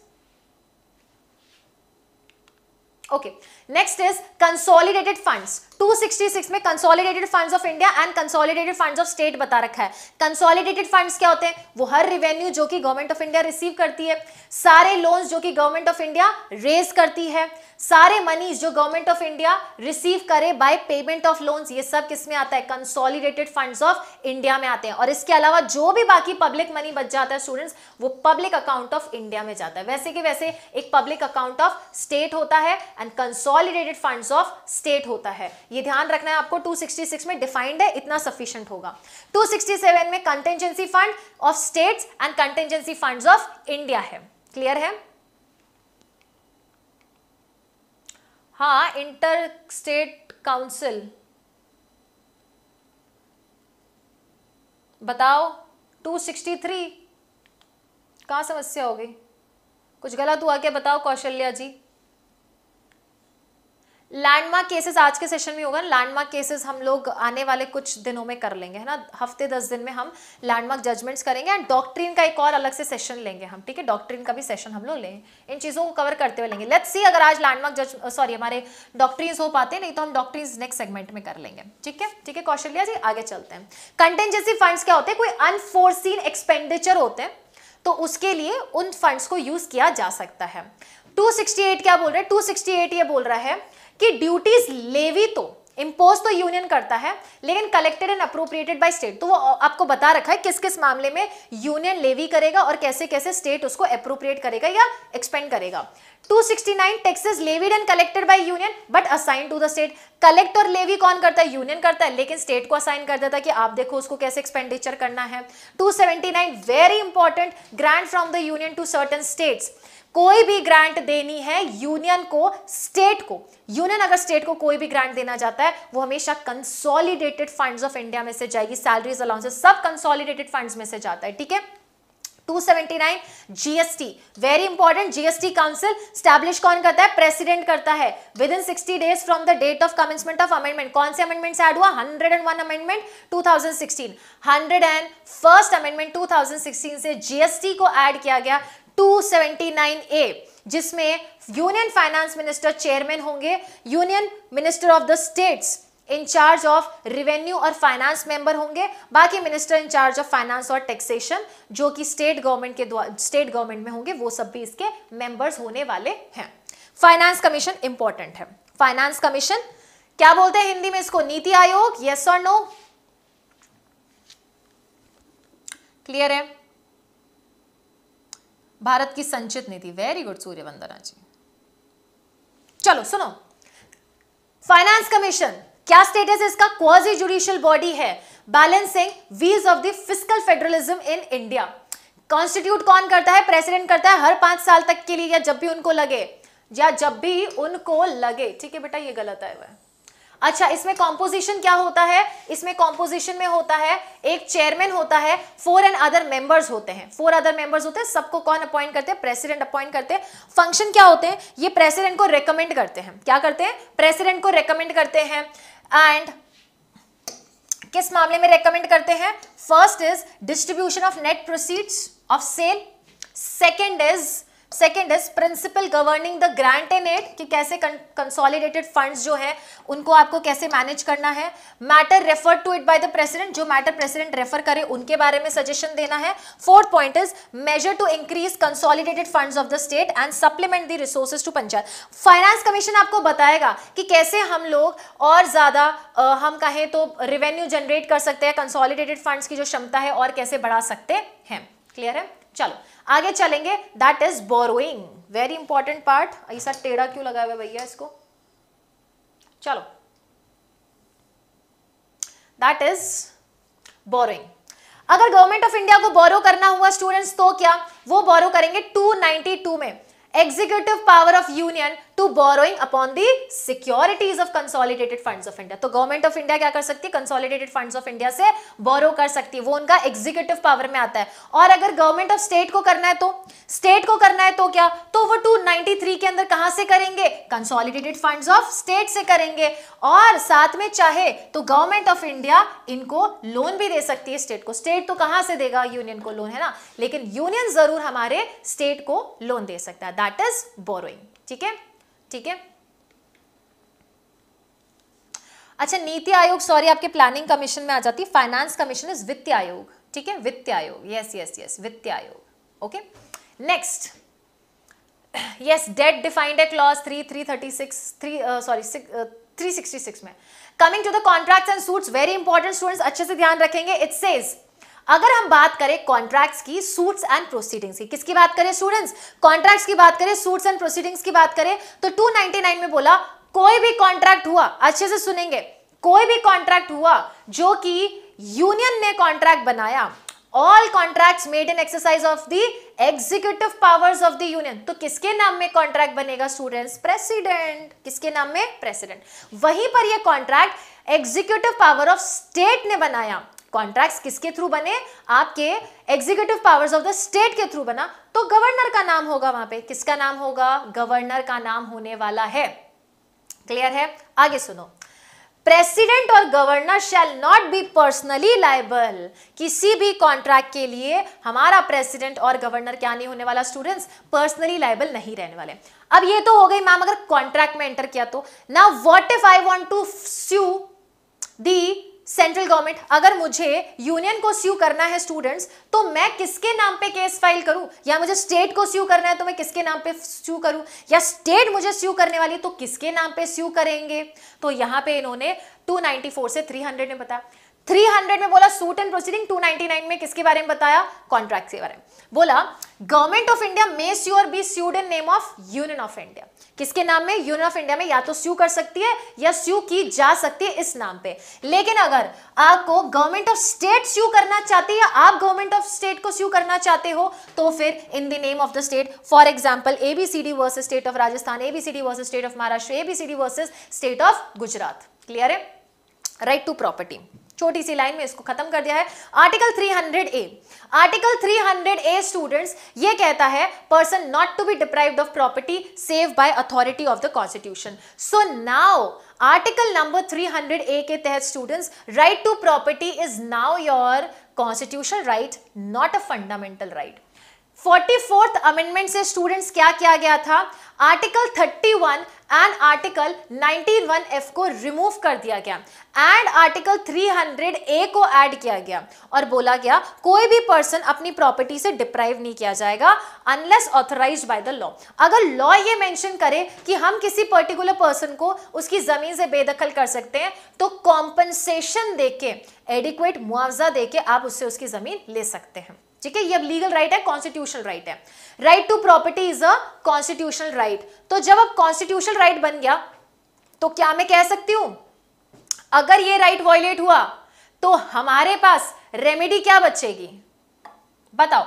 okay okay. Next is consolidated funds 266 में consolidated funds of India and consolidated funds of state बता रखा है कंसोलिडेटेड फंड्स क्या होते हैं वो हर रिवेन्यू जो कि गवर्नमेंट ऑफ इंडिया रिसीव करती है सारे लोन्स जो कि गवर्नमेंट ऑफ इंडिया रेज करती है सारे मनीज जो गवर्नमेंट ऑफ इंडिया रिसीव करे बाय पेमेंट ऑफ लोन्स ये सब किस में आता है कंसोलिडेटेड फंड्स ऑफ इंडिया में आते हैं और इसके अलावा जो भी बाकी पब्लिक मनी बच जाता है स्टूडेंट्स वो पब्लिक अकाउंट ऑफ इंडिया में जाता है वैसे कि वैसे एक पब्लिक अकाउंट ऑफ स्टेट होता है and consol consolidated funds of state होता है ये ध्यान रखना है आपको 266 में डिफाइंड है इतना सफिशियंट होगा 267 में contingency fund of states and contingency funds of India है क्लियर है हाँ इंटर स्टेट काउंसिल बताओ 263 सिक्सटी समस्या हो गई कुछ गलत हुआ क्या बताओ कौशल्या जी लैंडमार्क केसेस आज के सेशन में होगा लैंडमार्क केसेस हम लोग आने वाले कुछ दिनों में कर लेंगे है ना हफ्ते दस दिन में हम लैंडमार्क जजमेंट्स करेंगे एंड डॉक्ट्रीन का एक और अलग से सेशन लेंगे हम ठीक है डॉक्ट्रीन का भी सेशन हम लोग लेंगे इन चीज़ों को कवर करते हुए लेंगे लेट्स सी अगर आज लैंडमार्क जज सॉरी हमारे डॉक्ट्रीन्स हो पाते नहीं तो हम डॉक्ट्रीन्स नेक्स्ट सेगमेंट में कर लेंगे ठीक है ठीक है कौशल्या जी आगे चलते हैं कंटेंजेंसी फंड्स क्या होते हैं कोई अनफोर्सिन एक्सपेंडिचर होते हैं तो उसके लिए उन फंड्स को यूज़ किया जा सकता है 268 क्या बोल रहे है 268 ये बोल रहा है कि ड्यूटीज लेवी तो इम्पोज तो यूनियन करता है लेकिन collected and appropriated by state तो वो आपको बता रखा है किस किस मामले में यूनियन लेवी करेगा और कैसे कैसे स्टेट उसको अप्रोप्रिएट करेगा या एक्सपेंड करेगा 269 taxes levied and collected by union but assign to the state collect और लेवी कौन करता है यूनियन करता है लेकिन स्टेट को असाइन कर देता है कि आप देखो उसको कैसे एक्सपेंडिचर करना है 279 very important grant from the union to certain states कोई भी ग्रांट देनी है यूनियन को स्टेट को यूनियन अगर स्टेट को कोई भी ग्रांट देना जाता है वो हमेशा कंसोलिडेटेड फंड्स ऑफ इंडिया में से जाएगी सैलरीज अलाउंसेस सब कंसोलिडेटेड फंड्स में से जाता है ठीक है 279 GST very important GST council establish कौन करता है प्रेसिडेंट करता है within 60 days from the date of commencement of amendment कौन से अमेंडमेंट ऐड हुआ 101 अमेंडमेंट 2016 101 फर्स्ट अमेंडमेंट 2016 से जीएसटी को ऐड किया गया 279A ए जिसमें यूनियन फाइनेंस मिनिस्टर चेयरमैन होंगे union minister of the states in charge of revenue और फाइनेंस मेंबर होंगे बाकी मिनिस्टर इंचार्ज ऑफ फाइनेंस और टैक्सेशन जो कि स्टेट गवर्नमेंट के स्टेट गवर्नमेंट में होंगे वो सब भी इसके मेंबर्स होने वाले हैं फाइनेंस कमीशन इंपॉर्टेंट है फाइनेंस कमीशन क्या बोलते हैं हिंदी में इसको नीति आयोग यस और नो क्लियर है भारत की संचित नीति वेरी गुड सूर्य वंदना जी चलो सुनो फाइनेंस कमीशन क्या स्टेटस इसका क्वाजी जुडिशियल बॉडी है balancing wheels of the physical federalism in India constitute कौन करता है प्रेसिडेंट करता है हर पांच साल तक के लिए या जब भी उनको लगे या जब भी उनको लगे ठीक है बेटा ये गलत है वह अच्छा इसमें कॉम्पोजिशन क्या होता है इसमें कॉम्पोजिशन में होता है एक चेयरमैन होता है फोर एंड अदर मेंबर्स होते हैं फोर अदर मेंबर्स होते हैं सबको कौन अपॉइंट करते हैं प्रेसिडेंट अपॉइंट करते हैं फंक्शन क्या होते हैं ये प्रेसिडेंट को रेकमेंड करते हैं क्या करते हैं प्रेसिडेंट को रेकमेंड करते हैं एंड किस मामले में रेकमेंड करते हैं first is distribution of net proceeds of sale second is second is principle governing the grant in aid कि कैसे कंसोलिडेटेड फंड्स जो है उनको आपको कैसे मैनेज करना है matter refer to it by the president जो मैटर प्रेसिडेंट रेफर करे उनके बारे में सजेशन देना है fourth point is measure to increase consolidated funds of the state and supplement the resources to panchayat finance commission आपको बताएगा कि कैसे हम लोग और ज़्यादा हम कहें तो रेवेन्यू जनरेट कर सकते हैं कंसोलिडेटेड फंड्स की जो क्षमता है और कैसे बढ़ा सकते हैं क्लियर है चलो आगे चलेंगे that is borrowing very important part ऐसा टेढ़ा क्यों लगा हुआ भैया इसको चलो दैट इज बोरोइंग अगर गवर्नमेंट ऑफ इंडिया को बोरो करना हुआ स्टूडेंट्स तो क्या वो बोरो करेंगे 292 में executive power of union to borrowing upon the securities of consolidated fund of India तो गवर्नमेंट ऑफ इंडिया क्या कर सकती है कंसोलिडेटेड फंड ऑफ इंडिया से बोरो कर सकती है वो उनका एग्जीक्यूटिव पावर में आता है और अगर गवर्नमेंट ऑफ स्टेट को करना है तो स्टेट को करना है तो क्या तो वो टू नाइनटी थ्री के अंदर कहां से करेंगे कंसोलिडेटेड फंड ऑफ स्टेट से करेंगे और साथ में चाहे तो गवर्नमेंट ऑफ इंडिया इनको लोन भी दे सकती है स्टेट को स्टेट तो कहां से देगा यूनियन को लोन है ना लेकिन यूनियन जरूर हमारे स्टेट को लोन दे सकता है दैट इज बोरोइंग ठीक है ठीक है अच्छा नीति आयोग सॉरी आपके प्लानिंग कमीशन में आ जाती है फाइनेंस कमीशन इज वित्त आयोग ठीक है वित्त आयोग यस यस यस वित्त आयोग okay next yes debt defined है clause three three thirty six three sorry three sixty six में coming to the contract and suits very important students अच्छे से ध्यान रखेंगे इट सेज़ अगर हम बात करें कॉन्ट्रैक्ट्स की सूट्स एंड प्रोसीडिंग्स की किसकी बात करें स्टूडेंट्स कॉन्ट्रैक्ट्स की बात करें सूट्स एंड प्रोसीडिंग्स की बात करें तो 299 में बोला कोई भी कॉन्ट्रैक्ट हुआ अच्छे से सुनेंगे कोई भी कॉन्ट्रैक्ट हुआ जो कि यूनियन ने कॉन्ट्रैक्ट बनाया all contract made in exercise of the executive powers of the union तो किसके नाम में कॉन्ट्रैक्ट बनेगा स्टूडेंट्स प्रेसिडेंट किसके नाम में प्रेसिडेंट वहीं पर यह contract executive power of state ने बनाया कॉन्ट्रैक्ट किसके थ्रू बने आपके executive powers of the state के थ्रू बना तो गवर्नर का नाम होगा वहां पे किसका नाम होगा गवर्नर का नाम होने वाला है क्लियर है आगे सुनो प्रेसिडेंट और governor shall not be personally liable किसी भी कॉन्ट्रैक्ट के लिए हमारा प्रेसिडेंट और गवर्नर क्या नहीं होने वाला स्टूडेंट्स पर्सनली लाइबल नहीं रहने वाले अब ये तो हो गई मैम अगर कॉन्ट्रैक्ट में एंटर किया तो ना what if I want to sue the central government अगर मुझे यूनियन को स्यू करना है स्टूडेंट्स तो मैं किसके नाम पे केस फाइल करूं या मुझे स्टेट को स्यू करना है तो मैं किसके नाम पे स्यू करूं या स्टेट मुझे स्यू करने वाली तो किसके नाम पे स्यू करेंगे तो यहां पे इन्होंने 294 से 300 ने बताया 300 में बोला सूट एंड प्रोसीडिंग 299 में किसके बारे में बताया कॉन्ट्रैक्ट के बारे में बोला government of India may sue or be sued in name of union of India किसके नाम में यूनियन ऑफ इंडिया में या तो स्यू कर सकती है या स्यू की जा सकती है इस नाम पे लेकिन अगर आपको गवर्नमेंट ऑफ स्टेट स्यू करना चाहती है या आप गवर्नमेंट ऑफ स्टेट को स्यू करना चाहते हो तो फिर in the name of the state for example A B C D versus state of Rajasthan A B C D versus state of Maharashtra A B C D versus state of Gujarat clear है राइट टू प्रॉपर्टी छोटी सी लाइन में इसको खत्म कर दिया है article 300 A article 300 A students ये कहता है person not to be deprived of property save by authority of the constitution so now article number 300 ए के तहत students right to property is now your constitution right not a fundamental right forty fourth amendment से students क्या किया गया था article 31 and article 91 F को remove कर दिया गया एंड आर्टिकल 300 ए को ऐड किया गया और बोला गया कोई भी पर्सन अपनी प्रॉपर्टी से डिप्राइव नहीं किया जाएगा unless authorise by the law अगर लॉ ये मेंशन करे कि हम किसी पर्टिकुलर पर्सन को उसकी ज़मीन से बेदखल कर सकते हैं तो कॉम्पनसेशन दे के एडिक्वेट मुआवजा दे के आप उससे उसकी ज़मीन ले सकते हैं ठीक है ये अब लीगल राइट है कॉन्स्टिट्यूशनल राइट है right to property is a constitutional right तो जब अब कॉन्स्टिट्यूशनल राइट बन गया तो क्या मैं कह सकती हूं अगर ये राइट वॉयलेट हुआ तो हमारे पास रेमेडी क्या बचेगी बताओ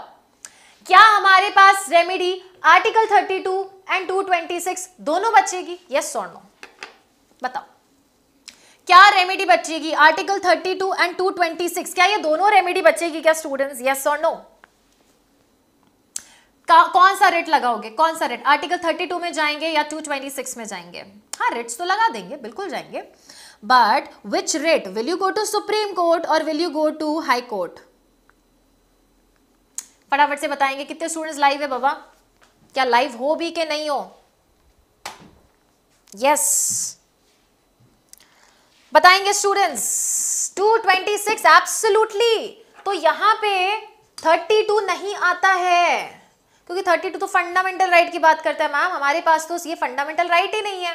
क्या हमारे पास रेमेडी आर्टिकल 32 एंड 226 दोनों बचेगी यस और बताओ क्या रेमेडी बचेगी आर्टिकल 32 एंड 226 क्या ये दोनों रेमेडी बचेगी क्या स्टूडेंट्स यस और नो कौन सा रेट लगाओगे कौन सा रेट आर्टिकल 32 में जाएंगे या 226 में जाएंगे हाँ रेट्स तो लगा देंगे बिल्कुल जाएंगे but which writ will you go to supreme court और will you go to high court फटाफट से बताएंगे कितने स्टूडेंट्स लाइव है बाबा क्या लाइव हो भी के नहीं हो यस yes. बताएंगे स्टूडेंट्स 226 एब्सोल्युटली तो यहाँ पे 32 नहीं आता है क्योंकि 32 तो फंडामेंटल राइट right की बात करता है मैम हमारे पास तो ये फंडामेंटल राइट right ही नहीं है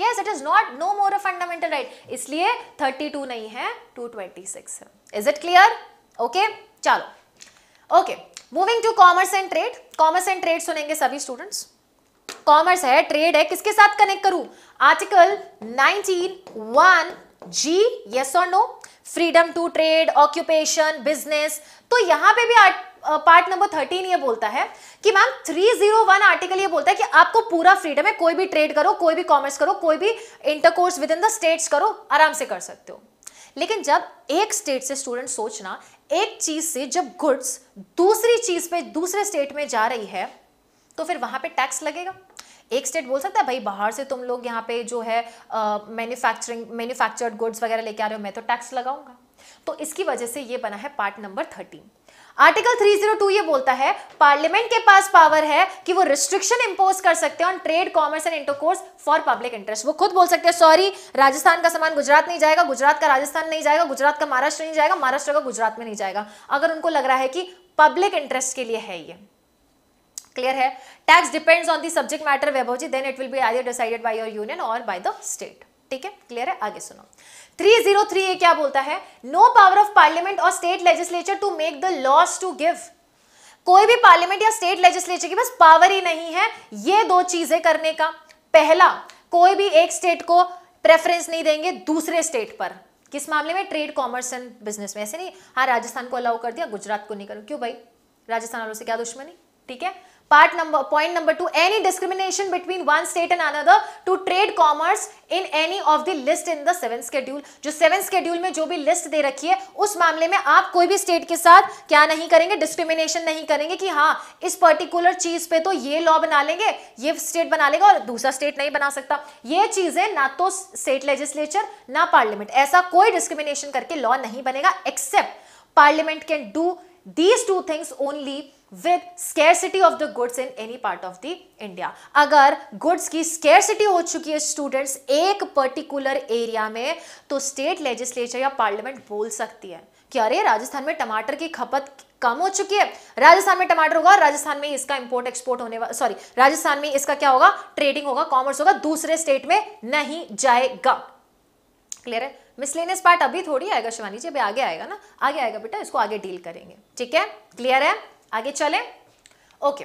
yes it is not no more a fundamental right इसलिए 32 नहीं है 226 है इज इट क्लियर ओके चलो okay moving to commerce and trade commerce and trade सुनेंगे सभी स्टूडेंट्स कॉमर्स है ट्रेड है किसके साथ कनेक्ट करूं आर्टिकल 19 वन जी यस और no freedom to trade occupation business तो यहां पे भी पार्ट नंबर थर्टीन ये बोलता है कि मैम 301 आर्टिकल ये बोलता है कि आपको पूरा फ्रीडम है कोई भी ट्रेड करो कोई भी कॉमर्स करो कोई भी intercourse within the states करो आराम से कर सकते हो लेकिन जब एक स्टेट से स्टूडेंट सोचना एक चीज से जब गुड्स दूसरी चीज पे दूसरे स्टेट में जा रही है तो फिर वहां पे टैक्स लगेगा एक स्टेट बोल सकता है भाई बाहर से तुम लोग यहाँ पे जो है मैन्युफैक्चरिंग मैन्युफैक्चर्ड गुड्स वगैरह लेके आ रहे हो मैं तो टैक्स लगाऊंगा तो इसकी वजह से ये बना है पार्ट नंबर थर्टीन आर्टिकल 302 ये बोलता है पार्लियामेंट के पास पावर है कि वो रिस्ट्रिक्शन इंपोज कर सकते हैं on trade commerce and intercourse for public interest वो खुद बोल सकते हैं सॉरी राजस्थान का सामान गुजरात नहीं जाएगा गुजरात का राजस्थान नहीं जाएगा गुजरात का महाराष्ट्र नहीं जाएगा महाराष्ट्र का गुजरात में नहीं जाएगा अगर उनको लग रहा है कि पब्लिक इंटरेस्ट के लिए है ये क्लियर है tax depends on the subject matter Vaibhav ji then it will be I decided by your union और बाय द स्टेट ठीक है क्लियर है आगे सुनो 303 ए क्या बोलता है नो पावर ऑफ पार्लियामेंट और state legislature to make the laws to give कोई भी पार्लियामेंट या स्टेट लेजिस्लेचर की बस पावर ही नहीं है ये दो चीजें करने का पहला कोई भी एक स्टेट को प्रेफरेंस नहीं देंगे दूसरे स्टेट पर किस मामले में ट्रेड कॉमर्स एंड बिजनेस में ऐसे नहीं हाँ राजस्थान को अलाउ कर दिया गुजरात को नहीं करो क्यों भाई राजस्थान वालों से क्या दुश्मनी ठीक है part number point number 2 any discrimination between one state and another to trade commerce in any of the list in the seven schedule जो सेवन स्केड्यूल में जो भी लिस्ट दे रखी है उस मामले में आप कोई भी स्टेट के साथ क्या नहीं करेंगे डिस्क्रिमिनेशन नहीं करेंगे कि हाँ इस पर्टिकुलर चीज पे तो ये लॉ बना लेंगे ये स्टेट बना लेगा और दूसरा स्टेट नहीं बना सकता ये चीजें ना तो स्टेट लेजिस्लेचर ना पार्लियामेंट ऐसा कोई डिस्क्रिमिनेशन करके लॉ नहीं बनेगा except parliament can do these two things only with scarcity of the goods in any part of the India अगर गुड्स की स्केरसिटी हो चुकी है स्टूडेंट्स एक पर्टिकुलर एरिया में तो स्टेट लेजिस्लेचर या पार्लियामेंट बोल सकती है कि अरे राजस्थान में टमाटर की खपत कम हो चुकी है राजस्थान में टमाटर होगा राजस्थान में इसका इंपोर्ट एक्सपोर्ट होने वाला सॉरी राजस्थान में इसका क्या होगा ट्रेडिंग होगा कॉमर्स होगा दूसरे स्टेट में नहीं जाएगा क्लियर है मिसलेनियस पार्ट अभी थोड़ी आएगा शिवानी जी अभी आगे आएगा ना आगे आएगा बेटा इसको आगे डील करेंगे ठीक है क्लियर है आगे चले ओके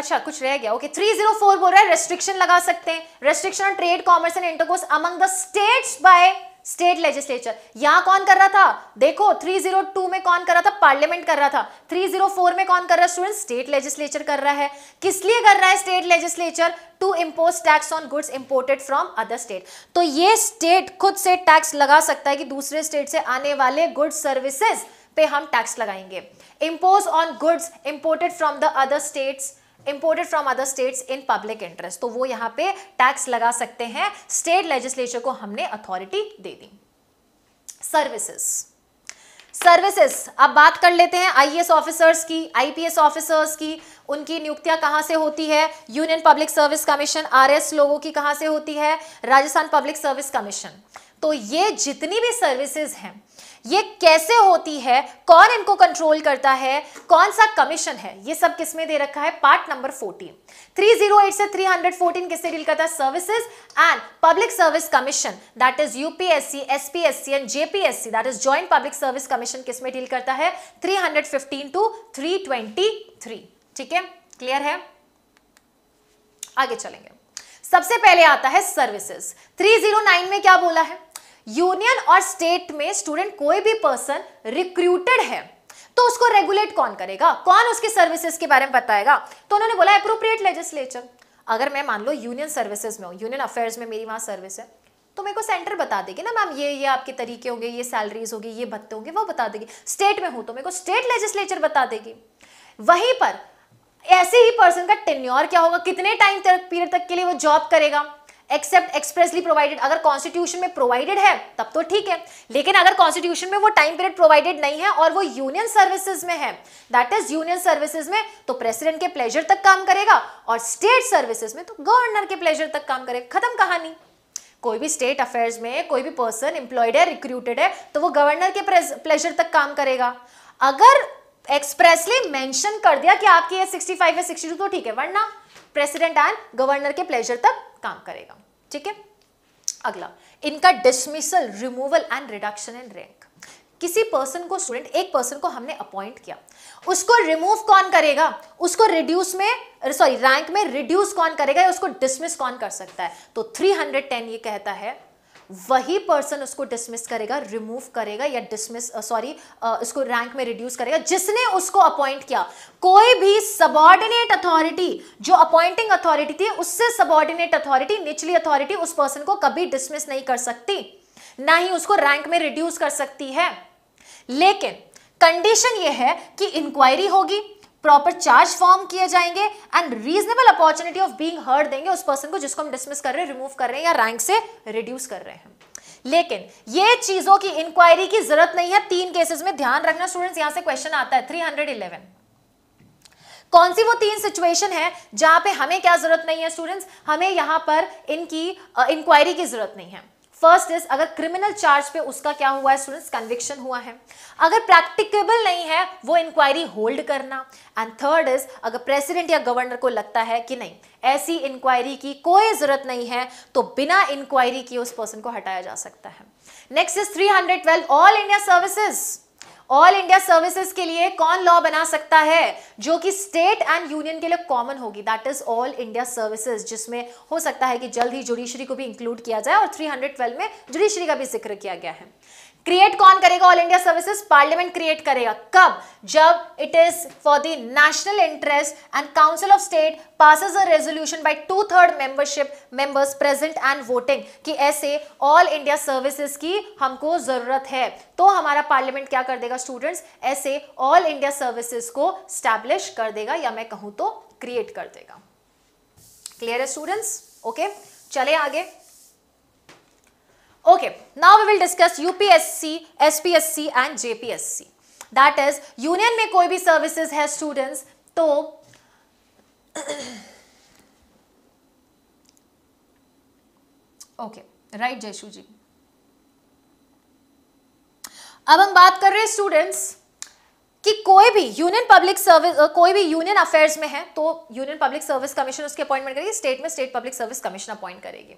अच्छा कुछ रह गया ओके थ्री जीरो फोर बोल रहा है रेस्ट्रिक्शन लगा सकते हैं restriction on trade commerce and intercourse among the states by state legislature यहां कौन कर रहा था देखो 302 में कौन कर रहा था पार्लियामेंट कर रहा था 304 में कौन कर रहा है स्टूडेंट स्टेट लेजिस्लेचर कर रहा है किस लिए कर रहा है state legislature to impose tax on goods imported from other state तो ये स्टेट खुद से टैक्स लगा सकता है कि दूसरे स्टेट से आने वाले गुड्स सर्विसेज पे हम टैक्स लगाएंगे impose on goods imported from the other states imported from other states in public interest तो वो यहां पे टैक्स लगा सकते हैं स्टेट लेजिस्लेचर को हमने अथॉरिटी दे दी services सर्विसेज अब बात कर लेते हैं आईएएस ऑफिसर्स की आईपीएस ऑफिसर्स की उनकी नियुक्तियां कहां से होती है union public service commission RS लोगों की कहां से होती है राजस्थान पब्लिक सर्विस कमीशन तो ये जितनी भी सर्विसेज हैं ये कैसे होती है कौन इनको कंट्रोल करता है कौन सा कमीशन है ये सब किसमें दे रखा है पार्ट नंबर 14 308 से 314 किससे डील करता है services and public service commission that is UPSC SPSC and JPSC that is joint public service commission किसमें डील करता है 315 टू 323 ठीक है क्लियर है आगे चलेंगे सबसे पहले आता है सर्विसेज 309 में क्या बोला है यूनियन और स्टेट में स्टूडेंट कोई भी पर्सन रिक्रूटेड है तो उसको रेगुलेट कौन करेगा कौन उसकी सर्विसेज के बारे में बताएगा तो उन्होंने बोला अप्रोप्रिएट लेजिस्लेचर अगर मैं मान लो यूनियन सर्विसेज में हूँ यूनियन अफेयर्स में मेरी वहाँ सर्विस है तो मेरे को सेंटर बता देगी ना मैम ये ये आपके तरीके होंगे ये सैलरीज होगी ये भत्ते होंगे वो बता देगी स्टेट में हूँ तो मेरे को स्टेट लेजिस्लेचर बता देगी वहीं पर ऐसे ही पर्सन का टेन्योर क्या होगा कितने टाइम तक पीरियड तक के लिए वो जॉब करेगा एक्सेप्ट एक्सप्रेसली प्रोवाइडेड अगर कॉन्स्टिट्यूशन में प्रोवाइडेड है तब तो ठीक है लेकिन अगर कॉन्स्टिट्यूशन में वो टाइम पीरियड प्रोवाइडेड नहीं है और वो यूनियन सर्विसेज में है दैट इज यूनियन सर्विसेज में तो प्रेसिडेंट के प्लेजर तक काम करेगा और स्टेट सर्विसेज में तो गवर्नर के प्लेजर तक काम करेगा खत्म कहानी कोई भी स्टेट अफेयर्स में कोई भी पर्सन एम्प्लॉयड है रिक्रूटेड है तो वो गवर्नर के प्लेजर तक काम करेगा अगर एक्सप्रेसली मेंशन कर दिया कि आपकी एज 65 या 62 तो ठीक है वरना प्रेसिडेंट एंड गवर्नर के प्लेजर तक काम करेगा ठीक है अगला इनका dismissal removal and reduction in rank किसी पर्सन को स्टूडेंट एक पर्सन को हमने अपॉइंट किया उसको रिमूव कौन करेगा उसको रिड्यूस में सॉरी रैंक में रिड्यूस कौन करेगा या उसको डिसमिस कौन कर सकता है तो 310 ये कहता है वही पर्सन उसको डिसमिस करेगा रिमूव करेगा या डिसमिस सॉरी uh, uh, उसको रैंक में रिड्यूस करेगा जिसने उसको अपॉइंट किया कोई भी सबॉर्डिनेट अथॉरिटी जो अपॉइंटिंग अथॉरिटी थी उससे सबॉर्डिनेट अथॉरिटी निचली अथॉरिटी उस पर्सन को कभी डिसमिस नहीं कर सकती ना ही उसको रैंक में रिड्यूस कर सकती है लेकिन कंडीशन यह है कि इंक्वायरी होगी प्रॉपर चार्ज फॉर्म किए जाएंगे and reasonable opportunity of being heard देंगे उस पर्सन को जिसको हम डिसमिस कर रहे हैं रिमूव कर रहे हैं या रैंक से रिड्यूस कर रहे हैं लेकिन ये चीजों की इंक्वायरी की जरूरत नहीं है तीन केसेस में ध्यान रखना स्टूडेंट्स यहां से क्वेश्चन आता है 311 कौन सी वो तीन सिचुएशन है जहां पे हमें क्या जरूरत नहीं है स्टूडेंट्स हमें यहां पर इनकी इंक्वायरी uh, की जरूरत नहीं है फर्स्ट इज अगर क्रिमिनल चार्ज पे उसका क्या हुआ है स्टूडेंट्स कन्विक्शन हुआ है अगर प्रैक्टिकेबल नहीं है वो इंक्वायरी होल्ड करना एंड थर्ड इज अगर प्रेसिडेंट या गवर्नर को लगता है कि नहीं ऐसी इंक्वायरी की कोई जरूरत नहीं है तो बिना इंक्वायरी के उस पर्सन को हटाया जा सकता है next is three all India services all India services के लिए कौन लॉ बना सकता है जो कि स्टेट एंड यूनियन के लिए कॉमन होगी that is all India services जिसमें हो सकता है कि जल्द ही जुडिशरी को भी इंक्लूड किया जाए और 312 में जुडिशरी का भी जिक्र किया गया है क्रिएट कौन करेगा all India services parliament create करेगा कब जब it is for the national interest and council of state pass a resolution by two third membership members present and voting कि ऐसे ऑल इंडिया सर्विसेज की हमको जरूरत है तो हमारा पार्लियामेंट क्या कर देगा स्टूडेंट्स ऐसे ऑल इंडिया सर्विसेज को स्टैब्लिश कर देगा या मैं कहूँ तो क्रिएट कर देगा क्लियर है स्टूडेंट्स ओके चले आगे Okay, now we will discuss UPSC, SPSC and JPSC. That is, union में कोई भी services है students, तो ओके राइट जयशु जी अब हम बात कर रहे हैं स्टूडेंट्स कि कोई भी यूनियन पब्लिक सर्विस कोई भी यूनियन अफेयर्स में है तो यूनियन पब्लिक सर्विस कमीशन उसके अपॉइंटमेंट करेगी स्टेट में state public service commission appoint करेगी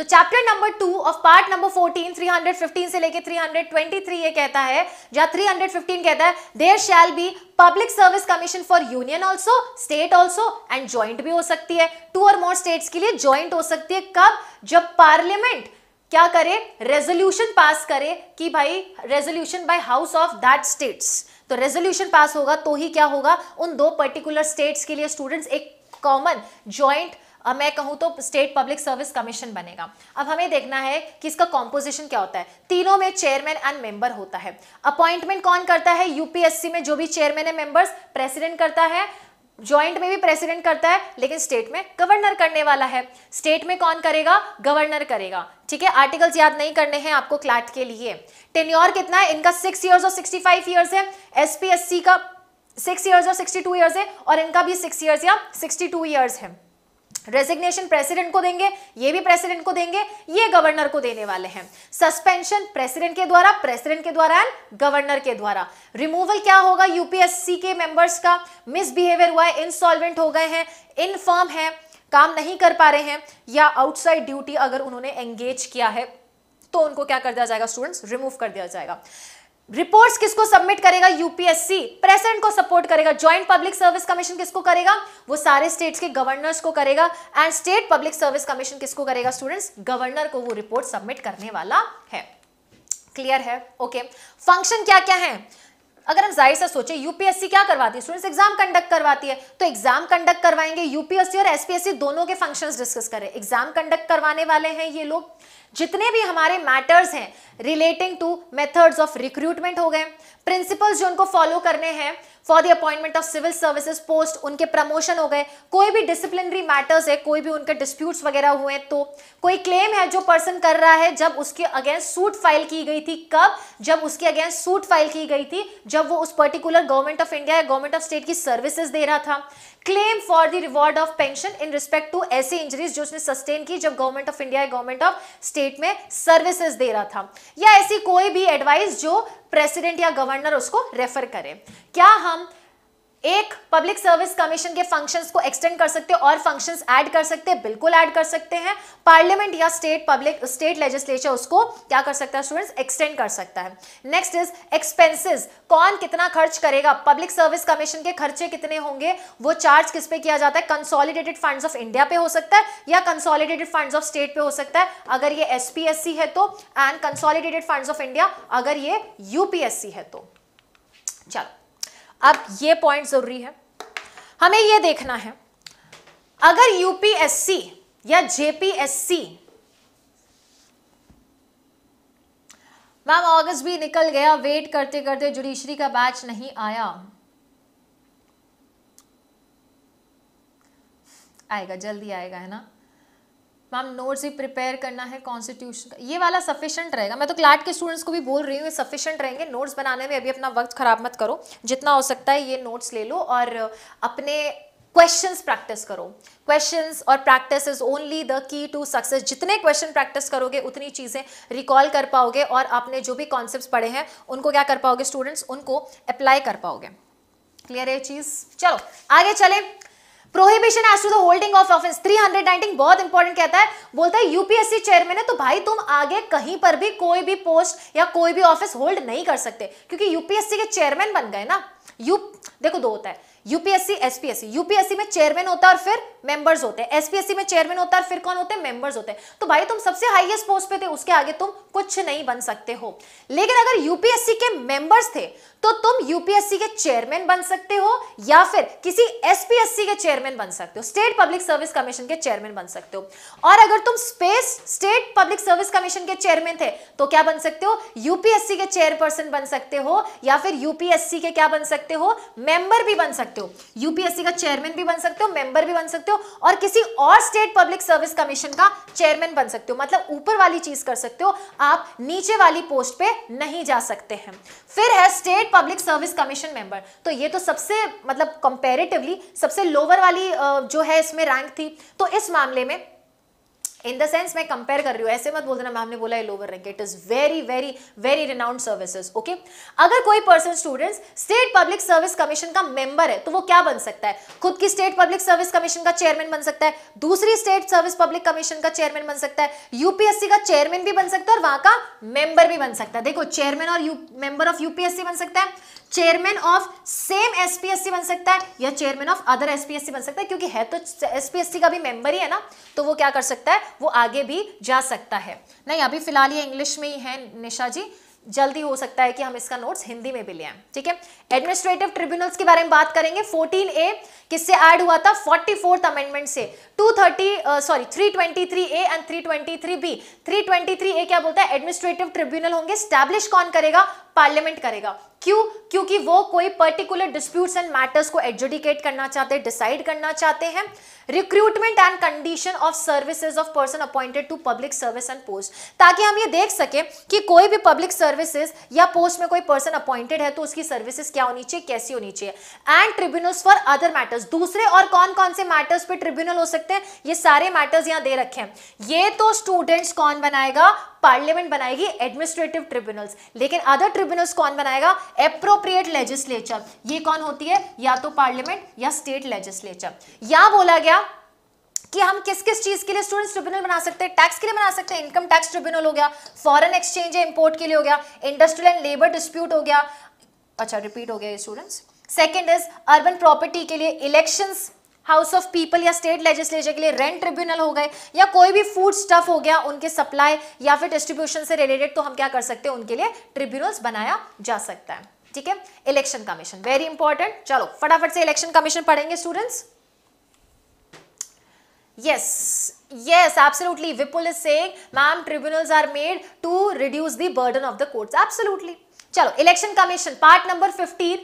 तो chapter number two of part number 14 315 से लेके 323 ये कहता है या 315 कहता है there shall be public service commission for union also state also and joint भी हो सकती है टू और मोर स्टेट्स के लिए ज्वाइंट हो सकती है कब जब पार्लियामेंट क्या करे रेजोल्यूशन पास करे कि भाई resolution by house of that states तो रेजोल्यूशन पास होगा तो ही क्या होगा उन दो पर्टिकुलर स्टेट्स के लिए स्टूडेंट्स एक कॉमन ज्वाइंट अब मैं कहूँ तो स्टेट पब्लिक सर्विस कमीशन बनेगा अब हमें देखना है कि इसका कॉम्पोजिशन क्या होता है तीनों में चेयरमैन एंड मेंबर होता है अपॉइंटमेंट कौन करता है यूपीएससी में जो भी चेयरमैन है मेंबर्स प्रेसिडेंट करता है ज्वाइंट में भी प्रेसिडेंट करता है लेकिन स्टेट में गवर्नर करने वाला है स्टेट में कौन करेगा गवर्नर करेगा ठीक है आर्टिकल्स याद नहीं करने हैं आपको क्लैट के लिए टेन्योर कितना है इनका सिक्स ईयर्स और सिक्सटी फाइव ईयर्स है एसपीएससी का सिक्स ईयर्स और सिक्सटी टू ईयर्स है और इनका भी सिक्स ईयर्स या सिक्सटी टू ईयर्स है रेजिग्नेशन प्रेसिडेंट को देंगे ये भी प्रेसिडेंट को देंगे ये गवर्नर को देने वाले हैं सस्पेंशन प्रेसिडेंट के द्वारा प्रेसिडेंट के द्वारा एंड गवर्नर के द्वारा रिमूवल क्या होगा यूपीएससी के मेंबर्स का मिसबिहेवियर हुआ है इनसॉल्वेंट हो गए हैं इनफर्म है काम नहीं कर पा रहे हैं या आउटसाइड ड्यूटी अगर उन्होंने एंगेज किया है तो उनको क्या कर दिया जाएगा स्टूडेंट्स रिमूव कर दिया जाएगा रिपोर्ट्स किसको सबमिट करेगा यूपीएससी प्रेसिडेंट को सपोर्ट करेगा ज्वाइंट पब्लिक सर्विस कमीशन किसको करेगा वो सारे स्टेट्स के गवर्नर्स को करेगा and state public service commission किसको करेगा स्टूडेंट्स गवर्नर को वो रिपोर्ट सबमिट करने वाला है क्लियर है ओके फंक्शन क्या क्या है अगर हम जाहिर सा सोचे यूपीएससी क्या करवाती है स्टूडेंट्स एग्जाम कंडक्ट करवाती है तो एग्जाम कंडक्ट करवाएंगे यूपीएससी और एसपीएससी दोनों के फंक्शंस डिस्कस करें एग्जाम कंडक्ट करवाने वाले हैं ये लोग जितने भी हमारे मैटर्स हैं relating to methods of recruitment हो गए प्रिंसिपल्स जो उनको फॉलो करने हैं for the appointment of civil services post उनके प्रमोशन हो गए कोई भी डिसिप्लिनरी मैटर्स है कोई भी उनके डिस्प्यूट्स वगैरह हुए तो कोई क्लेम है जो पर्सन कर रहा है जब उसके अगेंस्ट सूट फाइल की गई थी कब जब उसके अगेंस्ट सूट फाइल की गई थी जब वो उस पर्टिकुलर गवर्नमेंट ऑफ इंडिया या गवर्नमेंट ऑफ स्टेट की सर्विसेज दे रहा था claim for the reward of pension in respect to ऐसी इंजरीज जो उसने सस्टेन की जब गवर्नमेंट ऑफ इंडिया या गवर्नमेंट ऑफ स्टेट में सर्विसेज दे रहा था या ऐसी कोई भी एडवाइस जो प्रेसिडेंट या गवर्नमेंट गवर्नर उसको रेफर करें क्या हम एक पब्लिक सर्विस कमीशन के फंक्शंस को एक्सटेंड कर सकते हैं और फंक्शंस ऐड कर सकते हैं बिल्कुल ऐड कर सकते हैं पार्लियामेंट या स्टेट पब्लिक स्टेट लेजिस्लेचर उसको क्या कर सकता है स्टूडेंट्स एक्सटेंड कर सकता है नेक्स्ट इज एक्सपेंसेस कौन कितना खर्च करेगा पब्लिक सर्विस कमीशन के खर्चे कितने होंगे वो चार्ज किस पे किया जाता है कंसोलिडेटेड फंड ऑफ इंडिया पे हो सकता है या कंसोलिडेटेड फंड ऑफ स्टेट पे हो सकता है अगर ये एस है तो and consolidated fund of India अगर ये यूपीएससी है तो चलो अब ये पॉइंट ज़रूरी है हमें ये देखना है अगर यूपीएससी या जेपीएससी मैम अगस्त भी निकल गया वेट करते करते जुडिशरी का बैच नहीं आया आएगा जल्दी आएगा है ना मैम नोट्स भी प्रिपेयर करना है कॉन्स्टिट्यूशन का ये वाला सफिशिएंट रहेगा मैं तो क्लाट के स्टूडेंट्स को भी बोल रही हूँ ये सफिशेंट रहेंगे नोट्स बनाने में अभी अपना वक्त खराब मत करो जितना हो सकता है ये नोट्स ले लो और अपने क्वेश्चंस प्रैक्टिस करो क्वेश्चंस और practice is only the key to success जितने क्वेश्चन प्रैक्टिस करोगे उतनी चीज़ें रिकॉल कर पाओगे और आपने जो भी कॉन्सेप्ट पढ़े हैं उनको क्या कर पाओगे स्टूडेंट्स उनको अप्लाई कर पाओगे क्लियर है चीज़ चलो आगे चले prohibition as to the holding of offence 319 बहुत इंपॉर्टेंट कहता है बोलता है यूपीएससी चेयरमैन है तो भाई तुम आगे कहीं पर भी कोई भी पोस्ट या कोई भी ऑफिस होल्ड नहीं कर सकते क्योंकि यूपीएससी के चेयरमैन बन गए ना यू देखो दो होता है यूपीएससी एसपीएससी यूपीएससी में चेयरमैन होता है और फिर मेंबर्स होते हैं एसपीएससी में चेयरमैन होता है और फिर कौन होते हैं मेंबर्स होते हैं तो भाई तुम सबसे हाईएस्ट पोस्ट पे थे उसके आगे तुम कुछ नहीं बन सकते हो लेकिन अगर यूपीएससी के मेंबर्स थे तो तुम यूपीएससी के चेयरमैन बन सकते हो या फिर किसी एसपीएससी के चेयरमैन बन सकते हो स्टेट पब्लिक सर्विस कमीशन के चेयरमैन बन सकते हो और अगर तुम space state public service commission के चेयरमैन थे तो क्या बन सकते हो यूपीएससी के चेयरपर्सन बन सकते हो या फिर यूपीएससी के क्या बन सकते हो मेंबर भी बन सकते सकते हो यूपीएससी का चेयरमैन भी बन सकते हो मेंबर भी बन सकते हो और किसी और स्टेट पब्लिक सर्विस कमीशन का चेयरमैन बन सकते हो मतलब ऊपर वाली चीज कर सकते हो आप नीचे वाली पोस्ट पे नहीं जा सकते हैं फिर है state public service commission member तो ये तो सबसे मतलब कंपेरेटिवली सबसे लोअर वाली जो है इसमें रैंक थी तो इस मामले में इन द सेंस मैं कंपेयर कर रही हूँ ऐसे मत बोल देना मैम ने बोला lower rank it is very very very renowned services okay अगर कोई person student state public service commission का मेंबर है तो वो क्या बन सकता है खुद की स्टेट पब्लिक सर्विस कमीशन का चेयरमैन बन सकता है दूसरी स्टेट सर्विस पब्लिक कमीशन का चेयरमैन बन सकता है यूपीएससी का चेयरमैन भी बन सकता है और वहां का मेंबर भी बन सकता है देखो चेयरमैन और मेंबर ऑफ यूपीएससी बन सकता है चेयरमैन ऑफ सेम एसपीएससी बन सकता है या चेयरमैन ऑफ अदर एसपीएससी बन सकता है क्योंकि है तो एसपीएससी का भी मेंबर ही है ना तो वो क्या कर सकता है वो आगे भी जा सकता है नहीं अभी फिलहाल ये इंग्लिश में ही है निशा जी जल्दी हो सकता है कि हम इसका नोट्स हिंदी में भी ले आए ठीक है एडमिनिस्ट्रेटिव ट्रिब्यूनल्स के बारे में बात करेंगे फोर्टीन ए किससे ऐड हुआ था फोर्टी फोर्थ अमेंडमेंट से two thirty sorry three twenty three A and three twenty three B three twenty three A क्या बोलता है एडमिनिस्ट्रेटिव ट्रिब्यूनल होंगे स्टैब्लिश कौन करेगा पार्लियामेंट करेगा क्यों क्योंकि वो कोई पर्टिकुलर डिस्प्यूट्स एंड मैटर्स को एडजुडिकेट करना चाहते हैं डिसाइड करना चाहते हैं recruitment and condition of services of person appointed to public service and post ताकि हम ये देख सकें कि कोई भी पब्लिक सर्विसेज या पोस्ट में कोई पर्सन अपॉइंटेड है तो उसकी सर्विसेज क्या होनी चाहिए कैसी होनी चाहिए and tribunals for other matters matters दूसरे और कौन कौन से मैटर्स पे ट्रिब्यूनल हो सकते हैं ये सारे मैटर्स यहाँ दे रखे हैं ये तो स्टूडेंट्स कौन बनाएगा पार्लियामेंट बनाएगी एडमिनिस्ट्रेटिव ट्रिब्यूनल्स लेकिन अदर ट्रिब्यूनल्स कौन बनाएगा अप्रोप्रिएट लेजिस्लेचर ये कौन होती है या तो पार्लियामेंट या स्टेट लेजिस्लेचर या बोला गया कि हम किस किस चीज के लिए स्टूडेंट्स ट्रिब्यूनल बना सकते हैं टैक्स के लिए बना सकते हैं इनकम टैक्स ट्रिब्यूनल हो गया फॉरेन एक्सचेंज या इंपोर्ट के लिए हो गया इंडस्ट्रियल एंड लेबर डिस्प्यूट हो गया अच्छा रिपीट हो गया ये students second is urban property के लिए इलेक्शंस हाउस ऑफ पीपल या स्टेट लेजिस्लेचर के लिए रेंट ट्रिब्यूनल हो गए या कोई भी फूड स्टफ हो गया उनके सप्लाई या फिर डिस्ट्रीब्यूशन से रिलेटेड तो हम क्या कर सकते हैं उनके लिए ट्रिब्यूनल्स बनाया जा सकता है ठीक है इलेक्शन कमीशन वेरी इंपॉर्टेंट चलो फटाफट से इलेक्शन कमीशन पढ़ेंगे students yes yes absolutely Vipul is saying ma'am tribunals are made to reduce the burden of the courts चलो इलेक्शन कमीशन पार्ट नंबर 15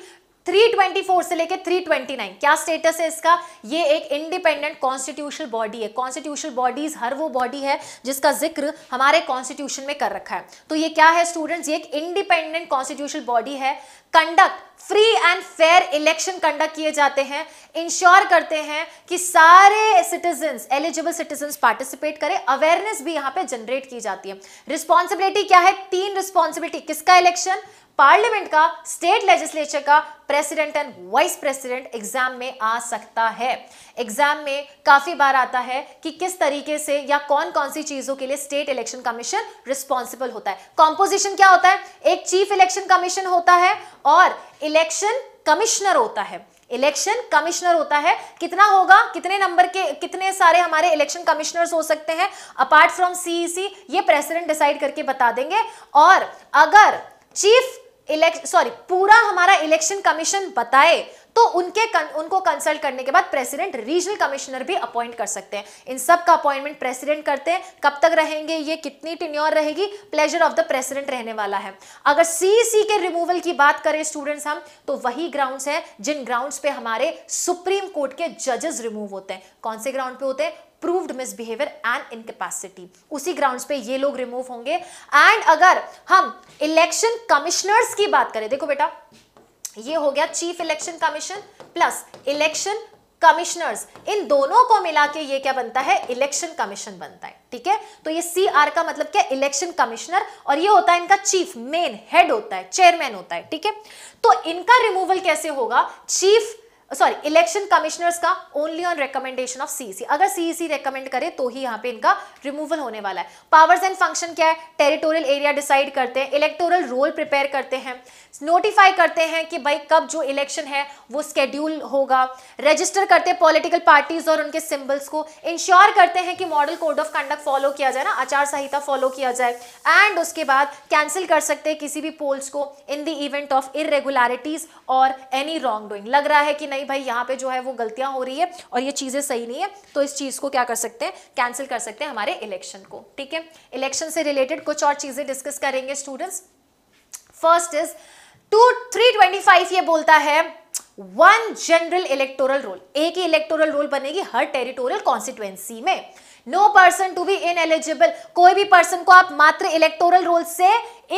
324 से लेकर 329 क्या स्टेटस है इसका ये एक इंडिपेंडेंट कॉन्स्टिट्यूशनल बॉडी है कॉन्स्टिट्यूशनल बॉडीज हर वो बॉडी है जिसका जिक्र हमारे कॉन्स्टिट्यूशन में कर रखा है तो ये क्या है स्टूडेंट्स ये एक इंडिपेंडेंट कॉन्स्टिट्यूशनल बॉडी है conduct free and fair election conduct किए जाते हैं इंश्योर करते हैं कि सारे सिटीजन एलिजिबल सिटीजन पार्टिसिपेट करें अवेयरनेस भी यहां पे जनरेट की जाती है रिस्पॉन्सिबिलिटी क्या है तीन रिस्पॉन्सिबिलिटी किसका इलेक्शन पार्लियामेंट का स्टेट लेजिस्लेचर का president and vice president exam में आ सकता है एग्जाम में काफी बार आता है कि किस तरीके से या कौन कौन सी चीजों के लिए स्टेट इलेक्शन कमीशन रिस्पॉन्सिबल होता है कॉम्पोजिशन क्या होता है एक चीफ इलेक्शन कमीशन होता है और इलेक्शन कमिश्नर होता है इलेक्शन कमिश्नर होता है कितना होगा कितने नंबर के कितने सारे हमारे इलेक्शन कमिश्नर्स हो सकते हैं अपार्ट फ्रॉम सीईसी ये प्रेसिडेंट डिसाइड करके बता देंगे और अगर चीफ इलेक्शन सॉरी पूरा हमारा इलेक्शन कमीशन बताए तो उनके कन, उनको कंसल्ट करने के बाद प्रेसिडेंट रीजनल कमिश्नर भी अपॉइंट कर सकते हैं इन सब का अपॉइंटमेंट प्रेसिडेंट करते हैं कब तक रहेंगे ये कितनी टिन्योर रहेगी प्लेजर ऑफ द प्रेसिडेंट रहने वाला है अगर सीईसी e के रिमूवल की बात करें स्टूडेंट्स हम तो वही ग्राउंड्स हैं जिन ग्राउंड्स पे हमारे सुप्रीम कोर्ट के जजेस रिमूव होते हैं कौन से ग्राउंड पे होते हैं प्रूव्ड मिसबिहेवियर एंड इनकेपेसिटी उसी ग्राउंड्स पे ये लोग रिमूव होंगे एंड अगर हम इलेक्शन कमिश्नर्स की बात करें देखो बेटा ये हो गया chief election commission plus election commissioners इन दोनों को मिला के ये क्या बनता है इलेक्शन कमीशन बनता है ठीक है तो ये सी आर का मतलब क्या इलेक्शन कमिश्नर और ये होता है इनका चीफ मेन हेड होता है चेयरमैन होता है ठीक है तो इनका रिमूवल कैसे होगा चीफ सॉरी इलेक्शन कमिश्नर्स का only on recommendation of CEC अगर सीईसी रेकमेंड e करे तो ही यहां पे इनका रिमूवल होने वाला है पावर्स एंड फंक्शन क्या है टेरिटोरियल एरिया डिसाइड करते हैं इलेक्टोरल रोल प्रिपेयर करते हैं नोटिफाई करते हैं कि भाई कब जो इलेक्शन है वो स्केड्यूल होगा रजिस्टर करते हैं पॉलिटिकल पार्टीज और उनके सिंबल्स को इंश्योर करते हैं कि model code of conduct follow किया जाए ना आचार संहिता फॉलो किया जाए एंड उसके बाद कैंसिल कर सकते हैं किसी भी पोल्स को in the event of irregularities और एनी रॉन्ग डूइंग लग रहा है कि नहीं भाई यहाँ पे जो है वो गलतियाँ हो रही है और ये चीज़ें सही नहीं है तो इस चीज़ को क्या कर सकते हैं कैंसिल कर सकते हैं हमारे इलेक्शन को ठीक है इलेक्शन से रिलेटेड कुछ और चीज़ें डिस्कस करेंगे students first is to three twenty five ये बोलता है वन जनरल इलेक्टोरल रोल एक ही इलेक्टोरल रोल बनेगी हर टेरिटोरियल कॉन्स्टिट्युएंसी में no person to be ineligible कोई भी पर्सन को आप मात्र इलेक्टोरल रोल से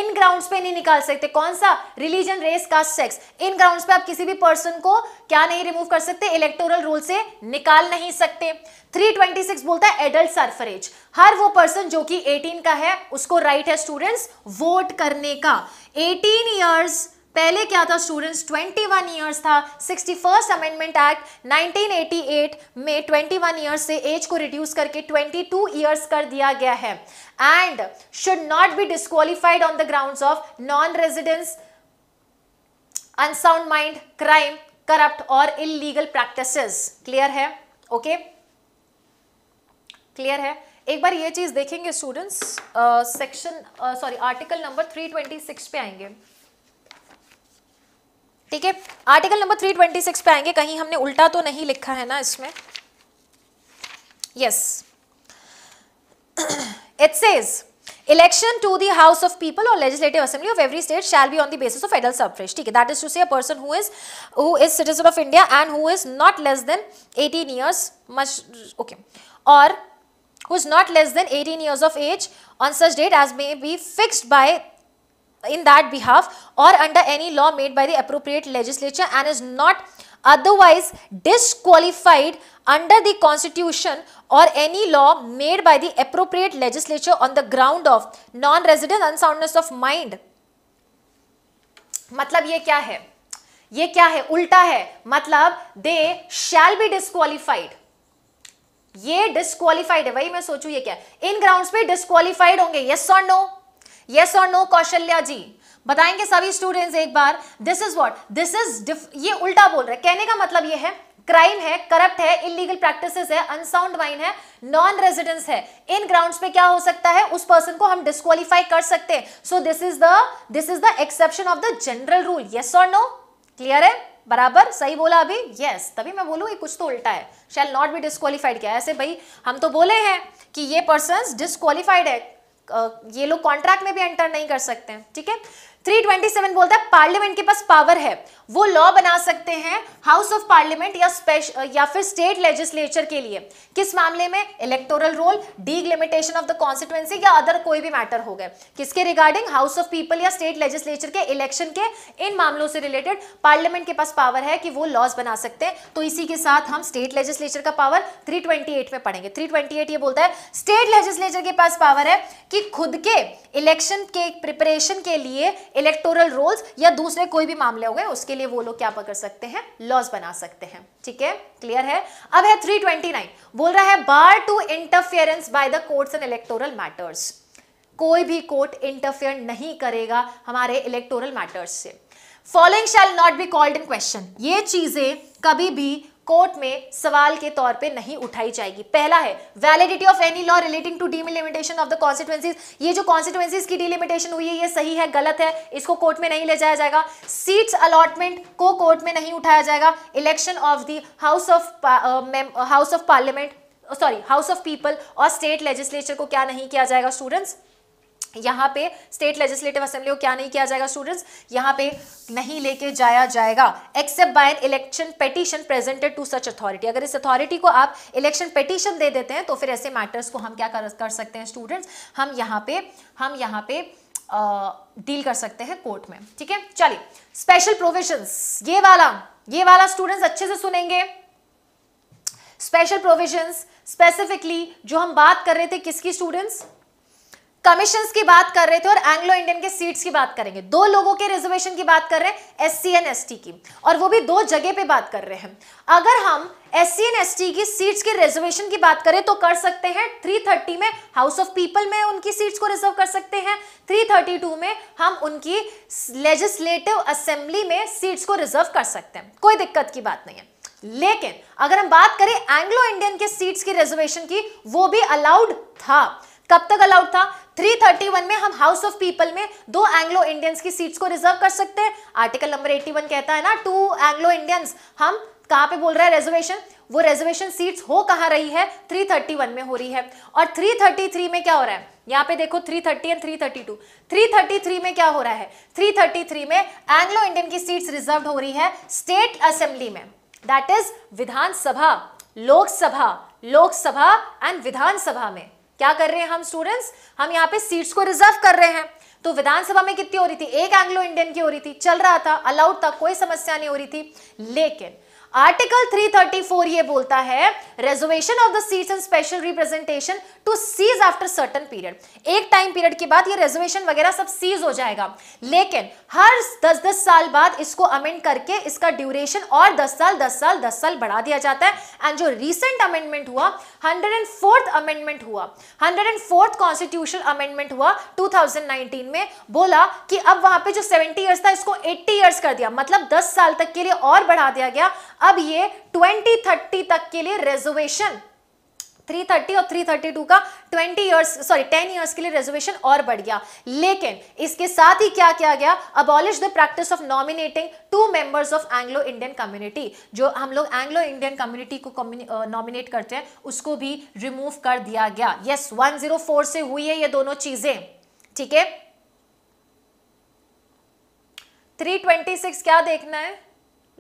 इन ग्राउंड पे नहीं निकाल सकते कौन सा religion race caste sex in ground पे आप किसी भी पर्सन को क्या नहीं रिमूव कर सकते इलेक्टोरल रोल से निकाल नहीं सकते 326 बोलता है एडल्ट सरफरेज हर वो पर्सन जो कि 18 का है उसको राइट right है स्टूडेंट्स वोट करने का 18 इयर्स पहले क्या था स्टूडेंट्स 21 वन ईयर्स था सिक्सटी फर्स्ट अमेंडमेंट एक्ट 1988 में 21 वन ईयर्स से एज को रिड्यूस करके 22 टू ईयर्स कर दिया गया है and should not be disqualified on the ground of non residence unsound mind crime corrupt और इलीगल प्रैक्टिस क्लियर है ओके okay? क्लियर है एक बार ये चीज देखेंगे students section sorry article number 326 पे आएंगे ठीक है आर्टिकल नंबर सिक्स पे आएंगे कहीं हमने उल्टा तो नहीं लिखा है ना इसमें yes it says election to the house of people और legislative assembly of every state shall be on the basis of federal suffrage ठीक है that is to say person who is who is citizen of India and who is not less than 18 years much okay और who is not less than eighteen years of age on such date as may be fixed by in that behalf or under any law made by the appropriate legislature and is not otherwise disqualified under the constitution or any law made by the appropriate legislature on the ground of non-resident unsoundness of mind मतलब ये क्या है ये क्या है उल्टा है मतलब दे शैल बी डिस्कालीफाइड ये डिस्कालीफाइड है वही मैं सोचू ये क्या इन ग्राउंड्स पे डिस्कालीफाइड होंगे यस और नो यस और नो कौशल्या जी बताएंगे सभी स्टूडेंट्स एक बार this is what this is ये उल्टा बोल रहे कहने का मतलब ये है क्राइम है करप्ट है इलीगल प्रैक्टिसेस है अनसाउंड माइंड है नॉन रेजिडेंस है इन ग्राउंड्स पे क्या हो सकता है उस पर्सन को हम डिस्कालीफाई कर सकते हैं so this is the this is the exception of the general rule yes और नो क्लियर है बराबर सही बोला अभी यस yes, तभी मैं बोलू ये कुछ तो उल्टा है शेल नॉट बी डिस्कालीफाइड क्या ऐसे भाई हम तो बोले हैं कि ये पर्सन डिस्कालीफाइड है ये लोग कॉन्ट्रैक्ट में भी एंटर नहीं कर सकते हैं ठीक है 327 बोलता है पार्लियामेंट के पास पावर है वो लॉ बना सकते हैं हाउस ऑफ पार्लियामेंट या स्पेशल या फिर स्टेट लेजिस्लेचर के लिए किस मामले में electoral roll delimitation of the constituency या अदर कोई भी मैटर हो गए किसके रिगार्डिंग हाउस ऑफ पीपल या स्टेट लेजिस्लेचर के इलेक्शन के इन मामलों से रिलेटेड पार्लियामेंट के पास पावर है कि वो लॉज बना सकते हैं तो इसी के साथ हम स्टेट लेजिस्लेचर का पावर थ्री में पढ़ेंगे थ्री ये बोलता है स्टेट लेजिस्लेचर के पास पावर है कि खुद के इलेक्शन के प्रिपरेशन के लिए इलेक्टोरल रोल्स या दूसरे कोई भी मामले हो गए उसके लिए वो लोग क्या पकड़ सकते हैं लॉस बना सकते हैं ठीक है क्लियर है अब है 329 बोल रहा है bar to interference by the courts and electoral matters कोई भी कोर्ट इंटरफेयर नहीं करेगा हमारे इलेक्टोरल मैटर्स से following shall not be called in question ये चीजें कभी भी कोर्ट में सवाल के तौर पे नहीं उठाई जाएगी पहला है validity of any law relating to delimitation of the constituencies ये जो कॉन्स्टिट्यूंसीज की डीलिमिटेशन हुई है ये सही है गलत है इसको कोर्ट में नहीं ले जाया जाएगा सीट्स अलॉटमेंट को कोर्ट में नहीं उठाया जाएगा election of the house of house of parliament sorry house of people और स्टेट लेजिस्लेचर को क्या नहीं किया जाएगा स्टूडेंट्स यहाँ पे स्टेट लेजिस्लेटिव असेंबली को क्या नहीं किया जाएगा स्टूडेंट्स यहाँ पे नहीं लेके जाया जाएगा except by an election petition presented to such authority अगर इस अथॉरिटी को आप इलेक्शन पेटिशन दे देते हैं तो फिर ऐसे मैटर्स को हम क्या कर, कर सकते हैं स्टूडेंट्स हम यहाँ पे हम यहाँ पे डील कर सकते हैं कोर्ट में ठीक है चलिए स्पेशल प्रोविजन ये वाला ये वाला स्टूडेंट्स अच्छे से सुनेंगे स्पेशल प्रोविजन स्पेसिफिकली जो हम बात कर रहे थे किसकी स्टूडेंट्स कमीशन की बात कर रहे थे और एंग्लो इंडियन के सीट्स की बात करेंगे दो लोगों के रिजर्वेशन की बात कर रहे हैं S C and S T की और वो भी दो जगह पे बात कर रहे हैं अगर हम S C and S T की सीट्स के रिजर्वेशन की बात करें तो कर सकते हैं 330 में हाउस ऑफ पीपल में उनकी सीट्स को रिजर्व कर सकते हैं 332 में हम उनकी लेजिस्लेटिव असेंबली में सीट्स को रिजर्व कर सकते हैं कोई दिक्कत की बात नहीं है लेकिन अगर हम बात करें एंग्लो इंडियन के सीट्स की रिजर्वेशन की वो भी अलाउड था कब तक अलाउड था 331 में हम हाउस ऑफ पीपल में दो एंग्लो इंडियंस की सीट्स को रिजर्व कर सकते हैं आर्टिकल नंबर 81 कहता है ना टू एंग्लो इंडियंस हम कहां पे बोल रहा है रेजर्वेशन वो रेजर्वेशन सीट्स हो कहाँ रही है 331 में हो रही है और 333 में क्या हो रहा है यहाँ पे देखो 330 एंड 332 333 में क्या हो रहा है 333 में एंग्लो इंडियन की सीट्स रिजर्व हो रही है स्टेट असेंबली में that is Vidhan Sabha Lok Sabha Lok Sabha and Vidhan Sabha में क्या कर रहे हैं हम स्टूडेंट्स हम यहाँ पे सीट्स को रिजर्व कर रहे हैं तो विधानसभा में कितनी हो रही थी एक एंग्लो इंडियन की हो रही थी चल रहा था अलाउड था कोई समस्या नहीं हो रही थी लेकिन आर्टिकल 334 ये बोलता है reservation of the seats and special representation to cease after certain period एक टाइम पीरियड के बाद ये रेजर्वेशन वगैरह सब सीज हो जाएगा लेकिन हर 10-10 साल बाद इसको अमेंड करके इसका ड्यूरेशन और 10 साल 10 साल 10 साल बढ़ा दिया जाता है एंड जो रिसेंट अमेंडमेंट हुआ 104th अमेंडमेंट हुआ 104th कॉन्स्टिट्यूशन अमेंडमेंट हुआ 2019 में बोला कि अब वहां पे जो 70 इयर्स था इसको 80 इयर्स कर दिया मतलब 10 साल तक के लिए और बढ़ा दिया गया अब ये 2030 तक के लिए रिजर्वेशन 330 और 332 का 20 इयर्स सॉरी 10 इयर्स के लिए रिजर्वेशन और बढ़ गया लेकिन इसके साथ ही क्या किया गया abolish the practice of nominating two members of Anglo Indian community जो हम लोग एंग्लो इंडियन कम्युनिटी को नॉमिनेट करते हैं उसको भी रिमूव कर दिया गया यस yes, 104 से हुई है ये दोनों चीजें ठीक है 326 क्या देखना है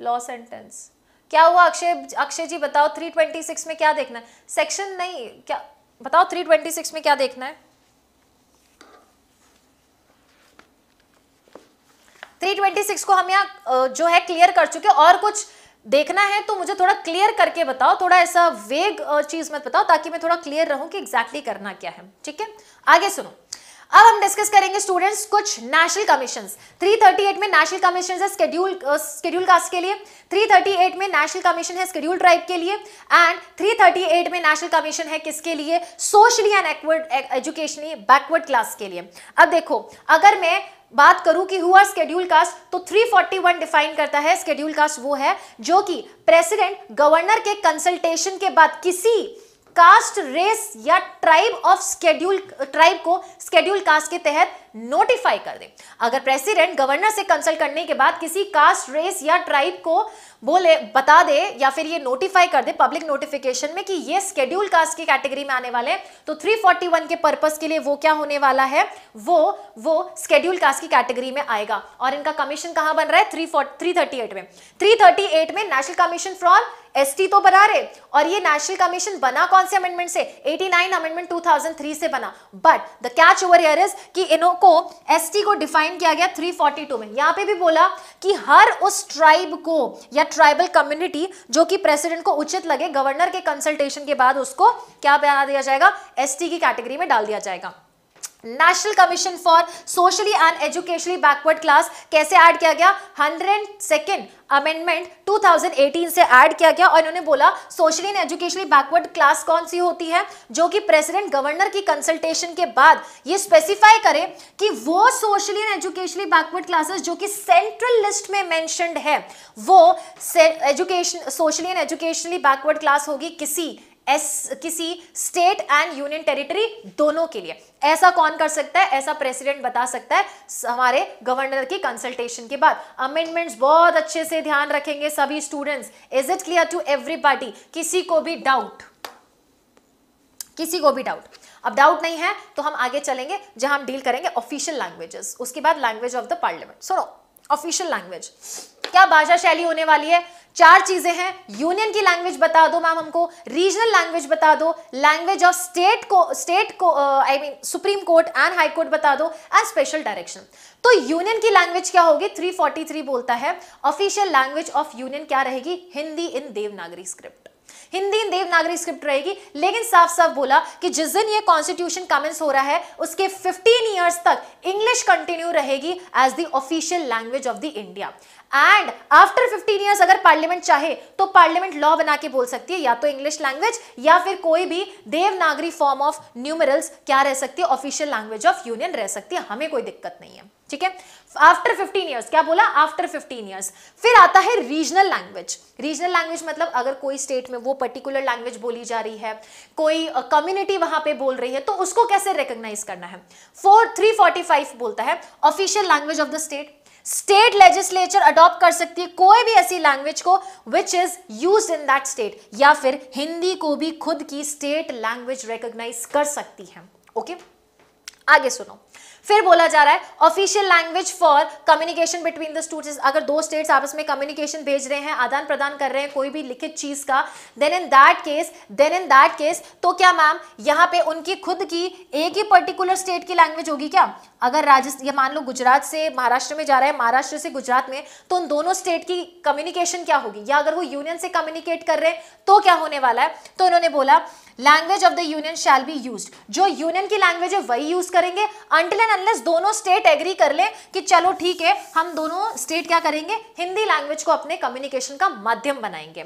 लॉ सेंटेंस क्या हुआ अक्षय अक्षय जी बताओ 326 में क्या देखना है सेक्शन नहीं क्या बताओ 326 में क्या देखना है 326 को हम यहाँ जो है क्लियर कर चुके और कुछ देखना है तो मुझे थोड़ा क्लियर करके बताओ थोड़ा ऐसा वेग चीज मत बताओ ताकि मैं थोड़ा क्लियर रहूं कि एग्जैक्टली exactly करना क्या है ठीक है आगे सुनो अब हम डिस्कस करेंगे स्टूडेंट्स कुछ नेशनल कमीशन 338 में नेशनल कमीशन है स्केड्यूल स्केड्यूल कास्ट के लिए 338 में नेशनल कमीशन है स्केड्यूल ट्राइब के लिए एंड 338 में नेशनल कमीशन है किसके लिए socially and acquired educationally backward class के लिए अब देखो अगर मैं बात करूं कि हुआ स्केड्यूल कास्ट तो 341 डिफाइन करता है स्केड्यूल कास्ट वो है जो कि प्रेसिडेंट गवर्नर के कंसल्टेशन के बाद किसी कास्ट रेस या ट्राइब ऑफ स्केड्यूल ट्राइब को स्केड्यूल कास्ट के तहत नोटिफाई कर दे अगर प्रेसिडेंट गवर्नर से कंसल्ट करने के बाद किसी कास्ट रेस या ट्राइब को बोले बता दे या फिर ये नोटिफाई कर दे पब्लिक नोटिफिकेशन में कि ये स्केड्यूल कास्ट की कैटेगरी में आने वाले हैं तो 341 के पर्पस के लिए वो क्या होने वाला है वो वो स्केड्यूल कास्ट की कैटेगरी में आएगा और इनका कमीशन कहां बन रहा है थ्री थ्री में 338 में नेशनल कमीशन फ्रॉम एसटी तो बना रहे और ये नेशनल कमीशन बना कौन से अमेंडमेंट से 89 अमेंडमेंट 2003 से बना but the catch over here is कि इनो को एसटी को डिफाइन किया गया 342 में यहां पे भी बोला कि हर उस ट्राइब को या ट्राइबल कम्युनिटी जो कि प्रेसिडेंट को उचित लगे गवर्नर के कंसल्टेशन के बाद उसको क्या बना दिया जाएगा एसटी की कैटेगरी में डाल दिया जाएगा national commission for socially and educationally backward class कैसे ऐड किया गया हंड्रेड सेकेंड अमेंडमेंट 2018 से ऐड किया गया और इन्होंने बोला socially and educationally backward class कौन सी होती है जो कि प्रेसिडेंट गवर्नर की कंसल्टेशन के बाद ये स्पेसिफाई करें कि वो socially and educationally backward classes जो कि सेंट्रल लिस्ट में मैंशनड है वो education socially and educationally backward class होगी किसी एस किसी स्टेट एंड यूनियन टेरिटरी दोनों के लिए ऐसा कौन कर सकता है ऐसा प्रेसिडेंट बता सकता है हमारे गवर्नर की कंसल्टेशन के बाद अमेंडमेंट्स बहुत अच्छे से ध्यान रखेंगे सभी students is it clear to every party किसी को भी डाउट किसी को भी डाउट अब डाउट नहीं है तो हम आगे चलेंगे जहां हम डील करेंगे ऑफिशियल लैंग्वेजेस उसके बाद लैंग्वेज ऑफ द पार्लियामेंट सुनो ऑफिशियल लैंग्वेज क्या भाषा शैली होने वाली है चार चीजें हैं यूनियन की लैंग्वेज बता दो मैम हमको रीजनल लैंग्वेज बता दो लैंग्वेज ऑफ स्टेट को स्टेट को I mean supreme court and high court बता दो एंड स्पेशल डायरेक्शन तो यूनियन की लैंग्वेज क्या होगी 343 बोलता है ऑफिशियल लैंग्वेज ऑफ यूनियन क्या रहेगी Hindi in Devanagari script Hindi Devanagari script रहेगी लेकिन साफ साफ बोला कि जिस दिन ये कॉन्स्टिट्यूशन कमेंस हो रहा है उसके 15 ईयर्स तक इंग्लिश कंटिन्यू रहेगी as the official language of the India and after 15 years अगर पार्लियामेंट चाहे तो पार्लियामेंट लॉ बना के बोल सकती है या तो इंग्लिश लैंग्वेज या फिर कोई भी देवनागरी फॉर्म ऑफ न्यूमरल्स क्या रह सकती है ऑफिशियल लैंग्वेज ऑफ यूनियन रह सकती है हमें कोई दिक्कत नहीं है ठीक है आफ्टर 15 ईयर्स क्या बोला आफ्टर 15 ईयर्स फिर आता है रीजनल लैंग्वेज रीजनल लैंग्वेज मतलब अगर कोई स्टेट में वो पर्टिकुलर लैंग्वेज बोली जा रही है कोई कम्युनिटी वहां पे बोल रही है तो उसको कैसे रिकोगनाइज करना है फोर थ्री फोर्टी फाइव बोलता है official language of the state state legislature adopt कर सकती है कोई भी ऐसी लैंग्वेज को which is use in that state या फिर हिंदी को भी खुद की स्टेट लैंग्वेज रिकोगनाइज कर सकती है ओके okay? आगे सुनो फिर बोला जा रहा है official language for communication between the students अगर दो स्टेट्स आपस में कम्युनिकेशन भेज रहे हैं आदान प्रदान कर रहे हैं कोई भी लिखित चीज का then in that case then in that case तो क्या मैम यहाँ पे उनकी खुद की एक ही पर्टिकुलर स्टेट की लैंग्वेज होगी क्या अगर राजस्थान ये मान लो गुजरात से महाराष्ट्र में जा रहा है महाराष्ट्र से गुजरात में तो उन दोनों स्टेट की कम्युनिकेशन क्या होगी या अगर वो यूनियन से कम्युनिकेट कर रहे हैं तो क्या होने वाला है तो उन्होंने बोला language of the union shall be use जो यूनियन की लैंग्वेज है वही यूज करेंगे अंटिल एंड अनलेस दोनों स्टेट एग्री कर ले कि चलो ठीक है हम दोनों स्टेट क्या करेंगे हिंदी लैंग्वेज को अपने कम्युनिकेशन का माध्यम बनाएंगे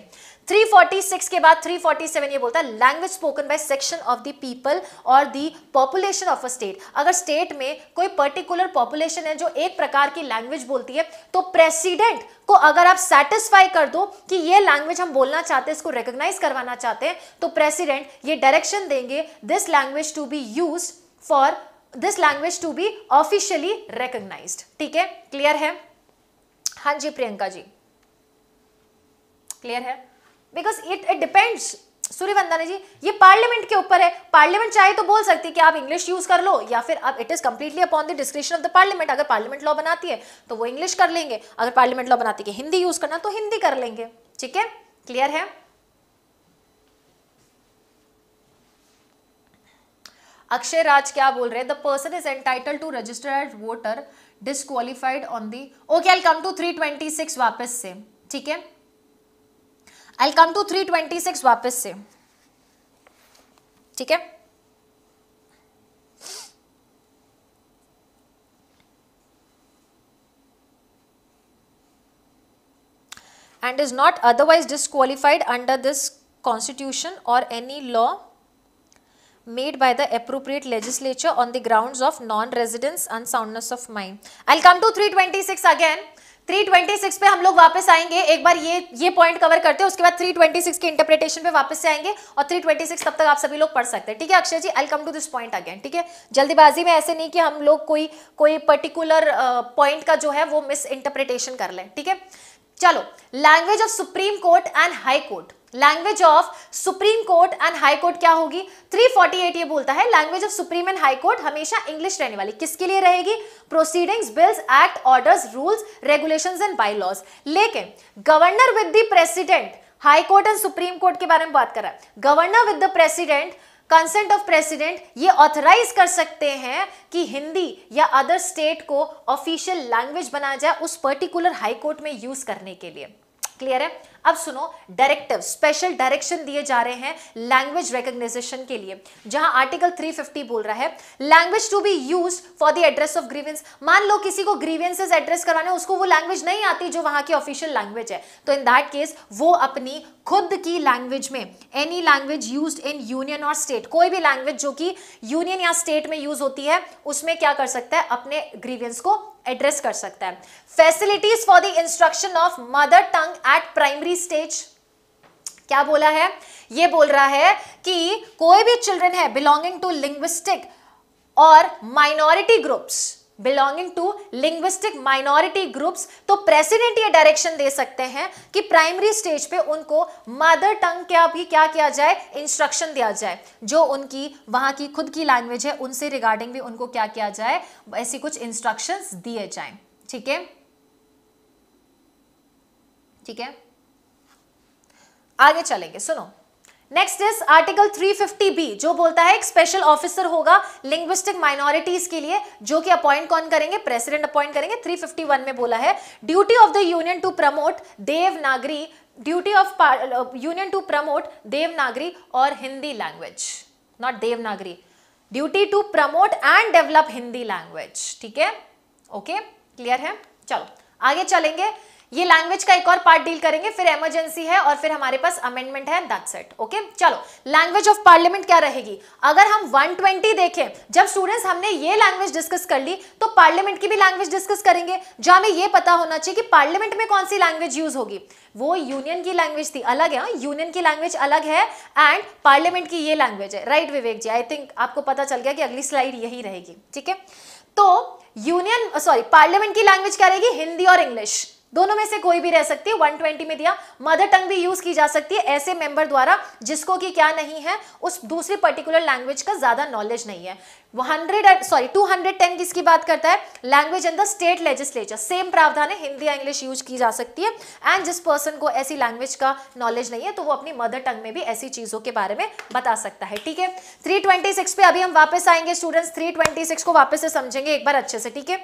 346 के बाद 347 ये बोलता है language spoken by section of the people और the population of a state अगर स्टेट में कोई पर्टिकुलर पॉपुलेशन है जो एक प्रकार की लैंग्वेज बोलती है तो प्रेसिडेंट को अगर आप सेटिस्फाई कर दो कि ये लैंग्वेज हम बोलना चाहते हैं इसको रिकोगनाइज करवाना चाहते हैं तो प्रेसिडेंट ये डायरेक्शन देंगे this language to be use for this language to be officially recognise ठीक है क्लियर है हाँ जी प्रियंका जी क्लियर है because it it depends Surya Vandana ji ये पार्लियामेंट के ऊपर है पार्लियामेंट चाहे तो बोल सकती है कि आप इंग्लिश यूज कर लो या फिर आप it is completely upon the description of the parliament अगर पार्लियामेंट लॉ बनाती है तो वो इंग्लिश कर लेंगे अगर पार्लियामेंट लॉ बनाती है हिंदी यूज करना तो हिंदी कर लेंगे ठीक है क्लियर है अक्षय राज क्या बोल रहे हैं the person is entitle to registered voter disqualified on the okay I come to 326 वापस से ठीक है आई come to three twenty six वापिस से ठीक है and is not otherwise disqualified under this constitution और any law made by the appropriate legislature on the ground of non residence and soundness of mind I come to three twenty six again 326 पे हम लोग वापस आएंगे एक बार ये ये पॉइंट कवर करते हैं उसके बाद 326 के इंटरप्रिटेशन पे वापस से आएंगे और 326 तब तक आप सभी लोग पढ़ सकते हैं ठीक है Akshay ji I come to this point again ठीक है जल्दीबाजी में ऐसे नहीं कि हम लोग कोई कोई पर्टिकुलर पॉइंट का जो है वो मिस इंटरप्रिटेशन कर लें ठीक है चलो language of supreme court and high court language of supreme court and high court क्या होगी 348 ये बोलता है language of supreme and high court हमेशा इंग्लिश रहने वाली किसके लिए रहेगी proceedings bills act orders rules regulations and by laws लेकिन governor with the president high court and supreme court के बारे में बात कर रहा है governor with the president consent of president ये ऑथराइज कर सकते हैं कि हिंदी या अदर स्टेट को ऑफिशियल लैंग्वेज बनाया जाए उस पर्टिकुलर हाई कोर्ट में यूज करने के लिए क्लियर है अब सुनो डायरेक्टिव स्पेशल डायरेक्शन दिए जा रहे हैं लैंग्वेज रिकग्निशन के लिए जहां आर्टिकल 350 बोल रहा है language to be use for the address of grievance मान लो किसी को ग्रीवेंसेज एड्रेस कराने उसको वो लैंग्वेज नहीं आती जो वहां की ऑफिशियल लैंग्वेज है तो इन दैट केस वो अपनी खुद की लैंग्वेज में any language use in union और स्टेट कोई भी लैंग्वेज जो कि यूनियन या स्टेट में यूज होती है उसमें क्या कर सकता है अपने ग्रीवियंस को एड्रेस कर सकता है facilities for the instruction of mother tongue at primary stage क्या बोला है ये बोल रहा है कि कोई भी चिल्ड्रन है बिलोंगिंग टू लिंग्विस्टिक और minority groups belonging to linguistic minority groups तो प्रेसिडेंट ये डायरेक्शन दे सकते हैं कि प्राइमरी स्टेज पे उनको मदर टंग क्या भी क्या किया जाए इंस्ट्रक्शन दिया जाए जो उनकी वहां की खुद की लैंग्वेज है उनसे रिगार्डिंग भी उनको क्या किया जाए ऐसी कुछ इंस्ट्रक्शन दिए जाए ठीक है ठीक है आगे चलेंगे सुनो नेक्स्ट इज आर्टिकल 350 बी जो बोलता है एक स्पेशल ऑफिसर होगा लिंग्विस्टिक माइनॉरिटीज के लिए जो कि अपॉइंट कौन करेंगे प्रेसिडेंट अपॉइंट करेंगे 351 में बोला है duty of the union to promote Devanagari duty of union to promote Devanagari और Hindi language not Devanagari duty to promote and develop Hindi language ठीक है ओके क्लियर है चलो आगे चलेंगे ये लैंग्वेज का एक और पार्ट डील करेंगे फिर इमरजेंसी है और फिर हमारे पास अमेंडमेंट है दैट्स इट ओके चलो लैंग्वेज ऑफ पार्लियामेंट क्या रहेगी अगर हम 120 देखें जब स्टूडेंट्स हमने ये लैंग्वेज डिस्कस कर ली तो पार्लियामेंट की भी लैंग्वेज डिस्कस करेंगे जो हमें ये पता होना चाहिए कि पार्लियामेंट में कौन सी लैंग्वेज यूज होगी वो यूनियन की लैंग्वेज थी अलग है यूनियन हाँ, की लैंग्वेज अलग है एंड पार्लियामेंट की ये लैंग्वेज है right Vivek ji I think आपको पता चल गया कि अगली स्लाइड यही रहेगी ठीक है तो यूनियन सॉरी पार्लियामेंट की लैंग्वेज क्या रहेगी हिंदी और इंग्लिश दोनों में से कोई भी रह सकती है 120 में दिया मदर टंग भी यूज की जा सकती है ऐसे मेंबर द्वारा जिसको कि क्या नहीं है उस दूसरी पर्टिकुलर लैंग्वेज का ज्यादा नॉलेज नहीं है hundred sorry two hundred ten किसकी बात करता है language in the state legislature same प्रावधान है हिंदी या इंग्लिश यूज की जा सकती है एंड जिस पर्सन को ऐसी लैंग्वेज का नॉलेज नहीं है तो वो अपनी मदर टंग में भी ऐसी चीजों के बारे में बता सकता है ठीक है थ्री पे अभी हम वापस आएंगे स्टूडेंट्स थ्री को वापस से समझेंगे एक बार अच्छे से ठीक है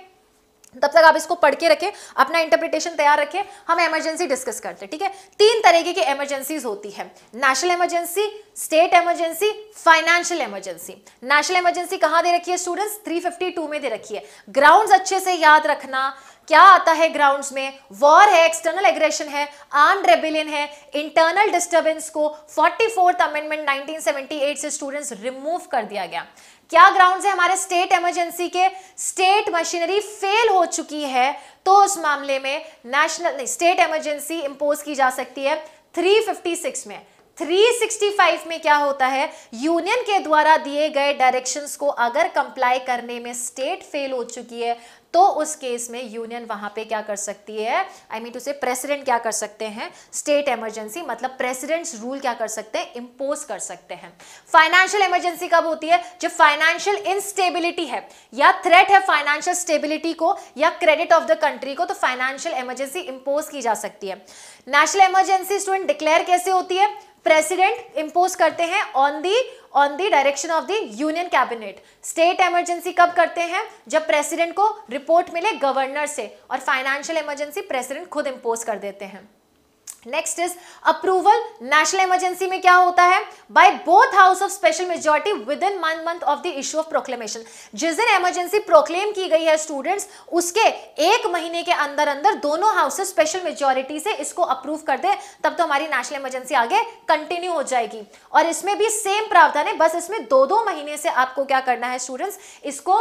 तब तक आप इसको पढ़ के रखें अपना इंटरप्रिटेशन तैयार रखें हम इमरजेंसी डिस्कस करते हैं ठीक है तीन तरीके की इमरजेंसीज होती है national emergency state emergency financial emergency national emergency कहाँ दे रखी है स्टूडेंट्स 352 में दे रखी है ग्राउंड्स अच्छे से याद रखना क्या आता है ग्राउंड्स में वॉर है एक्सटर्नल एग्रेशन है आर्म रेबिलियन है इंटरनल डिस्टर्बेंस को फोर्टी अमेंडमेंट नाइनटीन से स्टूडेंट्स रिमूव कर दिया गया क्या ग्राउंड है हमारे स्टेट इमरजेंसी के स्टेट मशीनरी फेल हो चुकी है तो उस मामले में नेशनल नहीं स्टेट इमरजेंसी इंपोज की जा सकती है 356 में 365 में क्या होता है यूनियन के द्वारा दिए गए डायरेक्शंस को अगर कंप्लाई करने में स्टेट फेल हो चुकी है तो उस केस में यूनियन वहां पे क्या कर सकती है I mean to say president क्या कर सकते हैं स्टेट इमरजेंसी मतलब प्रेसिडेंट्स रूल क्या कर सकते हैं इंपोज कर सकते हैं फाइनेंशियल इमरजेंसी कब होती है जब फाइनेंशियल इनस्टेबिलिटी है या थ्रेट है फाइनेंशियल स्टेबिलिटी को या क्रेडिट ऑफ द कंट्री को तो फाइनेंशियल इमरजेंसी इंपोज की जा सकती है नेशनल इमरजेंसी स्टूडेंट डिक्लेयर कैसे होती है प्रेसिडेंट इंपोज करते हैं on the on the direction of the union cabinet state emergency कब करते हैं जब प्रेसिडेंट को रिपोर्ट मिले गवर्नर से और फाइनेंशियल इमरजेंसी प्रेसिडेंट खुद इंपोज कर देते हैं next is approval national emergency में क्या होता है by both house of special majority within one month of the issue of proclamation जिस दिन इमरजेंसी प्रोक्लेम की गई है स्टूडेंट्स उसके एक महीने के अंदर अंदर दोनों हाउसेस स्पेशल मेजोरिटी से इसको अप्रूव कर दे तब तो हमारी नेशनल इमरजेंसी आगे कंटिन्यू हो जाएगी और इसमें भी सेम प्रावधान है बस इसमें दो दो महीने से आपको क्या करना है स्टूडेंट्स इसको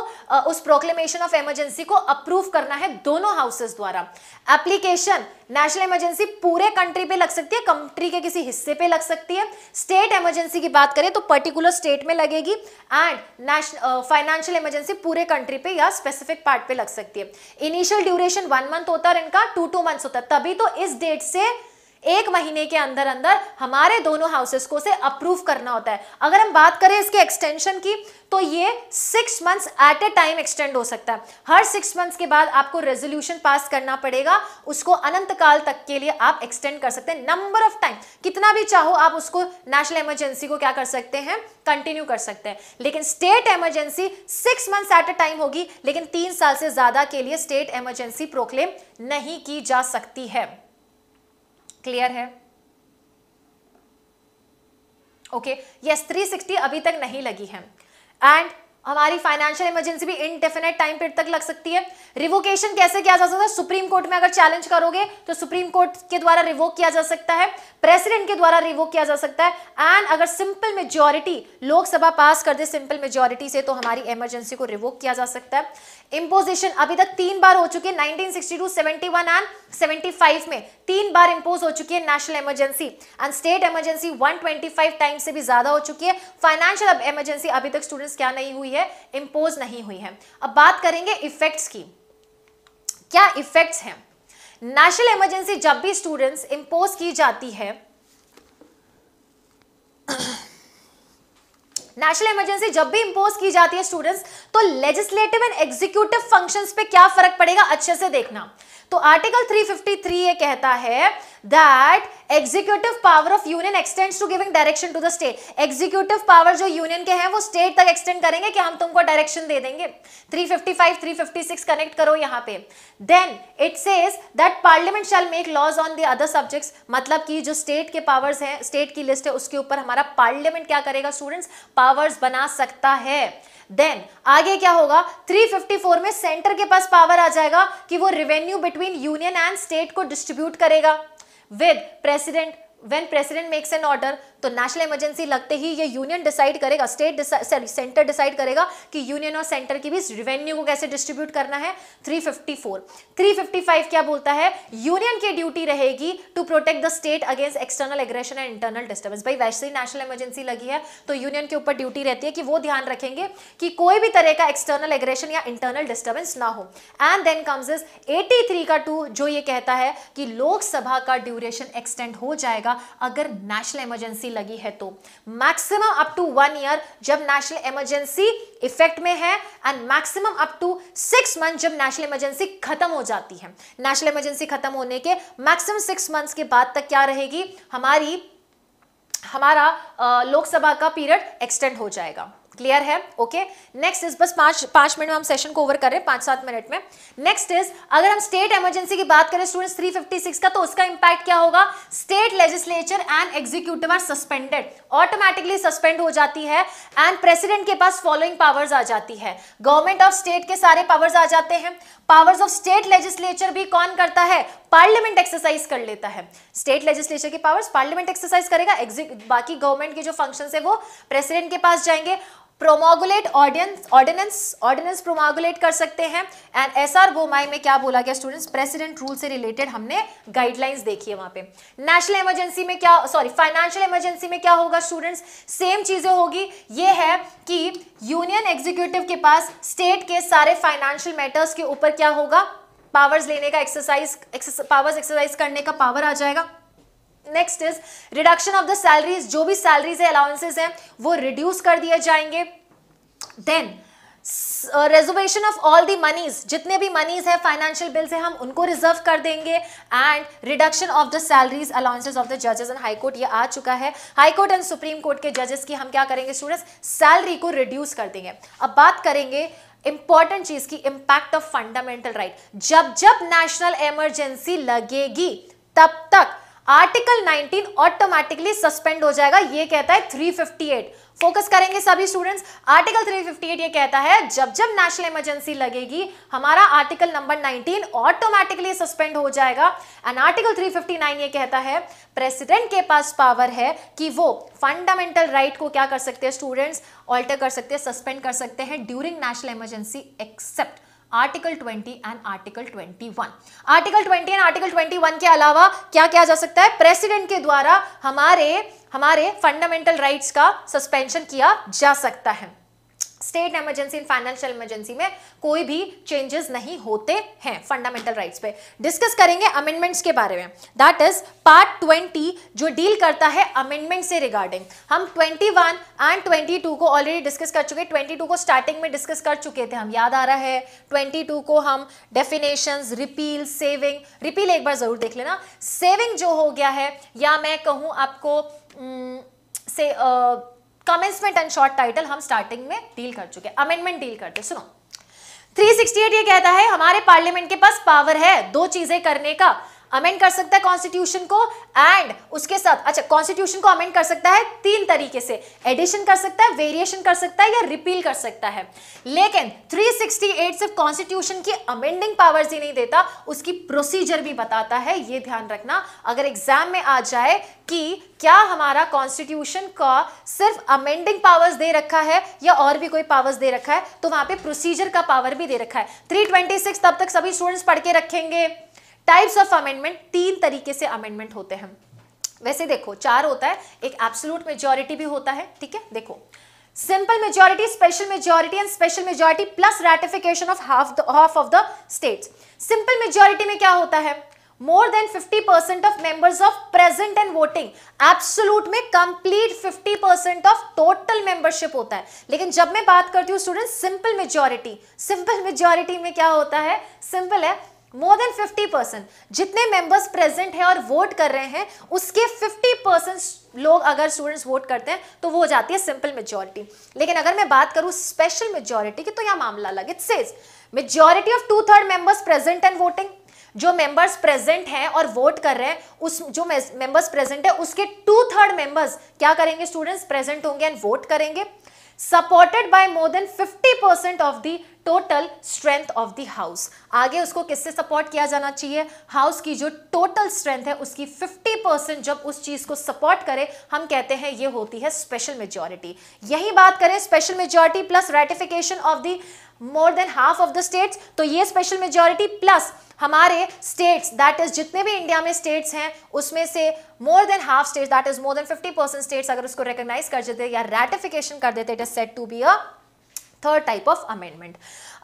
उस प्रोक्लेमेशन ऑफ इमरजेंसी को अप्रूव करना है दोनों हाउसेस द्वारा एप्लीकेशन नेशनल इमरजेंसी पूरे कंट्री कंट्री पे लग सकती है कंट्री के किसी हिस्से पे लग सकती है स्टेट इमरजेंसी की बात करें तो पर्टिकुलर स्टेट में लगेगी एंड नेशनल फाइनेंशियल इमरजेंसी पूरे कंट्री पे या स्पेसिफिक पार्ट पे लग सकती है इनिशियल ड्यूरेशन वन मंथ होता है इनका टू टू मंथ होता है तभी तो इस डेट से एक महीने के अंदर अंदर हमारे दोनों हाउसेस को से अप्रूव करना होता है अगर हम बात करें इसके एक्सटेंशन की तो ये six months at a time extend हो सकता है हर सिक्स मंथ्स के बाद आपको रेजोल्यूशन पास करना पड़ेगा उसको अनंत काल तक के लिए आप एक्सटेंड कर सकते हैं नंबर ऑफ टाइम कितना भी चाहो आप उसको नेशनल इमरजेंसी को क्या कर सकते हैं कंटिन्यू कर सकते हैं लेकिन state emergency six months at a time होगी लेकिन तीन साल से ज्यादा के लिए स्टेट इमरजेंसी प्रोक्लेम नहीं की जा सकती है क्लियर है ओके यस 360 अभी तक नहीं लगी है एंड हमारी फाइनेंशियल इमरजेंसी भी इनडेफिनेट टाइम पीरियड तक लग सकती है रिवोकेशन कैसे किया जा सकता है सुप्रीम कोर्ट में अगर चैलेंज करोगे तो सुप्रीम कोर्ट के द्वारा रिवोक किया जा सकता है प्रेसिडेंट के द्वारा रिवोक किया जा सकता है एंड अगर सिंपल मेजोरिटी लोकसभा पास कर दे सिंपल मेजोरिटी से तो हमारी इमरजेंसी को रिवोक किया जा सकता है इम्पोजिशन अभी तक तीन बार हो चुकी है 1962, 71 में तीन बार इम्पोज हो चुकी है national emergency and state emergency 125 times से भी ज्यादा हो चुकी है फाइनेंशियल इमरजेंसी अभी तक स्टूडेंट्स क्या नहीं हुई है इम्पोज नहीं हुई है अब बात करेंगे इफेक्ट्स की क्या इफेक्ट्स हैं नेशनल इमरजेंसी जब भी स्टूडेंट्स इम्पोज की जाती है नेशनल इमरजेंसी जब भी इंपोज की जाती है स्टूडेंट्स तो लेजिस्लेटिव एंड एग्जीक्यूटिव फंक्शंस पे क्या फर्क पड़ेगा अच्छे से देखना तो आर्टिकल 353 ये कहता है that executive power of union extends to giving direction to the state executive power जो यूनियन के हैं वो स्टेट तक एक्सटेंड करेंगे कि हम तुमको डायरेक्शन दे देंगे 355 356 कनेक्ट करो यहां पे then it says that parliament shall make laws on the other subjects मतलब कि जो स्टेट के पावर्स हैं स्टेट की लिस्ट है उसके ऊपर हमारा पार्लियामेंट क्या करेगा स्टूडेंट्स पावर्स बना सकता है देन आगे क्या होगा 354 में सेंटर के पास पावर आ जाएगा कि वो revenue between union and state को डिस्ट्रीब्यूट करेगा with president when president makes an order तो नेशनल इमरजेंसी लगते ही ये यूनियन डिसाइड करेगा स्टेट सॉरी सेंटर डिसाइड करेगा कि यूनियन और सेंटर के बीच रिवेन्यू को कैसे डिस्ट्रीब्यूट करना है 354 355 क्या बोलता है यूनियन की ड्यूटी रहेगी to protect the state against external aggression and internal disturbance भाई वैसे ही नेशनल इमरजेंसी लगी है तो यूनियन के ऊपर ड्यूटी रहती है कि वो ध्यान रखेंगे कि कोई भी तरह का एक्सटर्नल एग्रेशन या इंटरनल डिस्टर्बेंस ना हो एंड देन कम्स इज 83 का टू जो ये कहता है कि लोकसभा का ड्यूरेशन एक्सटेंड हो जाएगा अगर नेशनल इमरजेंसी लगी है तो maximum up to one year जब नेशनल इमरजेंसी इफेक्ट में है and maximum up to six month जब नेशनल इमरजेंसी खत्म हो जाती है नेशनल इमरजेंसी खत्म होने के मैक्सिमम सिक्स मंथ्स के बाद तक क्या रहेगी हमारी हमारा लोकसभा का पीरियड एक्सटेंड हो जाएगा क्लियर है ओके नेक्स्ट इज बस पांच पांच मिनट में हम सेशन को ओवर कर रहे हैं पांच सात मिनट में नेक्स्ट इज अगर हम स्टेट इमरजेंसी की बात करें स्टूडेंट्स 356 का तो उसका इंपैक्ट क्या होगा state legislature and executive are suspended automatically suspend हो जाती है एंड प्रेसिडेंट के पास फॉलोइंग पावर्स आ जाती है गवर्नमेंट ऑफ स्टेट के सारे पावर्स आ जाते हैं पावर्स ऑफ स्टेट लेजिस्लेचर भी कौन करता है पार्लियामेंट एक्सरसाइज कर लेता है स्टेट लेजिस्लेचर के पावर्स पार्लियामेंट एक्सरसाइज करेगा बाकी गवर्नमेंट के जो फंक्शन है वो प्रेसिडेंट के पास जाएंगे प्रोमोगुलेट ऑर्डियंस ऑर्डिनेंस ऑर्डिनेंस प्रोमोगुलेट कर सकते हैं एंड एस आर गोमाई में क्या बोला गया स्टूडेंट्स प्रेसिडेंट रूल से रिलेटेड हमने गाइडलाइंस देखी है वहां पे नेशनल इमरजेंसी में क्या सॉरी फाइनेंशियल इमरजेंसी में क्या होगा स्टूडेंट्स सेम चीजें होगी ये है कि यूनियन एग्जीक्यूटिव के पास स्टेट के सारे फाइनेंशियल मैटर्स के ऊपर क्या होगा पावर्स लेने का एक्सरसाइज पावर्स एक्सरसाइज करने का पावर आ जाएगा next is reduction of the salaries जो भी सैलरीज है अलाउंसेज हैं वो रिड्यूस कर दिए जाएंगे then reservation of all the monies जितने भी मनीज हैं फाइनेंशियल बिल्स हैं हम उनको रिजर्व कर देंगे and reduction of the salaries allowances of the जजेस एंड हाई कोर्ट ये आ चुका है high court and supreme court के जजेस की हम क्या करेंगे स्टूडेंट्स सैलरी को रिड्यूस कर देंगे अब बात करेंगे इंपॉर्टेंट चीज की इंपैक्ट ऑफ फंडामेंटल राइट जब जब नेशनल इमरजेंसी लगेगी तब तक आर्टिकल 19 ऑटोमेटिकली सस्पेंड हो जाएगा ये कहता है 358 फोकस करेंगे सभी स्टूडेंट्स आर्टिकल 358 ये कहता है जब जब नेशनल इमरजेंसी लगेगी हमारा आर्टिकल नंबर 19 ऑटोमेटिकली सस्पेंड हो जाएगा एंड आर्टिकल 359 ये कहता है प्रेसिडेंट के पास पावर है कि वो फंडामेंटल राइट right को क्या कर सकते हैं स्टूडेंट्स ऑल्टर कर सकते हैं सस्पेंड कर सकते हैं during national emergency except article 20 and article 21 article 20 and article 21 के अलावा क्या किया जा सकता है प्रेसिडेंट के द्वारा हमारे हमारे फंडामेंटल राइट्स का सस्पेंशन किया जा सकता है state emergency and financial emergency में कोई भी चेंजेस नहीं होते हैं फंडामेंटल राइट्स पे डिस्कस करेंगे अमेंडमेंट्स के बारे में दैट इज पार्ट ट्वेंटी जो डील करता है अमेंडमेंट से रिगार्डिंग हम twenty one and twenty two को ऑलरेडी डिस्कस कर चुके ट्वेंटी टू को स्टार्टिंग में डिस्कस कर चुके थे हम याद आ रहा है ट्वेंटी टू को हम डेफिनेशन रिपील सेविंग रिपील एक बार जरूर देख लेना सेविंग जो हो गया है या मैं कहूँ आपको से आ, कमेंसमेंट एंड शॉर्ट टाइटल हम स्टार्टिंग में डील कर चुके अमेंडमेंट डील करते सुनो 368 ये कहता है हमारे पार्लियामेंट के पास पावर है दो चीजें करने का अमेंड कर सकता है कॉन्स्टिट्यूशन को एंड उसके साथ अच्छा कॉन्स्टिट्यूशन को अमेंड कर सकता है तीन तरीके से एडिशन कर सकता है वेरिएशन कर सकता है या रिपील कर सकता है लेकिन 368 सिर्फ कॉन्स्टिट्यूशन की अमेंडिंग पावर्स ही नहीं देता उसकी प्रोसीजर भी बताता है ये ध्यान रखना अगर एग्जाम में आ जाए कि क्या हमारा कॉन्स्टिट्यूशन का सिर्फ अमेंडिंग पावर्स दे रखा है या और भी कोई पावर्स दे रखा है तो वहां पे प्रोसीजर का पावर भी दे रखा है 326 तब तक सभी स्टूडेंट्स पढ़ के रखेंगे टाइप्स ऑफ अमेंडमेंट तीन तरीके से अमेंडमेंट होते हैं वैसे देखो चार होता है एक एब्सोलूट मेजोरिटी भी होता है ठीक है देखो simple majority special majority and special majority plus ratification of half half of the state simple majority में क्या होता है more than 50 percent of members of present and voting absolute में complete 50 percent of total membership होता है लेकिन जब मैं बात करती हूँ student simple majority simple majority में क्या होता है सिंपल है मोर देन 50 परसेंट जितने मेंबर्स प्रेजेंट हैं और वोट कर रहे हैं उसके 50 परसेंट लोग अगर स्टूडेंट्स वोट करते हैं तो वो हो जाती है सिंपल मेजोरिटी लेकिन अगर मैं बात करूँ स्पेशल मेजोरिटी की तो यह मामला अलग it says majority of two third members present and voting जो मेंबर्स प्रेजेंट हैं और वोट कर रहे हैं उस जो मेंबर्स प्रेजेंट है उसके टू थर्ड मेंबर्स क्या करेंगे स्टूडेंट्स प्रेजेंट होंगे एंड वोट करेंगे supported by more than 50% of the total strength of the house आगे उसको किससे सपोर्ट किया जाना चाहिए हाउस की जो टोटल स्ट्रेंथ है उसकी 50% जब उस चीज को सपोर्ट करे हम कहते हैं ये होती है स्पेशल मेजोरिटी यही बात करें special majority plus ratification of the more than half of the states तो ये स्पेशल मेजोरिटी प्लस हमारे स्टेट्स दैट इज जितने भी इंडिया में स्टेट्स हैं उसमें से more than half states that is more than 50 percent states अगर उसको रिकोगनाइज कर देते या रेटिफिकेशन कर देते it is set to be a third type of amendment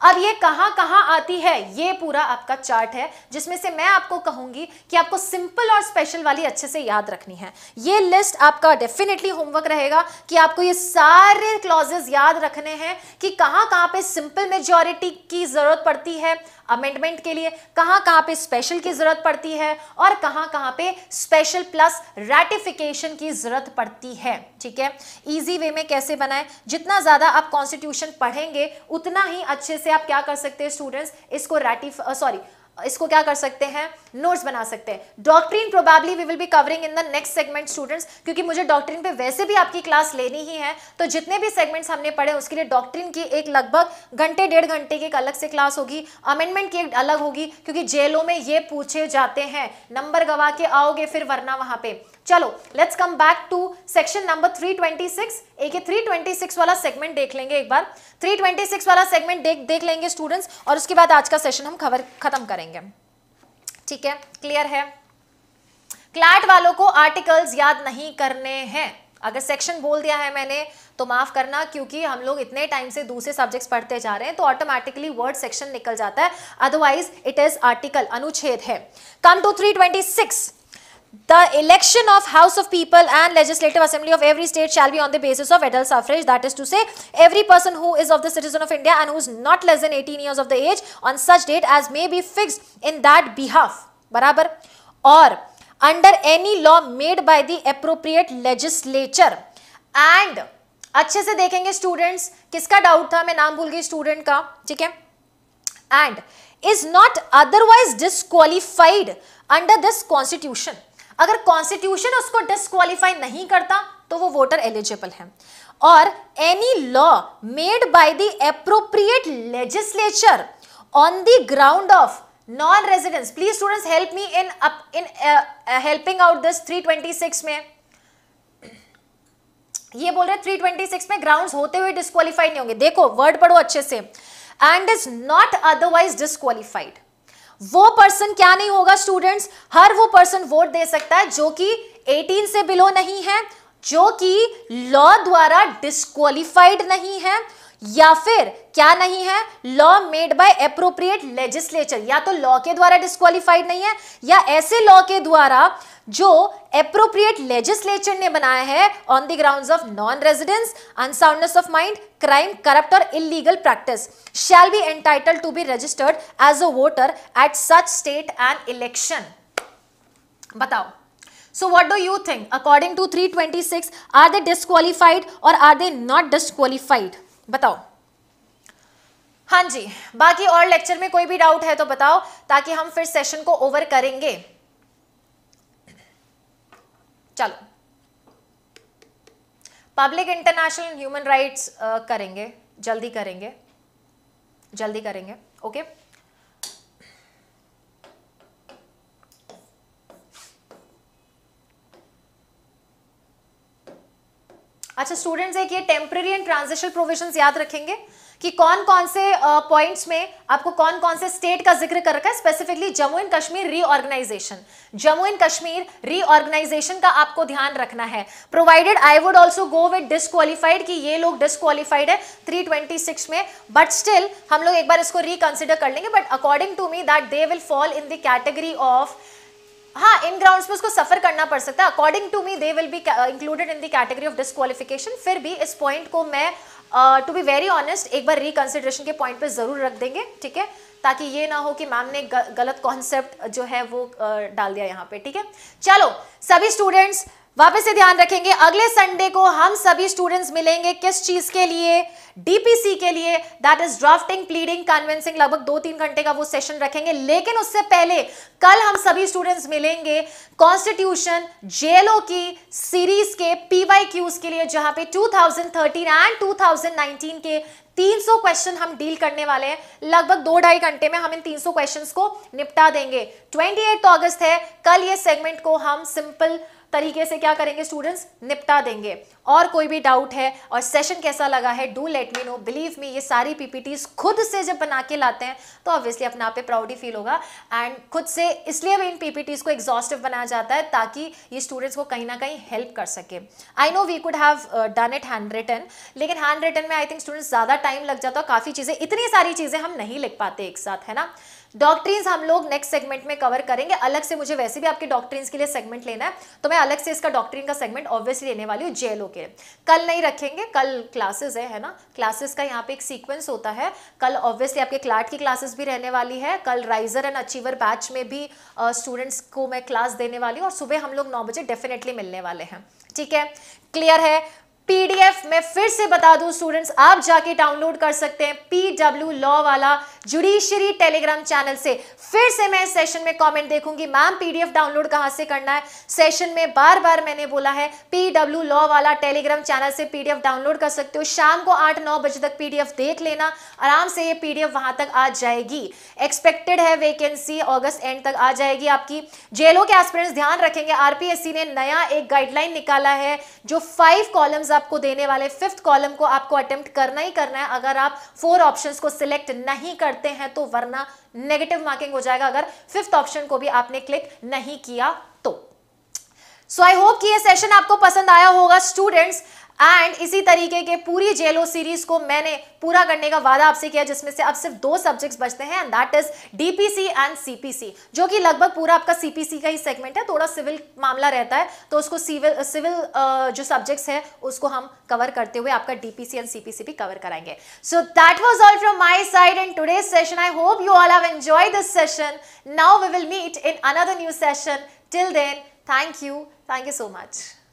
अब ये कहां कहां आती है ये पूरा आपका चार्ट है जिसमें से मैं आपको कहूंगी कि आपको सिंपल और स्पेशल वाली अच्छे से याद रखनी है ये लिस्ट आपका डेफिनेटली होमवर्क रहेगा कि आपको ये सारे क्लॉजेस याद रखने हैं कि कहां कहां पे सिंपल मेजोरिटी की जरूरत पड़ती है अमेंडमेंट के लिए कहां कहां पे स्पेशल की जरूरत पड़ती है और कहां कहां पे स्पेशल प्लस रेटिफिकेशन की जरूरत पड़ती है ठीक है इजी वे में कैसे बनाएं जितना ज़्यादा आप कॉन्स्टिट्यूशन पढ़ेंगे उतना ही अच्छे से आप क्या कर सकते हैं स्टूडेंट्स इसको रेटिफ सॉरी इसको क्या कर सकते हैं नोट्स बना सकते हैं doctrine probably we will be covering in the next segment students क्योंकि मुझे डॉक्ट्रीन पे वैसे भी आपकी क्लास लेनी ही है तो जितने भी सेगमेंट्स हमने पढ़े उसके लिए डॉक्ट्रीन की एक लगभग घंटे डेढ़ घंटे की एक अलग से क्लास होगी अमेंडमेंट की एक अलग होगी क्योंकि जेलों में ये पूछे जाते हैं नंबर गवा के आओगे फिर वरना वहां पर चलो let's come back to section number 326 एक 326 वाला सेगमेंट देख लेंगे एक बार 326 वाला सेगमेंट देख देख लेंगे स्टूडेंट्स और उसके बाद आज का सेशन हम खबर खत्म करेंगे ठीक है क्लियर है क्लैट वालों को आर्टिकल्स याद नहीं करने हैं अगर सेक्शन बोल दिया है मैंने तो माफ़ करना क्योंकि हम लोग इतने टाइम से दूसरे सब्जेक्ट्स पढ़ते जा रहे हैं तो ऑटोमेटिकली वर्ड सेक्शन निकल जाता है अदरवाइज इट इज़ आर्टिकल अनुच्छेद है come to 326 twenty six the election of house of people and legislative assembly of every state shall be on the basis of adult suffrage that is to say every person who is of the citizen of india and who is not less than 18 years of the age on such date as may be fixed in that behalf barabar or under any law made by the appropriate legislature and अच्छे से देखेंगे students किसका doubt था मैं नाम भूल गई student का ठीक है and is not otherwise disqualified under this constitution अगर कॉन्स्टिट्यूशन उसको डिसक्वालीफाई नहीं करता तो वो वोटर एलिजिबल है और any law made by the appropriate legislature on the ground of non residence please students help me in up in helping out this 326 में ये बोल रहे थ्री ट्वेंटी सिक्स में ग्राउंड होते हुए डिस्कालीफाइड नहीं होंगे देखो वर्ड पढ़ो अच्छे से and is not otherwise disqualified वो पर्सन क्या नहीं होगा स्टूडेंट्स हर वो पर्सन वोट दे सकता है जो कि 18 से बिलो नहीं है जो कि लॉ द्वारा डिस्कालीफाइड नहीं है या फिर क्या नहीं है law made by appropriate legislature या तो लॉ के द्वारा डिस्कालीफाइड नहीं है या ऐसे लॉ के द्वारा जो अप्रोप्रिएट लेजिस्लेचर ने बनाया है on the ground of non residence unsoundness of mind crime corrupt और illegal practice shall be entitled to be registered as a voter at such state and election बताओ So what do you think? According to 326, are they disqualified or are they not disqualified? बताओ हाँ haan जी बाकी और lecture में कोई भी doubt है तो बताओ ताकि हम फिर सेशन को ओवर करेंगे चलो पब्लिक इंटरनेशनल ह्यूमन राइट्स करेंगे जल्दी करेंगे जल्दी करेंगे ओके अच्छा स्टूडेंट्स एक ये टेम्प्रेरी एंड ट्रांजिशनल प्रोविजंस याद रखेंगे कि कौन कौन से पॉइंट्स में आपको कौन कौन से स्टेट का जिक्र कर रखा है specifically Jammu and Kashmir reorganisation Jammu and Kashmir reorganisation का आपको ध्यान रखना है provided I would also go with disqualified कि ये लोग डिस्कालीफाइड है 326 में बट स्टिल हम लोग एक बार इसको रिकंसिडर कर लेंगे but according to me that they will fall in the category of हाँ इन ग्राउंड्स पे उसको सफर करना पड़ सकता है according to me they will be included in the category of disqualification फिर भी इस पॉइंट को मैं टू बी वेरी ऑनेस्ट एक बार रिकन्सिड्रेशन के पॉइंट पे ज़रूर रख देंगे ठीक है ताकि ये ना हो कि मैम ने गलत कॉन्सेप्ट जो है वो डाल दिया यहाँ पे ठीक है चलो सभी स्टूडेंट्स वापस से ध्यान रखेंगे अगले संडे को हम सभी स्टूडेंट्स मिलेंगे किस चीज के लिए डीपीसी के लिए that is drafting pleading conveyancing लगभग दो तीन घंटे का वो सेशन रखेंगे लेकिन उससे पहले कल हम सभी स्टूडेंट्स मिलेंगे कॉन्स्टिट्यूशन जेलो की सीरीज के पीवाई क्यूज के लिए जहां पे 2013 एंड 2019 के 300 क्वेश्चन हम डील करने वाले हैं लगभग दो ढाई घंटे में हम इन 300 क्वेश्चंस को निपटा देंगे 28 अगस्त है कल ये सेगमेंट को हम सिंपल तरीके से क्या करेंगे स्टूडेंट्स निपटा देंगे और कोई भी डाउट है और सेशन कैसा लगा है do let me know believe me ये सारी पीपीटीज खुद से जब बना के लाते हैं तो ऑब्वियसली अपने आप पे प्राउड ही फील होगा एंड खुद से इसलिए भी इन पीपीटीज को एग्जॉस्टिव बनाया जाता है ताकि ये स्टूडेंट्स को कहीं ना कहीं हेल्प कर सके I know we could have done it handwritten लेकिन हैंड रिटन में आई थिंक स्टूडेंट्स ज़्यादा टाइम लग जाता है काफ़ी चीज़ें इतनी सारी चीज़ें हम नहीं लिख पाते एक साथ है ना डॉक्ट्रीन्स हम लोग नेक्स्ट सेगमेंट में कवर करेंगे अलग से मुझे वैसे भी आपके डॉक्ट्रीन्स के लिए सेगमेंट लेना है तो मैं अलग से इसका डॉक्ट्रीन का सेगमेंट ऑब्वियसली लेने वाली हूँ जेएलओ के कल नहीं रखेंगे कल क्लासेस है है ना क्लासेस का यहाँ पे एक सीक्वेंस होता है कल ऑब्वियसली आपके क्लाट की क्लासेस भी रहने वाली है कल राइजर एंड अचीवर बैच में भी स्टूडेंट्स को मैं क्लास देने वाली हूँ और सुबह हम लोग नौ बजे डेफिनेटली मिलने वाले हैं ठीक है क्लियर है पीडीएफ मैं फिर से बता दूं स्टूडेंट्स आप जाके डाउनलोड कर सकते हैं पीडब्ल्यू लॉ वाला जुडिशरी टेलीग्राम चैनल से फिर से मैं सेशन में कमेंट देखूंगी मैम पीडीएफ डाउनलोड कहां से करना है सेशन में बार बार मैंने बोला है पीडब्ल्यू लॉ वाला टेलीग्राम चैनल से पीडीएफ डाउनलोड कर सकते हो शाम को आठ नौ बजे तक पीडीएफ देख लेना आराम से ये पीडीएफ वहां तक आ जाएगी एक्सपेक्टेड है वेकेंसी ऑगस्ट एंड तक आ जाएगी आपकी जेलों के एस्पिरेंट्स ध्यान रखेंगे आरपीएससी ने नया एक गाइडलाइन निकाला है जो फाइव कॉलम्स आपको देने वाले फिफ्थ कॉलम को आपको अटेम्प्ट करना ही करना है अगर आप फोर ऑप्शंस को सिलेक्ट नहीं करते हैं तो वरना नेगेटिव मार्किंग हो जाएगा अगर फिफ्थ ऑप्शन को भी आपने क्लिक नहीं किया तो सो आई होप कि ये सेशन आपको पसंद आया होगा स्टूडेंट्स एंड इसी तरीके के पूरी जेलो सीरीज को मैंने पूरा करने का वादा आपसे किया जिसमें से अब सिर्फ दो सब्जेक्ट्स बचते हैं and that is DPC and CPC जो कि लगभग पूरा आपका सीपीसी का ही सेगमेंट है थोड़ा सिविल मामला रहता है तो उसको सिविल सिविल जो सब्जेक्ट्स है उसको हम कवर करते हुए आपका डीपीसी एंड सीपीसी भी कवर कराएंगे so that was all from my side in today session I hope you all have enjoy this session now we will meet in another new session till then thank you thank you so much